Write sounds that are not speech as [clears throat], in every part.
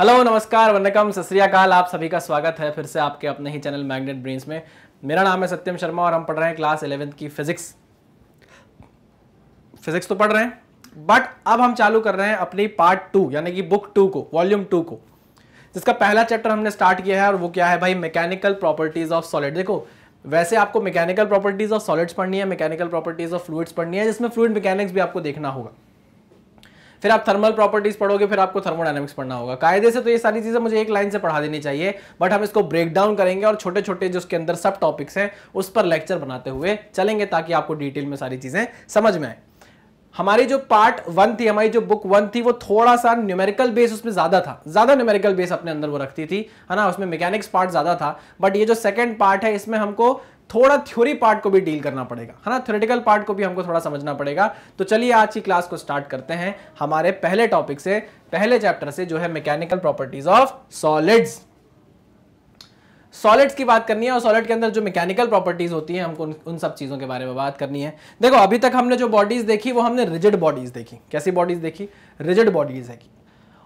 Hello नमस्कार वनकम सस्काल आप सभी का स्वागत है फिर से आपके अपने ही चैनल मैग्नेट ब्रेन्स में मेरा नाम है सत्यम शर्मा और हम पढ़ रहे हैं क्लास इलेवेंथ की फिजिक्स फिजिक्स तो पढ़ रहे हैं बट अब हम चालू कर रहे हैं अपनी पार्ट टू यानी कि बुक टू को वॉल्यूम टू को जिसका पहला चैप्टर हमने स्टार्ट किया है और वो क्या है भाई मैकेनिकल प्रॉपर्टीज ऑफ सॉलिड देखो वैसे आपको मैकेनिकल प्रॉपर्टीज ऑफ सॉलिड्स पढ़नी है मैकेनिकल प्रॉपर्टीज ऑफ फ्लूड्स पढ़नी है जिसमें फ्लूड मैकेनिक्स भी आपको देखना होगा फिर आप थर्मल प्रॉपर्टीज पढ़ोगे फिर आपको थर्मोडाइनमिक्स पढ़ना होगा कायदे से तो ये सारी चीजें मुझे एक लाइन से पढ़ा देनी चाहिए बट हम इसको ब्रेक डाउन करेंगे और छोटे छोटे जो उसके अंदर सब टॉपिक्स हैं उस पर लेक्चर बनाते हुए चलेंगे ताकि आपको डिटेल में सारी चीजें समझ में आए हमारी जो पार्ट वन थी हमारी जो बुक वन थी वो थोड़ा सा न्यूमेरिकल बेस उसमें ज़्यादा था ज़्यादा न्यूमेरिकल बेस अपने अंदर वो रखती थी है ना उसमें मैकेनिक्स पार्ट ज़्यादा था बट ये जो सेकंड पार्ट है इसमें हमको थोड़ा थ्योरी पार्ट को भी डील करना पड़ेगा है ना थ्योरेटिकल पार्ट को भी हमको थोड़ा समझना पड़ेगा तो चलिए आज की क्लास को स्टार्ट करते हैं हमारे पहले टॉपिक से पहले चैप्टर से जो है mechanical properties of solids solids की बात करनी है और सॉलिड के अंदर जो मैकेनिकल प्रॉपर्टीज होती है हमको उन, सब चीज़ों के बारे में बात करनी है देखो अभी तक हमने जो बॉडीज देखी वो हमने रिजिड बॉडीज देखी कैसी बॉडीज देखी रिजिड बॉडीज है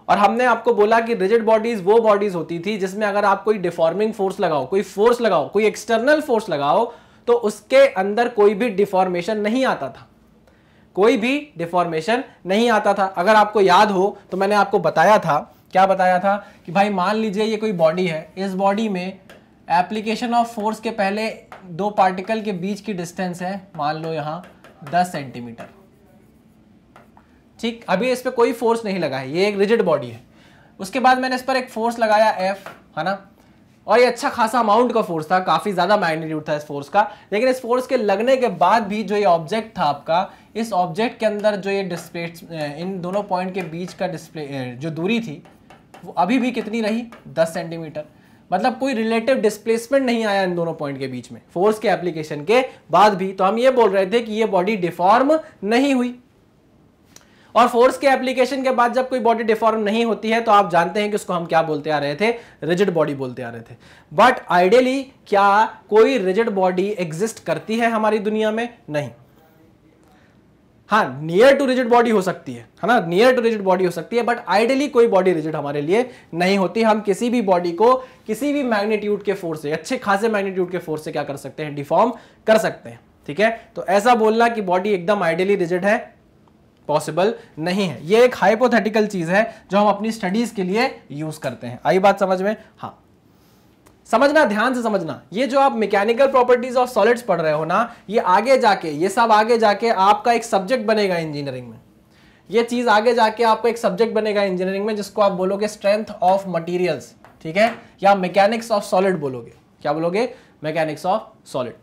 और हमने आपको बोला कि रिजिड बॉडीज वो बॉडीज होती थी जिसमें अगर आप कोई डिफॉर्मिंग फोर्स लगाओ कोई फोर्स लगाओ कोई एक्सटर्नल फोर्स लगाओ तो उसके अंदर कोई भी डिफॉर्मेशन नहीं आता था कोई भी डिफॉर्मेशन नहीं आता था अगर आपको याद हो तो मैंने आपको बताया था क्या बताया था कि भाई मान लीजिए ये कोई बॉडी है इस बॉडी में एप्लीकेशन ऑफ फोर्स के पहले दो पार्टिकल के बीच की डिस्टेंस है मान लो यहाँ दस सेंटीमीटर ठीक अभी इस पर कोई फोर्स नहीं लगा है ये एक रिजिड बॉडी है उसके बाद मैंने इस पर एक फोर्स लगाया एफ है ना और ये अच्छा खासा अमाउंट का फोर्स था काफ़ी ज़्यादा मैग्नीट्यूड था इस फोर्स का लेकिन इस फोर्स के लगने के बाद भी जो ये ऑब्जेक्ट था आपका इस ऑब्जेक्ट के अंदर जो ये डिस्प्ले इन दोनों पॉइंट के बीच का डिस्प्ले जो दूरी थी वो अभी भी कितनी रही दस सेंटीमीटर मतलब कोई रिलेटिव डिस्प्लेसमेंट नहीं आया इन दोनों पॉइंट के बीच में फोर्स के एप्लीकेशन के बाद भी तो हम ये बोल रहे थे कि ये बॉडी डिफॉर्म नहीं हुई और फोर्स के एप्लीकेशन के बाद जब कोई बॉडी डिफॉर्म नहीं होती है तो आप जानते हैं कि उसको हम क्या बोलते आ रहे थे रिजिड बॉडी बोलते आ रहे थे बट आइडियली क्या कोई रिजिड बॉडी एग्जिस्ट करती है हमारी दुनिया में नहीं हाँ नियर टू रिजिड बॉडी हो सकती है है ना नियर टू रिजिड बॉडी हो सकती है बट आइडियली कोई बॉडी रिजिड हमारे लिए नहीं होती हम किसी भी बॉडी को किसी भी मैग्नीट्यूड के फोर्स से अच्छे खासे मैग्नीट्यूड के फोर्स से क्या कर सकते हैं डिफॉर्म कर सकते हैं ठीक है तो ऐसा बोलना कि बॉडी एकदम आइडियली रिजिड है पॉसिबल नहीं है ये एक हाइपोथेटिकल चीज है जो हम अपनी स्टडीज के लिए यूज करते हैं आई बात समझ में हाँ समझना ध्यान से समझना ये जो आप मैकेनिकल प्रॉपर्टीज ऑफ सॉलिड्स पढ़ रहे हो ना ये आगे जाके ये सब आगे जाके आपका एक सब्जेक्ट बनेगा इंजीनियरिंग में ये चीज आगे जाके आपका एक सब्जेक्ट बनेगा इंजीनियरिंग में जिसको आप बोलोगे स्ट्रेंथ ऑफ मटेरियल्स ठीक है या मैकेनिक्स ऑफ सॉलिड बोलोगे क्या बोलोगे मैकेनिक्स ऑफ सॉलिड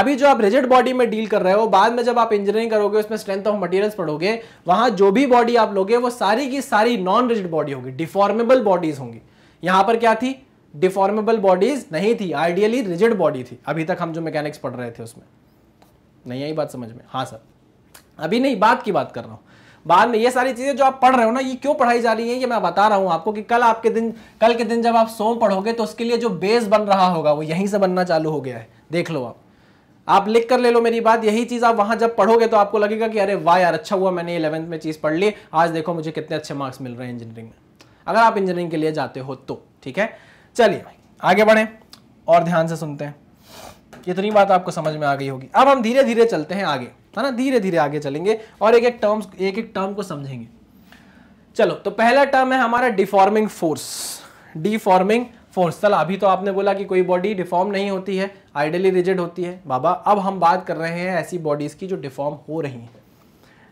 अभी जो आप रिजिड बॉडी में डील कर रहे हो बाद में जब आप इंजीनियरिंग करोगे उसमें स्ट्रेंथ ऑफ मटेरियल्स पढ़ोगे वहां जो भी बॉडी आप लोगे वो सारी की सारी नॉन रिजिड बॉडी होगी डिफॉर्मेबल बॉडीज होंगी यहां पर क्या थी डिफॉर्मेबल बॉडीज नहीं थी आइडियली रिजिड बॉडी थी अभी तक हम जो मैकेनिक्स पढ़ रहे थे उसमें नहीं आई बात समझ में हाँ सर अभी नहीं बात की बात कर रहा हूं बाद में ये सारी चीज़ें जो आप पढ़ रहे हो ना ये क्यों पढ़ाई जा रही है ये मैं बता रहा हूं आपको कि कल आपके दिन कल के दिन जब आप सोम पढ़ोगे तो उसके लिए जो बेस बन रहा होगा वो यहीं से बनना चालू हो गया है देख लो आप आप लिख कर ले लो मेरी बात यही चीज आप वहां जब पढ़ोगे तो आपको लगेगा कि अरे वाह यार अच्छा हुआ मैंने इलेवंथ में चीज पढ़ ली आज देखो मुझे कितने अच्छे मार्क्स मिल रहे हैं इंजीनियरिंग में अगर आप इंजीनियरिंग के लिए जाते हो तो ठीक है चलिए भाई आगे बढ़े और ध्यान से सुनते हैं इतनी बात आपको समझ में आ गई होगी अब हम धीरे धीरे चलते हैं आगे है ना धीरे धीरे आगे चलेंगे और एक एक टर्म्स एक एक टर्म को समझेंगे चलो तो पहला टर्म है हमारा डिफॉर्मिंग फोर्स डिफॉर्मिंग फोर्स चल अभी तो आपने बोला कि कोई बॉडी डिफॉर्म नहीं होती है आइडली रिजिड होती है बाबा अब हम बात कर रहे हैं ऐसी बॉडीज़ की जो डिफॉर्म हो रही हैं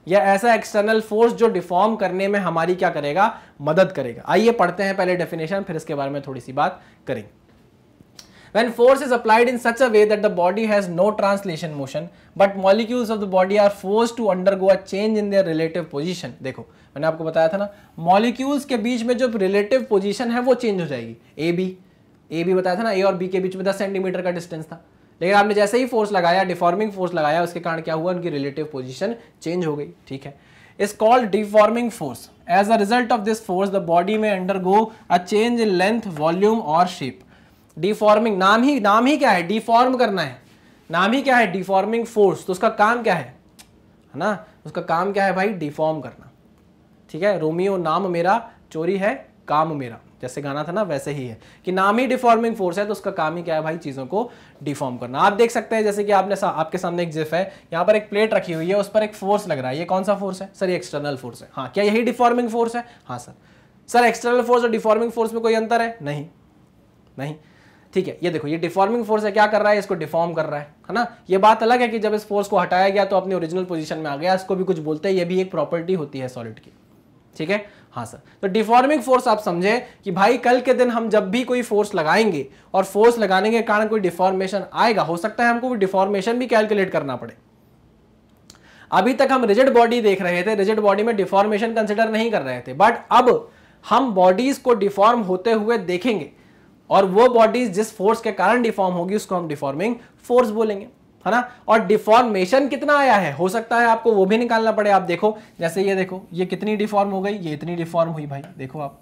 या ऐसा एक्सटर्नल फोर्स जो डिफॉर्म करने में हमारी क्या करेगा मदद करेगा आइए पढ़ते हैं पहले डेफिनेशन फिर इसके बारे में थोड़ी सी बात करेंगे When force is applied in such a way that the body has no translation motion, but molecules of the body are forced to undergo a change in their relative position. dekho maine aapko bataya tha na molecules ke beech mein jo relative position hai wo change ho jayegi A B A B बताया था ना ए और B के बीच में दस centimetre का distance था लेकिन आपने जैसे ही फोर्स लगाया डिफॉर्मिंग फोर्स लगाया उसके कारण क्या हुआ उनकी रिलेटिव पोजिशन चेंज हो गई ठीक है is called deforming force. As a result of this force, the body may undergo a change in length, volume or shape. Deforming नाम ही नाम ही क्या है डिफॉर्म करना है नाम ही क्या है डिफॉर्मिंग फोर्स तो उसका काम क्या है है ना उसका काम क्या है भाई डिफॉर्म करना ठीक है रोमियो नाम मेरा चोरी है काम मेरा जैसे गाना था ना वैसे ही है कि नाम ही डिफॉर्मिंग फोर्स है तो उसका काम ही क्या है भाई चीज़ों को डिफॉर्म करना आप देख सकते हैं जैसे कि आपने सा, आपके सामने एक जिफ है यहाँ पर एक प्लेट रखी हुई है उस पर एक फोर्स लग रहा है ये कौन सा फोर्स है सर ये एक्सटर्नल फोर्स है हाँ क्या यही डिफॉर्मिंग फोर्स है हाँ सर सर एक्सटर्नल फोर्स और डिफॉर्मिंग फोर्स में कोई अंतर है नहीं नहीं ठीक है ये देखो ये डिफॉर्मिंग फोर्स है क्या कर रहा है इसको डिफॉर्म कर रहा है है ना ये बात अलग है कि जब इस फोर्स को हटाया गया तो अपने ओरिजिनल पोजीशन में आ गया इसको भी कुछ बोलते हैं ये भी एक प्रॉपर्टी होती है सॉलिड की ठीक है हाँ सर तो डिफॉर्मिंग फोर्स आप समझे कि भाई कल के दिन हम जब भी कोई फोर्स लगाएंगे और फोर्स लगाने के कारण कोई डिफॉर्मेशन आएगा हो सकता है हमको डिफॉर्मेशन भी कैलकुलेट करना पड़े अभी तक हम रिजिड बॉडी देख रहे थे रिजिड बॉडी में डिफॉर्मेशन कंसिडर नहीं कर रहे थे बट अब हम बॉडीज को डिफॉर्म होते हुए देखेंगे और वो बॉडीज जिस फोर्स के कारण डिफॉर्म होगी उसको हम डिफॉर्मिंग फोर्स बोलेंगे है ना और डिफॉर्मेशन कितना आया है हो सकता है आपको वो भी निकालना पड़े आप देखो जैसे ये देखो ये कितनी डिफॉर्म हो गई ये इतनी डिफॉर्म हुई भाई देखो आप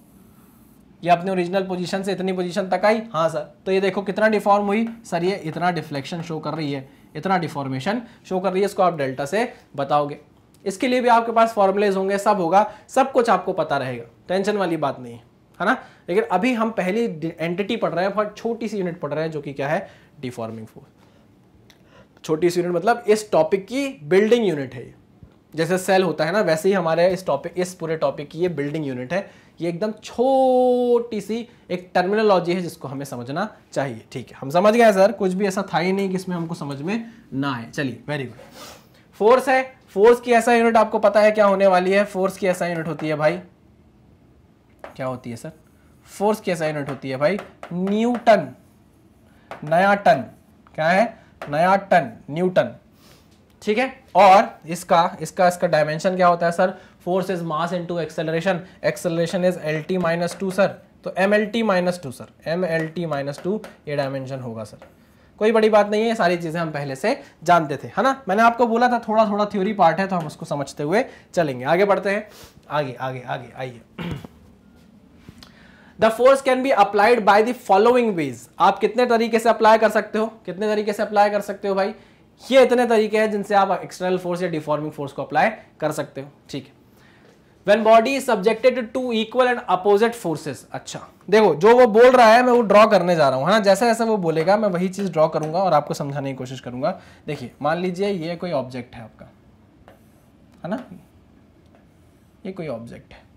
ये अपने ओरिजिनल पोजीशन से इतनी पोजीशन तक आई हाँ सर तो ये देखो कितना डिफॉर्म हुई सर ये इतना डिफ्लेक्शन शो कर रही है इतना डिफॉर्मेशन शो कर रही है इसको आप डेल्टा से बताओगे इसके लिए भी आपके पास फॉर्मुलेज होंगे सब होगा सब कुछ आपको पता रहेगा टेंशन वाली बात नहीं है ना लेकिन अभी हम पहली एंटिटी पढ़ रहे हैं बहुत छोटी सी यूनिट पढ़ रहे हैं जो कि क्या है डिफॉर्मिंग फोर्स छोटी सी यूनिट मतलब इस टॉपिक की बिल्डिंग यूनिट है जैसे सेल होता है ना वैसे ही हमारे इस टॉपिक इस पूरे टॉपिक की ये बिल्डिंग यूनिट है ये एकदम छोटी सी एक टर्मिनोलॉजी है जिसको हमें समझना चाहिए ठीक है हम समझ गए सर कुछ भी ऐसा था ही नहीं कि इसमें हमको समझ में ना आए चलिए वेरी गुड फोर्स है फोर्स की ऐसा यूनिट आपको पता है क्या होने वाली है फोर्स की ऐसा यूनिट होती है भाई क्या होती है सर फोर्स कैसा यूनिट होती है भाई न्यूटन नया टन क्या है नया टन न्यूटन ठीक है और इसका इसका इसका डायमेंशन क्या होता है sir force is mass into acceleration acceleration is L T minus two sir तो M L T minus two sir M L T minus two ये डायमेंशन होगा सर कोई बड़ी बात नहीं है सारी चीज़ें हम पहले से जानते थे है ना मैंने आपको बोला था थोड़ा थोड़ा थ्योरी पार्ट है तो हम उसको समझते हुए चलेंगे आगे बढ़ते हैं आगे आगे आगे आइए the force can be applied by the following ways आप कितने तरीके से अप्लाई कर सकते हो कितने तरीके से अप्लाई कर सकते हो भाई ये इतने तरीके हैं जिनसे आप एक्सटर्नल फोर्स या डिफॉर्मिंग फोर्स को अप्लाई कर सकते हो ठीक है when body is subjected to equal and opposite forces अच्छा देखो जो वो बोल रहा है मैं वो ड्रॉ करने जा रहा हूँ है ना जैसा जैसा वो बोलेगा मैं वही चीज़ ड्रॉ करूंगा और आपको समझाने की कोशिश करूंगा देखिए मान लीजिए ये कोई ऑब्जेक्ट है आपका है ना ये कोई ऑब्जेक्ट है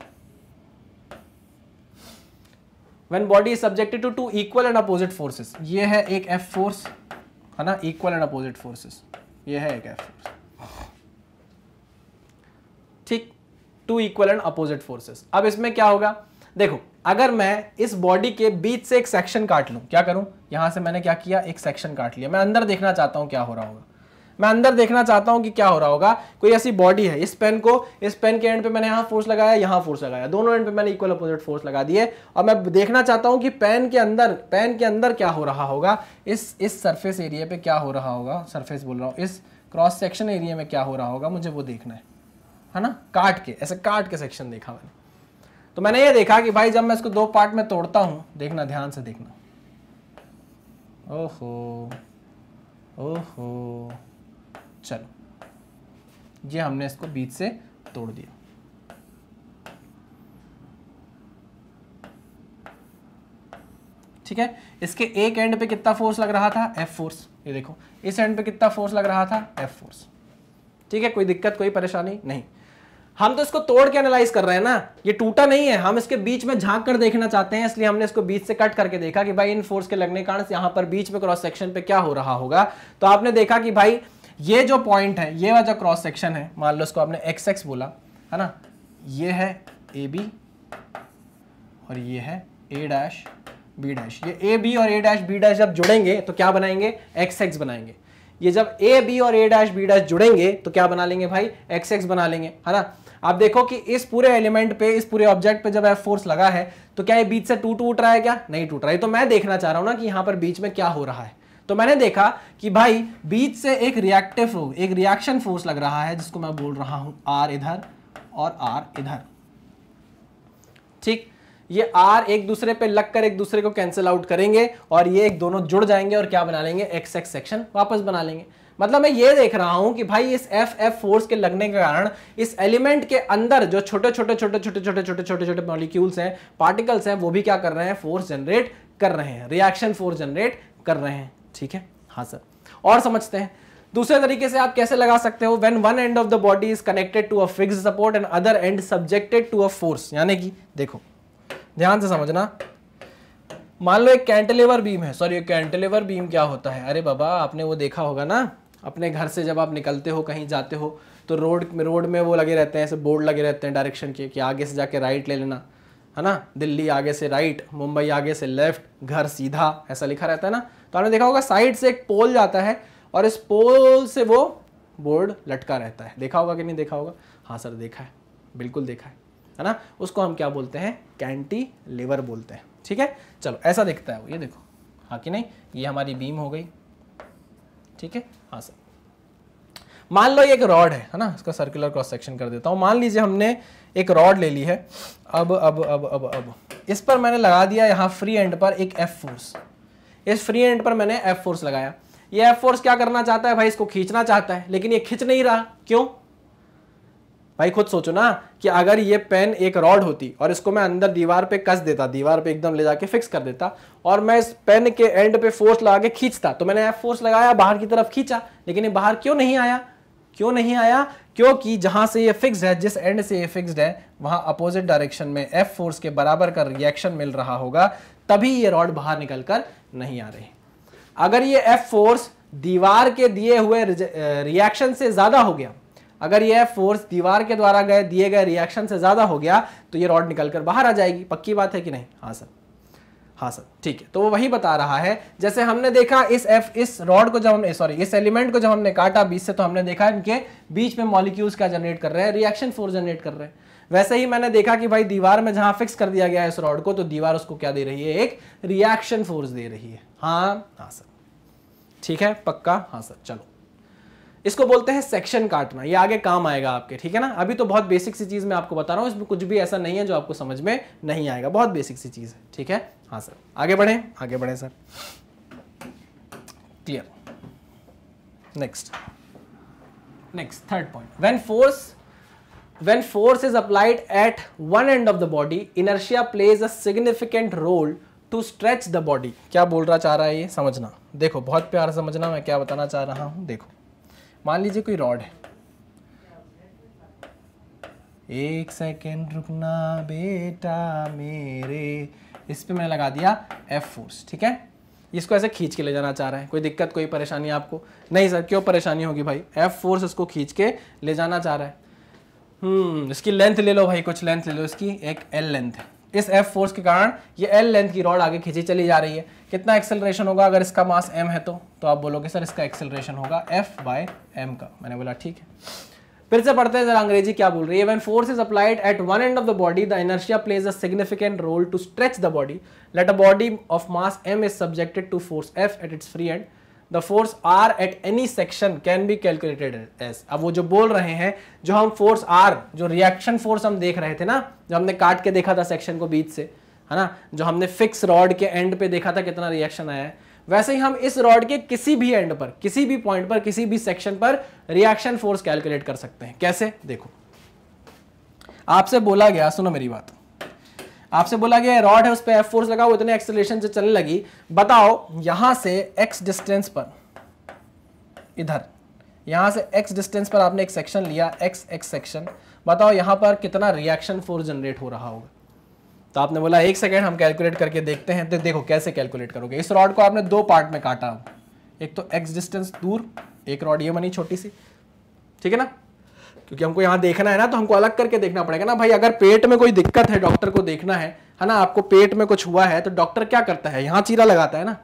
when body is subjected to to equal and opposite forces ये है एक एफ फोर्स है ना इक्वल एंड अपोजिट फोर्सेस ये है एक एफ फोर्स ठीक two equal and opposite forces अब इसमें क्या होगा देखो अगर मैं इस बॉडी के बीच से एक सेक्शन काट लूँ क्या करूं यहां से मैंने क्या किया एक सेक्शन काट लिया मैं अंदर देखना चाहता हूं क्या हो रहा होगा मैं अंदर देखना चाहता हूँ कि क्या हो रहा होगा कोई ऐसी बॉडी है इस पेन को इस पेन के एंड पे मैंने यहाँ फोर्स लगाया यहां फोर्स लगाया दोनों एंड पे मैंने इक्वल अपोजिट फोर्स लगा दिए और मैं देखना चाहता हूँ कि पेन के अंदर पेन के अंदर क्या हो रहा होगा इस इस सरफेस एरिया पे क्या हो रहा होगा सरफेस बोल रहा हूँ इस क्रॉस सेक्शन एरिया में क्या हो रहा होगा मुझे वो देखना है है ना काट के ऐसे काट के सेक्शन देखा मैंने तो मैंने ये देखा कि भाई जब मैं इसको दो पार्ट में तोड़ता हूँ देखना ध्यान से देखना ओहो ओहो चलो ये हमने इसको बीच से तोड़ दिया ठीक है इसके एक एंड पे कितना फोर्स लग रहा था एफ फोर्स ये देखो इस एंड पे कितना फोर्स लग रहा था एफ फोर्स ठीक है कोई दिक्कत कोई परेशानी नहीं हम तो इसको तोड़ के एनालाइज कर रहे हैं ना ये टूटा नहीं है हम इसके बीच में झांक कर देखना चाहते हैं इसलिए हमने इसको बीच से कट करके देखा कि भाई इन फोर्स के लगने कारण यहां पर बीच में क्रॉस सेक्शन पे क्या हो रहा होगा तो आपने देखा कि भाई ये जो पॉइंट है ये वाला जो क्रॉस सेक्शन है मान लो इसको आपने एक्स एक्स बोला है ना ये है ए बी और ये है ए डैश बी डैश ये ए बी और ए डैश बी डैश जब जुड़ेंगे तो क्या बनाएंगे एक्स एक्स बनाएंगे ये जब ए बी और ए डैश बी डैश जुड़ेंगे तो क्या बना लेंगे भाई एक्स एक्स बना लेंगे है ना आप देखो कि इस पूरे एलिमेंट पे इस पूरे ऑब्जेक्ट पे जब एफ फोर्स लगा है तो क्या ये बीच से टूट टूट रहा है क्या नहीं टूट रहा है तो मैं देखना चाह रहा हूं ना कि यहां पर बीच में क्या हो रहा है तो मैंने देखा कि भाई बीच से एक रिएक्टिव एक रिएक्शन फोर्स लग रहा है जिसको मैं बोल रहा हूं आर इधर और आर इधर ठीक ये आर एक दूसरे पे लगकर एक दूसरे को कैंसिल आउट करेंगे और ये एक दोनों जुड़ जाएंगे और क्या बना लेंगे एक्स एक्स सेक्शन वापस बना लेंगे मतलब मैं ये देख रहा हूं कि भाई इस एफ एफ फोर्स के लगने के कारण इस एलिमेंट के अंदर जो छोटे छोटे छोटे छोटे छोटे छोटे छोटे छोटे मॉलिक्यूल्स हैं पार्टिकल्स हैं वो भी क्या कर रहे हैं फोर्स जनरेट कर रहे हैं रिएक्शन फोर्स जनरेट कर रहे हैं ठीक है हाँ सर और समझते हैं दूसरे तरीके से आप कैसे लगा सकते हो when one end of the body is connected to a fix support and other end subjected to a force यानी कि देखो ध्यान से समझना मान लो एक कैंटिलेवर बीम है सॉरी कैंटिलेवर बीम क्या होता है अरे बाबा आपने वो देखा होगा ना अपने घर से जब आप निकलते हो कहीं जाते हो तो रोड में रोड में वो लगे रहते हैं ऐसे बोर्ड लगे रहते हैं डायरेक्शन के कि आगे से जाके राइट ले लेना है ना दिल्ली आगे से राइट मुंबई आगे से लेफ्ट घर सीधा ऐसा लिखा रहता है ना तो आपने देखा होगा साइड से एक पोल जाता है और इस पोल से वो बोर्ड लटका रहता है देखा होगा कि नहीं देखा होगा हाँ सर देखा है बिल्कुल देखा है है ना उसको हम क्या बोलते हैं कैंटी लेवर बोलते हैं ठीक है चलो ऐसा दिखता है वो ये देखो हाँ कि नहीं ये हमारी बीम हो गई ठीक है हाँ सर मान लो ये एक रॉड है है ना इसका सर्कुलर क्रॉस सेक्शन कर देता हूँ मान लीजिए हमने एक रॉड ले ली है अब अब अब अब अब इस पर मैंने लगा दिया यहाँ फ्री एंड पर एक एफ फोर्स इस फ्री एंड पर मैंने एफ फोर्स लगाया ये एफ फोर्स क्या करना चाहता है भाई इसको खींचना चाहता है लेकिन ये खींच नहीं रहा क्यों भाई खुद सोचो ना कि अगर ये पेन एक रॉड होती और इसको मैं अंदर दीवार पे कस देता दीवार पे एकदम ले जाके फिक्स कर देता और मैं इस पेन के एंड पे फोर्स लगा के खींचता तो मैंने एफ फोर्स लगाया बाहर की तरफ खींचा लेकिन ये बाहर क्यों नहीं आया क्यों नहीं आया क्योंकि जहां से ये फिक्स्ड है जिस एंड से ये फिक्स्ड है वहां अपोजिट डायरेक्शन में एफ फोर्स के बराबर का रिएक्शन मिल रहा होगा तभी ये रॉड बाहर निकल कर नहीं आ रही अगर ये एफ फोर्स दीवार के दिए हुए रिएक्शन से ज़्यादा हो गया अगर ये फोर्स दीवार के द्वारा गए दिए गए रिएक्शन से ज़्यादा हो गया तो ये रॉड निकल कर बाहर आ जाएगी पक्की बात है कि नहीं हाँ सर हाँ सर ठीक है तो वो वही बता रहा है जैसे हमने देखा इस एफ इस रॉड को जब हमने सॉरी इस एलिमेंट को जब हमने काटा बीच से तो हमने देखा इनके बीच में मॉलिक्यूल्स क्या जनरेट कर रहे हैं रिएक्शन फोर्स जनरेट कर रहे हैं वैसे ही मैंने देखा कि भाई दीवार में जहां फिक्स कर दिया गया है इस रॉड को तो दीवार उसको क्या दे रही है एक रिएक्शन फोर्स दे रही है हाँ हाँ सर ठीक है पक्का हाँ सर चलो इसको बोलते हैं सेक्शन काटना ये आगे काम आएगा आपके ठीक है ना अभी तो बहुत बेसिक सी चीज़ मैं आपको बता रहा हूँ इसमें कुछ भी ऐसा नहीं है जो आपको समझ में नहीं आएगा बहुत बेसिक सी चीज़ है ठीक है हाँ सर आगे बढ़े आगे बढ़े sir clear next next third point when force when force is applied at one end of the body inertia plays a significant role to stretch the body क्या बोल रहा चाह रहा है ये समझना देखो बहुत प्यार समझना मैं क्या बताना चाह रहा हूँ देखो मान लीजिए कोई रॉड है एक सेकेंड रुकना बेटा मेरे इस पर मैंने लगा दिया एफ फोर्स ठीक है इसको ऐसे खींच के ले जाना चाह रहा है कोई दिक्कत कोई परेशानी आपको नहीं सर क्यों परेशानी होगी भाई एफ फोर्स इसको खींच के ले जाना चाह रहा है हम्म इसकी लेंथ ले लो भाई कुछ लेंथ ले लो इसकी एक एल लेंथ है इस एफ फोर्स के कारण ये एल लेंथ की रॉड आगे खींची चली जा रही है कितना एक्सेलरेशन होगा अगर इसका मास एम है तो तो आप बोलोगे सर इसका एक्सेलरेशन होगा एफ बाय एम का मैंने बोला ठीक है फिर से पढ़ते हैं जरा अंग्रेजी क्या बोल रही है when force is applied at one end of the body the inertia plays a significant role to stretch the body let a body of mass M is subjected to force F at its free end the force R at any section can be calculated as अब वो जो बोल रहे हैं जो हम force R जो reaction force हम देख रहे थे ना जो हमने काट के देखा था सेक्शन को बीच से है ना जो हमने फिक्स रॉड के एंड पे देखा था कितना रिएक्शन आया है वैसे ही हम इस रॉड के किसी भी एंड पर किसी भी पॉइंट पर किसी भी सेक्शन पर रिएक्शन फोर्स कैलकुलेट कर सकते हैं कैसे देखो आपसे बोला गया सुनो मेरी बात आपसे बोला गया रॉड है उस पर एफ फोर्स लगा हुआ इतने एक्सेलेशन से चलने लगी बताओ यहां से एक्स डिस्टेंस पर इधर यहां से एक्स डिस्टेंस पर आपने एक सेक्शन लिया एक्स एक्स सेक्शन बताओ यहां पर कितना रिएक्शन फोर्स जनरेट हो रहा होगा तो आपने बोला एक सेकेंड हम कैलकुलेट करके देखते हैं तो देखो कैसे कैलकुलेट करोगे इस रॉड को आपने दो पार्ट में काटा एक तो एक्स डिस्टेंस दूर एक रॉड ये बनी छोटी सी ठीक है ना क्योंकि हमको यहाँ देखना है ना तो हमको अलग करके देखना पड़ेगा ना भाई अगर पेट में कोई दिक्कत है डॉक्टर को देखना है है ना आपको पेट में कुछ हुआ है तो डॉक्टर क्या करता है यहाँ चीरा लगाता है ना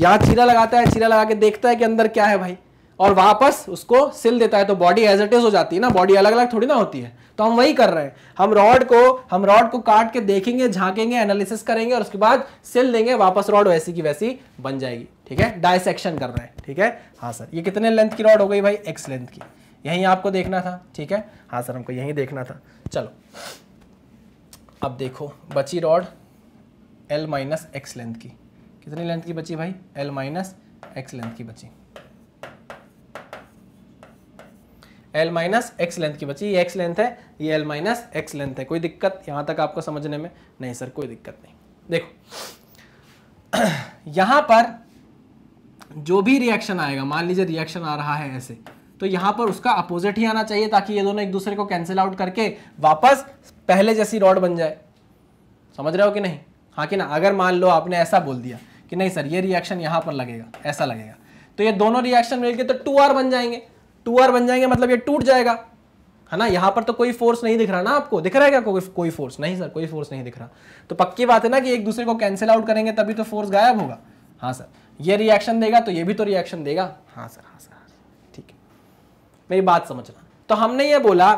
यहाँ चीरा लगाता है चीरा लगा के देखता है कि अंदर क्या है भाई और वापस उसको सिल देता है तो बॉडी एज इट इज हो जाती है ना बॉडी अलग अलग थोड़ी ना होती है तो हम वही कर रहे हैं हम रॉड को हम रॉड को काट के देखेंगे झांकेंगे एनालिसिस करेंगे और उसके बाद सिल देंगे वापस रॉड वैसी की वैसी बन जाएगी ठीक है डायसेक्शन कर रहे हैं ठीक है हाँ सर ये कितने लेंथ की रॉड हो गई भाई एक्स लेंथ की यहीं आपको देखना था ठीक है हाँ सर हमको यहीं देखना था चलो अब देखो बची rod L minus X length की कितनी लेंथ की बची भाई एल माइनस एक्स लेंथ की बची एल माइनस एक्स लेंथ की बची ये एक्स लेंथ है ये एल माइनस एक्स लेंथ है कोई दिक्कत यहां तक आपको समझने में नहीं सर कोई दिक्कत नहीं देखो [clears throat] यहां पर जो भी रिएक्शन आएगा मान लीजिए रिएक्शन आ रहा है ऐसे तो यहाँ पर उसका अपोजिट ही आना चाहिए ताकि ये दोनों एक दूसरे को कैंसिल आउट करके वापस पहले जैसी रॉड बन जाए समझ रहे हो कि नहीं हाँ कि ना अगर मान लो आपने ऐसा बोल दिया कि नहीं सर ये रिएक्शन यहाँ पर लगेगा ऐसा लगेगा तो ये दोनों रिएक्शन मिलकर तो टू आर बन जाएंगे टू आर बन जाएंगे मतलब ये टूट जाएगा है ना यहाँ पर तो कोई फोर्स नहीं दिख रहा ना आपको दिख रहा है क्या को, कोई फोर्स नहीं सर कोई फोर्स नहीं दिख रहा तो पक्की बात है ना कि एक दूसरे को कैंसिल आउट करेंगे तभी तो फोर्स गायब होगा हाँ सर ये रिएक्शन देगा तो ये भी तो रिएक्शन देगा हाँ सर मेरी बात समझना तो हमने ये बोला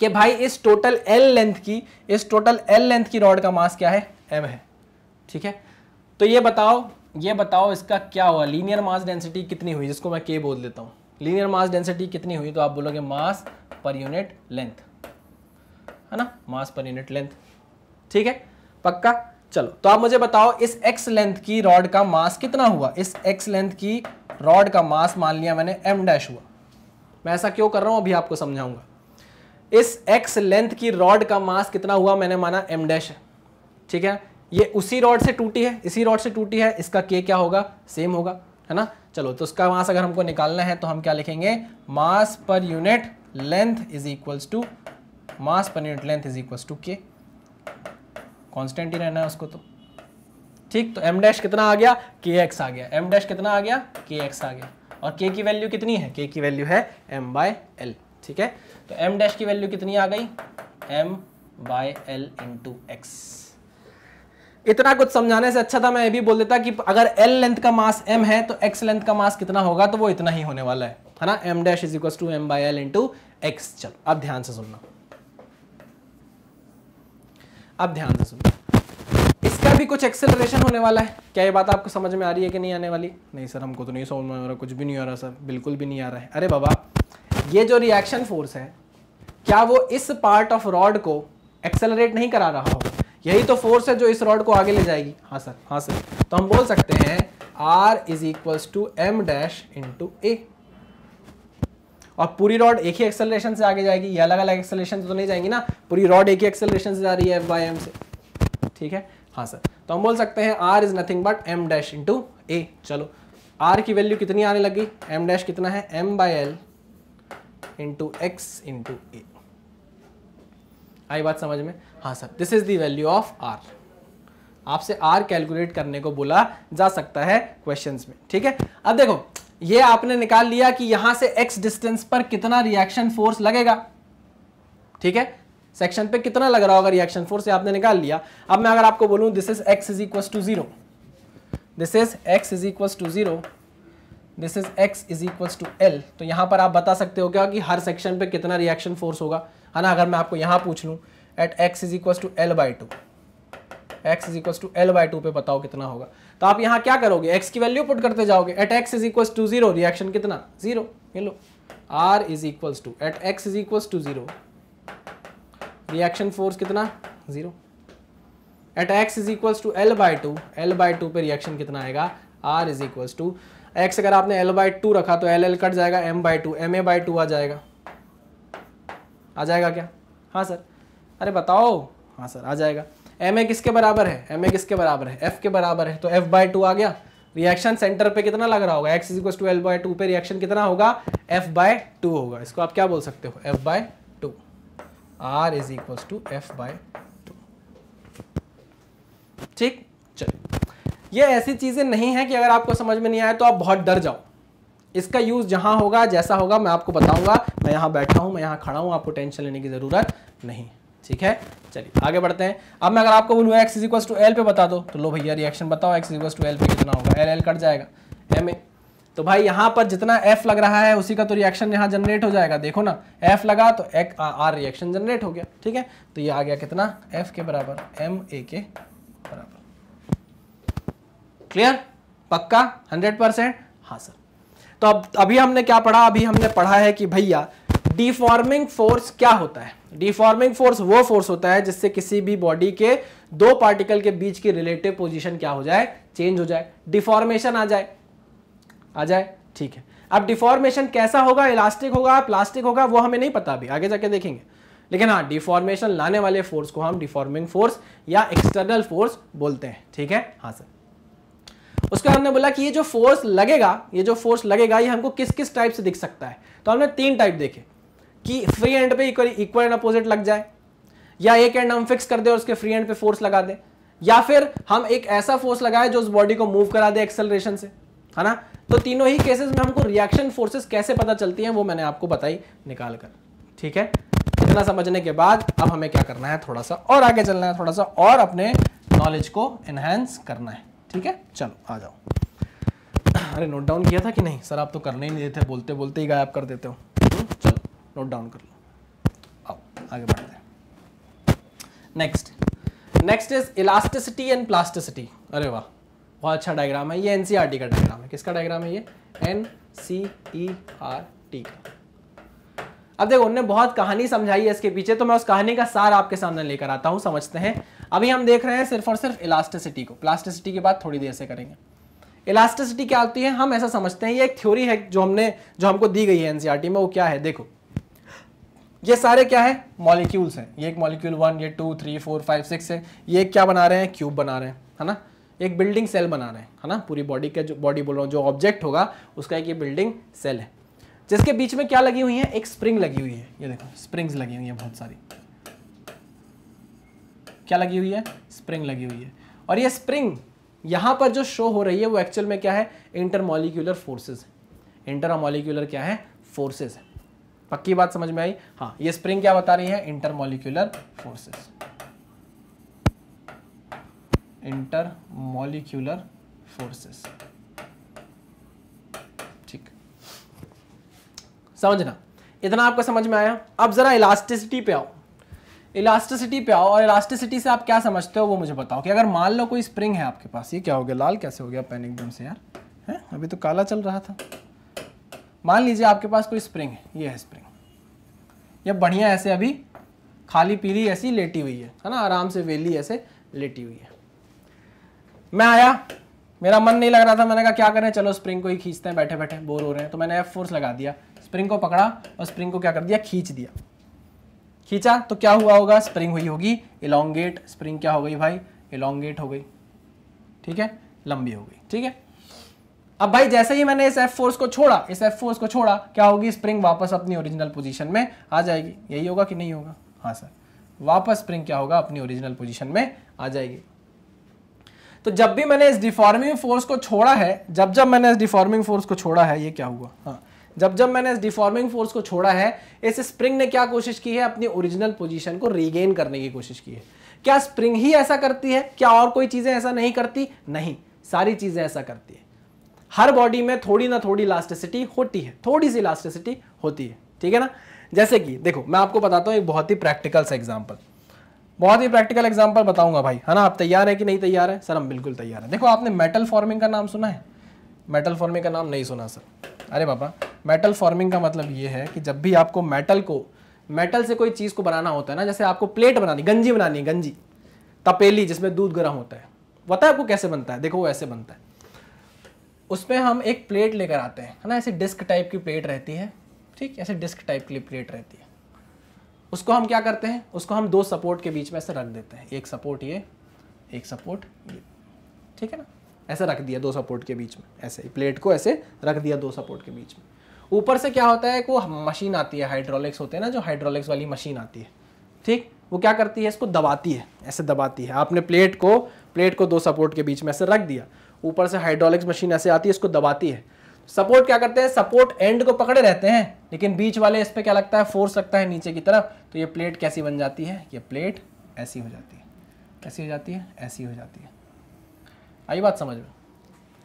कि भाई इस टोटल एल लेंथ की इस टोटल एल लेंथ की रॉड का मास क्या है एम है ठीक है तो ये बताओ ये बताओ इसका क्या हुआ लीनियर मास डेंसिटी कितनी हुई जिसको मैं के बोल देता हूँ लीनियर मास डेंसिटी कितनी हुई तो आप बोलोगे मास पर यूनिट लेंथ है ना मास पर यूनिट लेंथ ठीक है पक्का चलो तो आप मुझे बताओ इस एक्स लेंथ की रॉड का मास कितना हुआ इस एक्स लेंथ की रॉड का मास मान लिया मैंने एम डैश हुआ मैं ऐसा क्यों कर रहा हूं अभी आपको समझाऊंगा इस एक्स लेंथ की रॉड का मास कितना हुआ मैंने माना एम डैश है ठीक है ये उसी रॉड से टूटी है इसी रॉड से टूटी है इसका के क्या होगा सेम होगा है ना चलो तो उसका मास अगर हमको निकालना है तो हम क्या लिखेंगे mass per unit length is equals to mass per unit length is equals to के कॉन्स्टेंट ही रहना है उसको तो ठीक तो एम डैश कितना आ गया के एक्स आ गया एम डैश कितना आ गया के एक्स आ गया और के की वैल्यू कितनी है के की वैल्यू है एम बाय एल ठीक है तो एम डैश की वैल्यू कितनी आ गई M by L into X इतना कुछ समझाने से अच्छा था मैं ये भी बोल देता कि अगर एल लेंथ का मास एम है तो एक्स लेंथ का मास कितना होगा तो वो इतना ही होने वाला है है ना M dash is equal to M by L into X चलो अब ध्यान से सुनना अब ध्यान से सुनना भी कुछ एक्सेलरेशन होने वाला है क्या ये बात आपको समझ में आ रही है कि नहीं आने वाली नहीं सर हमको तो नहीं समझ में आ रहा कुछ भी नहीं आ रहा सर बिल्कुल भी नहीं आ रहा है अरे बाबा ये जो रिएक्शन फोर्स है क्या वो इस पार्ट ऑफ रॉड को एक्सेलरेट नहीं करा रहा हो यही तो फोर्स है जो इस रॉड को आगे ले जाएगी हाँ सर हाँ सर तो हम बोल सकते हैं R is equals to M dash into A और पूरी रॉड एक ही एक्सेलरेशन से आगे जाएगी ये अलग अलग एक्सेलरेशन तो नहीं जाएंगी ना पूरी रॉड एक ही एक्सेलरेशन से जा रही है एफ बाई एम से ठीक है हाँ सर तो हम बोल सकते हैं R is nothing but M dash into A चलो आर की वैल्यू कितनी आने लगी एम डैश कितना है M by L into x into A आई बात समझ में हाँ sir this is the value of R आपसे आर कैलकुलेट करने को बोला जा सकता है क्वेश्चंस में ठीक है अब देखो ये आपने निकाल लिया कि यहां से एक्स डिस्टेंस पर कितना रिएक्शन फोर्स लगेगा ठीक है सेक्शन पे कितना लग रहा होगा रिएक्शन फोर्स आपने निकाल लिया अब मैं अगर आपको बोलूँ this is X is equal to zero this is X is equal to zero this is X is equal to L तो यहाँ पर आप बता सकते हो क्या कि हर सेक्शन पे कितना रिएक्शन फोर्स होगा है ना अगर मैं आपको यहाँ पूछ लूँ at X is equal to L by two X is equal to L by two पे बताओ कितना होगा तो आप यहाँ क्या करोगे एक्स की वैल्यू पुट करते जाओगे at X is equal to zero reaction कितना zero R is equal to at X is equal to zero reaction force कितना zero at X is equal to L by two L by two पर reaction कितना आएगा R is equal to X अगर आपने L by two रखा तो L L cut जाएगा M by two M A by two आ जाएगा आ जाएगा क्या हाँ सर अरे बताओ हाँ सर आ जाएगा एम ए किसके बराबर है एम ए किसके बराबर है एफ के बराबर है तो एफ बाई टू आ गया रिएक्शन सेंटर पे कितना लग रहा होगा X is equal to L by two पर रिएक्शन कितना होगा एफ बाय टू होगा इसको आप क्या बोल सकते हो F by R is equals to F by two ठीक चलिए ये ऐसी चीज़ें नहीं है कि अगर आपको समझ में नहीं आए तो आप बहुत डर जाओ इसका यूज़ जहां होगा जैसा होगा मैं आपको बताऊंगा मैं यहां बैठा हूँ मैं यहां खड़ा हूं आपको टेंशन लेने की ज़रूरत नहीं ठीक है चलिए आगे बढ़ते हैं अब मैं अगर आपको बोलू X is equal to L पे बता दो तो लो भैया रिएक्शन बताओ X is equal to L पे कितना होगा एल एल कट जाएगा एम ए तो भाई यहां पर जितना एफ लग रहा है उसी का तो रिएक्शन यहां जनरेट हो जाएगा देखो ना एफ लगा तो एक आर रिएक्शन जनरेट हो गया ठीक है तो ये आ गया कितना एफ के बराबर एम ए के बराबर क्लियर पक्का हंड्रेड परसेंट हाँ सर तो अब अभी हमने क्या पढ़ा अभी हमने पढ़ा है कि भैया डिफॉर्मिंग फोर्स क्या होता है डिफॉर्मिंग फोर्स वो फोर्स होता है जिससे किसी भी बॉडी के दो पार्टिकल के बीच की रिलेटिव पोजीशन क्या हो जाए चेंज हो जाए डिफॉर्मेशन आ जाए आ जाए ठीक है अब डिफॉर्मेशन कैसा होगा इलास्टिक होगा प्लास्टिक होगा वो हमें नहीं पता अभी आगे जाके देखेंगे लेकिन हाँ डिफॉर्मेशन लाने वाले फोर्स को हम डिफॉर्मिंग फोर्स या एक्सटर्नल फोर्स बोलते हैं ठीक है हाँ सर उसके बाद हमने बोला कि ये जो फोर्स लगेगा ये जो फोर्स लगेगा ये हमको किस किस टाइप से दिख सकता है तो हमने तीन टाइप देखे कि फ्री एंड पे इक्वल एंड अपोजिट लग जाए या एक एंड हम फिक्स कर दे और उसके फ्री एंड पे फोर्स लगा दे या फिर हम एक ऐसा फोर्स लगाए जो उस बॉडी को मूव करा दे एक्सेलरेशन से है ना तो तीनों ही केसेस में हमको रिएक्शन फोर्सेस कैसे पता चलती हैं वो मैंने आपको बताई निकाल कर ठीक है इतना समझने के बाद अब हमें क्या करना है थोड़ा सा और आगे चलना है थोड़ा सा और अपने नॉलेज को एनहेंस करना है ठीक है चलो आ जाओ अरे नोट डाउन किया था कि नहीं सर आप तो करने ही नहीं देते बोलते बोलते ही गायब कर देते हो हम्म, चलो नोट डाउन कर लो आओ आगे बढ़ते हैं next next is elasticity and plasticity अरे वाह बहुत अच्छा डायग्राम है ये एन e का डायग्राम है किसका डायग्राम है ये N C E R T का अब देखो उनने बहुत कहानी समझाई है इसके पीछे तो मैं उस कहानी का सार आपके सामने लेकर आता हूँ समझते हैं अभी हम देख रहे हैं सिर्फ और सिर्फ इलास्टिसिटी को प्लास्टिसिटी की बात थोड़ी देर से करेंगे इलास्टिसिटी क्या होती है हम ऐसा समझते हैं ये एक थ्योरी है जो हमने जो हमको दी गई है एनसीईआरटी e में वो क्या है देखो ये सारे क्या है मॉलिक्यूल्स हैं ये एक मॉलिक्यूल वन ये two three four five six है ये क्या बना रहे हैं क्यूब बना रहे हैं है ना एक बिल्डिंग सेल बना रहे हैं है ना पूरी बॉडी का जो बॉडी बोल रहा हूँ जो ऑब्जेक्ट होगा उसका एक ये बिल्डिंग सेल है जिसके बीच में क्या लगी हुई है एक स्प्रिंग लगी हुई है ये देखो स्प्रिंग्स लगी हुई है बहुत सारी क्या लगी हुई है स्प्रिंग लगी हुई है और ये स्प्रिंग यहाँ पर जो शो हो रही है वो एक्चुअल में क्या है इंटरमोलिकुलर फोर्सेज है इंटरमोलिकुलर क्या है फोर्सेज है पक्की बात समझ में आई हाँ ये स्प्रिंग क्या बता रही है intermolecular forces inter molecular forces ठीक समझना इतना आपको समझ में आया अब जरा इलास्टिसिटी पे आओ इलास्टिसिटी पे आओ और इलास्टिसिटी से आप क्या समझते हो वो मुझे बताओ कि अगर मान लो कोई स्प्रिंग है आपके पास ये क्या हो गया लाल कैसे हो गया पेन एकदम से यार है अभी तो काला चल रहा था मान लीजिए आपके पास कोई स्प्रिंग है ये है स्प्रिंग ये बढ़िया ऐसे अभी खाली पीली ऐसी लेटी हुई है है ना आराम से वेली ऐसे लेटी हुई है मैं आया मेरा मन नहीं लग रहा था मैंने कहा क्या करें चलो स्प्रिंग को ही खींचते हैं बैठे बैठे बोर हो रहे हैं तो मैंने एफ फोर्स लगा दिया स्प्रिंग को पकड़ा और स्प्रिंग को क्या कर दिया खींच दिया खींचा तो क्या हुआ होगा स्प्रिंग हुई होगी इलोंगेट स्प्रिंग क्या हो गई भाई इलोंगेट हो गई ठीक है लंबी हो गई ठीक है अब भाई जैसे ही मैंने इस एफ फोर्स को छोड़ा इस एफ फोर्स को छोड़ा क्या होगी स्प्रिंग वापस अपनी ओरिजिनल पोजिशन में आ जाएगी यही होगा कि नहीं होगा हाँ सर वापस स्प्रिंग क्या होगा अपनी ओरिजिनल पोजिशन में आ जाएगी तो जब भी मैंने इस डिफॉर्मिंग फोर्स को छोड़ा है जब जब मैंने इस डिफॉर्मिंग फोर्स को छोड़ा है ये क्या हुआ हाँ जब जब मैंने इस डिफॉर्मिंग फोर्स को छोड़ा है इस स्प्रिंग ने क्या कोशिश की है अपनी ओरिजिनल पोजिशन को रिगेन करने की कोशिश की है क्या स्प्रिंग ही ऐसा करती है क्या और कोई चीज़ें ऐसा नहीं करती नहीं सारी चीज़ें ऐसा करती है हर बॉडी में थोड़ी ना थोड़ी इलास्टिसिटी होती है थोड़ी सी इलास्टिसिटी होती है ठीक है ना जैसे कि देखो मैं आपको बताता हूं एक बहुत ही प्रैक्टिकल सा एग्जाम्पल बहुत ही प्रैक्टिकल एग्जाम्पल बताऊंगा भाई है ना आप तैयार है कि नहीं तैयार है सर हम बिल्कुल तैयार है देखो आपने मेटल फॉर्मिंग का नाम सुना है मेटल फॉर्मिंग का नाम नहीं सुना सर अरे बाबा मेटल फॉर्मिंग का मतलब ये है कि जब भी आपको मेटल को मेटल से कोई चीज़ को बनाना होता है ना जैसे आपको प्लेट बनानी गंजी बनानी है गंजी तपेली जिसमें दूध गर्म होता है पता है आपको कैसे बनता है देखो वो ऐसे बनता है उसमें हम एक प्लेट लेकर आते हैं है ना ऐसे डिस्क टाइप की प्लेट रहती है ठीक ऐसे डिस्क टाइप की प्लेट रहती है उसको हम क्या करते हैं उसको हम दो सपोर्ट के बीच में ऐसे रख देते हैं एक सपोर्ट ये एक सपोर्ट ये ठीक है ना ऐसे रख दिया दो सपोर्ट के बीच में ऐसे प्लेट को ऐसे रख दिया दो सपोर्ट के बीच में ऊपर से क्या होता है वो मशीन आती है हाइड्रोलिक्स होते हैं ना जो हाइड्रोलिक्स वाली मशीन आती है ठीक वो क्या करती है इसको दबाती है ऐसे दबाती है आपने प्लेट को प्लेट को दो सपोर्ट के बीच में ऐसे रख दिया ऊपर से हाइड्रोलिक्स मशीन ऐसे आती है इसको दबाती है सपोर्ट क्या करते हैं सपोर्ट एंड को पकड़े रहते हैं लेकिन बीच वाले इस पर क्या लगता है फोर्स लगता है नीचे की तरफ तो ये प्लेट कैसी बन जाती है ये प्लेट ऐसी हो जाती है कैसी हो जाती है ऐसी हो जाती है आई बात समझ में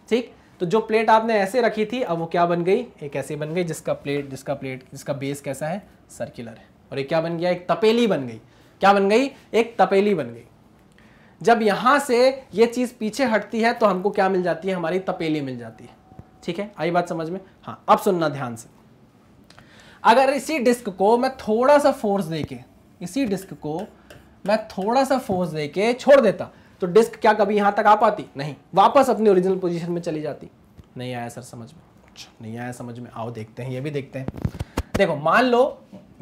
ठीक तो जो प्लेट आपने ऐसे रखी थी अब वो क्या बन गई एक ऐसी बन गई जिसका प्लेट जिसका प्लेट जिसका बेस कैसा है सर्कुलर है और ये क्या बन गया एक तपेली बन गई क्या बन गई एक तपेली बन गई जब यहाँ से ये चीज़ पीछे हटती है तो हमको क्या मिल जाती है हमारी तपेली मिल जाती है ठीक है आई बात समझ में हाँ अब सुनना ध्यान से अगर इसी डिस्क को मैं थोड़ा सा फोर्स देके इसी डिस्क को मैं थोड़ा सा फोर्स देके छोड़ देता तो डिस्क क्या कभी यहाँ तक आ पाती नहीं वापस अपनी ओरिजिनल पोजिशन में चली जाती नहीं आया सर समझ में अच्छा, नहीं आया समझ में आओ देखते हैं ये भी देखते हैं देखो मान लो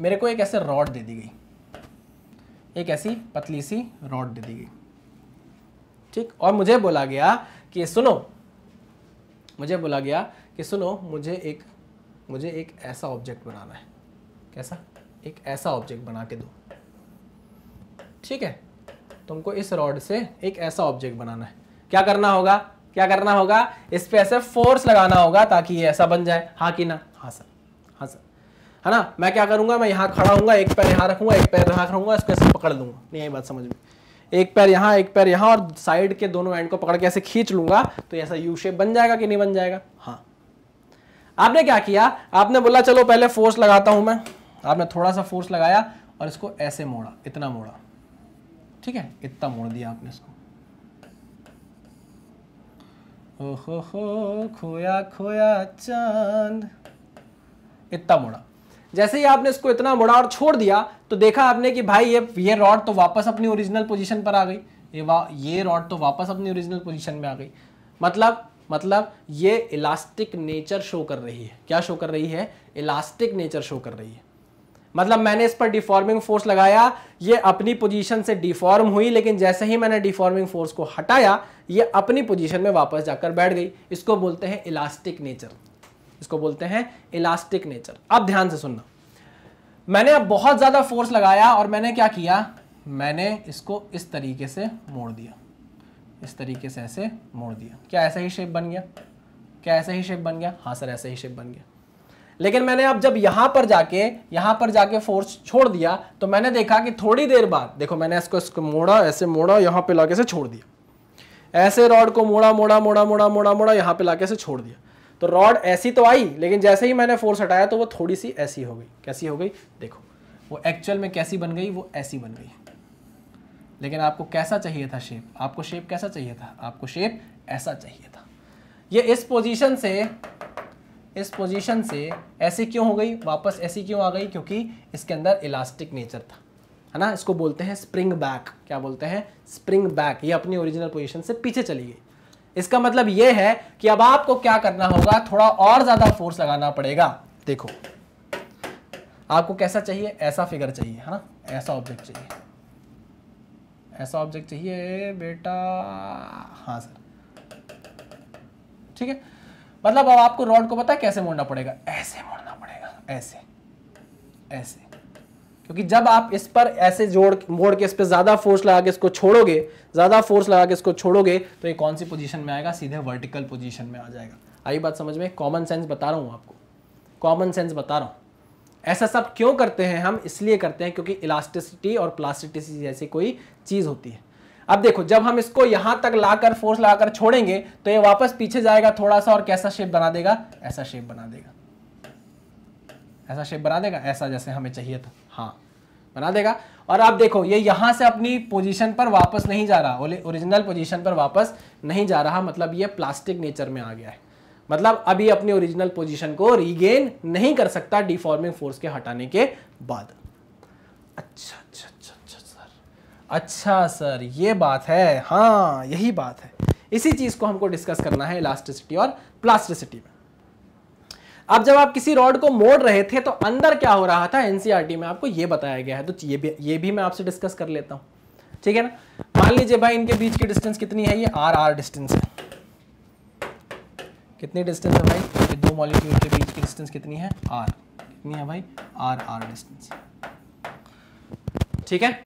मेरे को एक ऐसे रॉड दे दी गई एक ऐसी पतली सी रॉड दे दी गई ठीक और मुझे बोला गया कि सुनो मुझे बोला गया कि सुनो मुझे एक मुझे एक ऐसा ऑब्जेक्ट बनाना है कैसा एक ऐसा ऑब्जेक्ट बना के दो ठीक है तुमको इस रॉड से एक ऐसा ऑब्जेक्ट बनाना है क्या करना होगा क्या करना होगा इस पे ऐसे फोर्स लगाना होगा ताकि ये ऐसा बन जाए हाँ कि ना हाँ सर हाँ सर है ना मैं क्या करूंगा मैं यहाँ खड़ा हूँ एक पैर यहाँ रखूंगा एक पैर यहाँ रखूंगा इसको ऐसे पकड़ लूंगा नहीं आई बात समझ में एक पैर यहाँ एक पैर यहाँ और साइड के दोनों एंड को पकड़ के ऐसे खींच लूंगा तो ऐसा यू शेप बन जाएगा कि नहीं बन जाएगा हाँ आपने क्या किया आपने बोला चलो पहले फोर्स लगाता हूं मैं आपने थोड़ा सा फोर्स लगाया और इसको ऐसे मोड़ा इतना मोड़ा ठीक है इतना मोड़ दिया आपने इसको ओहो हो खोया खोया चांद इतना मोड़ा जैसे ही आपने इसको इतना मुड़ा और छोड़ दिया तो देखा आपने कि भाई ये ये रॉड तो वापस अपनी ओरिजिनल पोजीशन पर आ गई ये वा ये रॉड तो वापस अपनी ओरिजिनल पोजीशन में आ गई मतलब मतलब ये इलास्टिक नेचर शो कर रही है क्या शो कर रही है इलास्टिक नेचर शो कर रही है मतलब मैंने इस पर डिफॉर्मिंग फोर्स लगाया ये अपनी पोजीशन से डिफॉर्म हुई लेकिन जैसे ही मैंने डिफॉर्मिंग फोर्स को हटाया ये अपनी पोजीशन में वापस जाकर बैठ गई इसको बोलते हैं इलास्टिक नेचर इसको बोलते हैं इलास्टिक नेचर अब ध्यान से सुनना मैंने अब बहुत ज़्यादा फोर्स लगाया और मैंने क्या किया मैंने इसको इस तरीके से मोड़ दिया इस तरीके से ऐसे मोड़ दिया क्या ऐसा ही शेप बन गया क्या ऐसा ही शेप बन गया हाँ सर ऐसा ही शेप बन गया लेकिन मैंने अब जब यहां पर जाके यहां पर जाके फोर्स छोड़ दिया तो मैंने देखा कि थोड़ी देर बाद देखो मैंने इसको इसको मोड़ा ऐसे मोड़ा यहां पे लाके से छोड़ दिया ऐसे रॉड को मोड़ा मोड़ा मोड़ा मोड़ा मोड़ा मोड़ा यहां पे लाके से छोड़ दिया तो रॉड ऐसी तो आई लेकिन जैसे ही मैंने फोर्स हटाया तो वो थोड़ी सी ऐसी हो गई कैसी हो गई देखो वो एक्चुअल में कैसी बन गई वो ऐसी बन गई लेकिन आपको कैसा चाहिए था शेप आपको शेप कैसा चाहिए था आपको शेप ऐसा चाहिए था ये इस पोजीशन से इस पोजीशन से ऐसी क्यों हो गई वापस ऐसी क्यों आ गई क्योंकि इसके अंदर इलास्टिक नेचर था है ना इसको बोलते हैं स्प्रिंग बैक क्या बोलते हैं स्प्रिंग बैक ये अपनी ओरिजिनल पोजीशन से पीछे चली गई इसका मतलब यह है कि अब आपको क्या करना होगा थोड़ा और ज्यादा फोर्स लगाना पड़ेगा देखो आपको कैसा चाहिए ऐसा फिगर चाहिए है ना ऐसा ऑब्जेक्ट चाहिए ऐसा ऑब्जेक्ट चाहिए बेटा हाँ सर ठीक है मतलब अब आपको रॉड को पता है कैसे मोड़ना पड़ेगा ऐसे मोड़ना पड़ेगा ऐसे ऐसे क्योंकि जब आप इस पर ऐसे जोड़ मोड़ के इस पर ज़्यादा फोर्स लगा के इसको छोड़ोगे ज़्यादा फोर्स लगा के इसको छोड़ोगे तो ये कौन सी पोजीशन में आएगा सीधे वर्टिकल पोजीशन में आ जाएगा आई बात समझ में कॉमन सेंस बता रहा हूँ आपको कॉमन सेंस बता रहा हूँ ऐसा सब क्यों करते हैं हम इसलिए करते हैं क्योंकि इलास्टिसिटी और प्लास्टिसिटी जैसी कोई चीज़ होती है अब देखो जब हम इसको यहाँ तक लाकर फोर्स लगाकर छोड़ेंगे तो ये वापस पीछे जाएगा थोड़ा सा और कैसा शेप बना देगा ऐसा शेप बना देगा ऐसा शेप बना देगा ऐसा जैसे हमें चाहिए था हाँ बना देगा और आप देखो ये यहाँ से अपनी पोजीशन पर वापस नहीं जा रहा ओरिजिनल पोजीशन पर वापस नहीं जा रहा मतलब ये प्लास्टिक नेचर में आ गया है मतलब अभी अपनी ओरिजिनल पोजीशन को रीगेन नहीं कर सकता डिफॉर्मिंग फोर्स के हटाने के बाद अच्छा अच्छा अच्छा अच्छा सर अच्छा सर ये बात है हाँ यही बात है इसी चीज़ को हमको डिस्कस करना है इलास्टिसिटी और प्लास्टिसिटी में अब जब आप किसी रॉड को मोड़ रहे थे तो अंदर क्या हो रहा था एनसीआरटी e में आपको ये बताया गया है तो ये भी ये भी मैं आपसे डिस्कस कर लेता हूं ठीक है ना मान लीजिए भाई इनके बीच की डिस्टेंस कितनी है ये आर आर डिस्टेंस है कितनी डिस्टेंस है भाई ये दो मॉलिक्यूल के बीच की डिस्टेंस कितनी है आर कितनी है भाई आर आर डिस्टेंस ठीक है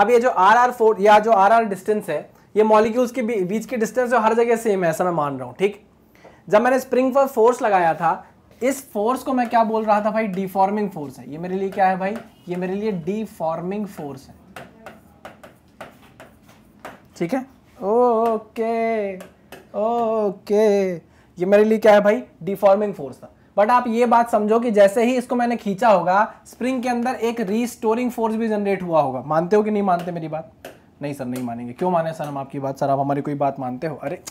अब ये जो आर आर फोर या जो आर आर डिस्टेंस है ये मॉलिक्यूल्स के बीच की डिस्टेंस हर जगह सेम है ऐसा मैं मान रहा हूँ ठीक जब मैंने स्प्रिंग पर फोर्स लगाया था इस फोर्स को मैं क्या बोल रहा था भाई डिफॉर्मिंग फोर्स है ये मेरे लिए क्या है भाई ये मेरे लिए डिफॉर्मिंग फोर्स है ठीक है ओके ओके ये मेरे लिए क्या है भाई डिफॉर्मिंग फोर्स था बट आप ये बात समझो कि जैसे ही इसको मैंने खींचा होगा स्प्रिंग के अंदर एक रीस्टोरिंग फोर्स भी जनरेट हुआ होगा मानते हो कि नहीं मानते मेरी बात नहीं सर नहीं मानेंगे क्यों माने सर हम आपकी बात सर आप हमारी कोई बात मानते हो अरे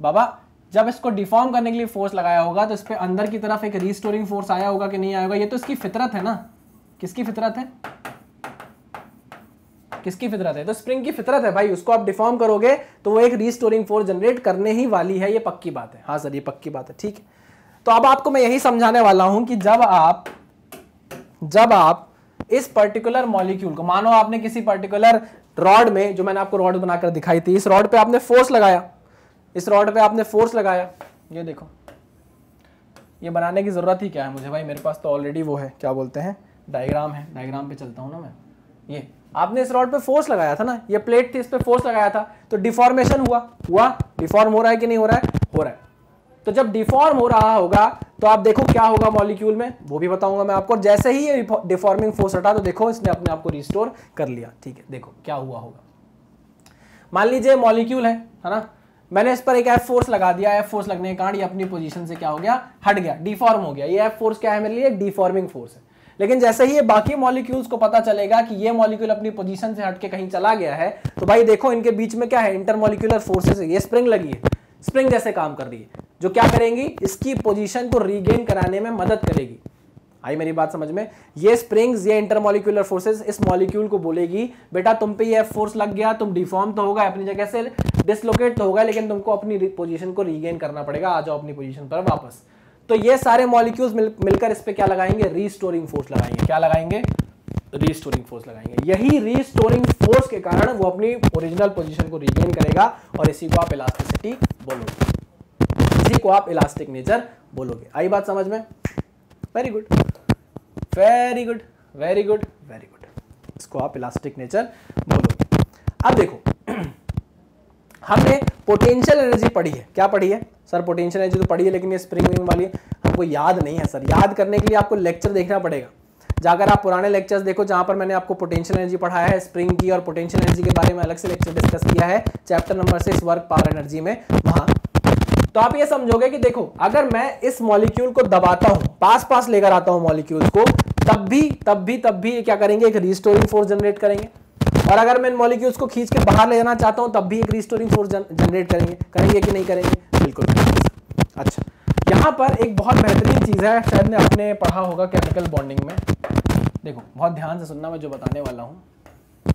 बाबा जब इसको डिफॉर्म करने के लिए फोर्स लगाया होगा तो इस पर अंदर की तरफ एक रिस्टोरिंग फोर्स आया होगा कि नहीं आया होगा ये तो इसकी फितरत है ना किसकी फितरत है किसकी फितरत है तो स्प्रिंग की फितरत है भाई उसको आप डिफॉर्म करोगे तो वो एक रीस्टोरिंग फोर्स जनरेट करने ही वाली है ये पक्की बात है हाँ सर ये पक्की बात है ठीक है तो अब आपको मैं यही समझाने वाला हूं कि जब आप जब आप इस पर्टिकुलर मॉलिक्यूल को मानो आपने किसी पर्टिकुलर रॉड में जो मैंने आपको रॉड बनाकर दिखाई थी इस रॉड पे आपने फोर्स लगाया इस रॉड पे आपने फोर्स लगाया ये देखो ये बनाने की ज़रूरत ही क्या है मुझे भाई मेरे पास तो ऑलरेडी वो है क्या बोलते हैं डायग्राम है डायग्राम पे चलता हूँ ना मैं ये आपने इस रॉड पे फोर्स लगाया था ना ये प्लेट थी इस पर फोर्स लगाया था तो डिफॉर्मेशन हुआ हुआ डिफॉर्म हो रहा है कि नहीं हो रहा है हो रहा है तो जब डिफॉर्म हो रहा होगा तो आप देखो क्या होगा मॉलिक्यूल में वो भी बताऊंगा मैं आपको जैसे ही ये डिफॉर्मिंग फोर्स हटा तो देखो इसने अपने आप को रिस्टोर कर लिया ठीक है देखो क्या हुआ होगा मान लीजिए मॉलिक्यूल है है ना मैंने इस पर एक एफ फोर्स लगा दिया एफ फोर्स लगने के कारण ये अपनी पोजीशन से क्या हो गया हट गया डिफॉर्म हो गया ये एफ फोर्स क्या है मेरे लिए डिफॉर्मिंग फोर्स है लेकिन जैसे ही ये बाकी मॉलिक्यूल्स को पता चलेगा कि ये मॉलिक्यूल अपनी पोजीशन से हटके कहीं चला गया है तो भाई देखो इनके बीच में क्या है इंटरमोलिकुलर फोर्सेस ये स्प्रिंग लगी है स्प्रिंग जैसे काम कर रही है जो क्या करेंगी इसकी पोजीशन को रीगेन कराने में मदद करेगी आई मेरी बात समझ में ये स्प्रिंग्स ये इंटरमोलिकुलर फोर्सेस इस मॉलिक्यूल को बोलेगी बेटा तुम पे ये फोर्स लग गया तुम डिफॉर्म तो होगा अपनी जगह से डिसलोकेट तो होगा लेकिन तुमको अपनी पोजिशन को रीगेन करना पड़ेगा आ जाओ अपनी पोजिशन पर वापस तो ये सारे मॉलिक्यूल्स मिल, मिलकर इस पर क्या लगाएंगे रीस्टोरिंग फोर्स लगाएंगे क्या लगाएंगे रीस्टोरिंग फोर्स लगाएंगे यही रीस्टोरिंग फोर्स के कारण वो अपनी ओरिजिनल पोजीशन को रिगेन करेगा और इसी को आप इलास्टिसिटी बोलोगे इसी को आप इलास्टिक नेचर बोलोगे आई बात समझ में very good very good very good very good इसको आप इलास्टिक नेचर बोलो अब देखो [clears throat] हमने पोटेंशियल एनर्जी पढ़ी है क्या पढ़ी है सर पोटेंशियल एनर्जी तो पढ़ी है लेकिन ये स्प्रिंग विंग वाली हमको याद नहीं है सर याद करने के लिए आपको लेक्चर देखना पड़ेगा जाकर आप पुराने लेक्चर्स देखो जहां पर मैंने आपको पोटेंशियल एनर्जी पढ़ाया है स्प्रिंग की और पोटेंशियल एनर्जी के बारे में अलग से लेक्चर डिस्कस किया है chapter number six work power energy में वहां तो आप ये समझोगे कि देखो अगर मैं इस मॉलिक्यूल को दबाता हूं पास पास लेकर आता हूं मॉलिक्यूल को तब भी तब भी तब भी क्या करेंगे एक रिस्टोरिंग फोर्स जनरेट करेंगे और अगर मैं इन मॉलिक्यूल्स को खींच के बाहर ले जाना चाहता हूं तब भी एक रिस्टोरिंग फोर्स जनरेट करेंगे करेंगे कि नहीं करेंगे बिल्कुल अच्छा यहां पर एक बहुत बेहतरीन चीज़ है शायद ने आपने पढ़ा होगा केमिकल बॉन्डिंग में देखो बहुत ध्यान से सुनना मैं जो बताने वाला हूं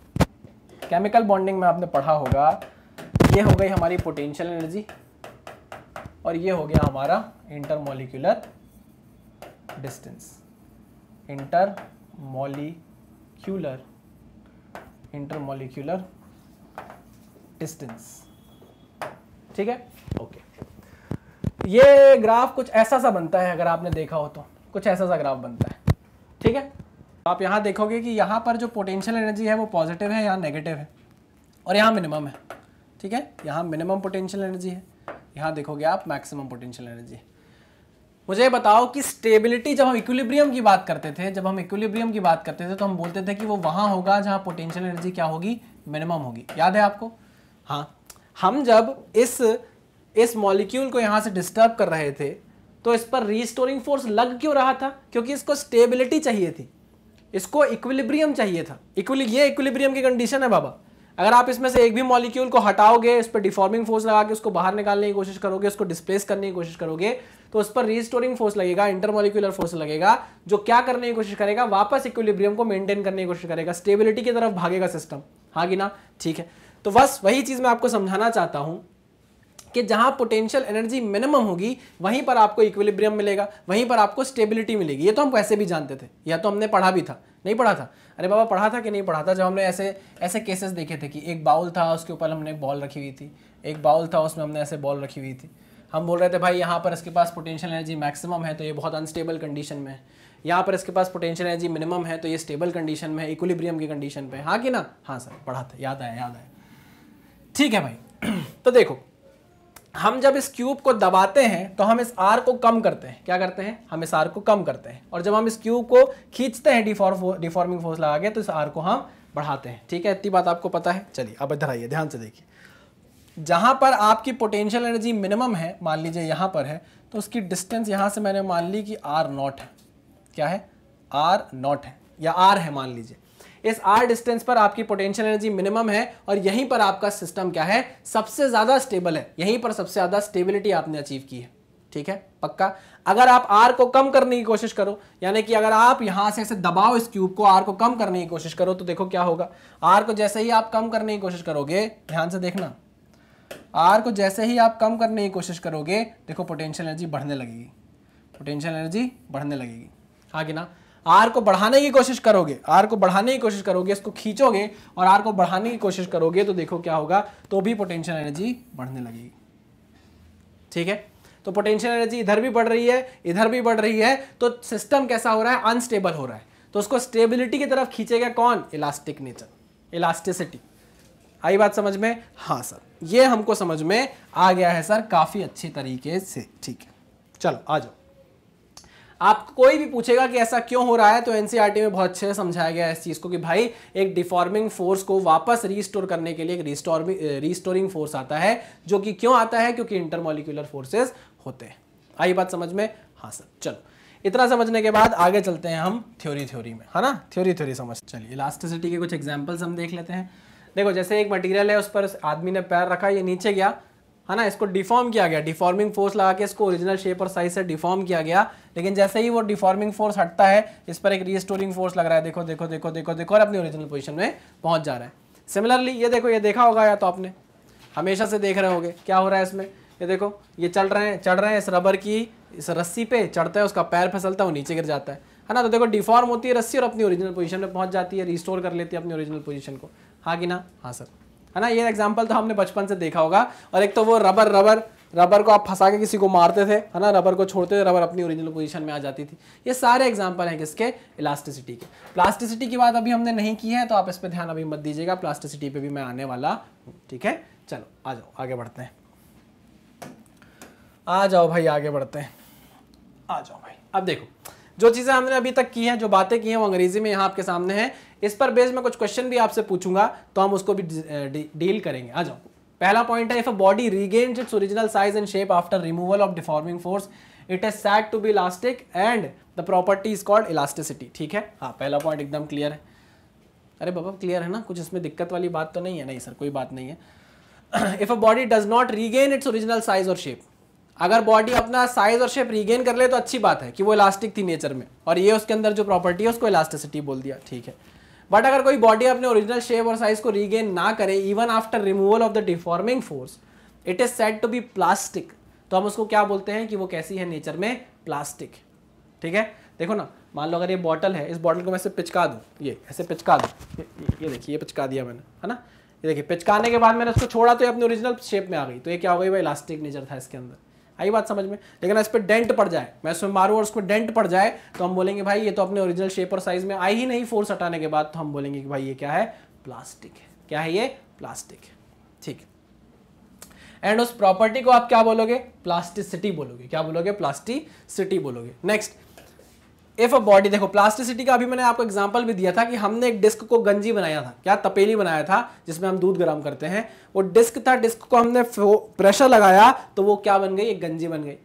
केमिकल बॉन्डिंग में आपने पढ़ा होगा ये हो गई हमारी पोटेंशियल एनर्जी और ये हो गया हमारा intermolecular distance inter intermolecular distance ठीक है ओके okay. ये ग्राफ कुछ ऐसा सा बनता है अगर आपने देखा हो तो कुछ ऐसा सा ग्राफ बनता है ठीक है तो आप यहाँ देखोगे कि यहाँ पर जो पोटेंशियल एनर्जी है वो पॉजिटिव है यहाँ नेगेटिव है और यहाँ मिनिमम है ठीक है यहाँ मिनिमम पोटेंशियल एनर्जी है यहाँ देखोगे आप मैक्सिमम पोटेंशियल एनर्जी मुझे बताओ कि स्टेबिलिटी जब हम इक्विलिब्रियम की बात करते थे जब हम इक्विलिब्रियम की बात करते थे तो हम बोलते थे कि वो वहाँ होगा जहाँ पोटेंशियल एनर्जी क्या होगी मिनिमम होगी याद है आपको हाँ हम जब इस इस मॉलिक्यूल को यहाँ से डिस्टर्ब कर रहे थे तो इस पर रीस्टोरिंग फोर्स लग क्यों रहा था क्योंकि इसको स्टेबिलिटी चाहिए थी इसको इक्विलिब्रियम चाहिए था इक्विल ये इक्विलिब्रियम की कंडीशन है बाबा अगर आप इसमें से एक भी मॉलिक्यूल को हटाओगे इस पर डिफॉर्मिंग फोर्स लगा के उसको बाहर निकालने की कोशिश करोगे उसको डिस्प्लेस करने की कोशिश करोगे तो उस पर रीस्टोरिंग फोर्स लगेगा इंटरमोलिकुलर फोर्स लगेगा जो क्या करने की कोशिश करेगा वापस इक्विलिब्रियम को मेंटेन करने की कोशिश करेगा स्टेबिलिटी की तरफ भागेगा सिस्टम हाँ कि ना ठीक है तो बस वही चीज़ मैं आपको समझाना चाहता हूं कि जहां पोटेंशियल एनर्जी मिनिमम होगी वहीं पर आपको इक्विलिब्रियम मिलेगा वहीं पर आपको स्टेबिलिटी मिलेगी ये तो हम वैसे भी जानते थे या तो हमने पढ़ा भी था नहीं पढ़ा था अरे बाबा पढ़ा था कि नहीं पढ़ा था जब हमने ऐसे ऐसे केसेस देखे थे कि एक बाउल था उसके ऊपर हमने बॉल रखी हुई थी एक बाउल था उसमें हमने ऐसे बॉल रखी हुई थी हम बोल रहे थे भाई यहाँ पर इसके पास पोटेंशियल एनर्जी मैक्सिमम है तो ये बहुत अनस्टेबल कंडीशन में है यहाँ पर इसके पास पोटेंशियल एनर्जी मिनिमम है तो ये स्टेबल कंडीशन में है इक्विलिब्रियम की कंडीशन पे हाँ कि ना हाँ सर पढ़ा था याद आया याद आया ठीक है भाई [clears throat] तो देखो हम जब इस क्यूब को दबाते हैं तो हम इस आर को कम करते हैं क्या करते हैं हम इस आर को कम करते हैं और जब हम इस क्यूब को खींचते हैं डिफॉर्म डिफॉर्मिंग फोर्स लगा के तो इस आर को हम बढ़ाते हैं ठीक है इतनी बात आपको पता है चलिए अब इधर आइए ध्यान से देखिए जहाँ पर आपकी पोटेंशियल एनर्जी मिनिमम है मान लीजिए यहाँ पर है तो उसकी डिस्टेंस यहाँ से मैंने मान ली कि आर नॉट है क्या है आर नॉट है या आर है मान लीजिए इस आर डिस्टेंस पर आपकी पोटेंशियल एनर्जी मिनिमम है और यहीं पर आपका सिस्टम क्या है सबसे ज़्यादा स्टेबल है यहीं पर सबसे ज़्यादा स्टेबिलिटी आपने अचीव की है ठीक है पक्का अगर आप आर को कम करने की कोशिश करो यानी कि अगर आप यहां से ऐसे दबाओ इस क्यूब को आर को कम करने की कोशिश करो तो देखो क्या होगा आर को जैसे ही आप कम करने की कोशिश करोगे ध्यान से देखना आर को जैसे ही आप कम करने की कोशिश करोगे देखो पोटेंशियल एनर्जी बढ़ने लगेगी पोटेंशियल एनर्जी बढ़ने लगेगी हाँ कि ना आर को बढ़ाने की कोशिश करोगे आर को बढ़ाने की कोशिश करोगे इसको खींचोगे और आर को बढ़ाने की कोशिश करोगे तो देखो क्या होगा तो भी पोटेंशियल एनर्जी बढ़ने लगेगी ठीक है तो पोटेंशियल एनर्जी इधर भी बढ़ रही है इधर भी बढ़ रही है तो सिस्टम कैसा हो रहा है अनस्टेबल हो रहा है तो उसको स्टेबिलिटी की तरफ खींचेगा कौन इलास्टिक नेचर इलास्टिसिटी आई बात समझ में हाँ सर ये हमको समझ में आ गया है सर काफ़ी अच्छे तरीके से ठीक है चलो आ जाओ आप कोई भी पूछेगा कि ऐसा क्यों हो रहा है तो एनसीईआरटी e में बहुत अच्छे से समझाया गया है इस चीज़ को कि भाई एक डिफॉर्मिंग फोर्स को वापस रीस्टोर करने के लिए एक रिस्टोरिंग रिस्टोरिंग फोर्स आता है जो कि क्यों आता है क्योंकि इंटरमोलिकुलर फोर्सेज होते हैं आई बात समझ में हाँ सर चलो इतना समझने के बाद आगे चलते हैं हम थ्योरी थ्योरी में है ना थ्योरी थ्योरी समझ चलिए इलास्टिसिटी के कुछ एग्जाम्पल्स हम देख लेते हैं देखो जैसे एक मटेरियल है उस पर आदमी ने पैर रखा ये नीचे गया है ना इसको डिफॉर्म किया गया डिफॉर्मिंग फोर्स लगा के इसको ओरिजिनल शेप और साइज से डिफॉर्म किया गया लेकिन जैसे ही वो डिफॉर्मिंग फोर्स हटता है इस पर एक रीस्टोरिंग फोर्स लग रहा है देखो देखो देखो देखो देखो और अपनी ओरिजिनल पोजिशन में पहुंच जा रहा है सिमिलरली ये देखो ये देखा होगा या तो आपने हमेशा से देख रहे होंगे क्या हो रहा है इसमें ये देखो ये चल रहे हैं चढ़ रहे हैं इस रबर की इस रस्सी पे चढ़ता है उसका पैर फसलता है वो नीचे गिर जाता है है ना तो देखो डिफॉर्म होती है रस्सी और अपनी ओरिजिनल पोजीशन में पहुंच जाती है रिस्टोर कर लेती है अपनी ओरिजिनल पोजीशन को हाँ कि ना हाँ सर है ना ये एग्जाम्पल तो हमने बचपन से देखा होगा और एक तो वो रबर रबर रबर को आप फंसा के किसी को मारते थे है ना रबर को छोड़ते थे रबर अपनी ओरिजिनल पोजीशन में आ जाती थी ये सारे एग्जाम्पल हैं किसके इलास्टिसिटी के प्लास्टिसिटी की बात अभी हमने नहीं की है तो आप इस पर ध्यान अभी मत दीजिएगा प्लास्टिसिटी पे भी मैं आने वाला हूँ ठीक है चलो आ जाओ आगे बढ़ते हैं आ जाओ भाई आगे बढ़ते हैं आ जाओ भाई अब देखो जो चीज़ें हमने अभी तक की हैं जो बातें की हैं वो अंग्रेजी में यहाँ आपके सामने हैं इस पर बेस में कुछ क्वेश्चन भी आपसे पूछूंगा तो हम उसको भी डील करेंगे आ जाओ पहला पॉइंट है if a body regains its original size and shape after removal of deforming force it is said to be elastic and the property is called elasticity ठीक है हाँ पहला पॉइंट एकदम क्लियर है अरे बाबा क्लियर है ना कुछ इसमें दिक्कत वाली बात तो नहीं है नहीं सर कोई बात नहीं है if a body does not regain its original size और शेप अगर बॉडी अपना साइज और शेप रीगेन कर ले तो अच्छी बात है कि वो इलास्टिक थी नेचर में और ये उसके अंदर जो प्रॉपर्टी है उसको इलास्टिसिटी बोल दिया ठीक है बट अगर कोई बॉडी अपने ओरिजिनल शेप और साइज को रीगेन ना करे even after removal of the deforming force it is set to be plastic तो हम उसको क्या बोलते हैं कि वो कैसी है नेचर में प्लास्टिक ठीक है देखो ना मान लो अगर ये बॉटल है इस बॉटल को मैं ऐसे पिचका दूँ ये ऐसे पिचका दूँ ये देखिए ये पिचका दिया मैंने है ना ये देखिए पिचकाने के बाद मैंने उसको छोड़ा तो ये अपने ओरिजिनल शेप में आ गई तो ये क्या हो गई भाई इलास्टिक नेचर था इसके अंदर आई बात समझ में लेकिन इस पर डेंट पड़ जाए मैं इसमें मारू और उसमें डेंट पड़ जाए तो हम बोलेंगे भाई ये तो अपने ओरिजिनल शेप और साइज में आई ही नहीं फोर्स हटाने के बाद तो हम बोलेंगे कि भाई ये क्या है प्लास्टिक है क्या है ये प्लास्टिक है ठीक एंड उस प्रॉपर्टी को आप क्या बोलोगे प्लास्टिसिटी बोलोगे क्या बोलोगे प्लास्टिसिटी बोलोगे नेक्स्ट इफ अ बॉडी देखो प्लास्टिसिटी का अभी मैंने आपको एग्जाम्पल भी दिया था कि हमने एक डिस्क को गंजी बनाया था क्या तपेली बनाया था जिसमें हम दूध गर्म करते हैं वो डिस्क था डिस्क को हमने प्रेशर लगाया तो वो क्या बन गई एक गंजी बन गई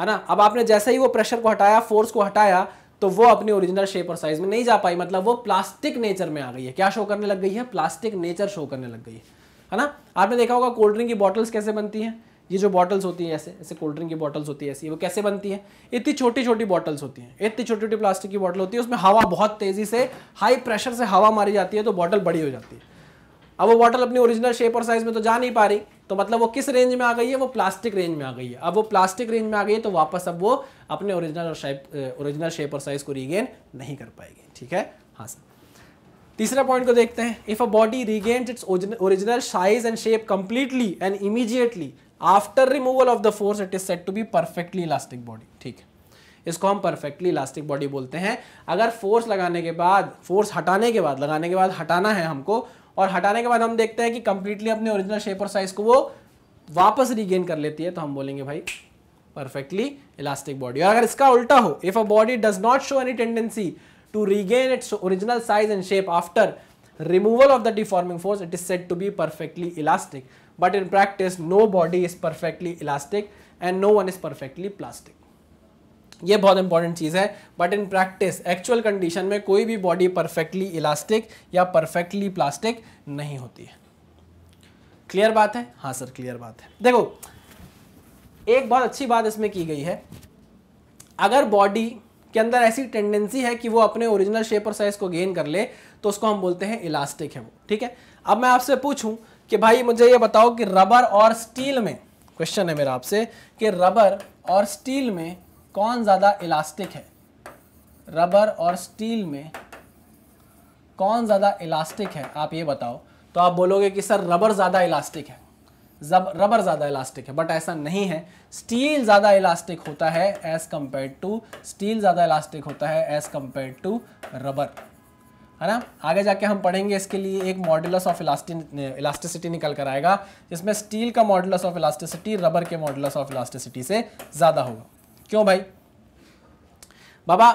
है ना अब आपने जैसे ही वो प्रेशर को हटाया फोर्स को हटाया तो वो अपने ओरिजिनल शेप और साइज में नहीं जा पाई मतलब वो प्लास्टिक नेचर में आ गई है क्या शो करने लग गई है प्लास्टिक नेचर शो करने लग गई है है ना आपने देखा होगा कोल्ड ड्रिंक की बॉटल्स कैसे बनती हैं ये जो बॉटल्स होती हैं ऐसे ऐसे कोल्ड ड्रिंक की बॉटल्स होती है ऐसी वो कैसे बनती है इतनी छोटी छोटी बॉटल्स होती हैं इतनी छोटी छोटी प्लास्टिक की बॉटल होती है उसमें हवा बहुत तेज़ी से हाई प्रेशर से हवा मारी जाती है तो बॉटल बड़ी हो जाती है अब वो बॉटल अपनी ओरिजिनल शेप और साइज़ में तो जा नहीं पा रही तो मतलब वो किस रेंज में आ गई है वो प्लास्टिक रेंज में आ गई है अब वो प्लास्टिक रेंज में आ गई है तो वापस अब वो अपने ओरिजिनल और शेप ओरिजिनल शेप और साइज़ को रीगेन नहीं कर पाएगी ठीक है हाँ सर तीसरा पॉइंट को देखते हैं if a body regains its original size and shape completely and immediately after removal of the force it is set to be perfectly elastic body ठीक है इसको हम परफेक्टली इलास्टिक बॉडी बोलते हैं अगर फोर्स लगाने के बाद फोर्स हटाने के बाद लगाने के बाद हटाना है हमको और हटाने के बाद हम देखते हैं कि कंप्लीटली अपने ओरिजिनल शेप और साइज को वो वापस रिगेन कर लेती है तो हम बोलेंगे भाई परफेक्टली इलास्टिक बॉडी और अगर इसका उल्टा हो if a body does not show any tendency to regain its original size and shape after removal of the deforming force it is set to be perfectly elastic but in practice no body is perfectly elastic and no one is perfectly plastic ये बहुत important चीज़ है but in practice actual condition में कोई भी body perfectly elastic या perfectly plastic नहीं होती है क्लियर बात है हाँ सर क्लियर बात है देखो एक बहुत अच्छी बात इसमें की गई है अगर बॉडी के अंदर ऐसी टेंडेंसी है कि वो अपने ओरिजिनल शेप और साइज को गेन कर ले तो उसको हम बोलते हैं इलास्टिक है वो ठीक है अब मैं आपसे पूछूं कि भाई मुझे ये बताओ कि रबर और स्टील में क्वेश्चन है मेरा आपसे कि रबर और स्टील में कौन ज़्यादा इलास्टिक है रबर और स्टील में कौन ज़्यादा इलास्टिक है आप ये बताओ तो आप बोलोगे कि सर रबर ज़्यादा इलास्टिक है जब रबर ज़्यादा इलास्टिक है बट ऐसा नहीं है स्टील ज़्यादा इलास्टिक होता है एज़ कम्पेयर टू स्टील ज़्यादा इलास्टिक होता है एज़ कम्पेयर टू रबर है ना आगे जाके हम पढ़ेंगे इसके लिए एक मॉडुलस ऑफ इलास्टिसिटी निकल कर आएगा जिसमें स्टील का मॉडुलस ऑफ इलास्टिसिटी रबर के मॉडुलस ऑफ इलास्टिसिटी से ज़्यादा होगा क्यों भाई बाबा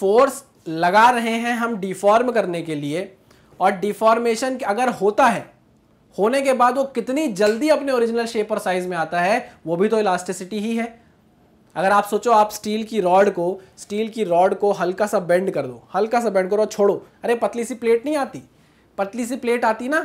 फोर्स लगा रहे हैं हम डिफॉर्म करने के लिए और डिफॉर्मेशन अगर होता है होने के बाद वो कितनी जल्दी अपने ओरिजिनल शेप और साइज में आता है वो भी तो इलास्टिसिटी ही है अगर आप सोचो आप स्टील की रॉड को स्टील की रॉड को हल्का सा बेंड कर दो हल्का सा बेंड करो और छोड़ो अरे पतली सी प्लेट नहीं आती पतली सी प्लेट आती ना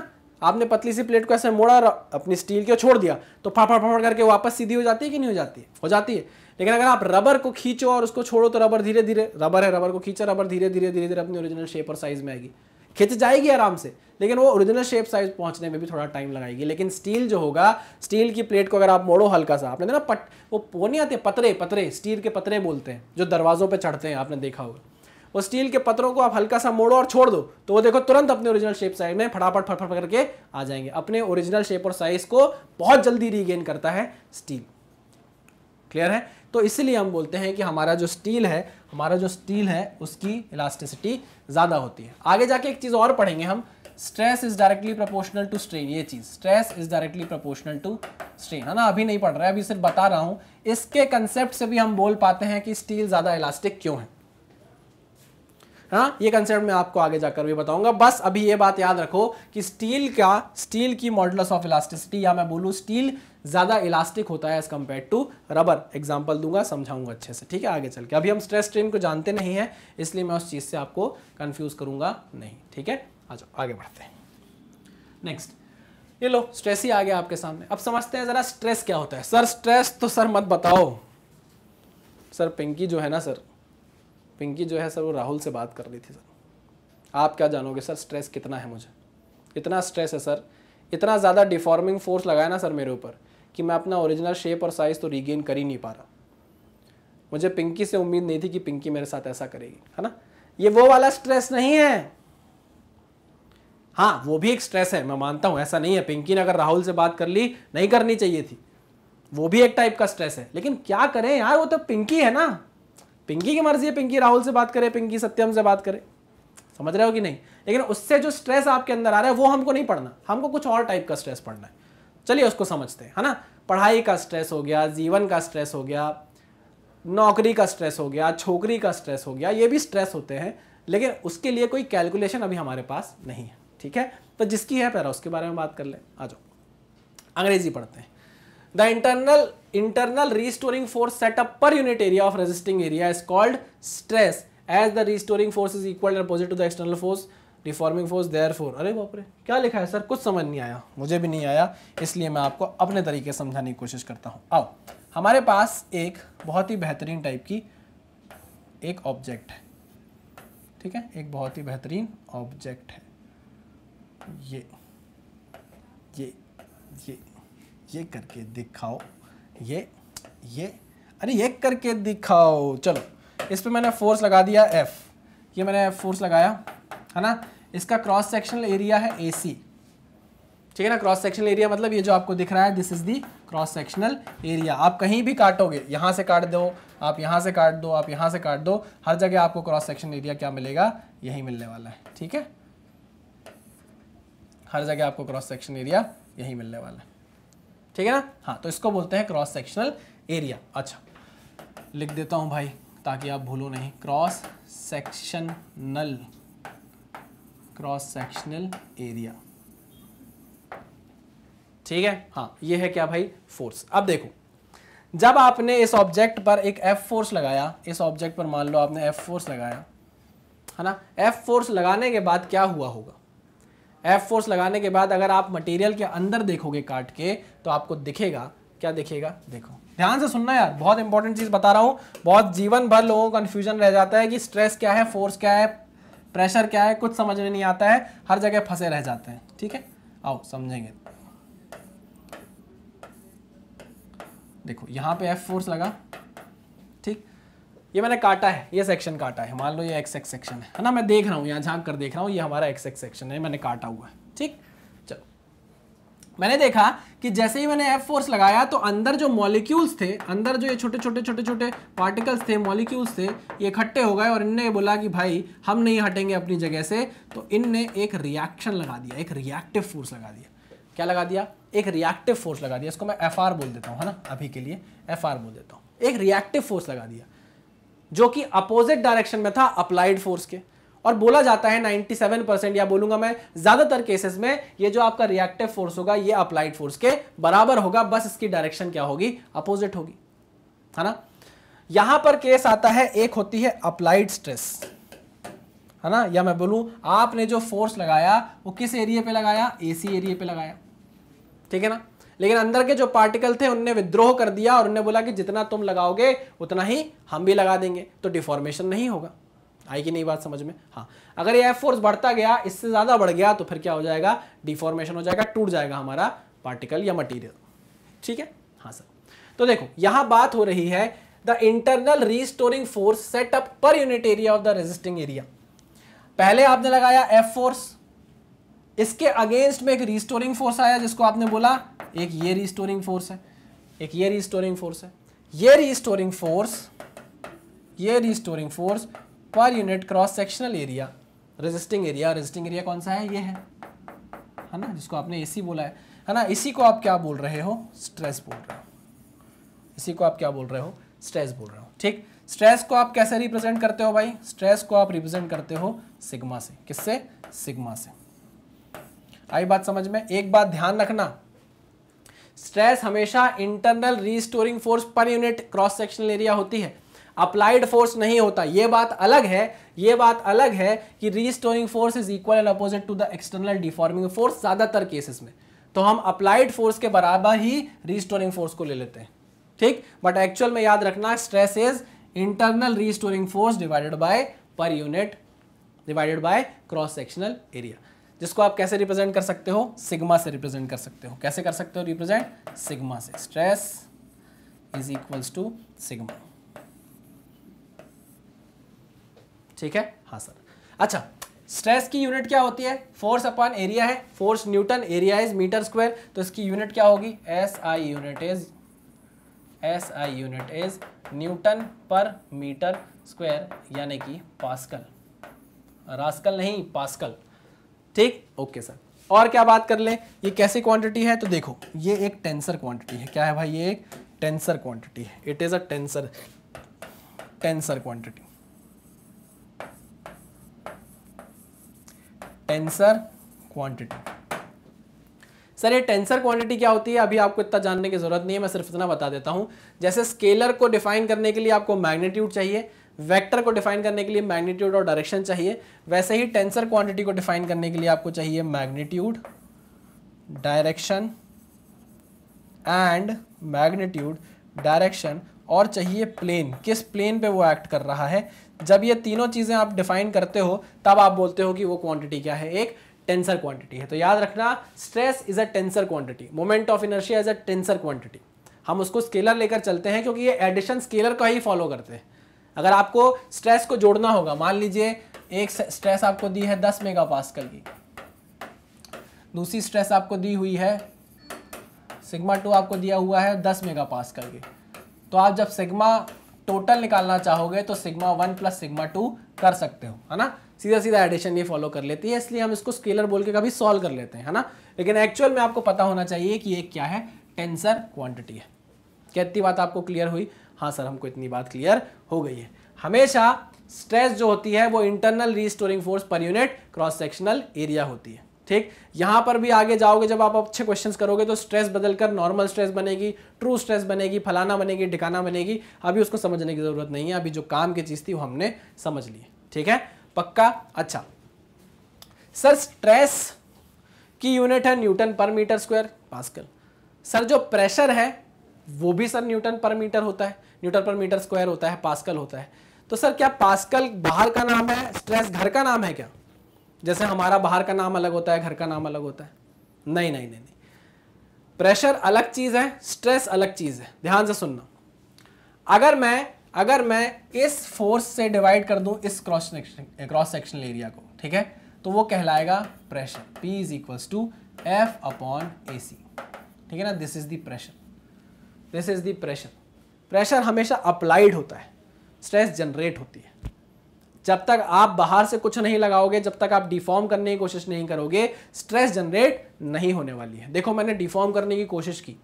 आपने पतली सी प्लेट को ऐसे मोड़ा अपनी स्टील की छोड़ दिया तो फाफड़ फाफड़ करके वापस सीधी हो जाती है कि नहीं हो जाती है हो जाती है लेकिन अगर आप रबर को खींचो और उसको छोड़ो तो रबर धीरे धीरे रबर है रबर को खींचा रबर धीरे धीरे धीरे धीरे अपनी ओरिजिनल शेप और साइज में आएगी खिंच जाएगी आराम से लेकिन वो ओरिजिनल शेप साइज पहुंचने में भी थोड़ा टाइम लगाएगी लेकिन स्टील जो होगा स्टील की प्लेट को अगर आप मोड़ो हल्का सा आपने देखा पट वो वो नहीं आते पतरे पतरे स्टील के पतरे बोलते हैं जो दरवाज़ों पर चढ़ते हैं आपने देखा होगा वो स्टील के पत्रों को आप हल्का सा मोड़ो और छोड़ दो तो वो देखो तुरंत अपने ओरिजिनल शेप साइज में फटाफट फटफट -फड़ करके आ जाएंगे अपने ओरिजिनल शेप और साइज को बहुत जल्दी रीगेन करता है स्टील क्लियर है तो इसलिए हम बोलते हैं कि हमारा जो स्टील है हमारा जो स्टील है उसकी इलास्टिसिटी ज़्यादा होती है आगे जाके एक चीज़ और पढ़ेंगे हम stress is directly proportional to strain ये चीज़ stress is directly proportional to strain है ना अभी नहीं पढ़ रहा है अभी सिर्फ बता रहा हूं इसके कंसेप्ट से भी हम बोल पाते हैं कि स्टील ज़्यादा इलास्टिक क्यों है हाँ ये कंसेप्ट मैं आपको आगे जाकर भी बताऊंगा बस अभी ये बात याद रखो कि स्टील का स्टील की मॉडल्स ऑफ इलास्टिसिटी या मैं बोलूँ स्टील ज़्यादा इलास्टिक होता है as compare to rubber example दूंगा समझाऊंगा अच्छे से ठीक है आगे चल के अभी हम स्ट्रेस ट्रेन को जानते नहीं हैं इसलिए मैं उस चीज़ से आपको कन्फ्यूज़ करूँगा नहीं ठीक है आ जाओ आगे बढ़ते हैं नेक्स्ट ये लो स्ट्रेस ही आ गया आपके सामने अब समझते हैं ज़रा स्ट्रेस क्या होता है सर स्ट्रेस तो सर मत बताओ सर पिंकी जो है ना सर पिंकी जो है सर वो राहुल से बात कर रही थी सर आप क्या जानोगे सर स्ट्रेस कितना है मुझे इतना स्ट्रेस है सर इतना ज़्यादा डिफॉर्मिंग फोर्स लगाया ना सर मेरे ऊपर कि मैं अपना ओरिजिनल शेप और साइज़ तो रीगेन कर ही नहीं पा रहा मुझे पिंकी से उम्मीद नहीं थी कि पिंकी मेरे साथ ऐसा करेगी है ना ये वो वाला स्ट्रेस नहीं है हाँ वो भी एक स्ट्रेस है मैं मानता हूँ ऐसा नहीं है पिंकी ने अगर राहुल से बात कर ली नहीं करनी चाहिए थी वो भी एक टाइप का स्ट्रेस है लेकिन क्या करें यार वो तो पिंकी है ना पिंकी की मर्जी है पिंकी राहुल से बात करे पिंकी सत्यम से बात करे समझ रहे हो कि नहीं लेकिन उससे जो स्ट्रेस आपके अंदर आ रहा है वो हमको नहीं पढ़ना हमको कुछ और टाइप का स्ट्रेस पढ़ना है चलिए उसको समझते हैं है ना पढ़ाई का स्ट्रेस हो गया जीवन का स्ट्रेस हो गया नौकरी का स्ट्रेस हो गया छोकरी का स्ट्रेस हो गया ये भी स्ट्रेस होते हैं लेकिन उसके लिए कोई कैलकुलेशन अभी हमारे पास नहीं है ठीक है तो जिसकी है पैरा उसके बारे में बात कर ले आ जाओ अंग्रेजी पढ़ते हैं the internal internal restoring force setup per unit area of resisting area is called stress as the restoring force is equal opposite to the external force deforming force therefore अरे बापरे क्या लिखा है सर कुछ समझ नहीं आया मुझे भी नहीं आया इसलिए मैं आपको अपने तरीके से समझाने की कोशिश करता हूँ आओ हमारे पास एक बहुत ही बेहतरीन टाइप की एक ऑब्जेक्ट है ठीक है एक बहुत ही बेहतरीन ऑब्जेक्ट है ये ये ये ये करके दिखाओ ये ये अरे ये करके दिखाओ चलो इस पर मैंने फोर्स लगा दिया एफ ये मैंने फोर्स लगाया है ना इसका क्रॉस सेक्शनल एरिया है ए ठीक है ना क्रॉस सेक्शनल एरिया मतलब ये जो आपको दिख रहा है this is the cross sectional area आप कहीं भी काटोगे यहाँ से काट दो आप यहाँ से काट दो आप यहाँ से काट दो हर जगह आपको क्रॉस सेक्शन एरिया क्या मिलेगा यही मिलने वाला है ठीक है हर जगह आपको क्रॉस सेक्शन एरिया यही मिलने वाला है ठीक है ना हाँ तो इसको बोलते हैं क्रॉस सेक्शनल एरिया अच्छा लिख देता हूँ भाई ताकि आप भूलो नहीं cross sectional cross sectional area ठीक है हाँ ये है क्या भाई फोर्स अब देखो जब आपने इस ऑब्जेक्ट पर एक एफ फोर्स लगाया इस ऑब्जेक्ट पर मान लो आपने एफ फोर्स लगाया है ना एफ फोर्स लगाने के बाद क्या हुआ होगा एफ फोर्स लगाने के बाद अगर आप मटेरियल के अंदर देखोगे काट के तो आपको दिखेगा क्या दिखेगा देखो ध्यान से सुनना यार बहुत इंपॉर्टेंट चीज बता रहा हूं बहुत जीवन भर लोगों का कन्फ्यूजन रह जाता है कि स्ट्रेस क्या है फोर्स क्या है प्रेशर क्या है कुछ समझ में नहीं आता है हर जगह फंसे रह जाते हैं ठीक है आओ समझेंगे देखो यहाँ पे एफ फोर्स लगा ठीक ये मैंने काटा है ये सेक्शन काटा है मान लो ये एक्स एक्स सेक्शन है है ना मैं देख रहा हूँ यहाँ झांक कर देख रहा हूँ ये हमारा एक्स एक्स सेक्शन है मैंने काटा हुआ है ठीक मैंने देखा कि जैसे ही मैंने एफ फोर्स लगाया तो अंदर जो मॉलिक्यूल्स थे अंदर जो ये छोटे छोटे छोटे छोटे पार्टिकल्स थे मॉलिक्यूल्स थे ये इकट्ठे हो गए और इनने बोला कि भाई हम नहीं हटेंगे अपनी जगह से तो इनने एक रिएक्शन लगा दिया एक रिएक्टिव फोर्स लगा दिया क्या लगा दिया एक रिएक्टिव फोर्स लगा दिया इसको मैं एफ बोल देता हूँ है ना अभी के लिए एफ बोल देता हूँ एक रिएक्टिव फोर्स लगा दिया जो कि अपोजिट डायरेक्शन में था अप्लाइड फोर्स के और बोला जाता है 97 परसेंट या बोलूंगा मैं ज्यादातर केसेस में ये जो आपका रिएक्टिव फोर्स होगा ये अप्लाइड फोर्स के बराबर होगा बस इसकी डायरेक्शन क्या होगी अपोजिट होगी है ना यहां पर केस आता है एक होती है अप्लाइड स्ट्रेस है ना या मैं बोलूं आपने जो फोर्स लगाया वो किस एरिया पे लगाया एसी एरिया पे लगाया ठीक है ना लेकिन अंदर के जो पार्टिकल थे उनने विद्रोह कर दिया और उनने बोला कि जितना तुम लगाओगे उतना ही हम भी लगा देंगे तो डिफॉर्मेशन नहीं होगा आई की नहीं बात समझ में हाँ अगर ये एफ फोर्स बढ़ता गया इससे ज़्यादा बढ़ गया तो फिर क्या हो जाएगा डिफॉर्मेशन हो जाएगा टूट जाएगा हमारा पार्टिकल या मटीरियल ठीक है हाँ सर तो देखो यहां बात हो रही है the internal restoring force setup per unit area of the resisting area पहले आपने लगाया एफ फोर्स इसके अगेंस्ट में एक रिस्टोरिंग फोर्स आया जिसको आपने बोला एक ये रिस्टोरिंग फोर्स है एक ये रिस्टोरिंग फोर्स है ये रिस्टोरिंग फोर्स ये restoring force per unit cross sectional area resisting area resisting area कौन सा है ये है है ना जिसको आपने एसी बोला है है ना इसी को आप क्या बोल रहे हो स्ट्रेस बोल रहे हो इसी को आप क्या बोल रहे हो स्ट्रेस बोल रहे हो ठीक स्ट्रेस को आप कैसे रिप्रेजेंट करते हो भाई स्ट्रेस को आप रिप्रेजेंट करते हो सिग्मा से किससे सिग्मा से आई बात समझ में एक बात ध्यान रखना स्ट्रेस हमेशा internal restoring force per unit cross sectional area होती है अप्लाइड फोर्स नहीं होता ये बात अलग है ये बात अलग है कि restoring force is equal and opposite to the external deforming force ज़्यादातर केसेस में तो हम अप्लाइड फोर्स के बराबर ही रीस्टोरिंग फोर्स को ले लेते हैं ठीक बट एक्चुअल में याद रखना stress is internal restoring force divided by per unit divided by cross sectional area जिसको आप कैसे रिप्रेजेंट कर सकते हो सिग्मा से रिप्रेजेंट कर सकते हो कैसे कर सकते हो रिप्रेजेंट सिग्मा से stress is equals to sigma ठीक है हाँ सर अच्छा स्ट्रेस की यूनिट क्या होती है फोर्स अपॉन एरिया है force newton area is meter square तो इसकी यूनिट क्या होगी S I unit is S I unit is newton per metre square यानी कि पास्कल रास्कल नहीं पास्कल ठीक ओके सर और क्या बात कर लें ये कैसी क्वांटिटी है तो देखो ये एक टेंसर क्वांटिटी है क्या है भाई ये एक टेंसर क्वांटिटी है it is a tensor tensor quantity tensor quantity sir ये टेंसर क्वांटिटी क्या होती है अभी आपको इतना जानने की जरूरत नहीं है मैं सिर्फ इतना बता देता हूं जैसे स्केलर को डिफाइन करने के लिए आपको मैग्नीट्यूड चाहिए वेक्टर को डिफाइन करने के लिए मैग्नीट्यूड और डायरेक्शन चाहिए वैसे ही टेंसर क्वांटिटी को डिफाइन करने के लिए आपको चाहिए magnitude direction and magnitude direction और चाहिए प्लेन किस प्लेन पे वो एक्ट कर रहा है जब ये तीनों चीज़ें आप डिफाइन करते हो तब आप बोलते हो कि वो क्वांटिटी क्या है एक टेंसर क्वांटिटी है तो याद रखना stress is a tensor quantity moment of inertia is a tensor quantity हम उसको स्केलर लेकर चलते हैं क्योंकि ये एडिशन स्केलर का ही फॉलो करते हैं अगर आपको स्ट्रेस को जोड़ना होगा मान लीजिए एक स्ट्रेस आपको दी है दस मेगा पास्कल की दूसरी स्ट्रेस आपको दी हुई है सिग्मा टू आपको दिया हुआ है दस मेगा पास्कल की तो आप जब सिग्मा टोटल निकालना चाहोगे तो sigma one plus sigma two कर सकते हो है ना सीधा सीधा एडिशन ये फॉलो कर लेती है इसलिए हम इसको स्केलर बोल के कभी सॉल्व कर लेते हैं है ना लेकिन एक्चुअल में आपको पता होना चाहिए कि ये क्या है टेंसर क्वांटिटी है क्या इतनी बात आपको क्लियर हुई हाँ सर हमको इतनी बात क्लियर हो गई है हमेशा स्ट्रेस जो होती है वो internal restoring force per unit cross sectional area होती है ठीक यहां पर भी आगे जाओगे जब आप अच्छे क्वेश्चंस करोगे तो स्ट्रेस बदलकर नॉर्मल स्ट्रेस बनेगी ट्रू स्ट्रेस बनेगी फलाना बनेगी ढिकाना बनेगी अभी उसको समझने की ज़रूरत नहीं है अभी जो काम की चीज़ थी वो हमने समझ ली ठीक है पक्का अच्छा सर स्ट्रेस की यूनिट है newton per metre square pascal sir जो प्रेशर है वो भी सर न्यूटन पर मीटर होता है न्यूटन पर मीटर स्क्वायर होता है पास्कल होता है तो सर क्या पास्कल बाहर का नाम है स्ट्रेस घर का नाम है क्या जैसे हमारा बाहर का नाम अलग होता है घर का नाम अलग होता है नहीं नहीं नहीं नहीं प्रेशर अलग चीज़ है स्ट्रेस अलग चीज़ है ध्यान से सुनना अगर मैं अगर मैं इस फोर्स से डिवाइड कर दूं इस cross section cross sectional area को ठीक है तो वो कहलाएगा pressure P is equals to F upon A C ठीक है ना this is the pressure this is the pressure pressure हमेशा अप्लाइड होता है स्ट्रेस जनरेट होती है जब तक आप बाहर से कुछ नहीं लगाओगे जब तक आप डिफॉर्म करने की कोशिश नहीं करोगे स्ट्रेस जनरेट नहीं होने वाली है देखो मैंने डिफॉर्म करने की कोशिश की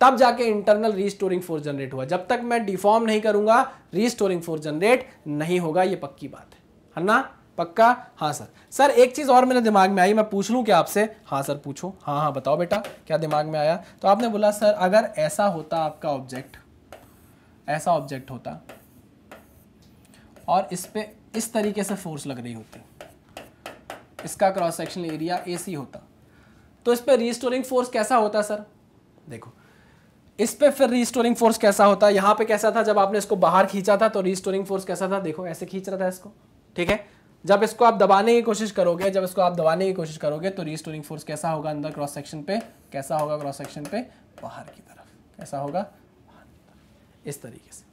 तब जाके इंटरनल रीस्टोरिंग फोर्स जनरेट हुआ जब तक मैं डिफॉर्म नहीं करूंगा रीस्टोरिंग फोर्स जनरेट नहीं होगा ये पक्की बात है है ना पक्का हाँ सर सर एक चीज़ और मेरे दिमाग में आई मैं पूछ लूँ क्या आपसे हाँ सर पूछो हाँ हाँ बताओ बेटा क्या दिमाग में आया तो आपने बोला सर अगर ऐसा होता आपका ऑब्जेक्ट ऐसा ऑब्जेक्ट होता और इस पर इस तरीके से फोर्स लग रही होती इसका cross section area A C होता तो इस पर रीस्टोरिंग फोर्स कैसा होता सर देखो इस पर फिर रीस्टोरिंग फोर्स कैसा होता है यहां पे कैसा था जब आपने इसको बाहर खींचा था तो रीस्टोरिंग फोर्स कैसा था देखो ऐसे खींच रहा था इसको ठीक है जब इसको आप दबाने की कोशिश करोगे जब इसको आप दबाने की कोशिश करोगे तो रीस्टोरिंग फोर्स कैसा होगा अंदर क्रॉस सेक्शन पे कैसा होगा क्रॉस सेक्शन पे बाहर की तरफ कैसा होगा इस तरीके से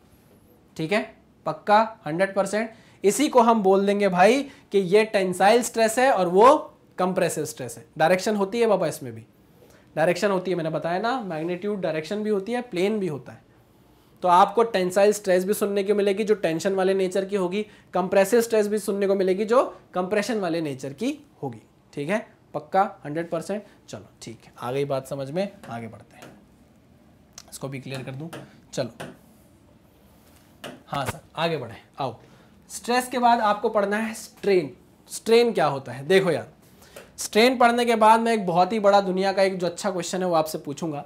ठीक है पक्का हंड्रेड परसेंट इसी को हम बोल देंगे भाई कि ये टेंसाइल स्ट्रेस है और वो कंप्रेसिव स्ट्रेस है डायरेक्शन होती है बाबा इसमें भी डायरेक्शन होती है मैंने बताया ना मैग्नीट्यूड डायरेक्शन भी होती है प्लेन भी होता है तो आपको टेंसाइल स्ट्रेस भी सुनने को मिलेगी जो टेंशन वाले नेचर की होगी कंप्रेसिव स्ट्रेस भी सुनने को मिलेगी जो कंप्रेशन वाले नेचर की होगी ठीक है पक्का हंड्रेड परसेंट चलो ठीक है आ गई बात समझ में आगे बढ़ते हैं इसको भी क्लियर कर दूं चलो हाँ सर आगे बढ़े आओ स्ट्रेस के बाद आपको पढ़ना है स्ट्रेन स्ट्रेन क्या होता है देखो यार स्ट्रेन पढ़ने के बाद मैं एक बहुत ही बड़ा दुनिया का एक जो अच्छा क्वेश्चन है वो आपसे पूछूंगा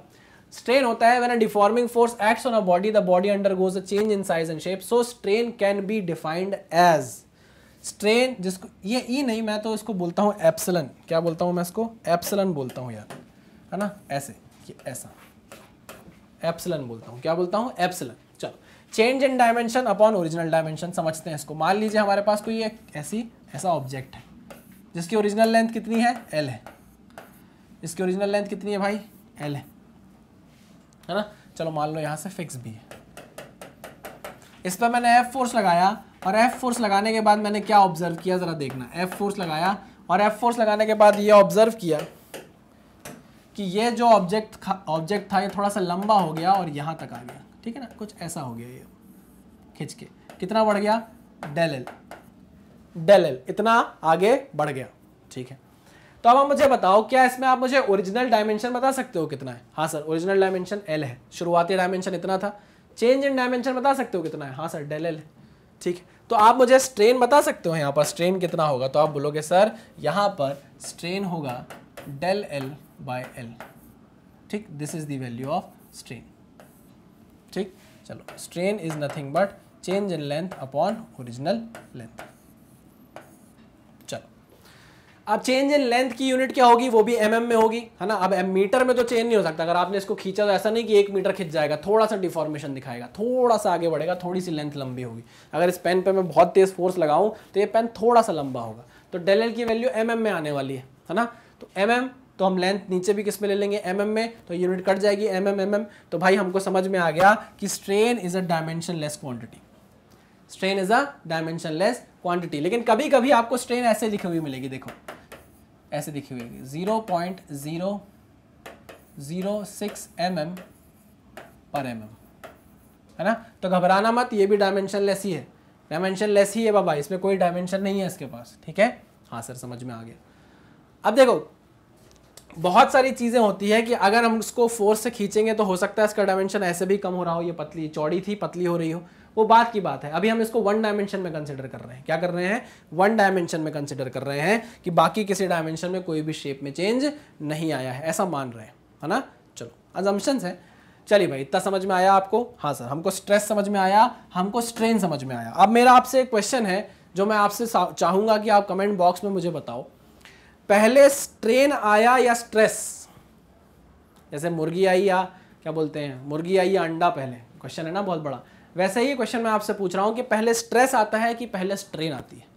स्ट्रेन होता है when a deforming force acts on a body the body undergoes a change in size and shape so strain can be defined as strain जिसको ये ई e नहीं मैं तो इसको बोलता हूँ एप्सलन क्या बोलता हूँ मैं इसको एप्सलन बोलता हूँ यार है ना ऐसे ऐसा एप्सलन बोलता हूँ क्या बोलता हूँ epsilon change in dimension upon original dimension समझते हैं इसको मान लीजिए हमारे पास कोई एक ऐसी ऐसा ऑब्जेक्ट है जिसकी ओरिजिनल लेंथ कितनी है एल है इसकी ओरिजिनल लेंथ कितनी है भाई एल है है ना चलो मान लो यहाँ से फिक्स भी है इस पर मैंने एफ फोर्स लगाया और एफ फोर्स लगाने के बाद मैंने क्या ऑब्जर्व किया ज़रा देखना एफ फोर्स लगाया और एफ फोर्स लगाने के बाद ये ऑब्जर्व किया कि ये जो ऑब्जेक्ट ऑब्जेक्ट था ये थोड़ा सा लंबा हो गया और यहाँ तक आ गया ठीक है ना कुछ ऐसा हो गया ये खिंच के कितना बढ़ गया डेल एल डेल एल इतना आगे बढ़ गया ठीक है तो अब आप मुझे बताओ क्या इसमें आप मुझे ओरिजिनल डायमेंशन बता सकते हो कितना है हाँ सर ओरिजिनल डायमेंशन एल है शुरुआती डायमेंशन इतना था चेंज इन डायमेंशन बता सकते हो कितना है हाँ सर डेल एल ठीक है तो आप मुझे स्ट्रेन बता सकते हो यहाँ पर स्ट्रेन कितना होगा तो आप बोलोगे सर यहाँ पर स्ट्रेन होगा डेल एल बाय एल ठीक this is the value of strain ठीक चलो strain is nothing but change in length upon original length चलो अब चेंज इन लेंथ की यूनिट क्या होगी वो भी एम mm में होगी है ना अब एम मीटर में तो चेंज नहीं हो सकता अगर आपने इसको खींचा तो ऐसा नहीं कि एक मीटर खिंच जाएगा थोड़ा सा डिफॉर्मेशन दिखाएगा थोड़ा सा आगे बढ़ेगा थोड़ी सी लेंथ लंबी होगी अगर इस पेन पे मैं बहुत तेज फोर्स लगाऊं तो ये पेन थोड़ा सा लंबा होगा तो डेल एल की वैल्यू एम mm में आने वाली है है ना तो एम mm तो हम लेंथ नीचे भी किस में ले लेंगे एम mm में तो यूनिट कट जाएगी एम एम एम एम तो भाई हमको समझ में आ गया कि strain is a dimensionless quantity strain is a dimensionless quantity लेकिन कभी कभी आपको स्ट्रेन ऐसे लिखी हुई मिलेगी देखो ऐसे लिखी हुई zero point zero zero six M M per M M है ना तो घबराना मत ये भी डायमेंशन लेस ही है डायमेंशन लेस ही है बाबा इसमें कोई डायमेंशन नहीं है इसके पास ठीक है हाँ सर समझ में आ गया अब देखो बहुत सारी चीज़ें होती है कि अगर हम उसको फोर्स से खींचेंगे तो हो सकता है इसका डायमेंशन ऐसे भी कम हो रहा हो ये पतली चौड़ी थी पतली हो रही हो वो बात की बात है अभी हम इसको वन डायमेंशन में कंसिडर कर रहे हैं क्या कर रहे हैं वन डायमेंशन में कंसिडर कर रहे हैं कि बाकी किसी डायमेंशन में कोई भी शेप में चेंज नहीं आया है ऐसा मान रहे हैं है ना चलो अजम्पन्स है चलिए भाई इतना समझ में आया आपको हाँ सर हमको स्ट्रेस समझ में आया हमको स्ट्रेन समझ में आया अब मेरा आपसे एक क्वेश्चन है जो मैं आपसे चाहूँगा कि आप कमेंट बॉक्स में मुझे बताओ पहले स्ट्रेन आया या स्ट्रेस जैसे मुर्गी आई या क्या बोलते हैं मुर्गी आई या अंडा पहले क्वेश्चन है ना बहुत बड़ा वैसे ही क्वेश्चन मैं आपसे पूछ रहा हूँ कि पहले स्ट्रेस आता है कि पहले स्ट्रेन आती है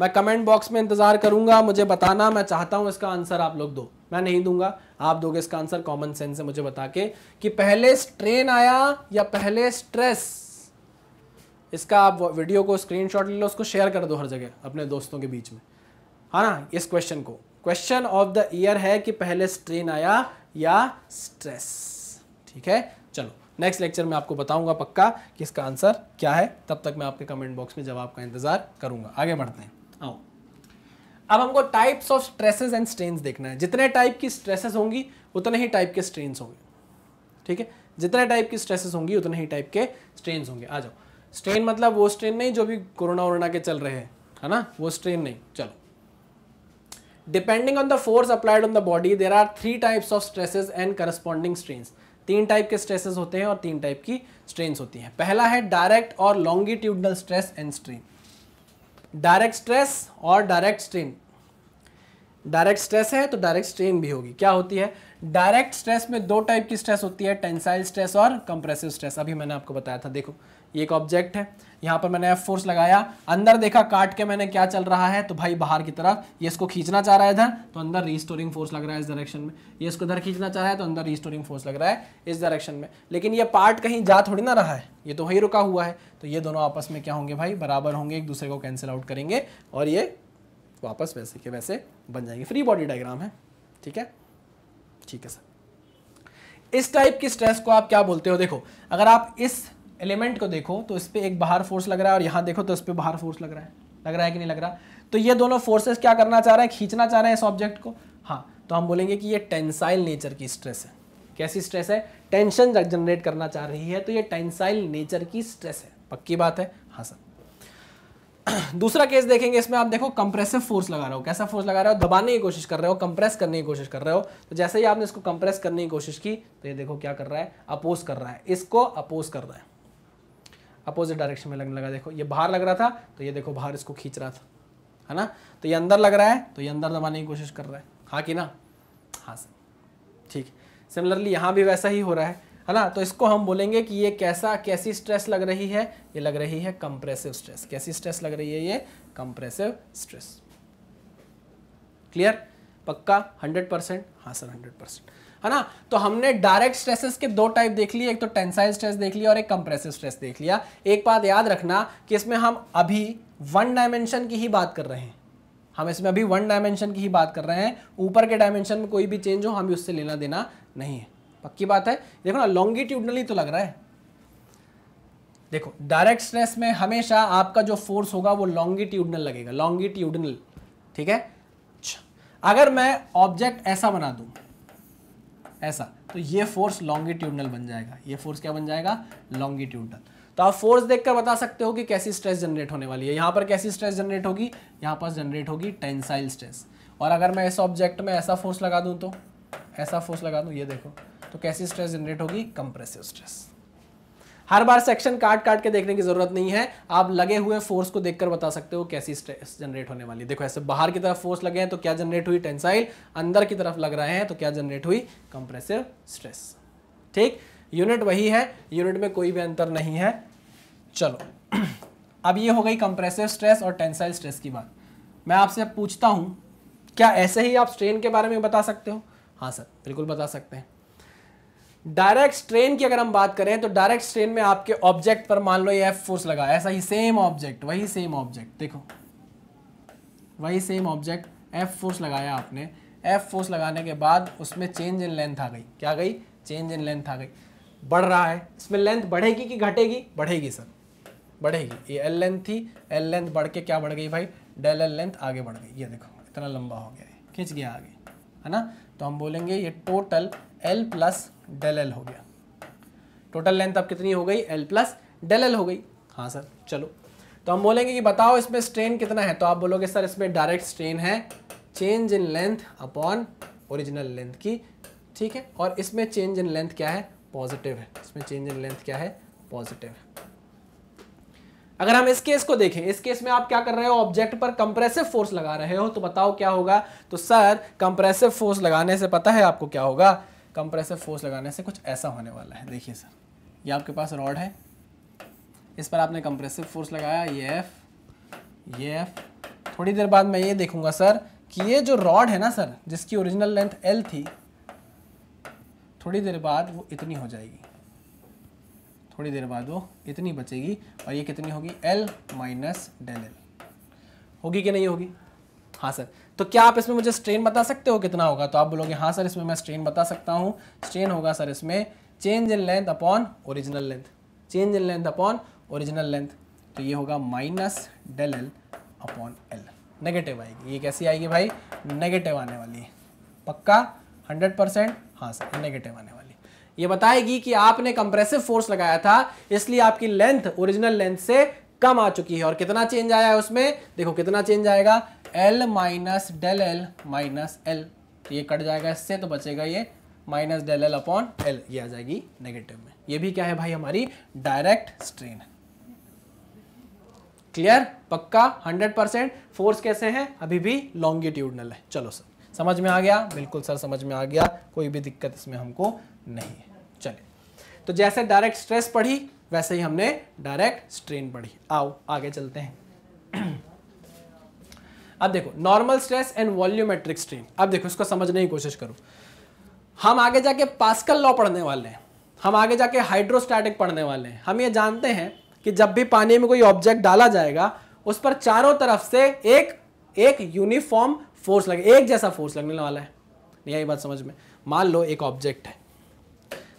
मैं कमेंट बॉक्स में इंतज़ार करूंगा मुझे बताना मैं चाहता हूँ इसका आंसर आप लोग दो मैं नहीं दूंगा आप दोगे इसका आंसर कॉमन सेंस से मुझे बता के कि पहले स्ट्रेन आया या पहले स्ट्रेस इसका आप वीडियो को स्क्रीनशॉट ले लो उसको शेयर कर दो हर जगह अपने दोस्तों के बीच में है हाँ ना इस क्वेश्चन को क्वेश्चन ऑफ द ईयर है कि पहले स्ट्रेन आया या स्ट्रेस ठीक है चलो नेक्स्ट लेक्चर में आपको बताऊंगा पक्का कि इसका आंसर क्या है तब तक मैं आपके कमेंट बॉक्स में जवाब का इंतजार करूंगा आगे बढ़ते हैं आओ अब हमको types of stresses and strains देखना है जितने टाइप की स्ट्रेसेस होंगी उतने ही टाइप के स्ट्रेन्स होंगे ठीक है जितने टाइप की स्ट्रेसेस होंगी उतने ही टाइप के स्ट्रेन्स होंगे आ जाओ स्ट्रेन मतलब वो स्ट्रेन नहीं जो भी कोरोना वोरोना के चल रहे हैं है ना वो स्ट्रेन नहीं चलो depending on the force applied on the body there are three types of stresses and corresponding strains तीन टाइप के स्ट्रेसेस होते हैं और तीन टाइप की स्ट्रेन्स होती हैं पहला है डायरेक्ट और longitudinal stress and strain direct stress और डायरेक्ट स्ट्रेन डायरेक्ट स्ट्रेस है तो डायरेक्ट स्ट्रेन भी होगी क्या होती है डायरेक्ट स्ट्रेस में दो टाइप की स्ट्रेस होती है टेंसाइल स्ट्रेस और कंप्रेसिव स्ट्रेस अभी मैंने आपको बताया था देखो ये एक ऑब्जेक्ट है यहाँ पर मैंने एफ फोर्स लगाया अंदर देखा काट के मैंने क्या चल रहा है तो भाई बाहर की तरफ ये इसको खींचना चाह रहा है इधर तो अंदर रिस्टोरिंग फोर्स लग रहा है इस डायरेक्शन में ये इसको इधर खींचना चाह रहा है तो अंदर रिस्टोरिंग फोर्स लग रहा है इस डायरेक्शन में लेकिन ये पार्ट कहीं जा थोड़ी ना रहा है ये तो वही रुका हुआ है तो ये दोनों आपस में क्या होंगे भाई बराबर होंगे एक दूसरे को कैंसिल आउट करेंगे और ये वापस वैसे के वैसे बन जाएंगे फ्री बॉडी डायग्राम है ठीक है ठीक है सर इस टाइप की स्ट्रेस को आप क्या बोलते हो देखो अगर आप इस एलिमेंट को देखो तो इस पर एक बाहर फोर्स लग रहा है और यहाँ देखो तो इस पर बाहर फोर्स लग रहा है लग रहा है कि नहीं लग रहा तो ये दोनों फोर्सेस क्या करना चाह रहे हैं खींचना चाह रहे हैं इस ऑब्जेक्ट को हाँ तो हम बोलेंगे कि ये टेंसाइल नेचर की स्ट्रेस है कैसी स्ट्रेस है टेंशन जनरेट करना चाह रही है तो ये टेंसाइल नेचर की स्ट्रेस है पक्की बात है हाँ सर [clears throat] दूसरा केस देखेंगे इसमें आप देखो कंप्रेसिव फोर्स लगा रहे हो कैसा फोर्स लगा रहे हो दबाने की कोशिश कर रहे हो कंप्रेस करने की कोशिश कर रहे हो तो जैसे ही आपने इसको कंप्रेस करने की कोशिश की तो ये देखो क्या कर रहा है अपोज कर रहा है इसको अपोज कर रहा है अपोजिट डायरेक्शन में लगने लगा देखो ये बाहर लग रहा था तो ये देखो बाहर इसको खींच रहा था है ना तो ये अंदर लग रहा है तो ये अंदर दबाने की कोशिश कर रहा है हाँ कि ना हाँ सर ठीक सिमिलरली यहाँ भी वैसा ही हो रहा है है ना तो इसको हम बोलेंगे कि ये कैसा कैसी स्ट्रेस लग रही है ये लग रही है कंप्रेसिव स्ट्रेस कैसी स्ट्रेस लग रही है ये कंप्रेसिव स्ट्रेस क्लियर पक्का हंड्रेड परसेंट हाँ सर हंड्रेड परसेंट है ना तो हमने डायरेक्ट स्ट्रेसेस के दो टाइप देख लिए एक तो टेंसाइल स्ट्रेस देख लिया और एक कंप्रेसिव स्ट्रेस देख लिया एक बात याद रखना कि इसमें हम अभी वन डायमेंशन की ही बात कर रहे हैं हम इसमें अभी वन डायमेंशन की ही बात कर रहे हैं ऊपर के डायमेंशन में कोई भी चेंज हो हमें उससे लेना देना नहीं है पक्की बात है देखो ना लॉन्गिट्यूडनली तो लग रहा है देखो डायरेक्ट स्ट्रेस में हमेशा आपका जो फोर्स होगा वो लॉन्गिट्यूडनल लगेगा लॉन्गिट्यूडनल ठीक है अच्छा, अगर मैं ऑब्जेक्ट ऐसा बना दूं ऐसा तो ये फोर्स लॉन्गिट्यूडनल बन जाएगा ये फोर्स क्या बन जाएगा लॉन्गिट्यूडनल तो आप फोर्स देखकर बता सकते हो कि कैसी स्ट्रेस जनरेट होने वाली है यहाँ पर कैसी स्ट्रेस जनरेट होगी यहाँ पर जनरेट होगी टेंसाइल स्ट्रेस और अगर मैं इस ऑब्जेक्ट में ऐसा फोर्स लगा दूँ तो ऐसा फोर्स लगा दूँ ये देखो तो कैसी स्ट्रेस जनरेट होगी कंप्रेसिव स्ट्रेस हर बार सेक्शन काट काट के देखने की जरूरत नहीं है आप लगे हुए फोर्स को देखकर बता सकते हो कैसी स्ट्रेस जनरेट होने वाली देखो ऐसे बाहर की तरफ फोर्स लगे हैं तो क्या जनरेट हुई टेंसाइल अंदर की तरफ लग रहे हैं तो क्या जनरेट हुई कंप्रेसिव स्ट्रेस ठीक यूनिट वही है यूनिट में कोई भी अंतर नहीं है चलो [clears throat] अब ये हो गई कंप्रेसिव स्ट्रेस और टेंसाइल स्ट्रेस की बात मैं आपसे पूछता हूँ क्या ऐसे ही आप स्ट्रेन के बारे में बता सकते हो हाँ सर बिल्कुल बता सकते हैं डायरेक्ट स्ट्रेन की अगर हम बात करें तो डायरेक्ट स्ट्रेन में आपके ऑब्जेक्ट पर मान लो ये एफ फोर्स लगा ऐसा ही सेम ऑब्जेक्ट वही सेम ऑब्जेक्ट देखो वही सेम ऑब्जेक्ट एफ फोर्स लगाया आपने एफ फोर्स लगाने के बाद उसमें चेंज इन लेंथ आ गई क्या गई चेंज इन लेंथ आ गई बढ़ रहा है इसमें लेंथ बढ़ेगी कि घटेगी बढ़ेगी सर बढ़ेगी ये एल लेंथ थी एल लेंथ बढ़ के क्या बढ़ गई भाई डेल एल लेंथ आगे बढ़ गई ये देखो इतना लंबा हो गया है गया आगे है ना तो हम बोलेंगे ये total L plus del L हो गया टोटल लेंथ अब कितनी हो गई एल प्लस डेल एल हो गई हाँ सर चलो तो हम बोलेंगे कि बताओ इसमें स्ट्रेन कितना है तो आप बोलोगे सर इसमें डायरेक्ट स्ट्रेन है change in length upon original length की ठीक है और इसमें चेंज इन लेंथ क्या है पॉजिटिव है इसमें चेंज इन लेंथ क्या है पॉजिटिव है अगर हम इस केस को देखें इस केस में आप क्या कर रहे हो ऑब्जेक्ट पर कंप्रेसिव फोर्स लगा रहे हो तो बताओ क्या होगा तो सर कंप्रेसिव फोर्स लगाने से पता है आपको क्या होगा कंप्रेसिव फोर्स लगाने से कुछ ऐसा होने वाला है देखिए सर ये आपके पास रॉड है इस पर आपने कंप्रेसिव फोर्स लगाया ये एफ ये एफ थोड़ी देर बाद मैं ये देखूंगा सर कि ये जो रॉड है ना सर जिसकी ओरिजिनल लेंथ एल थी थोड़ी देर बाद वो इतनी हो जाएगी थोड़ी देर बाद वो इतनी बचेगी और ये कितनी होगी एल माइनस डेल एल होगी कि नहीं होगी हाँ सर तो क्या आप इसमें मुझे स्ट्रेन बता सकते हो कितना होगा तो आप बोलोगे हाँ सर इसमें मैं स्ट्रेन बता सकता हूँ स्ट्रेन होगा सर इसमें change in length upon original length change in length upon original length तो ये होगा minus del L upon L negative आएगी ये कैसी आएगी भाई नेगेटिव आने वाली है पक्का हंड्रेड परसेंट हाँ सर नेगेटिव आने वाली ये बताएगी कि आपने कंप्रेसिव फोर्स लगाया था इसलिए आपकी लेंथ ओरिजिनल लेंथ से कम आ चुकी है और कितना चेंज आया है उसमें देखो कितना चेंज आएगा L minus del L minus L ये कट जाएगा इससे तो बचेगा ये minus del L upon L ये आ जाएगी नेगेटिव में ये भी क्या है भाई हमारी डायरेक्ट स्ट्रेन क्लियर पक्का 100 परसेंट फोर्स कैसे हैं अभी भी लॉन्गिट्यूडनल है चलो सर समझ में आ गया बिल्कुल सर समझ में आ गया कोई भी दिक्कत इसमें हमको नहीं है चलिए तो जैसे डायरेक्ट स्ट्रेस पढ़ी वैसे ही हमने डायरेक्ट स्ट्रेन पढ़ी आओ आगे चलते हैं अब देखो normal stress and volumetric strain अब देखो इसको समझने की कोशिश करो हम आगे जाके पास्कल लॉ पढ़ने वाले हैं हम आगे जाके हाइड्रोस्टैटिक पढ़ने वाले हैं हम ये जानते हैं कि जब भी पानी में कोई ऑब्जेक्ट डाला जाएगा उस पर चारों तरफ से एक एक यूनिफॉर्म फोर्स लगे एक जैसा फोर्स लगने वाला है नहीं आई बात समझ में मान लो एक ऑब्जेक्ट है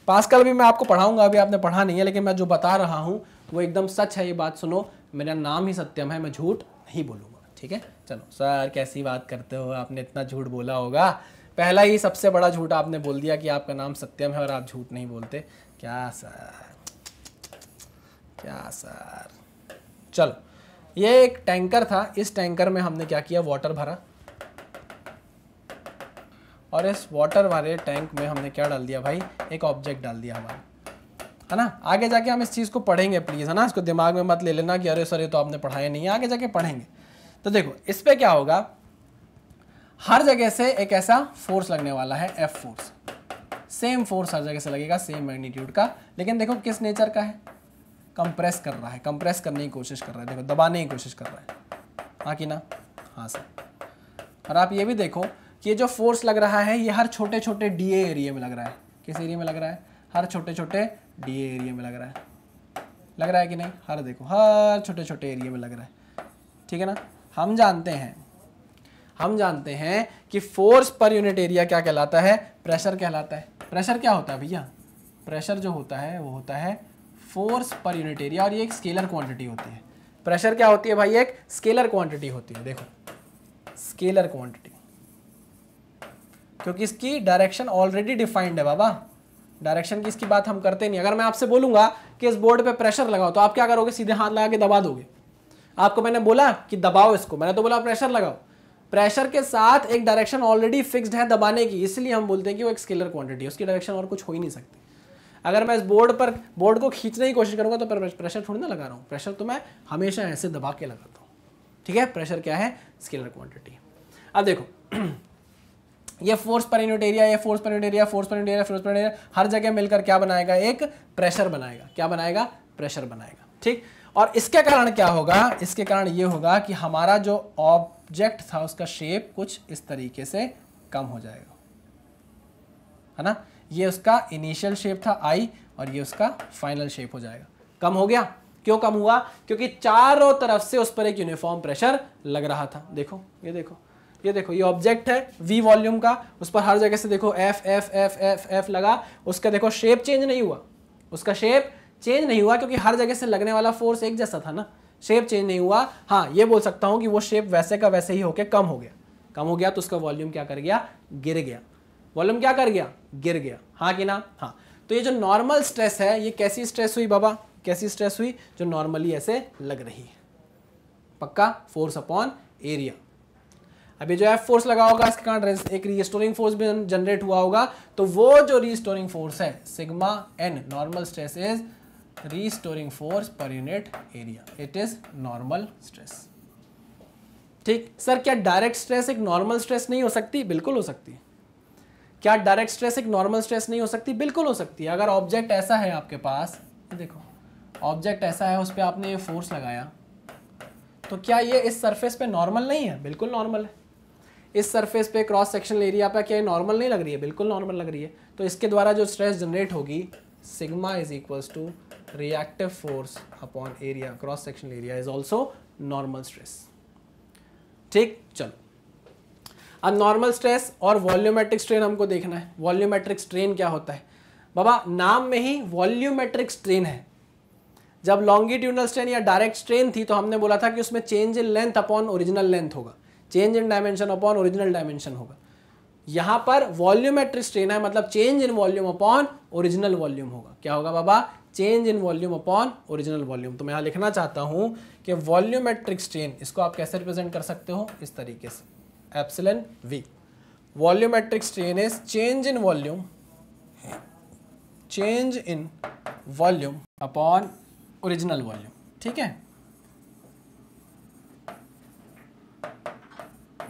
पास्कल भी मैं आपको पढ़ाऊंगा अभी आपने पढ़ा नहीं है लेकिन मैं जो बता रहा हूं वो एकदम सच है ये बात सुनो मेरा नाम ही सत्यम है मैं झूठ नहीं बोलूंगा ठीक है चलो सर कैसी बात करते हो आपने इतना झूठ बोला होगा पहला ही सबसे बड़ा झूठ आपने बोल दिया कि आपका नाम सत्यम है और आप झूठ नहीं बोलते क्या सर क्या सर चलो ये एक टैंकर था इस टैंकर में हमने क्या किया वाटर भरा और इस वाटर वाले टैंक में हमने क्या डाल दिया भाई एक ऑब्जेक्ट डाल दिया हमारा है ना आगे जाके हम इस चीज़ को पढ़ेंगे प्लीज़ है ना इसको दिमाग में मत ले लेना कि अरे सर ये तो आपने पढ़ाया नहीं है आगे जाके पढ़ेंगे तो देखो इस पर क्या होगा हर जगह से एक ऐसा फोर्स लगने वाला है एफ फोर्स सेम फोर्स हर जगह से लगेगा सेम मैग्नीट्यूड का लेकिन देखो किस नेचर का है कंप्रेस कर रहा है कंप्रेस करने की कोशिश कर रहा है देखो दबाने की कोशिश कर रहा है हाँ कि ना हाँ सर और आप ये भी देखो कि ये जो फोर्स लग रहा है ये हर छोटे छोटे डी एरिया में लग रहा है किस एरिया में लग रहा है हर छोटे छोटे डी एरिया में लग रहा है लग रहा है कि नहीं हर देखो हर छोटे छोटे एरिया में लग रहा है ठीक है ना हम जानते हैं हम जानते हैं कि फोर्स पर यूनिट एरिया क्या कहलाता है प्रेशर कहलाता है प्रेशर क्या होता है भैया प्रेशर जो होता है वो होता है फोर्स पर यूनिट एरिया और ये एक स्केलर क्वांटिटी होती है प्रेशर क्या होती है भाई एक स्केलर क्वांटिटी होती है देखो स्केलर क्वांटिटी क्योंकि इसकी डायरेक्शन ऑलरेडी डिफाइंड है बाबा डायरेक्शन की इसकी बात हम करते नहीं अगर मैं आपसे बोलूंगा कि इस बोर्ड पे प्रेशर लगाओ तो आप क्या करोगे सीधे हाथ लगा के दबा दोगे आपको मैंने बोला कि दबाओ इसको मैंने तो बोला प्रेशर लगाओ प्रेशर के साथ एक डायरेक्शन ऑलरेडी फिक्स्ड है दबाने की इसलिए हम बोलते हैं कि वो एक स्केलर क्वांटिटी है उसकी डायरेक्शन और कुछ हो ही नहीं सकती अगर मैं इस बोर्ड पर बोर्ड को खींचने की कोशिश करूँगा तो प्रेशर थोड़ी ना लगा रहा हूँ प्रेशर तो मैं हमेशा ऐसे दबा के लगाता हूँ ठीक है प्रेशर क्या है स्केलर क्वांटिटी अब देखो [clears throat] ये फोर्स पर यूनिट एरिया ये force per unit area force per unit area force per unit area हर जगह मिलकर क्या बनाएगा एक प्रेशर बनाएगा क्या बनाएगा प्रेशर बनाएगा ठीक और इसके कारण क्या होगा इसके कारण ये होगा कि हमारा जो ऑब्जेक्ट था उसका शेप कुछ इस तरीके से कम हो जाएगा है ना ये उसका इनिशियल शेप था आई और ये उसका फाइनल शेप हो जाएगा कम हो गया क्यों कम हुआ क्योंकि चारों तरफ से उस पर एक यूनिफॉर्म प्रेशर लग रहा था देखो ये देखो ये देखो ये ऑब्जेक्ट है वी वॉल्यूम का उस पर हर जगह से देखो F F F F F लगा उसका देखो शेप चेंज नहीं हुआ उसका शेप चेंज नहीं हुआ क्योंकि हर जगह से लगने वाला फोर्स एक जैसा था ना शेप चेंज नहीं हुआ हाँ ये बोल सकता हूँ कि वो शेप वैसे का वैसे ही होके कम हो गया कम हो गया तो उसका वॉल्यूम क्या कर गया गिर गया वॉल्यूम क्या कर गया गिर गया हाँ कि ना हाँ तो ये जो नॉर्मल स्ट्रेस है ये कैसी स्ट्रेस हुई बाबा कैसी स्ट्रेस हुई जो नॉर्मली ऐसे लग रही है पक्का फोर्स अपॉन एरिया अभी जो है फोर्स लगा होगा इसके कारण एक रीस्टोरिंग फोर्स भी जनरेट हुआ होगा तो वो जो रीस्टोरिंग फोर्स है sigma N normal stress is restoring force per unit area it is normal stress ठीक सर क्या डायरेक्ट स्ट्रेस एक नॉर्मल स्ट्रेस नहीं हो सकती बिल्कुल हो सकती क्या डायरेक्ट स्ट्रेस एक नॉर्मल स्ट्रेस नहीं हो सकती बिल्कुल हो सकती है अगर ऑब्जेक्ट ऐसा है आपके पास देखो ऑब्जेक्ट ऐसा है उस पर आपने ये फोर्स लगाया तो क्या ये इस सरफेस पे नॉर्मल नहीं है बिल्कुल नॉर्मल है इस सरफेस पे क्रॉस सेक्शनल एरिया पे क्या नॉर्मल नहीं लग रही है बिल्कुल नॉर्मल लग रही है तो इसके द्वारा जो स्ट्रेस जनरेट होगी sigma is equals to reactive force upon area cross sectional area is also normal stress ठीक चलो अब नॉर्मल स्ट्रेस और वॉल्यूमेट्रिक स्ट्रेन हमको देखना है वॉल्यूमेट्रिक स्ट्रेन क्या होता है बाबा नाम में ही वॉल्यूमेट्रिक स्ट्रेन है जब लॉन्गिट्यूडनल स्ट्रेन या डायरेक्ट स्ट्रेन थी तो हमने बोला था कि उसमें change in length upon original length होगा change in dimension upon original dimension होगा यहां पर वॉल्यूमेट्रिक स्ट्रेन है मतलब change in volume upon original volume होगा क्या होगा बाबा change in volume upon original volume तो मैं यहाँ लिखना चाहता हूँ कि वॉल्यूमेट्रिक स्ट्रेन इसको आप कैसे रिप्रेजेंट कर सकते हो इस तरीके से epsilon V volumetric strain is change in volume change in volume upon original volume ठीक है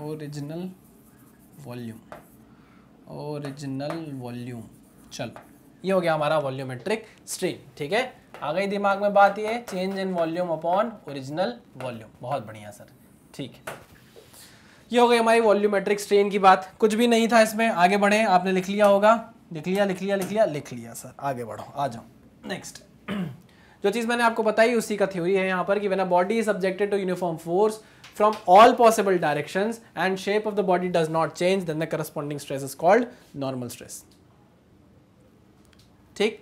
ओरिजिनल वॉल्यूम ओरिजिनल वॉल्यूम चलो ये हो गया हमारा वॉल्यूमेट्रिक स्ट्रेन ठीक है आ गई दिमाग में बात ये change in volume upon original volume बहुत बढ़िया सर ठीक है ये हो गई हमारी वॉल्यूमेट्रिक स्ट्रेन की बात कुछ भी नहीं था इसमें आगे बढ़े आपने लिख लिया होगा लिख लिया लिख लिया लिख लिया लिख लिया सर आगे बढ़ो आ जाओ नेक्स्ट जो चीज़ मैंने आपको बताई उसी का थ्योरी है यहाँ पर कि when a body is subjected to uniform force from all possible directions and shape of the body does not change then the corresponding stress is called normal stress ठीक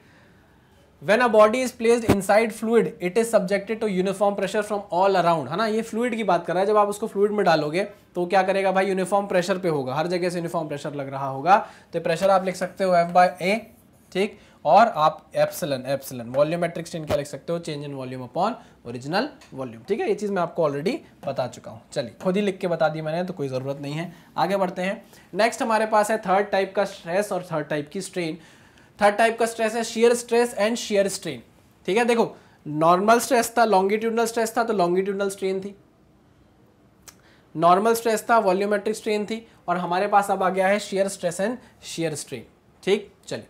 when a body is placed inside fluid it is subjected to uniform pressure from all around है ना ये fluid की बात कर रहा है जब आप उसको फ्लूड में डालोगे तो क्या करेगा भाई यूनिफॉर्म प्रेशर पे होगा हर जगह से यूनिफॉर्म प्रेशर लग रहा होगा तो प्रेशर आप लिख सकते हो एफ बाय ए ठीक और आप एप्सलन एप्सलन वॉल्यूमेट्रिक चेंज क्या लिख सकते हो change in volume upon original volume ठीक है ये चीज़ मैं आपको ऑलरेडी बता चुका हूँ चलिए खुद ही लिख के बता दी मैंने तो कोई ज़रूरत नहीं है आगे बढ़ते हैं नेक्स्ट हमारे पास है थर्ड टाइप का स्ट्रेस और थर्ड टाइप की स्ट्रेन थर्ड टाइप का स्ट्रेस है shear stress and shear strain ठीक है देखो नॉर्मल स्ट्रेस था लॉन्गिट्यूडनल स्ट्रेस था तो लॉन्गिट्यूडनल स्ट्रेन थी नॉर्मल स्ट्रेस था वॉल्यूमेट्रिक स्ट्रेन थी और हमारे पास अब आ गया है shear stress and shear strain ठीक चलिए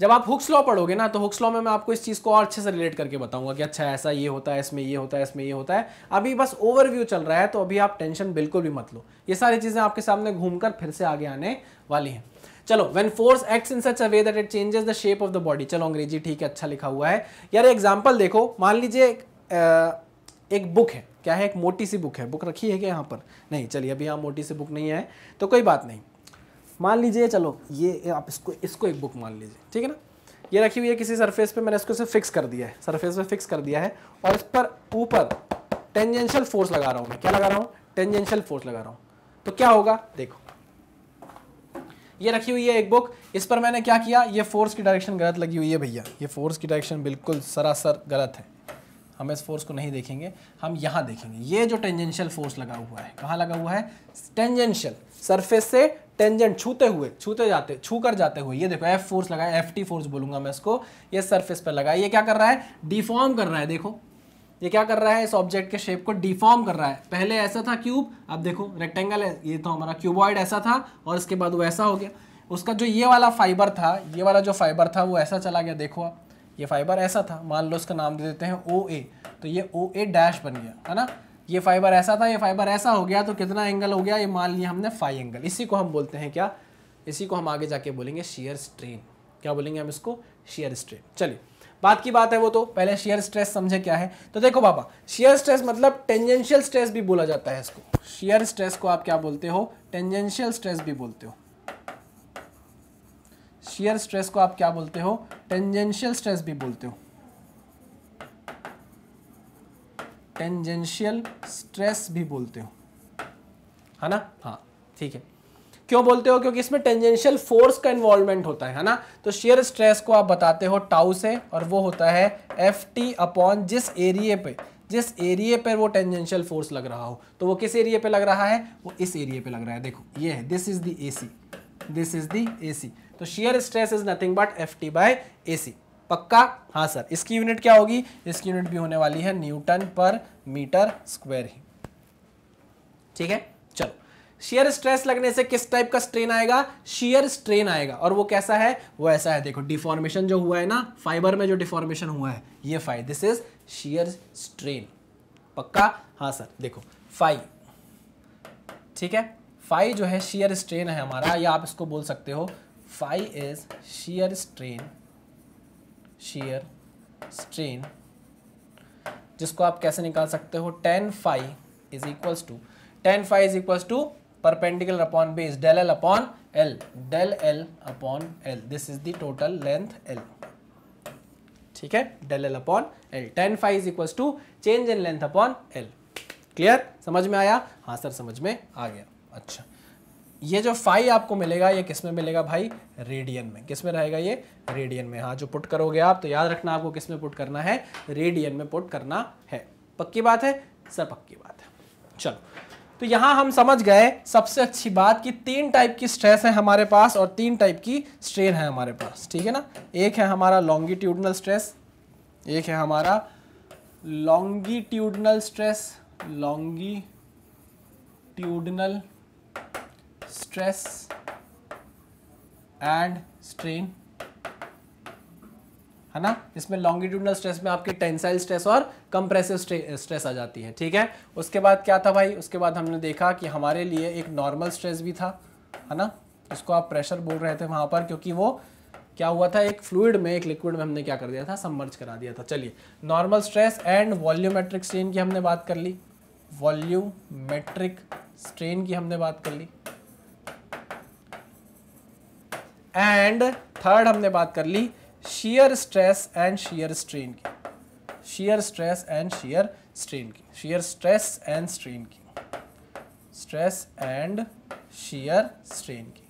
जब आप हुक्स लॉ पढ़ोगे ना तो हुक्स लॉ में मैं आपको इस चीज़ को और अच्छे से रिलेट करके बताऊंगा कि अच्छा ऐसा ये होता है इसमें ये होता है इसमें ये होता है अभी बस ओवरव्यू चल रहा है तो अभी आप टेंशन बिल्कुल भी मत लो ये सारी चीज़ें आपके सामने घूमकर फिर से आगे आने वाली हैं चलो when force act in such a way that it changes the shape of the body चलो अंग्रेजी ठीक है अच्छा लिखा हुआ है यार एग्जाम्पल देखो मान लीजिए एक बुक है क्या है एक मोटी सी बुक है बुक रखी है क्या यहाँ पर नहीं चलिए अभी यहाँ मोटी सी बुक नहीं है तो कोई बात नहीं मान लीजिए चलो ये आप इसको इसको एक बुक मान लीजिए ठीक है ना ये रखी हुई है किसी सरफेस पे मैंने इसको इसे फिक्स कर दिया है सरफेस पे फिक्स कर दिया है और इस पर ऊपर टेंजेंशियल फोर्स लगा रहा हूँ मैं क्या लगा रहा हूँ टेंजेंशियल फोर्स लगा रहा हूँ तो क्या होगा देखो ये रखी हुई है एक बुक इस पर मैंने क्या किया ये फोर्स की डायरेक्शन गलत लगी हुई है भैया ये फोर्स की डायरेक्शन बिल्कुल सरासर गलत है हम इस फोर्स को नहीं देखेंगे हम यहाँ देखेंगे ये जो टेंजेंशियल फोर्स लगा हुआ है कहाँ लगा हुआ है टेंजेंशियल सरफेस से टेंजेंट छूते हुए छूते जाते छू कर जाते हुए ये देखो एफ फोर्स लगाया एफ टी फोर्स बोलूंगा मैं इसको ये सरफेस पर लगा ये क्या कर रहा है डिफॉर्म कर रहा है देखो ये क्या कर रहा है इस ऑब्जेक्ट के शेप को डिफॉर्म कर रहा है पहले ऐसा था क्यूब अब देखो रेक्टेंगल है ये तो हमारा क्यूबॉइड ऐसा था और इसके बाद वो ऐसा हो गया उसका जो ये वाला फाइबर था ये वाला जो फाइबर था वो ऐसा चला गया देखो आप ये फाइबर ऐसा था मान लो उसका नाम दे देते हैं ओ ए तो ये ओ ए डैश बन गया है ना ये फाइबर ऐसा था ये फाइबर ऐसा हो गया तो कितना एंगल हो गया ये मान लिया हमने फाइव एंगल इसी को हम बोलते हैं क्या इसी को हम आगे जाके बोलेंगे शेयर स्ट्रेन क्या बोलेंगे हम इसको शेयर स्ट्रेन चलिए बात की बात है वो तो पहले शेयर स्ट्रेस समझे क्या है तो देखो बाबा शेयर स्ट्रेस मतलब टेंजेंशियल स्ट्रेस भी बोला जाता है इसको शेयर स्ट्रेस को आप क्या बोलते हो टेंजेंशियल स्ट्रेस भी बोलते हो शेयर स्ट्रेस को आप क्या बोलते हो टेंजेंशियल स्ट्रेस भी बोलते हो टेंजेंशियल स्ट्रेस भी बोलते हो है ना हाँ ठीक है क्यों बोलते हो क्योंकि इसमें टेंजेंशियल फोर्स का इन्वॉल्वमेंट होता है ना तो शेयर स्ट्रेस को आप बताते हो टाउ से और वो होता है एफ टी अपॉन जिस एरिए पे जिस एरिए पर वो टेंजेंशियल फोर्स लग रहा हो तो वो किस एरिए पे लग रहा है वो इस एरिए पे लग रहा है देखो ये है this is the AC this is the AC तो shear stress is nothing but F T by A C पक्का हाँ सर इसकी यूनिट क्या होगी इसकी यूनिट भी होने वाली है न्यूटन पर मीटर स्क्वायर ही ठीक है शेयर स्ट्रेस लगने से किस टाइप का स्ट्रेन आएगा शेयर स्ट्रेन आएगा और वो कैसा है वो ऐसा है देखो डिफॉर्मेशन जो हुआ है ना फाइबर में जो डिफॉर्मेशन हुआ है ये phi this is shear strain पक्का हाँ सर देखो फाइव ठीक है फाइव जो है शेयर स्ट्रेन है हमारा या आप इसको बोल सकते हो phi is shear strain shear strain जिसको आप कैसे निकाल सकते हो tan five is equals to tan five is equals to perpendicular upon base del L upon L del L upon L this is the total length L ठीक है del L upon L tan five is equal to change in length upon L clear समझ में आया हाँ sir समझ में आ गया अच्छा ये जो फाइव आपको मिलेगा ये किस में मिलेगा भाई रेडियन में किस में रहेगा ये रेडियन में हाँ जो पुट करोगे आप तो याद रखना आपको किस में पुट करना है रेडियन में पुट करना है पक्की बात है सर पक्की बात है चलो तो यहाँ हम समझ गए सबसे अच्छी बात कि तीन टाइप की स्ट्रेस है हमारे पास और तीन टाइप की स्ट्रेन है हमारे पास ठीक है ना एक है हमारा लॉन्गिट्यूडनल स्ट्रेस एक है हमारा longitudinal stress longitudinal stress and strain है ना इसमें लॉन्गिट्यूडनल स्ट्रेस में आपके टेंसाइल स्ट्रेस और कंप्रेसिव स्ट्रेस आ जाती है ठीक है उसके बाद क्या था भाई उसके बाद हमने देखा कि हमारे लिए एक नॉर्मल स्ट्रेस भी था है ना उसको आप प्रेशर बोल रहे थे वहाँ पर क्योंकि वो क्या हुआ था एक फ्लूड में एक लिक्विड में हमने क्या कर दिया था सम्मर्ज करा दिया था चलिए normal stress and volumetric strain की हमने बात कर ली वॉल्यूमेट्रिक स्ट्रेन की हमने बात कर ली एंड थर्ड हमने बात कर ली shear stress and shear strain की shear stress and shear strain की शेयर स्ट्रेस एंड स्ट्रेन की स्ट्रेस एंड शेयर स्ट्रेन की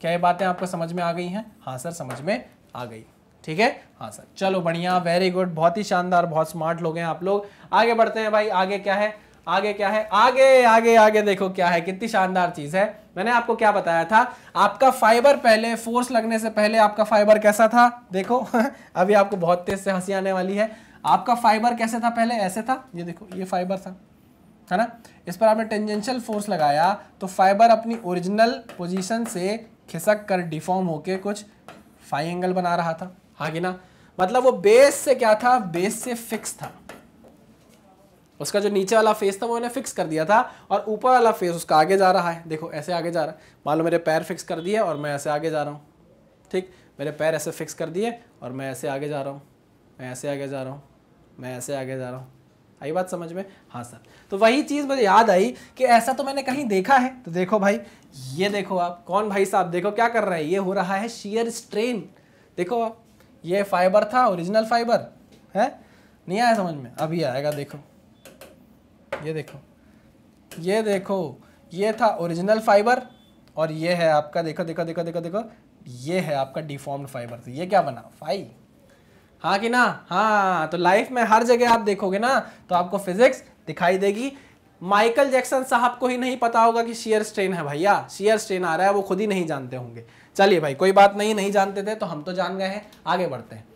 क्या ये बातें आपको समझ में आ गई हैं हाँ सर समझ में आ गई ठीक है हाँ सर चलो बढ़िया वेरी गुड बहुत ही शानदार बहुत स्मार्ट लोग हैं आप लोग आगे बढ़ते हैं भाई आगे क्या है आगे क्या है आगे आगे आगे देखो क्या है कितनी शानदार चीज है मैंने आपको क्या बताया था आपका फाइबर पहले फोर्स लगने से पहले आपका फाइबर कैसा था देखो [laughs] अभी आपको बहुत तेज से हंसी आने वाली है आपका फाइबर कैसे था पहले ऐसे था ये देखो ये फाइबर था है ना इस पर आपने टेंजेंशियल फोर्स लगाया तो फाइबर अपनी ओरिजिनल पोजीशन से खिसक कर डिफॉर्म होके कुछ फाइव एंगल बना रहा था हाँ कि ना मतलब वो बेस से क्या था बेस से फिक्स था उसका जो नीचे वाला फेस था वो मैंने फिक्स कर दिया था और ऊपर वाला फेस उसका आगे जा रहा है देखो ऐसे आगे जा रहा है मान लो मेरे पैर फिक्स कर दिए और मैं ऐसे आगे जा रहा हूँ ठीक मेरे पैर ऐसे फिक्स कर दिए और मैं ऐसे आगे जा रहा हूँ मैं ऐसे आगे जा रहा हूँ मैं ऐसे आगे जा रहा हूँ आई बात समझ में हाँ सर तो वही चीज़ मुझे याद आई कि ऐसा तो मैंने कहीं देखा है तो देखो भाई ये देखो आप कौन भाई साहब देखो क्या कर रहे हैं ये हो रहा है शेयर स्ट्रेन देखो आप ये फाइबर था ओरिजिनल फाइबर है नहीं आया समझ में अभी आएगा देखो ये देखो ये देखो ये था ओरिजिनल फाइबर और ये है आपका देखो देखो देखो देखो देखो ये है आपका डिफॉर्म्ड फाइबर तो ये क्या बना फाइव हाँ कि ना हाँ तो लाइफ में हर जगह आप देखोगे ना तो आपको फिजिक्स दिखाई देगी माइकल जैक्सन साहब को ही नहीं पता होगा कि शेयर स्ट्रेन है भैया शेयर स्ट्रेन आ रहा है वो खुद ही नहीं जानते होंगे चलिए भाई कोई बात नहीं नहीं जानते थे तो हम तो जान गए हैं आगे बढ़ते हैं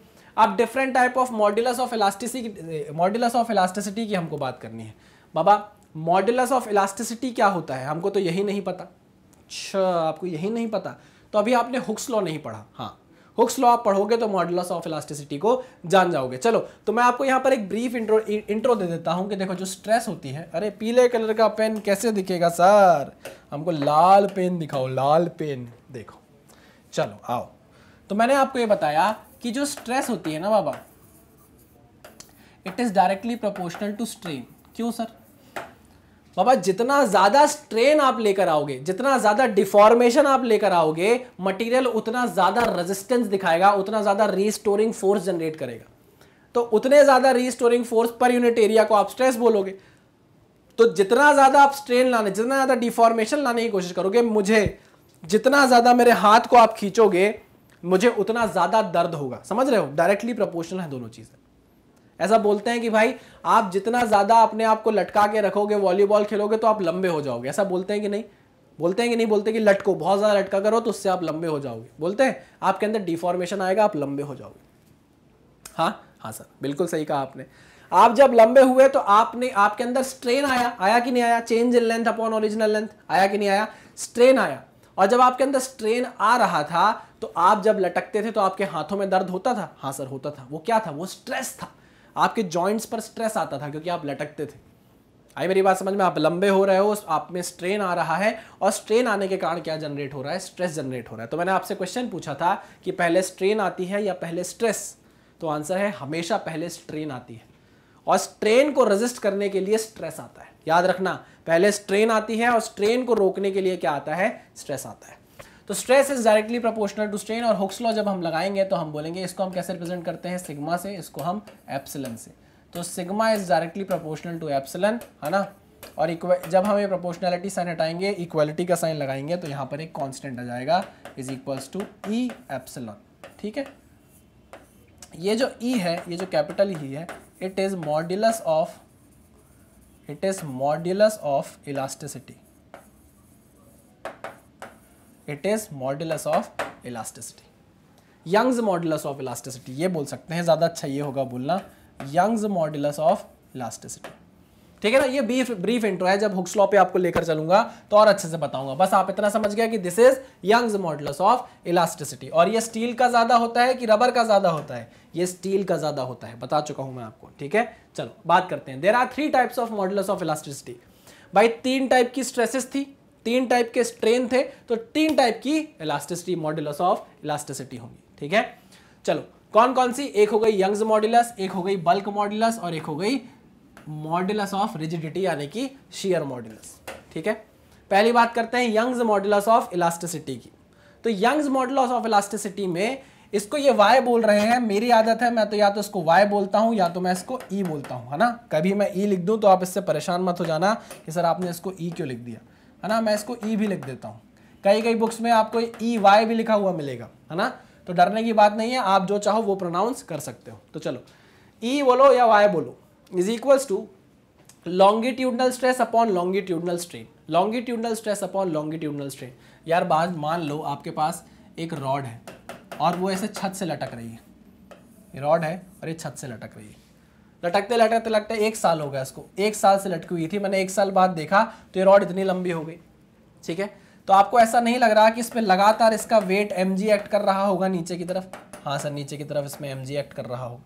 अब different type of modulus of elasticity modulus of elasticity की हमको बात करनी है बाबा मॉड्यूलस ऑफ इलास्टिसिटी क्या होता है हमको तो यही नहीं पता अच्छा आपको यही नहीं पता तो अभी आपने हुक्स लॉ नहीं पढ़ा हाँ हुक्स लॉ आप पढ़ोगे तो मॉडुलस ऑफ इलास्टिसिटी को जान जाओगे चलो तो मैं आपको यहाँ पर एक ब्रीफ इंट्रो इंट्रो दे देता हूँ कि देखो जो स्ट्रेस होती है अरे पीले कलर का पेन कैसे दिखेगा सर हमको लाल पेन दिखाओ लाल पेन देखो चलो आओ तो मैंने आपको ये बताया कि जो स्ट्रेस होती है ना बाबा it is directly proportional to strain क्यों सर बाबा जितना ज़्यादा स्ट्रेन आप लेकर आओगे जितना ज़्यादा डिफॉर्मेशन आप लेकर आओगे मटेरियल उतना ज़्यादा रेजिस्टेंस दिखाएगा उतना ज़्यादा रीस्टोरिंग फोर्स जनरेट करेगा तो उतने ज़्यादा restoring force per unit area को आप स्ट्रेस बोलोगे तो जितना ज़्यादा आप स्ट्रेन लाने जितना ज़्यादा डिफॉर्मेशन लाने की कोशिश करोगे मुझे जितना ज़्यादा मेरे हाथ को आप खींचोगे मुझे उतना ज़्यादा दर्द होगा समझ रहे हो डायरेक्टली प्रपोर्शनल है दोनों चीज़ें ऐसा बोलते हैं कि भाई आप जितना ज़्यादा अपने आप को लटका के रखोगे वॉलीबॉल खेलोगे तो आप लंबे हो जाओगे ऐसा बोलते हैं कि नहीं बोलते हैं कि नहीं बोलते कि लटको बहुत ज़्यादा लटका करो तो उससे आप लंबे हो जाओगे बोलते हैं आपके अंदर डिफॉर्मेशन आएगा आप लंबे हो जाओगे हाँ हाँ सर बिल्कुल सही कहा आपने आप जब लंबे हुए तो आपने आपके अंदर स्ट्रेन आया आया कि नहीं आया change in length upon original length आया कि नहीं आया स्ट्रेन आया और जब आपके अंदर स्ट्रेन आ रहा था तो आप जब लटकते थे तो आपके हाथों में दर्द होता था हाँ सर होता था वो क्या था वो स्ट्रेस था आपके जॉइंट्स पर स्ट्रेस आता था क्योंकि आप लटकते थे आई मेरी बात समझ में आप लंबे हो रहे हो आप में स्ट्रेन आ रहा है और स्ट्रेन आने के कारण क्या जनरेट हो रहा है स्ट्रेस जनरेट हो रहा है तो मैंने आपसे क्वेश्चन पूछा था कि पहले स्ट्रेन आती है या पहले स्ट्रेस तो आंसर है हमेशा पहले स्ट्रेन आती है और स्ट्रेन को रजिस्ट करने के लिए स्ट्रेस आता है याद रखना पहले स्ट्रेन आती है और स्ट्रेन को रोकने के लिए क्या आता है स्ट्रेस आता है तो stress is directly proportional to strain और हुक्स लॉ जब हम लगाएंगे तो हम बोलेंगे इसको हम कैसे रिप्रेजेंट करते हैं सिग्मा से इसको हम एप्सिलन से तो sigma is directly proportional to epsilon है ना और जब हम ये प्रोपोर्शनैलिटी साइन हटाएंगे इक्वलिटी का साइन लगाएंगे तो यहाँ पर एक कॉन्स्टेंट आ जाएगा is equals to E epsilon ठीक है ये जो ई e है ये जो कैपिटल ही e है it is modulus of it is modulus of elasticity it is modulus of elasticity Young's modulus of elasticity ये बोल सकते हैं ज़्यादा अच्छा ये होगा बोलना यंग्स मॉडुलस ऑफ इलास्टिसिटी ठीक है ना ये ब्रीफ ब्रीफ इंट्रो है जब हुक्स लॉ पे आपको लेकर चलूंगा तो और अच्छे से बताऊंगा बस आप इतना समझ गया कि this is Young's modulus of elasticity और ये स्टील का ज्यादा होता है कि रबर का ज्यादा होता है ये स्टील का ज्यादा होता है बता चुका हूं मैं आपको ठीक है चलो बात करते हैं there are three types of modulus of elasticity भाई तीन टाइप की स्ट्रेसेस थी तीन टाइप के स्ट्रेन थे तो तीन टाइप की इलास्टिसिटी मॉड्यूलस ऑफ इलास्टिसिटी होंगी ठीक है चलो कौन कौन सी एक हो गई यंग्स मॉड्यूलस एक हो गई बल्क मॉड्यूलस और एक हो गई मॉड्यूलस ऑफ रिजिडिटी यानी कि शेयर मॉड्यूलस ठीक है पहली बात करते हैं यंग्स मॉड्यूलस ऑफ इलास्टिसिटी की तो यंग्स मॉड्यूलस ऑफ इलास्टिसिटी में इसको ये y बोल रहे हैं मेरी आदत है मैं तो या तो इसको y बोलता हूं या तो मैं इसको e बोलता हूं है ना कभी मैं e लिख दूं तो आप इससे परेशान मत हो जाना कि सर आपने इसको e क्यों लिख दिया है ना मैं इसको ई e भी लिख देता हूँ कई कई बुक्स में आपको ई e, वाई भी लिखा हुआ मिलेगा है ना तो डरने की बात नहीं है आप जो चाहो वो प्रोनाउंस कर सकते हो तो चलो ई e बोलो या वाई बोलो is equals to longitudinal stress upon longitudinal strain longitudinal stress upon longitudinal strain यार बात मान लो आपके पास एक रॉड है और वो ऐसे छत से लटक रही है रॉड है और ये छत से लटक रही है लटकते लटकते लटकते एक साल हो गया इसको एक साल से लटकी हुई थी मैंने एक साल बाद देखा तो ये रॉड इतनी लंबी हो गई ठीक है तो आपको ऐसा नहीं लग रहा कि इसमें लगातार इसका वेट एम एक्ट कर रहा होगा नीचे की तरफ हाँ सर नीचे की तरफ इसमें एम एक्ट कर रहा होगा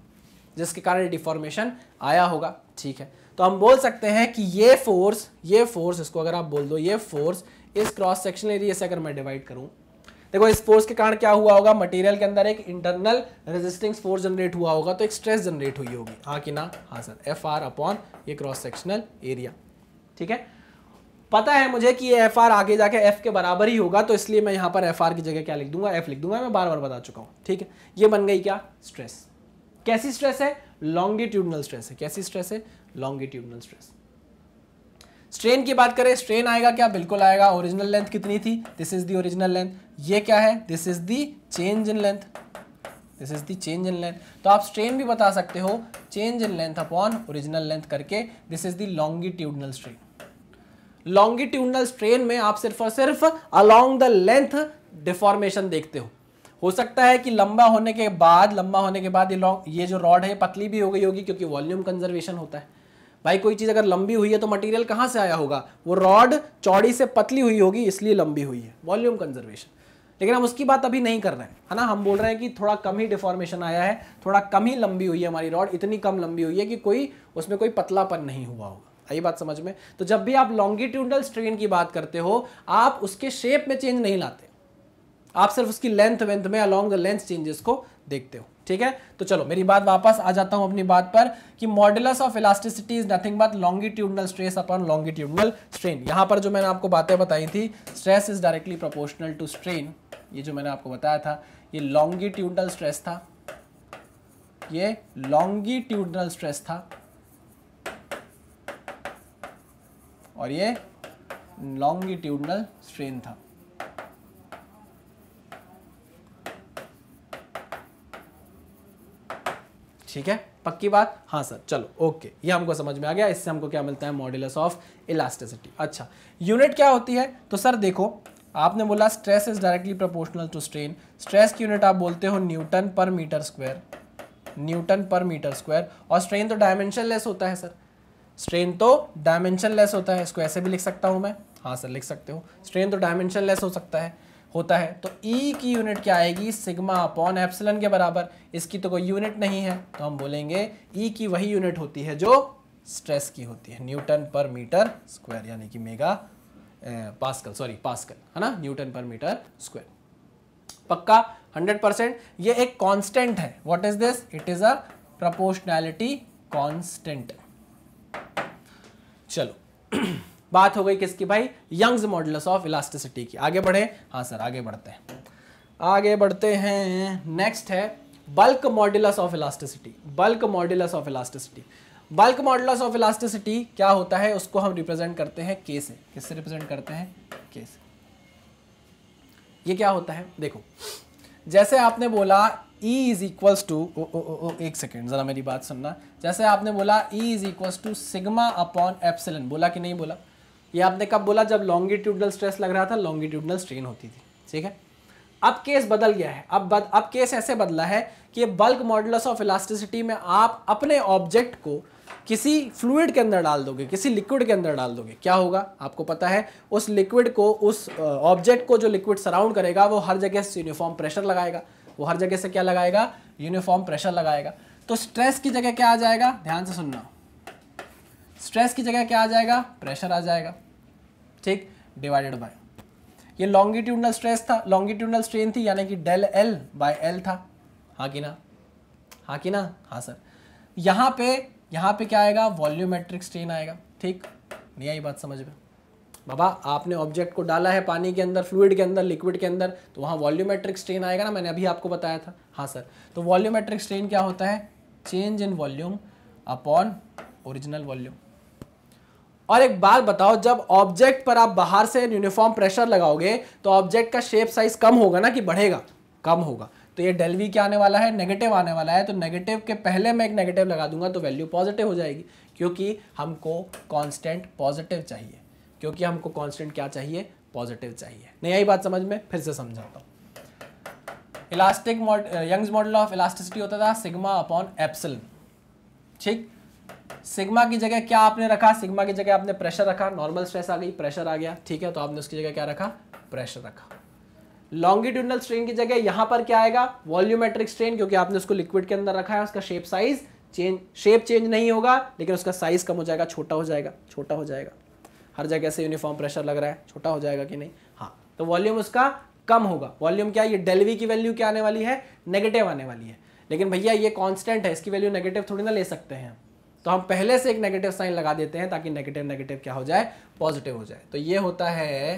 जिसके कारण डिफॉर्मेशन आया होगा ठीक है तो हम बोल सकते हैं कि ये फोर्स ये फोर्स इसको अगर आप बोल दो ये फोर्स इस क्रॉस सेक्शनल एरिया से अगर मैं डिवाइड करूँ देखो इस फोर्स के कारण क्या हुआ होगा मटेरियल के अंदर एक इंटरनल रेजिस्टिंग फोर्स जनरेट हुआ होगा तो एक स्ट्रेस जनरेट हुई होगी हाँ कि ना हाँ सर एफ आर अपॉन ये क्रॉस सेक्शनल एरिया ठीक है पता है मुझे कि ये एफ आर आगे जाके एफ के बराबर ही होगा तो इसलिए मैं यहाँ पर एफ आर की जगह क्या लिख दूंगा एफ लिख दूंगा मैं बार बार बता चुका हूँ ठीक है ये बन गई क्या स्ट्रेस कैसी स्ट्रेस है लॉन्गिट्यूडनल स्ट्रेस है कैसी स्ट्रेस है लॉन्गिट्यूडनल स्ट्रेस स्ट्रेन की बात करें स्ट्रेन आएगा क्या बिल्कुल आएगा ओरिजिनल लेंथ कितनी थी this is the original length ये क्या है this is the change in length this is the change in length तो आप स्ट्रेन भी बता सकते हो change in length upon original length करके this is the longitudinal strain longitudinal strain में आप सिर्फ और सिर्फ अलोंग द लेंथ डिफॉर्मेशन देखते हो हो सकता है कि लंबा होने के बाद लंबा होने के बाद ये लॉन्ग ये जो रॉड है पतली भी हो गई होगी क्योंकि वॉल्यूम कंजर्वेशन होता है भाई कोई चीज़ अगर लंबी हुई है तो मटेरियल कहाँ से आया होगा वो रॉड चौड़ी से पतली हुई होगी इसलिए लंबी हुई है वॉल्यूम कंजर्वेशन लेकिन हम उसकी बात अभी नहीं कर रहे हैं है ना हम बोल रहे हैं कि थोड़ा कम ही डिफॉर्मेशन आया है थोड़ा कम ही लंबी हुई है हमारी रॉड इतनी कम लंबी हुई है कि कोई उसमें कोई पतलापन नहीं हुआ होगा आई बात समझ में तो जब भी आप लॉन्गिट्यूडल स्ट्रेन की बात करते हो आप उसके शेप में चेंज नहीं लाते आप सिर्फ उसकी लेंथ वेंथ में अलॉन्ग द लेंथ चेंजेस को देखते हो ठीक है तो चलो मेरी बात वापस आ जाता हूं अपनी बात पर कि modulus of elasticity is nothing but longitudinal stress upon longitudinal strain यहां पर जो मैंने आपको बातें बताई थी stress is directly proportional to strain ये जो मैंने आपको बताया था ये लॉन्गिट्यूडनल स्ट्रेस था ये लॉन्गिट्यूडनल स्ट्रेस था और ये लॉन्गिट्यूडनल स्ट्रेन था ठीक है पक्की बात हाँ सर चलो ओके ये हमको समझ में आ गया इससे हमको क्या मिलता है मॉड्यूलस ऑफ इलास्टिसिटी अच्छा यूनिट क्या होती है तो सर देखो आपने बोला stress is directly proportional to strain stress की यूनिट आप बोलते हो newton per metre square newton per metre square और स्ट्रेन तो डायमेंशन लेस होता है सर स्ट्रेन तो डायमेंशन लेस होता है इसको ऐसे भी लिख सकता हूँ मैं हाँ सर लिख सकते हो स्ट्रेन तो डायमेंशन लेस हो सकता है होता है तो ई e की यूनिट क्या आएगी सिग्मा अपॉन एप्सिलन के बराबर इसकी तो कोई यूनिट नहीं है तो हम बोलेंगे ई e की वही यूनिट होती है जो स्ट्रेस की होती है न्यूटन पर मीटर स्क्वायर यानी कि मेगा पास्कल सॉरी पास्कल है ना न्यूटन पर मीटर स्क्वायर पक्का 100 परसेंट ये एक कांस्टेंट है what is this it is a proportionality constant चलो [clears throat] बात हो गई किसकी भाई यंग्स मॉडल्स ऑफ इलास्टिसिटी की आगे बढ़े हाँ सर आगे बढ़ते हैं आगे बढ़ते हैं नेक्स्ट है bulk modulus of elasticity bulk modulus of elasticity bulk modulus of elasticity क्या होता है उसको हम रिप्रेजेंट करते हैं के से किससे रिप्रेजेंट करते हैं के से ये क्या होता है देखो जैसे आपने बोला E इज इक्वल्स टू एक सेकेंड ज़रा मेरी बात सुनना जैसे आपने बोला E is equals to sigma upon epsilon बोला कि नहीं बोला ये आपने कब बोला जब लॉन्गिट्यूडनल स्ट्रेस लग रहा था लॉन्गिट्यूडनल स्ट्रेन होती थी ठीक है अब केस बदल गया है अब बद, अब केस ऐसे बदला है कि बल्क मॉडल्स ऑफ इलास्टिसिटी में आप अपने ऑब्जेक्ट को किसी फ्लूड के अंदर डाल दोगे किसी लिक्विड के अंदर डाल दोगे क्या होगा आपको पता है उस लिक्विड को उस ऑब्जेक्ट को जो लिक्विड सराउंड करेगा वो हर जगह से यूनिफॉर्म प्रेशर लगाएगा वो हर जगह से क्या लगाएगा यूनिफॉर्म प्रेशर लगाएगा तो स्ट्रेस की जगह क्या आ जाएगा ध्यान से सुनना स्ट्रेस की जगह क्या आ जाएगा प्रेशर आ जाएगा ठीक डिवाइडेड बाय ये लॉन्गिट्यूडनल स्ट्रेस था लॉन्गिट्यूडनल स्ट्रेन थी यानी कि डेल एल बाय एल था हाँ कि ना हाँ कि ना हाँ सर यहाँ पे यहाँ पे क्या आएगा वॉल्यूमेट्रिक स्ट्रेन आएगा ठीक नहीं आई बात समझ में बाबा आपने ऑब्जेक्ट को डाला है पानी के अंदर फ्लूड के अंदर लिक्विड के अंदर तो वहाँ वॉल्यूमेट्रिक स्ट्रेन आएगा ना मैंने अभी आपको बताया था हाँ सर तो वॉल्यूमेट्रिक स्ट्रेन क्या होता है change in volume upon original volume और एक बात बताओ जब ऑब्जेक्ट पर आप बाहर से यूनिफॉर्म प्रेशर लगाओगे तो ऑब्जेक्ट का शेप साइज कम होगा ना कि बढ़ेगा कम होगा तो ये डेल वी क्या आने वाला है नेगेटिव आने वाला है तो नेगेटिव के पहले मैं एक नेगेटिव लगा दूंगा तो वैल्यू पॉजिटिव हो जाएगी क्योंकि हमको कांस्टेंट पॉजिटिव चाहिए क्योंकि हमको कांस्टेंट क्या चाहिए पॉजिटिव चाहिए नहीं आई बात समझ में फिर से समझाता हूँ elastic modulus Young's modulus of elasticity होता था सिग्मा अपॉन एप्सल ठीक सिग्मा की जगह क्या आपने रखा सिग्मा की जगह आपने प्रेशर रखा नॉर्मल स्ट्रेस आ गई प्रेशर आ गया ठीक है तो आपने उसकी जगह क्या रखा प्रेशर रखा लॉन्गिट्यूडनल स्ट्रेन की जगह यहां पर क्या आएगा वॉल्यूमेट्रिक स्ट्रेन क्योंकि आपने उसको लिक्विड के अंदर रखा है उसका shape size change shape change नहीं होगा लेकिन उसका साइज कम हो जाएगा छोटा हो जाएगा छोटा हो जाएगा हर जगह से यूनिफॉर्म प्रेशर लग रहा है छोटा हो जाएगा कि नहीं हाँ तो वॉल्यूम उसका कम होगा वॉल्यूम क्या ये डेलवी की वैल्यू क्या आने वाली है नेगेटिव आने वाली है लेकिन भैया ये कांस्टेंट है इसकी वैल्यू नेगेटिव थोड़ी ना ले सकते हैं तो हम पहले से एक नेगेटिव साइन लगा देते हैं ताकि नेगेटिव नेगेटिव क्या हो जाए पॉजिटिव हो जाए तो ये होता है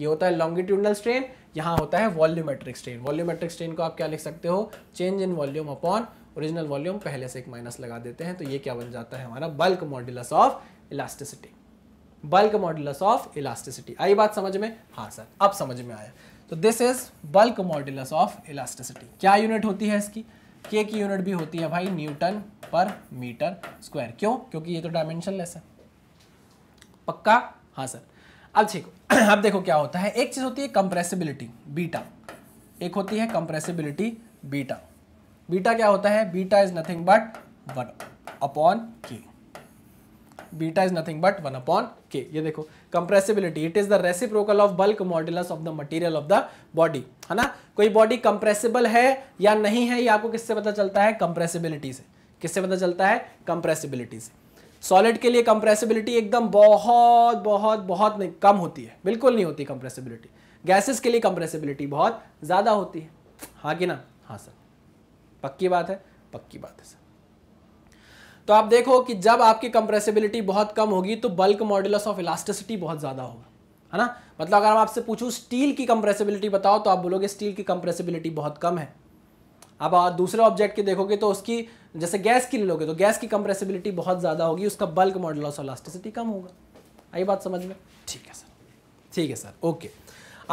ये होता है लॉन्गिट्यूडनल स्ट्रेन यहाँ होता है वॉल्यूमेट्रिक स्ट्रेन वॉल्यूमेट्रिक स्ट्रेन को आप क्या लिख सकते हो change in volume upon original volume पहले से एक माइनस लगा देते हैं तो ये क्या बन जाता है हमारा bulk modulus of elasticity bulk modulus of elasticity आई बात समझ में हाँ सर अब समझ में आया तो this is bulk modulus of elasticity क्या यूनिट होती है इसकी के की यूनिट भी होती है भाई न्यूटन पर मीटर स्क्वायर क्यों क्योंकि ये तो डायमेंशन है पक्का हाँ सर अब ठीक [clears throat] अब देखो क्या होता है एक चीज़ होती है कंप्रेसिबिलिटी बीटा एक होती है कंप्रेसिबिलिटी बीटा बीटा क्या होता है beta is nothing but one upon K beta is nothing but one upon K ये देखो compressibility it is the reciprocal of bulk modulus of the material of the body है ना कोई body compressible है या नहीं है ये आपको किससे पता चलता है कंप्रेसिबिलिटी से किससे पता चलता है कंप्रेसिबिलिटी से सॉलिड के लिए कंप्रेसिबिलिटी एकदम बहुत बहुत बहुत नहीं कम होती है बिल्कुल नहीं होती कंप्रेसिबिलिटी गैसेस के लिए कंप्रेसिबिलिटी बहुत ज़्यादा होती है हाँ कि ना हाँ सर पक्की बात है पक्की बात है सर तो आप देखो कि जब आपकी कंप्रेसिबिलिटी बहुत कम होगी तो बल्क मॉड्यूलस ऑफ इलास्टिसिटी बहुत ज़्यादा होगा है ना मतलब अगर मैं आपसे पूछूं स्टील की कंप्रेसिबिलिटी बताओ तो आप बोलोगे स्टील की कंप्रेसिबिलिटी बहुत कम है अब दूसरे ऑब्जेक्ट की देखोगे तो उसकी जैसे गैस की ले लोगे तो गैस की कंप्रेसिबिलिटी बहुत ज़्यादा होगी उसका बल्क मॉडल ऑफ इलास्टिसिटी कम होगा आई बात समझ में ठीक है सर ठीक है सर ओके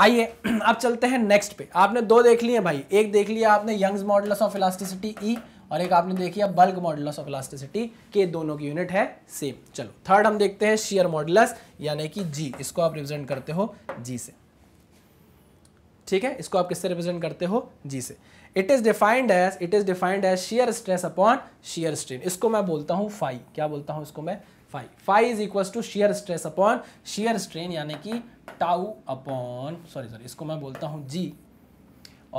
आइए अब चलते हैं नेक्स्ट पे आपने दो देख लिए भाई एक देख लिया आपने Young's modulus of elasticity E और एक आपने देखी अब बल्क मॉडल ऑफ इलास्टिसिटी के दोनों की यूनिट है सेम चलो थर्ड हम देखते हैं शेयर मॉडल यानी कि जी इसको आप रिप्रेजेंट करते हो जी से ठीक है इसको आप किससे रिप्रेजेंट करते हो जी से it is defined as it is defined as shear stress upon shear strain इसको मैं बोलता हूँ फाइव क्या बोलता हूँ इसको मैं five five is equal to shear stress upon shear strain यानी कि टाउ अपॉन सॉरी सॉरी इसको मैं बोलता हूँ जी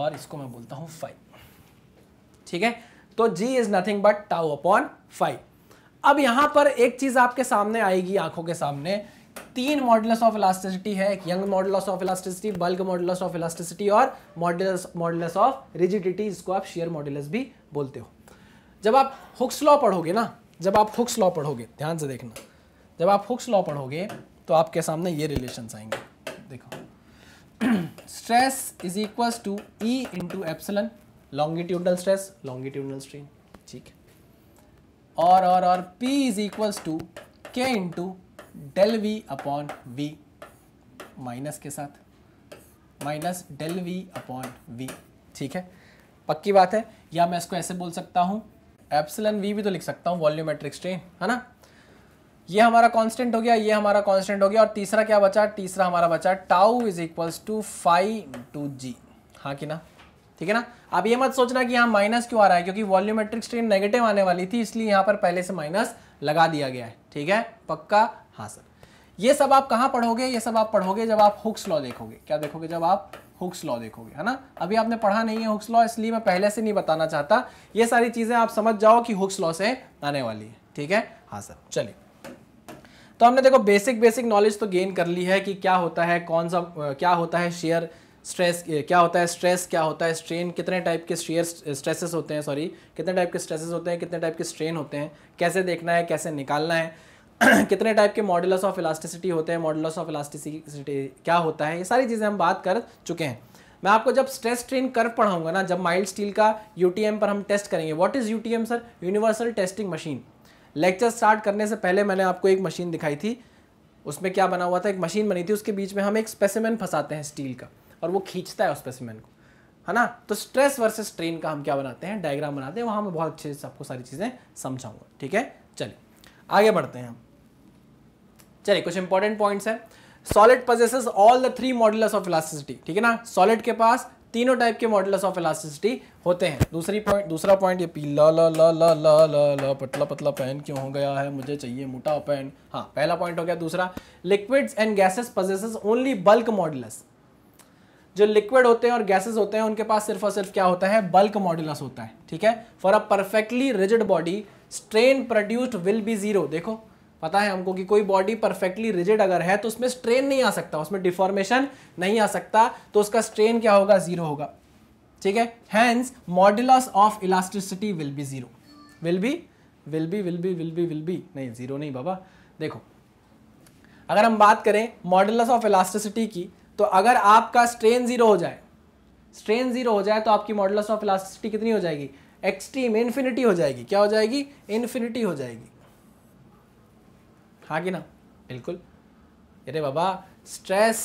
और इसको मैं बोलता हूँ फाइव ठीक है तो G is nothing but tau upon five अब यहां पर एक चीज आपके सामने आएगी आंखों के सामने तीन मॉडल्स ऑफ इलास्टिसिटी है एक Young modulus of elasticity bulk modulus of elasticity और मॉडल्स मॉडल्स ऑफ रिजिडिटी इसको आप शेयर मॉडल्स भी बोलते हो जब आप हुक्स लॉ पढ़ोगे ना जब आप हुक्स लॉ पढ़ोगे ध्यान से देखना जब आप हुक्स लॉ पढ़ोगे तो आपके सामने ये रिलेशन आएंगे देखो stress is equal to E into epsilon longitudinal stress longitudinal strain ठीक और और और P is equals to K into del V upon V minus के साथ minus del V upon V ठीक है पक्की बात है या मैं इसको ऐसे बोल सकता हूँ एप्सिलन वी भी तो लिख सकता हूँ वॉल्यूमेट्रिक स्ट्रेन है ना ये हमारा कांस्टेंट हो गया ये हमारा कांस्टेंट हो गया और तीसरा क्या बचा तीसरा हमारा बचा tau is equals to five to G हाँ कि ना ठीक है ना अब ये मत सोचना कि यहाँ माइनस क्यों आ रहा है क्योंकि वॉल्यूमेट्रिक स्ट्रेन नेगेटिव आने वाली थी इसलिए यहाँ पर पहले से माइनस लगा दिया गया है ठीक है पक्का हाँ सर ये सब आप कहाँ पढ़ोगे ये सब आप पढ़ोगे जब आप हुक्स लॉ देखोगे क्या देखोगे जब आप हुक्स लॉ देखोगे है ना अभी आपने पढ़ा नहीं है हुक्स लॉ इसलिए मैं पहले से नहीं बताना चाहता ये सारी चीज़ें आप समझ जाओ कि हुक्स लॉ से आने वाली है ठीक है हाँ सर चलिए तो हमने देखो बेसिक बेसिक नॉलेज तो गेन कर ली है कि क्या होता है कौन सा क्या होता है शेयर स्ट्रेस क्या होता है स्ट्रेस क्या होता है स्ट्रेन कितने टाइप के शेयर स्ट्रेसेस होते हैं सॉरी कितने टाइप के स्ट्रेसेस होते हैं कितने टाइप के स्ट्रेन होते हैं कैसे देखना है कैसे निकालना है [clears throat] कितने टाइप के मॉडल्स ऑफ इलास्टिसिटी होते हैं मॉडल्स ऑफ इलास्टिसिटी क्या होता है ये सारी चीज़ें हम बात कर चुके हैं मैं आपको जब स्ट्रेस ट्रेन कर्व पढ़ाऊंगा ना जब माइल्ड स्टील का यूटीएम पर हम टेस्ट करेंगे what is UTM sir universal testing machine lecture start करने से पहले मैंने आपको एक मशीन दिखाई थी उसमें क्या बना हुआ था एक मशीन बनी थी उसके बीच में हम एक स्पेसिमेन फंसाते हैं स्टील का और वो खींचता है उस स्पेसिमेन को है ना तो स्ट्रेस वर्सेस स्ट्रेन का हम क्या बनाते हैं डायग्राम बनाते हैं वहाँ मैं बहुत अच्छे से आपको सारी चीज़ें समझाऊंगा ठीक है चलिए आगे बढ़ते हैं हम चलिए कुछ इंपॉर्टेंट पॉइंट्स हैं solid possesses all the three modulus of elasticity ठीक है ना सॉलिड के पास तीनों टाइप के मॉडल्स ऑफ इलास्टिसिटी होते हैं दूसरी पॉइंट दूसरा पॉइंट ये पीला ला ला ला ला ला ला पतला पतला पेन क्यों हो गया है मुझे चाहिए मोटा पेन हाँ पहला पॉइंट हो गया दूसरा liquids and gases possess only bulk modulus जो लिक्विड होते हैं और गैसेस होते हैं उनके पास सिर्फ और सिर्फ क्या होता है बल्क मॉडुलस होता है ठीक है for a perfectly rigid body strain produced will be zero देखो पता है हमको कि कोई बॉडी परफेक्टली रिजिड अगर है तो उसमें स्ट्रेन नहीं आ सकता उसमें डिफॉर्मेशन नहीं आ सकता तो उसका स्ट्रेन क्या होगा जीरो होगा ठीक है hence modulus of elasticity will be zero will be will be will be will be will be नहीं जीरो नहीं बाबा देखो अगर हम बात करें मॉड्यूलस ऑफ इलास्टिसिटी की तो अगर आपका स्ट्रेन जीरो हो जाए स्ट्रेन जीरो हो जाए तो आपकी मॉड्यूलस ऑफ इलास्टिसिटी कितनी हो जाएगी एक्सट्रीम इन्फिनिटी हो जाएगी क्या हो जाएगी इन्फिनिटी हो जाएगी हाँ कि ना बिल्कुल अरे बाबा stress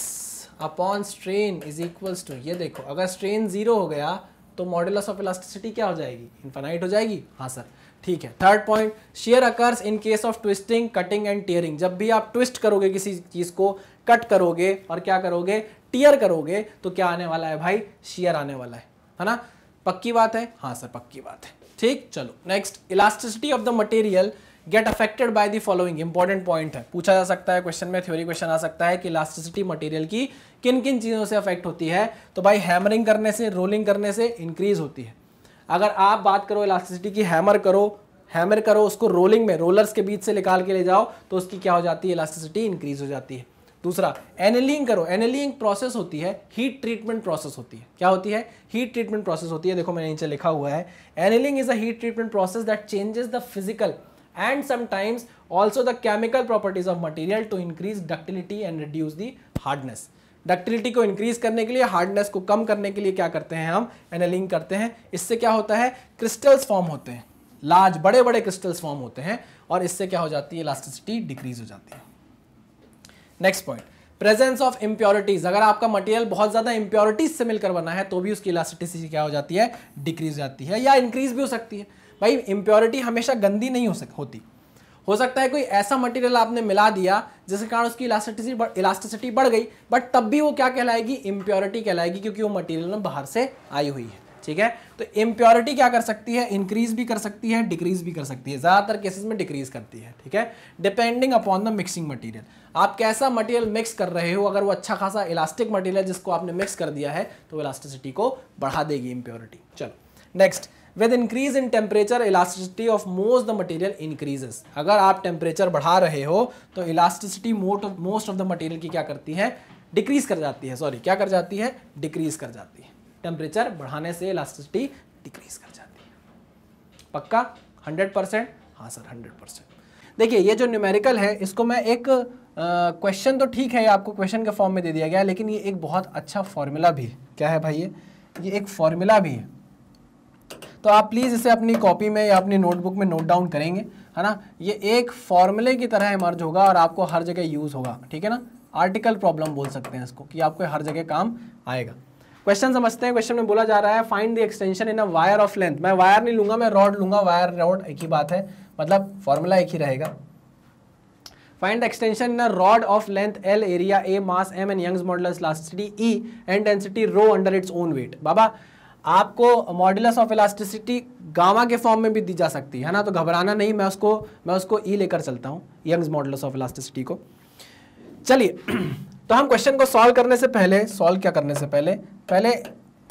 upon strain is equals to ये देखो अगर स्ट्रेन जीरो हो गया तो मॉडल ऑफ इलास्टिसिटी क्या हो जाएगी इन्फानाइट हो जाएगी हाँ सर ठीक है third point shear occurs in case of twisting cutting and tearing जब भी आप ट्विस्ट करोगे किसी चीज़ को कट करोगे और क्या करोगे टीयर करोगे तो क्या आने वाला है भाई शेयर आने वाला है है ना पक्की बात है हाँ सर पक्की बात है ठीक चलो next elasticity of the material get affected by the following important point है पूछा जा सकता है क्वेश्चन में थ्योरी क्वेश्चन आ सकता है कि इलास्टिसिटी मटेरियल की किन किन चीज़ों से अफेक्ट होती है तो भाई हैमरिंग करने से रोलिंग करने से इंक्रीज होती है अगर आप बात करो इलास्टिसिटी की हैमर करो हैमर करो उसको रोलिंग में रोलर्स के बीच से निकाल के ले जाओ तो उसकी क्या हो जाती है इलास्टिसिटी इंक्रीज हो जाती है दूसरा एनलिंग करो एनलिंग प्रोसेस होती है हीट ट्रीटमेंट प्रोसेस होती है क्या होती है हीट ट्रीटमेंट प्रोसेस होती है देखो मैंने नीचे लिखा हुआ है annealing is a heat treatment process that changes the physical and sometimes also the chemical properties of material to increase ductility and reduce the hardness Ductility को इंक्रीज करने के लिए हार्डनेस को कम करने के लिए क्या करते हैं हम एनलिंग करते हैं इससे क्या होता है क्रिस्टल्स फॉर्म होते हैं लार्ज बड़े बड़े क्रिस्टल्स फॉर्म होते हैं और इससे क्या हो जाती है इलास्टिसिटी डिक्रीज हो जाती है next point presence of impurities अगर आपका मटेरियल बहुत ज़्यादा इम्प्योरिटीज से मिलकर बना है तो भी उसकी इलास्टिसिटी क्या हो जाती है डिक्रीज जाती है या इंक्रीज भी हो सकती है भाई इम्प्योरिटी हमेशा गंदी नहीं हो सक होती हो सकता है कोई ऐसा मटेरियल आपने मिला दिया जिसके कारण उसकी इलास्टिसिटी इलास्टिसिटी बढ़ गई बट तब भी वो क्या कहलाएगी इम्प्योरिटी कहलाएगी क्योंकि वो मटेरियल ना बाहर से आई हुई है ठीक है तो इम्प्योरिटी क्या कर सकती है इंक्रीज भी कर सकती है डिक्रीज भी कर सकती है ज़्यादातर केसेस में डिक्रीज करती है ठीक है depending upon the mixing material आप कैसा मटेरियल मिक्स कर रहे हो अगर वो अच्छा खासा इलास्टिक मटीरियल जिसको आपने मिक्स कर दिया है तो इलास्टिसिटी को बढ़ा देगी इम्प्योरिटी चलो next with increase in temperature elasticity of most the material increases अगर आप टेम्परेचर बढ़ा रहे हो तो elasticity most of the material की क्या करती है डिक्रीज कर जाती है सॉरी क्या कर जाती है डिक्रीज कर जाती है टेम्परेचर बढ़ाने से इलास्टिसिटी डिक्रीज कर जाती है पक्का हंड्रेड परसेंट हाँ सर हंड्रेड परसेंट देखिए ये जो न्यूमेरिकल है इसको मैं एक क्वेश्चन तो ठीक है आपको क्वेश्चन के फॉर्म में दे दिया गया लेकिन ये एक बहुत अच्छा फॉर्मूला भी है क्या है भाई ये ये एक फॉर्मूला भी है तो आप प्लीज़ इसे अपनी कॉपी में या अपनी नोटबुक में नोट डाउन करेंगे है ना ये एक फॉर्मूले की तरह इमर्ज होगा और आपको हर जगह यूज़ होगा ठीक है ना आर्टिकल प्रॉब्लम बोल सकते हैं इसको कि आपको हर जगह काम आएगा क्वेश्चन समझते हैं क्वेश्चन में बोला जा रहा है find the extension in a wire of length मैं वायर नहीं लूंगा मैं रॉड लूंगा वायर रॉड एक ही बात है मतलब फॉर्मूला एक ही रहेगा find extension in a rod of length L area A mass M and Young's modulus elasticity E and density rho under its own weight बाबा आपको मॉड्यूलस ऑफ इलास्टिसिटी गामा के फॉर्म में भी दी जा सकती है ना तो घबराना नहीं मैं उसको मैं उसको ई e लेकर चलता हूँ यंग्स मॉड्यूलस ऑफ इलास्टिसिटी को चलिए [clears throat] तो हम क्वेश्चन को सॉल्व करने से पहले सॉल्व क्या करने से पहले पहले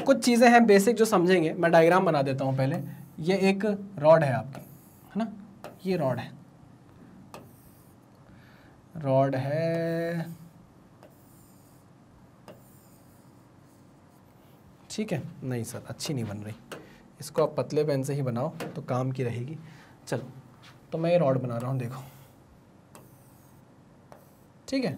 कुछ चीज़ें हैं बेसिक जो समझेंगे मैं डायग्राम बना देता हूँ पहले ये एक रॉड है आपकी है ना ये रॉड है रॉड है ठीक है नहीं सर अच्छी नहीं बन रही इसको आप पतले पेन से ही बनाओ तो काम की रहेगी चलो तो मैं ये रॉड बना रहा हूँ देखो ठीक है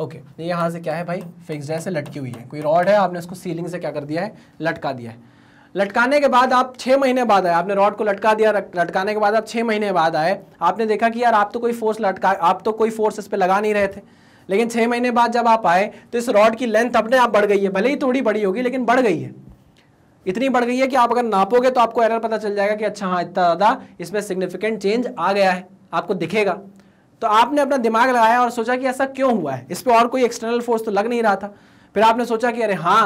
ओके ये यहाँ से क्या है भाई फिक्स जैसे लटकी हुई है कोई रॉड है आपने उसको सीलिंग से क्या कर दिया है लटका दिया है लटकाने के बाद आप छः महीने बाद आए आपने रॉड को लटका दिया लटकाने के बाद आप छः महीने बाद आए आपने देखा कि यार आप तो कोई फोर्स लटका आप तो कोई फोर्स इस पर लगा नहीं रहे थे लेकिन छह महीने बाद जब आप आए तो इस रॉड की लेंथ अपने आप बढ़ गई है भले ही थोड़ी बड़ी होगी लेकिन बढ़ गई है इतनी बढ़ गई है कि आप अगर नापोगे तो आपको एरर पता चल जाएगा कि अच्छा हाँ इतना ज़्यादा इसमें सिग्निफिकेंट चेंज आ गया है आपको दिखेगा तो आपने अपना दिमाग लगाया और सोचा कि ऐसा क्यों हुआ है इस पर और कोई एक्सटर्नल फोर्स तो लग नहीं रहा था फिर आपने सोचा कि अरे हाँ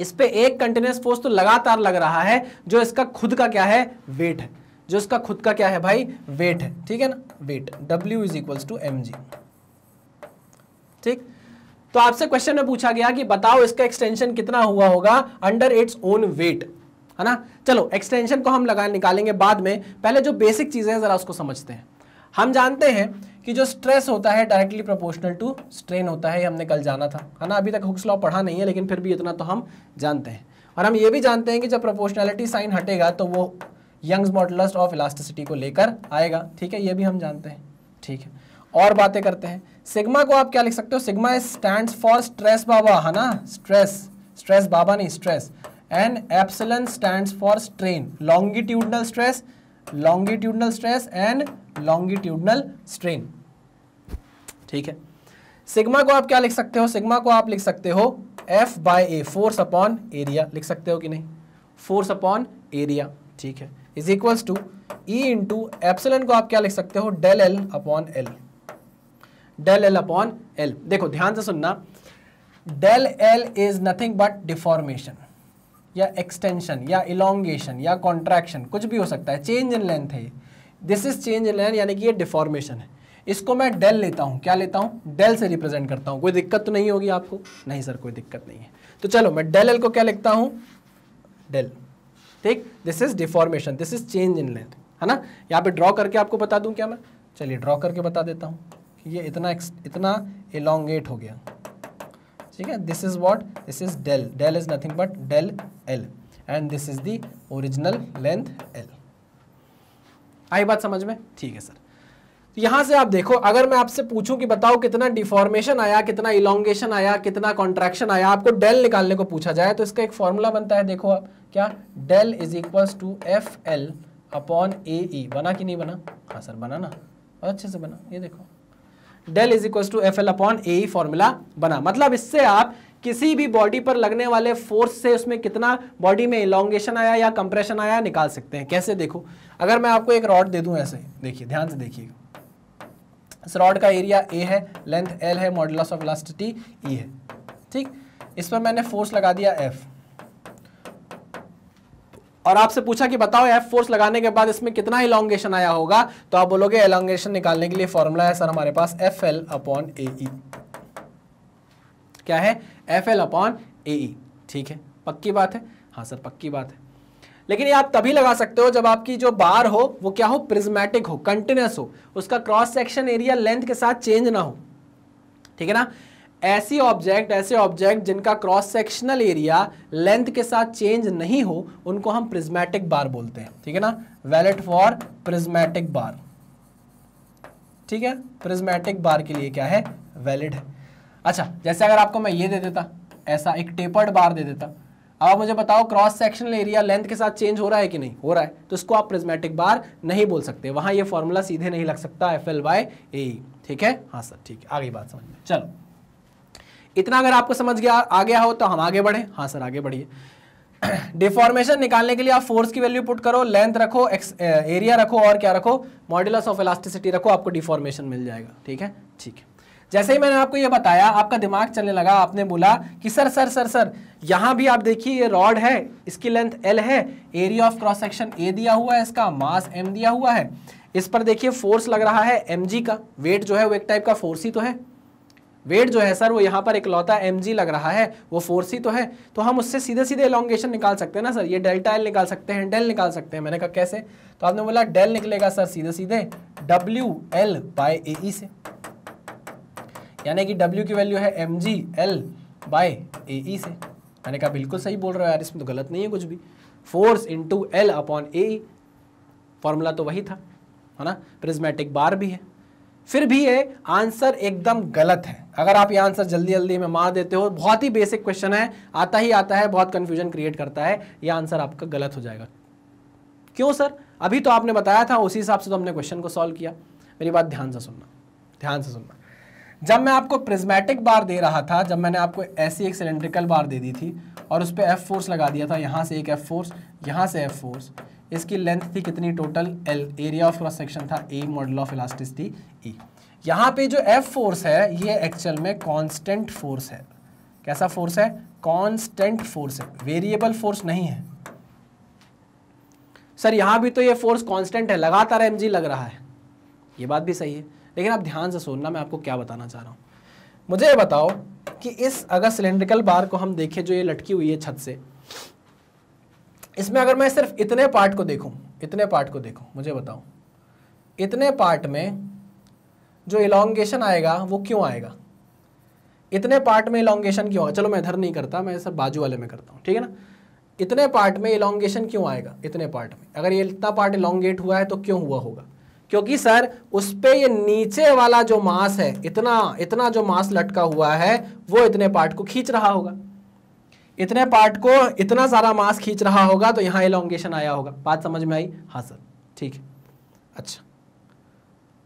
इस पर एक कंटिन्यूस फोर्स तो लगातार लग रहा है जो इसका खुद का क्या है वेट है जो इसका खुद का क्या है भाई वेट है ठीक है ना weight W is equals to M G ठीक तो आपसे क्वेश्चन में पूछा गया कि बताओ इसका एक्सटेंशन कितना हुआ होगा अंडर इट्स ओन वेट है ना चलो एक्सटेंशन को हम लगा निकालेंगे बाद में पहले जो बेसिक चीज़ें हैं ज़रा उसको समझते हैं हम जानते हैं कि जो स्ट्रेस होता है डायरेक्टली प्रोपोर्शनल टू स्ट्रेन होता है ये हमने कल जाना था है ना अभी तक हुक्स लॉ पढ़ा नहीं है लेकिन फिर भी इतना तो हम जानते हैं और हम ये भी जानते हैं कि जब प्रोपोर्शनैलिटी साइन हटेगा तो वो यंग्स मॉडलस्ट ऑफ इलास्टिसिटी को लेकर आएगा ठीक है ये भी हम जानते हैं ठीक है और बातें करते हैं सिग्मा को आप क्या लिख सकते हो सिग्मा स्टैंड फॉर स्ट्रेस बाबा है ना स्ट्रेस स्ट्रेस बाबा नहीं stress and epsilon stand for strain longitudinal stress longitudinal stress and longitudinal strain ठीक है सिग्मा को आप क्या लिख सकते हो सिग्मा को आप लिख सकते हो F by A force upon area लिख सकते हो कि नहीं फोर्स अपॉन एरिया ठीक है is equals to E into epsilon को आप क्या लिख सकते हो del L upon L del L upon L देखो ध्यान से सुनना del L is nothing but deformation या एक्सटेंशन या इलांगेशन या कॉन्ट्रैक्शन कुछ भी हो सकता है चेंज इन लेंथ है this is change in length यानी कि ये डिफॉर्मेशन है इसको मैं डेल लेता हूँ क्या लेता हूँ डेल से रिप्रेजेंट करता हूँ कोई दिक्कत तो नहीं होगी आपको नहीं सर कोई दिक्कत नहीं है तो चलो मैं डेल एल को क्या लिखता हूँ डेल ठीक this is deformation this is change in length है ना यहाँ पे ड्रॉ करके आपको बता दूँ क्या मैं चलिए ड्रॉ करके बता देता हूँ ये इतना इतना एलोंगेट हो गया ठीक है this is what this is del del is nothing but del L and this is the original length L आई बात समझ में ठीक है सर तो यहां से आप देखो अगर मैं आपसे पूछूं कि बताओ कितना डिफॉर्मेशन आया कितना इलोंगेशन आया कितना कॉन्ट्रैक्शन आया आपको डेल निकालने को पूछा जाए तो इसका एक फॉर्मूला बनता है देखो आप क्या del is equal to F L upon A E बना कि नहीं बना हाँ सर बना ना अच्छे से बना ये देखो del is equal to F L upon A formula बना मतलब इससे आप किसी भी बॉडी पर लगने वाले फोर्स से उसमें कितना बॉडी में इलांगेशन आया या कंप्रेशन आया निकाल सकते हैं कैसे देखो अगर मैं आपको एक रॉड दे दूं ऐसे देखिए ध्यान से देखिएगा इस रॉड का एरिया ए है लेंथ एल है मॉडल ऑफ इलास्टिटी ई है ठीक इस पर मैंने फोर्स लगा दिया एफ़ और आपसे पूछा कि बताओ एफ फोर्स लगाने के बाद इसमें कितना इलांगेशन आया होगा तो आप बोलोगे एलोंगेशन निकालने के लिए फॉर्मूला है सर हमारे पास एफ एल अपॉन ए क्या है एफ एल अपॉन ए ठीक है पक्की बात है हाँ सर पक्की बात है लेकिन ये आप तभी लगा सकते हो जब आपकी जो बार हो वो क्या हो प्रिज्मेटिक हो कंटिन्यूस हो उसका क्रॉस सेक्शन एरिया लेंथ के साथ चेंज ना हो ठीक है ना ऐसी ऑब्जेक्ट ऐसे ऑब्जेक्ट जिनका क्रॉस सेक्शनल एरिया लेंथ के साथ चेंज नहीं हो उनको हम प्रिज्मेटिक बार बोलते हैं ठीक है ना वैलेट फॉर प्रिज्मेटिक बार ठीक है प्रिज्मेटिक बार के लिए क्या है वैलिड है अच्छा जैसे अगर आपको मैं ये दे देता ऐसा एक टेपर्ड बार दे देता अब मुझे बताओ क्रॉस सेक्शनल एरिया लेंथ के साथ चेंज हो रहा है कि नहीं हो रहा है तो इसको आप प्रिज्मेटिक बार नहीं बोल सकते वहां ये फॉर्मूला सीधे नहीं लग सकता एफ एल बाई ए ठीक है हाँ सर ठीक है आगे बात समझ में चलो इतना अगर आपको समझ गया आ गया हो तो हम आगे बढ़े हाँ सर आगे बढ़िए डिफॉर्मेशन [clears throat] निकालने के लिए आप फोर्स की वैल्यू पुट करो लेंथ रखो एक्स एरिया eh, रखो और क्या रखो मॉडुलस ऑफ इलास्टिसिटी रखो आपको डिफॉर्मेशन मिल जाएगा ठीक है ठीक है जैसे ही मैंने आपको ये बताया आपका दिमाग चलने लगा आपने बोला कि सर सर सर सर यहाँ भी आप देखिए ये रॉड है इसकी लेंथ एल है area of cross section A दिया हुआ है इसका मास एम दिया हुआ है इस पर देखिए फोर्स लग रहा है एम का वेट जो है वो एक टाइप का फोर्स ही तो है वेट जो है सर वो यहाँ पर इकलौता एम लग रहा है वो फोर तो है तो हम उससे सीधे सीधे एलोंगेशन निकाल सकते हैं ना सर ये डेल्टा एल निकाल सकते हैं डेल निकाल सकते हैं मैंने कहा कैसे तो आपने बोला डेल निकलेगा सर सीधे सीधे डब्ल्यू एल बाय ए से यानी कि डब्ल्यू की वैल्यू है M G L by A से मैंने कहा बिल्कुल सही बोल रहे हो यार इसमें तो गलत नहीं है कुछ भी force into L upon A formula तो वही था है ना प्रिज्मेटिक बार भी है फिर भी ये आंसर एकदम गलत है अगर आप ये आंसर जल्दी जल्दी में मार देते हो बहुत ही बेसिक क्वेश्चन है आता ही आता है बहुत कन्फ्यूजन क्रिएट करता है ये आंसर आपका गलत हो जाएगा क्यों सर अभी तो आपने बताया था उसी हिसाब से तो हमने क्वेश्चन को सॉल्व किया मेरी बात ध्यान से सुनना ध्यान से सुनना जब मैं आपको प्रिज्मेटिक बार दे रहा था जब मैंने आपको ऐसी एक सिलेंड्रिकल बार दे दी थी और उस पर एफ फोर्स लगा दिया था यहाँ से एक एफ फोर्स यहाँ से एफ फोर्स इसकी लेंथ थी कितनी total L area of cross section था A modulus of elasticity E यहां पे जो एफ फोर्स है ये एक्चुअल में कांस्टेंट फोर्स है कैसा फोर्स है कांस्टेंट फोर्स है वेरिएबल फोर्स नहीं है सर यहां भी तो ये फोर्स कांस्टेंट है लगातार एम लग रहा है ये बात भी सही है लेकिन आप ध्यान से सुनना मैं आपको क्या बताना चाह रहा हूं मुझे ये बताओ कि इस अगर सिलेंड्रिकल बार को हम देखें जो ये लटकी हुई है छत से इसमें अगर मैं सिर्फ इतने पार्ट को देखूं इतने पार्ट को देखूं मुझे बताओ इतने पार्ट में जो इलांगेशन आएगा वो क्यों आएगा इतने पार्ट में इलांगेशन क्यों आएगा चलो मैं इधर नहीं करता मैं सर बाजू वाले में करता हूँ ठीक है ना इतने पार्ट में इलांगेशन क्यों आएगा इतने पार्ट में अगर ये इतना पार्ट इलांगेट हुआ है तो क्यों हुआ होगा क्योंकि सर उस पर ये नीचे वाला जो मास है इतना इतना जो मास लटका हुआ है वो इतने पार्ट को खींच रहा होगा इतने पार्ट को इतना सारा मास खींच रहा होगा तो यहाँ इलांगेशन आया होगा बात समझ में आई हाँ सर ठीक है अच्छा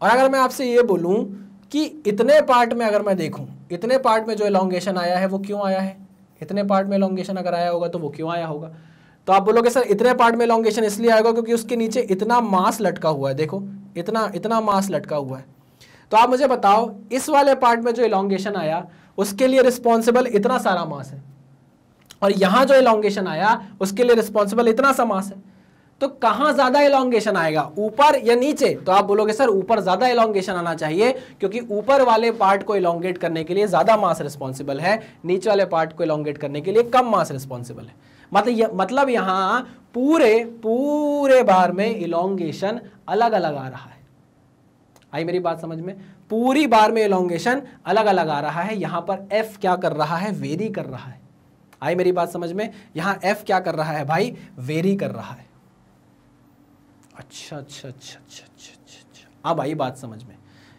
और अगर मैं आपसे ये बोलूँ कि इतने पार्ट में अगर मैं देखूँ इतने पार्ट में जो एलोंगेशन आया है वो क्यों आया है इतने पार्ट में एलोंगेशन अगर आया होगा तो वो क्यों आया होगा तो आप बोलोगे सर इतने पार्ट में एलोंगेशन इसलिए आएगा क्योंकि उसके नीचे इतना मास लटका हुआ है देखो इतना इतना मास लटका हुआ है तो आप मुझे बताओ इस वाले पार्ट में जो एलोंगेशन आया उसके लिए रिस्पॉन्सिबल इतना सारा मास है और यहाँ जो एलोंगेशन आया उसके लिए रिस्पॉन्सिबल इतना सा मास है तो कहां ज़्यादा इलांगेशन आएगा ऊपर या नीचे तो आप बोलोगे सर ऊपर ज़्यादा इलांगेशन आना चाहिए क्योंकि ऊपर वाले पार्ट को इलांगेट करने के लिए ज़्यादा मास रिस्पॉन्सिबल है नीचे वाले पार्ट को इलांगेट करने के लिए कम मास रिस्पॉन्सिबल है मतलब मतलब यहां पूरे पूरे बार में इलांगेशन अलग अलग आ रहा है आई मेरी बात समझ में पूरी बार में इलांगेशन अलग अलग आ रहा है यहां पर एफ क्या कर रहा है वेरी कर रहा है आई मेरी बात समझ में यहां एफ क्या कर रहा है भाई वेरी कर रहा है अच्छा, अच्छा अच्छा अच्छा अच्छा अच्छा अच्छा अब आई बात समझ में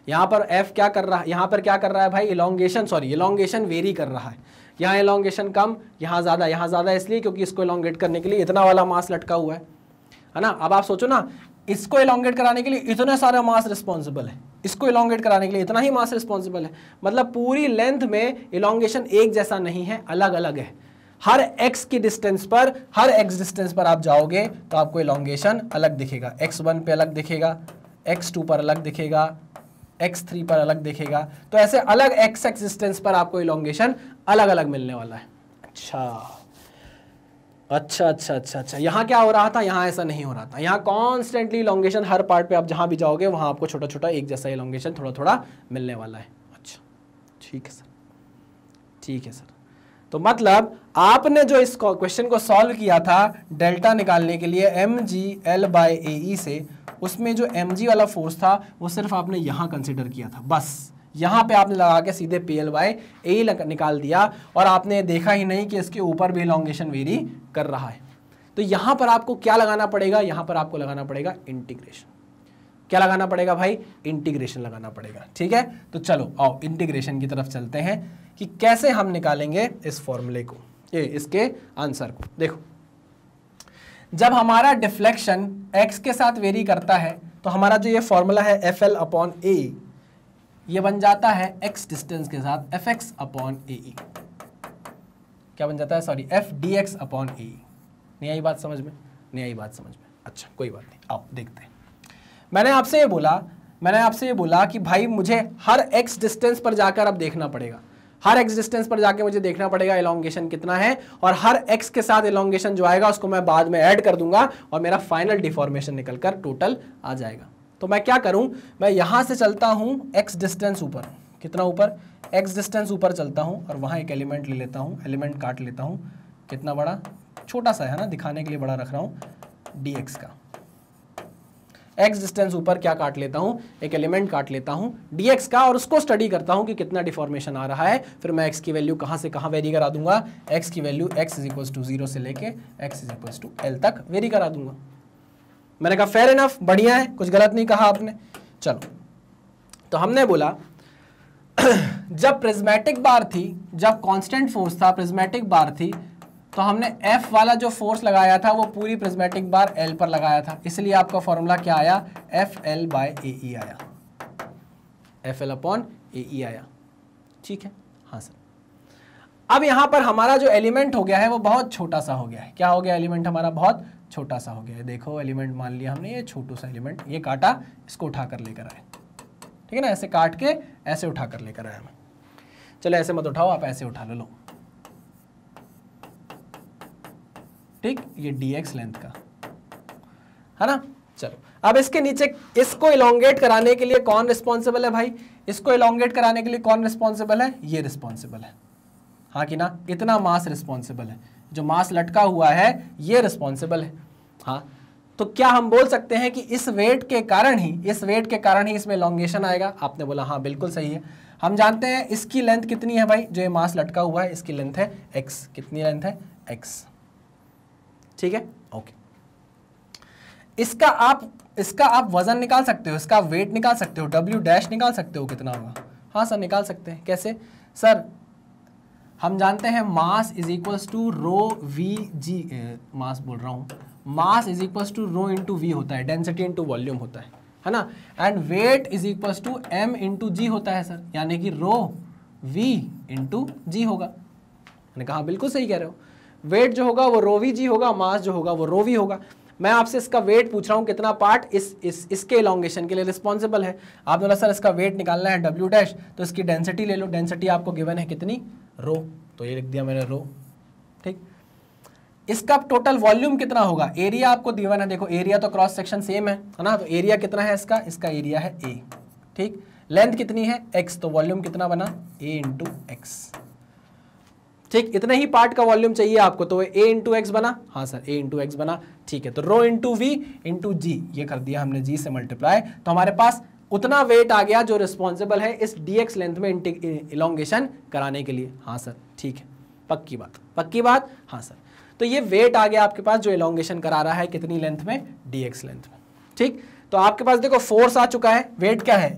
यहाँ पर एफ क्या कर रहा है यहाँ पर क्या कर रहा है भाई इलोंगेशन सॉरी इलोंगेशन वेरी कर रहा है यहाँ इलोंगेशन कम यहाँ ज़्यादा यहाँ ज़्यादा इसलिए क्योंकि इसको इलोंगेट करने के लिए इतना वाला मास लटका हुआ है है ना अब आप सोचो ना इसको इलोंगेट कराने के लिए इतना सारा मास रिस्पॉन्सिबल है इसको इलोंगेट कराने के लिए इतना ही मास रिस्पॉन्सिबल है मतलब पूरी लेंथ में इलोंगेशन एक जैसा नहीं है अलग अलग है हर x की डिस्टेंस पर हर x डिस्टेंस पर आप जाओगे तो आपको इलांगेशन अलग दिखेगा x1 पे अलग दिखेगा x2 पर अलग दिखेगा x3 पर अलग दिखेगा तो ऐसे अलग x x डिस्टेंस पर आपको इलांगेशन अलग अलग मिलने वाला है अच्छा अच्छा अच्छा अच्छा अच्छा यहाँ क्या हो रहा था यहाँ ऐसा नहीं हो रहा था यहाँ कॉन्स्टेंटली इलांगेशन हर पार्ट पे आप जहाँ भी जाओगे वहाँ आपको छोटा छोटा एक जैसा इलांगेशन थोड़ा थोड़ा मिलने वाला है अच्छा ठीक है सर ठीक है सर तो मतलब आपने जो इस क्वेश्चन को सॉल्व किया था डेल्टा निकालने के लिए M G L by A E से उसमें जो एम जी वाला फोर्स था वो सिर्फ आपने यहाँ कंसिडर किया था बस यहाँ पे आपने लगा के सीधे पी एल बाई ए निकाल दिया और आपने देखा ही नहीं कि इसके ऊपर भी लॉन्गेशन वेरी कर रहा है तो यहाँ पर आपको क्या लगाना पड़ेगा यहाँ पर आपको लगाना पड़ेगा इंटीग्रेशन क्या लगाना पड़ेगा भाई इंटीग्रेशन लगाना पड़ेगा ठीक है तो चलो आओ इंटीग्रेशन की तरफ चलते हैं कि कैसे हम निकालेंगे इस फॉर्मूले को ये इसके आंसर को देखो जब हमारा डिफ्लेक्शन एक्स के साथ वेरी करता है तो हमारा जो ये फॉर्मूला है एफ एल अपॉन ए ये बन जाता है एक्स डिस्टेंस के साथ एफ एक्स अपॉन ए क्या बन जाता है sorry F D X upon A नहीं आई बात समझ में नहीं आई बात समझ में अच्छा कोई बात नहीं आओ देखते हैं मैंने आपसे ये बोला मैंने आपसे ये बोला कि भाई मुझे हर एक्स डिस्टेंस पर जाकर अब देखना पड़ेगा हर एक्स डिस्टेंस पर जाके मुझे देखना पड़ेगा एलोंगेशन कितना है और हर एक्स के साथ एलोंगेशन जो आएगा उसको मैं बाद में ऐड कर दूंगा और मेरा फाइनल डिफॉर्मेशन निकल कर टोटल आ जाएगा तो मैं क्या करूं मैं यहाँ से चलता हूँ एक्स डिस्टेंस ऊपर कितना ऊपर एक्स डिस्टेंस ऊपर चलता हूँ और वहाँ एक एलिमेंट ले लेता हूँ एलिमेंट काट लेता हूँ कितना बड़ा छोटा सा है ना दिखाने के लिए बड़ा रख रहा हूँ डी का एक्स डिस्टेंस ऊपर क्या काट लेता हूं एक एलिमेंट काट लेता हूं डीएक्स का और उसको स्टडी करता हूं कि कितना डिफॉर्मेशन आ रहा है फिर मैं एक्स की वैल्यू कहां से कहां वेरी करा दूंगा एक्स की value X is equal to zero से लेके X is equal to L तक वेरी करा दूंगा मैंने कहा फेयर इनफ बढ़िया है कुछ गलत नहीं कहा आपने चलो तो हमने बोला [clears throat] जब प्रिज्मेटिक बार थी जब कॉन्स्टेंट फोर्स था प्रिज्मेटिक बार थी तो हमने F वाला जो फोर्स लगाया था वो पूरी प्रिज्मेटिक बार L पर लगाया था इसलिए आपका फॉर्मूला क्या आया एफ एल बाय ए आया F L upon A E आया ठीक है हाँ सर अब यहाँ पर हमारा जो एलिमेंट हो गया है वो बहुत छोटा सा हो गया है क्या हो गया एलिमेंट हमारा बहुत छोटा सा हो गया है देखो एलिमेंट मान लिया हमने ये छोटू सा एलिमेंट ये काटा इसको उठा कर लेकर आए ठीक है ना ऐसे काट के ऐसे उठा कर लेकर आए हमें चलो ऐसे मत उठाओ आप ऐसे उठा लो लो ठीक ये डी एक्स लेंथ का है ना चलो अब इसके नीचे इसको इलांगेट कराने के लिए कौन रिस्पॉन्सिबल है भाई इसको इलांगेट कराने के लिए कौन रिस्पॉन्सिबल है ये रिस्पॉन्सिबल है हाँ कि ना इतना मास रिस्पॉन्सिबल है जो मास लटका हुआ है ये रिस्पॉन्सिबल है हाँ तो क्या हम बोल सकते हैं कि इस वेट के कारण ही इस वेट के कारण ही इसमें लॉन्गेशन आएगा आपने बोला हाँ बिल्कुल सही है हम जानते हैं इसकी लेंथ कितनी है भाई जो ये मास लटका हुआ है इसकी लेंथ है एक्स कितनी लेंथ है एक्स ठीक है ओके इसका आप इसका आप वजन निकाल सकते हो इसका वेट निकाल सकते हो डब्ल्यू डैश निकाल सकते हो कितना होगा हाँ सर निकाल सकते हैं कैसे सर हम जानते हैं mass is equals to rho V G A, mass बोल रहा हूँ mass is equals to rho into V होता है डेंसिटी इंटू वॉल्यूम होता है है ना and weight is equals to M into G होता है सर यानी कि रो वी इंटू जी होगा मैंने कहा बिल्कुल सही कह रहे हो वेट जो होगा वो रोवी जी होगा मास जो होगा वो रोवी होगा मैं आपसे इसका वेट पूछ रहा हूँ कितना पार्ट इस इस इसके इलांगेशन के लिए रिस्पॉन्सिबल है आप बोला सर इसका वेट निकालना है डब्ल्यू डैश तो इसकी डेंसिटी ले लो डेंसिटी आपको गिवन है कितनी रो तो ये लिख दिया मैंने रो ठीक इसका टोटल वॉल्यूम कितना होगा एरिया आपको दिवन है देखो एरिया तो क्रॉस सेक्शन सेम है है ना तो एरिया कितना है इसका इसका एरिया है ए ठीक लेंथ कितनी है एक्स तो वॉल्यूम कितना बना ए इंटू एक्स ठीक इतना ही पार्ट का वॉल्यूम चाहिए आपको तो ए इंटू एक्स बना हाँ सर ए इंटू एक्स बना ठीक है तो rho into V into G ये कर दिया हमने जी से मल्टीप्लाई तो हमारे पास उतना वेट आ गया जो रिस्पॉन्सिबल है इस डी एक्स लेंथ में इलोंगेशन कराने के लिए हाँ सर ठीक है पक्की बात पक्की बात हाँ सर तो ये वेट आ गया आपके पास जो इलोंगेशन करा रहा है कितनी लेंथ में डी एक्स लेंथ में ठीक तो आपके पास देखो फोर्स आ चुका है वेट क्या है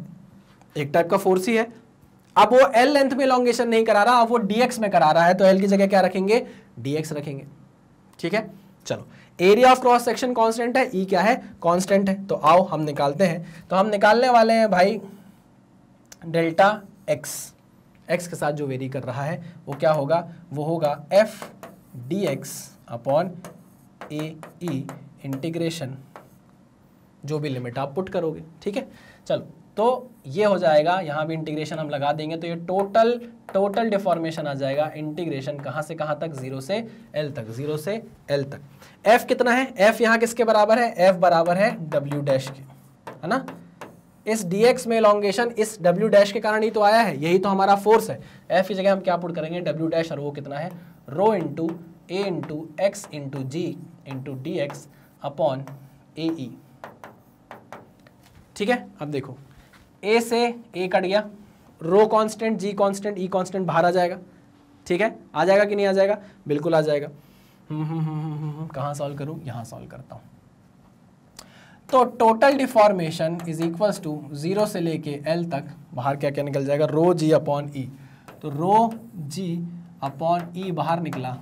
एक टाइप का फोर्स ही है अब वो एल लेंथ में इलांगेशन नहीं करा रहा अब वो डीएक्स में करा रहा है तो एल की जगह क्या रखेंगे डीएक्स रखेंगे ठीक है चलो area of cross section constant है ई e क्या है कांस्टेंट है तो आओ हम निकालते हैं तो हम निकालने वाले हैं भाई डेल्टा एक्स एक्स के साथ जो वेरी कर रहा है वो क्या होगा वो होगा F D X upon A integration जो भी लिमिट आप पुट करोगे ठीक है चलो तो ये हो जाएगा यहाँ भी इंटीग्रेशन हम लगा देंगे तो ये टोटल टोटल डिफॉर्मेशन आ जाएगा इंटीग्रेशन कहाँ से कहाँ तक जीरो से एल तक जीरो से एल तक एफ कितना है एफ यहाँ किसके बराबर है एफ बराबर है डब्ल्यू डैश के है ना इस dx में इलोंगेशन इस डब्ल्यू डैश के कारण ही तो आया है यही तो हमारा फोर्स है एफ की जगह हम क्या पुट करेंगे डब्ल्यू डैश और वो कितना है rho into A into x into G into D X upon A E ठीक है अब देखो ए से ए कट गया rho constant G constant E constant बाहर आ जाएगा ठीक है आ जाएगा कि नहीं आ जाएगा बिल्कुल आ जाएगा हम्म, हम्म, हम्म, कहाँ सॉल्व करूँ यहाँ सॉल्व करता हूँ तो total deformation is equals to zero से लेके एल तक बाहर क्या क्या निकल जाएगा रो जी अपॉन ई तो रो जी अपॉन ई बाहर निकला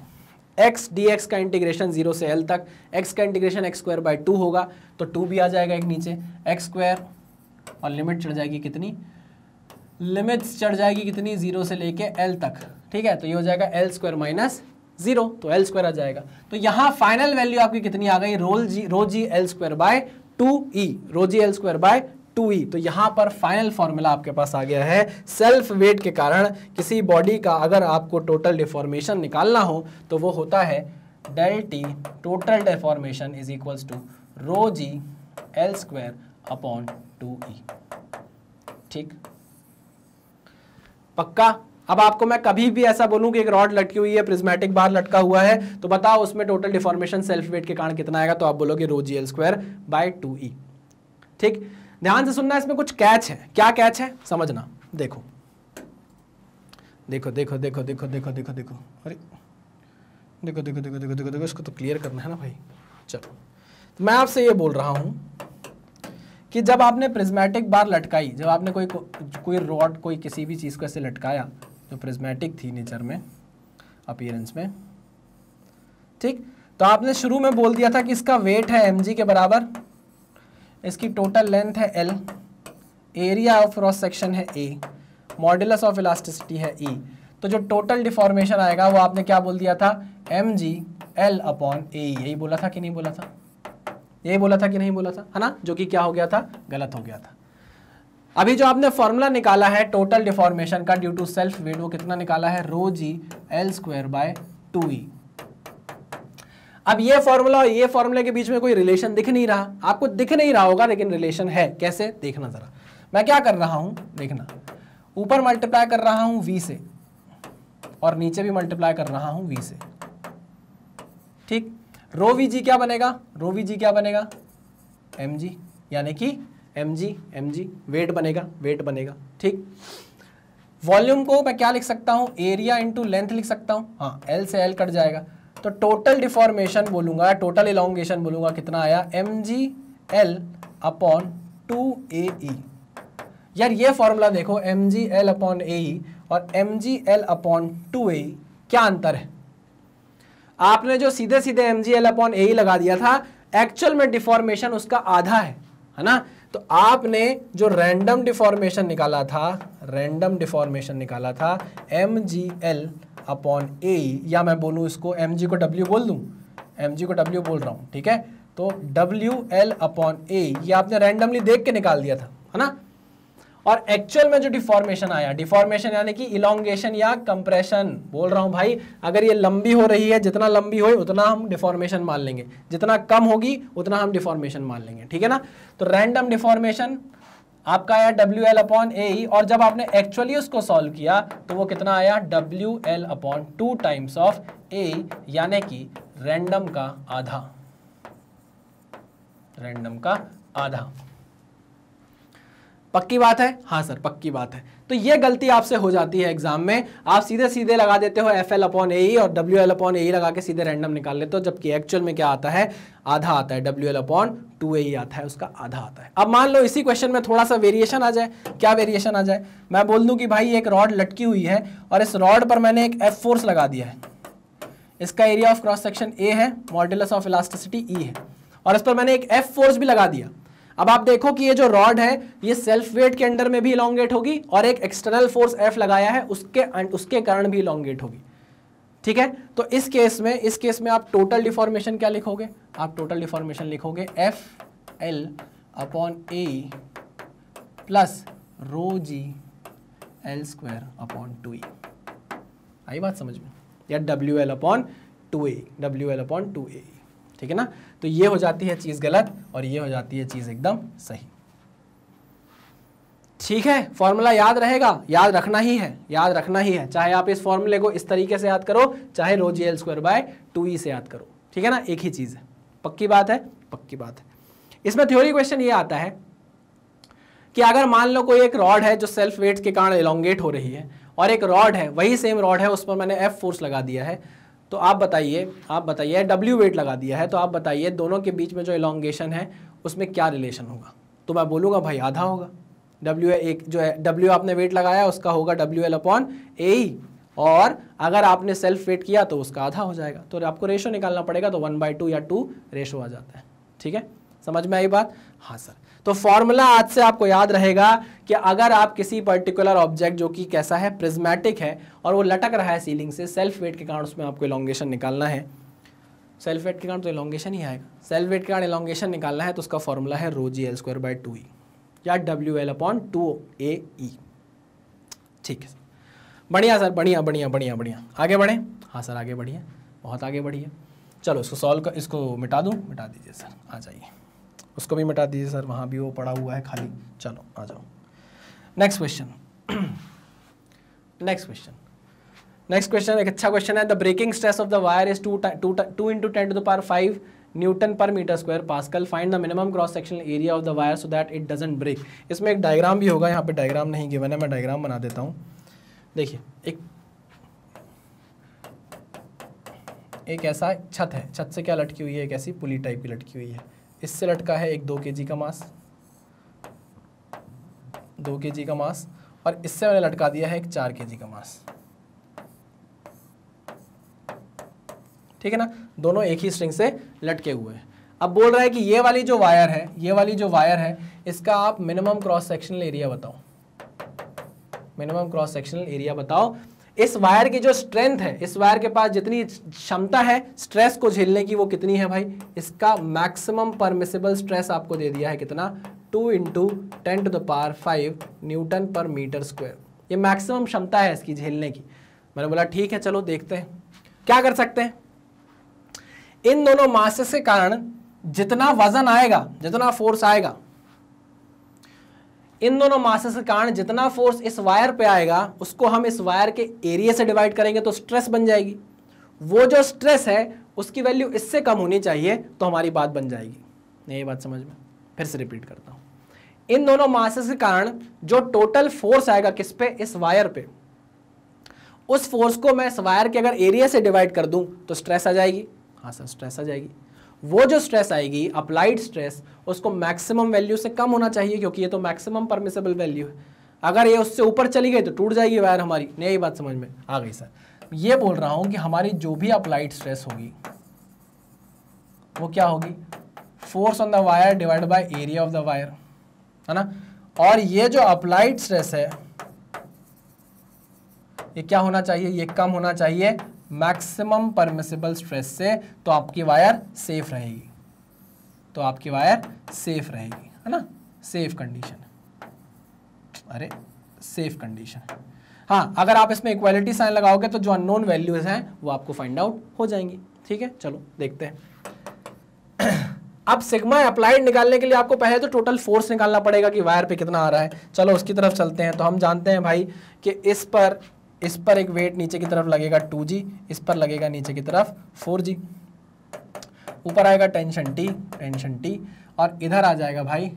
एक्स डी एक्स का इंटीग्रेशन जीरो से एल तक एक्स का integration X square by two होगा तो टू भी आ जाएगा एक नीचे एक्स स्क्वायर और लिमिट चढ़ जाएगी कितनी लिमिट्स चढ़ जाएगी कितनी जीरो से लेके एल तक ठीक है तो ये हो जाएगा एल स्क्वायर माइनस जीरो तो एल स्क्वायर आ जाएगा तो यहाँ फाइनल वैल्यू आपकी कितनी आ गई रोल G rho G L square by two E rho G L square by two E तो यहाँ पर फाइनल फॉर्मूला आपके पास आ गया है सेल्फ वेट के कारण किसी बॉडी का अगर आपको टोटल डिफॉर्मेशन निकालना हो तो वो होता है del T total deformation is equals to rho G L square upon two E ठीक पक्का अब आपको मैं कभी भी ऐसा बोलूं कि एक रॉड लटकी हुई है प्रिज्मेटिक बार लटका हुआ है तो बताओ उसमें टोटल डिफॉर्मेशन सेल्फ वेट के कारण कितना आएगा तो आप बोलोगे rho g L square by two E ठीक ध्यान से सुनना इसमें कुछ कैच है क्या कैच है समझना देखो देखो देखो देखो देखो देखो देखो देखो अरे देखो देखो देखो देखो देखो देखो इसको तो क्लियर करना है ना भाई चलो मैं आपसे ये बोल रहा हूँ कि जब आपने प्रिज्मेटिक बार लटकाई जब आपने कोई को, कोई रॉड कोई किसी भी चीज़ को ऐसे लटकाया जो तो प्रिज्मेटिक थी नेचर में अपीयरेंस में ठीक तो आपने शुरू में बोल दिया था कि इसका वेट है एम के बराबर इसकी टोटल लेंथ है L area of cross section है ए मॉडुलस ऑफ इलास्टिसिटी है ई e. तो जो टोटल डिफॉर्मेशन आएगा वो आपने क्या बोल दिया था M G L upon A यही बोला था कि नहीं बोला था ये बोला था कि नहीं बोला था है ना जो कि क्या हो गया था गलत हो गया था अभी जो आपने फॉर्मूला निकाला है टोटल डिफॉर्मेशन का ड्यू टू सेल्फ वेट वो कितना निकाला है rho G L square by two E अब ये फॉर्मूला और ये फॉर्मूला के बीच में कोई रिलेशन दिख नहीं रहा आपको दिख नहीं रहा होगा लेकिन रिलेशन है कैसे देखना ज़रा मैं क्या कर रहा हूं देखना ऊपर मल्टीप्लाई कर रहा हूं वी से और नीचे भी मल्टीप्लाई कर रहा हूं वी से ठीक रोवी जी क्या बनेगा रोवी जी क्या बनेगा एम जी यानी कि M G M G weight बनेगा वेट बनेगा ठीक वॉल्यूम को मैं क्या लिख सकता हूँ एरिया इंटू लेंथ लिख सकता हूँ हाँ एल से एल कट जाएगा तो टोटल डिफॉर्मेशन बोलूंगा टोटल इलांगेशन बोलूंगा कितना आया M G L upon two A यार ये फॉर्मूला देखो M G L upon A और M G L upon two A क्या अंतर है आपने जो सीधे सीधे M G L upon A लगा दिया था एक्चुअल में डिफॉर्मेशन उसका आधा है है ना तो आपने जो रैंडम डिफॉर्मेशन निकाला था रैंडम डिफॉर्मेशन निकाला था M G L upon A या मैं बोलूँ इसको एम जी को डब्ल्यू बोल दूँ एम जी को डब्ल्यू बोल रहा हूँ ठीक है तो डब्ल्यू एल अपॉन ए ये आपने रैंडमली देख के निकाल दिया था है ना और एक्चुअल में जो डिफॉर्मेशन आया डिफॉर्मेशन यानी कि इलांगेशन या कंप्रेशन बोल रहा हूं भाई अगर ये लंबी हो रही है जितना लंबी हो उतना हम डिफॉर्मेशन मान लेंगे जितना कम होगी उतना हम डिफॉर्मेशन मान लेंगे ठीक है ना तो रैंडम डिफॉर्मेशन आपका आया डब्ल्यू एल अपॉन ए और जब आपने एक्चुअली उसको सॉल्व किया तो वो कितना आया W L upon two times of A यानी कि रैंडम का आधा रैंडम का आधा पक्की बात है हाँ सर पक्की बात है तो ये गलती आपसे हो जाती है एग्जाम में आप सीधे सीधे लगा देते हो एफ एल अपॉन ए और डब्ल्यू एल अपॉन ए लगा के सीधे रैंडम निकाल लेते हो जबकि एक्चुअल में क्या आता है आधा आता है W L upon two A आता है उसका आधा आता है अब मान लो इसी क्वेश्चन में थोड़ा सा वेरिएशन आ जाए क्या वेरिएशन आ जाए मैं बोल दूँ कि भाई एक रॉड लटकी हुई है और इस रॉड पर मैंने एक एफ फोर्स लगा दिया है इसका area of cross section A है मॉडल ऑफ इलास्टिसिटी ई है और इस पर मैंने एक एफ फोर्स भी लगा दिया अब आप देखो कि ये जो रॉड है ये सेल्फ वेट के अंडर में भी इलांगेट होगी और एक एक्सटर्नल फोर्स एफ लगाया है उसके उसके कारण भी इलांगेट होगी ठीक है तो इस केस में इस केस में आप टोटल डिफॉर्मेशन क्या लिखोगे आप टोटल डिफॉर्मेशन लिखोगे F L upon A plus rho G L square upon two A आई बात समझ में या W L upon two A W L upon two A ठीक है ना तो ये हो जाती है चीज़ गलत और ये हो जाती है चीज़ एकदम सही ठीक है फॉर्मूला याद रहेगा याद रखना ही है याद रखना ही है चाहे आप इस फॉर्मूले को इस तरीके से याद करो चाहे rho g L square by two E से याद करो ठीक है ना एक ही चीज़ है पक्की बात है पक्की बात है इसमें थ्योरी क्वेश्चन ये आता है कि अगर मान लो कोई एक रॉड है जो सेल्फ वेट के कारण एलोंगेट हो रही है और एक रॉड है वही सेम रॉड है उस पर मैंने एफ फोर्स लगा दिया है तो आप बताइए आप बताइए डब्ल्यू वेट लगा दिया है तो आप बताइए दोनों के बीच में जो एलोंगेशन है उसमें क्या रिलेशन होगा तो मैं बोलूँगा भाई आधा होगा डब्ल्यू एक जो है डब्ल्यू आपने वेट लगाया उसका होगा डब्ल्यू एल अपॉन ए और अगर आपने सेल्फ वेट किया तो उसका आधा हो जाएगा तो आपको रेशो निकालना पड़ेगा तो वन बाई टू या टू रेशो आ जाता है ठीक है समझ में आई बात हाँ सर तो फॉर्मूला आज से आपको याद रहेगा कि अगर आप किसी पर्टिकुलर ऑब्जेक्ट जो कि कैसा है प्रिज्मेटिक है और वो लटक रहा है सीलिंग से सेल्फ वेट के कारण उसमें आपको इलांगेशन निकालना है सेल्फ वेट के कारण तो इलांगेशन ही आएगा सेल्फ वेट के कारण इलांगेशन निकालना है तो उसका फॉर्मूला है rho g L square by two E या W L upon two A E ठीक है बढ़िया सर बढ़िया बढ़िया बढ़िया बढ़िया आगे बढ़ें हाँ सर आगे बढ़िए बहुत आगे बढ़िए चलो इसको सॉल्व कर इसको मिटा दूँ मिटा दीजिए सर आ जाइए उसको भी मिटा दीजिए सर वहाँ भी वो पड़ा हुआ है खाली चलो आ जाओ next question next question next question एक अच्छा क्वेश्चन है the breaking stress of the wire is two to two into ten to the power five newton per metre square pascal find the minimum cross sectional area of the wire so that it doesn't break इसमें एक diagram भी होगा यहाँ पे diagram नहीं given है मैं diagram बना देता हूँ देखिए एक एक ऐसा छत है छत से क्या लटकी हुई है एक ऐसी पुली टाइप की लटकी हुई है इससे लटका है एक दो के का मास दो के का मास और इससे मैंने लटका दिया है एक चार के का मास ठीक है ना दोनों एक ही स्ट्रिंग से लटके हुए हैं अब बोल रहा है कि ये वाली जो वायर है ये वाली जो वायर है इसका आप मिनिमम क्रॉस सेक्शनल एरिया बताओ मिनिमम क्रॉस सेक्शनल एरिया बताओ इस वायर की जो स्ट्रेंथ है इस वायर के पास जितनी क्षमता है स्ट्रेस को झेलने की वो कितनी है भाई इसका मैक्सिमम परमिसेबल स्ट्रेस आपको दे दिया है कितना two into ten to the power five newton per metre square ये मैक्सिमम क्षमता है इसकी झेलने की मैंने बोला ठीक है चलो देखते हैं क्या कर सकते हैं इन दोनों मासेस के कारण जितना वजन आएगा जितना फोर्स आएगा इन दोनों मासेस के कारण जितना फोर्स इस वायर पे आएगा उसको हम इस वायर के एरिया से डिवाइड करेंगे तो स्ट्रेस बन जाएगी वो जो स्ट्रेस है उसकी वैल्यू इससे कम होनी चाहिए तो हमारी बात बन जाएगी ये बात समझ में फिर से रिपीट करता हूँ इन दोनों मासेस के कारण जो टोटल फोर्स आएगा किस पे इस वायर पे उस फोर्स को मैं इस वायर के अगर एरिया से डिवाइड कर दूं तो स्ट्रेस आ जाएगी हाँ सर स्ट्रेस आ जाएगी वो जो स्ट्रेस आएगी अप्लाइड स्ट्रेस उसको मैक्सिमम वैल्यू से कम होना चाहिए क्योंकि ये तो मैक्सिमम परमिसेबल वैल्यू है अगर ये उससे ऊपर चली गई तो टूट जाएगी वायर हमारी नहीं यही बात समझ में आ गई सर ये बोल रहा हूं कि हमारी जो भी अप्लाइड स्ट्रेस होगी वो क्या होगी force on the wire divide by area of the wire है ना और ये जो अप्लाइड स्ट्रेस है ये क्या होना चाहिए ये कम होना चाहिए मैक्सिमम परमिसेबल स्ट्रेस से तो आपकी वायर सेफ रहेगी तो आपकी वायर सेफ रहेगी है ना सेफ कंडीशन अरे सेफ कंडीशन हाँ अगर आप इसमें इक्वालिटी साइन लगाओगे तो जो अननोन वैल्यूज हैं वो आपको फाइंड आउट हो जाएंगी ठीक है चलो देखते हैं [clears throat] अब सिग्मा अप्लाइड निकालने के लिए आपको पहले तो टोटल फोर्स निकालना पड़ेगा कि वायर पे कितना आ रहा है चलो उसकी तरफ चलते हैं तो हम जानते हैं भाई कि इस पर इस पर एक वेट नीचे की तरफ लगेगा टू जी इस पर लगेगा नीचे की तरफ फोर जी ऊपर आएगा टेंशन टी टेंशन टी और इधर आ जाएगा भाई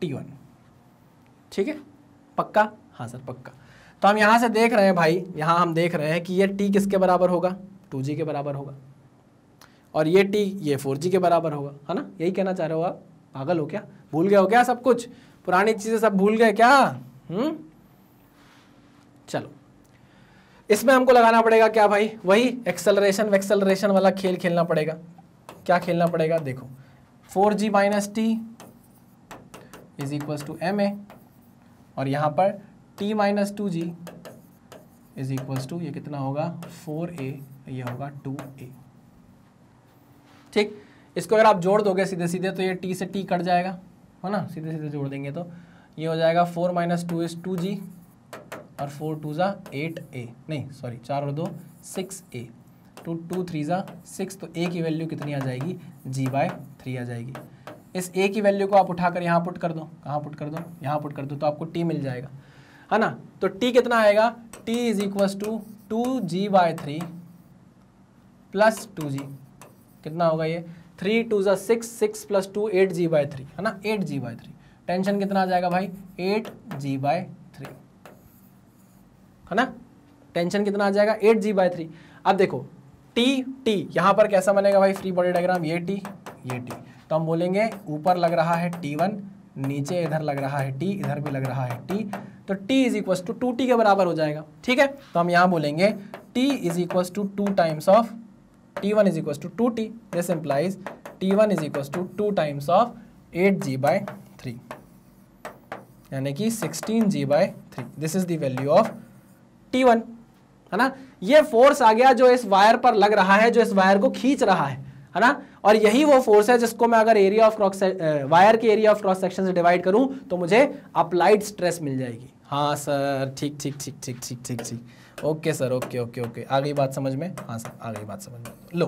टी वन ठीक है पक्का हाँ सर पक्का तो हम यहाँ से देख रहे हैं भाई यहाँ हम देख रहे हैं कि ये टी किसके बराबर होगा टू जी के बराबर होगा और ये टी ये फोर जी के बराबर होगा है ना यही कहना चाह रहे हो आप पागल हो क्या भूल गए हो क्या सब कुछ पुरानी चीज़ें सब भूल गए क्या हुँ? हम्म? चलो इसमें हमको लगाना पड़ेगा क्या भाई वही एक्सेलरेशन वेक्सेलरेशन वाला खेल खेलना पड़ेगा क्या खेलना पड़ेगा देखो four G minus T is equal to M A और यहाँ पर T minus two G is equal to ये कितना होगा फोर ए ये होगा टू ए ठीक इसको अगर आप जोड़ दोगे सीधे सीधे तो ये टी से टी कट जाएगा है ना सीधे सीधे जोड़ देंगे तो ये हो जाएगा four minus two is two G और फोर टू ज़ा एट ए नहीं सॉरी चार और दो six A two two three ज़ा सिक्स तो ए की वैल्यू कितनी आ जाएगी जी बाय थ्री आ जाएगी इस ए की वैल्यू को आप उठाकर यहाँ पुट कर दो कहाँ पुट कर दो यहाँ पुट कर दो तो आपको टी मिल जाएगा है ना तो टी कितना आएगा T is equals to two G by three plus two G कितना होगा ये थ्री टू ज़ा six six plus two eight G by three है ना eight G by three tension कितना आ जाएगा भाई एट जी बाय है ना टेंशन कितना आ जाएगा एट जी बाई थ्री अब देखो टी टी यहाँ पर कैसा बनेगा भाई फ्री बॉडी डायग्राम ये टी ये टी तो हम बोलेंगे ऊपर लग रहा है टी वन नीचे इधर लग रहा है टी इधर भी लग रहा है टी तो T is equal to two T के बराबर हो जाएगा ठीक है तो हम यहाँ बोलेंगे T is equal to two times of T one is equal to two T this implies T one is equal to two times of eight G by three यानी कि sixteen G by three this is the value of T one है ना ये force आ गया जो इस wire पर लग रहा है जो इस वायर को खींच रहा है है ना और यही वो फोर्स है जिसको मैं अगर एरिया ऑफ क्रॉस वायर के एरिया ऑफ क्रॉस सेक्शन से डिवाइड करूं तो मुझे अप्लाइड स्ट्रेस मिल जाएगी हाँ सर ठीक ठीक ठीक ठीक ठीक ठीक ठीक okay sir okay okay okay आ गई बात समझ में हाँ सर आ गई बात समझ में लो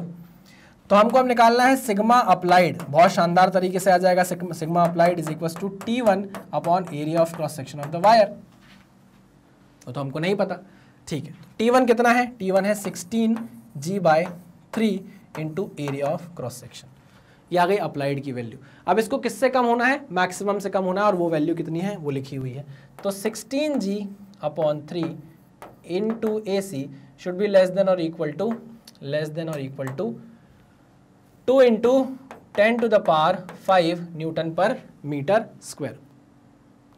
तो हमको हम निकालना है सिग्मा अप्लाइड बहुत शानदार तरीके से आ जाएगा sigma applied is equal to T one upon area of cross section of the wire वो तो हमको नहीं पता ठीक है टी वन कितना है टी वन है sixteen G by three into area of cross section ये आ गई अप्लाइड की वैल्यू अब इसको किससे कम होना है मैक्सिमम से कम होना है और वो वैल्यू कितनी है वो लिखी हुई है तो sixteen G upon three into A C should be less than और इक्वल टू लेस देन और equal to two into ten to the power five newton per metre square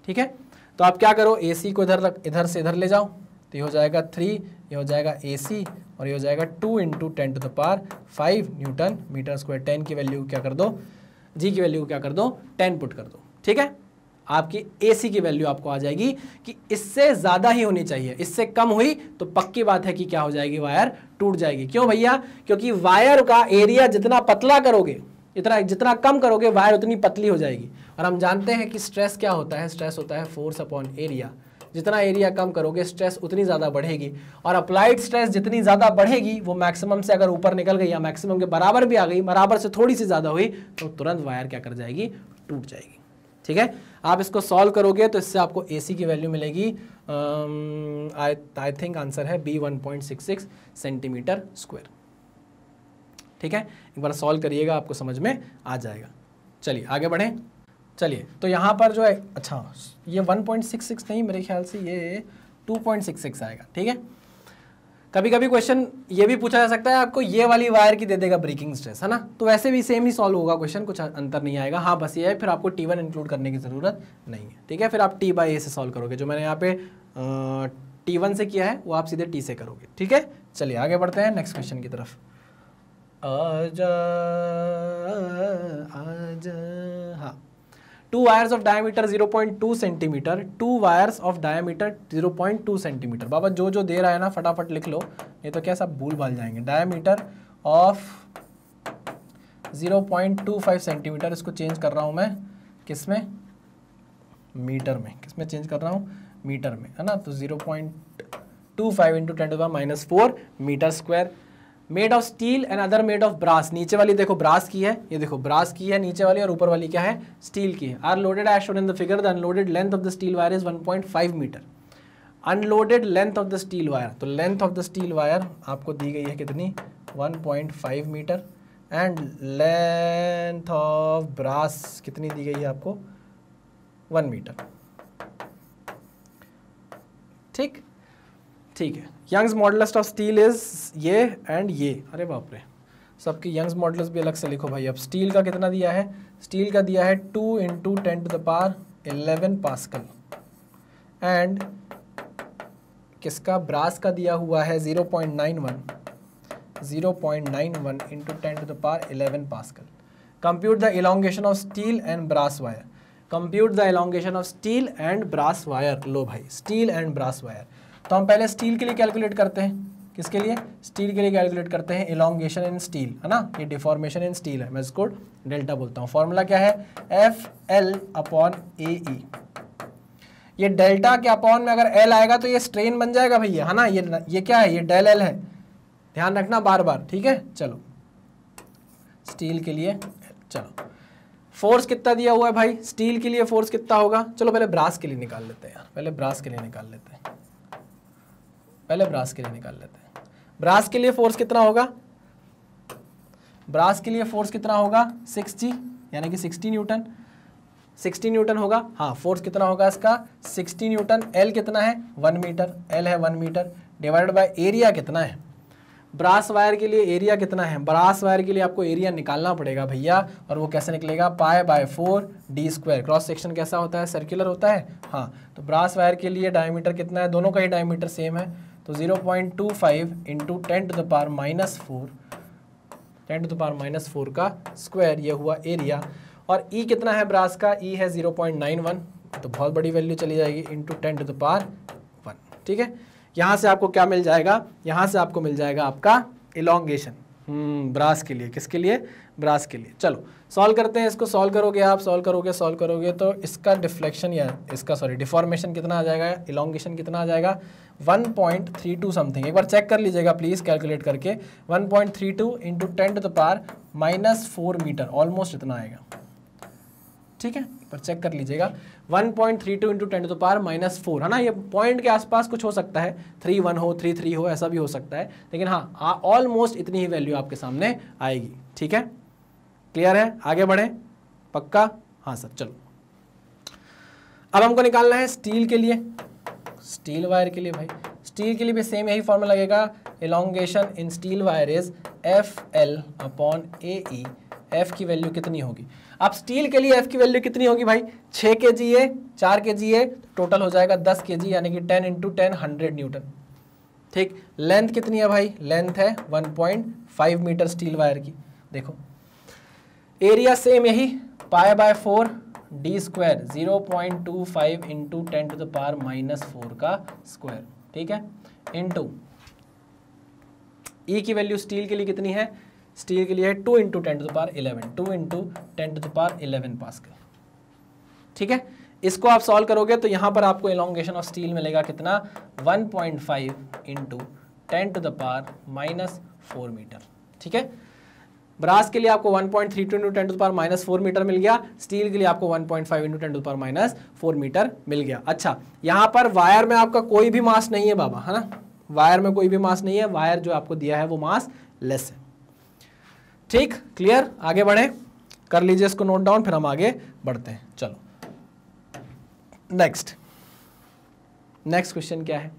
ठीक है तो आप क्या करो ए सी को इधर इधर से इधर ले जाओ तो ये हो जाएगा थ्री ये हो जाएगा ए सी और ये हो जाएगा two into ten to the power five newton meter square ten की वैल्यू क्या कर दो जी की वैल्यू क्या कर दो टेन पुट कर दो ठीक है आपकी ए सी की वैल्यू आपको आ जाएगी कि इससे ज़्यादा ही होनी चाहिए इससे कम हुई तो पक्की बात है कि क्या हो जाएगी वायर टूट जाएगी क्यों भैया क्योंकि वायर का एरिया जितना पतला करोगे इतना जितना कम करोगे वायर उतनी पतली हो जाएगी और हम जानते हैं कि स्ट्रेस क्या होता है स्ट्रेस होता है फोर्स अपॉन एरिया जितना एरिया कम करोगे स्ट्रेस उतनी ज़्यादा बढ़ेगी और अप्लाइड स्ट्रेस जितनी ज़्यादा बढ़ेगी वो मैक्सिमम से अगर ऊपर निकल गई या मैक्सिमम के बराबर भी आ गई बराबर से थोड़ी सी ज़्यादा हुई तो तुरंत वायर क्या कर जाएगी टूट जाएगी ठीक है आप इसको सॉल्व करोगे तो इससे आपको ए की वैल्यू मिलेगी आई आई थिंक आंसर है B one point six six centimeter square ठीक है एक बार सॉल्व करिएगा आपको समझ में आ जाएगा चलिए आगे बढ़ें चलिए तो यहाँ पर जो है अच्छा ये 1.66 नहीं मेरे ख्याल से ये 2.66 आएगा ठीक है कभी कभी क्वेश्चन ये भी पूछा जा सकता है आपको ये वाली वायर की दे देगा ब्रेकिंग स्ट्रेस है ना तो वैसे भी सेम ही सॉल्व होगा क्वेश्चन कुछ अंतर नहीं आएगा हाँ बस ये है फिर आपको टी वन इंक्लूड करने की ज़रूरत नहीं है ठीक है फिर आप टी बाई ए से सॉल्व करोगे जो मैंने यहाँ पे टी वन से किया है वो आप सीधे टी से करोगे ठीक है चलिए आगे बढ़ते हैं नेक्स्ट क्वेश्चन की तरफ आजा आजा हाँ two wires of diameter 0.2 centimeter two wires of diameter 0.2 centimeter बाबा जो जो दे रहा है ना फटाफट लिख लो ये तो क्या सब भूल भाल जाएंगे डायमीटर ऑफ 0.25 सेंटीमीटर इसको चेंज कर रहा हूँ मैं किस में मीटर में किस में चेंज कर रहा हूँ मीटर में है ना तो 0.25 point two five into ten to minus four metre square made of steel and other made of brass नीचे वाली देखो ब्रास की है ये देखो ब्रास की है नीचे वाली और ऊपर वाली क्या है स्टील की है are loaded as in the figure the unloaded length of the steel wire is 1.5 meter unloaded length of the steel wire तो length of the steel wire आपको दी गई है कितनी 1.5 meter and length of brass कितनी दी गई है आपको वन मीटर ठीक ठीक है Young's modulus of steel is ये एंड ये अरे बाप रे सबके यंग्स मॉडल्स भी अलग से लिखो भाई अब स्टील का कितना दिया है स्टील का दिया है two into ten to the power eleven pascal and किसका ब्रास का दिया हुआ है zero point nine one zero point nine one into ten to the power eleven pascal compute the elongation of steel and brass wire compute the elongation of steel and brass wire लो भाई steel and brass wire तो हम पहले steel के लिए calculate करते हैं किसके लिए स्टील के लिए कैलकुलेट करते हैं इलांगेशन इन स्टील है ना ये डिफॉर्मेशन इन स्टील है मैं इसको डेल्टा बोलता हूँ फॉर्मूला क्या है F L upon A E ये डेल्टा के अपॉन में अगर एल आएगा तो ये स्ट्रेन बन जाएगा भैया है ना ये ये क्या है ये डेल एल है ध्यान रखना बार बार ठीक है चलो स्टील के लिए चलो फोर्स कितना दिया हुआ है भाई स्टील के लिए फोर्स कितना होगा चलो पहले ब्रास के लिए निकाल लेते हैं यार पहले ब्रास के लिए निकाल लेते हैं पहले ब्रास के लिए निकाल लेते हैं ब्रास के लिए फोर्स कितना होगा ब्रास के लिए फोर्स कितना होगा सिक्स जी यानी कि सिक्सटी न्यूटन सिक्सटी न्यूटन होगा हाँ फोर्स कितना होगा इसका सिक्सटी न्यूटन एल कितना है वन मीटर एल है one metre divided by area कितना है ब्रास वायर के लिए एरिया कितना है ब्रास वायर के लिए आपको एरिया निकालना पड़ेगा भैया और वो कैसे निकलेगा pi by four D square cross section कैसा होता है सर्कुलर होता है हाँ तो ब्रास वायर के लिए डायमीटर कितना है दोनों का ही डायमीटर सेम है तो zero point two five into ten to the power minus four ten to the power minus four का स्क्वायर ये हुआ एरिया और ई e कितना है ब्रास का ई e है ज़ीरो पॉइंट नाइन वन तो बहुत बड़ी वैल्यू चली जाएगी into ten to the power one ठीक है यहाँ से आपको क्या मिल जाएगा यहाँ से आपको मिल जाएगा आपका इलोंगेशन ब्रास हम्म, के लिए किसके लिए ब्रास के लिए चलो सॉल्व करते हैं इसको सॉल्व करोगे आप सॉल्व करोगे सॉल्व करोगे तो इसका डिफ्लेक्शन या इसका सॉरी डिफॉर्मेशन कितना आ जाएगा इलोंगेशन कितना आ जाएगा 1.32 समथिंग एक बार चेक कर लीजिएगा प्लीज़ कैलकुलेट करके 1.32 point three two into ten to the power minus four metre almost इतना आएगा ठीक है पर चेक कर लीजिएगा 1.32 point three two into ten to power minus four है ना ये पॉइंट के आसपास कुछ हो सकता है थ्री वन हो थ्री थ्री हो ऐसा भी हो सकता है लेकिन हाँ ऑलमोस्ट इतनी ही वैल्यू आपके सामने आएगी ठीक है क्लियर है आगे बढ़े पक्का हाँ सर चलो अब हमको निकालना है स्टील के लिए स्टील वायर के लिए भाई स्टील के लिए भी सेम यही फॉर्मूला लगेगा elongation in steel wire is F L upon A E F की वैल्यू कितनी होगी अब स्टील के लिए एफ की वैल्यू कितनी होगी भाई छः के जी है चार के जी है टोटल हो जाएगा दस के जी यानी कि ten into ten hundred newton ठीक लेंथ कितनी है भाई लेंथ है one point five metre steel wire की देखो एरिया सेम यही pi by four D square zero point two five into ten to the power minus four का square ठीक है इंटू ई e की वैल्यू स्टील के लिए कितनी है स्टील के लिए है two into ten to the power eleven two into ten to the power eleven pass कर ठीक है इसको आप सॉल्व करोगे तो यहां पर आपको एलोंगेशन ऑफ स्टील मिलेगा कितना 1.5 point five into ten to the power minus four metre ठीक है ब्रास के लिए आपको 1.32 point three two into ten to minus four metre मिल गया स्टील के लिए आपको 1.5 point five into ten to minus four metre मिल गया अच्छा यहाँ पर वायर में आपका कोई भी मास नहीं है बाबा है ना वायर में कोई भी मास नहीं है वायर जो आपको दिया है वो मास लेस है ठीक क्लियर आगे बढ़े कर लीजिए इसको नोट डाउन फिर हम आगे बढ़ते हैं चलो नेक्स्ट नेक्स्ट क्वेश्चन क्या है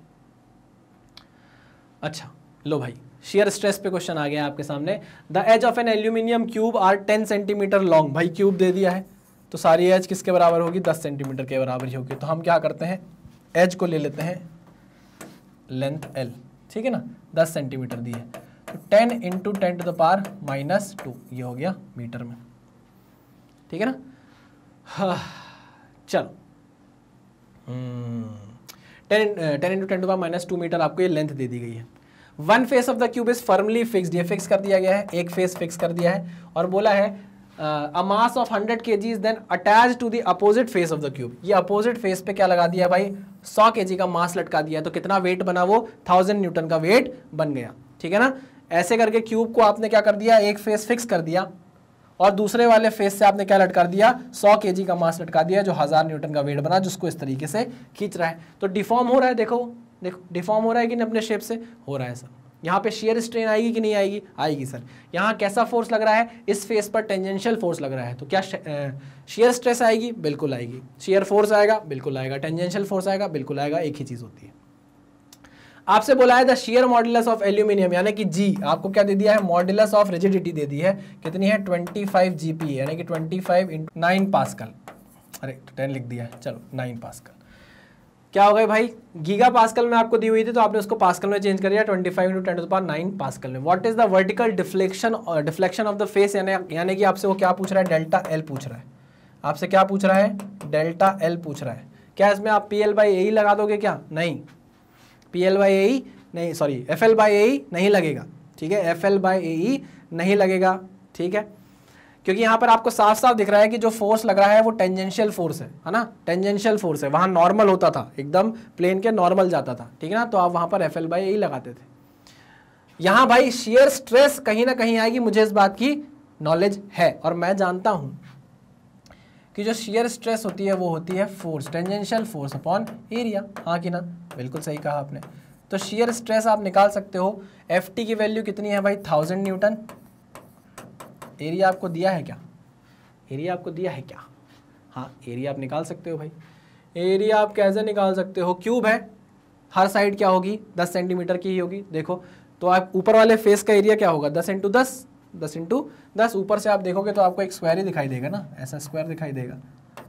अच्छा लो भाई शेयर स्ट्रेस पे क्वेश्चन आ गया आपके सामने the edge of an aluminium cube are ten centimetre long भाई क्यूब दे दिया है तो सारी एज किसके बराबर होगी दस सेंटीमीटर के बराबर ही होगी तो हम क्या करते हैं एज को ले लेते हैं लेंथ एल ठीक है ना दस सेंटीमीटर दी है तो ten into ten to the power minus two ये हो गया मीटर में ठीक है ना हाँ, चलो ten ten into ten to power minus two metre आपको ये लेंथ दे दी गई है one face of the cube is firmly fix ये फिक्स कर दिया गया है एक फेस फिक्स कर दिया है और बोला है अ mass of hundred K G is then attach to the opposite face of the cube ये अपोजिट फेस पे क्या लगा दिया भाई सौ के जी का मास लटका दिया तो कितना वेट बना वो थाउजेंड न्यूटन का वेट बन गया ठीक है ना ऐसे करके क्यूब को आपने क्या कर दिया एक फेस फिक्स कर दिया और दूसरे वाले फेस से आपने क्या लटका दिया 100 के का मास लटका दिया जो हज़ार न्यूटन का वेट बना जिसको इस तरीके से खींच रहा है तो डिफॉर्म हो रहा है देखो देखो डिफॉर्म हो रहा है कि नहीं अपने शेप से हो रहा है सर यहाँ पे शेयर स्ट्रेन आएगी कि नहीं आएगी आएगी सर यहाँ कैसा फोर्स लग रहा है इस फेस पर टेंजेंशियल फोर्स लग रहा है तो क्या शेयर स्ट्रेस आएगी बिल्कुल आएगी शेयर फोर्स आएगा बिल्कुल आएगा टेंजेंशियल फोर्स आएगा बिल्कुल आएगा एक ही चीज़ होती है आपसे बोला है the shear model of aluminium यानी कि जी आपको क्या दे दिया है मॉडल ऑफ रिजिडिटी दे दी है कितनी है 25 फाइव यानी कि 25 इंटू नाइन पास्कल अरे टेन लिख दिया है चलो नाइन पास्कल क्या हो गए भाई गीगा पास्कल में आपको दी हुई थी तो आपने उसको पास्कल में चेंज कर दिया 25 five into ten power nine pascal में what is the vertical deflection और डिफ्लेक्शन ऑफ द फेस यानी यानी कि आपसे वो क्या पूछ रहा है डेल्टा एल पूछ रहा है आपसे क्या पूछ रहा है डेल्टा एल पूछ रहा है क्या इसमें आप पी एल बाई ए लगा दोगे क्या नहीं पी एल बाई ए नहीं sorry F L by A नहीं लगेगा ठीक है एफ एल बाई ए नहीं लगेगा ठीक है क्योंकि यहाँ पर आपको साफ साफ दिख रहा है कि जो फोर्स लग रहा है वो टेंजेंशियल फोर्स है है ना टेंजेंशियल फोर्स है वहाँ नॉर्मल होता था एकदम प्लेन के नॉर्मल जाता था ठीक है ना तो आप वहाँ पर एफ एल बाई यही लगाते थे यहाँ भाई शेयर स्ट्रेस कहीं ना कहीं आएगी मुझे इस बात की नॉलेज है और मैं जानता हूँ कि जो शेयर स्ट्रेस होती है वो होती है force tangential force upon area हाँ कि ना बिल्कुल सही कहा आपने तो शेयर स्ट्रेस आप निकाल सकते हो एफ की वैल्यू कितनी है भाई थाउजेंड न्यूटन एरिया आपको दिया है क्या एरिया आपको दिया है क्या हाँ एरिया आप निकाल सकते हो भाई एरिया आप कैसे निकाल सकते हो क्यूब है हर साइड क्या होगी दस सेंटीमीटर की ही होगी देखो तो आप ऊपर वाले फेस का एरिया क्या होगा दस इंटू दस दस इंटू दस ऊपर से आप देखोगे तो आपको एक स्क्वायर ही दिखाई देगा ना ऐसा स्क्वायर दिखाई देगा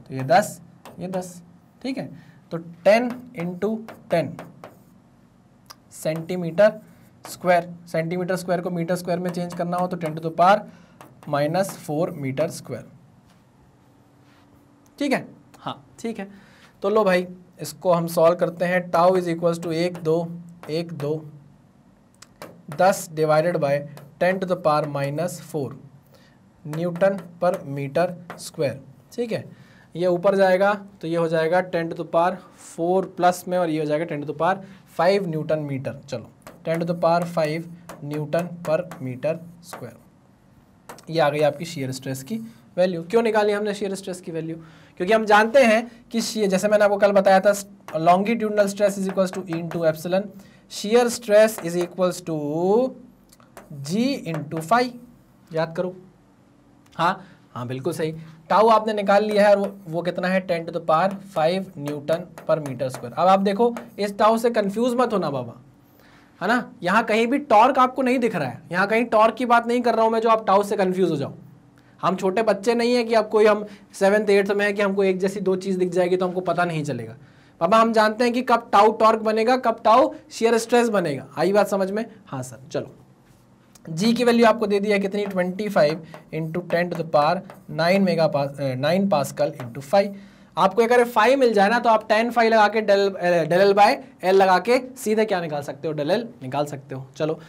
तो ये दस ये दस ठीक है तो ten into ten centimetre square centimetre square को मीटर स्क्वायर में चेंज करना हो तो ten to the power minus four metre square ठीक है हाँ ठीक है तो लो भाई इसको हम सॉल्व करते हैं टाउ इज इक्वल्स टू एक दो एक दो दस divided by ten to the power minus four newton per metre square ठीक है ये ऊपर जाएगा तो ये हो जाएगा ten to the power four plus में और ये हो जाएगा ten to the power five newton metre चलो ten to the power five newton per metre square ये आ गई आपकी शेयर स्ट्रेस की वैल्यू क्यों निकाली हमने शेयर स्ट्रेस की वैल्यू क्योंकि हम जानते हैं कि जैसे मैंने आपको कल बताया था longitudinal stress is equal to into epsilon shear stress is equal to G into phi याद करो हाँ हाँ बिल्कुल सही टाउ आपने निकाल लिया है और वो, वो कितना है ten to the power five newton per metre square अब आप देखो इस टाउ से कंफ्यूज मत होना बाबा है ना यहाँ कहीं भी टॉर्क आपको नहीं दिख रहा है यहाँ कहीं टॉर्क की बात नहीं कर रहा हूँ मैं जो आप टाउ से कन्फ्यूज़ हो जाओ हम छोटे बच्चे नहीं है कि आप कोई हम सेवन्थ एट्थ में है कि हमको एक जैसी दो चीज़ दिख जाएगी तो हमको पता नहीं चलेगा पापा हम जानते हैं कि कब टाउ टॉर्क बनेगा कब टाउ शेयर स्ट्रेस बनेगा आई बात समझ में हाँ सर चलो जी की वैल्यू आपको दे दिया कितनी twenty five into ten to the power nine mega pascal nine pascal into five आपको अगर फाइव मिल जाए ना तो आप टेन फाइव लगा के del del L by L लगा के सीधे क्या निकाल सकते हो डेल एल निकाल सकते हो चलो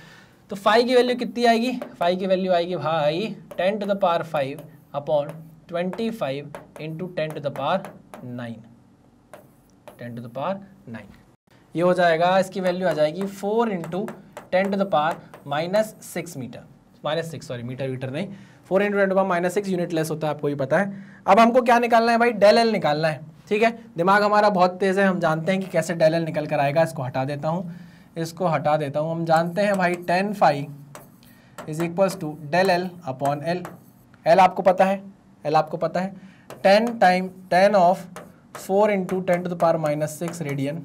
तो फाइव की वैल्यू कितनी आएगी फाइव की वैल्यू आएगी भाई ten to the power five upon twenty five into ten to the power nine ten to the power nine ये हो जाएगा इसकी वैल्यू आ जाएगी four into ten to the power minus six metre minus six sorry metre वीटर नहीं four into ten to power minus six unitless होता है आपको भी पता है अब हमको क्या निकालना है भाई डेल एल निकालना है ठीक है दिमाग हमारा बहुत तेज़ है हम जानते हैं कि कैसे डेल एल निकल कर आएगा इसको हटा देता हूँ इसको हटा देता हूँ हम जानते हैं भाई ten five is equals to del L upon L L आपको पता है एल आपको पता है ten time ten of four into ten to the power minus six radian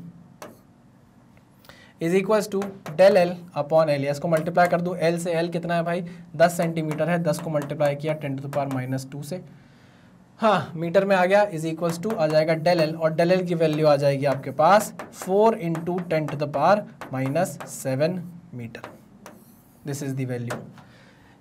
is equals to del L upon L इसको multiply कर दूँ L से एल कितना है भाई दस सेंटीमीटर है दस को मल्टीप्लाई किया ten to the power minus two से हाँ मीटर में आ गया इज इक्वल्स टू आ जाएगा डेल एल और डेल एल की वैल्यू आ जाएगी आपके पास four into ten to the power minus seven metre this is the value value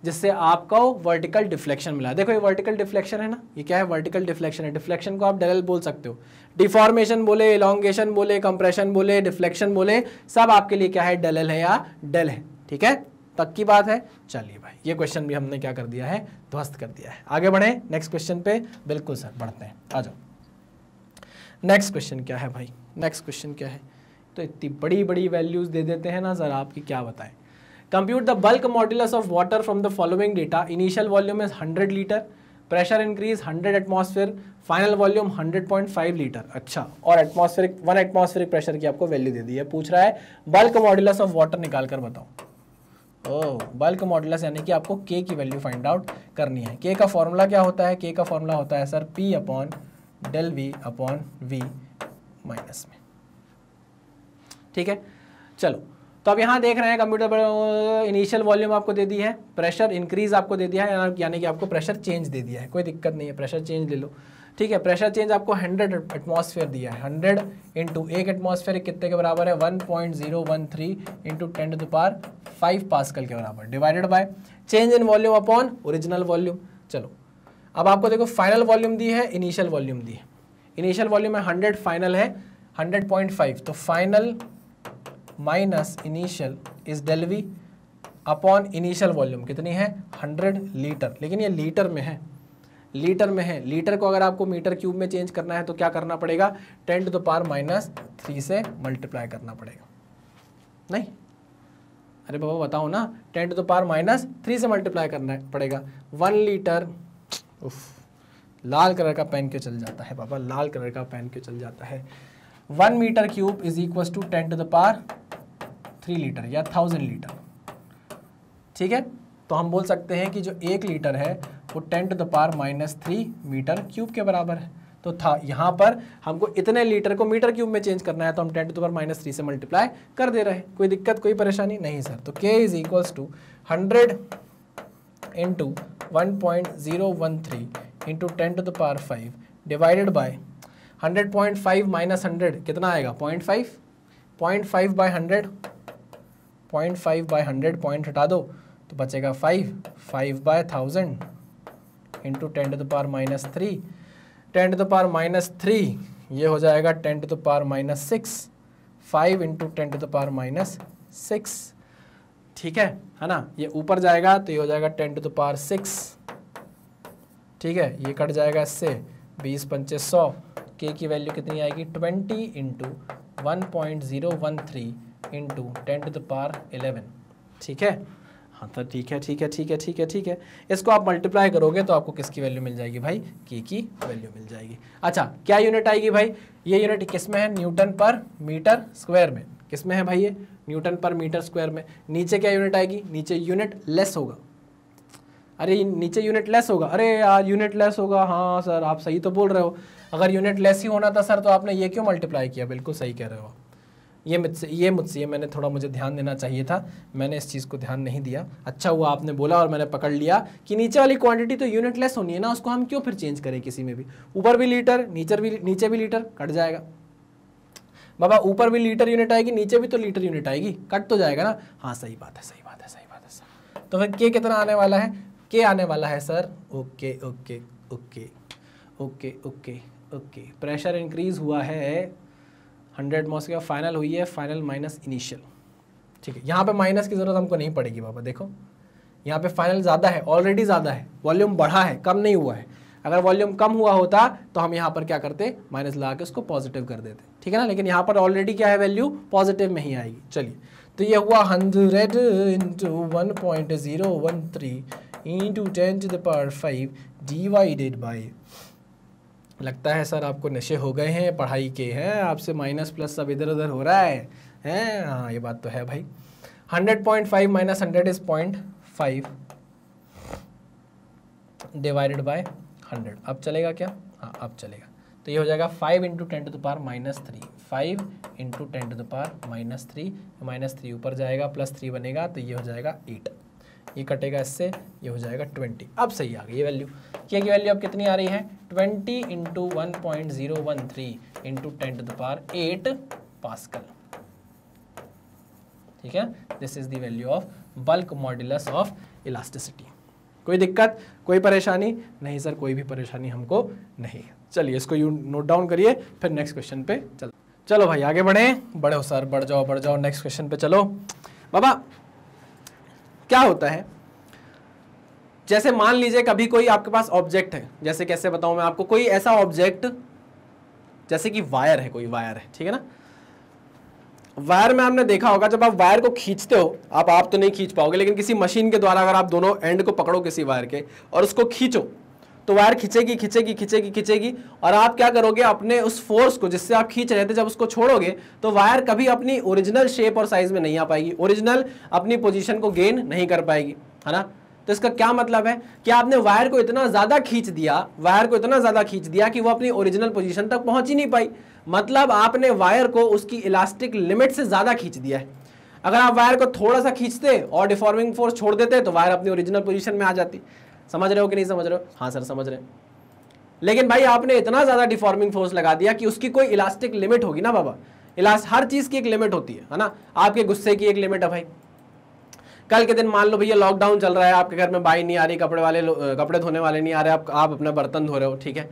जिससे आपका वर्टिकल डिफ्लेक्शन मिला देखो ये वर्टिकल डिफ्लेक्शन है ना ये क्या है वर्टिकल डिफ्लेक्शन है डिफ्लेक्शन को आप डेल बोल सकते हो डिफॉर्मेशन बोले इलांगेशन बोले कंप्रेशन बोले डिफ्लेक्शन बोले सब आपके लिए क्या है डेल है या डेल है ठीक है तक की बात है चलिए ये क्वेश्चन भी हमने क्या कर दिया है ध्वस्त कर दिया है आगे बढ़े नेक्स्ट क्वेश्चन पे बिल्कुल सर बढ़ते हैं आ जाओ नेक्स्ट क्वेश्चन क्या है भाई नेक्स्ट क्वेश्चन क्या है तो इतनी बड़ी बड़ी वैल्यूज़ दे देते हैं ना सर आपकी क्या बताएं compute the bulk modulus of water from the following data initial volume is hundred litre pressure increase hundred atmosphere final volume hundred point five litre अच्छा और एटमॉस्फेरिक वन एटमॉस्फेरिक प्रेशर की आपको वैल्यू दे दी है पूछ रहा है बल्क मॉड्यूलस ऑफ वाटर निकाल कर बताओ ओ बल्क मॉडुलस यानी कि आपको के की वैल्यू फाइंड आउट करनी है के का फॉर्मूला क्या होता है के का फॉर्मूला होता है sir P upon del V upon V minus में ठीक है चलो तो अब यहाँ देख रहे हैं कंप्यूटर पर इनिशियल वॉल्यूम आपको दे दी है प्रेशर इंक्रीज आपको दे दिया है यानी कि आपको प्रेशर चेंज दे दिया है कोई दिक्कत नहीं है प्रेशर चेंज ले लो ठीक है प्रेशर चेंज आपको 100 एटमॉस्फेयर दिया है 100 इंटू एक एटमॉस्फेयर कितने के बराबर है 1.013 point zero one three into ten to दार फाइव पास्कल के बराबर divided by change in volume upon original volume चलो अब आपको देखो फाइनल वॉल्यूम दी है इनिशियल वॉल्यूम दी है इनिशियल वॉल्यूम है हंड्रेड फाइनल है हंड्रेड पॉइंट फाइव तो final minus initial is del V upon initial volume कितनी है हंड्रेड लीटर लेकिन ये लीटर में है लीटर में है लीटर को अगर आपको मीटर क्यूब में चेंज करना है तो क्या करना पड़ेगा ten to the power minus three से मल्टीप्लाई करना पड़ेगा नहीं अरे बाबा बताओ ना ten to the power minus three से मल्टीप्लाई करना पड़ेगा वन लीटर उफ लाल कलर का पेन क्यों चल जाता है बाबा लाल कलर का पेन क्यों चल जाता है one metre cube is equal to ten to the power three litre या थाउजेंड लीटर ठीक है तो हम बोल सकते हैं कि जो एक लीटर है वो ten to the power minus three metre cube के बराबर है तो था यहाँ पर हमको इतने लीटर को मीटर क्यूब में चेंज करना है तो हम ten to the power minus three से मल्टीप्लाई कर दे रहे हैं कोई दिक्कत कोई परेशानी नहीं सर तो K is equals to hundred into one point zero one three into ten to the power five divided by hundred point five minus hundred कितना आएगा point five point five by hundred point five by hundred point हटा दो तो बचेगा five five by thousand into ten to the power minus three ten to the power minus three ये हो जाएगा ten to the power minus six five into ten to the power minus six ठीक है है ना ये ऊपर जाएगा तो ये हो जाएगा ten to the power six ठीक है ये कट जाएगा इससे बीस पंचे सौ के की वैल्यू कितनी आएगी twenty into one point zero one three into ten to the power eleven ठीक है हाँ तो ठीक है ठीक है ठीक है ठीक है ठीक है इसको आप मल्टीप्लाई करोगे तो आपको किसकी वैल्यू मिल जाएगी भाई की की वैल्यू मिल जाएगी अच्छा क्या यूनिट आएगी भाई ये यूनिट किस में है न्यूटन पर मीटर स्क्वायर में किस में है भाई ये न्यूटन पर मीटर स्क्वायर में नीचे क्या यूनिट आएगी नीचे यूनिट लेस होगा अरे नीचे यूनिट लेस होगा अरे यार यूनिट लेस होगा हाँ सर आप सही तो बोल रहे हो अगर यूनिट लेस ही होना था सर तो आपने ये क्यों मल्टीप्लाई किया बिल्कुल सही कह रहे हो ये मुझसे ये मुझसे ये मैंने थोड़ा मुझे ध्यान देना चाहिए था मैंने इस चीज़ को ध्यान नहीं दिया अच्छा हुआ आपने बोला और मैंने पकड़ लिया कि नीचे वाली क्वांटिटी तो यूनिट लेस होनी है ना उसको हम क्यों फिर चेंज करें किसी में भी ऊपर भी लीटर नीचे भी नीचे भी लीटर कट जाएगा बाबा ऊपर भी लीटर यूनिट आएगी नीचे भी तो लीटर यूनिट आएगी कट तो जाएगा ना हाँ सही बात है सही बात है सही बात है सर तो फिर के कितना आने वाला है के आने वाला है sir okay okay okay okay okay okay pressure increase हुआ है हंड्रेड मार्क्स का फाइनल हुई है फाइनल माइनस इनिशियल ठीक है यहाँ पे माइनस की ज़रूरत हमको नहीं पड़ेगी बाबा देखो यहाँ पे फाइनल ज़्यादा है ऑलरेडी ज़्यादा है वॉल्यूम बढ़ा है कम नहीं हुआ है अगर वॉल्यूम कम हुआ होता तो हम यहाँ पर क्या करते माइनस लगा के उसको पॉजिटिव कर देते ठीक है ना लेकिन यहाँ पर ऑलरेडी क्या है वैल्यू पॉजिटिव में ही आएगी चलिए तो ये हुआ hundred into one point zero one three into ten to the power five divided by लगता है सर आपको नशे हो गए हैं पढ़ाई के हैं आपसे माइनस प्लस सब इधर उधर हो रहा है हैं हाँ ये बात तो है भाई hundred point five minus hundred is point five divided by hundred अब चलेगा क्या हाँ अब चलेगा तो ये हो जाएगा five into ten to the power minus three five into ten to the power minus three minus three ऊपर जाएगा प्लस थ्री बनेगा तो ये हो जाएगा एट ये कटेगा इससे ये हो जाएगा ट्वेंटी अब सही आ गई ये वैल्यू के की वैल्यू अब कितनी आ रही है twenty into one point zero one three into ten to eight pascal ठीक है this is the value of bulk modulus of elasticity कोई दिक्कत कोई परेशानी नहीं सर कोई भी परेशानी हमको नहीं चलिए इसको यू नोट डाउन करिए फिर नेक्स्ट क्वेश्चन पे चल चलो भाई आगे बढ़े बढ़े हो सर बढ़ जाओ बढ़ जाओ नेक्स्ट क्वेश्चन पे चलो बाबा क्या होता है जैसे मान लीजिए कभी कोई आपके पास ऑब्जेक्ट है जैसे कैसे बताऊं मैं आपको कोई ऐसा ऑब्जेक्ट जैसे कि वायर है कोई वायर है ठीक है ना वायर में आपने देखा होगा जब आप वायर को खींचते हो आप आप तो नहीं खींच पाओगे लेकिन किसी मशीन के द्वारा अगर आप दोनों एंड को पकड़ो किसी वायर के और उसको खींचो तो वायर खींचेगी खींचेगी खींचेगी खींचेगी और आप क्या करोगे अपने उस फोर्स को जिससे आप खींच रहे थे जब उसको छोड़ोगे तो वायर कभी अपनी ओरिजिनल शेप और साइज में नहीं आ पाएगी ओरिजिनल अपनी पोजिशन को गेन नहीं कर पाएगी है ना तो इसका क्या मतलब है कि आपने वायर को इतना ज़्यादा खींच दिया वायर को इतना ज़्यादा खींच दिया कि वो अपनी ओरिजिनल पोजीशन तक पहुंच ही नहीं पाई मतलब आपने वायर को उसकी इलास्टिक लिमिट से ज़्यादा खींच दिया है अगर आप वायर को थोड़ा सा खींचते और डिफॉर्मिंग फोर्स छोड़ देते तो वायर अपनी ओरिजिनल पोजीशन में आ जाती समझ रहे हो कि नहीं समझ रहे हो हाँ सर समझ रहे लेकिन भाई आपने इतना ज़्यादा डिफॉर्मिंग फोर्स लगा दिया कि उसकी कोई इलास्टिक लिमिट होगी ना बाबा इलास्ट हर चीज़ की एक लिमिट होती है है ना आपके गुस्से की एक लिमिट है भाई कल के दिन मान लो भैया लॉकडाउन चल रहा है आपके घर में बाई नहीं आ रही कपड़े वाले कपड़े धोने वाले नहीं आ रहे आप आप अपना बर्तन धो रहे हो ठीक है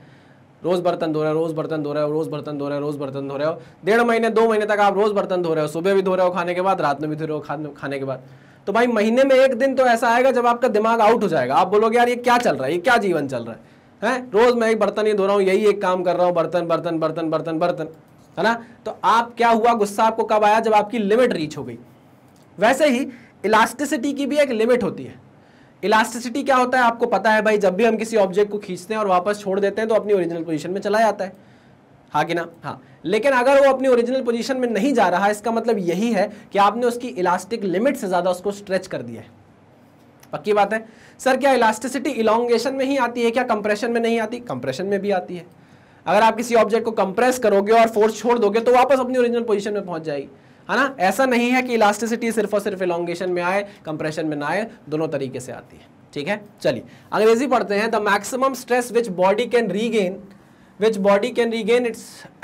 रोज़ बर्तन धो रहे हो रोज़ बर्तन धो रहे हो रोज़ बर्तन धो रहे हो रोज़ बर्तन धो रहे हो डेढ़ महीने दो महीने तक आप रोज़ बर्तन धो रहे हो सुबह भी धो रहे हो खाने के बाद रात में भी धो रहे हो खाने के बाद तो भाई महीने में एक दिन तो ऐसा आएगा जब आपका दिमाग आउट हो जाएगा आप बोलोगे यार ये क्या चल रहा है ये क्या जीवन चल रहा है रोज मैं एक बर्तन ही धो रहा हूँ यही एक काम कर रहा हूँ बर्तन बर्तन बर्तन बर्तन बर्तन है ना तो आप क्या हुआ गुस्सा आपको कब आया जब आपकी लिमिट रीच हो गई वैसे ही इलास्टिसिटी की भी एक लिमिट होती है इलास्टिसिटी क्या होता है आपको पता है भाई जब भी हम किसी ऑब्जेक्ट को खींचते हैं और वापस छोड़ देते हैं तो अपनी ओरिजिनल पोजीशन में चला जाता है हाँ कि ना हाँ लेकिन अगर वो अपनी ओरिजिनल पोजीशन में नहीं जा रहा इसका मतलब यही है कि आपने उसकी इलास्टिक लिमिट से ज़्यादा उसको स्ट्रेच कर दिया है पक्की बात है सर क्या इलास्टिसिटी इलांगेशन में ही आती है क्या कंप्रेशन में नहीं आती कंप्रेशन में भी आती है अगर आप किसी ऑब्जेक्ट को कंप्रेस करोगे और फोर्स छोड़ दोगे तो वापस अपनी ओरिजिनल पोजिशन में पहुंच जाएगी है ना ऐसा नहीं है कि इलास्टिसिटी सिर्फ और सिर्फ इलांगेशन में आए कंप्रेशन में ना आए दोनों तरीके से आती है ठीक है चलिए अंग्रेजी पढ़ते हैं the maximum stress which body can regain which body can regain its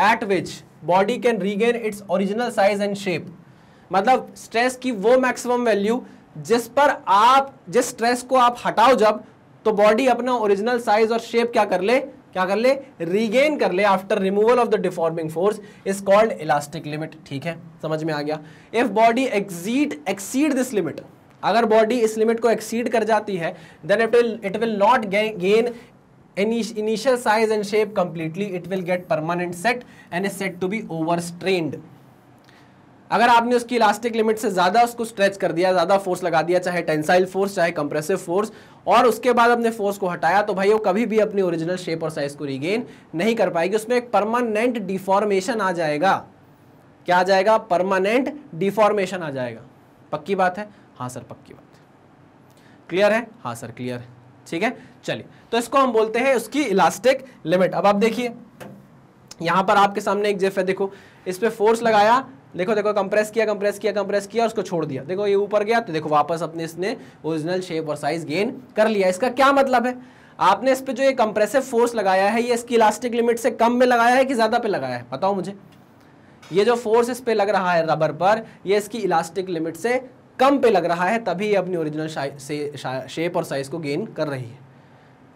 at which body can regain its original size and shape मतलब स्ट्रेस की वो मैक्सिमम वैल्यू जिस पर आप जिस स्ट्रेस को आप हटाओ जब तो बॉडी अपना ओरिजिनल साइज और शेप क्या कर ले क्या कर ले रीगेन कर ले after removal of the deforming force is called elastic limit ठीक है समझ में आ गया if body exceed exceed this limit अगर बॉडी इस लिमिट को एक्सीड कर जाती है then it will it will not gain initial size and shape completely it will get permanent set and is said to be overstrained अगर आपने उसकी elastic limit से ज़्यादा उसको स्ट्रेच कर दिया ज़्यादा फोर्स लगा दिया चाहे टेंसाइल फोर्स चाहे कंप्रेसिव फोर्स और उसके बाद अपने फोर्स को हटाया तो भाई वो कभी भी अपनी ओरिजिनल शेप और साइज को रिगेन नहीं कर पाएगी उसमें एक परमानेंट डिफॉर्मेशन आ जाएगा क्या आ जाएगा परमानेंट डिफॉर्मेशन आ जाएगा पक्की बात है हाँ सर पक्की बात क्लियर है हाँ सर क्लियर है ठीक है चलिए तो इसको हम बोलते हैं उसकी इलास्टिक लिमिट अब आप देखिए यहां पर आपके सामने एक जेफ है देखो इस पर फोर्स लगाया देखो देखो कंप्रेस किया कंप्रेस किया कंप्रेस किया उसको छोड़ दिया देखो ये ऊपर गया तो देखो वापस अपने इसने ओरिजिनल शेप और साइज गेन कर लिया इसका क्या मतलब है आपने इस पर जो ये कंप्रेसिव फोर्स लगाया है ये इसकी इलास्टिक लिमिट से कम में लगाया है कि ज़्यादा पे लगाया है बताओ मुझे ये जो फोर्स इस पर लग रहा है रबर पर यह इसकी इलास्टिक लिमिट से कम पे लग रहा है तभी अपनी ओरिजिनल शेप और साइज को गेन कर रही है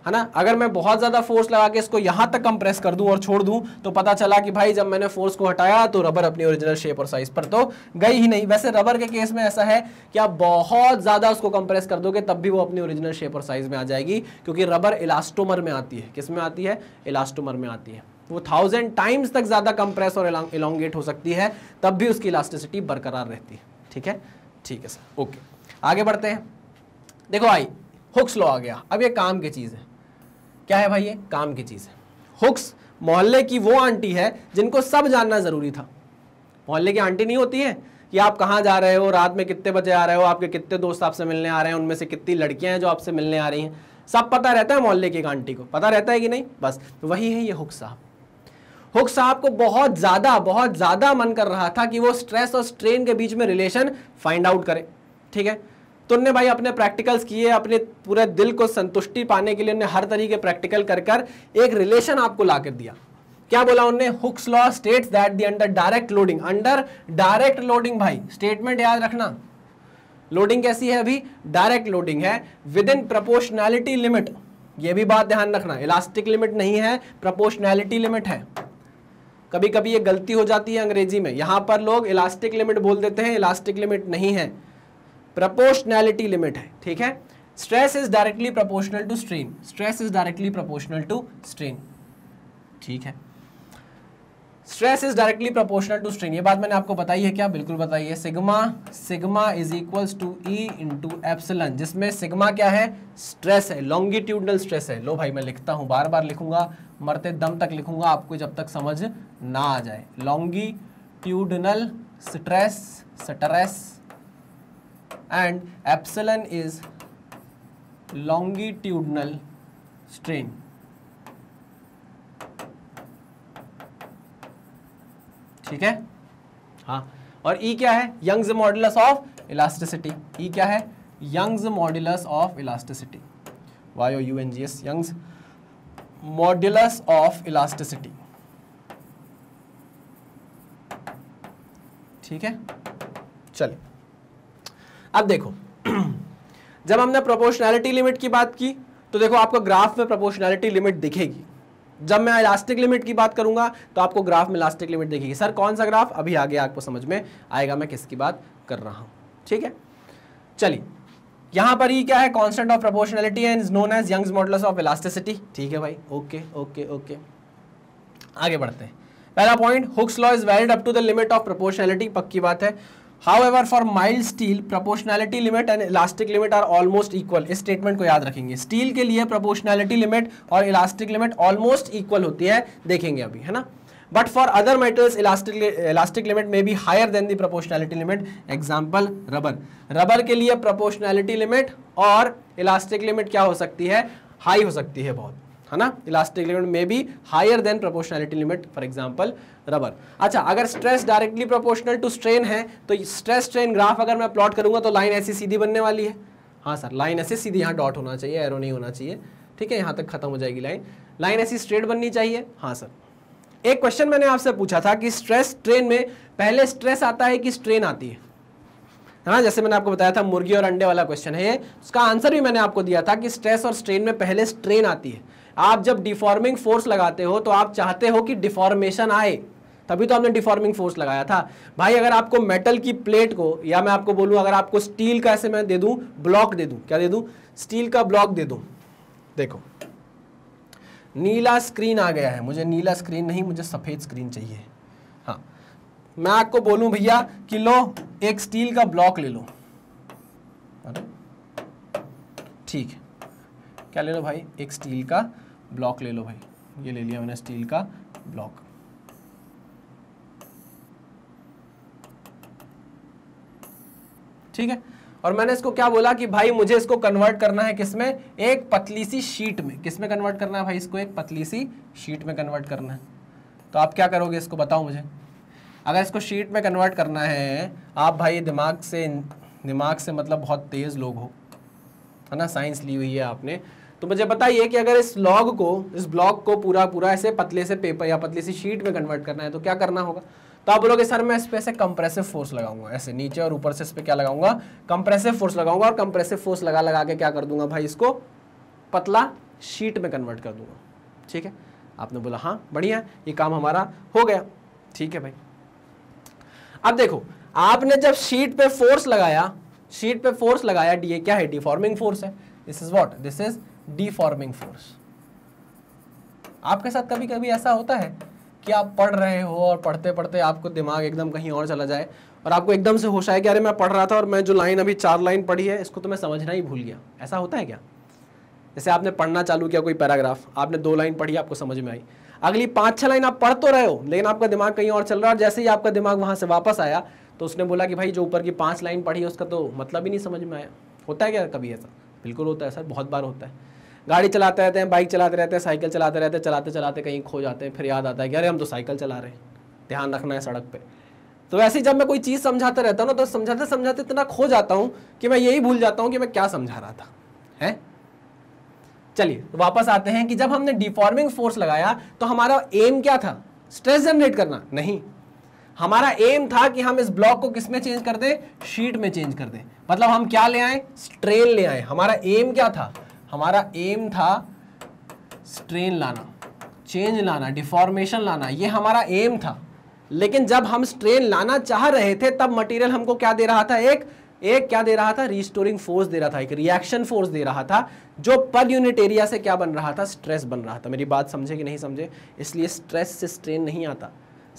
है ना अगर मैं बहुत ज़्यादा फोर्स लगा के इसको यहाँ तक कंप्रेस कर दूँ और छोड़ दूँ तो पता चला कि भाई जब मैंने फोर्स को हटाया तो रबर अपनी ओरिजिनल शेप और साइज पर तो गई ही नहीं वैसे रबर के केस में ऐसा है कि आप बहुत ज़्यादा उसको कंप्रेस कर दोगे तब भी वो अपनी ओरिजिनल शेप और साइज में आ जाएगी क्योंकि रबर इलास्टोमर में आती है किस में आती है इलास्टोमर में आती है वो थाउजेंड टाइम्स तक ज़्यादा कंप्रेस और इलांगेट हो सकती है तब भी उसकी इलास्टिसिटी बरकरार रहती है ठीक है ठीक है सर ओके आगे बढ़ते हैं देखो भाई हुक्स लॉ आ गया अब ये काम की चीज़ है क्या है भाई ये काम की चीज़ है हुक्स मोहल्ले की वो आंटी है जिनको सब जानना ज़रूरी था मोहल्ले की आंटी नहीं होती है कि आप कहाँ जा रहे हो रात में कितने बजे आ रहे हो आपके कितने दोस्त आपसे मिलने आ रहे हैं उनमें से कितनी लड़कियाँ हैं जो आपसे मिलने आ रही हैं सब पता रहता है मोहल्ले की एक आंटी को पता रहता है कि नहीं बस वही है ये हुक साहब हुक साहब को बहुत ज़्यादा बहुत ज़्यादा मन कर रहा था कि वो स्ट्रेस और स्ट्रेन के बीच में रिलेशन फाइंड आउट करें ठीक है तो उनने भाई अपने प्रैक्टिकल्स किए अपने पूरे दिल को संतुष्टि पाने के लिए उन्हें हर तरीके प्रैक्टिकल कर कर एक रिलेशन आपको ला कर दिया क्या बोला उनने Hooke's law states that the under direct loading under direct loading भाई स्टेटमेंट याद रखना लोडिंग कैसी है अभी डायरेक्ट लोडिंग है विद इन प्रपोर्शनैलिटी लिमिट ये भी बात ध्यान रखना इलास्टिक लिमिट नहीं है प्रपोर्शनैलिटी लिमिट है कभी कभी ये गलती हो जाती है अंग्रेजी में यहां पर लोग इलास्टिक लिमिट बोल देते हैं इलास्टिक लिमिट नहीं है प्रपोर्शनैलिटी लिमिट है ठीक है stress is directly proportional to strain stress is directly proportional to strain ठीक है stress is directly proportional to strain ये बात मैंने आपको बताई है क्या बिल्कुल बताई है sigma sigma is equal to E into epsilon जिसमें सिग्मा क्या है स्ट्रेस है लॉन्गिट्यूडनल स्ट्रेस है लो भाई मैं लिखता हूँ बार बार लिखूंगा मरते दम तक लिखूंगा आपको जब तक समझ ना आ जाए longitudinal stress stress and epsilon is longitudinal strain ठीक है हाँ और E क्या है Young's modulus of elasticity E क्या है Young's modulus of elasticity Y O U N G S Young's modulus of elasticity ठीक है चलिए अब देखो [clears throat] जब हमने प्रोपोर्शनैलिटी लिमिट की बात की तो देखो आपको ग्राफ में प्रोपोर्शनैलिटी लिमिट दिखेगी जब मैं इलास्टिक लिमिट की बात करूंगा तो आपको ग्राफ में इलास्टिक लिमिट दिखेगी सर कौन सा ग्राफ अभी आगे आपको समझ में आएगा मैं किसकी बात कर रहा हूं ठीक है चलिए यहां पर ही क्या है constant of proportionality and known as Young modulus of elasticity ठीक है भाई ओके ओके ओके आगे बढ़ते हैं पहला point Hooke's law is valid up to the limit of proportionality पक्की बात है However, for mild steel, proportionality limit and elastic limit are almost equal. इस statement को याद रखेंगे Steel के लिए proportionality limit और elastic limit almost equal होती है देखेंगे अभी है ना But for other metals, elastic elastic limit may be higher than the proportionality limit. Example rubber. Rubber के लिए proportionality limit और elastic limit क्या हो सकती है हाई हो सकती है बहुत है ना इलास्टिक लिमिट में भी higher than proportionality limit for example rubber अच्छा अगर stress directly proportional to strain है तो स्ट्रेस स्ट्रेन ग्राफ अगर मैं प्लॉट करूंगा तो लाइन ऐसी सीधी बनने वाली है हाँ सर लाइन ऐसे सीधी यहाँ डॉट होना चाहिए एरो नहीं होना चाहिए ठीक है यहाँ तक खत्म हो जाएगी लाइन लाइन ऐसी स्ट्रेट बननी चाहिए हाँ सर एक क्वेश्चन मैंने आपसे पूछा था कि स्ट्रेस ट्रेन में पहले स्ट्रेस आता है कि स्ट्रेन आती है हाँ जैसे मैंने आपको बताया था मुर्गी और अंडे वाला क्वेश्चन है उसका आंसर भी मैंने आपको दिया था कि स्ट्रेस और स्ट्रेन में पहले स्ट्रेन आती है आप जब डिफॉर्मिंग फोर्स लगाते हो तो आप चाहते हो कि डिफॉर्मेशन आए तभी तो आपने डिफॉर्मिंग फोर्स लगाया था भाई अगर आपको मेटल की प्लेट को या मैं आपको बोलूं अगर आपको स्टील का ऐसे मैं दे दूं ब्लॉक दे दूं क्या दे दूं स्टील का ब्लॉक दे दूं देखो नीला स्क्रीन आ गया है मुझे नीला स्क्रीन नहीं मुझे सफ़ेद स्क्रीन चाहिए हाँ मैं आपको बोलू भैया कि लो एक स्टील का ब्लॉक ले लो ठीक है क्या ले लो भाई एक स्टील का ब्लॉक ले लो भाई ये ले लिया मैंने स्टील का ब्लॉक ठीक है और मैंने इसको क्या बोला कि भाई मुझे इसको कन्वर्ट करना है किसमें एक पतली सी शीट में किसमें कन्वर्ट करना है भाई इसको एक पतली सी शीट में कन्वर्ट करना है तो आप क्या करोगे इसको बताओ मुझे अगर इसको शीट में कन्वर्ट करना है आप भाई दिमाग से दिमाग से मतलब बहुत तेज़ लोग हो है ना साइंस ली हुई है आपने तो मुझे बताइए कि अगर इस लॉग को इस ब्लॉग को पूरा पूरा ऐसे पतले से पेपर या पतली सी शीट में कन्वर्ट करना है तो क्या करना होगा तो आप बोलोगे सर मैं इस पर ऐसे कंप्रेसिव फोर्स लगाऊंगा ऐसे नीचे और ऊपर से इस पर क्या लगाऊंगा कंप्रेसिव फोर्स लगाऊंगा और कंप्रेसिव फोर्स लगा लगा के क्या कर दूंगा भाई इसको पतला शीट में कन्वर्ट कर दूंगा ठीक है आपने बोला हाँ बढ़िया ये काम हमारा हो गया ठीक है भाई अब देखो आपने जब शीट पे फोर्स लगाया शीट पे फोर्स लगाया डी क्या है डिफॉर्मिंग फोर्स है this is what this is deforming force आपके साथ कभी कभी ऐसा होता है कि आप पढ़ रहे हो और पढ़ते पढ़ते आपको दिमाग एकदम कहीं और चला जाए और आपको एकदम से होश आए कि अरे मैं पढ़ रहा था और मैं जो लाइन अभी चार लाइन पढ़ी है इसको तो मैं समझना ही भूल गया ऐसा होता है क्या जैसे आपने पढ़ना चालू किया कोई पैराग्राफ आपने दो लाइन पढ़ी आपको समझ में आई अगली पाँच छः लाइन आप पढ़ तो रहे हो लेकिन आपका दिमाग कहीं और चल रहा है और जैसे ही आपका दिमाग वहाँ से वापस आया तो उसने बोला कि भाई जो ऊपर की पाँच लाइन पढ़ी है उसका तो मतलब ही नहीं समझ में आया होता है क्या कभी ऐसा बिल्कुल होता है सर बहुत बार होता है गाड़ी चलाते रहते हैं बाइक चलाते रहते हैं साइकिल चलाते रहते हैं चलाते चलाते कहीं खो जाते हैं फिर याद आता है कि अरे हम तो साइकिल चला रहे हैं ध्यान रखना है सड़क पर तो वैसे जब मैं कोई चीज़ समझाते रहता हूँ ना तो समझाते समझाते इतना खो जाता हूँ कि मैं यही भूल जाता हूँ कि मैं क्या समझा रहा था है चलिए तो वापस आते हैं कि जब हमने डिफॉर्मिंग फोर्स लगाया तो हमारा एम क्या था स्ट्रेस जनरेट करना नहीं हमारा एम था कि हम इस ब्लॉक को किस में चेंज कर दें शीट में चेंज कर दें मतलब हम क्या ले आए स्ट्रेन ले आए हमारा एम क्या था हमारा एम था स्ट्रेन लाना चेंज लाना डिफॉर्मेशन लाना ये हमारा एम था लेकिन जब हम स्ट्रेन लाना चाह रहे थे तब मटेरियल हमको क्या दे रहा था एक एक क्या दे रहा था रिस्टोरिंग फोर्स दे रहा था एक रिएक्शन फोर्स दे रहा था जो पर यूनिट एरिया से क्या बन रहा था स्ट्रेस बन रहा था मेरी बात समझे कि नहीं समझे इसलिए स्ट्रेस से स्ट्रेन नहीं आता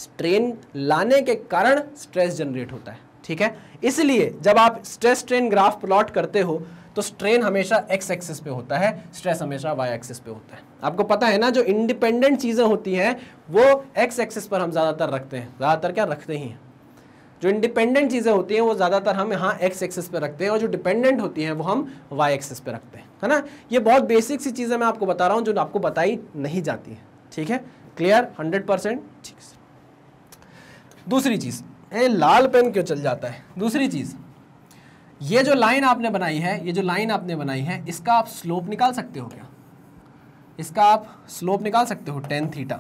स्ट्रेन लाने के कारण स्ट्रेस जनरेट होता है ठीक है इसलिए जब आप स्ट्रेस स्ट्रेन ग्राफ प्लॉट करते हो तो स्ट्रेन हमेशा एक्स एक्सिस पे होता है स्ट्रेस हमेशा वाई एक्सिस पे होता है आपको पता है ना जो इंडिपेंडेंट चीज़ें होती हैं वो एक्स एक्सिस पर हम ज़्यादातर रखते हैं ज़्यादातर क्या रखते ही हैं जो इंडिपेंडेंट चीज़ें होती हैं वो ज़्यादातर हम यहाँ एक्स एक्सिस पे रखते हैं और जो डिपेंडेंट होती हैं वो हम वाई एक्सिस पे रखते हैं है ना ये बहुत बेसिक सी चीज़ें मैं आपको बता रहा हूँ जो आपको बताई नहीं जाती है ठीक है क्लियर हंड्रेड परसेंट ठीक दूसरी चीज़ ए लाल पेन क्यों चल जाता है दूसरी चीज़ ये जो लाइन आपने बनाई है ये जो लाइन आपने बनाई है इसका आप स्लोप निकाल सकते हो क्या इसका आप स्लोप निकाल सकते हो tan theta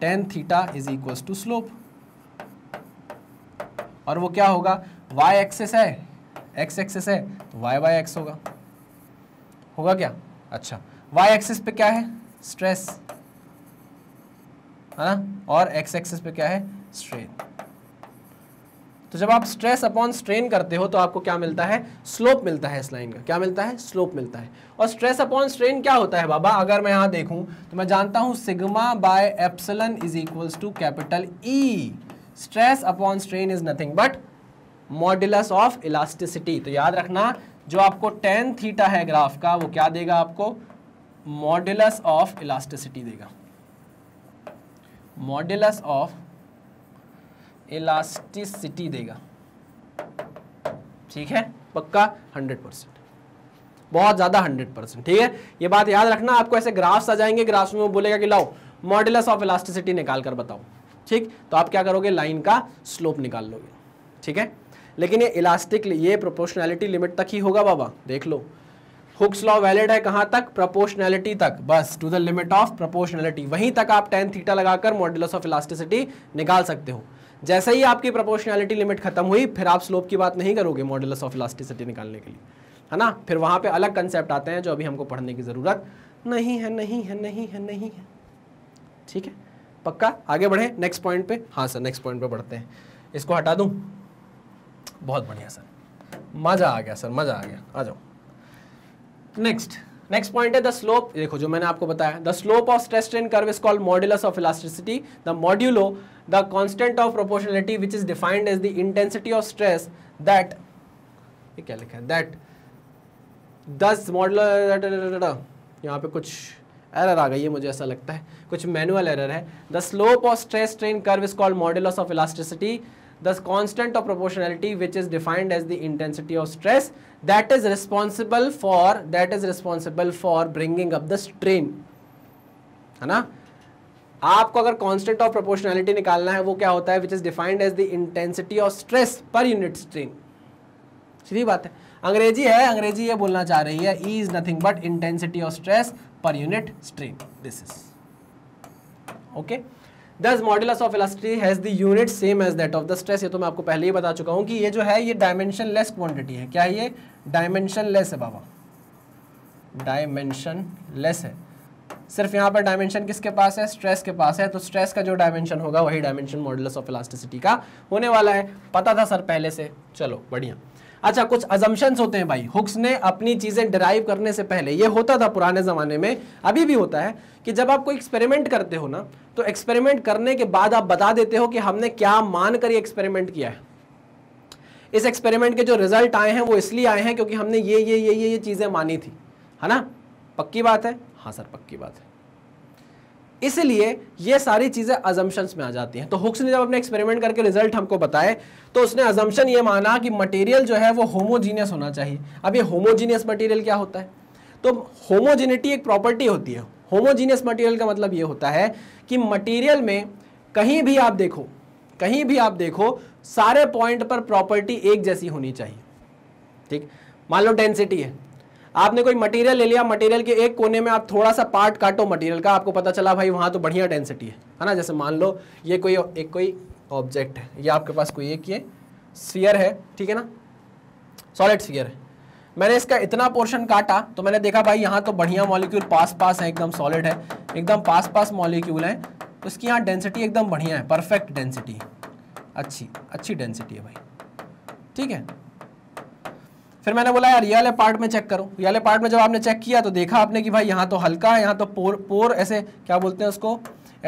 tan theta is equal to slope और वो क्या होगा y एक्सेस है x एक्सेस है तो y बाय एक्स होगा होगा क्या अच्छा y एक्सेस पे क्या है स्ट्रेस है ना और x एक्सेस पे क्या है स्ट्रेन तो जब आप स्ट्रेस अपॉन स्ट्रेन करते हो तो आपको क्या मिलता है स्लोप मिलता है इस लाइन का क्या मिलता है स्लोप मिलता है और स्ट्रेस अपॉन स्ट्रेन क्या होता है बाबा अगर मैं यहाँ देखूँ तो मैं जानता हूँ sigma by epsilon is equals to capital E stress upon strain is nothing but modulus of elasticity तो याद रखना जो आपको टेन थीटा है ग्राफ का वो क्या देगा आपको मॉड्यूलस ऑफ इलास्टिसिटी देगा मॉड्यूलस ऑफ इलास्टिसिटी देगा ठीक है पक्का हंड्रेड परसेंट बहुत ज़्यादा हंड्रेड परसेंट ठीक है ये बात याद रखना आपको ऐसे ग्राफ्स आ जाएंगे ग्राफ्स में वो बोलेगा कि लाओ मॉडलस ऑफ इलास्टिसिटी निकाल कर बताओ ठीक तो आप क्या करोगे लाइन का स्लोप निकाल लोगे ठीक है लेकिन ये इलास्टिक ये प्रोपोर्शनैलिटी लिमिट तक ही होगा बाबा देख लो हुक्स लॉ वैलिड है कहाँ तक प्रोपोर्शनैलिटी तक बस to the limit of proportionality वहीं तक आप टेन थीटा लगाकर मॉडल्स ऑफ इलास्टिसिटी निकाल सकते हो जैसे ही आपकी प्रोपोर्शनैलिटी लिमिट खत्म हुई फिर आप स्लोप की बात नहीं करोगे मॉडलस ऑफ इलास्टिसिटी निकालने के लिए है ना फिर वहां पे अलग कंसेप्ट आते हैं जो अभी हमको पढ़ने की ज़रूरत नहीं है नहीं है नहीं है नहीं है ठीक है पक्का आगे बढ़े नेक्स्ट पॉइंट पे हाँ सर नेक्स्ट पॉइंट पे बढ़ते हैं इसको हटा दूँ बहुत बढ़िया सर मज़ा आ गया सर मज़ा आ गया आ जाओ नेक्स्ट नेक्स्ट पॉइंट है द स्लोप देखो जो मैंने आपको बताया the slope of stress strain curve is called modulus of elasticity the modulo the constant of proportionality which is defined as the intensity of stress that क्या लिखा है that दस मॉडल यहाँ पे कुछ एरर आ गई है मुझे ऐसा लगता है कुछ मैनुअल एरर है the slope of stress strain curve is called modulus of elasticity this constant of proportionality which is defined as the intensity of stress that is responsible for that is responsible for bringing up the strain है ना आपको अगर constant of proportionality निकालना है वो क्या होता है which is defined as the intensity of stress per unit strain सीधी बात है अंग्रेजी है अंग्रेजी ये बोलना चाह रही है E is nothing but intensity of stress per unit strain this is okay this modulus of elasticity has the unit same as that of the stress ये तो मैं आपको पहले ही बता चुका हूँ कि ये जो है ये डायमेंशन लेस क्वान्टिटी है क्या ये डायमेंशन लेस है बाबा डायमेंशन लेस है सिर्फ यहाँ पर डायमेंशन किसके पास है स्ट्रेस के पास है तो स्ट्रेस का जो डायमेंशन होगा वही डायमेंशन मॉडल्स ऑफ इलास्टिसिटी का होने वाला है पता था सर पहले से चलो बढ़िया अच्छा कुछ अजम्पन्स होते हैं भाई हुक्स ने अपनी चीज़ें डिराइव करने से पहले ये होता था पुराने ज़माने में अभी भी होता है कि जब आप कोई एक्सपेरिमेंट करते हो ना तो एक्सपेरिमेंट करने के बाद आप बता देते हो कि हमने क्या मान कर ये एक्सपेरिमेंट किया है इस एक्सपेरिमेंट के जो रिजल्ट आए हैं वो इसलिए आए हैं क्योंकि हमने ये ये ये ये ये चीज़ें मानी थी है ना पक्की बात है हाँ सर पक्की बात है इसलिए ये सारी चीज़ें अजम्पन्स में आ जाती हैं तो हुक्स ने जब अपने एक्सपेरिमेंट करके रिजल्ट हमको बताए तो उसने अजम्पन ये माना कि मटेरियल जो है वो होमोजीनियस होना चाहिए अब ये होमोजीनियस मटेरियल क्या होता है तो होमोजीनिटी एक प्रॉपर्टी होती है होमोजीनियस मटेरियल का मतलब ये होता है कि मटेरियल में कहीं भी आप देखो कहीं भी आप देखो सारे पॉइंट पर प्रॉपर्टी एक जैसी होनी चाहिए ठीक मान लो डेंसिटी है आपने कोई मटेरियल ले लिया मटेरियल के एक कोने में आप थोड़ा सा पार्ट काटो मटेरियल का आपको पता चला भाई वहाँ तो बढ़िया डेंसिटी है है ना जैसे मान लो ये कोई एक कोई ऑब्जेक्ट है ये आपके पास कोई एक ये स्फीयर है ठीक है ना सॉलिड स्फीयर है मैंने इसका इतना पोर्शन काटा तो मैंने देखा भाई यहाँ तो बढ़िया मॉलिक्यूल पास पास है एकदम सॉलिड है एकदम पास पास मॉलिक्यूल है उसकी तो यहाँ डेंसिटी एकदम बढ़िया है परफेक्ट डेंसिटी अच्छी अच्छी डेंसिटी है भाई ठीक है फिर मैंने बोला यार वाले पार्ट में चेक करो वाले पार्ट में जब आपने चेक किया तो देखा आपने कि भाई यहाँ तो हल्का है यहाँ तो पोर पोर ऐसे क्या बोलते हैं उसको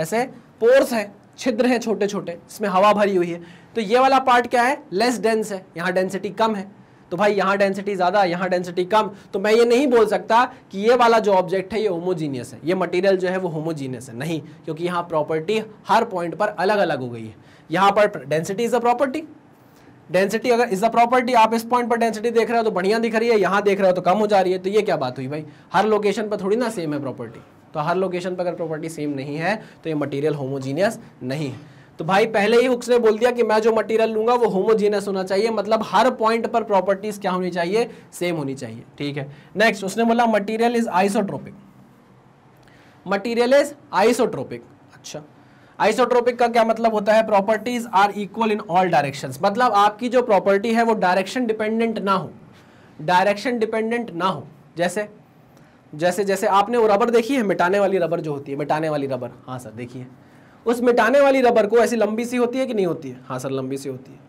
ऐसे पोर्स हैं छिद्र हैं छोटे छोटे इसमें हवा भरी हुई है तो ये वाला पार्ट क्या है लेस डेंस है यहाँ डेंसिटी कम है तो भाई यहाँ डेंसिटी ज़्यादा यहाँ डेंसिटी कम तो मैं ये नहीं बोल सकता कि ये वाला जो ऑब्जेक्ट है ये होमोजीनियस है ये मटेरियल जो है वो होमोजीनियस है नहीं क्योंकि यहाँ प्रॉपर्टी हर पॉइंट पर अलग अलग हो गई है यहाँ पर density is a property density अगर इज द प्रॉपर्टी आप इस पॉइंट पर डेंसिटी देख रहे हो तो बढ़िया दिख रही है यहाँ देख रहे हो तो कम हो जा रही है तो ये क्या बात हुई भाई हर लोकेशन पर थोड़ी ना सेम है प्रॉपर्टी तो हर लोकेशन पर अगर प्रॉपर्टी सेम नहीं है तो ये मटेरियल होमोजीनियस नहीं है तो भाई पहले ही हुक्स ने बोल दिया कि मैं जो मटेरियल लूंगा वो होमोजीनियस होना चाहिए मतलब हर पॉइंट पर प्रॉपर्टीज क्या होनी चाहिए सेम होनी चाहिए ठीक है नेक्स्ट उसने बोला material is isotropic material is isotropic अच्छा आइसोट्रोपिक का क्या मतलब होता है properties are equal in all directions मतलब आपकी जो प्रॉपर्टी है वो डायरेक्शन डिपेंडेंट ना हो डायरेक्शन डिपेंडेंट ना हो जैसे जैसे जैसे आपने वो रबर देखी है मिटाने वाली रबर जो होती है मिटाने वाली रबर हाँ सर देखिए उस मिटाने वाली रबर को ऐसी लंबी सी होती है कि नहीं होती है हाँ सर लंबी सी होती है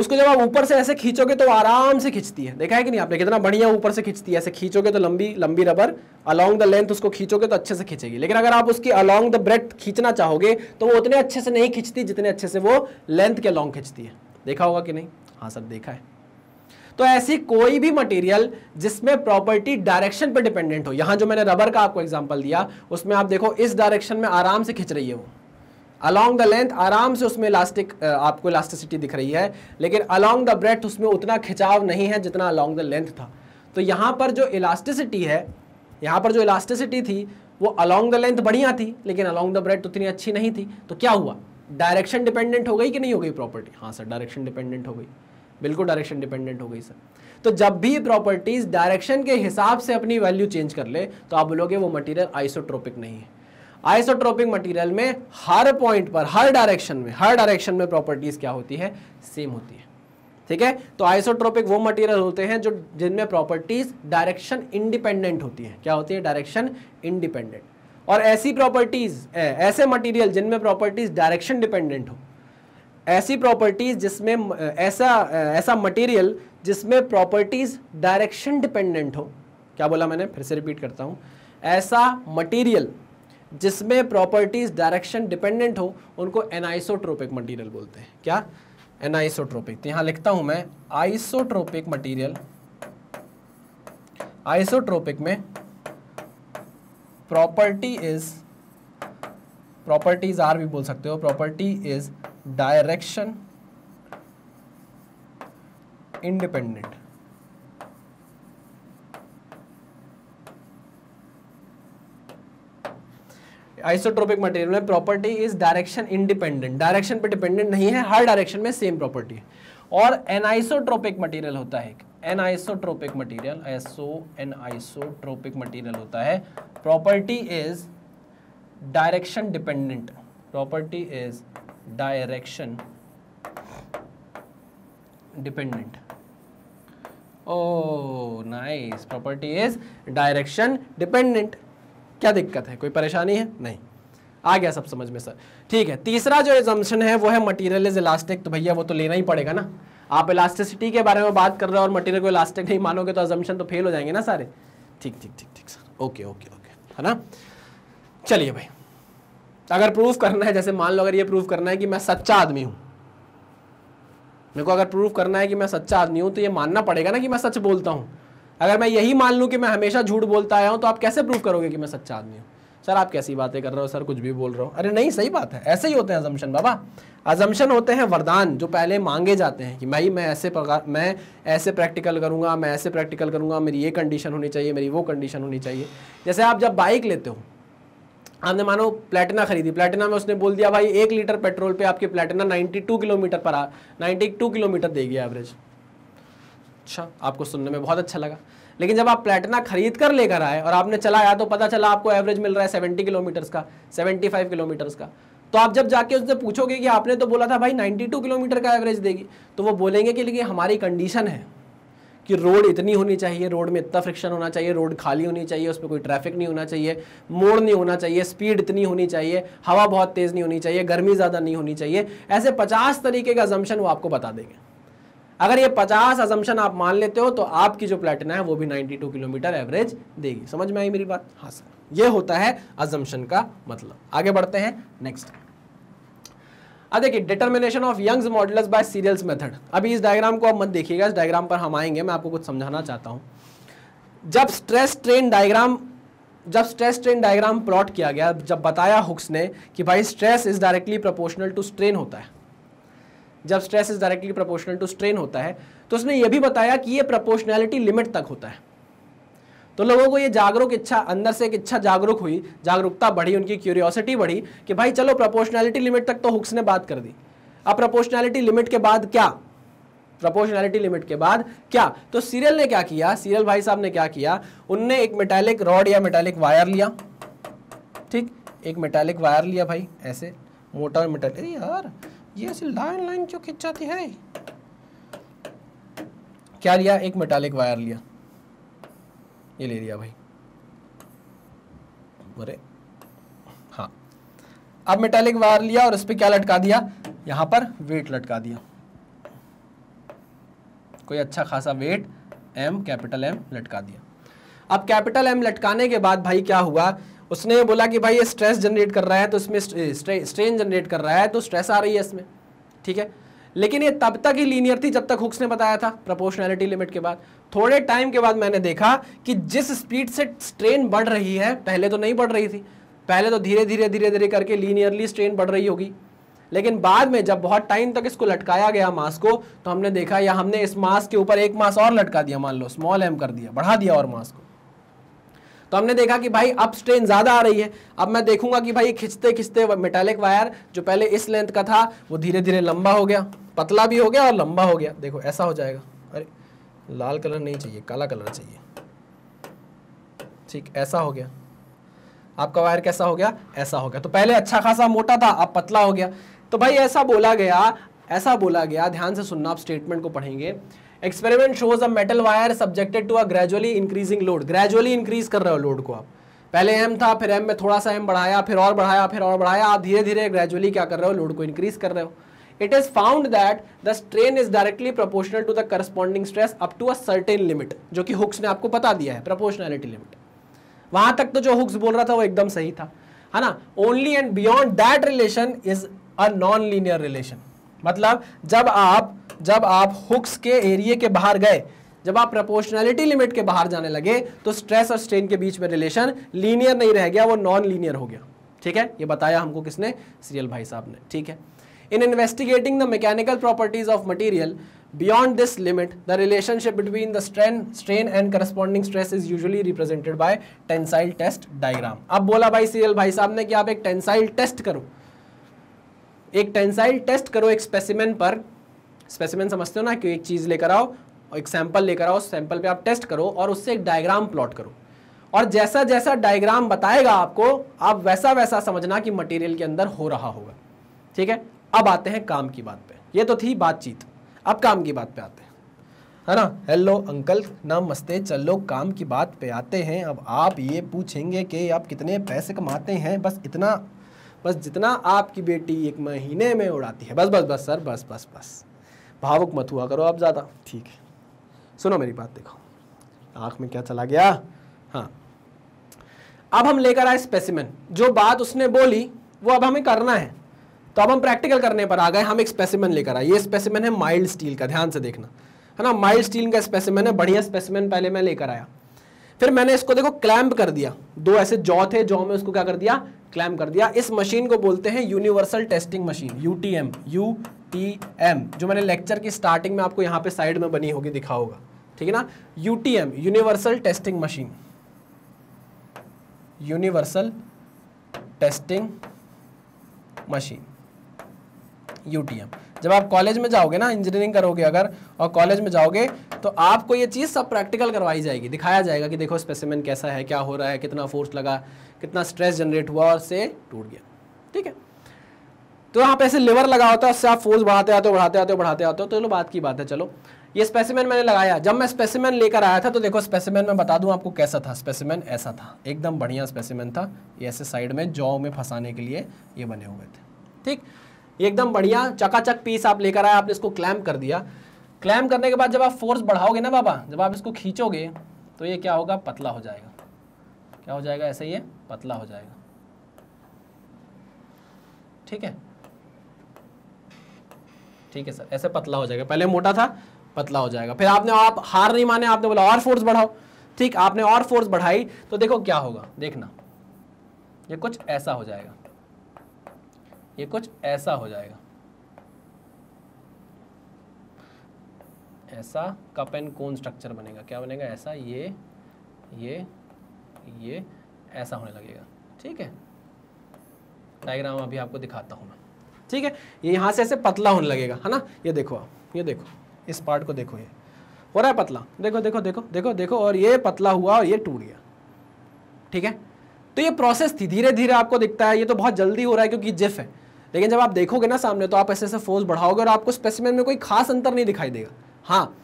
उसको जब आप ऊपर से ऐसे खींचोगे तो आराम से खींचती है देखा है कि नहीं आपने कितना बढ़िया ऊपर से खींचती है ऐसे खींचोगे तो लंबी लंबी रबर अलोंग द लेंथ उसको खींचोगे तो अच्छे से खींचेगी लेकिन अगर आप उसकी अलोंग द ब्रेथ खींचना चाहोगे तो वो उतने अच्छे से नहीं खींचती जितने अच्छे से वो लेंथ के अलोंग खींचती है देखा होगा कि नहीं हाँ सर देखा है तो ऐसी कोई भी मटेरियल जिसमें प्रॉपर्टी डायरेक्शन पर डिपेंडेंट हो यहाँ जो मैंने रबर का आपको एग्जाम्पल दिया उसमें आप देखो इस डायरेक्शन में आराम से खिंच रही है वो अलॉन्ग द लेंथ आराम से उसमें इलास्टिक आपको इलास्टिसिटी दिख रही है लेकिन अलॉन्ग द ब्रेथ उसमें उतना खिंचाव नहीं है जितना अलॉन्ग द लेंथ था तो यहाँ पर जो इलास्टिसिटी है यहाँ पर जो इलास्टिसिटी थी वो अलॉन्ग द लेंथ बढ़िया थी लेकिन अलॉन्ग द ब्रेथ उतनी अच्छी नहीं थी तो क्या हुआ डायरेक्शन डिपेंडेंट हो गई कि नहीं हो गई प्रॉपर्टी हाँ सर डायरेक्शन डिपेंडेंट हो गई बिल्कुल डायरेक्शन डिपेंडेंट हो गई सर तो जब भी प्रॉपर्टीज़ डायरेक्शन के हिसाब से अपनी वैल्यू चेंज कर ले तो आप बोलोगे वो मटेरियल आइसोट्रोपिक नहीं है आइसोट्रोपिक मटेरियल में हर पॉइंट पर हर डायरेक्शन में हर डायरेक्शन में प्रॉपर्टीज क्या होती है सेम होती है ठीक है तो आइसोट्रोपिक वो मटेरियल होते हैं जो जिनमें प्रॉपर्टीज डायरेक्शन इंडिपेंडेंट होती है क्या होती है डायरेक्शन इंडिपेंडेंट और ऐसी प्रॉपर्टीज ऐसे मटीरियल जिनमें प्रॉपर्टीज डायरेक्शन डिपेंडेंट हो ऐसी प्रॉपर्टीज जिसमें ऐसा ऐसा मटेरियल जिसमें प्रॉपर्टीज डायरेक्शन डिपेंडेंट हो क्या बोला मैंने फिर से रिपीट करता हूँ ऐसा मटेरियल जिसमें प्रॉपर्टीज डायरेक्शन डिपेंडेंट हो उनको एनाइसोट्रोपिक मटेरियल बोलते हैं क्या एनाइसोट्रोपिक तो लिखता हूं मैं आइसोट्रोपिक मटेरियल आइसोट्रोपिक में प्रॉपर्टी इज प्रॉपर्टीज आर भी बोल सकते हो property is direction independent isotropic material में property is direction independent direction पे डिपेंडेंट नहीं है हर डायरेक्शन में सेम प्रॉपर्टी है और एनाइसोट्रोपिक मटेरियल होता है anisotropic material so isotropic material होता है property is direction dependent property is direction dependent ओ नाइस प्रॉपर्टी इज डायरेक्शन डिपेंडेंट क्या दिक्कत है कोई परेशानी है नहीं आ गया सब समझ में सर ठीक है तीसरा जो एजम्पन है वो है मटीरियल इज इलास्टिक तो भैया वो तो लेना ही पड़ेगा ना आप इलास्टिसिटी के बारे में बात कर रहे हो और मटेरियल को इलास्टिक नहीं मानोगे तो एजम्पन तो फेल हो जाएंगे ना सारे ठीक ठीक ठीक ठीक सर ओके ओके ओके है ना चलिए भाई अगर प्रूफ करना है जैसे मान लो अगर ये प्रूफ करना है कि मैं सच्चा आदमी हूँ मेरे को अगर प्रूफ करना है कि मैं सच्चा आदमी हूँ तो ये मानना पड़ेगा ना कि मैं सच बोलता हूँ अगर मैं यही मान लूँ कि मैं हमेशा झूठ बोलता आया हूँ तो आप कैसे प्रूव करोगे कि मैं सच्चा आदमी हूँ सर आप कैसी बातें कर रहे हो सर कुछ भी बोल रहे हो अरे नहीं सही बात है ऐसे ही होते हैं अजम्पन बाबा अजम्पन होते हैं वरदान जो पहले मांगे जाते हैं कि भाई मैं ऐसे प्रकार मैं ऐसे प्रैक्टिकल करूँगा मैं ऐसे प्रैक्टिकल करूँगा मेरी ये कंडीशन होनी चाहिए मेरी वो कंडीशन होनी चाहिए जैसे आप जब बाइक लेते हो आपने मानो प्लेटिना खरीदी प्लेटिना में उसने बोल दिया भाई एक लीटर पेट्रोल पे आपकी प्लेटिना 92 किलोमीटर पर आ 92 किलोमीटर देगी एवरेज अच्छा आपको सुनने में बहुत अच्छा लगा लेकिन जब आप प्लेटना खरीद कर लेकर आए और आपने चलाया तो पता चला आपको एवरेज मिल रहा है सेवेंटी किलोमीटर्स का सेवेंटी फाइव किलोमीटर्स का तो आप जब जाके उससे पूछोगे कि आपने तो बोला था भाई नाइन्टी टू किलोमीटर का एवरेज देगी तो वो बोलेंगे कि लेकिन हमारी कंडीशन है कि रोड इतनी होनी चाहिए रोड में इतना फ्रिक्शन होना चाहिए रोड खाली होनी चाहिए उस पर कोई ट्रैफिक नहीं होना चाहिए मोड़ नहीं होना चाहिए स्पीड इतनी होनी चाहिए हवा बहुत तेज़ नहीं होनी चाहिए गर्मी ज़्यादा नहीं होनी चाहिए ऐसे पचास तरीके का जम्शन वो आपको बता देंगे अगर ये 50 अजम्पन आप मान लेते हो तो आपकी जो प्लेटिना है वो भी 92 किलोमीटर एवरेज देगी समझ में आई मेरी बात हाँ सर ये होता है अजम्पन का मतलब आगे बढ़ते हैं नेक्स्ट देखिए determination of Young's modulus by Searle's method अभी इस डायग्राम को आप मत देखिएगा इस डायग्राम पर हम आएंगे मैं आपको कुछ समझाना चाहता हूँ जब स्ट्रेस ट्रेन डायग्राम जब स्ट्रेस ट्रेन डायग्राम प्लॉट किया गया जब बताया हुक्स ने कि भाई stress is directly proportional to strain होता है जब stress is directly proportional to strain होता है तो उसने ये भी बताया कि ये प्रोपोर्शनैलिटी लिमिट तक होता है तो लोगों को ये जागरूक इच्छा अंदर से एक इच्छा जागरूक हुई जागरूकता बढ़ी उनकी क्यूरियोसिटी बढ़ी कि भाई चलो प्रोपोर्शनैलिटी लिमिट तक तो हुक्स ने बात कर दी अब प्रोपोर्शनैलिटी लिमिट के बाद क्या प्रोपोर्शनैलिटी लिमिट के बाद क्या तो सीरियल ने क्या किया सीरियल भाई साहब ने क्या किया उनने एक मेटेलिक रॉड या मेटेलिक वायर लिया ठीक एक मेटेलिक वायर लिया भाई ऐसे मोटा मेटेलिक यार ये ऐसी लाइन लाइन क्यों खिंच जाती है क्या लिया एक मेटालिक वायर लिया ये ले लिया भाई अरे हाँ अब मेटालिक वायर लिया और इस पर क्या लटका दिया यहां पर वेट लटका दिया कोई अच्छा खासा वेट एम कैपिटल एम लटका दिया अब कैपिटल एम लटकाने के बाद भाई क्या हुआ उसने बोला कि भाई ये स्ट्रेस जनरेट कर रहा है तो इसमें स्ट्रेन जनरेट कर रहा है तो स्ट्रेस आ रही है इसमें ठीक है लेकिन ये तब तक ही लीनियर थी जब तक हुक्स ने बताया था प्रपोर्शनैलिटी लिमिट के बाद थोड़े टाइम के बाद मैंने देखा कि जिस स्पीड से स्ट्रेन बढ़ रही है पहले तो नहीं बढ़ रही थी पहले तो धीरे धीरे धीरे धीरे करके लीनियरली स्ट्रेन बढ़ रही होगी लेकिन बाद में जब बहुत टाइम तक इसको लटकाया गया मास को तो हमने देखा या हमने इस मास के ऊपर एक मास और लटका दिया मान लो स्मॉल एम कर दिया बढ़ा दिया और मास को तो हमने देखा कि भाई अब स्ट्रेन ज़्यादा आ रही है अब मैं देखूंगा कि भाई खिंचते खिंचते मेटेलिक वायर जो पहले इस लेंथ का था वो धीरे धीरे लंबा हो गया पतला भी हो गया और लंबा हो गया देखो ऐसा हो जाएगा अरे लाल कलर नहीं चाहिए काला कलर चाहिए ठीक ऐसा हो गया आपका वायर कैसा हो गया ऐसा हो गया तो पहले अच्छा खासा मोटा था अब पतला हो गया तो भाई ऐसा बोला गया ऐसा बोला गया ध्यान से सुनना आप स्टेटमेंट को पढ़ेंगे experiment shows a metal wire subjected to a gradually increasing load gradually increase कर रहे हो लोड को आप पहले एम था फिर एम में थोड़ा सा एम बढ़ाया फिर और बढ़ाया फिर और बढ़ाया आप धीरे धीरे ग्रेजुअली क्या कर रहे हो लोड को इंक्रीज कर रहे हो it is found that the strain is directly proportional to the corresponding stress up to a certain limit जो कि हुक्स ने आपको बता दिया है प्रोपोर्शनैलिटी लिमिट वहां तक तो जो हुक्स बोल रहा था वो एकदम सही था है ना only and beyond that relation is a non linear relation मतलब जब आप जब आप हुक्स के एरिए के बाहर गए जब आप प्रपोर्शनैलिटी लिमिट के बाहर जाने लगे तो स्ट्रेस और स्ट्रेन के बीच में रिलेशन लीनियर नहीं रह गया वो नॉन लीनियर हो गया ठीक है ये बताया हमको किसने सीरियल भाई साहब ने ठीक है in investigating the mechanical properties of material beyond this limit the relationship between the strain strain and corresponding stress is usually represented by tensile test diagram अब बोला भाई सीरियल भाई साहब ने कि आप एक टेंसाइल टेस्ट करो एक टेंसाइल टेस्ट करो एक स्पेसिमेन पर स्पेसिमेंट समझते हो ना कि एक चीज़ लेकर आओ और एक सैंपल लेकर आओ सैंपल पे आप टेस्ट करो और उससे एक डायग्राम प्लॉट करो और जैसा जैसा डायग्राम बताएगा आपको आप वैसा वैसा समझना कि मटेरियल के अंदर हो रहा होगा ठीक है अब आते हैं काम की बात पे ये तो थी बातचीत अब काम की बात पे आते हैं है ना हेलो अंकल नमस्ते चलो काम की बात पे आते हैं अब आप ये पूछेंगे कि आप कितने पैसे कमाते हैं बस इतना बस जितना आपकी बेटी एक महीने में उड़ाती है बस बस बस सर बस बस बस भावुक मत हुआ करो आप ज़्यादा ठीक है सुनो मेरी बात देखो आँख में क्या चला गया हाँ अब हम लेकर आए स्पेसिमेन जो बात उसने बोली वो अब हमें करना है तो अब हम प्रैक्टिकल करने पर आ गए हम एक स्पेसिमेन लेकर आए ये स्पेसिमेन है माइल्ड स्टील का ध्यान से देखना है ना माइल्ड स्टील का स्पेसिमेन है बढ़िया स्पेसिमेन पहले मैं लेकर आया फिर मैंने इसको देखो क्लैम्प कर दिया दो ऐसे जॉ थे जॉ में उसको क्या कर दिया क्लैम्प कर दिया इस मशीन को बोलते हैं universal testing machine U T M U T M जो मैंने लेक्चर की स्टार्टिंग में आपको यहाँ पे साइड में बनी होगी दिखा होगा ठीक है ना U T M universal testing machine universal testing machine U T M जब आप कॉलेज में जाओगे ना इंजीनियरिंग करोगे अगर और कॉलेज में जाओगे तो आपको ये चीज़ सब प्रैक्टिकल करवाई जाएगी दिखाया जाएगा कि देखो स्पेसिमेन कैसा है क्या हो रहा है कितना फोर्स लगा कितना स्ट्रेस जनरेट हुआ और से टूट गया ठीक है तो यहाँ पे ऐसे लेवर लगा होता है उससे आप फोर्स बढ़ाते आते हो बढ़ाते आते हो बढ़ाते आते हो तो चलो बात की बात है चलो ये स्पेसिमेन मैंने लगाया जब मैं स्पेसिमेन लेकर आया था तो देखो स्पेसिमेन में बता दूं आपको कैसा था स्पेसिमेन ऐसा था एकदम बढ़िया स्पेसिमेन था ये ऐसे साइड में जॉ में फंसाने के लिए ये बने हुए थे ठीक एकदम बढ़िया चकाचक पीस आप लेकर आए आपने इसको क्लैम्प कर दिया क्लैम्प करने के बाद जब आप फोर्स बढ़ाओगे ना बाबा जब आप इसको खींचोगे तो ये क्या होगा पतला हो जाएगा क्या हो जाएगा ऐसे ये पतला हो जाएगा ठीक है ठीक है सर ऐसे पतला हो जाएगा पहले मोटा था पतला हो जाएगा फिर आपने आप हार नहीं माने आपने बोला और फोर्स बढ़ाओ ठीक आपने और फोर्स बढ़ाई तो देखो क्या होगा देखना ये कुछ ऐसा हो जाएगा ये कुछ ऐसा हो जाएगा ऐसा कप एंड कोन स्ट्रक्चर बनेगा क्या बनेगा ऐसा ये ये ये ऐसा होने लगेगा ठीक है डायग्राम अभी आपको दिखाता हूं मैं ठीक है ये यहाँ से ऐसे पतला होने लगेगा है ना ये देखो आप ये देखो इस पार्ट को देखो ये हो रहा है पतला देखो देखो देखो देखो देखो और ये पतला हुआ और ये टूट गया ठीक है तो ये प्रोसेस थी धीरे धीरे आपको दिखता है ये तो बहुत जल्दी हो रहा है क्योंकि जिफ है लेकिन जब आप देखोगे ना सामने तो आप ऐसे ऐसे फोर्स बढ़ाओगे और आपको स्पेसिमेंट में कोई खास अंतर नहीं दिखाई देगा हाँ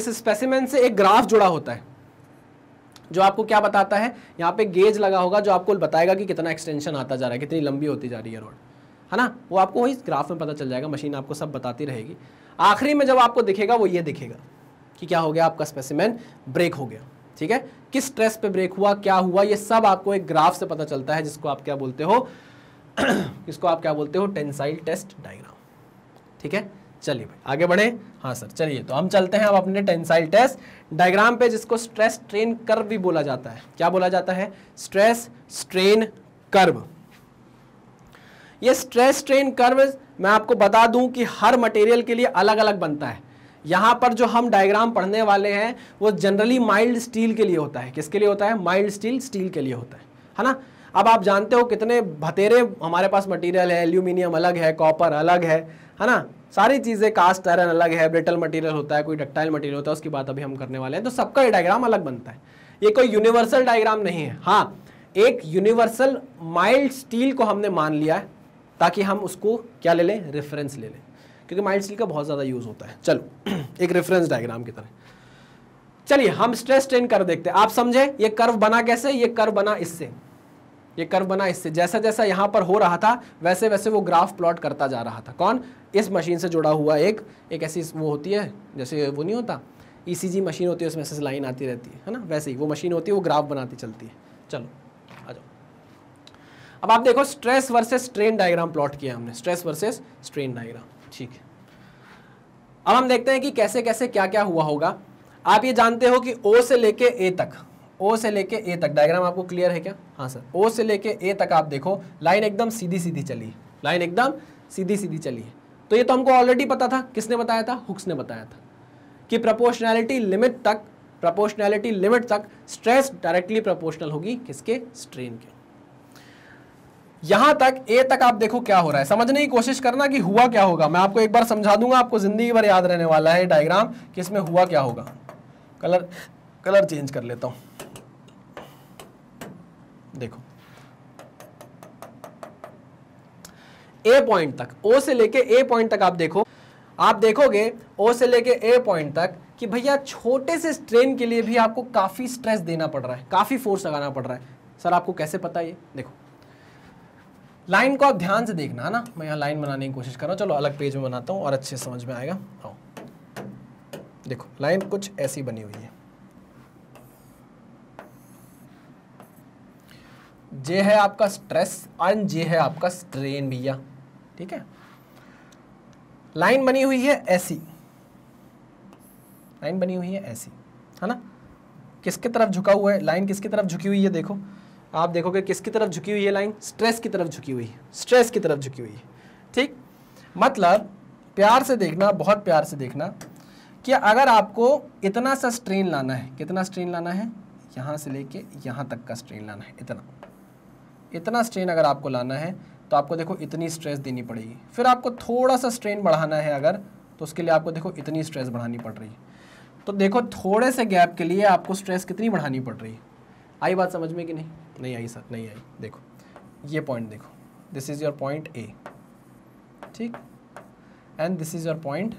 इस स्पेसिमेंट से एक ग्राफ जुड़ा होता है जो आपको क्या बताता है यहाँ पे गेज लगा होगा जो आपको बताएगा कि कितना एक्सटेंशन आता जा रहा है कितनी लंबी होती जा रही है रोड है ना वो आपको वही ग्राफ में पता चल जाएगा मशीन आपको सब बताती रहेगी आखिरी में जब आपको दिखेगा वो ये दिखेगा कि क्या हो गया आपका स्पेसिमेन ब्रेक हो गया ठीक है किस स्ट्रेस पे ब्रेक हुआ क्या हुआ ये सब आपको एक ग्राफ से पता चलता है जिसको आप क्या बोलते हो इसको [clears throat] आप क्या बोलते हो टेंसाइल टेस्ट डायग्राम ठीक है चलिए भाई आगे बढ़े हाँ सर चलिए तो हम चलते हैं अब अपने टेंसाइल टेस्ट डायग्राम पे जिसको स्ट्रेस ट्रेन कर्व भी बोला जाता है क्या बोला जाता है स्ट्रेस स्ट्रेन कर्व ये स्ट्रेस स्ट्रेन कर्व मैं आपको बता दूं कि हर मटेरियल के लिए अलग अलग बनता है यहाँ पर जो हम डायग्राम पढ़ने वाले हैं वो जनरली माइल्ड स्टील के लिए होता है किसके लिए होता है माइल्ड स्टील स्टील के लिए होता है है ना अब आप जानते हो कितने भतेरे हमारे पास मटेरियल है एल्यूमिनियम अलग है कॉपर अलग है है ना सारी चीज़ें कास्ट आयरन अलग है ब्रिटल मटेरियल होता है कोई डक्टाइल मटेरियल होता है उसकी बात अभी हम करने वाले हैं तो सबका ये डायग्राम अलग बनता है ये कोई यूनिवर्सल डायग्राम नहीं है हाँ एक यूनिवर्सल माइल्ड स्टील को हमने मान लिया है ताकि हम उसको क्या ले लें रेफरेंस ले लें क्योंकि माइल्ड स्टील का बहुत ज़्यादा यूज़ होता है चलो एक रेफरेंस डायग्राम की तरह चलिए हम स्ट्रेस ट्रेन कर देखते हैं आप समझे ये कर्व बना कैसे ये कर्व बना इससे ये कर्व बना इससे जैसा जैसा यहाँ पर हो रहा था वैसे वैसे वो ग्राफ प्लॉट करता जा रहा था कौन इस मशीन से जुड़ा हुआ एक एक ऐसी वो होती है जैसे वो नहीं होता ईसीजी e मशीन होती है उसमें से लाइन आती रहती है है ना वैसे ही वो मशीन होती है वो ग्राफ बनाती चलती है चलो अब आप देखो stress versus strain diagram plot किया हमने स्ट्रेस वर्सेस स्ट्रेन डायग्राम ठीक है अब हम देखते हैं कि कैसे कैसे क्या क्या हुआ होगा आप ये जानते हो कि ओ से लेके ए तक ओ से लेके ए तक डायग्राम आपको क्लियर है क्या हाँ सर ओ से लेके ए तक आप देखो लाइन एकदम सीधी सीधी चली लाइन एकदम सीधी सीधी चली तो ये तो हमको ऑलरेडी पता था किसने बताया था हुक्स ने बताया था कि प्रपोर्शनैलिटी लिमिट तक प्रपोर्शनैलिटी लिमिट तक स्ट्रेस डायरेक्टली प्रपोर्शनल होगी किसके स्ट्रेन के यहां तक ए तक आप देखो क्या हो रहा है समझने की कोशिश करना कि हुआ क्या होगा मैं आपको एक बार समझा दूंगा आपको जिंदगी भर याद रहने वाला है डायग्राम कि इसमें हुआ क्या होगा कलर कलर चेंज कर लेता हूं देखो ए पॉइंट तक ओ से लेके ए पॉइंट तक आप देखो आप देखोगे ओ से लेके ए पॉइंट तक कि भैया छोटे से स्ट्रेन के लिए भी आपको काफ़ी स्ट्रेस देना पड़ रहा है काफ़ी फोर्स लगाना पड़ रहा है सर आपको कैसे पता ये देखो लाइन को आप ध्यान से देखना है ना मैं यहाँ लाइन बनाने की कोशिश कर रहा हूँ चलो अलग पेज में बनाता हूँ और अच्छे समझ में आएगा हाँ देखो लाइन कुछ ऐसी बनी हुई है जे है आपका स्ट्रेस और जे है आपका स्ट्रेन भैया ठीक है लाइन बनी हुई है ऐसी लाइन बनी हुई है ऐसी है ना किसके तरफ झुका हुआ है लाइन किसकी तरफ झुकी हुई है देखो आप देखोगे किसकी तरफ झुकी हुई है लाइन स्ट्रेस की तरफ झुकी हुई स्ट्रेस की तरफ झुकी हुई ठीक मतलब प्यार से देखना बहुत प्यार से देखना कि अगर आपको इतना सा स्ट्रेन लाना है कितना स्ट्रेन लाना है यहाँ से लेके यहाँ तक का स्ट्रेन लाना है इतना इतना स्ट्रेन अगर आपको लाना है तो आपको देखो इतनी स्ट्रेस देनी पड़ेगी फिर आपको थोड़ा सा स्ट्रेन बढ़ाना है अगर तो उसके लिए आपको देखो इतनी स्ट्रेस बढ़ानी पड़ रही है तो देखो थोड़े से गैप के लिए आपको स्ट्रेस कितनी बढ़ानी पड़ रही है आई बात समझ में कि नहीं नहीं आई सर नहीं आई देखो ये पॉइंट देखो this is your point A ठीक and this is your point